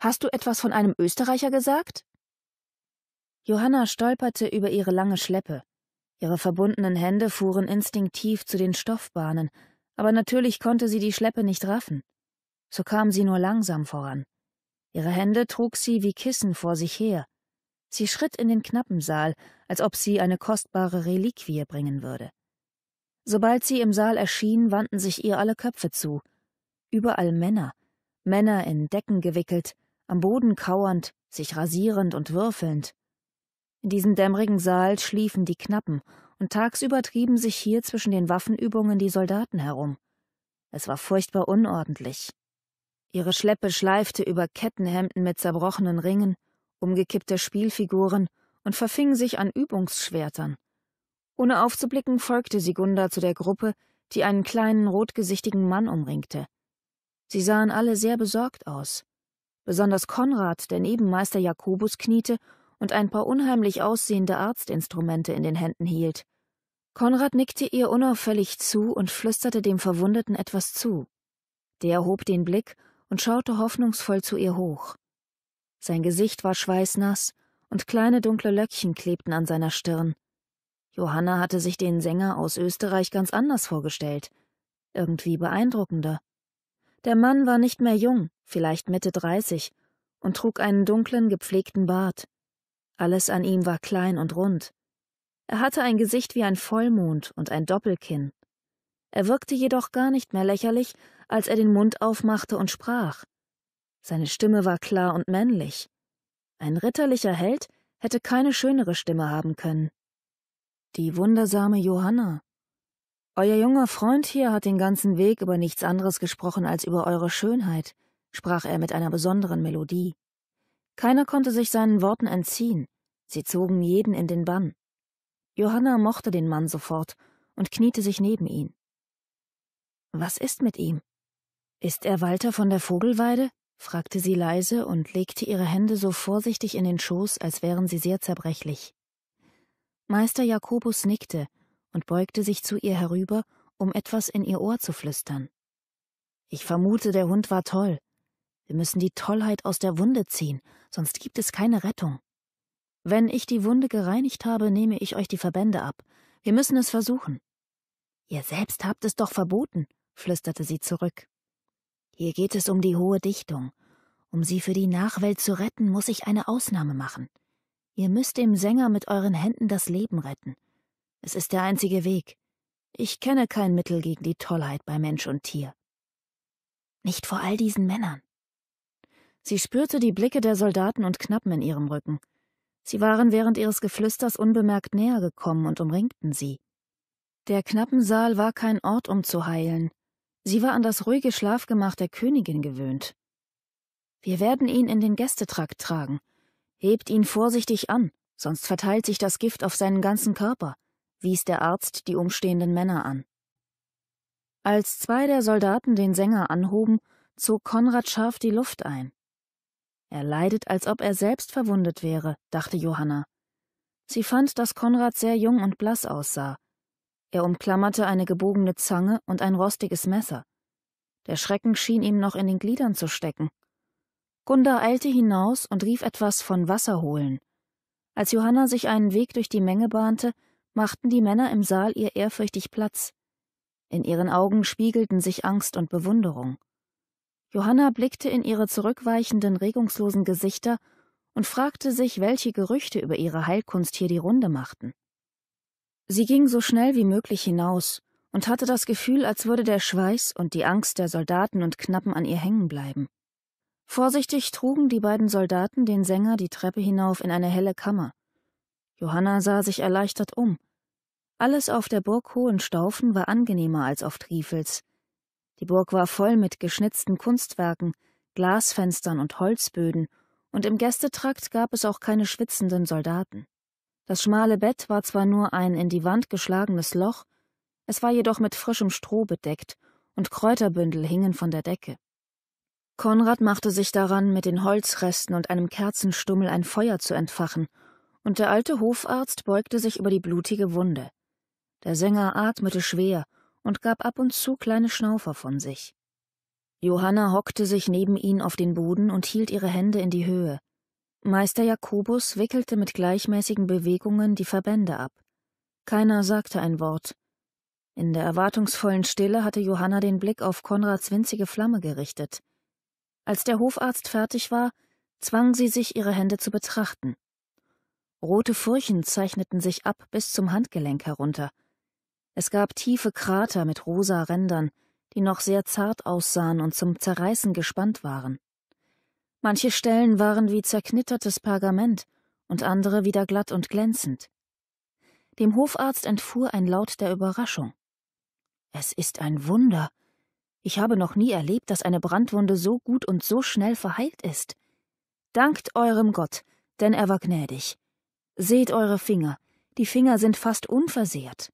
Hast du etwas von einem Österreicher gesagt? Johanna stolperte über ihre lange Schleppe. Ihre verbundenen Hände fuhren instinktiv zu den Stoffbahnen, aber natürlich konnte sie die Schleppe nicht raffen. So kam sie nur langsam voran. Ihre Hände trug sie wie Kissen vor sich her. Sie schritt in den knappen Saal, als ob sie eine kostbare Reliquie bringen würde. Sobald sie im Saal erschien, wandten sich ihr alle Köpfe zu. Überall Männer, Männer in Decken gewickelt, am Boden kauernd, sich rasierend und würfelnd. In diesem dämmerigen Saal schliefen die Knappen, und tagsüber trieben sich hier zwischen den Waffenübungen die Soldaten herum. Es war furchtbar unordentlich, Ihre Schleppe schleifte über Kettenhemden mit zerbrochenen Ringen, umgekippte Spielfiguren und verfing sich an Übungsschwertern. Ohne aufzublicken folgte Sigunda zu der Gruppe, die einen kleinen rotgesichtigen Mann umringte. Sie sahen alle sehr besorgt aus. Besonders Konrad, der neben Meister Jakobus kniete und ein paar unheimlich aussehende Arztinstrumente in den Händen hielt. Konrad nickte ihr unauffällig zu und flüsterte dem Verwundeten etwas zu. Der hob den Blick und schaute hoffnungsvoll zu ihr hoch. Sein Gesicht war schweißnass und kleine dunkle Löckchen klebten an seiner Stirn. Johanna hatte sich den Sänger aus Österreich ganz anders vorgestellt, irgendwie beeindruckender. Der Mann war nicht mehr jung, vielleicht Mitte dreißig, und trug einen dunklen, gepflegten Bart. Alles an ihm war klein und rund. Er hatte ein Gesicht wie ein Vollmond und ein Doppelkinn. Er wirkte jedoch gar nicht mehr lächerlich, als er den Mund aufmachte und sprach. Seine Stimme war klar und männlich. Ein ritterlicher Held hätte keine schönere Stimme haben können. Die wundersame Johanna. Euer junger Freund hier hat den ganzen Weg über nichts anderes gesprochen als über eure Schönheit, sprach er mit einer besonderen Melodie. Keiner konnte sich seinen Worten entziehen, sie zogen jeden in den Bann. Johanna mochte den Mann sofort und kniete sich neben ihn. Was ist mit ihm? Ist er Walter von der Vogelweide? fragte sie leise und legte ihre Hände so vorsichtig in den Schoß, als wären sie sehr zerbrechlich. Meister Jakobus nickte und beugte sich zu ihr herüber, um etwas in ihr Ohr zu flüstern. Ich vermute, der Hund war toll. Wir müssen die Tollheit aus der Wunde ziehen, sonst gibt es keine Rettung. Wenn ich die Wunde gereinigt habe, nehme ich euch die Verbände ab. Wir müssen es versuchen. Ihr selbst habt es doch verboten, flüsterte sie zurück. Hier geht es um die hohe Dichtung. Um sie für die Nachwelt zu retten, muss ich eine Ausnahme machen. Ihr müsst dem Sänger mit euren Händen das Leben retten. Es ist der einzige Weg. Ich kenne kein Mittel gegen die Tollheit bei Mensch und Tier. Nicht vor all diesen Männern. Sie spürte die Blicke der Soldaten und Knappen in ihrem Rücken. Sie waren während ihres Geflüsters unbemerkt näher gekommen und umringten sie. Der Knappensaal war kein Ort, um zu heilen, Sie war an das ruhige Schlafgemach der Königin gewöhnt. Wir werden ihn in den Gästetrakt tragen. Hebt ihn vorsichtig an, sonst verteilt sich das Gift auf seinen ganzen Körper, wies der Arzt die umstehenden Männer an. Als zwei der Soldaten den Sänger anhoben, zog Konrad scharf die Luft ein. Er leidet, als ob er selbst verwundet wäre, dachte Johanna. Sie fand, dass Konrad sehr jung und blass aussah, er umklammerte eine gebogene Zange und ein rostiges Messer. Der Schrecken schien ihm noch in den Gliedern zu stecken. Gunda eilte hinaus und rief etwas von Wasser holen. Als Johanna sich einen Weg durch die Menge bahnte, machten die Männer im Saal ihr ehrfürchtig Platz. In ihren Augen spiegelten sich Angst und Bewunderung. Johanna blickte in ihre zurückweichenden, regungslosen Gesichter und fragte sich, welche Gerüchte über ihre Heilkunst hier die Runde machten. Sie ging so schnell wie möglich hinaus und hatte das Gefühl, als würde der Schweiß und die Angst der Soldaten und Knappen an ihr hängen bleiben. Vorsichtig trugen die beiden Soldaten den Sänger die Treppe hinauf in eine helle Kammer. Johanna sah sich erleichtert um. Alles auf der Burg Hohenstaufen war angenehmer als auf Trifels. Die Burg war voll mit geschnitzten Kunstwerken, Glasfenstern und Holzböden, und im Gästetrakt gab es auch keine schwitzenden Soldaten. Das schmale Bett war zwar nur ein in die Wand geschlagenes Loch, es war jedoch mit frischem Stroh bedeckt und Kräuterbündel hingen von der Decke. Konrad machte sich daran, mit den Holzresten und einem Kerzenstummel ein Feuer zu entfachen, und der alte Hofarzt beugte sich über die blutige Wunde. Der Sänger atmete schwer und gab ab und zu kleine Schnaufer von sich. Johanna hockte sich neben ihn auf den Boden und hielt ihre Hände in die Höhe. Meister Jakobus wickelte mit gleichmäßigen Bewegungen die Verbände ab. Keiner sagte ein Wort. In der erwartungsvollen Stille hatte Johanna den Blick auf Konrads winzige Flamme gerichtet. Als der Hofarzt fertig war, zwang sie sich, ihre Hände zu betrachten. Rote Furchen zeichneten sich ab bis zum Handgelenk herunter. Es gab tiefe Krater mit rosa Rändern, die noch sehr zart aussahen und zum Zerreißen gespannt waren. Manche Stellen waren wie zerknittertes Pergament und andere wieder glatt und glänzend. Dem Hofarzt entfuhr ein Laut der Überraschung. Es ist ein Wunder. Ich habe noch nie erlebt, dass eine Brandwunde so gut und so schnell verheilt ist. Dankt eurem Gott, denn er war gnädig. Seht eure Finger, die Finger sind fast unversehrt.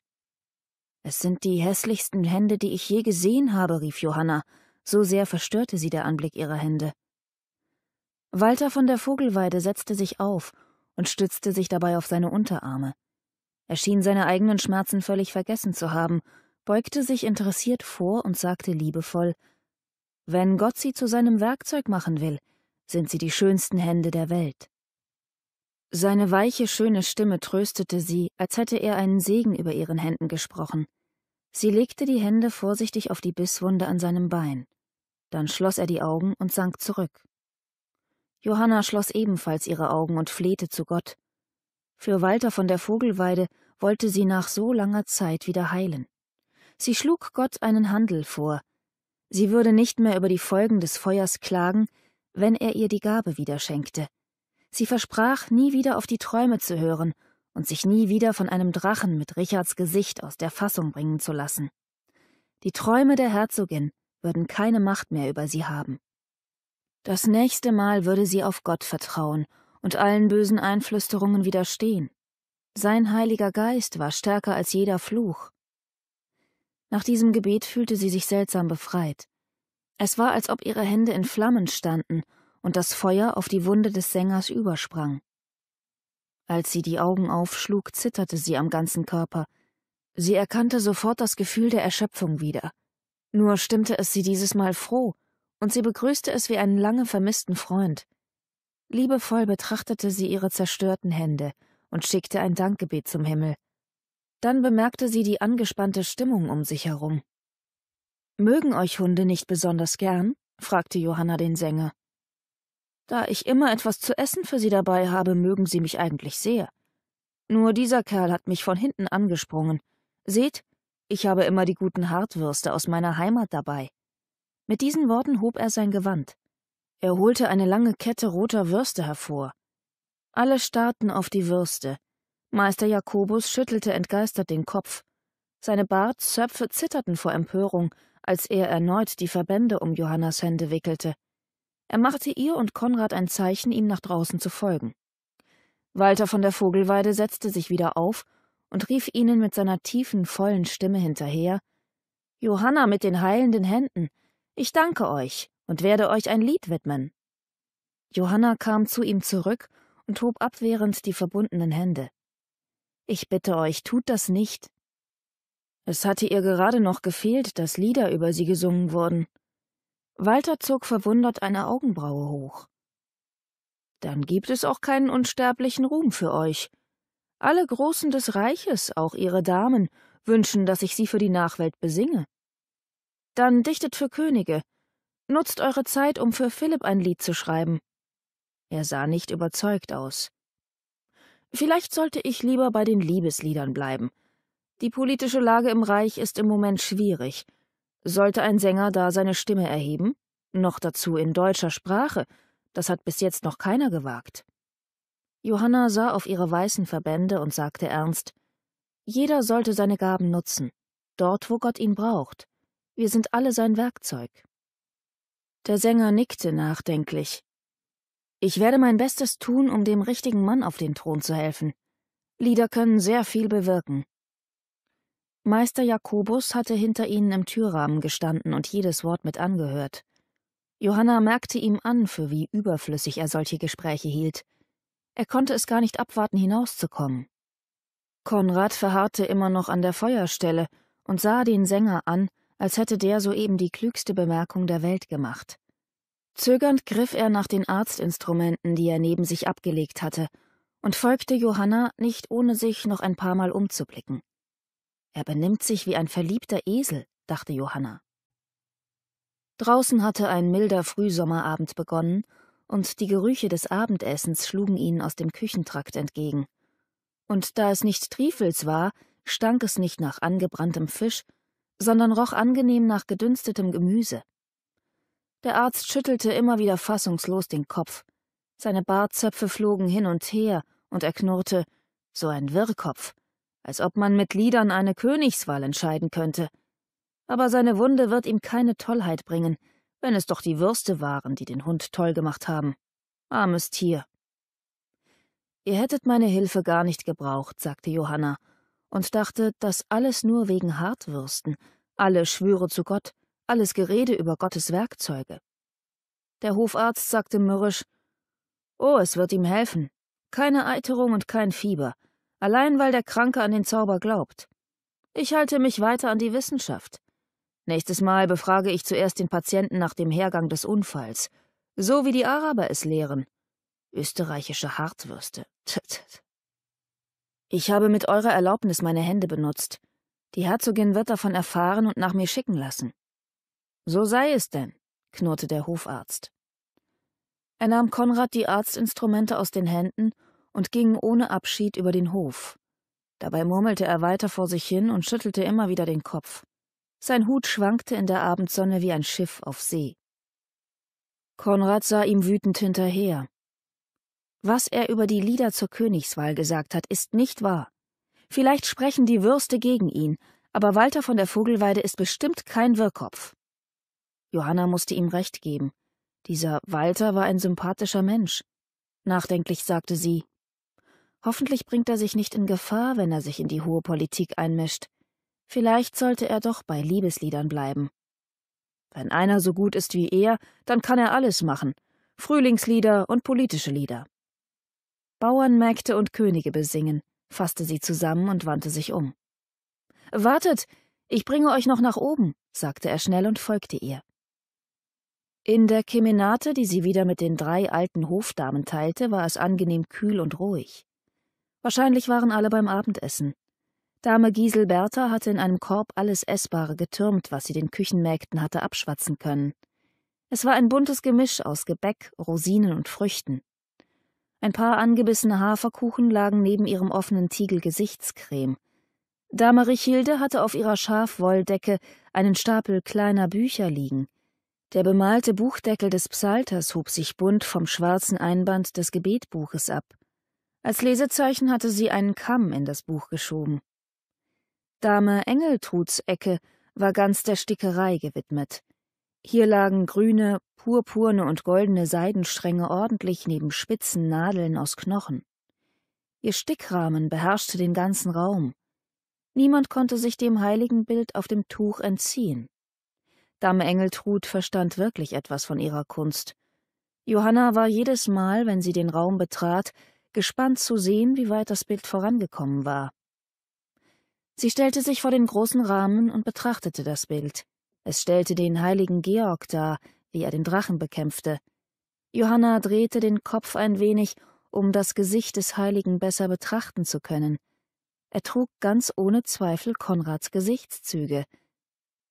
Es sind die hässlichsten Hände, die ich je gesehen habe, rief Johanna, so sehr verstörte sie der Anblick ihrer Hände. Walter von der Vogelweide setzte sich auf und stützte sich dabei auf seine Unterarme. Er schien seine eigenen Schmerzen völlig vergessen zu haben, beugte sich interessiert vor und sagte liebevoll Wenn Gott sie zu seinem Werkzeug machen will, sind sie die schönsten Hände der Welt. Seine weiche, schöne Stimme tröstete sie, als hätte er einen Segen über ihren Händen gesprochen. Sie legte die Hände vorsichtig auf die Bisswunde an seinem Bein. Dann schloss er die Augen und sank zurück. Johanna schloss ebenfalls ihre Augen und flehte zu Gott. Für Walter von der Vogelweide wollte sie nach so langer Zeit wieder heilen. Sie schlug Gott einen Handel vor. Sie würde nicht mehr über die Folgen des Feuers klagen, wenn er ihr die Gabe wieder schenkte. Sie versprach, nie wieder auf die Träume zu hören und sich nie wieder von einem Drachen mit Richards Gesicht aus der Fassung bringen zu lassen. Die Träume der Herzogin würden keine Macht mehr über sie haben. Das nächste Mal würde sie auf Gott vertrauen und allen bösen Einflüsterungen widerstehen. Sein Heiliger Geist war stärker als jeder Fluch. Nach diesem Gebet fühlte sie sich seltsam befreit. Es war, als ob ihre Hände in Flammen standen und das Feuer auf die Wunde des Sängers übersprang. Als sie die Augen aufschlug, zitterte sie am ganzen Körper. Sie erkannte sofort das Gefühl der Erschöpfung wieder. Nur stimmte es sie dieses Mal froh, und sie begrüßte es wie einen lange vermissten Freund. Liebevoll betrachtete sie ihre zerstörten Hände und schickte ein Dankgebet zum Himmel. Dann bemerkte sie die angespannte Stimmung um sich herum. Mögen euch Hunde nicht besonders gern? fragte Johanna den Sänger. Da ich immer etwas zu essen für sie dabei habe, mögen sie mich eigentlich sehr. Nur dieser Kerl hat mich von hinten angesprungen. Seht, ich habe immer die guten Hartwürste aus meiner Heimat dabei. Mit diesen Worten hob er sein Gewand. Er holte eine lange Kette roter Würste hervor. Alle starrten auf die Würste. Meister Jakobus schüttelte entgeistert den Kopf. Seine Bartzöpfe zitterten vor Empörung, als er erneut die Verbände um Johannas Hände wickelte. Er machte ihr und Konrad ein Zeichen, ihm nach draußen zu folgen. Walter von der Vogelweide setzte sich wieder auf und rief ihnen mit seiner tiefen, vollen Stimme hinterher Johanna mit den heilenden Händen, ich danke euch und werde euch ein Lied widmen. Johanna kam zu ihm zurück und hob abwehrend die verbundenen Hände. Ich bitte euch, tut das nicht. Es hatte ihr gerade noch gefehlt, dass Lieder über sie gesungen wurden. Walter zog verwundert eine Augenbraue hoch. Dann gibt es auch keinen unsterblichen Ruhm für euch. Alle Großen des Reiches, auch ihre Damen, wünschen, dass ich sie für die Nachwelt besinge dann dichtet für Könige. Nutzt eure Zeit, um für Philipp ein Lied zu schreiben. Er sah nicht überzeugt aus. Vielleicht sollte ich lieber bei den Liebesliedern bleiben. Die politische Lage im Reich ist im Moment schwierig. Sollte ein Sänger da seine Stimme erheben? Noch dazu in deutscher Sprache. Das hat bis jetzt noch keiner gewagt. Johanna sah auf ihre weißen Verbände und sagte ernst: Jeder sollte seine Gaben nutzen, dort, wo Gott ihn braucht. Wir sind alle sein Werkzeug. Der Sänger nickte nachdenklich. Ich werde mein Bestes tun, um dem richtigen Mann auf den Thron zu helfen. Lieder können sehr viel bewirken. Meister Jakobus hatte hinter ihnen im Türrahmen gestanden und jedes Wort mit angehört. Johanna merkte ihm an, für wie überflüssig er solche Gespräche hielt. Er konnte es gar nicht abwarten, hinauszukommen. Konrad verharrte immer noch an der Feuerstelle und sah den Sänger an, als hätte der soeben die klügste Bemerkung der Welt gemacht. Zögernd griff er nach den Arztinstrumenten, die er neben sich abgelegt hatte, und folgte Johanna, nicht ohne sich noch ein paar Mal umzublicken. Er benimmt sich wie ein verliebter Esel, dachte Johanna. Draußen hatte ein milder Frühsommerabend begonnen, und die Gerüche des Abendessens schlugen ihnen aus dem Küchentrakt entgegen. Und da es nicht Triefels war, stank es nicht nach angebranntem Fisch, sondern roch angenehm nach gedünstetem Gemüse. Der Arzt schüttelte immer wieder fassungslos den Kopf. Seine Bartzöpfe flogen hin und her, und er knurrte so ein Wirrkopf, als ob man mit Liedern eine Königswahl entscheiden könnte. Aber seine Wunde wird ihm keine Tollheit bringen, wenn es doch die Würste waren, die den Hund toll gemacht haben. Armes Tier. Ihr hättet meine Hilfe gar nicht gebraucht, sagte Johanna und dachte, das alles nur wegen Hartwürsten, alle Schwüre zu Gott, alles Gerede über Gottes Werkzeuge. Der Hofarzt sagte mürrisch, Oh, es wird ihm helfen. Keine Eiterung und kein Fieber, allein weil der Kranke an den Zauber glaubt. Ich halte mich weiter an die Wissenschaft. Nächstes Mal befrage ich zuerst den Patienten nach dem Hergang des Unfalls, so wie die Araber es lehren. Österreichische Hartwürste. Tut, tut. Ich habe mit eurer Erlaubnis meine Hände benutzt. Die Herzogin wird davon erfahren und nach mir schicken lassen. So sei es denn, knurrte der Hofarzt. Er nahm Konrad die Arztinstrumente aus den Händen und ging ohne Abschied über den Hof. Dabei murmelte er weiter vor sich hin und schüttelte immer wieder den Kopf. Sein Hut schwankte in der Abendsonne wie ein Schiff auf See. Konrad sah ihm wütend hinterher. Was er über die Lieder zur Königswahl gesagt hat, ist nicht wahr. Vielleicht sprechen die Würste gegen ihn, aber Walter von der Vogelweide ist bestimmt kein Wirrkopf. Johanna musste ihm recht geben. Dieser Walter war ein sympathischer Mensch. Nachdenklich sagte sie, Hoffentlich bringt er sich nicht in Gefahr, wenn er sich in die hohe Politik einmischt. Vielleicht sollte er doch bei Liebesliedern bleiben. Wenn einer so gut ist wie er, dann kann er alles machen. Frühlingslieder und politische Lieder. Bauernmägde und Könige besingen, fasste sie zusammen und wandte sich um. Wartet, ich bringe euch noch nach oben, sagte er schnell und folgte ihr. In der Kemenate, die sie wieder mit den drei alten Hofdamen teilte, war es angenehm kühl und ruhig. Wahrscheinlich waren alle beim Abendessen. Dame Giselberta hatte in einem Korb alles Essbare getürmt, was sie den Küchenmägden hatte abschwatzen können. Es war ein buntes Gemisch aus Gebäck, Rosinen und Früchten. Ein paar angebissene Haferkuchen lagen neben ihrem offenen Tiegel Gesichtscreme. Dame Richilde hatte auf ihrer Schafwolldecke einen Stapel kleiner Bücher liegen. Der bemalte Buchdeckel des Psalters hob sich bunt vom schwarzen Einband des Gebetbuches ab. Als Lesezeichen hatte sie einen Kamm in das Buch geschoben. Dame Engeltruds Ecke war ganz der Stickerei gewidmet. Hier lagen grüne, purpurne und goldene Seidenstränge ordentlich neben spitzen Nadeln aus Knochen. Ihr Stickrahmen beherrschte den ganzen Raum. Niemand konnte sich dem heiligen Bild auf dem Tuch entziehen. Dame Engeltrud verstand wirklich etwas von ihrer Kunst. Johanna war jedes Mal, wenn sie den Raum betrat, gespannt zu sehen, wie weit das Bild vorangekommen war. Sie stellte sich vor den großen Rahmen und betrachtete das Bild. Es stellte den heiligen Georg dar, wie er den Drachen bekämpfte. Johanna drehte den Kopf ein wenig, um das Gesicht des Heiligen besser betrachten zu können. Er trug ganz ohne Zweifel Konrads Gesichtszüge.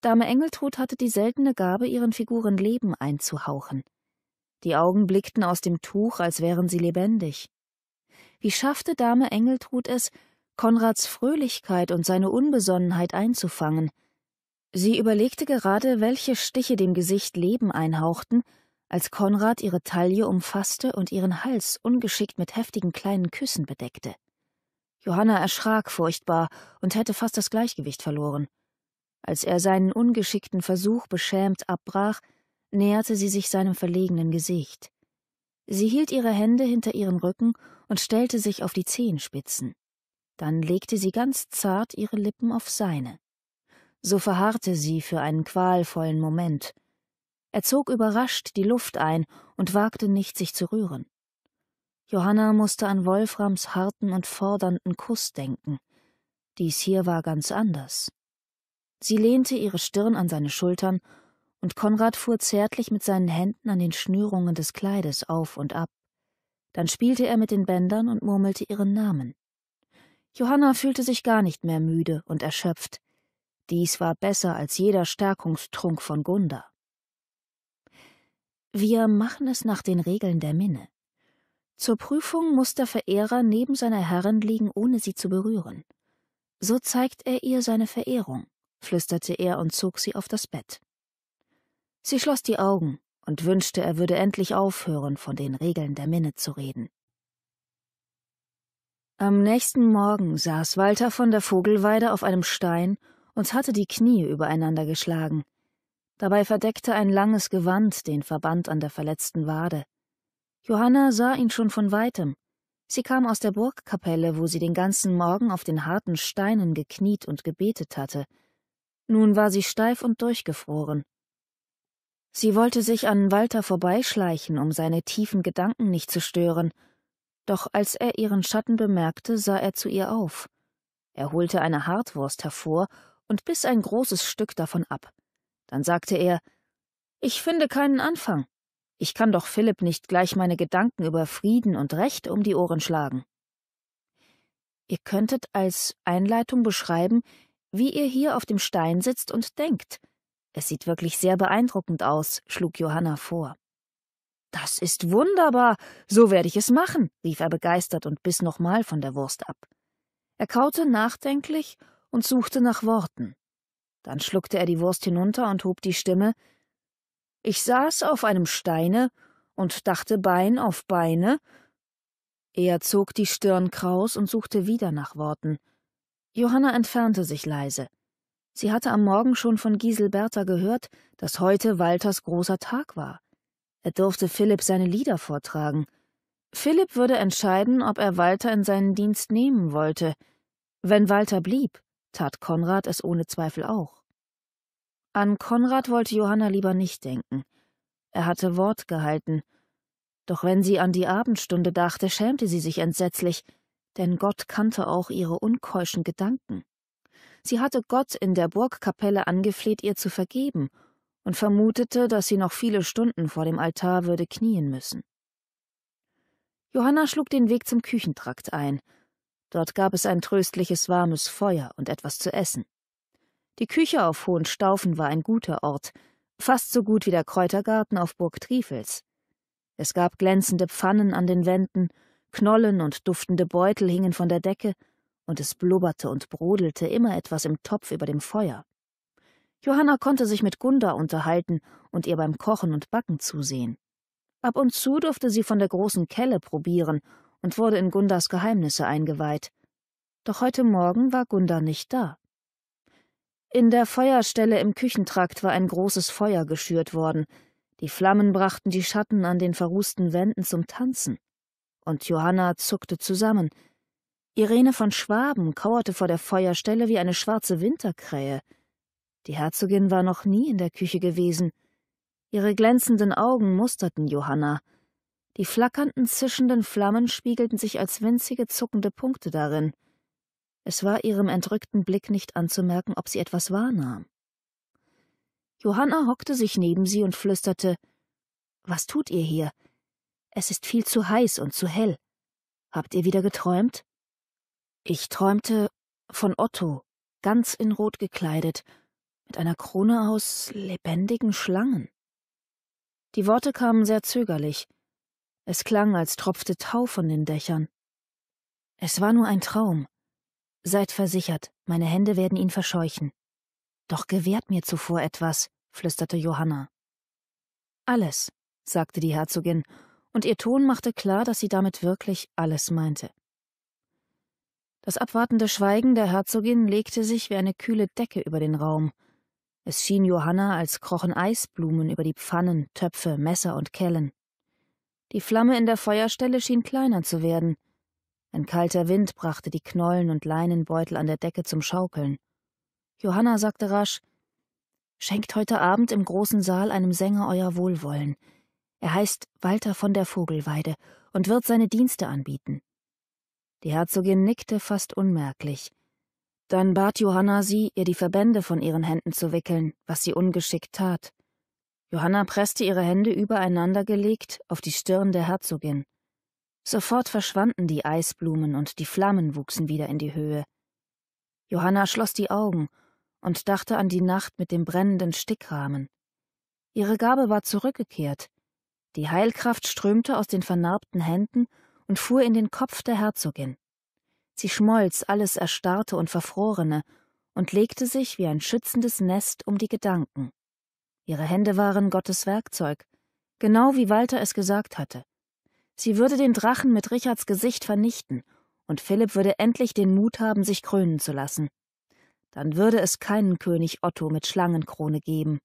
Dame Engeltrud hatte die seltene Gabe, ihren Figuren Leben einzuhauchen. Die Augen blickten aus dem Tuch, als wären sie lebendig. Wie schaffte Dame Engeltrud es, Konrads Fröhlichkeit und seine Unbesonnenheit einzufangen – Sie überlegte gerade, welche Stiche dem Gesicht Leben einhauchten, als Konrad ihre Taille umfasste und ihren Hals ungeschickt mit heftigen kleinen Küssen bedeckte. Johanna erschrak furchtbar und hätte fast das Gleichgewicht verloren. Als er seinen ungeschickten Versuch beschämt abbrach, näherte sie sich seinem verlegenen Gesicht. Sie hielt ihre Hände hinter ihren Rücken und stellte sich auf die Zehenspitzen. Dann legte sie ganz zart ihre Lippen auf seine so verharrte sie für einen qualvollen Moment. Er zog überrascht die Luft ein und wagte nicht, sich zu rühren. Johanna musste an Wolframs harten und fordernden Kuss denken. Dies hier war ganz anders. Sie lehnte ihre Stirn an seine Schultern, und Konrad fuhr zärtlich mit seinen Händen an den Schnürungen des Kleides auf und ab. Dann spielte er mit den Bändern und murmelte ihren Namen. Johanna fühlte sich gar nicht mehr müde und erschöpft. Dies war besser als jeder Stärkungstrunk von Gunda. Wir machen es nach den Regeln der Minne. Zur Prüfung muss der Verehrer neben seiner Herrin liegen, ohne sie zu berühren. So zeigt er ihr seine Verehrung, flüsterte er und zog sie auf das Bett. Sie schloss die Augen und wünschte, er würde endlich aufhören, von den Regeln der Minne zu reden. Am nächsten Morgen saß Walter von der Vogelweide auf einem Stein und hatte die Knie übereinander geschlagen. Dabei verdeckte ein langes Gewand den Verband an der verletzten Wade. Johanna sah ihn schon von weitem. Sie kam aus der Burgkapelle, wo sie den ganzen Morgen auf den harten Steinen gekniet und gebetet hatte. Nun war sie steif und durchgefroren. Sie wollte sich an Walter vorbeischleichen, um seine tiefen Gedanken nicht zu stören, doch als er ihren Schatten bemerkte, sah er zu ihr auf. Er holte eine Hartwurst hervor und biss ein großes Stück davon ab. Dann sagte er Ich finde keinen Anfang. Ich kann doch Philipp nicht gleich meine Gedanken über Frieden und Recht um die Ohren schlagen. Ihr könntet als Einleitung beschreiben, wie ihr hier auf dem Stein sitzt und denkt. Es sieht wirklich sehr beeindruckend aus, schlug Johanna vor. Das ist wunderbar, so werde ich es machen, rief er begeistert und biss nochmal von der Wurst ab. Er kaute nachdenklich und suchte nach Worten. Dann schluckte er die Wurst hinunter und hob die Stimme Ich saß auf einem Steine und dachte Bein auf Beine. Er zog die Stirn kraus und suchte wieder nach Worten. Johanna entfernte sich leise. Sie hatte am Morgen schon von Giselberta gehört, dass heute Walters großer Tag war. Er durfte Philipp seine Lieder vortragen. Philipp würde entscheiden, ob er Walter in seinen Dienst nehmen wollte. Wenn Walter blieb, tat Konrad es ohne Zweifel auch. An Konrad wollte Johanna lieber nicht denken. Er hatte Wort gehalten. Doch wenn sie an die Abendstunde dachte, schämte sie sich entsetzlich, denn Gott kannte auch ihre unkeuschen Gedanken. Sie hatte Gott in der Burgkapelle angefleht, ihr zu vergeben, und vermutete, dass sie noch viele Stunden vor dem Altar würde knien müssen. Johanna schlug den Weg zum Küchentrakt ein Dort gab es ein tröstliches warmes Feuer und etwas zu essen. Die Küche auf Hohen Staufen war ein guter Ort, fast so gut wie der Kräutergarten auf Burg Trifels. Es gab glänzende Pfannen an den Wänden, Knollen und duftende Beutel hingen von der Decke, und es blubberte und brodelte immer etwas im Topf über dem Feuer. Johanna konnte sich mit Gunda unterhalten und ihr beim Kochen und Backen zusehen. Ab und zu durfte sie von der großen Kelle probieren und wurde in Gundas Geheimnisse eingeweiht. Doch heute Morgen war Gunda nicht da. In der Feuerstelle im Küchentrakt war ein großes Feuer geschürt worden. Die Flammen brachten die Schatten an den verrußten Wänden zum Tanzen. Und Johanna zuckte zusammen. Irene von Schwaben kauerte vor der Feuerstelle wie eine schwarze Winterkrähe. Die Herzogin war noch nie in der Küche gewesen. Ihre glänzenden Augen musterten Johanna. Die flackernden, zischenden Flammen spiegelten sich als winzige, zuckende Punkte darin. Es war ihrem entrückten Blick nicht anzumerken, ob sie etwas wahrnahm. Johanna hockte sich neben sie und flüsterte Was tut ihr hier? Es ist viel zu heiß und zu hell. Habt ihr wieder geträumt? Ich träumte von Otto, ganz in Rot gekleidet, mit einer Krone aus lebendigen Schlangen. Die Worte kamen sehr zögerlich, es klang, als tropfte Tau von den Dächern. Es war nur ein Traum. Seid versichert, meine Hände werden ihn verscheuchen. Doch gewährt mir zuvor etwas, flüsterte Johanna. Alles, sagte die Herzogin, und ihr Ton machte klar, dass sie damit wirklich alles meinte. Das abwartende Schweigen der Herzogin legte sich wie eine kühle Decke über den Raum. Es schien Johanna, als krochen Eisblumen über die Pfannen, Töpfe, Messer und Kellen. Die Flamme in der Feuerstelle schien kleiner zu werden. Ein kalter Wind brachte die Knollen und Leinenbeutel an der Decke zum Schaukeln. Johanna sagte rasch Schenkt heute Abend im großen Saal einem Sänger euer Wohlwollen. Er heißt Walter von der Vogelweide und wird seine Dienste anbieten. Die Herzogin nickte fast unmerklich. Dann bat Johanna sie, ihr die Verbände von ihren Händen zu wickeln, was sie ungeschickt tat. Johanna presste ihre Hände übereinandergelegt auf die Stirn der Herzogin. Sofort verschwanden die Eisblumen und die Flammen wuchsen wieder in die Höhe. Johanna schloss die Augen und dachte an die Nacht mit dem brennenden Stickrahmen. Ihre Gabe war zurückgekehrt. Die Heilkraft strömte aus den vernarbten Händen und fuhr in den Kopf der Herzogin. Sie schmolz alles Erstarrte und Verfrorene und legte sich wie ein schützendes Nest um die Gedanken. Ihre Hände waren Gottes Werkzeug, genau wie Walter es gesagt hatte. Sie würde den Drachen mit Richards Gesicht vernichten, und Philipp würde endlich den Mut haben, sich krönen zu lassen. Dann würde es keinen König Otto mit Schlangenkrone geben.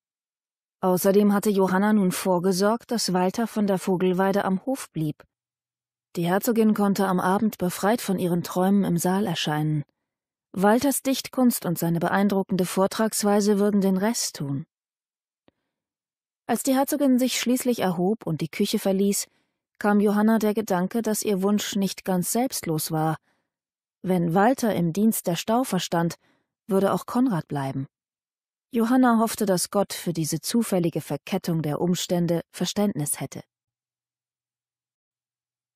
Außerdem hatte Johanna nun vorgesorgt, dass Walter von der Vogelweide am Hof blieb. Die Herzogin konnte am Abend befreit von ihren Träumen im Saal erscheinen. Walters Dichtkunst und seine beeindruckende Vortragsweise würden den Rest tun. Als die Herzogin sich schließlich erhob und die Küche verließ, kam Johanna der Gedanke, dass ihr Wunsch nicht ganz selbstlos war. Wenn Walter im Dienst der Staufer stand, würde auch Konrad bleiben. Johanna hoffte, dass Gott für diese zufällige Verkettung der Umstände Verständnis hätte.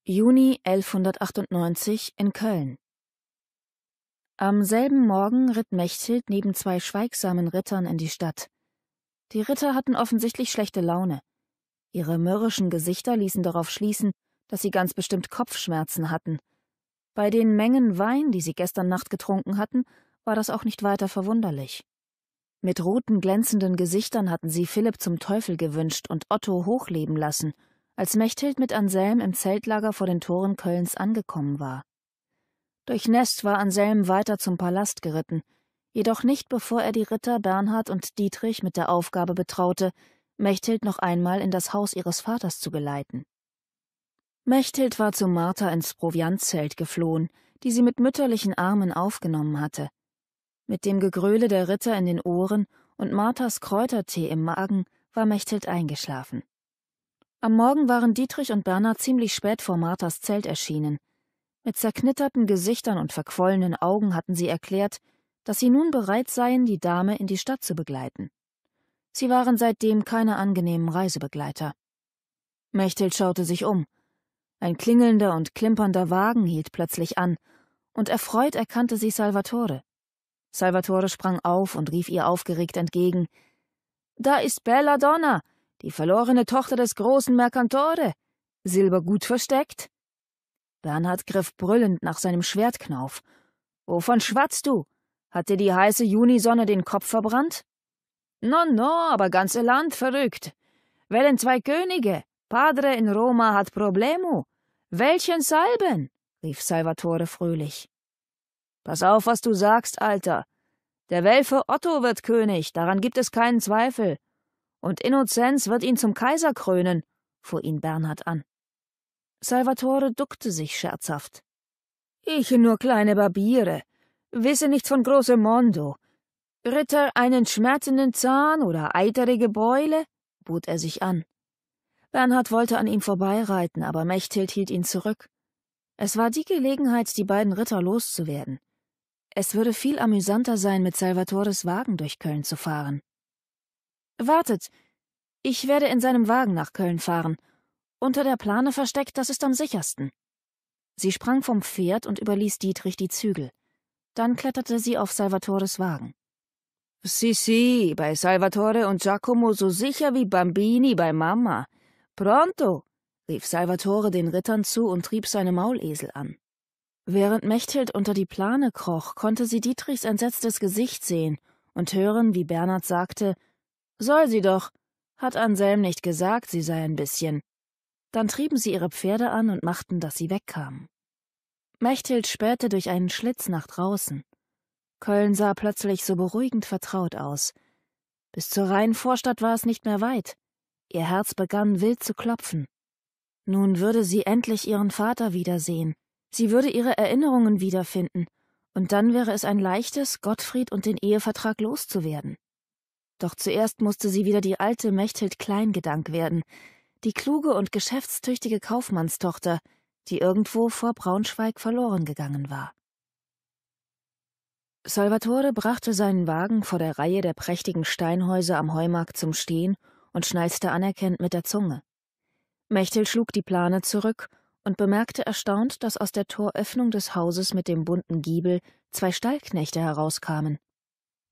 Juni 1198 in Köln. Am selben Morgen ritt Mechthild neben zwei schweigsamen Rittern in die Stadt. Die Ritter hatten offensichtlich schlechte Laune. Ihre mürrischen Gesichter ließen darauf schließen, dass sie ganz bestimmt Kopfschmerzen hatten. Bei den Mengen Wein, die sie gestern Nacht getrunken hatten, war das auch nicht weiter verwunderlich. Mit roten, glänzenden Gesichtern hatten sie Philipp zum Teufel gewünscht und Otto hochleben lassen, als Mechthild mit Anselm im Zeltlager vor den Toren Kölns angekommen war. Durch Nest war Anselm weiter zum Palast geritten, jedoch nicht bevor er die Ritter Bernhard und Dietrich mit der Aufgabe betraute, Mechthild noch einmal in das Haus ihres Vaters zu geleiten. Mechthild war zu Martha ins Proviantzelt geflohen, die sie mit mütterlichen Armen aufgenommen hatte. Mit dem Gegröle der Ritter in den Ohren und Marthas Kräutertee im Magen war Mechthild eingeschlafen. Am Morgen waren Dietrich und Bernhard ziemlich spät vor Marthas Zelt erschienen. Mit zerknitterten Gesichtern und verquollenen Augen hatten sie erklärt, dass sie nun bereit seien, die Dame in die Stadt zu begleiten. Sie waren seitdem keine angenehmen Reisebegleiter. Mechthild schaute sich um. Ein klingelnder und klimpernder Wagen hielt plötzlich an, und erfreut erkannte sie Salvatore. Salvatore sprang auf und rief ihr aufgeregt entgegen Da ist Bella Donna, die verlorene Tochter des großen Mercantore. Silber gut versteckt? Bernhard griff brüllend nach seinem Schwertknauf. Wovon schwatzt du? Hat dir die heiße Junisonne den Kopf verbrannt? No, no, aber ganze Land verrückt. Wählen zwei Könige. Padre in Roma hat Problemo. Welchen Salben? rief Salvatore fröhlich. Pass auf, was du sagst, Alter. Der Welfe Otto wird König, daran gibt es keinen Zweifel. Und Innozenz wird ihn zum Kaiser krönen, fuhr ihn Bernhard an. Salvatore duckte sich scherzhaft. Ich nur kleine Barbiere wisse nichts von großem Mondo. Ritter einen schmerzenden Zahn oder eiterige Beule? bot er sich an. Bernhard wollte an ihm vorbeireiten, aber Mechthild hielt ihn zurück. Es war die Gelegenheit, die beiden Ritter loszuwerden. Es würde viel amüsanter sein, mit Salvatores Wagen durch Köln zu fahren. Wartet, ich werde in seinem Wagen nach Köln fahren. Unter der Plane versteckt, das ist am sichersten. Sie sprang vom Pferd und überließ Dietrich die Zügel. Dann kletterte sie auf Salvatores Wagen. Sisi, bei Salvatore und Giacomo so sicher wie Bambini bei Mama. Pronto! rief Salvatore den Rittern zu und trieb seine Maulesel an. Während Mechthild unter die Plane kroch, konnte sie Dietrichs entsetztes Gesicht sehen und hören, wie Bernhard sagte, soll sie doch, hat Anselm nicht gesagt, sie sei ein bisschen. Dann trieben sie ihre Pferde an und machten, dass sie wegkamen. Mechthild spähte durch einen Schlitz nach draußen. Köln sah plötzlich so beruhigend vertraut aus. Bis zur Rheinvorstadt war es nicht mehr weit. Ihr Herz begann wild zu klopfen. Nun würde sie endlich ihren Vater wiedersehen. Sie würde ihre Erinnerungen wiederfinden. Und dann wäre es ein leichtes, Gottfried und den Ehevertrag loszuwerden. Doch zuerst musste sie wieder die alte Mechthild Kleingedank werden, die kluge und geschäftstüchtige Kaufmannstochter, die irgendwo vor Braunschweig verloren gegangen war. Salvatore brachte seinen Wagen vor der Reihe der prächtigen Steinhäuser am Heumarkt zum Stehen und schnalzte anerkennend mit der Zunge. Mechtel schlug die Plane zurück und bemerkte erstaunt, dass aus der Toröffnung des Hauses mit dem bunten Giebel zwei Stallknechte herauskamen.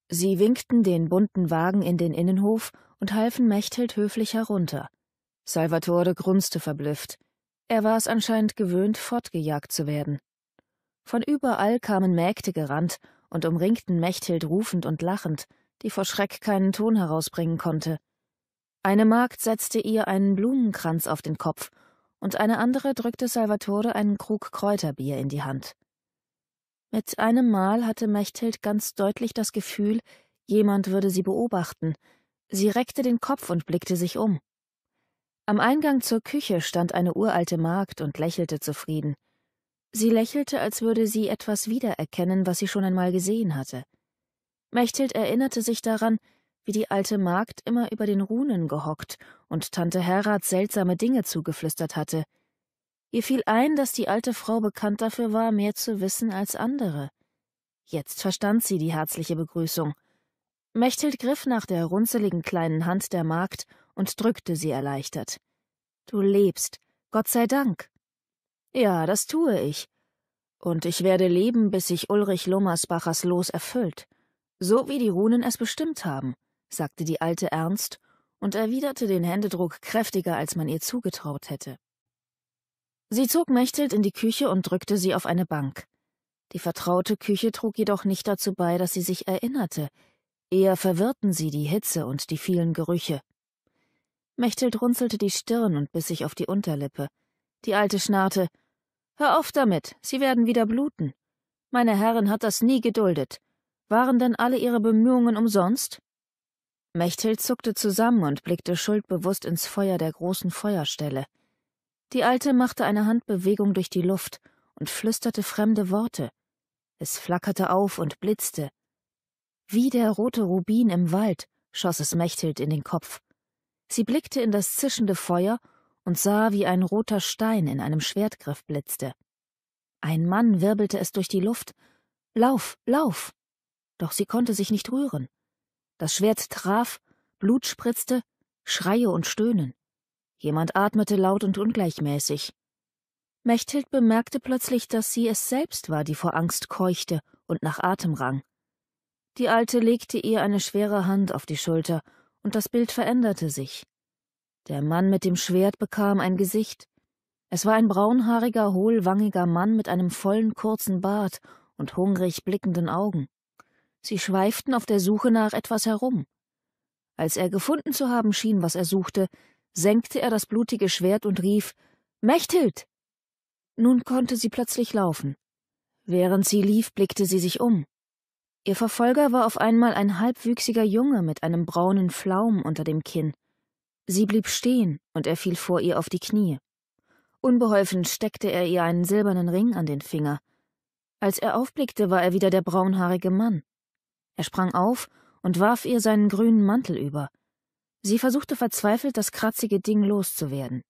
Sie winkten den bunten Wagen in den Innenhof und halfen Mechthild höflich herunter. Salvatore grunzte verblüfft, er war es anscheinend gewöhnt, fortgejagt zu werden. Von überall kamen Mägde gerannt und umringten Mechthild rufend und lachend, die vor Schreck keinen Ton herausbringen konnte. Eine Magd setzte ihr einen Blumenkranz auf den Kopf, und eine andere drückte Salvatore einen Krug Kräuterbier in die Hand. Mit einem Mal hatte Mechthild ganz deutlich das Gefühl, jemand würde sie beobachten. Sie reckte den Kopf und blickte sich um. Am Eingang zur Küche stand eine uralte Magd und lächelte zufrieden. Sie lächelte, als würde sie etwas wiedererkennen, was sie schon einmal gesehen hatte. Mechthild erinnerte sich daran, wie die alte Magd immer über den Runen gehockt und Tante Herrat seltsame Dinge zugeflüstert hatte. Ihr fiel ein, dass die alte Frau bekannt dafür war, mehr zu wissen als andere. Jetzt verstand sie die herzliche Begrüßung. Mechthild griff nach der runzeligen kleinen Hand der Magd und drückte sie erleichtert. Du lebst, Gott sei Dank. Ja, das tue ich. Und ich werde leben, bis sich Ulrich Lummersbachers Los erfüllt. So wie die Runen es bestimmt haben, sagte die Alte ernst und erwiderte den Händedruck kräftiger, als man ihr zugetraut hätte. Sie zog Mechthild in die Küche und drückte sie auf eine Bank. Die vertraute Küche trug jedoch nicht dazu bei, dass sie sich erinnerte. Eher verwirrten sie die Hitze und die vielen Gerüche. Mechthild runzelte die Stirn und biss sich auf die Unterlippe. Die Alte schnarrte. Hör auf damit, sie werden wieder bluten. Meine Herrin hat das nie geduldet. Waren denn alle ihre Bemühungen umsonst? Mechthild zuckte zusammen und blickte schuldbewusst ins Feuer der großen Feuerstelle. Die Alte machte eine Handbewegung durch die Luft und flüsterte fremde Worte. Es flackerte auf und blitzte. Wie der rote Rubin im Wald schoss es Mechthild in den Kopf. Sie blickte in das zischende Feuer und sah, wie ein roter Stein in einem Schwertgriff blitzte. Ein Mann wirbelte es durch die Luft. Lauf, lauf! Doch sie konnte sich nicht rühren. Das Schwert traf, Blut spritzte, Schreie und Stöhnen. Jemand atmete laut und ungleichmäßig. Mechthild bemerkte plötzlich, dass sie es selbst war, die vor Angst keuchte und nach Atem rang. Die Alte legte ihr eine schwere Hand auf die Schulter und das Bild veränderte sich. Der Mann mit dem Schwert bekam ein Gesicht. Es war ein braunhaariger, hohlwangiger Mann mit einem vollen kurzen Bart und hungrig blickenden Augen. Sie schweiften auf der Suche nach etwas herum. Als er gefunden zu haben schien, was er suchte, senkte er das blutige Schwert und rief Mechthild. Nun konnte sie plötzlich laufen. Während sie lief, blickte sie sich um. Ihr Verfolger war auf einmal ein halbwüchsiger Junge mit einem braunen Flaum unter dem Kinn. Sie blieb stehen, und er fiel vor ihr auf die Knie. Unbeholfen steckte er ihr einen silbernen Ring an den Finger. Als er aufblickte, war er wieder der braunhaarige Mann. Er sprang auf und warf ihr seinen grünen Mantel über. Sie versuchte verzweifelt, das kratzige Ding loszuwerden.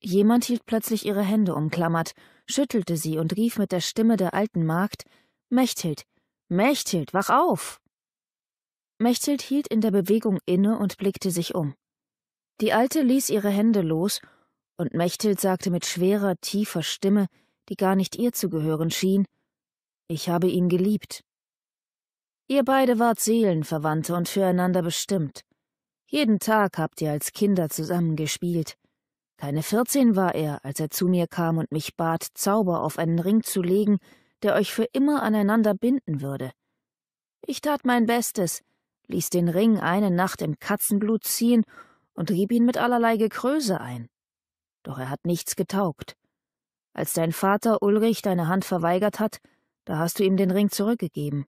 Jemand hielt plötzlich ihre Hände umklammert, schüttelte sie und rief mit der Stimme der alten Magd Mechthild, Mechthild, wach auf! Mechthild hielt in der Bewegung inne und blickte sich um. Die Alte ließ ihre Hände los, und Mechthild sagte mit schwerer, tiefer Stimme, die gar nicht ihr zu gehören schien, ich habe ihn geliebt. Ihr beide wart Seelenverwandte und füreinander bestimmt. Jeden Tag habt ihr als Kinder zusammen gespielt. Keine vierzehn war er, als er zu mir kam und mich bat, Zauber auf einen Ring zu legen, der euch für immer aneinander binden würde. Ich tat mein Bestes, ließ den Ring eine Nacht im Katzenblut ziehen und rieb ihn mit allerlei Gekröse ein. Doch er hat nichts getaugt. Als dein Vater Ulrich deine Hand verweigert hat, da hast du ihm den Ring zurückgegeben.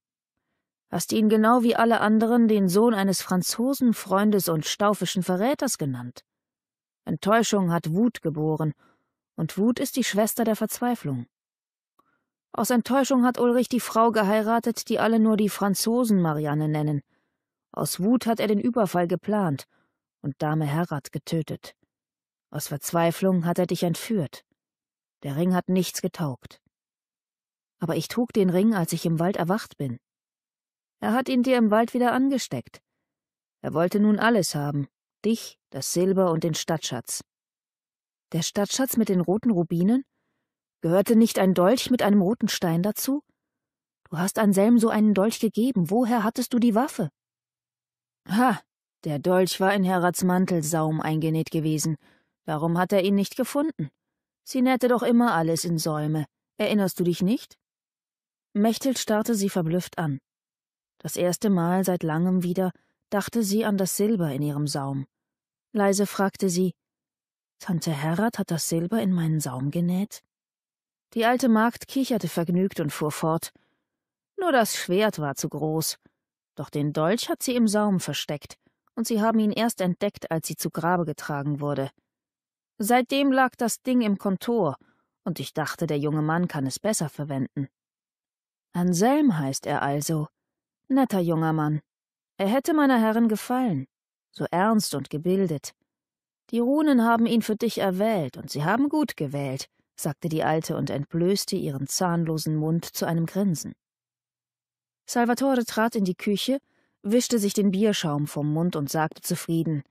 Hast ihn genau wie alle anderen den Sohn eines Franzosen, Freundes und staufischen Verräters genannt. Enttäuschung hat Wut geboren, und Wut ist die Schwester der Verzweiflung. Aus Enttäuschung hat Ulrich die Frau geheiratet, die alle nur die Franzosen Marianne nennen. Aus Wut hat er den Überfall geplant und Dame Herrat getötet. Aus Verzweiflung hat er dich entführt. Der Ring hat nichts getaugt. Aber ich trug den Ring, als ich im Wald erwacht bin. Er hat ihn dir im Wald wieder angesteckt. Er wollte nun alles haben, dich, das Silber und den Stadtschatz. Der Stadtschatz mit den roten Rubinen? Gehörte nicht ein Dolch mit einem roten Stein dazu? Du hast Anselm so einen Dolch gegeben. Woher hattest du die Waffe? Ha, der Dolch war in Herrats Mantelsaum eingenäht gewesen. Darum hat er ihn nicht gefunden. Sie nähte doch immer alles in Säume. Erinnerst du dich nicht? Mechthild starrte sie verblüfft an. Das erste Mal seit langem wieder dachte sie an das Silber in ihrem Saum. Leise fragte sie, Tante Herrat hat das Silber in meinen Saum genäht? Die alte Magd kicherte vergnügt und fuhr fort. Nur das Schwert war zu groß. Doch den Dolch hat sie im Saum versteckt, und sie haben ihn erst entdeckt, als sie zu Grabe getragen wurde. Seitdem lag das Ding im Kontor, und ich dachte, der junge Mann kann es besser verwenden. Anselm heißt er also. Netter junger Mann. Er hätte meiner Herren gefallen, so ernst und gebildet. Die Runen haben ihn für dich erwählt, und sie haben gut gewählt sagte die Alte und entblößte ihren zahnlosen Mund zu einem Grinsen. Salvatore trat in die Küche, wischte sich den Bierschaum vom Mund und sagte zufrieden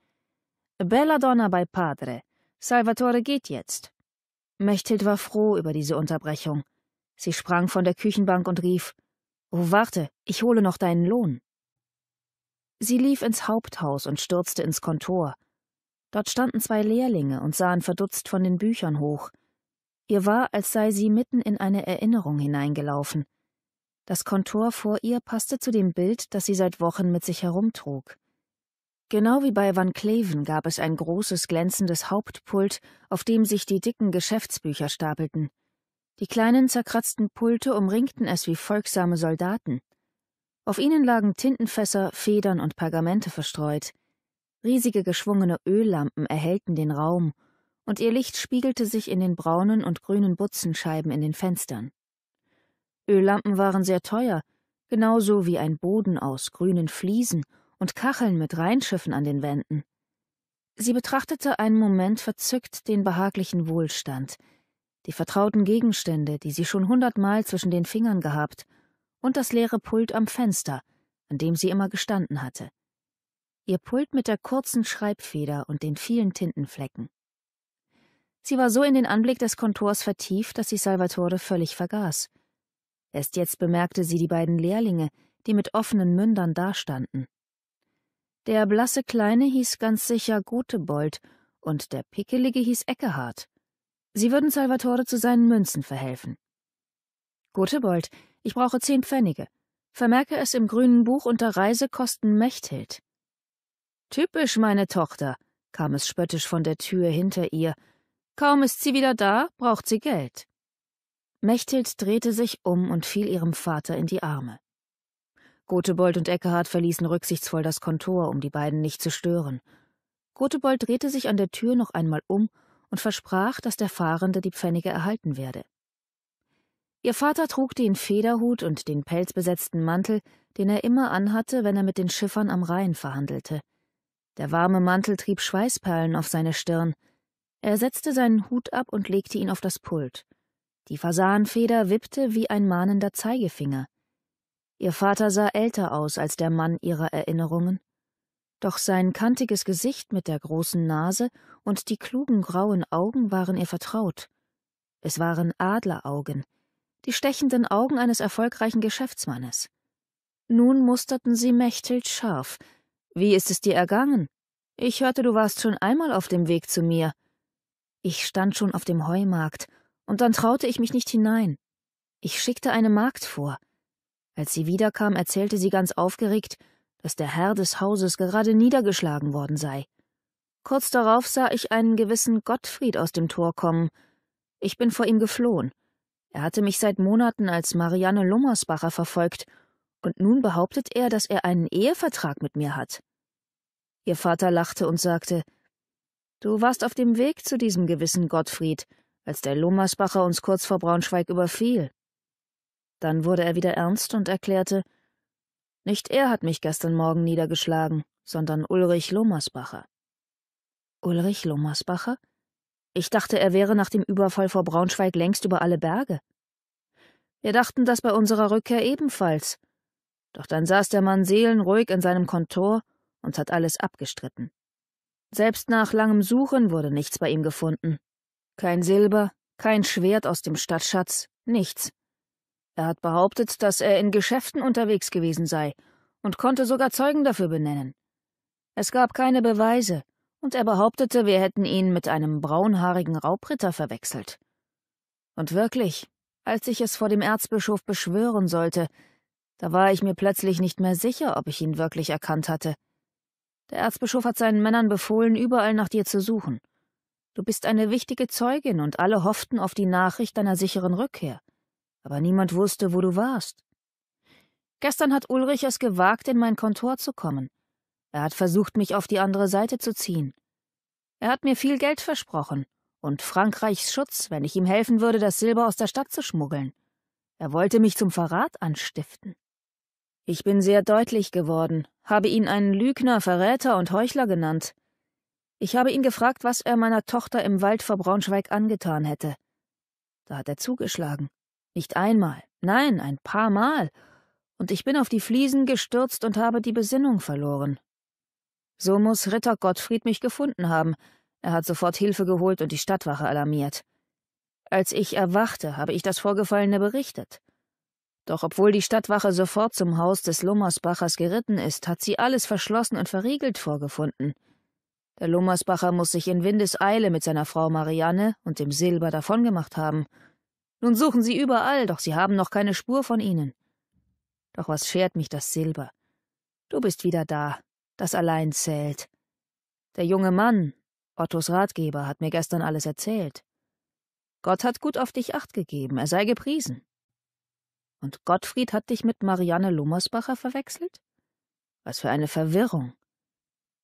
Bella Donna bei Padre. Salvatore geht jetzt. Mechthild war froh über diese Unterbrechung. Sie sprang von der Küchenbank und rief Oh, warte, ich hole noch deinen Lohn. Sie lief ins Haupthaus und stürzte ins Kontor. Dort standen zwei Lehrlinge und sahen verdutzt von den Büchern hoch, Ihr war, als sei sie mitten in eine Erinnerung hineingelaufen. Das Kontor vor ihr passte zu dem Bild, das sie seit Wochen mit sich herumtrug. Genau wie bei Van Kleven gab es ein großes glänzendes Hauptpult, auf dem sich die dicken Geschäftsbücher stapelten. Die kleinen zerkratzten Pulte umringten es wie folgsame Soldaten. Auf ihnen lagen Tintenfässer, Federn und Pergamente verstreut. Riesige geschwungene Öllampen erhellten den Raum und ihr Licht spiegelte sich in den braunen und grünen Butzenscheiben in den Fenstern. Öllampen waren sehr teuer, genauso wie ein Boden aus grünen Fliesen und Kacheln mit Rheinschiffen an den Wänden. Sie betrachtete einen Moment verzückt den behaglichen Wohlstand, die vertrauten Gegenstände, die sie schon hundertmal zwischen den Fingern gehabt, und das leere Pult am Fenster, an dem sie immer gestanden hatte. Ihr Pult mit der kurzen Schreibfeder und den vielen Tintenflecken. Sie war so in den Anblick des Kontors vertieft, dass sie Salvatore völlig vergaß. Erst jetzt bemerkte sie die beiden Lehrlinge, die mit offenen Mündern dastanden. Der blasse Kleine hieß ganz sicher Gotebold und der Pickelige hieß Eckehart. Sie würden Salvatore zu seinen Münzen verhelfen. Gotebold, ich brauche zehn Pfennige. Vermerke es im grünen Buch unter Reisekosten Mechthild. Typisch, meine Tochter, kam es spöttisch von der Tür hinter ihr, Kaum ist sie wieder da, braucht sie Geld. Mechthild drehte sich um und fiel ihrem Vater in die Arme. Gothebold und Eckehard verließen rücksichtsvoll das Kontor, um die beiden nicht zu stören. Gothebold drehte sich an der Tür noch einmal um und versprach, dass der Fahrende die Pfennige erhalten werde. Ihr Vater trug den Federhut und den pelzbesetzten Mantel, den er immer anhatte, wenn er mit den Schiffern am Rhein verhandelte. Der warme Mantel trieb Schweißperlen auf seine Stirn, er setzte seinen Hut ab und legte ihn auf das Pult. Die Fasanfeder wippte wie ein mahnender Zeigefinger. Ihr Vater sah älter aus als der Mann ihrer Erinnerungen. Doch sein kantiges Gesicht mit der großen Nase und die klugen grauen Augen waren ihr vertraut. Es waren Adleraugen, die stechenden Augen eines erfolgreichen Geschäftsmannes. Nun musterten sie Mechthild scharf. Wie ist es dir ergangen? Ich hörte, du warst schon einmal auf dem Weg zu mir. Ich stand schon auf dem Heumarkt, und dann traute ich mich nicht hinein. Ich schickte eine Magd vor. Als sie wiederkam, erzählte sie ganz aufgeregt, dass der Herr des Hauses gerade niedergeschlagen worden sei. Kurz darauf sah ich einen gewissen Gottfried aus dem Tor kommen. Ich bin vor ihm geflohen. Er hatte mich seit Monaten als Marianne Lummersbacher verfolgt, und nun behauptet er, dass er einen Ehevertrag mit mir hat. Ihr Vater lachte und sagte, Du warst auf dem Weg zu diesem gewissen Gottfried, als der Lomasbacher uns kurz vor Braunschweig überfiel. Dann wurde er wieder ernst und erklärte, nicht er hat mich gestern Morgen niedergeschlagen, sondern Ulrich Lomasbacher. Ulrich Lomasbacher? Ich dachte, er wäre nach dem Überfall vor Braunschweig längst über alle Berge. Wir dachten das bei unserer Rückkehr ebenfalls. Doch dann saß der Mann seelenruhig in seinem Kontor und hat alles abgestritten. Selbst nach langem Suchen wurde nichts bei ihm gefunden. Kein Silber, kein Schwert aus dem Stadtschatz, nichts. Er hat behauptet, dass er in Geschäften unterwegs gewesen sei und konnte sogar Zeugen dafür benennen. Es gab keine Beweise, und er behauptete, wir hätten ihn mit einem braunhaarigen Raubritter verwechselt. Und wirklich, als ich es vor dem Erzbischof beschwören sollte, da war ich mir plötzlich nicht mehr sicher, ob ich ihn wirklich erkannt hatte. Der Erzbischof hat seinen Männern befohlen, überall nach dir zu suchen. Du bist eine wichtige Zeugin und alle hofften auf die Nachricht deiner sicheren Rückkehr. Aber niemand wusste, wo du warst. Gestern hat Ulrich es gewagt, in mein Kontor zu kommen. Er hat versucht, mich auf die andere Seite zu ziehen. Er hat mir viel Geld versprochen und Frankreichs Schutz, wenn ich ihm helfen würde, das Silber aus der Stadt zu schmuggeln. Er wollte mich zum Verrat anstiften. Ich bin sehr deutlich geworden, habe ihn einen Lügner, Verräter und Heuchler genannt. Ich habe ihn gefragt, was er meiner Tochter im Wald vor Braunschweig angetan hätte. Da hat er zugeschlagen. Nicht einmal, nein, ein paar Mal. Und ich bin auf die Fliesen gestürzt und habe die Besinnung verloren. So muss Ritter Gottfried mich gefunden haben. Er hat sofort Hilfe geholt und die Stadtwache alarmiert. Als ich erwachte, habe ich das Vorgefallene berichtet. Doch obwohl die Stadtwache sofort zum Haus des Lummersbachers geritten ist, hat sie alles verschlossen und verriegelt vorgefunden. Der Lummersbacher muss sich in Windeseile mit seiner Frau Marianne und dem Silber davongemacht haben. Nun suchen sie überall, doch sie haben noch keine Spur von ihnen. Doch was schert mich das Silber? Du bist wieder da. Das allein zählt. Der junge Mann, Ottos Ratgeber, hat mir gestern alles erzählt. Gott hat gut auf dich acht gegeben, er sei gepriesen. Und Gottfried hat dich mit Marianne Lummersbacher verwechselt? Was für eine Verwirrung.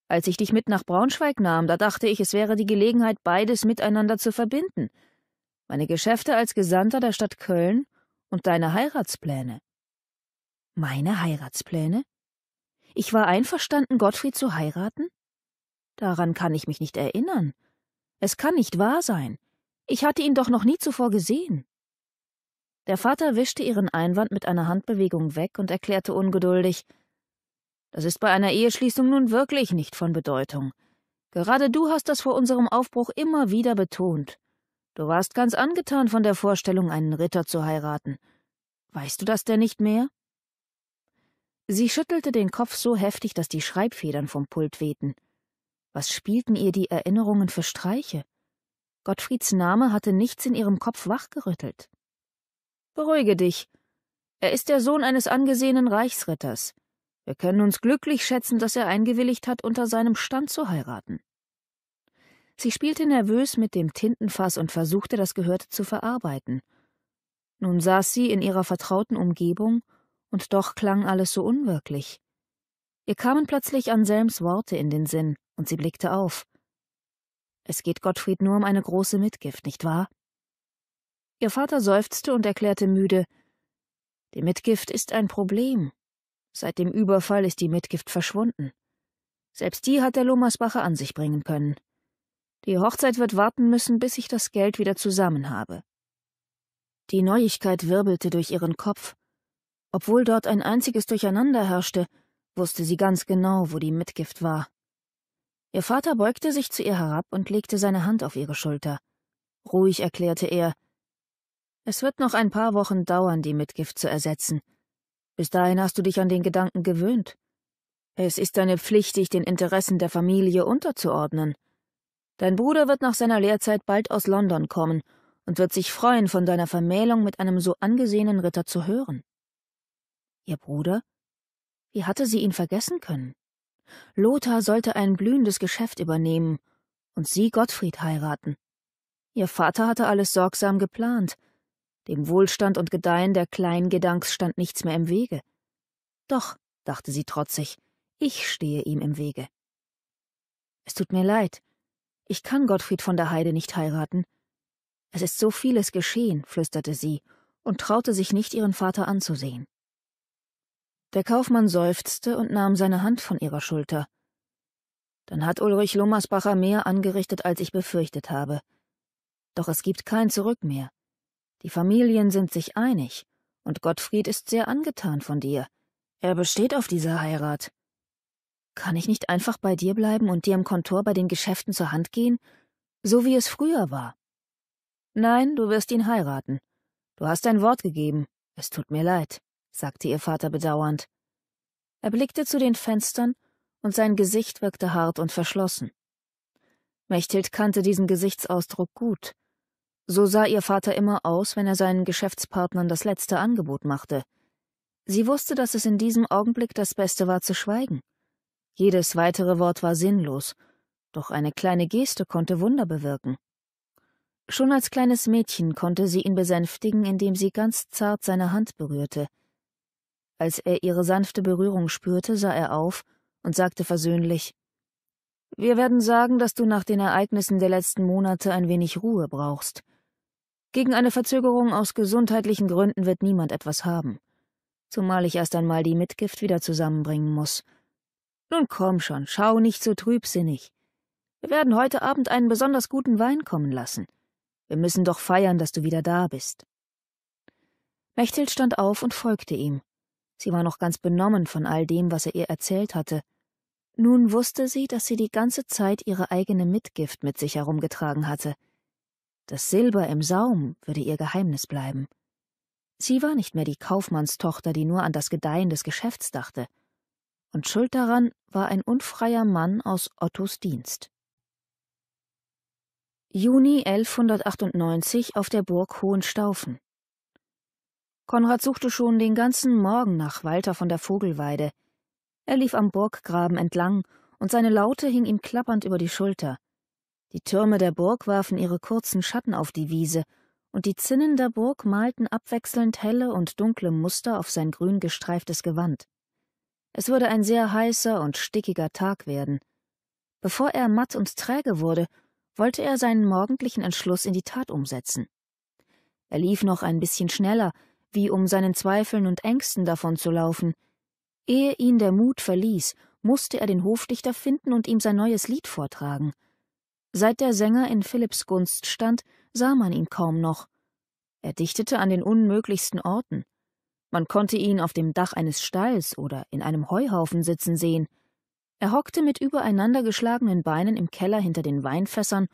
Als ich dich mit nach Braunschweig nahm, da dachte ich, es wäre die Gelegenheit, beides miteinander zu verbinden. Meine Geschäfte als Gesandter der Stadt Köln und deine Heiratspläne. Meine Heiratspläne? Ich war einverstanden, Gottfried zu heiraten? Daran kann ich mich nicht erinnern. Es kann nicht wahr sein. Ich hatte ihn doch noch nie zuvor gesehen. Der Vater wischte ihren Einwand mit einer Handbewegung weg und erklärte ungeduldig Das ist bei einer Eheschließung nun wirklich nicht von Bedeutung. Gerade du hast das vor unserem Aufbruch immer wieder betont. Du warst ganz angetan von der Vorstellung, einen Ritter zu heiraten. Weißt du das denn nicht mehr? Sie schüttelte den Kopf so heftig, dass die Schreibfedern vom Pult wehten. Was spielten ihr die Erinnerungen für Streiche? Gottfrieds Name hatte nichts in ihrem Kopf wachgerüttelt. Beruhige dich. Er ist der Sohn eines angesehenen Reichsritters. Wir können uns glücklich schätzen, dass er eingewilligt hat, unter seinem Stand zu heiraten. Sie spielte nervös mit dem Tintenfass und versuchte, das Gehörte zu verarbeiten. Nun saß sie in ihrer vertrauten Umgebung, und doch klang alles so unwirklich. Ihr kamen plötzlich Anselms Worte in den Sinn, und sie blickte auf. Es geht Gottfried nur um eine große Mitgift, nicht wahr? Ihr Vater seufzte und erklärte müde Die Mitgift ist ein Problem. Seit dem Überfall ist die Mitgift verschwunden. Selbst die hat der Lomasbacher an sich bringen können. Die Hochzeit wird warten müssen, bis ich das Geld wieder zusammen habe. Die Neuigkeit wirbelte durch ihren Kopf. Obwohl dort ein einziges Durcheinander herrschte, wusste sie ganz genau, wo die Mitgift war. Ihr Vater beugte sich zu ihr herab und legte seine Hand auf ihre Schulter. Ruhig erklärte er, es wird noch ein paar Wochen dauern, die Mitgift zu ersetzen. Bis dahin hast du dich an den Gedanken gewöhnt. Es ist deine Pflicht, dich den Interessen der Familie unterzuordnen. Dein Bruder wird nach seiner Lehrzeit bald aus London kommen und wird sich freuen, von deiner Vermählung mit einem so angesehenen Ritter zu hören. Ihr Bruder? Wie hatte sie ihn vergessen können? Lothar sollte ein blühendes Geschäft übernehmen und sie Gottfried heiraten. Ihr Vater hatte alles sorgsam geplant, dem Wohlstand und Gedeihen der kleinen Gedanks stand nichts mehr im Wege. Doch, dachte sie trotzig, ich stehe ihm im Wege. Es tut mir leid. Ich kann Gottfried von der Heide nicht heiraten. Es ist so vieles geschehen, flüsterte sie und traute sich nicht, ihren Vater anzusehen. Der Kaufmann seufzte und nahm seine Hand von ihrer Schulter. Dann hat Ulrich Lummersbacher mehr angerichtet, als ich befürchtet habe. Doch es gibt kein Zurück mehr. Die Familien sind sich einig, und Gottfried ist sehr angetan von dir. Er besteht auf dieser Heirat. Kann ich nicht einfach bei dir bleiben und dir im Kontor bei den Geschäften zur Hand gehen, so wie es früher war? Nein, du wirst ihn heiraten. Du hast dein Wort gegeben. Es tut mir leid, sagte ihr Vater bedauernd. Er blickte zu den Fenstern, und sein Gesicht wirkte hart und verschlossen. Mechthild kannte diesen Gesichtsausdruck gut, so sah ihr Vater immer aus, wenn er seinen Geschäftspartnern das letzte Angebot machte. Sie wusste, dass es in diesem Augenblick das Beste war, zu schweigen. Jedes weitere Wort war sinnlos, doch eine kleine Geste konnte Wunder bewirken. Schon als kleines Mädchen konnte sie ihn besänftigen, indem sie ganz zart seine Hand berührte. Als er ihre sanfte Berührung spürte, sah er auf und sagte versöhnlich Wir werden sagen, dass du nach den Ereignissen der letzten Monate ein wenig Ruhe brauchst. Gegen eine Verzögerung aus gesundheitlichen Gründen wird niemand etwas haben. Zumal ich erst einmal die Mitgift wieder zusammenbringen muss. Nun komm schon, schau nicht so trübsinnig. Wir werden heute Abend einen besonders guten Wein kommen lassen. Wir müssen doch feiern, dass du wieder da bist. Mechthild stand auf und folgte ihm. Sie war noch ganz benommen von all dem, was er ihr erzählt hatte. Nun wusste sie, dass sie die ganze Zeit ihre eigene Mitgift mit sich herumgetragen hatte — das Silber im Saum würde ihr Geheimnis bleiben. Sie war nicht mehr die Kaufmannstochter, die nur an das Gedeihen des Geschäfts dachte. Und schuld daran war ein unfreier Mann aus Ottos Dienst. Juni 1198 auf der Burg Hohenstaufen. Konrad suchte schon den ganzen Morgen nach Walter von der Vogelweide. Er lief am Burggraben entlang, und seine Laute hing ihm klappernd über die Schulter. Die Türme der Burg warfen ihre kurzen Schatten auf die Wiese, und die Zinnen der Burg malten abwechselnd helle und dunkle Muster auf sein grün gestreiftes Gewand. Es würde ein sehr heißer und stickiger Tag werden. Bevor er matt und träge wurde, wollte er seinen morgendlichen Entschluss in die Tat umsetzen. Er lief noch ein bisschen schneller, wie um seinen Zweifeln und Ängsten davonzulaufen. Ehe ihn der Mut verließ, musste er den Hofdichter finden und ihm sein neues Lied vortragen — Seit der Sänger in Philipps Gunst stand, sah man ihn kaum noch. Er dichtete an den unmöglichsten Orten. Man konnte ihn auf dem Dach eines Stalls oder in einem Heuhaufen sitzen sehen. Er hockte mit übereinander geschlagenen Beinen im Keller hinter den Weinfässern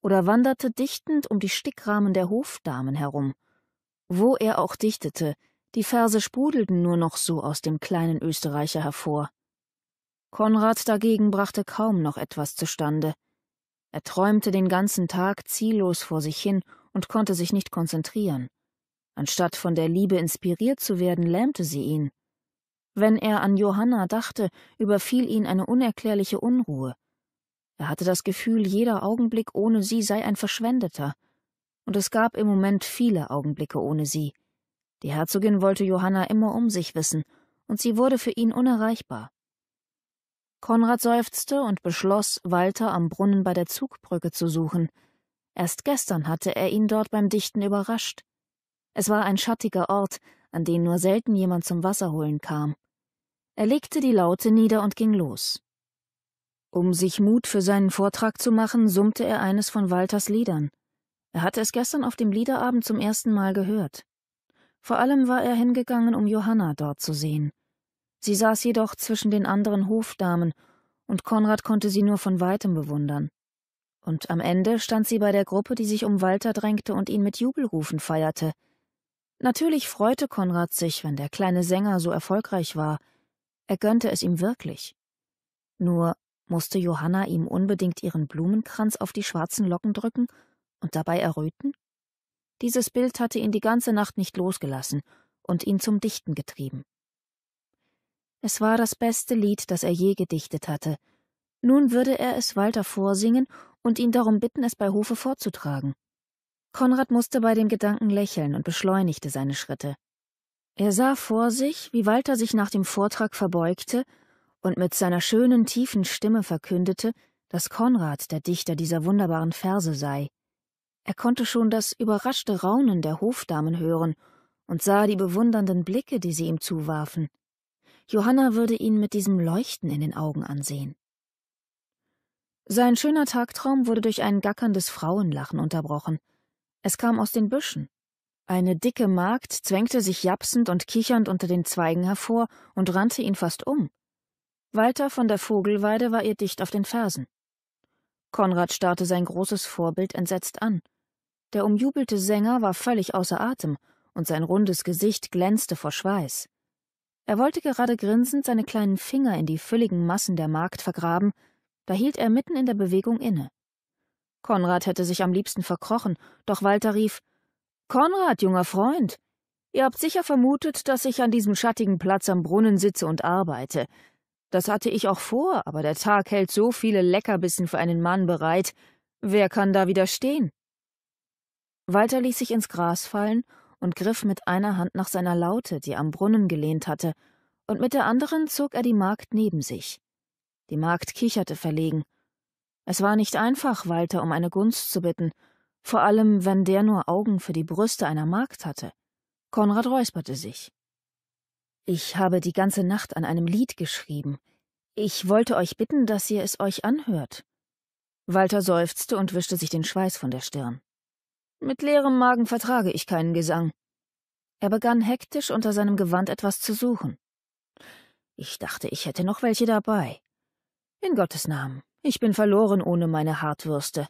oder wanderte dichtend um die Stickrahmen der Hofdamen herum. Wo er auch dichtete, die Verse sprudelten nur noch so aus dem kleinen Österreicher hervor. Konrad dagegen brachte kaum noch etwas zustande. Er träumte den ganzen Tag ziellos vor sich hin und konnte sich nicht konzentrieren. Anstatt von der Liebe inspiriert zu werden, lähmte sie ihn. Wenn er an Johanna dachte, überfiel ihn eine unerklärliche Unruhe. Er hatte das Gefühl, jeder Augenblick ohne sie sei ein verschwendeter. Und es gab im Moment viele Augenblicke ohne sie. Die Herzogin wollte Johanna immer um sich wissen, und sie wurde für ihn unerreichbar. Konrad seufzte und beschloss, Walter am Brunnen bei der Zugbrücke zu suchen. Erst gestern hatte er ihn dort beim Dichten überrascht. Es war ein schattiger Ort, an den nur selten jemand zum Wasserholen kam. Er legte die Laute nieder und ging los. Um sich Mut für seinen Vortrag zu machen, summte er eines von Walters Liedern. Er hatte es gestern auf dem Liederabend zum ersten Mal gehört. Vor allem war er hingegangen, um Johanna dort zu sehen. Sie saß jedoch zwischen den anderen Hofdamen, und Konrad konnte sie nur von weitem bewundern. Und am Ende stand sie bei der Gruppe, die sich um Walter drängte und ihn mit Jubelrufen feierte. Natürlich freute Konrad sich, wenn der kleine Sänger so erfolgreich war. Er gönnte es ihm wirklich. Nur musste Johanna ihm unbedingt ihren Blumenkranz auf die schwarzen Locken drücken und dabei erröten? Dieses Bild hatte ihn die ganze Nacht nicht losgelassen und ihn zum Dichten getrieben. Es war das beste Lied, das er je gedichtet hatte. Nun würde er es Walter vorsingen und ihn darum bitten, es bei Hofe vorzutragen. Konrad musste bei dem Gedanken lächeln und beschleunigte seine Schritte. Er sah vor sich, wie Walter sich nach dem Vortrag verbeugte und mit seiner schönen, tiefen Stimme verkündete, dass Konrad der Dichter dieser wunderbaren Verse sei. Er konnte schon das überraschte Raunen der Hofdamen hören und sah die bewundernden Blicke, die sie ihm zuwarfen. Johanna würde ihn mit diesem Leuchten in den Augen ansehen. Sein schöner Tagtraum wurde durch ein gackerndes Frauenlachen unterbrochen. Es kam aus den Büschen. Eine dicke Magd zwängte sich japsend und kichernd unter den Zweigen hervor und rannte ihn fast um. Walter von der Vogelweide war ihr dicht auf den Fersen. Konrad starrte sein großes Vorbild entsetzt an. Der umjubelte Sänger war völlig außer Atem und sein rundes Gesicht glänzte vor Schweiß. Er wollte gerade grinsend seine kleinen Finger in die fülligen Massen der Magd vergraben, da hielt er mitten in der Bewegung inne. Konrad hätte sich am liebsten verkrochen, doch Walter rief Konrad, junger Freund, ihr habt sicher vermutet, dass ich an diesem schattigen Platz am Brunnen sitze und arbeite. Das hatte ich auch vor, aber der Tag hält so viele Leckerbissen für einen Mann bereit. Wer kann da widerstehen? Walter ließ sich ins Gras fallen und griff mit einer Hand nach seiner Laute, die am Brunnen gelehnt hatte, und mit der anderen zog er die Magd neben sich. Die Magd kicherte verlegen. Es war nicht einfach, Walter um eine Gunst zu bitten, vor allem wenn der nur Augen für die Brüste einer Magd hatte. Konrad räusperte sich. Ich habe die ganze Nacht an einem Lied geschrieben. Ich wollte euch bitten, dass ihr es euch anhört. Walter seufzte und wischte sich den Schweiß von der Stirn. Mit leerem Magen vertrage ich keinen Gesang. Er begann hektisch unter seinem Gewand etwas zu suchen. Ich dachte, ich hätte noch welche dabei. In Gottes Namen, ich bin verloren ohne meine Hartwürste.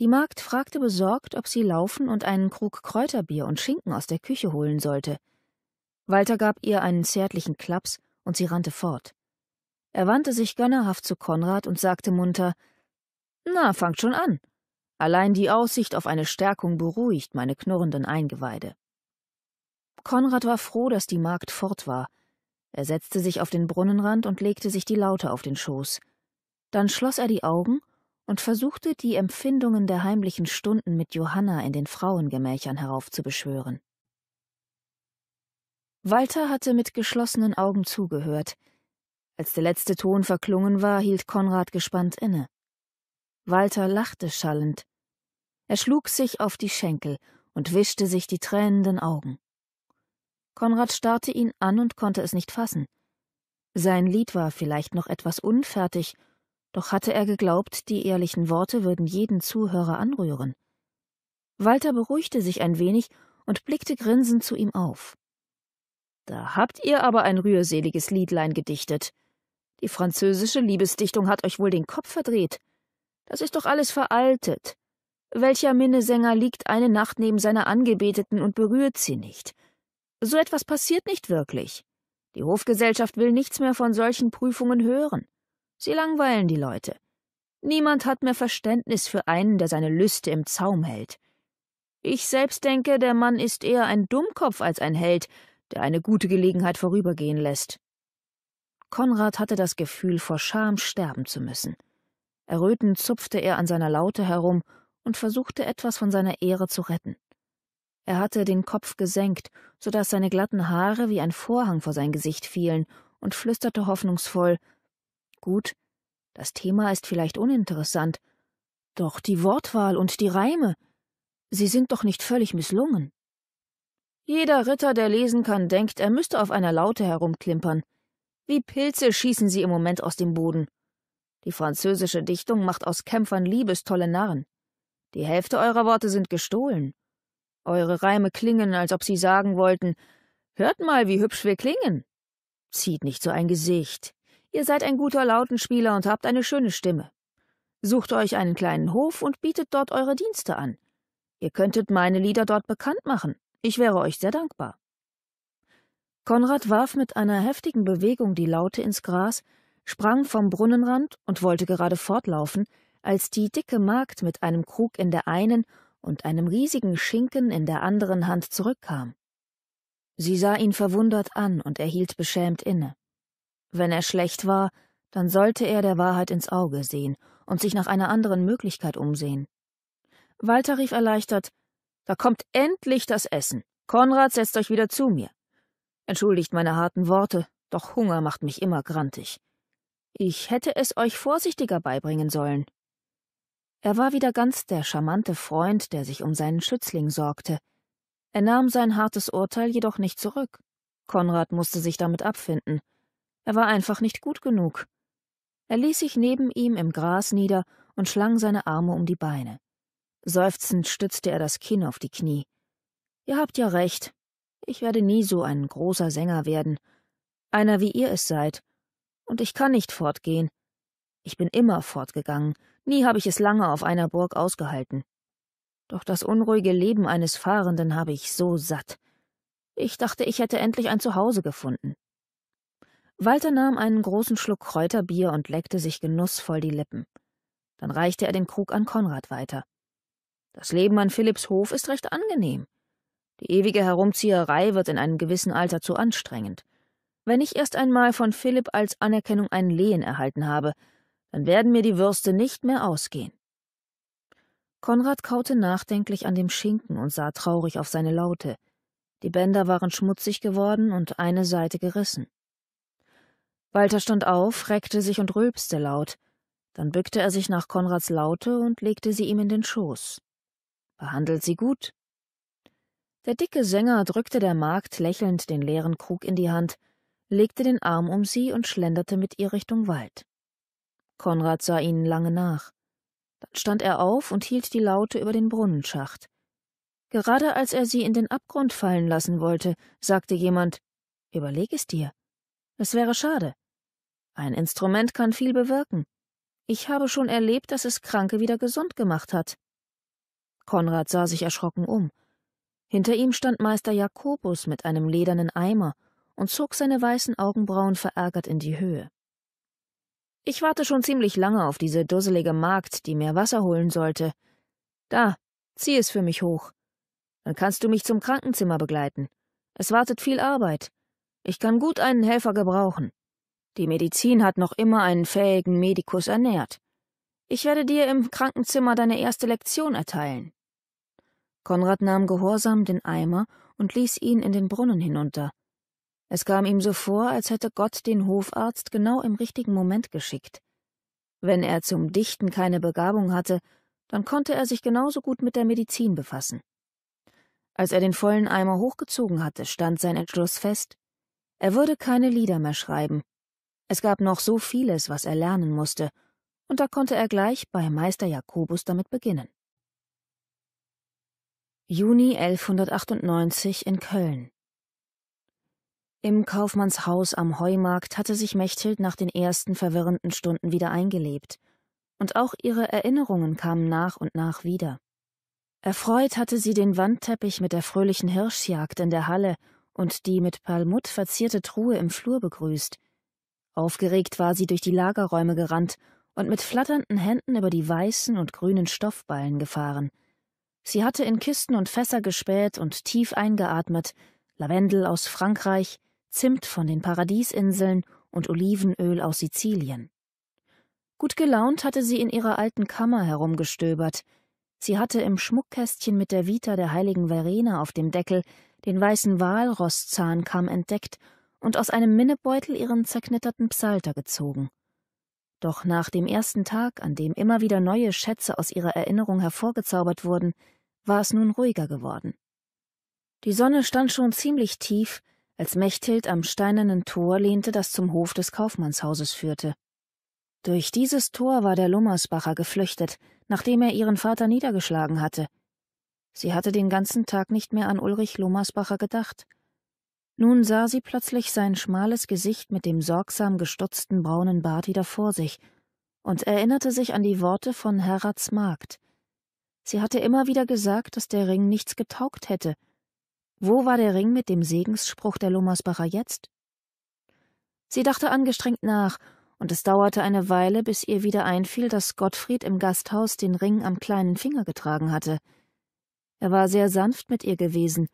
Die Magd fragte besorgt, ob sie laufen und einen Krug Kräuterbier und Schinken aus der Küche holen sollte. Walter gab ihr einen zärtlichen Klaps und sie rannte fort. Er wandte sich gönnerhaft zu Konrad und sagte munter: Na, fangt schon an. Allein die Aussicht auf eine Stärkung beruhigt meine knurrenden Eingeweide. Konrad war froh, dass die Magd fort war. Er setzte sich auf den Brunnenrand und legte sich die Laute auf den Schoß. Dann schloss er die Augen und versuchte, die Empfindungen der heimlichen Stunden mit Johanna in den Frauengemächern heraufzubeschwören. Walter hatte mit geschlossenen Augen zugehört. Als der letzte Ton verklungen war, hielt Konrad gespannt inne. Walter lachte schallend, er schlug sich auf die Schenkel und wischte sich die tränenden Augen. Konrad starrte ihn an und konnte es nicht fassen. Sein Lied war vielleicht noch etwas unfertig, doch hatte er geglaubt, die ehrlichen Worte würden jeden Zuhörer anrühren. Walter beruhigte sich ein wenig und blickte grinsend zu ihm auf. Da habt ihr aber ein rührseliges Liedlein gedichtet. Die französische Liebesdichtung hat euch wohl den Kopf verdreht. Das ist doch alles veraltet. Welcher Minnesänger liegt eine Nacht neben seiner Angebeteten und berührt sie nicht? So etwas passiert nicht wirklich. Die Hofgesellschaft will nichts mehr von solchen Prüfungen hören. Sie langweilen die Leute. Niemand hat mehr Verständnis für einen, der seine Lüste im Zaum hält. Ich selbst denke, der Mann ist eher ein Dummkopf als ein Held, der eine gute Gelegenheit vorübergehen lässt. Konrad hatte das Gefühl, vor Scham sterben zu müssen. Errötend zupfte er an seiner Laute herum und versuchte etwas von seiner Ehre zu retten. Er hatte den Kopf gesenkt, so daß seine glatten Haare wie ein Vorhang vor sein Gesicht fielen, und flüsterte hoffnungsvoll Gut, das Thema ist vielleicht uninteressant, doch die Wortwahl und die Reime, sie sind doch nicht völlig misslungen. Jeder Ritter, der lesen kann, denkt, er müsste auf einer Laute herumklimpern. Wie Pilze schießen sie im Moment aus dem Boden. Die französische Dichtung macht aus Kämpfern liebestolle Narren. Die Hälfte eurer Worte sind gestohlen. Eure Reime klingen, als ob sie sagen wollten, hört mal, wie hübsch wir klingen. Zieht nicht so ein Gesicht. Ihr seid ein guter Lautenspieler und habt eine schöne Stimme. Sucht euch einen kleinen Hof und bietet dort eure Dienste an. Ihr könntet meine Lieder dort bekannt machen. Ich wäre euch sehr dankbar. Konrad warf mit einer heftigen Bewegung die Laute ins Gras, sprang vom Brunnenrand und wollte gerade fortlaufen, als die dicke Magd mit einem Krug in der einen und einem riesigen Schinken in der anderen Hand zurückkam. Sie sah ihn verwundert an und er hielt beschämt inne. Wenn er schlecht war, dann sollte er der Wahrheit ins Auge sehen und sich nach einer anderen Möglichkeit umsehen. Walter rief erleichtert Da kommt endlich das Essen. Konrad setzt euch wieder zu mir. Entschuldigt meine harten Worte, doch Hunger macht mich immer grantig. Ich hätte es euch vorsichtiger beibringen sollen. Er war wieder ganz der charmante Freund, der sich um seinen Schützling sorgte. Er nahm sein hartes Urteil jedoch nicht zurück. Konrad musste sich damit abfinden. Er war einfach nicht gut genug. Er ließ sich neben ihm im Gras nieder und schlang seine Arme um die Beine. Seufzend stützte er das Kinn auf die Knie. Ihr habt ja recht. Ich werde nie so ein großer Sänger werden. Einer wie ihr es seid. Und ich kann nicht fortgehen. Ich bin immer fortgegangen Nie habe ich es lange auf einer Burg ausgehalten. Doch das unruhige Leben eines Fahrenden habe ich so satt. Ich dachte, ich hätte endlich ein Zuhause gefunden. Walter nahm einen großen Schluck Kräuterbier und leckte sich genussvoll die Lippen. Dann reichte er den Krug an Konrad weiter. Das Leben an Philipps Hof ist recht angenehm. Die ewige Herumzieherei wird in einem gewissen Alter zu anstrengend. Wenn ich erst einmal von Philipp als Anerkennung ein Lehen erhalten habe, dann werden mir die Würste nicht mehr ausgehen. Konrad kaute nachdenklich an dem Schinken und sah traurig auf seine Laute. Die Bänder waren schmutzig geworden und eine Seite gerissen. Walter stand auf, reckte sich und rülpste laut. Dann bückte er sich nach Konrads Laute und legte sie ihm in den Schoß. Behandelt sie gut. Der dicke Sänger drückte der Magd lächelnd den leeren Krug in die Hand, legte den Arm um sie und schlenderte mit ihr Richtung Wald. Konrad sah ihnen lange nach. Dann stand er auf und hielt die Laute über den Brunnenschacht. Gerade als er sie in den Abgrund fallen lassen wollte, sagte jemand Überleg es dir. Es wäre schade. Ein Instrument kann viel bewirken. Ich habe schon erlebt, dass es Kranke wieder gesund gemacht hat. Konrad sah sich erschrocken um. Hinter ihm stand Meister Jakobus mit einem ledernen Eimer und zog seine weißen Augenbrauen verärgert in die Höhe. Ich warte schon ziemlich lange auf diese dusselige Magd, die mir Wasser holen sollte. Da, zieh es für mich hoch. Dann kannst du mich zum Krankenzimmer begleiten. Es wartet viel Arbeit. Ich kann gut einen Helfer gebrauchen. Die Medizin hat noch immer einen fähigen Medikus ernährt. Ich werde dir im Krankenzimmer deine erste Lektion erteilen. Konrad nahm gehorsam den Eimer und ließ ihn in den Brunnen hinunter. Es kam ihm so vor, als hätte Gott den Hofarzt genau im richtigen Moment geschickt. Wenn er zum Dichten keine Begabung hatte, dann konnte er sich genauso gut mit der Medizin befassen. Als er den vollen Eimer hochgezogen hatte, stand sein Entschluss fest. Er würde keine Lieder mehr schreiben. Es gab noch so vieles, was er lernen musste, und da konnte er gleich bei Meister Jakobus damit beginnen. Juni 1198 in Köln. Im Kaufmannshaus am Heumarkt hatte sich Mechthild nach den ersten verwirrenden Stunden wieder eingelebt, und auch ihre Erinnerungen kamen nach und nach wieder. Erfreut hatte sie den Wandteppich mit der fröhlichen Hirschjagd in der Halle und die mit Palmut verzierte Truhe im Flur begrüßt. Aufgeregt war sie durch die Lagerräume gerannt und mit flatternden Händen über die weißen und grünen Stoffballen gefahren. Sie hatte in Kisten und Fässer gespäht und tief eingeatmet, Lavendel aus Frankreich, Zimt von den Paradiesinseln und Olivenöl aus Sizilien. Gut gelaunt hatte sie in ihrer alten Kammer herumgestöbert. Sie hatte im Schmuckkästchen mit der Vita der heiligen Verena auf dem Deckel den weißen Walrosszahnkamm entdeckt und aus einem Minnebeutel ihren zerknitterten Psalter gezogen. Doch nach dem ersten Tag, an dem immer wieder neue Schätze aus ihrer Erinnerung hervorgezaubert wurden, war es nun ruhiger geworden. Die Sonne stand schon ziemlich tief, als Mechthild am steinernen Tor lehnte, das zum Hof des Kaufmannshauses führte. Durch dieses Tor war der Lummersbacher geflüchtet, nachdem er ihren Vater niedergeschlagen hatte. Sie hatte den ganzen Tag nicht mehr an Ulrich Lummersbacher gedacht. Nun sah sie plötzlich sein schmales Gesicht mit dem sorgsam gestutzten braunen Bart wieder vor sich und erinnerte sich an die Worte von Herrats Magd. Sie hatte immer wieder gesagt, dass der Ring nichts getaugt hätte — wo war der Ring mit dem Segensspruch der Lummersbacher jetzt? Sie dachte angestrengt nach, und es dauerte eine Weile, bis ihr wieder einfiel, dass Gottfried im Gasthaus den Ring am kleinen Finger getragen hatte. Er war sehr sanft mit ihr gewesen,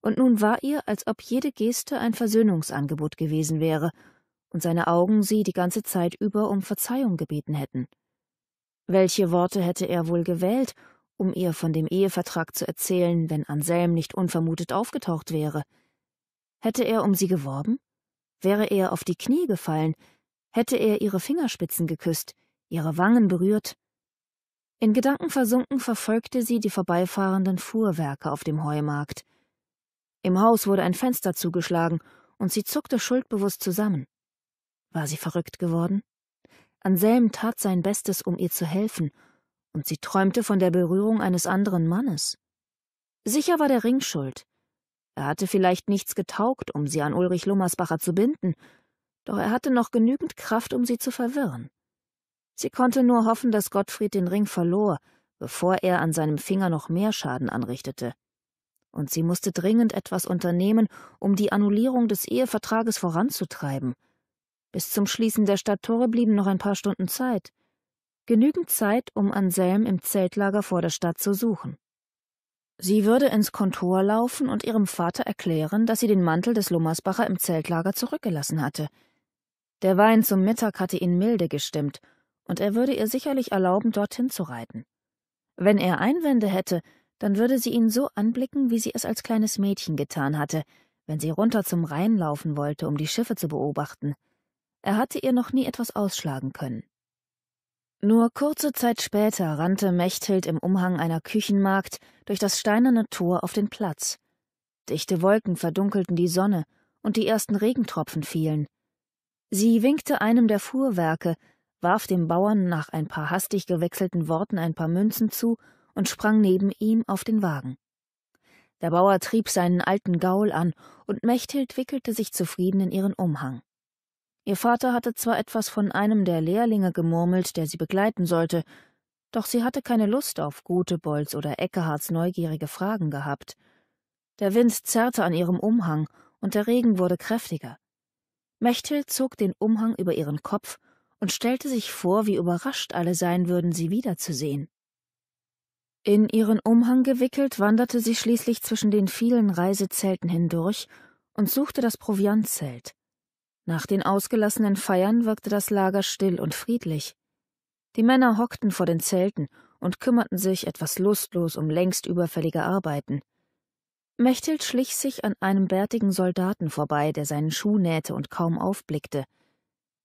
und nun war ihr, als ob jede Geste ein Versöhnungsangebot gewesen wäre, und seine Augen sie die ganze Zeit über um Verzeihung gebeten hätten. Welche Worte hätte er wohl gewählt, um ihr von dem Ehevertrag zu erzählen, wenn Anselm nicht unvermutet aufgetaucht wäre. Hätte er um sie geworben? Wäre er auf die Knie gefallen? Hätte er ihre Fingerspitzen geküsst, ihre Wangen berührt? In Gedanken versunken verfolgte sie die vorbeifahrenden Fuhrwerke auf dem Heumarkt. Im Haus wurde ein Fenster zugeschlagen und sie zuckte schuldbewusst zusammen. War sie verrückt geworden? Anselm tat sein Bestes, um ihr zu helfen und sie träumte von der Berührung eines anderen Mannes. Sicher war der Ring schuld. Er hatte vielleicht nichts getaugt, um sie an Ulrich Lummersbacher zu binden, doch er hatte noch genügend Kraft, um sie zu verwirren. Sie konnte nur hoffen, dass Gottfried den Ring verlor, bevor er an seinem Finger noch mehr Schaden anrichtete. Und sie musste dringend etwas unternehmen, um die Annullierung des Ehevertrages voranzutreiben. Bis zum Schließen der Stadttore blieben noch ein paar Stunden Zeit genügend Zeit, um Anselm im Zeltlager vor der Stadt zu suchen. Sie würde ins Kontor laufen und ihrem Vater erklären, dass sie den Mantel des Lummersbacher im Zeltlager zurückgelassen hatte. Der Wein zum Mittag hatte ihn milde gestimmt, und er würde ihr sicherlich erlauben, dorthin zu reiten. Wenn er Einwände hätte, dann würde sie ihn so anblicken, wie sie es als kleines Mädchen getan hatte, wenn sie runter zum Rhein laufen wollte, um die Schiffe zu beobachten. Er hatte ihr noch nie etwas ausschlagen können. Nur kurze Zeit später rannte Mechthild im Umhang einer Küchenmagd durch das steinerne Tor auf den Platz. Dichte Wolken verdunkelten die Sonne und die ersten Regentropfen fielen. Sie winkte einem der Fuhrwerke, warf dem Bauern nach ein paar hastig gewechselten Worten ein paar Münzen zu und sprang neben ihm auf den Wagen. Der Bauer trieb seinen alten Gaul an, und Mechthild wickelte sich zufrieden in ihren Umhang. Ihr Vater hatte zwar etwas von einem der Lehrlinge gemurmelt, der sie begleiten sollte, doch sie hatte keine Lust auf Gutebolds oder Eckeharts neugierige Fragen gehabt. Der Wind zerrte an ihrem Umhang und der Regen wurde kräftiger. Mechthild zog den Umhang über ihren Kopf und stellte sich vor, wie überrascht alle sein würden, sie wiederzusehen. In ihren Umhang gewickelt wanderte sie schließlich zwischen den vielen Reisezelten hindurch und suchte das Proviantzelt. Nach den ausgelassenen Feiern wirkte das Lager still und friedlich. Die Männer hockten vor den Zelten und kümmerten sich etwas lustlos um längst überfällige Arbeiten. Mechthild schlich sich an einem bärtigen Soldaten vorbei, der seinen Schuh nähte und kaum aufblickte.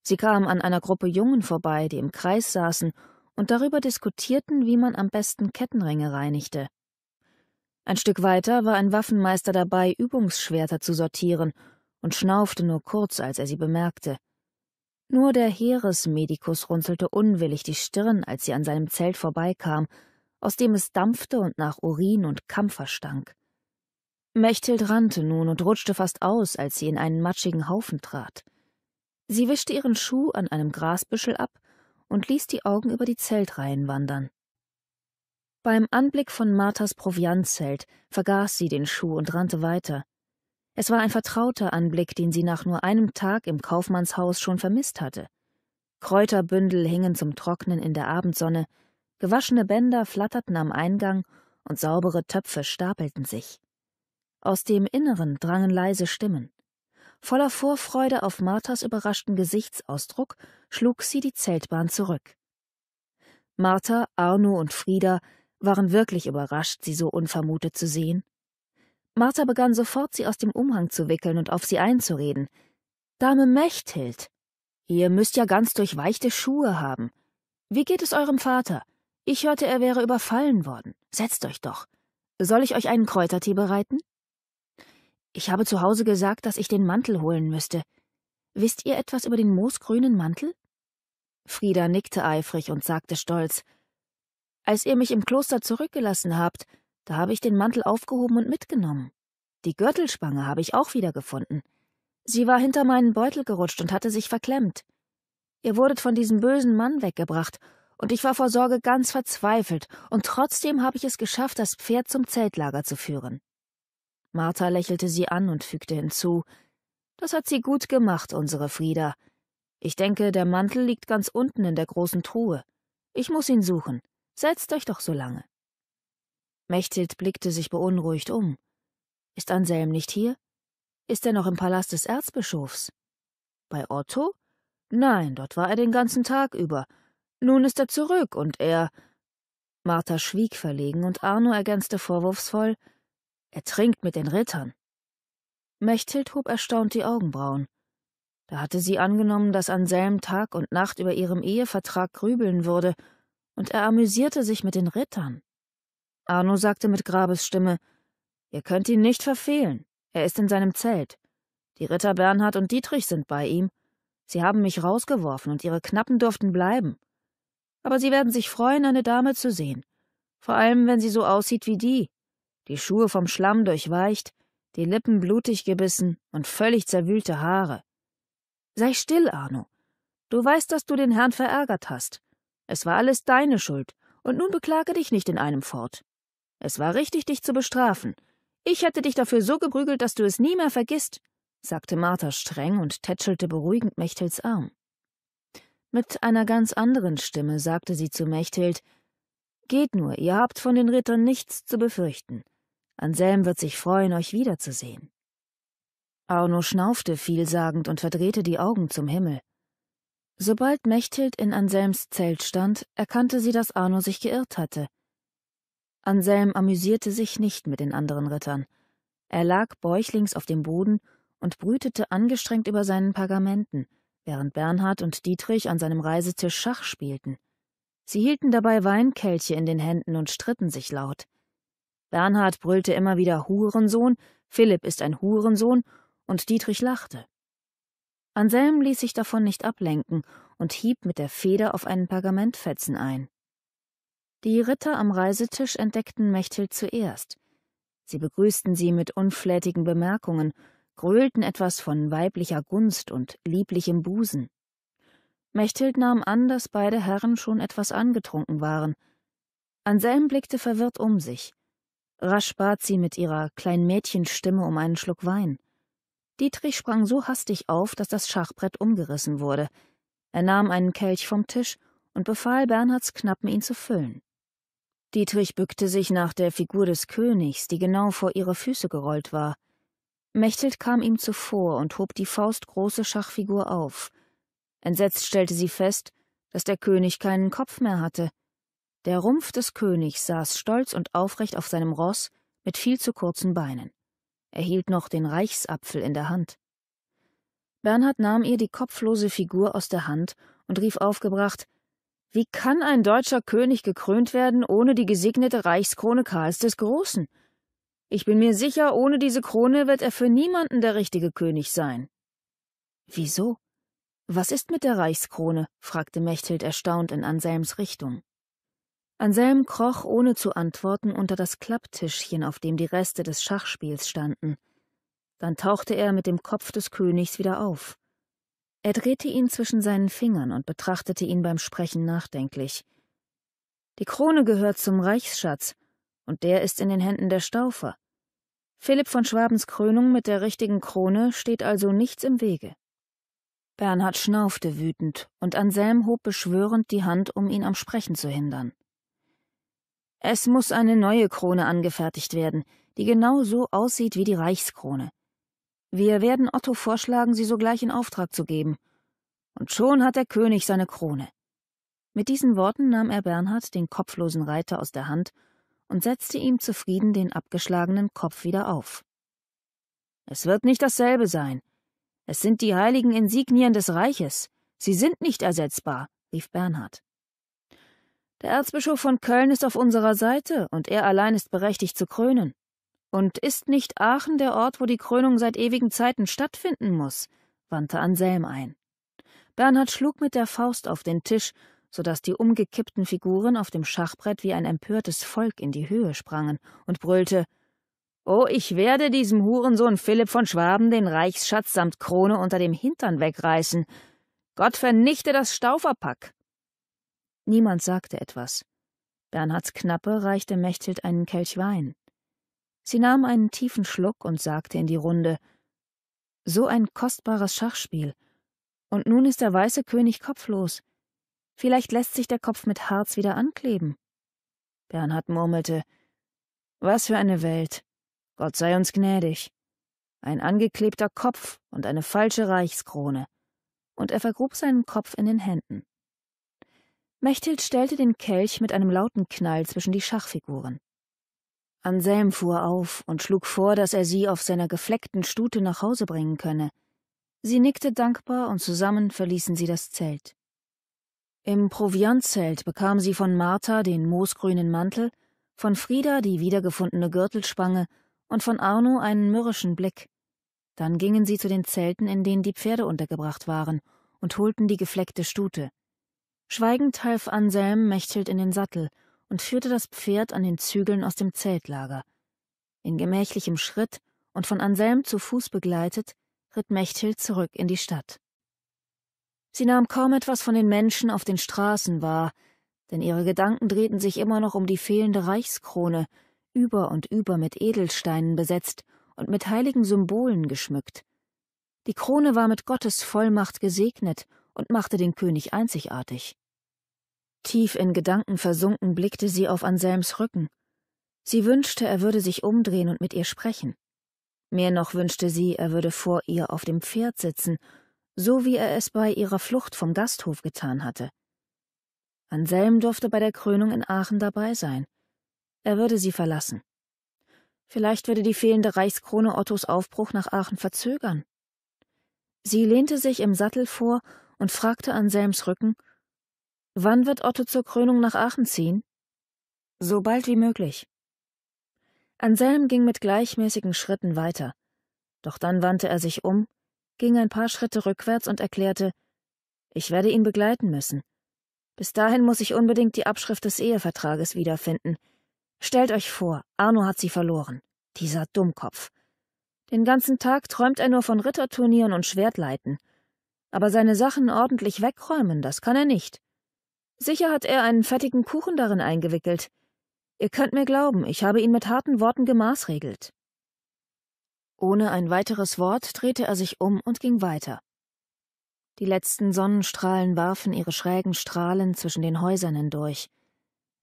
Sie kam an einer Gruppe Jungen vorbei, die im Kreis saßen und darüber diskutierten, wie man am besten Kettenringe reinigte. Ein Stück weiter war ein Waffenmeister dabei, Übungsschwerter zu sortieren und schnaufte nur kurz, als er sie bemerkte. Nur der Heeresmedikus runzelte unwillig die Stirn, als sie an seinem Zelt vorbeikam, aus dem es dampfte und nach Urin und Kampfer stank. Mechthild rannte nun und rutschte fast aus, als sie in einen matschigen Haufen trat. Sie wischte ihren Schuh an einem Grasbüschel ab und ließ die Augen über die Zeltreihen wandern. Beim Anblick von Marthas Proviantzelt vergaß sie den Schuh und rannte weiter. Es war ein vertrauter Anblick, den sie nach nur einem Tag im Kaufmannshaus schon vermisst hatte. Kräuterbündel hingen zum Trocknen in der Abendsonne, gewaschene Bänder flatterten am Eingang und saubere Töpfe stapelten sich. Aus dem Inneren drangen leise Stimmen. Voller Vorfreude auf Marthas überraschten Gesichtsausdruck schlug sie die Zeltbahn zurück. Martha, Arno und Frieda waren wirklich überrascht, sie so unvermutet zu sehen. Martha begann sofort, sie aus dem Umhang zu wickeln und auf sie einzureden. Dame Mechthild, ihr müsst ja ganz durchweichte Schuhe haben. Wie geht es eurem Vater? Ich hörte, er wäre überfallen worden. Setzt euch doch. Soll ich euch einen Kräutertee bereiten? Ich habe zu Hause gesagt, dass ich den Mantel holen müsste. Wisst ihr etwas über den moosgrünen Mantel? Frieda nickte eifrig und sagte stolz Als ihr mich im Kloster zurückgelassen habt, da habe ich den Mantel aufgehoben und mitgenommen. Die Gürtelspange habe ich auch wiedergefunden. Sie war hinter meinen Beutel gerutscht und hatte sich verklemmt. Ihr wurdet von diesem bösen Mann weggebracht, und ich war vor Sorge ganz verzweifelt, und trotzdem habe ich es geschafft, das Pferd zum Zeltlager zu führen. Martha lächelte sie an und fügte hinzu Das hat sie gut gemacht, unsere Frieda. Ich denke, der Mantel liegt ganz unten in der großen Truhe. Ich muss ihn suchen. Setzt euch doch so lange. Mechthild blickte sich beunruhigt um. Ist Anselm nicht hier? Ist er noch im Palast des Erzbischofs? Bei Otto? Nein, dort war er den ganzen Tag über. Nun ist er zurück und er. Martha schwieg verlegen und Arno ergänzte vorwurfsvoll: Er trinkt mit den Rittern. Mechthild hob erstaunt die Augenbrauen. Da hatte sie angenommen, dass Anselm Tag und Nacht über ihrem Ehevertrag grübeln würde, und er amüsierte sich mit den Rittern. Arno sagte mit Grabesstimme, Ihr könnt ihn nicht verfehlen. Er ist in seinem Zelt. Die Ritter Bernhard und Dietrich sind bei ihm. Sie haben mich rausgeworfen und ihre Knappen durften bleiben. Aber sie werden sich freuen, eine Dame zu sehen. Vor allem, wenn sie so aussieht wie die. Die Schuhe vom Schlamm durchweicht, die Lippen blutig gebissen und völlig zerwühlte Haare. Sei still, Arno. Du weißt, dass du den Herrn verärgert hast. Es war alles deine Schuld, und nun beklage dich nicht in einem fort. Es war richtig, dich zu bestrafen. Ich hätte dich dafür so geprügelt, dass du es nie mehr vergisst, sagte Martha streng und tätschelte beruhigend Mechtels Arm. Mit einer ganz anderen Stimme sagte sie zu Mechthild Geht nur, ihr habt von den Rittern nichts zu befürchten. Anselm wird sich freuen, euch wiederzusehen. Arno schnaufte vielsagend und verdrehte die Augen zum Himmel. Sobald Mechthild in Anselms Zelt stand, erkannte sie, dass Arno sich geirrt hatte. Anselm amüsierte sich nicht mit den anderen Rittern. Er lag bäuchlings auf dem Boden und brütete angestrengt über seinen Pergamenten, während Bernhard und Dietrich an seinem Reisetisch Schach spielten. Sie hielten dabei Weinkelche in den Händen und stritten sich laut. Bernhard brüllte immer wieder Hurensohn, Philipp ist ein Hurensohn, und Dietrich lachte. Anselm ließ sich davon nicht ablenken und hieb mit der Feder auf einen Pergamentfetzen ein. Die Ritter am Reisetisch entdeckten Mechthild zuerst. Sie begrüßten sie mit unflätigen Bemerkungen, gröhlten etwas von weiblicher Gunst und lieblichem Busen. Mechthild nahm an, dass beide Herren schon etwas angetrunken waren. Anselm blickte verwirrt um sich. Rasch bat sie mit ihrer kleinen Mädchenstimme um einen Schluck Wein. Dietrich sprang so hastig auf, dass das Schachbrett umgerissen wurde. Er nahm einen Kelch vom Tisch und befahl Bernhards Knappen, ihn zu füllen. Dietrich bückte sich nach der Figur des Königs, die genau vor ihre Füße gerollt war. Mechthild kam ihm zuvor und hob die faustgroße Schachfigur auf. Entsetzt stellte sie fest, dass der König keinen Kopf mehr hatte. Der Rumpf des Königs saß stolz und aufrecht auf seinem Ross mit viel zu kurzen Beinen. Er hielt noch den Reichsapfel in der Hand. Bernhard nahm ihr die kopflose Figur aus der Hand und rief aufgebracht wie kann ein deutscher König gekrönt werden ohne die gesegnete Reichskrone Karls des Großen? Ich bin mir sicher, ohne diese Krone wird er für niemanden der richtige König sein. Wieso? Was ist mit der Reichskrone? fragte Mechthild erstaunt in Anselms Richtung. Anselm kroch ohne zu antworten unter das Klapptischchen, auf dem die Reste des Schachspiels standen. Dann tauchte er mit dem Kopf des Königs wieder auf. Er drehte ihn zwischen seinen Fingern und betrachtete ihn beim Sprechen nachdenklich. Die Krone gehört zum Reichsschatz, und der ist in den Händen der Staufer. Philipp von Schwabens Krönung mit der richtigen Krone steht also nichts im Wege. Bernhard schnaufte wütend, und Anselm hob beschwörend die Hand, um ihn am Sprechen zu hindern. Es muss eine neue Krone angefertigt werden, die genau so aussieht wie die Reichskrone. Wir werden Otto vorschlagen, sie sogleich in Auftrag zu geben. Und schon hat der König seine Krone. Mit diesen Worten nahm er Bernhard den kopflosen Reiter aus der Hand und setzte ihm zufrieden den abgeschlagenen Kopf wieder auf. Es wird nicht dasselbe sein. Es sind die heiligen Insignien des Reiches. Sie sind nicht ersetzbar, rief Bernhard. Der Erzbischof von Köln ist auf unserer Seite und er allein ist berechtigt zu krönen. Und ist nicht Aachen der Ort, wo die Krönung seit ewigen Zeiten stattfinden muss? wandte Anselm ein. Bernhard schlug mit der Faust auf den Tisch, so daß die umgekippten Figuren auf dem Schachbrett wie ein empörtes Volk in die Höhe sprangen, und brüllte Oh, ich werde diesem Hurensohn Philipp von Schwaben den Reichsschatz samt Krone unter dem Hintern wegreißen. Gott vernichte das Stauferpack. Niemand sagte etwas. Bernhards Knappe reichte Mechthild einen Kelch Wein. Sie nahm einen tiefen Schluck und sagte in die Runde So ein kostbares Schachspiel. Und nun ist der weiße König kopflos. Vielleicht lässt sich der Kopf mit Harz wieder ankleben. Bernhard murmelte Was für eine Welt. Gott sei uns gnädig. Ein angeklebter Kopf und eine falsche Reichskrone. Und er vergrub seinen Kopf in den Händen. Mechthild stellte den Kelch mit einem lauten Knall zwischen die Schachfiguren. Anselm fuhr auf und schlug vor, dass er sie auf seiner gefleckten Stute nach Hause bringen könne. Sie nickte dankbar und zusammen verließen sie das Zelt. Im Proviantzelt bekam sie von Martha den moosgrünen Mantel, von Frieda die wiedergefundene Gürtelspange und von Arno einen mürrischen Blick. Dann gingen sie zu den Zelten, in denen die Pferde untergebracht waren, und holten die gefleckte Stute. Schweigend half Anselm Mechthild in den Sattel und führte das Pferd an den Zügeln aus dem Zeltlager. In gemächlichem Schritt und von Anselm zu Fuß begleitet, ritt Mechthild zurück in die Stadt. Sie nahm kaum etwas von den Menschen auf den Straßen wahr, denn ihre Gedanken drehten sich immer noch um die fehlende Reichskrone, über und über mit Edelsteinen besetzt und mit heiligen Symbolen geschmückt. Die Krone war mit Gottes Vollmacht gesegnet und machte den König einzigartig. Tief in Gedanken versunken blickte sie auf Anselms Rücken. Sie wünschte, er würde sich umdrehen und mit ihr sprechen. Mehr noch wünschte sie, er würde vor ihr auf dem Pferd sitzen, so wie er es bei ihrer Flucht vom Gasthof getan hatte. Anselm durfte bei der Krönung in Aachen dabei sein. Er würde sie verlassen. Vielleicht würde die fehlende Reichskrone Ottos Aufbruch nach Aachen verzögern. Sie lehnte sich im Sattel vor und fragte Anselms Rücken, Wann wird Otto zur Krönung nach Aachen ziehen? So bald wie möglich. Anselm ging mit gleichmäßigen Schritten weiter. Doch dann wandte er sich um, ging ein paar Schritte rückwärts und erklärte, ich werde ihn begleiten müssen. Bis dahin muss ich unbedingt die Abschrift des Ehevertrages wiederfinden. Stellt euch vor, Arno hat sie verloren. Dieser Dummkopf. Den ganzen Tag träumt er nur von Ritterturnieren und Schwertleiten. Aber seine Sachen ordentlich wegräumen, das kann er nicht. Sicher hat er einen fettigen Kuchen darin eingewickelt. Ihr könnt mir glauben, ich habe ihn mit harten Worten gemaßregelt. Ohne ein weiteres Wort drehte er sich um und ging weiter. Die letzten Sonnenstrahlen warfen ihre schrägen Strahlen zwischen den Häusern hindurch.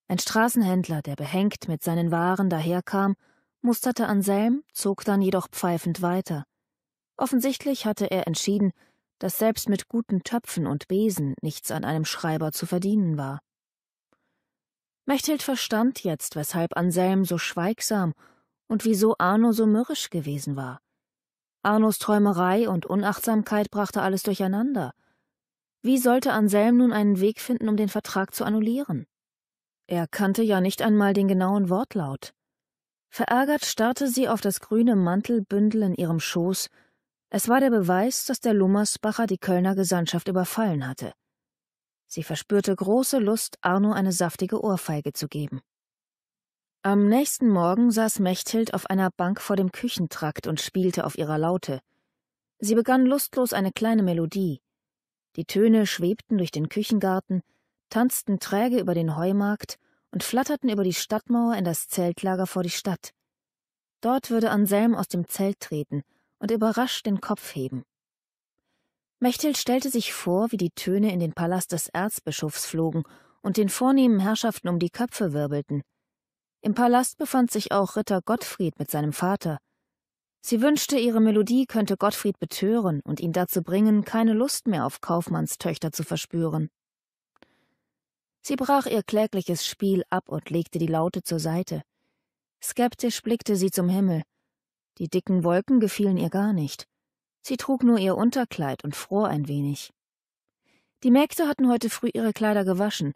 Ein Straßenhändler, der behängt mit seinen Waren daherkam, musterte Anselm, zog dann jedoch pfeifend weiter. Offensichtlich hatte er entschieden, dass selbst mit guten Töpfen und Besen nichts an einem Schreiber zu verdienen war. Mechthild verstand jetzt, weshalb Anselm so schweigsam und wieso Arno so mürrisch gewesen war. Arnos Träumerei und Unachtsamkeit brachte alles durcheinander. Wie sollte Anselm nun einen Weg finden, um den Vertrag zu annullieren? Er kannte ja nicht einmal den genauen Wortlaut. Verärgert starrte sie auf das grüne Mantelbündel in ihrem Schoß es war der Beweis, dass der Lummersbacher die Kölner Gesandtschaft überfallen hatte. Sie verspürte große Lust, Arno eine saftige Ohrfeige zu geben. Am nächsten Morgen saß Mechthild auf einer Bank vor dem Küchentrakt und spielte auf ihrer Laute. Sie begann lustlos eine kleine Melodie. Die Töne schwebten durch den Küchengarten, tanzten träge über den Heumarkt und flatterten über die Stadtmauer in das Zeltlager vor die Stadt. Dort würde Anselm aus dem Zelt treten und überrascht den Kopf heben. Mechthild stellte sich vor, wie die Töne in den Palast des Erzbischofs flogen und den vornehmen Herrschaften um die Köpfe wirbelten. Im Palast befand sich auch Ritter Gottfried mit seinem Vater. Sie wünschte, ihre Melodie könnte Gottfried betören und ihn dazu bringen, keine Lust mehr auf Kaufmannstöchter zu verspüren. Sie brach ihr klägliches Spiel ab und legte die Laute zur Seite. Skeptisch blickte sie zum Himmel, die dicken Wolken gefielen ihr gar nicht. Sie trug nur ihr Unterkleid und fror ein wenig. Die Mägde hatten heute früh ihre Kleider gewaschen.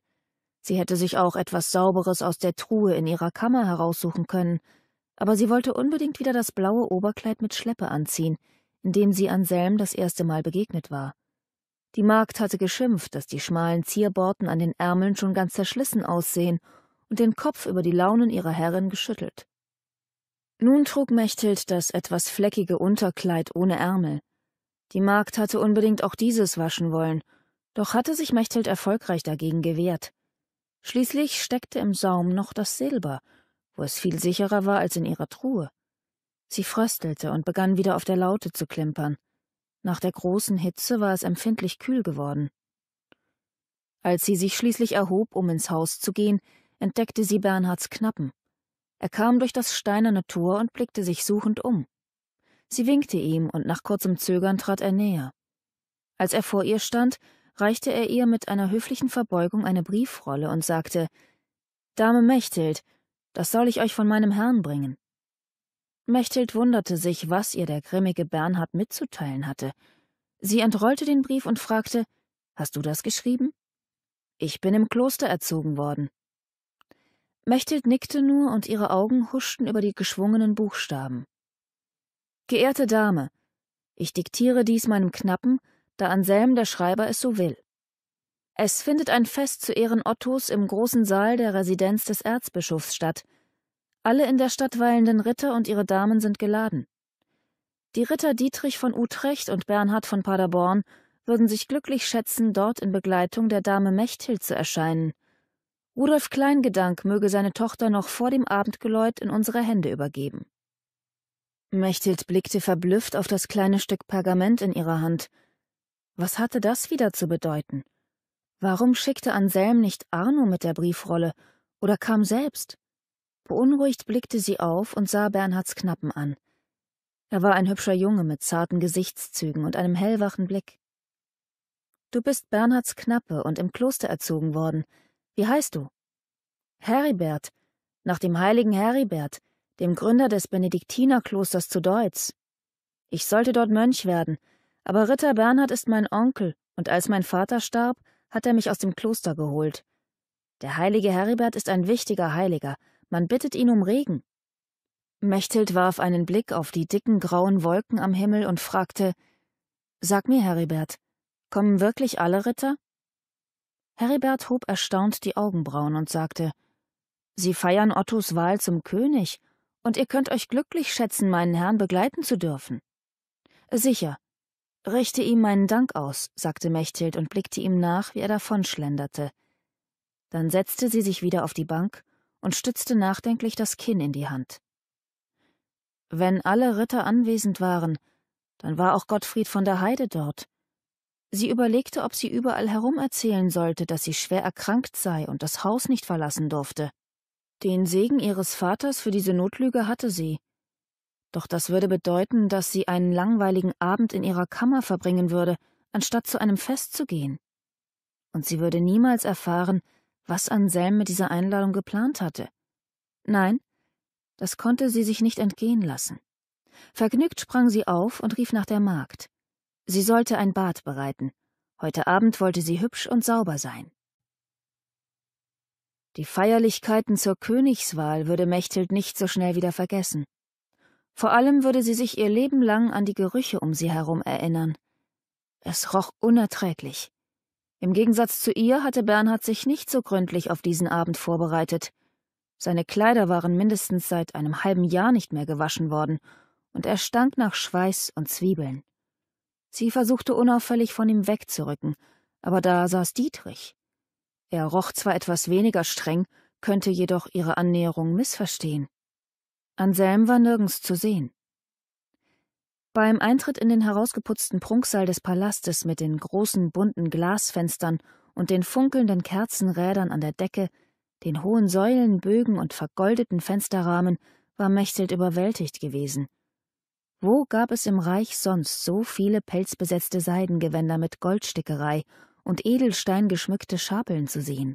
Sie hätte sich auch etwas Sauberes aus der Truhe in ihrer Kammer heraussuchen können, aber sie wollte unbedingt wieder das blaue Oberkleid mit Schleppe anziehen, in dem sie Anselm das erste Mal begegnet war. Die Magd hatte geschimpft, dass die schmalen Zierborten an den Ärmeln schon ganz zerschlissen aussehen und den Kopf über die Launen ihrer Herrin geschüttelt. Nun trug Mechthild das etwas fleckige Unterkleid ohne Ärmel. Die Magd hatte unbedingt auch dieses waschen wollen, doch hatte sich Mechthild erfolgreich dagegen gewehrt. Schließlich steckte im Saum noch das Silber, wo es viel sicherer war als in ihrer Truhe. Sie fröstelte und begann wieder auf der Laute zu klimpern. Nach der großen Hitze war es empfindlich kühl geworden. Als sie sich schließlich erhob, um ins Haus zu gehen, entdeckte sie Bernhards Knappen. Er kam durch das steinerne Tor und blickte sich suchend um. Sie winkte ihm, und nach kurzem Zögern trat er näher. Als er vor ihr stand, reichte er ihr mit einer höflichen Verbeugung eine Briefrolle und sagte Dame Mechthild, das soll ich euch von meinem Herrn bringen. Mechthild wunderte sich, was ihr der grimmige Bernhard mitzuteilen hatte. Sie entrollte den Brief und fragte Hast du das geschrieben? Ich bin im Kloster erzogen worden, Mechthild nickte nur und ihre Augen huschten über die geschwungenen Buchstaben. Geehrte Dame, ich diktiere dies meinem Knappen, da Anselm der Schreiber es so will. Es findet ein Fest zu Ehren Ottos im großen Saal der Residenz des Erzbischofs statt. Alle in der Stadt weilenden Ritter und ihre Damen sind geladen. Die Ritter Dietrich von Utrecht und Bernhard von Paderborn würden sich glücklich schätzen, dort in Begleitung der Dame Mechthild zu erscheinen. Rudolf Kleingedank möge seine Tochter noch vor dem Abendgeläut in unsere Hände übergeben. Mechthild blickte verblüfft auf das kleine Stück Pergament in ihrer Hand. Was hatte das wieder zu bedeuten? Warum schickte Anselm nicht Arno mit der Briefrolle oder kam selbst? Beunruhigt blickte sie auf und sah Bernhards Knappen an. Er war ein hübscher Junge mit zarten Gesichtszügen und einem hellwachen Blick. Du bist Bernhards Knappe und im Kloster erzogen worden, wie heißt du? Heribert, nach dem heiligen Heribert, dem Gründer des Benediktinerklosters zu Deutz. Ich sollte dort Mönch werden, aber Ritter Bernhard ist mein Onkel, und als mein Vater starb, hat er mich aus dem Kloster geholt. Der heilige Heribert ist ein wichtiger Heiliger, man bittet ihn um Regen. Mechthild warf einen Blick auf die dicken grauen Wolken am Himmel und fragte Sag mir, Heribert, kommen wirklich alle Ritter? Heribert hob erstaunt die Augenbrauen und sagte Sie feiern Ottos Wahl zum König, und ihr könnt euch glücklich schätzen, meinen Herrn begleiten zu dürfen. Sicher. Richte ihm meinen Dank aus, sagte Mechthild und blickte ihm nach, wie er davonschlenderte. Dann setzte sie sich wieder auf die Bank und stützte nachdenklich das Kinn in die Hand. Wenn alle Ritter anwesend waren, dann war auch Gottfried von der Heide dort, Sie überlegte, ob sie überall herum erzählen sollte, dass sie schwer erkrankt sei und das Haus nicht verlassen durfte. Den Segen ihres Vaters für diese Notlüge hatte sie. Doch das würde bedeuten, dass sie einen langweiligen Abend in ihrer Kammer verbringen würde, anstatt zu einem Fest zu gehen. Und sie würde niemals erfahren, was Anselm mit dieser Einladung geplant hatte. Nein, das konnte sie sich nicht entgehen lassen. Vergnügt sprang sie auf und rief nach der Magd. Sie sollte ein Bad bereiten. Heute Abend wollte sie hübsch und sauber sein. Die Feierlichkeiten zur Königswahl würde Mechthild nicht so schnell wieder vergessen. Vor allem würde sie sich ihr Leben lang an die Gerüche um sie herum erinnern. Es roch unerträglich. Im Gegensatz zu ihr hatte Bernhard sich nicht so gründlich auf diesen Abend vorbereitet. Seine Kleider waren mindestens seit einem halben Jahr nicht mehr gewaschen worden, und er stank nach Schweiß und Zwiebeln. Sie versuchte unauffällig von ihm wegzurücken, aber da saß Dietrich. Er roch zwar etwas weniger streng, könnte jedoch ihre Annäherung missverstehen. Anselm war nirgends zu sehen. Beim Eintritt in den herausgeputzten Prunksaal des Palastes mit den großen bunten Glasfenstern und den funkelnden Kerzenrädern an der Decke, den hohen Säulenbögen und vergoldeten Fensterrahmen, war Mechthild überwältigt gewesen – wo gab es im Reich sonst so viele pelzbesetzte Seidengewänder mit Goldstickerei und edelsteingeschmückte Schapeln zu sehen?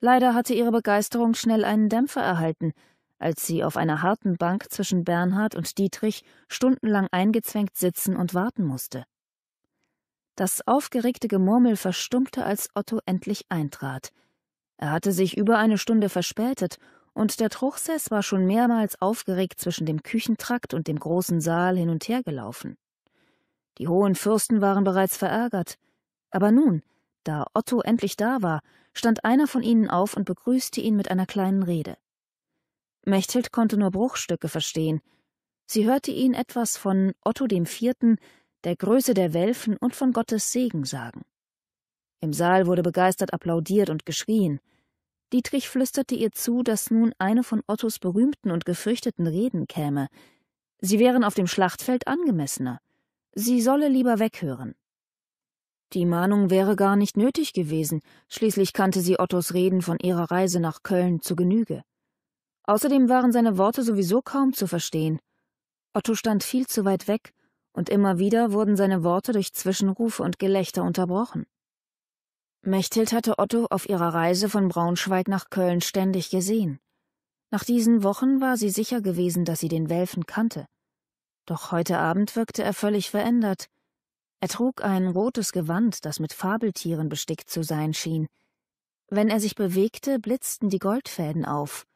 Leider hatte ihre Begeisterung schnell einen Dämpfer erhalten, als sie auf einer harten Bank zwischen Bernhard und Dietrich stundenlang eingezwängt sitzen und warten musste. Das aufgeregte Gemurmel verstummte, als Otto endlich eintrat. Er hatte sich über eine Stunde verspätet und der Truchsess war schon mehrmals aufgeregt zwischen dem Küchentrakt und dem großen Saal hin und her gelaufen. Die hohen Fürsten waren bereits verärgert, aber nun, da Otto endlich da war, stand einer von ihnen auf und begrüßte ihn mit einer kleinen Rede. Mechthild konnte nur Bruchstücke verstehen. Sie hörte ihn etwas von Otto dem Vierten, der Größe der Welfen und von Gottes Segen sagen. Im Saal wurde begeistert applaudiert und geschrien. Dietrich flüsterte ihr zu, dass nun eine von Ottos berühmten und gefürchteten Reden käme. Sie wären auf dem Schlachtfeld angemessener. Sie solle lieber weghören. Die Mahnung wäre gar nicht nötig gewesen, schließlich kannte sie Ottos Reden von ihrer Reise nach Köln zu Genüge. Außerdem waren seine Worte sowieso kaum zu verstehen. Otto stand viel zu weit weg, und immer wieder wurden seine Worte durch Zwischenrufe und Gelächter unterbrochen. Mechthild hatte Otto auf ihrer Reise von Braunschweig nach Köln ständig gesehen. Nach diesen Wochen war sie sicher gewesen, dass sie den Welfen kannte. Doch heute Abend wirkte er völlig verändert. Er trug ein rotes Gewand, das mit Fabeltieren bestickt zu sein schien. Wenn er sich bewegte, blitzten die Goldfäden auf.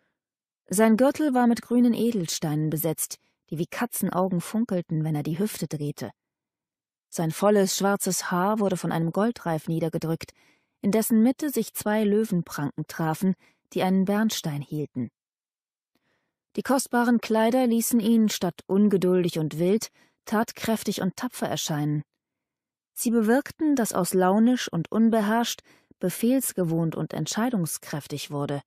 Sein Gürtel war mit grünen Edelsteinen besetzt, die wie Katzenaugen funkelten, wenn er die Hüfte drehte. Sein volles schwarzes Haar wurde von einem Goldreif niedergedrückt, in dessen Mitte sich zwei Löwenpranken trafen, die einen Bernstein hielten. Die kostbaren Kleider ließen ihn statt ungeduldig und wild tatkräftig und tapfer erscheinen. Sie bewirkten, dass aus launisch und unbeherrscht befehlsgewohnt und entscheidungskräftig wurde.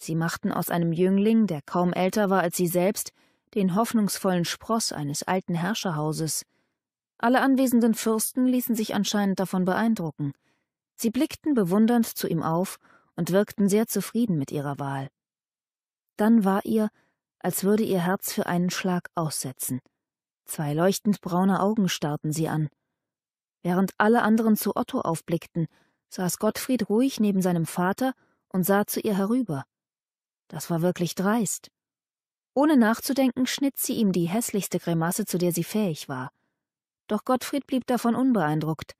Sie machten aus einem Jüngling, der kaum älter war als sie selbst, den hoffnungsvollen Spross eines alten Herrscherhauses. Alle anwesenden Fürsten ließen sich anscheinend davon beeindrucken – Sie blickten bewundernd zu ihm auf und wirkten sehr zufrieden mit ihrer Wahl. Dann war ihr, als würde ihr Herz für einen Schlag aussetzen. Zwei leuchtend braune Augen starrten sie an. Während alle anderen zu Otto aufblickten, saß Gottfried ruhig neben seinem Vater und sah zu ihr herüber. Das war wirklich dreist. Ohne nachzudenken schnitt sie ihm die hässlichste Grimasse, zu der sie fähig war. Doch Gottfried blieb davon unbeeindruckt.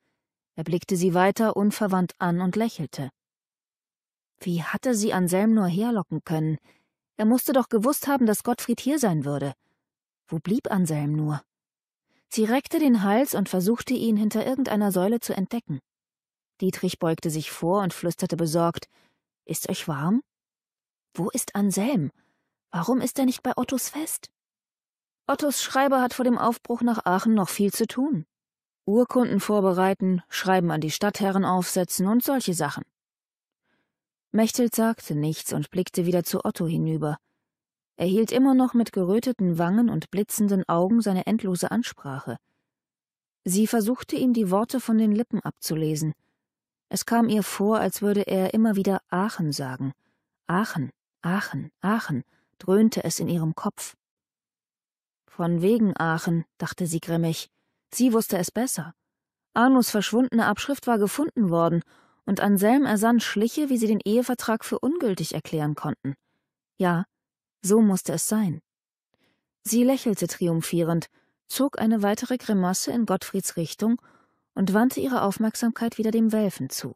Er blickte sie weiter unverwandt an und lächelte. Wie hatte sie Anselm nur herlocken können? Er musste doch gewusst haben, dass Gottfried hier sein würde. Wo blieb Anselm nur? Sie reckte den Hals und versuchte ihn hinter irgendeiner Säule zu entdecken. Dietrich beugte sich vor und flüsterte besorgt Ist euch warm? Wo ist Anselm? Warum ist er nicht bei Ottos Fest? Ottos Schreiber hat vor dem Aufbruch nach Aachen noch viel zu tun, Urkunden vorbereiten, Schreiben an die Stadtherren aufsetzen und solche Sachen. Mechtelt sagte nichts und blickte wieder zu Otto hinüber. Er hielt immer noch mit geröteten Wangen und blitzenden Augen seine endlose Ansprache. Sie versuchte ihm die Worte von den Lippen abzulesen. Es kam ihr vor, als würde er immer wieder Aachen sagen. Aachen, Aachen, Aachen, dröhnte es in ihrem Kopf. Von wegen Aachen, dachte sie grimmig, Sie wusste es besser. Arnus verschwundene Abschrift war gefunden worden, und Anselm ersann Schliche, wie sie den Ehevertrag für ungültig erklären konnten. Ja, so musste es sein. Sie lächelte triumphierend, zog eine weitere Grimasse in Gottfrieds Richtung und wandte ihre Aufmerksamkeit wieder dem Welfen zu.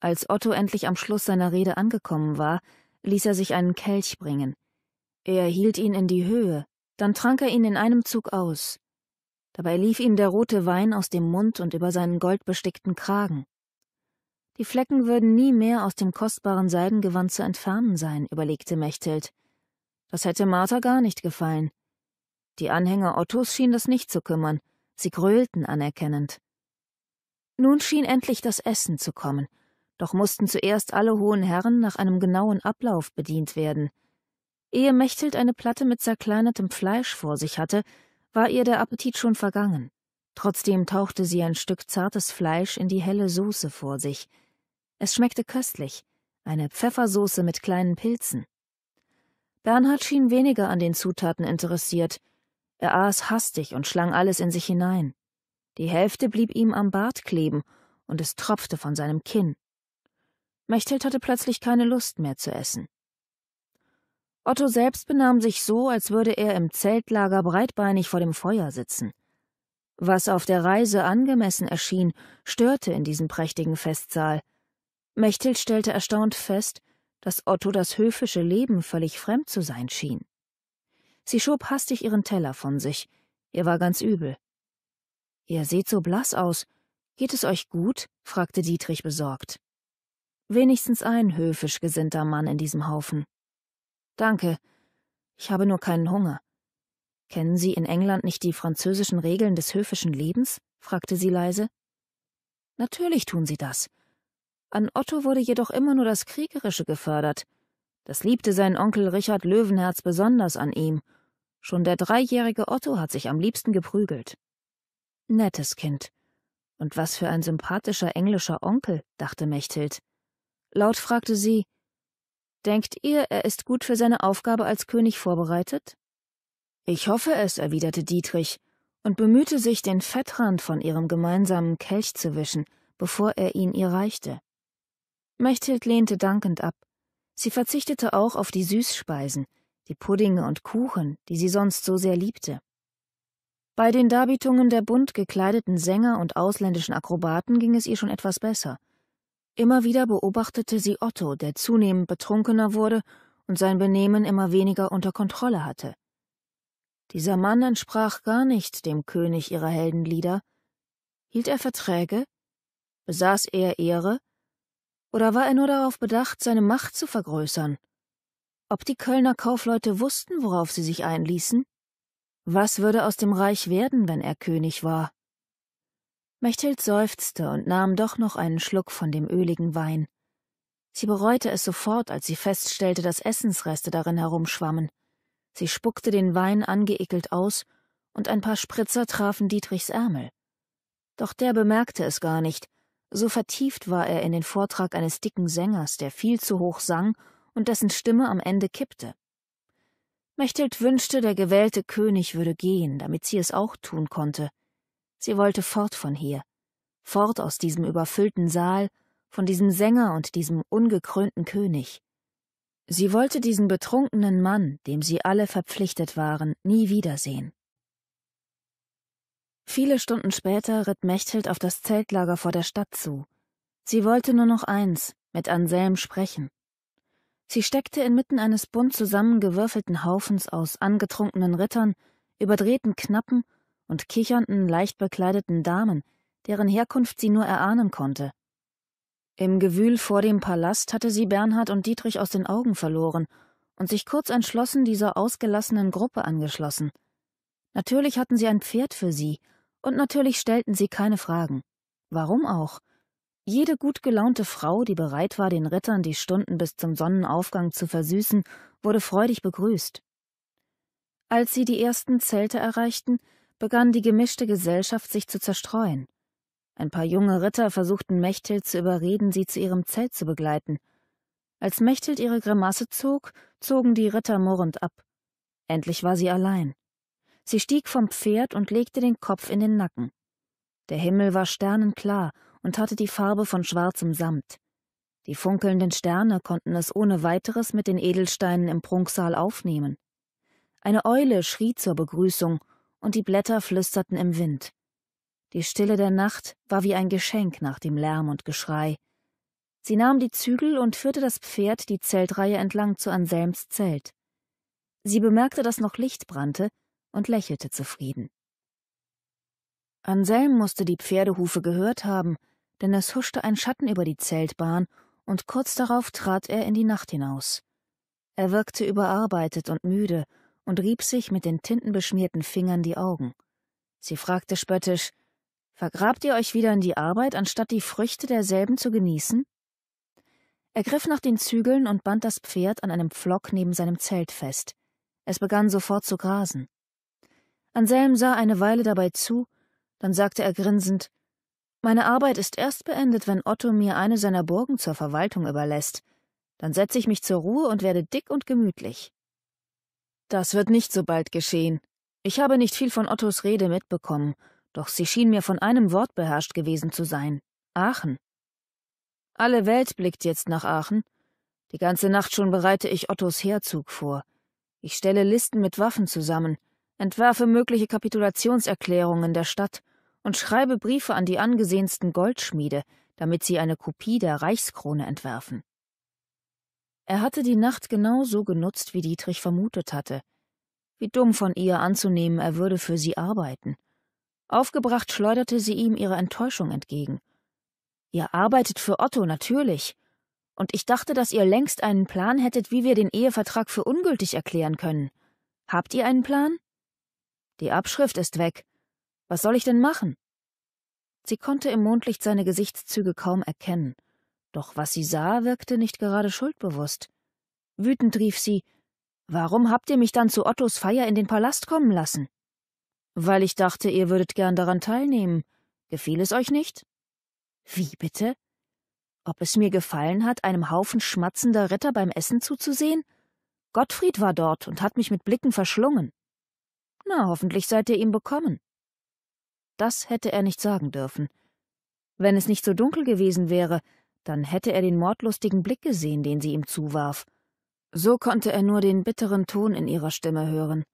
Als Otto endlich am Schluss seiner Rede angekommen war, ließ er sich einen Kelch bringen. Er hielt ihn in die Höhe, dann trank er ihn in einem Zug aus. Dabei lief ihm der rote Wein aus dem Mund und über seinen goldbestickten Kragen. Die Flecken würden nie mehr aus dem kostbaren Seidengewand zu entfernen sein, überlegte Mechthild. Das hätte Martha gar nicht gefallen. Die Anhänger Ottos schienen das nicht zu kümmern, sie gröhlten anerkennend. Nun schien endlich das Essen zu kommen, doch mussten zuerst alle hohen Herren nach einem genauen Ablauf bedient werden. Ehe Mechthild eine Platte mit zerkleinertem Fleisch vor sich hatte, war ihr der Appetit schon vergangen. Trotzdem tauchte sie ein Stück zartes Fleisch in die helle Soße vor sich. Es schmeckte köstlich, eine Pfeffersoße mit kleinen Pilzen. Bernhard schien weniger an den Zutaten interessiert. Er aß hastig und schlang alles in sich hinein. Die Hälfte blieb ihm am Bart kleben und es tropfte von seinem Kinn. Mechthild hatte plötzlich keine Lust mehr zu essen. Otto selbst benahm sich so, als würde er im Zeltlager breitbeinig vor dem Feuer sitzen. Was auf der Reise angemessen erschien, störte in diesem prächtigen Festsaal. Mechthild stellte erstaunt fest, dass Otto das höfische Leben völlig fremd zu sein schien. Sie schob hastig ihren Teller von sich. Ihr war ganz übel. Ihr seht so blass aus. Geht es euch gut? fragte Dietrich besorgt. Wenigstens ein höfisch gesinnter Mann in diesem Haufen. Danke. Ich habe nur keinen Hunger. Kennen Sie in England nicht die französischen Regeln des höfischen Lebens? fragte sie leise. Natürlich tun sie das. An Otto wurde jedoch immer nur das Kriegerische gefördert. Das liebte sein Onkel Richard Löwenherz besonders an ihm. Schon der dreijährige Otto hat sich am liebsten geprügelt. Nettes Kind. Und was für ein sympathischer englischer Onkel, dachte Mechthild. Laut fragte sie, Denkt ihr, er ist gut für seine Aufgabe als König vorbereitet? Ich hoffe es, erwiderte Dietrich und bemühte sich, den Fettrand von ihrem gemeinsamen Kelch zu wischen, bevor er ihn ihr reichte. Mechthild lehnte dankend ab. Sie verzichtete auch auf die Süßspeisen, die Puddinge und Kuchen, die sie sonst so sehr liebte. Bei den Darbietungen der bunt gekleideten Sänger und ausländischen Akrobaten ging es ihr schon etwas besser. Immer wieder beobachtete sie Otto, der zunehmend betrunkener wurde und sein Benehmen immer weniger unter Kontrolle hatte. Dieser Mann entsprach gar nicht dem König ihrer Heldenlieder. Hielt er Verträge? Besaß er Ehre? Oder war er nur darauf bedacht, seine Macht zu vergrößern? Ob die Kölner Kaufleute wussten, worauf sie sich einließen? Was würde aus dem Reich werden, wenn er König war? Mechthild seufzte und nahm doch noch einen Schluck von dem öligen Wein. Sie bereute es sofort, als sie feststellte, dass Essensreste darin herumschwammen. Sie spuckte den Wein angeekelt aus, und ein paar Spritzer trafen Dietrichs Ärmel. Doch der bemerkte es gar nicht, so vertieft war er in den Vortrag eines dicken Sängers, der viel zu hoch sang und dessen Stimme am Ende kippte. Mechthild wünschte, der gewählte König würde gehen, damit sie es auch tun konnte, Sie wollte fort von hier, fort aus diesem überfüllten Saal, von diesem Sänger und diesem ungekrönten König. Sie wollte diesen betrunkenen Mann, dem sie alle verpflichtet waren, nie wiedersehen. Viele Stunden später ritt Mechthild auf das Zeltlager vor der Stadt zu. Sie wollte nur noch eins, mit Anselm sprechen. Sie steckte inmitten eines bunt zusammengewürfelten Haufens aus angetrunkenen Rittern, überdrehten Knappen und kichernden, leicht bekleideten Damen, deren Herkunft sie nur erahnen konnte. Im Gewühl vor dem Palast hatte sie Bernhard und Dietrich aus den Augen verloren und sich kurz entschlossen dieser ausgelassenen Gruppe angeschlossen. Natürlich hatten sie ein Pferd für sie, und natürlich stellten sie keine Fragen. Warum auch? Jede gut gelaunte Frau, die bereit war, den Rittern die Stunden bis zum Sonnenaufgang zu versüßen, wurde freudig begrüßt. Als sie die ersten Zelte erreichten, begann die gemischte Gesellschaft sich zu zerstreuen. Ein paar junge Ritter versuchten Mechthild zu überreden, sie zu ihrem Zelt zu begleiten. Als Mechthild ihre Grimasse zog, zogen die Ritter murrend ab. Endlich war sie allein. Sie stieg vom Pferd und legte den Kopf in den Nacken. Der Himmel war sternenklar und hatte die Farbe von schwarzem Samt. Die funkelnden Sterne konnten es ohne weiteres mit den Edelsteinen im Prunksaal aufnehmen. Eine Eule schrie zur Begrüßung und die Blätter flüsterten im Wind. Die Stille der Nacht war wie ein Geschenk nach dem Lärm und Geschrei. Sie nahm die Zügel und führte das Pferd die Zeltreihe entlang zu Anselms Zelt. Sie bemerkte, dass noch Licht brannte und lächelte zufrieden. Anselm musste die Pferdehufe gehört haben, denn es huschte ein Schatten über die Zeltbahn, und kurz darauf trat er in die Nacht hinaus. Er wirkte überarbeitet und müde und rieb sich mit den tintenbeschmierten Fingern die Augen. Sie fragte spöttisch, Vergrabt ihr euch wieder in die Arbeit, anstatt die Früchte derselben zu genießen? Er griff nach den Zügeln und band das Pferd an einem Pflock neben seinem Zelt fest. Es begann sofort zu grasen. Anselm sah eine Weile dabei zu, dann sagte er grinsend Meine Arbeit ist erst beendet, wenn Otto mir eine seiner Burgen zur Verwaltung überlässt. Dann setze ich mich zur Ruhe und werde dick und gemütlich. Das wird nicht so bald geschehen. Ich habe nicht viel von Ottos Rede mitbekommen, doch sie schien mir von einem Wort beherrscht gewesen zu sein Aachen. Alle Welt blickt jetzt nach Aachen. Die ganze Nacht schon bereite ich Ottos Heerzug vor. Ich stelle Listen mit Waffen zusammen, entwerfe mögliche Kapitulationserklärungen der Stadt und schreibe Briefe an die angesehensten Goldschmiede, damit sie eine Kopie der Reichskrone entwerfen. Er hatte die Nacht genau so genutzt, wie Dietrich vermutet hatte. Wie dumm von ihr anzunehmen, er würde für sie arbeiten. Aufgebracht schleuderte sie ihm ihre Enttäuschung entgegen. Ihr arbeitet für Otto, natürlich. Und ich dachte, dass ihr längst einen Plan hättet, wie wir den Ehevertrag für ungültig erklären können. Habt ihr einen Plan? Die Abschrift ist weg. Was soll ich denn machen? Sie konnte im Mondlicht seine Gesichtszüge kaum erkennen. Doch was sie sah, wirkte nicht gerade schuldbewusst. Wütend rief sie Warum habt ihr mich dann zu Ottos Feier in den Palast kommen lassen? Weil ich dachte, ihr würdet gern daran teilnehmen. Gefiel es euch nicht? Wie bitte? Ob es mir gefallen hat, einem Haufen schmatzender Ritter beim Essen zuzusehen? Gottfried war dort und hat mich mit Blicken verschlungen. Na, hoffentlich seid ihr ihm bekommen. Das hätte er nicht sagen dürfen. Wenn es nicht so dunkel gewesen wäre, dann hätte er den mordlustigen Blick gesehen, den sie ihm zuwarf. So konnte er nur den bitteren Ton in ihrer Stimme hören.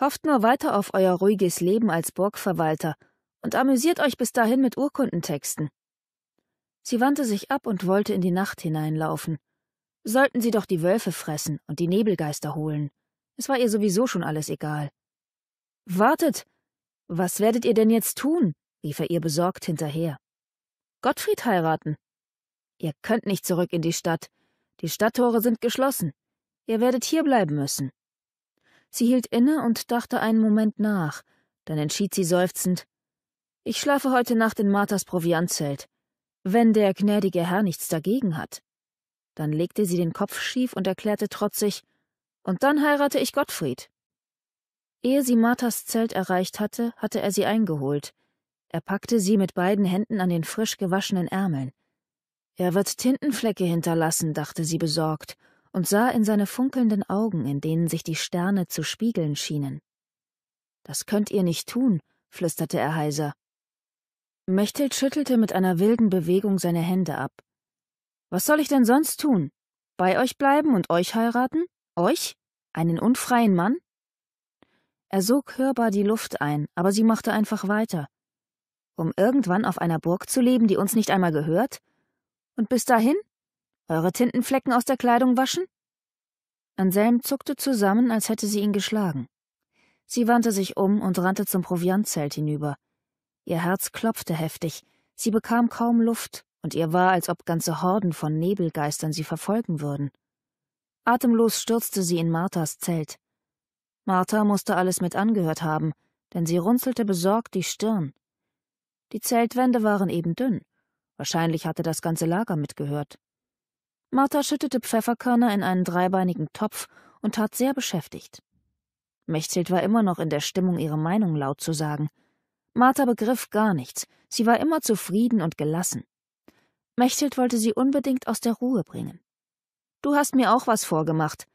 Hofft nur weiter auf euer ruhiges Leben als Burgverwalter und amüsiert euch bis dahin mit Urkundentexten. Sie wandte sich ab und wollte in die Nacht hineinlaufen. Sollten sie doch die Wölfe fressen und die Nebelgeister holen. Es war ihr sowieso schon alles egal. Wartet! Was werdet ihr denn jetzt tun? rief er ihr besorgt hinterher. Gottfried heiraten. Ihr könnt nicht zurück in die Stadt. Die Stadttore sind geschlossen. Ihr werdet hier bleiben müssen. Sie hielt inne und dachte einen Moment nach, dann entschied sie seufzend Ich schlafe heute Nacht in Marthas Proviantzelt, wenn der gnädige Herr nichts dagegen hat. Dann legte sie den Kopf schief und erklärte trotzig Und dann heirate ich Gottfried. Ehe sie Marthas Zelt erreicht hatte, hatte er sie eingeholt. Er packte sie mit beiden Händen an den frisch gewaschenen Ärmeln. Er wird Tintenflecke hinterlassen, dachte sie besorgt und sah in seine funkelnden Augen, in denen sich die Sterne zu spiegeln schienen. Das könnt ihr nicht tun, flüsterte er heiser. Mechthild schüttelte mit einer wilden Bewegung seine Hände ab. Was soll ich denn sonst tun? Bei euch bleiben und euch heiraten? Euch? Einen unfreien Mann? Er sog hörbar die Luft ein, aber sie machte einfach weiter. Um irgendwann auf einer Burg zu leben, die uns nicht einmal gehört? Und bis dahin? Eure Tintenflecken aus der Kleidung waschen? Anselm zuckte zusammen, als hätte sie ihn geschlagen. Sie wandte sich um und rannte zum Proviantzelt hinüber. Ihr Herz klopfte heftig, sie bekam kaum Luft, und ihr war, als ob ganze Horden von Nebelgeistern sie verfolgen würden. Atemlos stürzte sie in Marthas Zelt. Martha musste alles mit angehört haben, denn sie runzelte besorgt die Stirn. Die Zeltwände waren eben dünn. Wahrscheinlich hatte das ganze Lager mitgehört. Martha schüttete Pfefferkörner in einen dreibeinigen Topf und tat sehr beschäftigt. Mechthild war immer noch in der Stimmung, ihre Meinung laut zu sagen. Martha begriff gar nichts. Sie war immer zufrieden und gelassen. Mechthild wollte sie unbedingt aus der Ruhe bringen. Du hast mir auch was vorgemacht.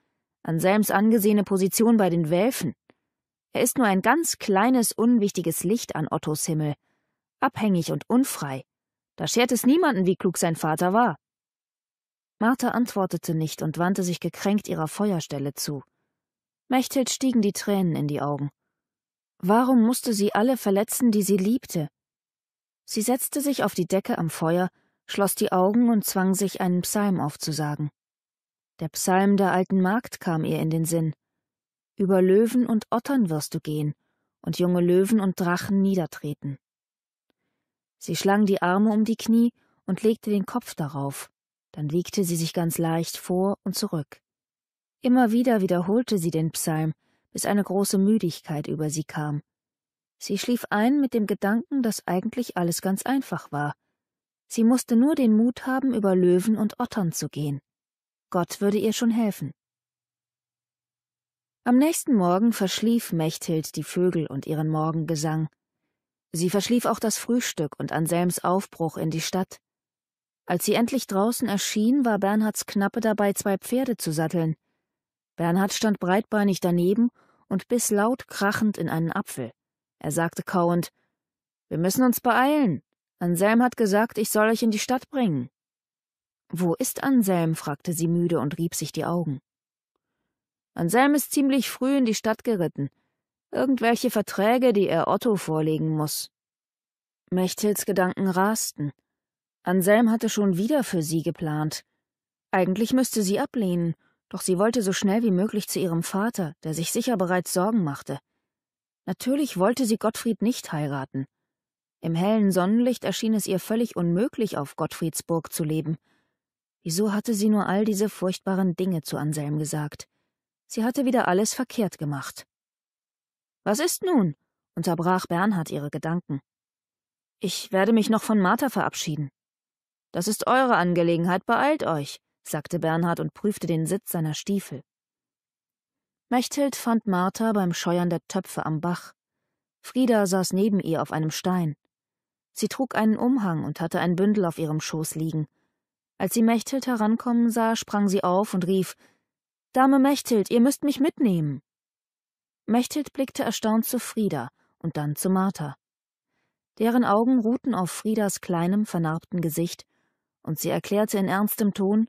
Anselms angesehene Position bei den Welfen. Er ist nur ein ganz kleines, unwichtiges Licht an Ottos Himmel. Abhängig und unfrei. Da schert es niemanden, wie klug sein Vater war. Martha antwortete nicht und wandte sich gekränkt ihrer Feuerstelle zu. Mechthild stiegen die Tränen in die Augen. Warum musste sie alle verletzen, die sie liebte? Sie setzte sich auf die Decke am Feuer, schloss die Augen und zwang sich, einen Psalm aufzusagen. Der Psalm der alten Magd kam ihr in den Sinn. Über Löwen und Ottern wirst du gehen und junge Löwen und Drachen niedertreten. Sie schlang die Arme um die Knie und legte den Kopf darauf, dann wiegte sie sich ganz leicht vor und zurück. Immer wieder wiederholte sie den Psalm, bis eine große Müdigkeit über sie kam. Sie schlief ein mit dem Gedanken, dass eigentlich alles ganz einfach war. Sie musste nur den Mut haben, über Löwen und Ottern zu gehen. Gott würde ihr schon helfen. Am nächsten Morgen verschlief Mechthild die Vögel und ihren Morgengesang. Sie verschlief auch das Frühstück und Anselms Aufbruch in die Stadt. Als sie endlich draußen erschien, war Bernhards Knappe dabei, zwei Pferde zu satteln. Bernhard stand breitbeinig daneben und biss laut krachend in einen Apfel. Er sagte kauend, »Wir müssen uns beeilen. Anselm hat gesagt, ich soll euch in die Stadt bringen.« »Wo ist Anselm?« fragte sie müde und rieb sich die Augen. Anselm ist ziemlich früh in die Stadt geritten. Irgendwelche Verträge, die er Otto vorlegen muss. Mechthilds Gedanken rasten. Anselm hatte schon wieder für sie geplant. Eigentlich müsste sie ablehnen, doch sie wollte so schnell wie möglich zu ihrem Vater, der sich sicher bereits Sorgen machte. Natürlich wollte sie Gottfried nicht heiraten. Im hellen Sonnenlicht erschien es ihr völlig unmöglich, auf Gottfriedsburg zu leben. Wieso hatte sie nur all diese furchtbaren Dinge zu Anselm gesagt? Sie hatte wieder alles verkehrt gemacht. Was ist nun? unterbrach Bernhard ihre Gedanken. Ich werde mich noch von Martha verabschieden. Das ist eure Angelegenheit, beeilt euch, sagte Bernhard und prüfte den Sitz seiner Stiefel. Mechthild fand Martha beim Scheuern der Töpfe am Bach. Frieda saß neben ihr auf einem Stein. Sie trug einen Umhang und hatte ein Bündel auf ihrem Schoß liegen. Als sie Mechthild herankommen sah, sprang sie auf und rief Dame Mechthild, ihr müsst mich mitnehmen. Mechthild blickte erstaunt zu Frieda und dann zu Martha. Deren Augen ruhten auf Friedas kleinem, vernarbten Gesicht, und sie erklärte in ernstem Ton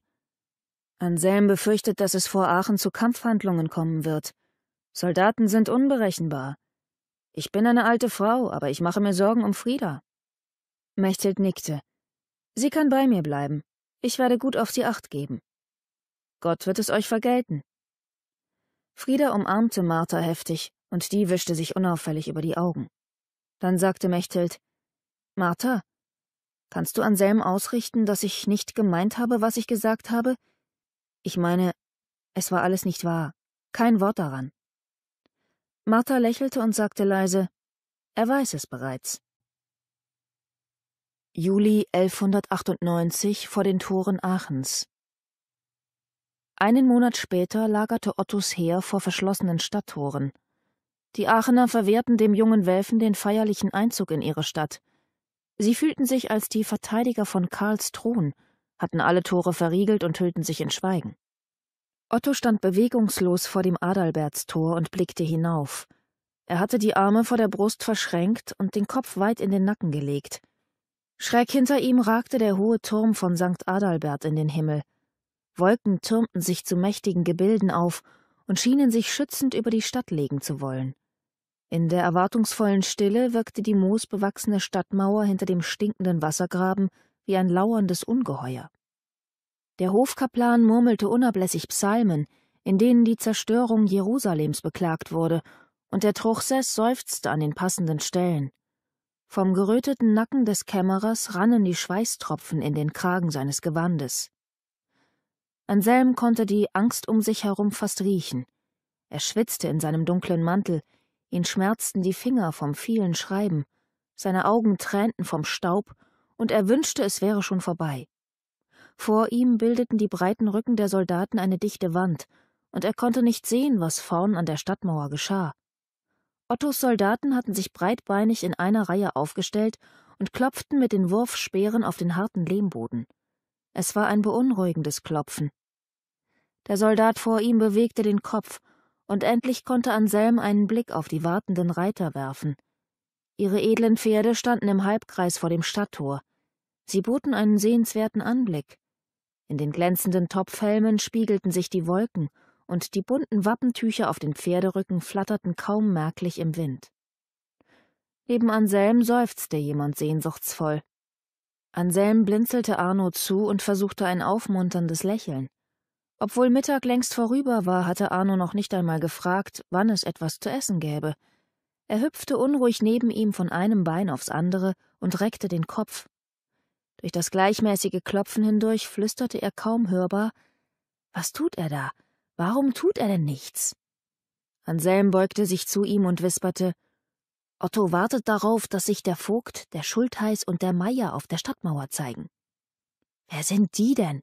Anselm befürchtet, dass es vor Aachen zu Kampfhandlungen kommen wird. Soldaten sind unberechenbar. Ich bin eine alte Frau, aber ich mache mir Sorgen um Frieda. Mechthild nickte. Sie kann bei mir bleiben. Ich werde gut auf sie acht geben. Gott wird es euch vergelten. Frieda umarmte Martha heftig, und die wischte sich unauffällig über die Augen. Dann sagte Mechthild, Martha, kannst du Anselm ausrichten, dass ich nicht gemeint habe, was ich gesagt habe? Ich meine, es war alles nicht wahr, kein Wort daran. Martha lächelte und sagte leise, er weiß es bereits. Juli 1198 vor den Toren Aachens. Einen Monat später lagerte Ottos Heer vor verschlossenen Stadttoren. Die Aachener verwehrten dem jungen Welfen den feierlichen Einzug in ihre Stadt. Sie fühlten sich als die Verteidiger von Karls Thron, hatten alle Tore verriegelt und hüllten sich in Schweigen. Otto stand bewegungslos vor dem Adalbertstor und blickte hinauf. Er hatte die Arme vor der Brust verschränkt und den Kopf weit in den Nacken gelegt. Schräg hinter ihm ragte der hohe Turm von St. Adalbert in den Himmel. Wolken türmten sich zu mächtigen Gebilden auf und schienen sich schützend über die Stadt legen zu wollen. In der erwartungsvollen Stille wirkte die moosbewachsene Stadtmauer hinter dem stinkenden Wassergraben wie ein lauerndes Ungeheuer. Der Hofkaplan murmelte unablässig Psalmen, in denen die Zerstörung Jerusalems beklagt wurde, und der Truchsess seufzte an den passenden Stellen. Vom geröteten Nacken des Kämmerers rannen die Schweißtropfen in den Kragen seines Gewandes. Anselm konnte die Angst um sich herum fast riechen. Er schwitzte in seinem dunklen Mantel, ihn schmerzten die Finger vom vielen Schreiben, seine Augen tränten vom Staub, und er wünschte, es wäre schon vorbei. Vor ihm bildeten die breiten Rücken der Soldaten eine dichte Wand, und er konnte nicht sehen, was vorn an der Stadtmauer geschah. Ottos Soldaten hatten sich breitbeinig in einer Reihe aufgestellt und klopften mit den Wurfspeeren auf den harten Lehmboden. Es war ein beunruhigendes Klopfen. Der Soldat vor ihm bewegte den Kopf, und endlich konnte Anselm einen Blick auf die wartenden Reiter werfen. Ihre edlen Pferde standen im Halbkreis vor dem Stadttor. Sie boten einen sehenswerten Anblick. In den glänzenden Topfhelmen spiegelten sich die Wolken, und die bunten Wappentücher auf den Pferderücken flatterten kaum merklich im Wind. Neben Anselm seufzte jemand sehnsuchtsvoll. Anselm blinzelte Arno zu und versuchte ein aufmunterndes Lächeln. Obwohl Mittag längst vorüber war, hatte Arno noch nicht einmal gefragt, wann es etwas zu essen gäbe. Er hüpfte unruhig neben ihm von einem Bein aufs andere und reckte den Kopf. Durch das gleichmäßige Klopfen hindurch flüsterte er kaum hörbar Was tut er da? Warum tut er denn nichts? Anselm beugte sich zu ihm und wisperte Otto wartet darauf, dass sich der Vogt, der Schultheiß und der Meier auf der Stadtmauer zeigen. Wer sind die denn?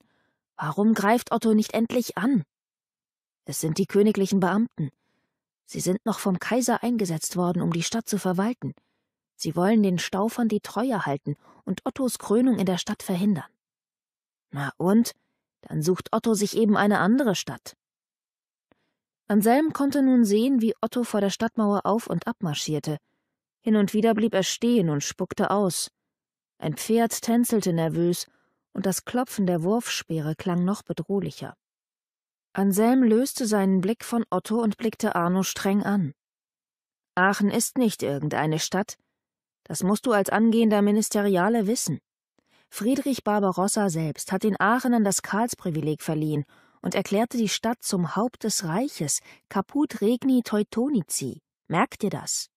Warum greift Otto nicht endlich an? Es sind die königlichen Beamten. Sie sind noch vom Kaiser eingesetzt worden, um die Stadt zu verwalten. Sie wollen den Staufern die Treue halten und Ottos Krönung in der Stadt verhindern. Na und? Dann sucht Otto sich eben eine andere Stadt. Anselm konnte nun sehen, wie Otto vor der Stadtmauer auf und abmarschierte. marschierte, hin und wieder blieb er stehen und spuckte aus. Ein Pferd tänzelte nervös, und das Klopfen der Wurfspeere klang noch bedrohlicher. Anselm löste seinen Blick von Otto und blickte Arno streng an. Aachen ist nicht irgendeine Stadt. Das musst du als angehender Ministeriale wissen. Friedrich Barbarossa selbst hat den Aachenern das Karlsprivileg verliehen und erklärte die Stadt zum Haupt des Reiches, Caput Regni Teutonici. Merk dir das?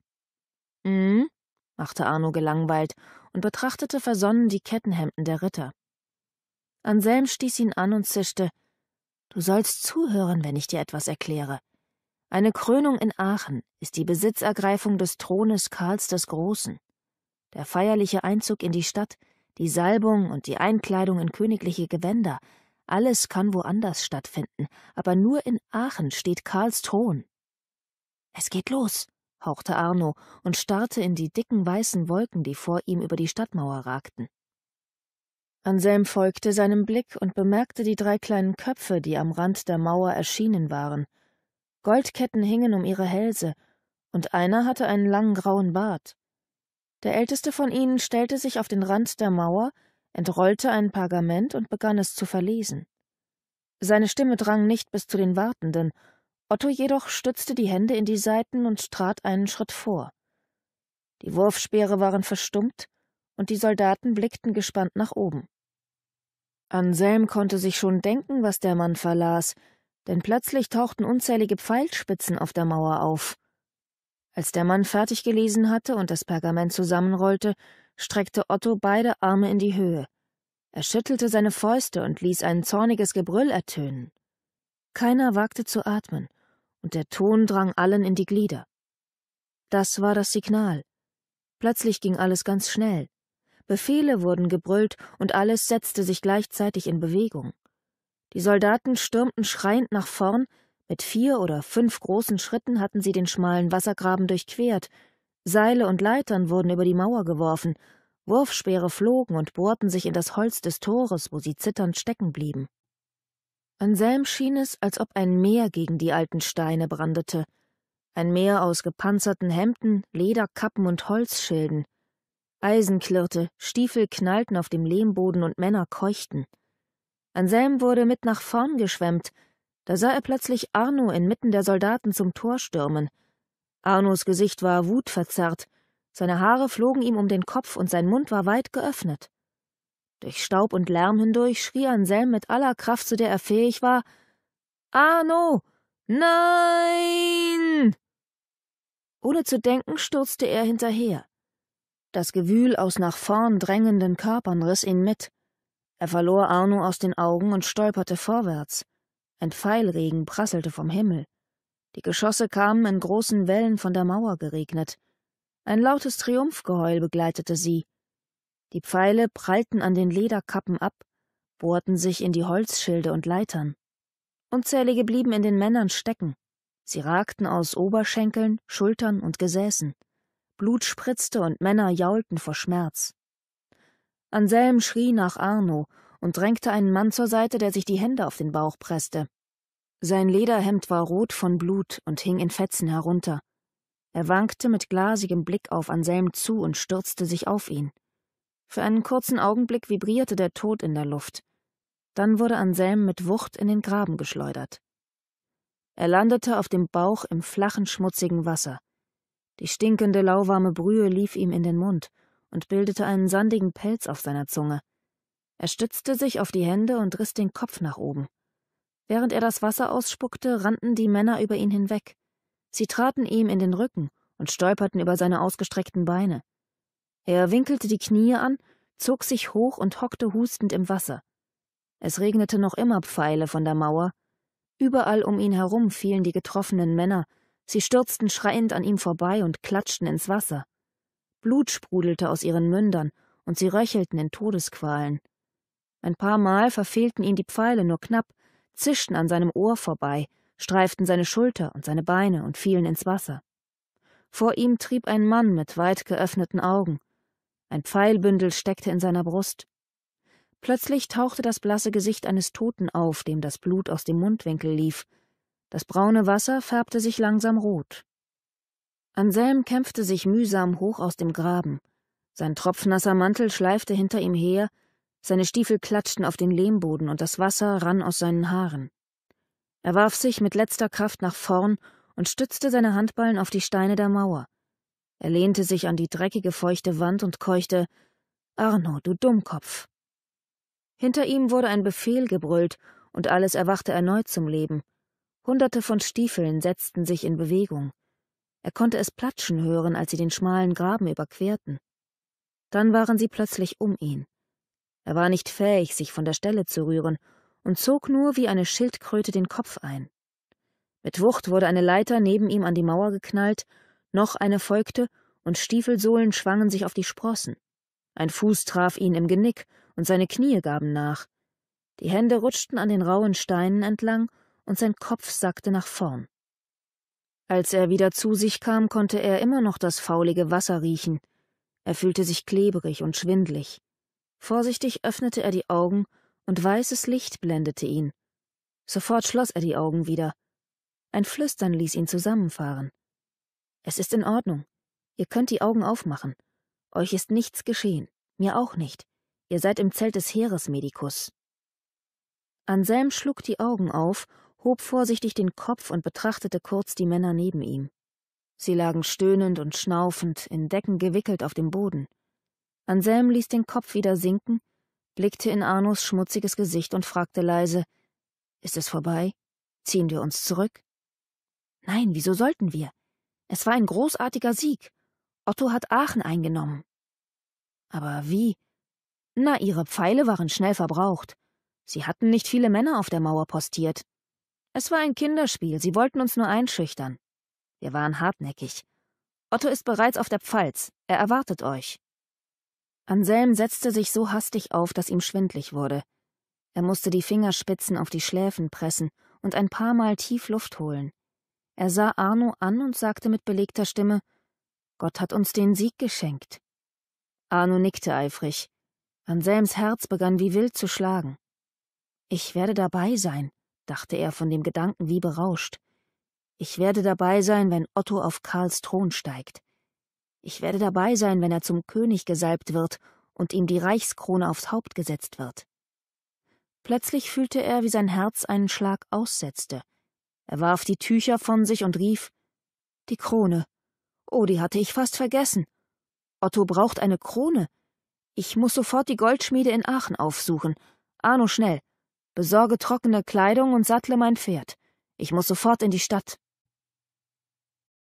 Mhm, machte Arno gelangweilt und betrachtete versonnen die Kettenhemden der Ritter. Anselm stieß ihn an und zischte Du sollst zuhören, wenn ich dir etwas erkläre. Eine Krönung in Aachen ist die Besitzergreifung des Thrones Karls des Großen. Der feierliche Einzug in die Stadt, die Salbung und die Einkleidung in königliche Gewänder, alles kann woanders stattfinden, aber nur in Aachen steht Karls Thron. Es geht los, hauchte Arno und starrte in die dicken weißen Wolken, die vor ihm über die Stadtmauer ragten. Anselm folgte seinem Blick und bemerkte die drei kleinen Köpfe, die am Rand der Mauer erschienen waren. Goldketten hingen um ihre Hälse, und einer hatte einen langen grauen Bart. Der älteste von ihnen stellte sich auf den Rand der Mauer, entrollte ein Pergament und begann es zu verlesen. Seine Stimme drang nicht bis zu den Wartenden, Otto jedoch stützte die Hände in die Seiten und trat einen Schritt vor. Die Wurfspeere waren verstummt, und die Soldaten blickten gespannt nach oben. Anselm konnte sich schon denken, was der Mann verlas, denn plötzlich tauchten unzählige Pfeilspitzen auf der Mauer auf. Als der Mann fertig gelesen hatte und das Pergament zusammenrollte, streckte Otto beide Arme in die Höhe. Er schüttelte seine Fäuste und ließ ein zorniges Gebrüll ertönen. Keiner wagte zu atmen und der Ton drang allen in die Glieder. Das war das Signal. Plötzlich ging alles ganz schnell. Befehle wurden gebrüllt und alles setzte sich gleichzeitig in Bewegung. Die Soldaten stürmten schreiend nach vorn, mit vier oder fünf großen Schritten hatten sie den schmalen Wassergraben durchquert, Seile und Leitern wurden über die Mauer geworfen, Wurfspeere flogen und bohrten sich in das Holz des Tores, wo sie zitternd stecken blieben. Anselm schien es, als ob ein Meer gegen die alten Steine brandete, ein Meer aus gepanzerten Hemden, Lederkappen und Holzschilden. Eisen klirrte, Stiefel knallten auf dem Lehmboden und Männer keuchten. Anselm wurde mit nach vorn geschwemmt, da sah er plötzlich Arno inmitten der Soldaten zum Tor stürmen. Arnos Gesicht war wutverzerrt, seine Haare flogen ihm um den Kopf und sein Mund war weit geöffnet. Durch Staub und Lärm hindurch schrie Anselm mit aller Kraft, zu der er fähig war Arno. Nein. Ohne zu denken stürzte er hinterher. Das Gewühl aus nach vorn drängenden Körpern riss ihn mit. Er verlor Arno aus den Augen und stolperte vorwärts. Ein Pfeilregen prasselte vom Himmel. Die Geschosse kamen in großen Wellen von der Mauer geregnet. Ein lautes Triumphgeheul begleitete sie. Die Pfeile prallten an den Lederkappen ab, bohrten sich in die Holzschilde und Leitern. Unzählige blieben in den Männern stecken. Sie ragten aus Oberschenkeln, Schultern und Gesäßen. Blut spritzte und Männer jaulten vor Schmerz. Anselm schrie nach Arno und drängte einen Mann zur Seite, der sich die Hände auf den Bauch presste. Sein Lederhemd war rot von Blut und hing in Fetzen herunter. Er wankte mit glasigem Blick auf Anselm zu und stürzte sich auf ihn. Für einen kurzen Augenblick vibrierte der Tod in der Luft. Dann wurde Anselm mit Wucht in den Graben geschleudert. Er landete auf dem Bauch im flachen, schmutzigen Wasser. Die stinkende, lauwarme Brühe lief ihm in den Mund und bildete einen sandigen Pelz auf seiner Zunge. Er stützte sich auf die Hände und riss den Kopf nach oben. Während er das Wasser ausspuckte, rannten die Männer über ihn hinweg. Sie traten ihm in den Rücken und stolperten über seine ausgestreckten Beine. Er winkelte die Knie an, zog sich hoch und hockte hustend im Wasser. Es regnete noch immer Pfeile von der Mauer. Überall um ihn herum fielen die getroffenen Männer, sie stürzten schreiend an ihm vorbei und klatschten ins Wasser. Blut sprudelte aus ihren Mündern, und sie röchelten in Todesqualen. Ein paar Mal verfehlten ihn die Pfeile nur knapp, zischten an seinem Ohr vorbei, streiften seine Schulter und seine Beine und fielen ins Wasser. Vor ihm trieb ein Mann mit weit geöffneten Augen. Ein Pfeilbündel steckte in seiner Brust. Plötzlich tauchte das blasse Gesicht eines Toten auf, dem das Blut aus dem Mundwinkel lief. Das braune Wasser färbte sich langsam rot. Anselm kämpfte sich mühsam hoch aus dem Graben. Sein tropfnasser Mantel schleifte hinter ihm her, seine Stiefel klatschten auf den Lehmboden und das Wasser rann aus seinen Haaren. Er warf sich mit letzter Kraft nach vorn und stützte seine Handballen auf die Steine der Mauer. Er lehnte sich an die dreckige, feuchte Wand und keuchte Arno, du Dummkopf. Hinter ihm wurde ein Befehl gebrüllt, und alles erwachte erneut zum Leben. Hunderte von Stiefeln setzten sich in Bewegung. Er konnte es platschen hören, als sie den schmalen Graben überquerten. Dann waren sie plötzlich um ihn. Er war nicht fähig, sich von der Stelle zu rühren, und zog nur wie eine Schildkröte den Kopf ein. Mit Wucht wurde eine Leiter neben ihm an die Mauer geknallt, noch eine folgte, und Stiefelsohlen schwangen sich auf die Sprossen. Ein Fuß traf ihn im Genick, und seine Knie gaben nach. Die Hände rutschten an den rauen Steinen entlang, und sein Kopf sackte nach vorn. Als er wieder zu sich kam, konnte er immer noch das faulige Wasser riechen. Er fühlte sich klebrig und schwindlig. Vorsichtig öffnete er die Augen, und weißes Licht blendete ihn. Sofort schloss er die Augen wieder. Ein Flüstern ließ ihn zusammenfahren. Es ist in Ordnung. Ihr könnt die Augen aufmachen. Euch ist nichts geschehen, mir auch nicht. Ihr seid im Zelt des Heeres, Medikus. Anselm schlug die Augen auf, hob vorsichtig den Kopf und betrachtete kurz die Männer neben ihm. Sie lagen stöhnend und schnaufend, in Decken gewickelt auf dem Boden. Anselm ließ den Kopf wieder sinken, blickte in Arnos schmutziges Gesicht und fragte leise Ist es vorbei? Ziehen wir uns zurück? Nein, wieso sollten wir? Es war ein großartiger Sieg. Otto hat Aachen eingenommen. Aber wie? Na, ihre Pfeile waren schnell verbraucht. Sie hatten nicht viele Männer auf der Mauer postiert. Es war ein Kinderspiel, sie wollten uns nur einschüchtern. Wir waren hartnäckig. Otto ist bereits auf der Pfalz, er erwartet euch. Anselm setzte sich so hastig auf, dass ihm schwindlig wurde. Er musste die Fingerspitzen auf die Schläfen pressen und ein paar Mal tief Luft holen. Er sah Arno an und sagte mit belegter Stimme Gott hat uns den Sieg geschenkt. Arno nickte eifrig. Anselms Herz begann wie wild zu schlagen. Ich werde dabei sein, dachte er von dem Gedanken wie berauscht. Ich werde dabei sein, wenn Otto auf Karls Thron steigt. Ich werde dabei sein, wenn er zum König gesalbt wird und ihm die Reichskrone aufs Haupt gesetzt wird. Plötzlich fühlte er, wie sein Herz einen Schlag aussetzte. Er warf die Tücher von sich und rief Die Krone. Oh, die hatte ich fast vergessen. Otto braucht eine Krone. Ich muss sofort die Goldschmiede in Aachen aufsuchen. Arno, schnell. Besorge trockene Kleidung und sattle mein Pferd. Ich muss sofort in die Stadt.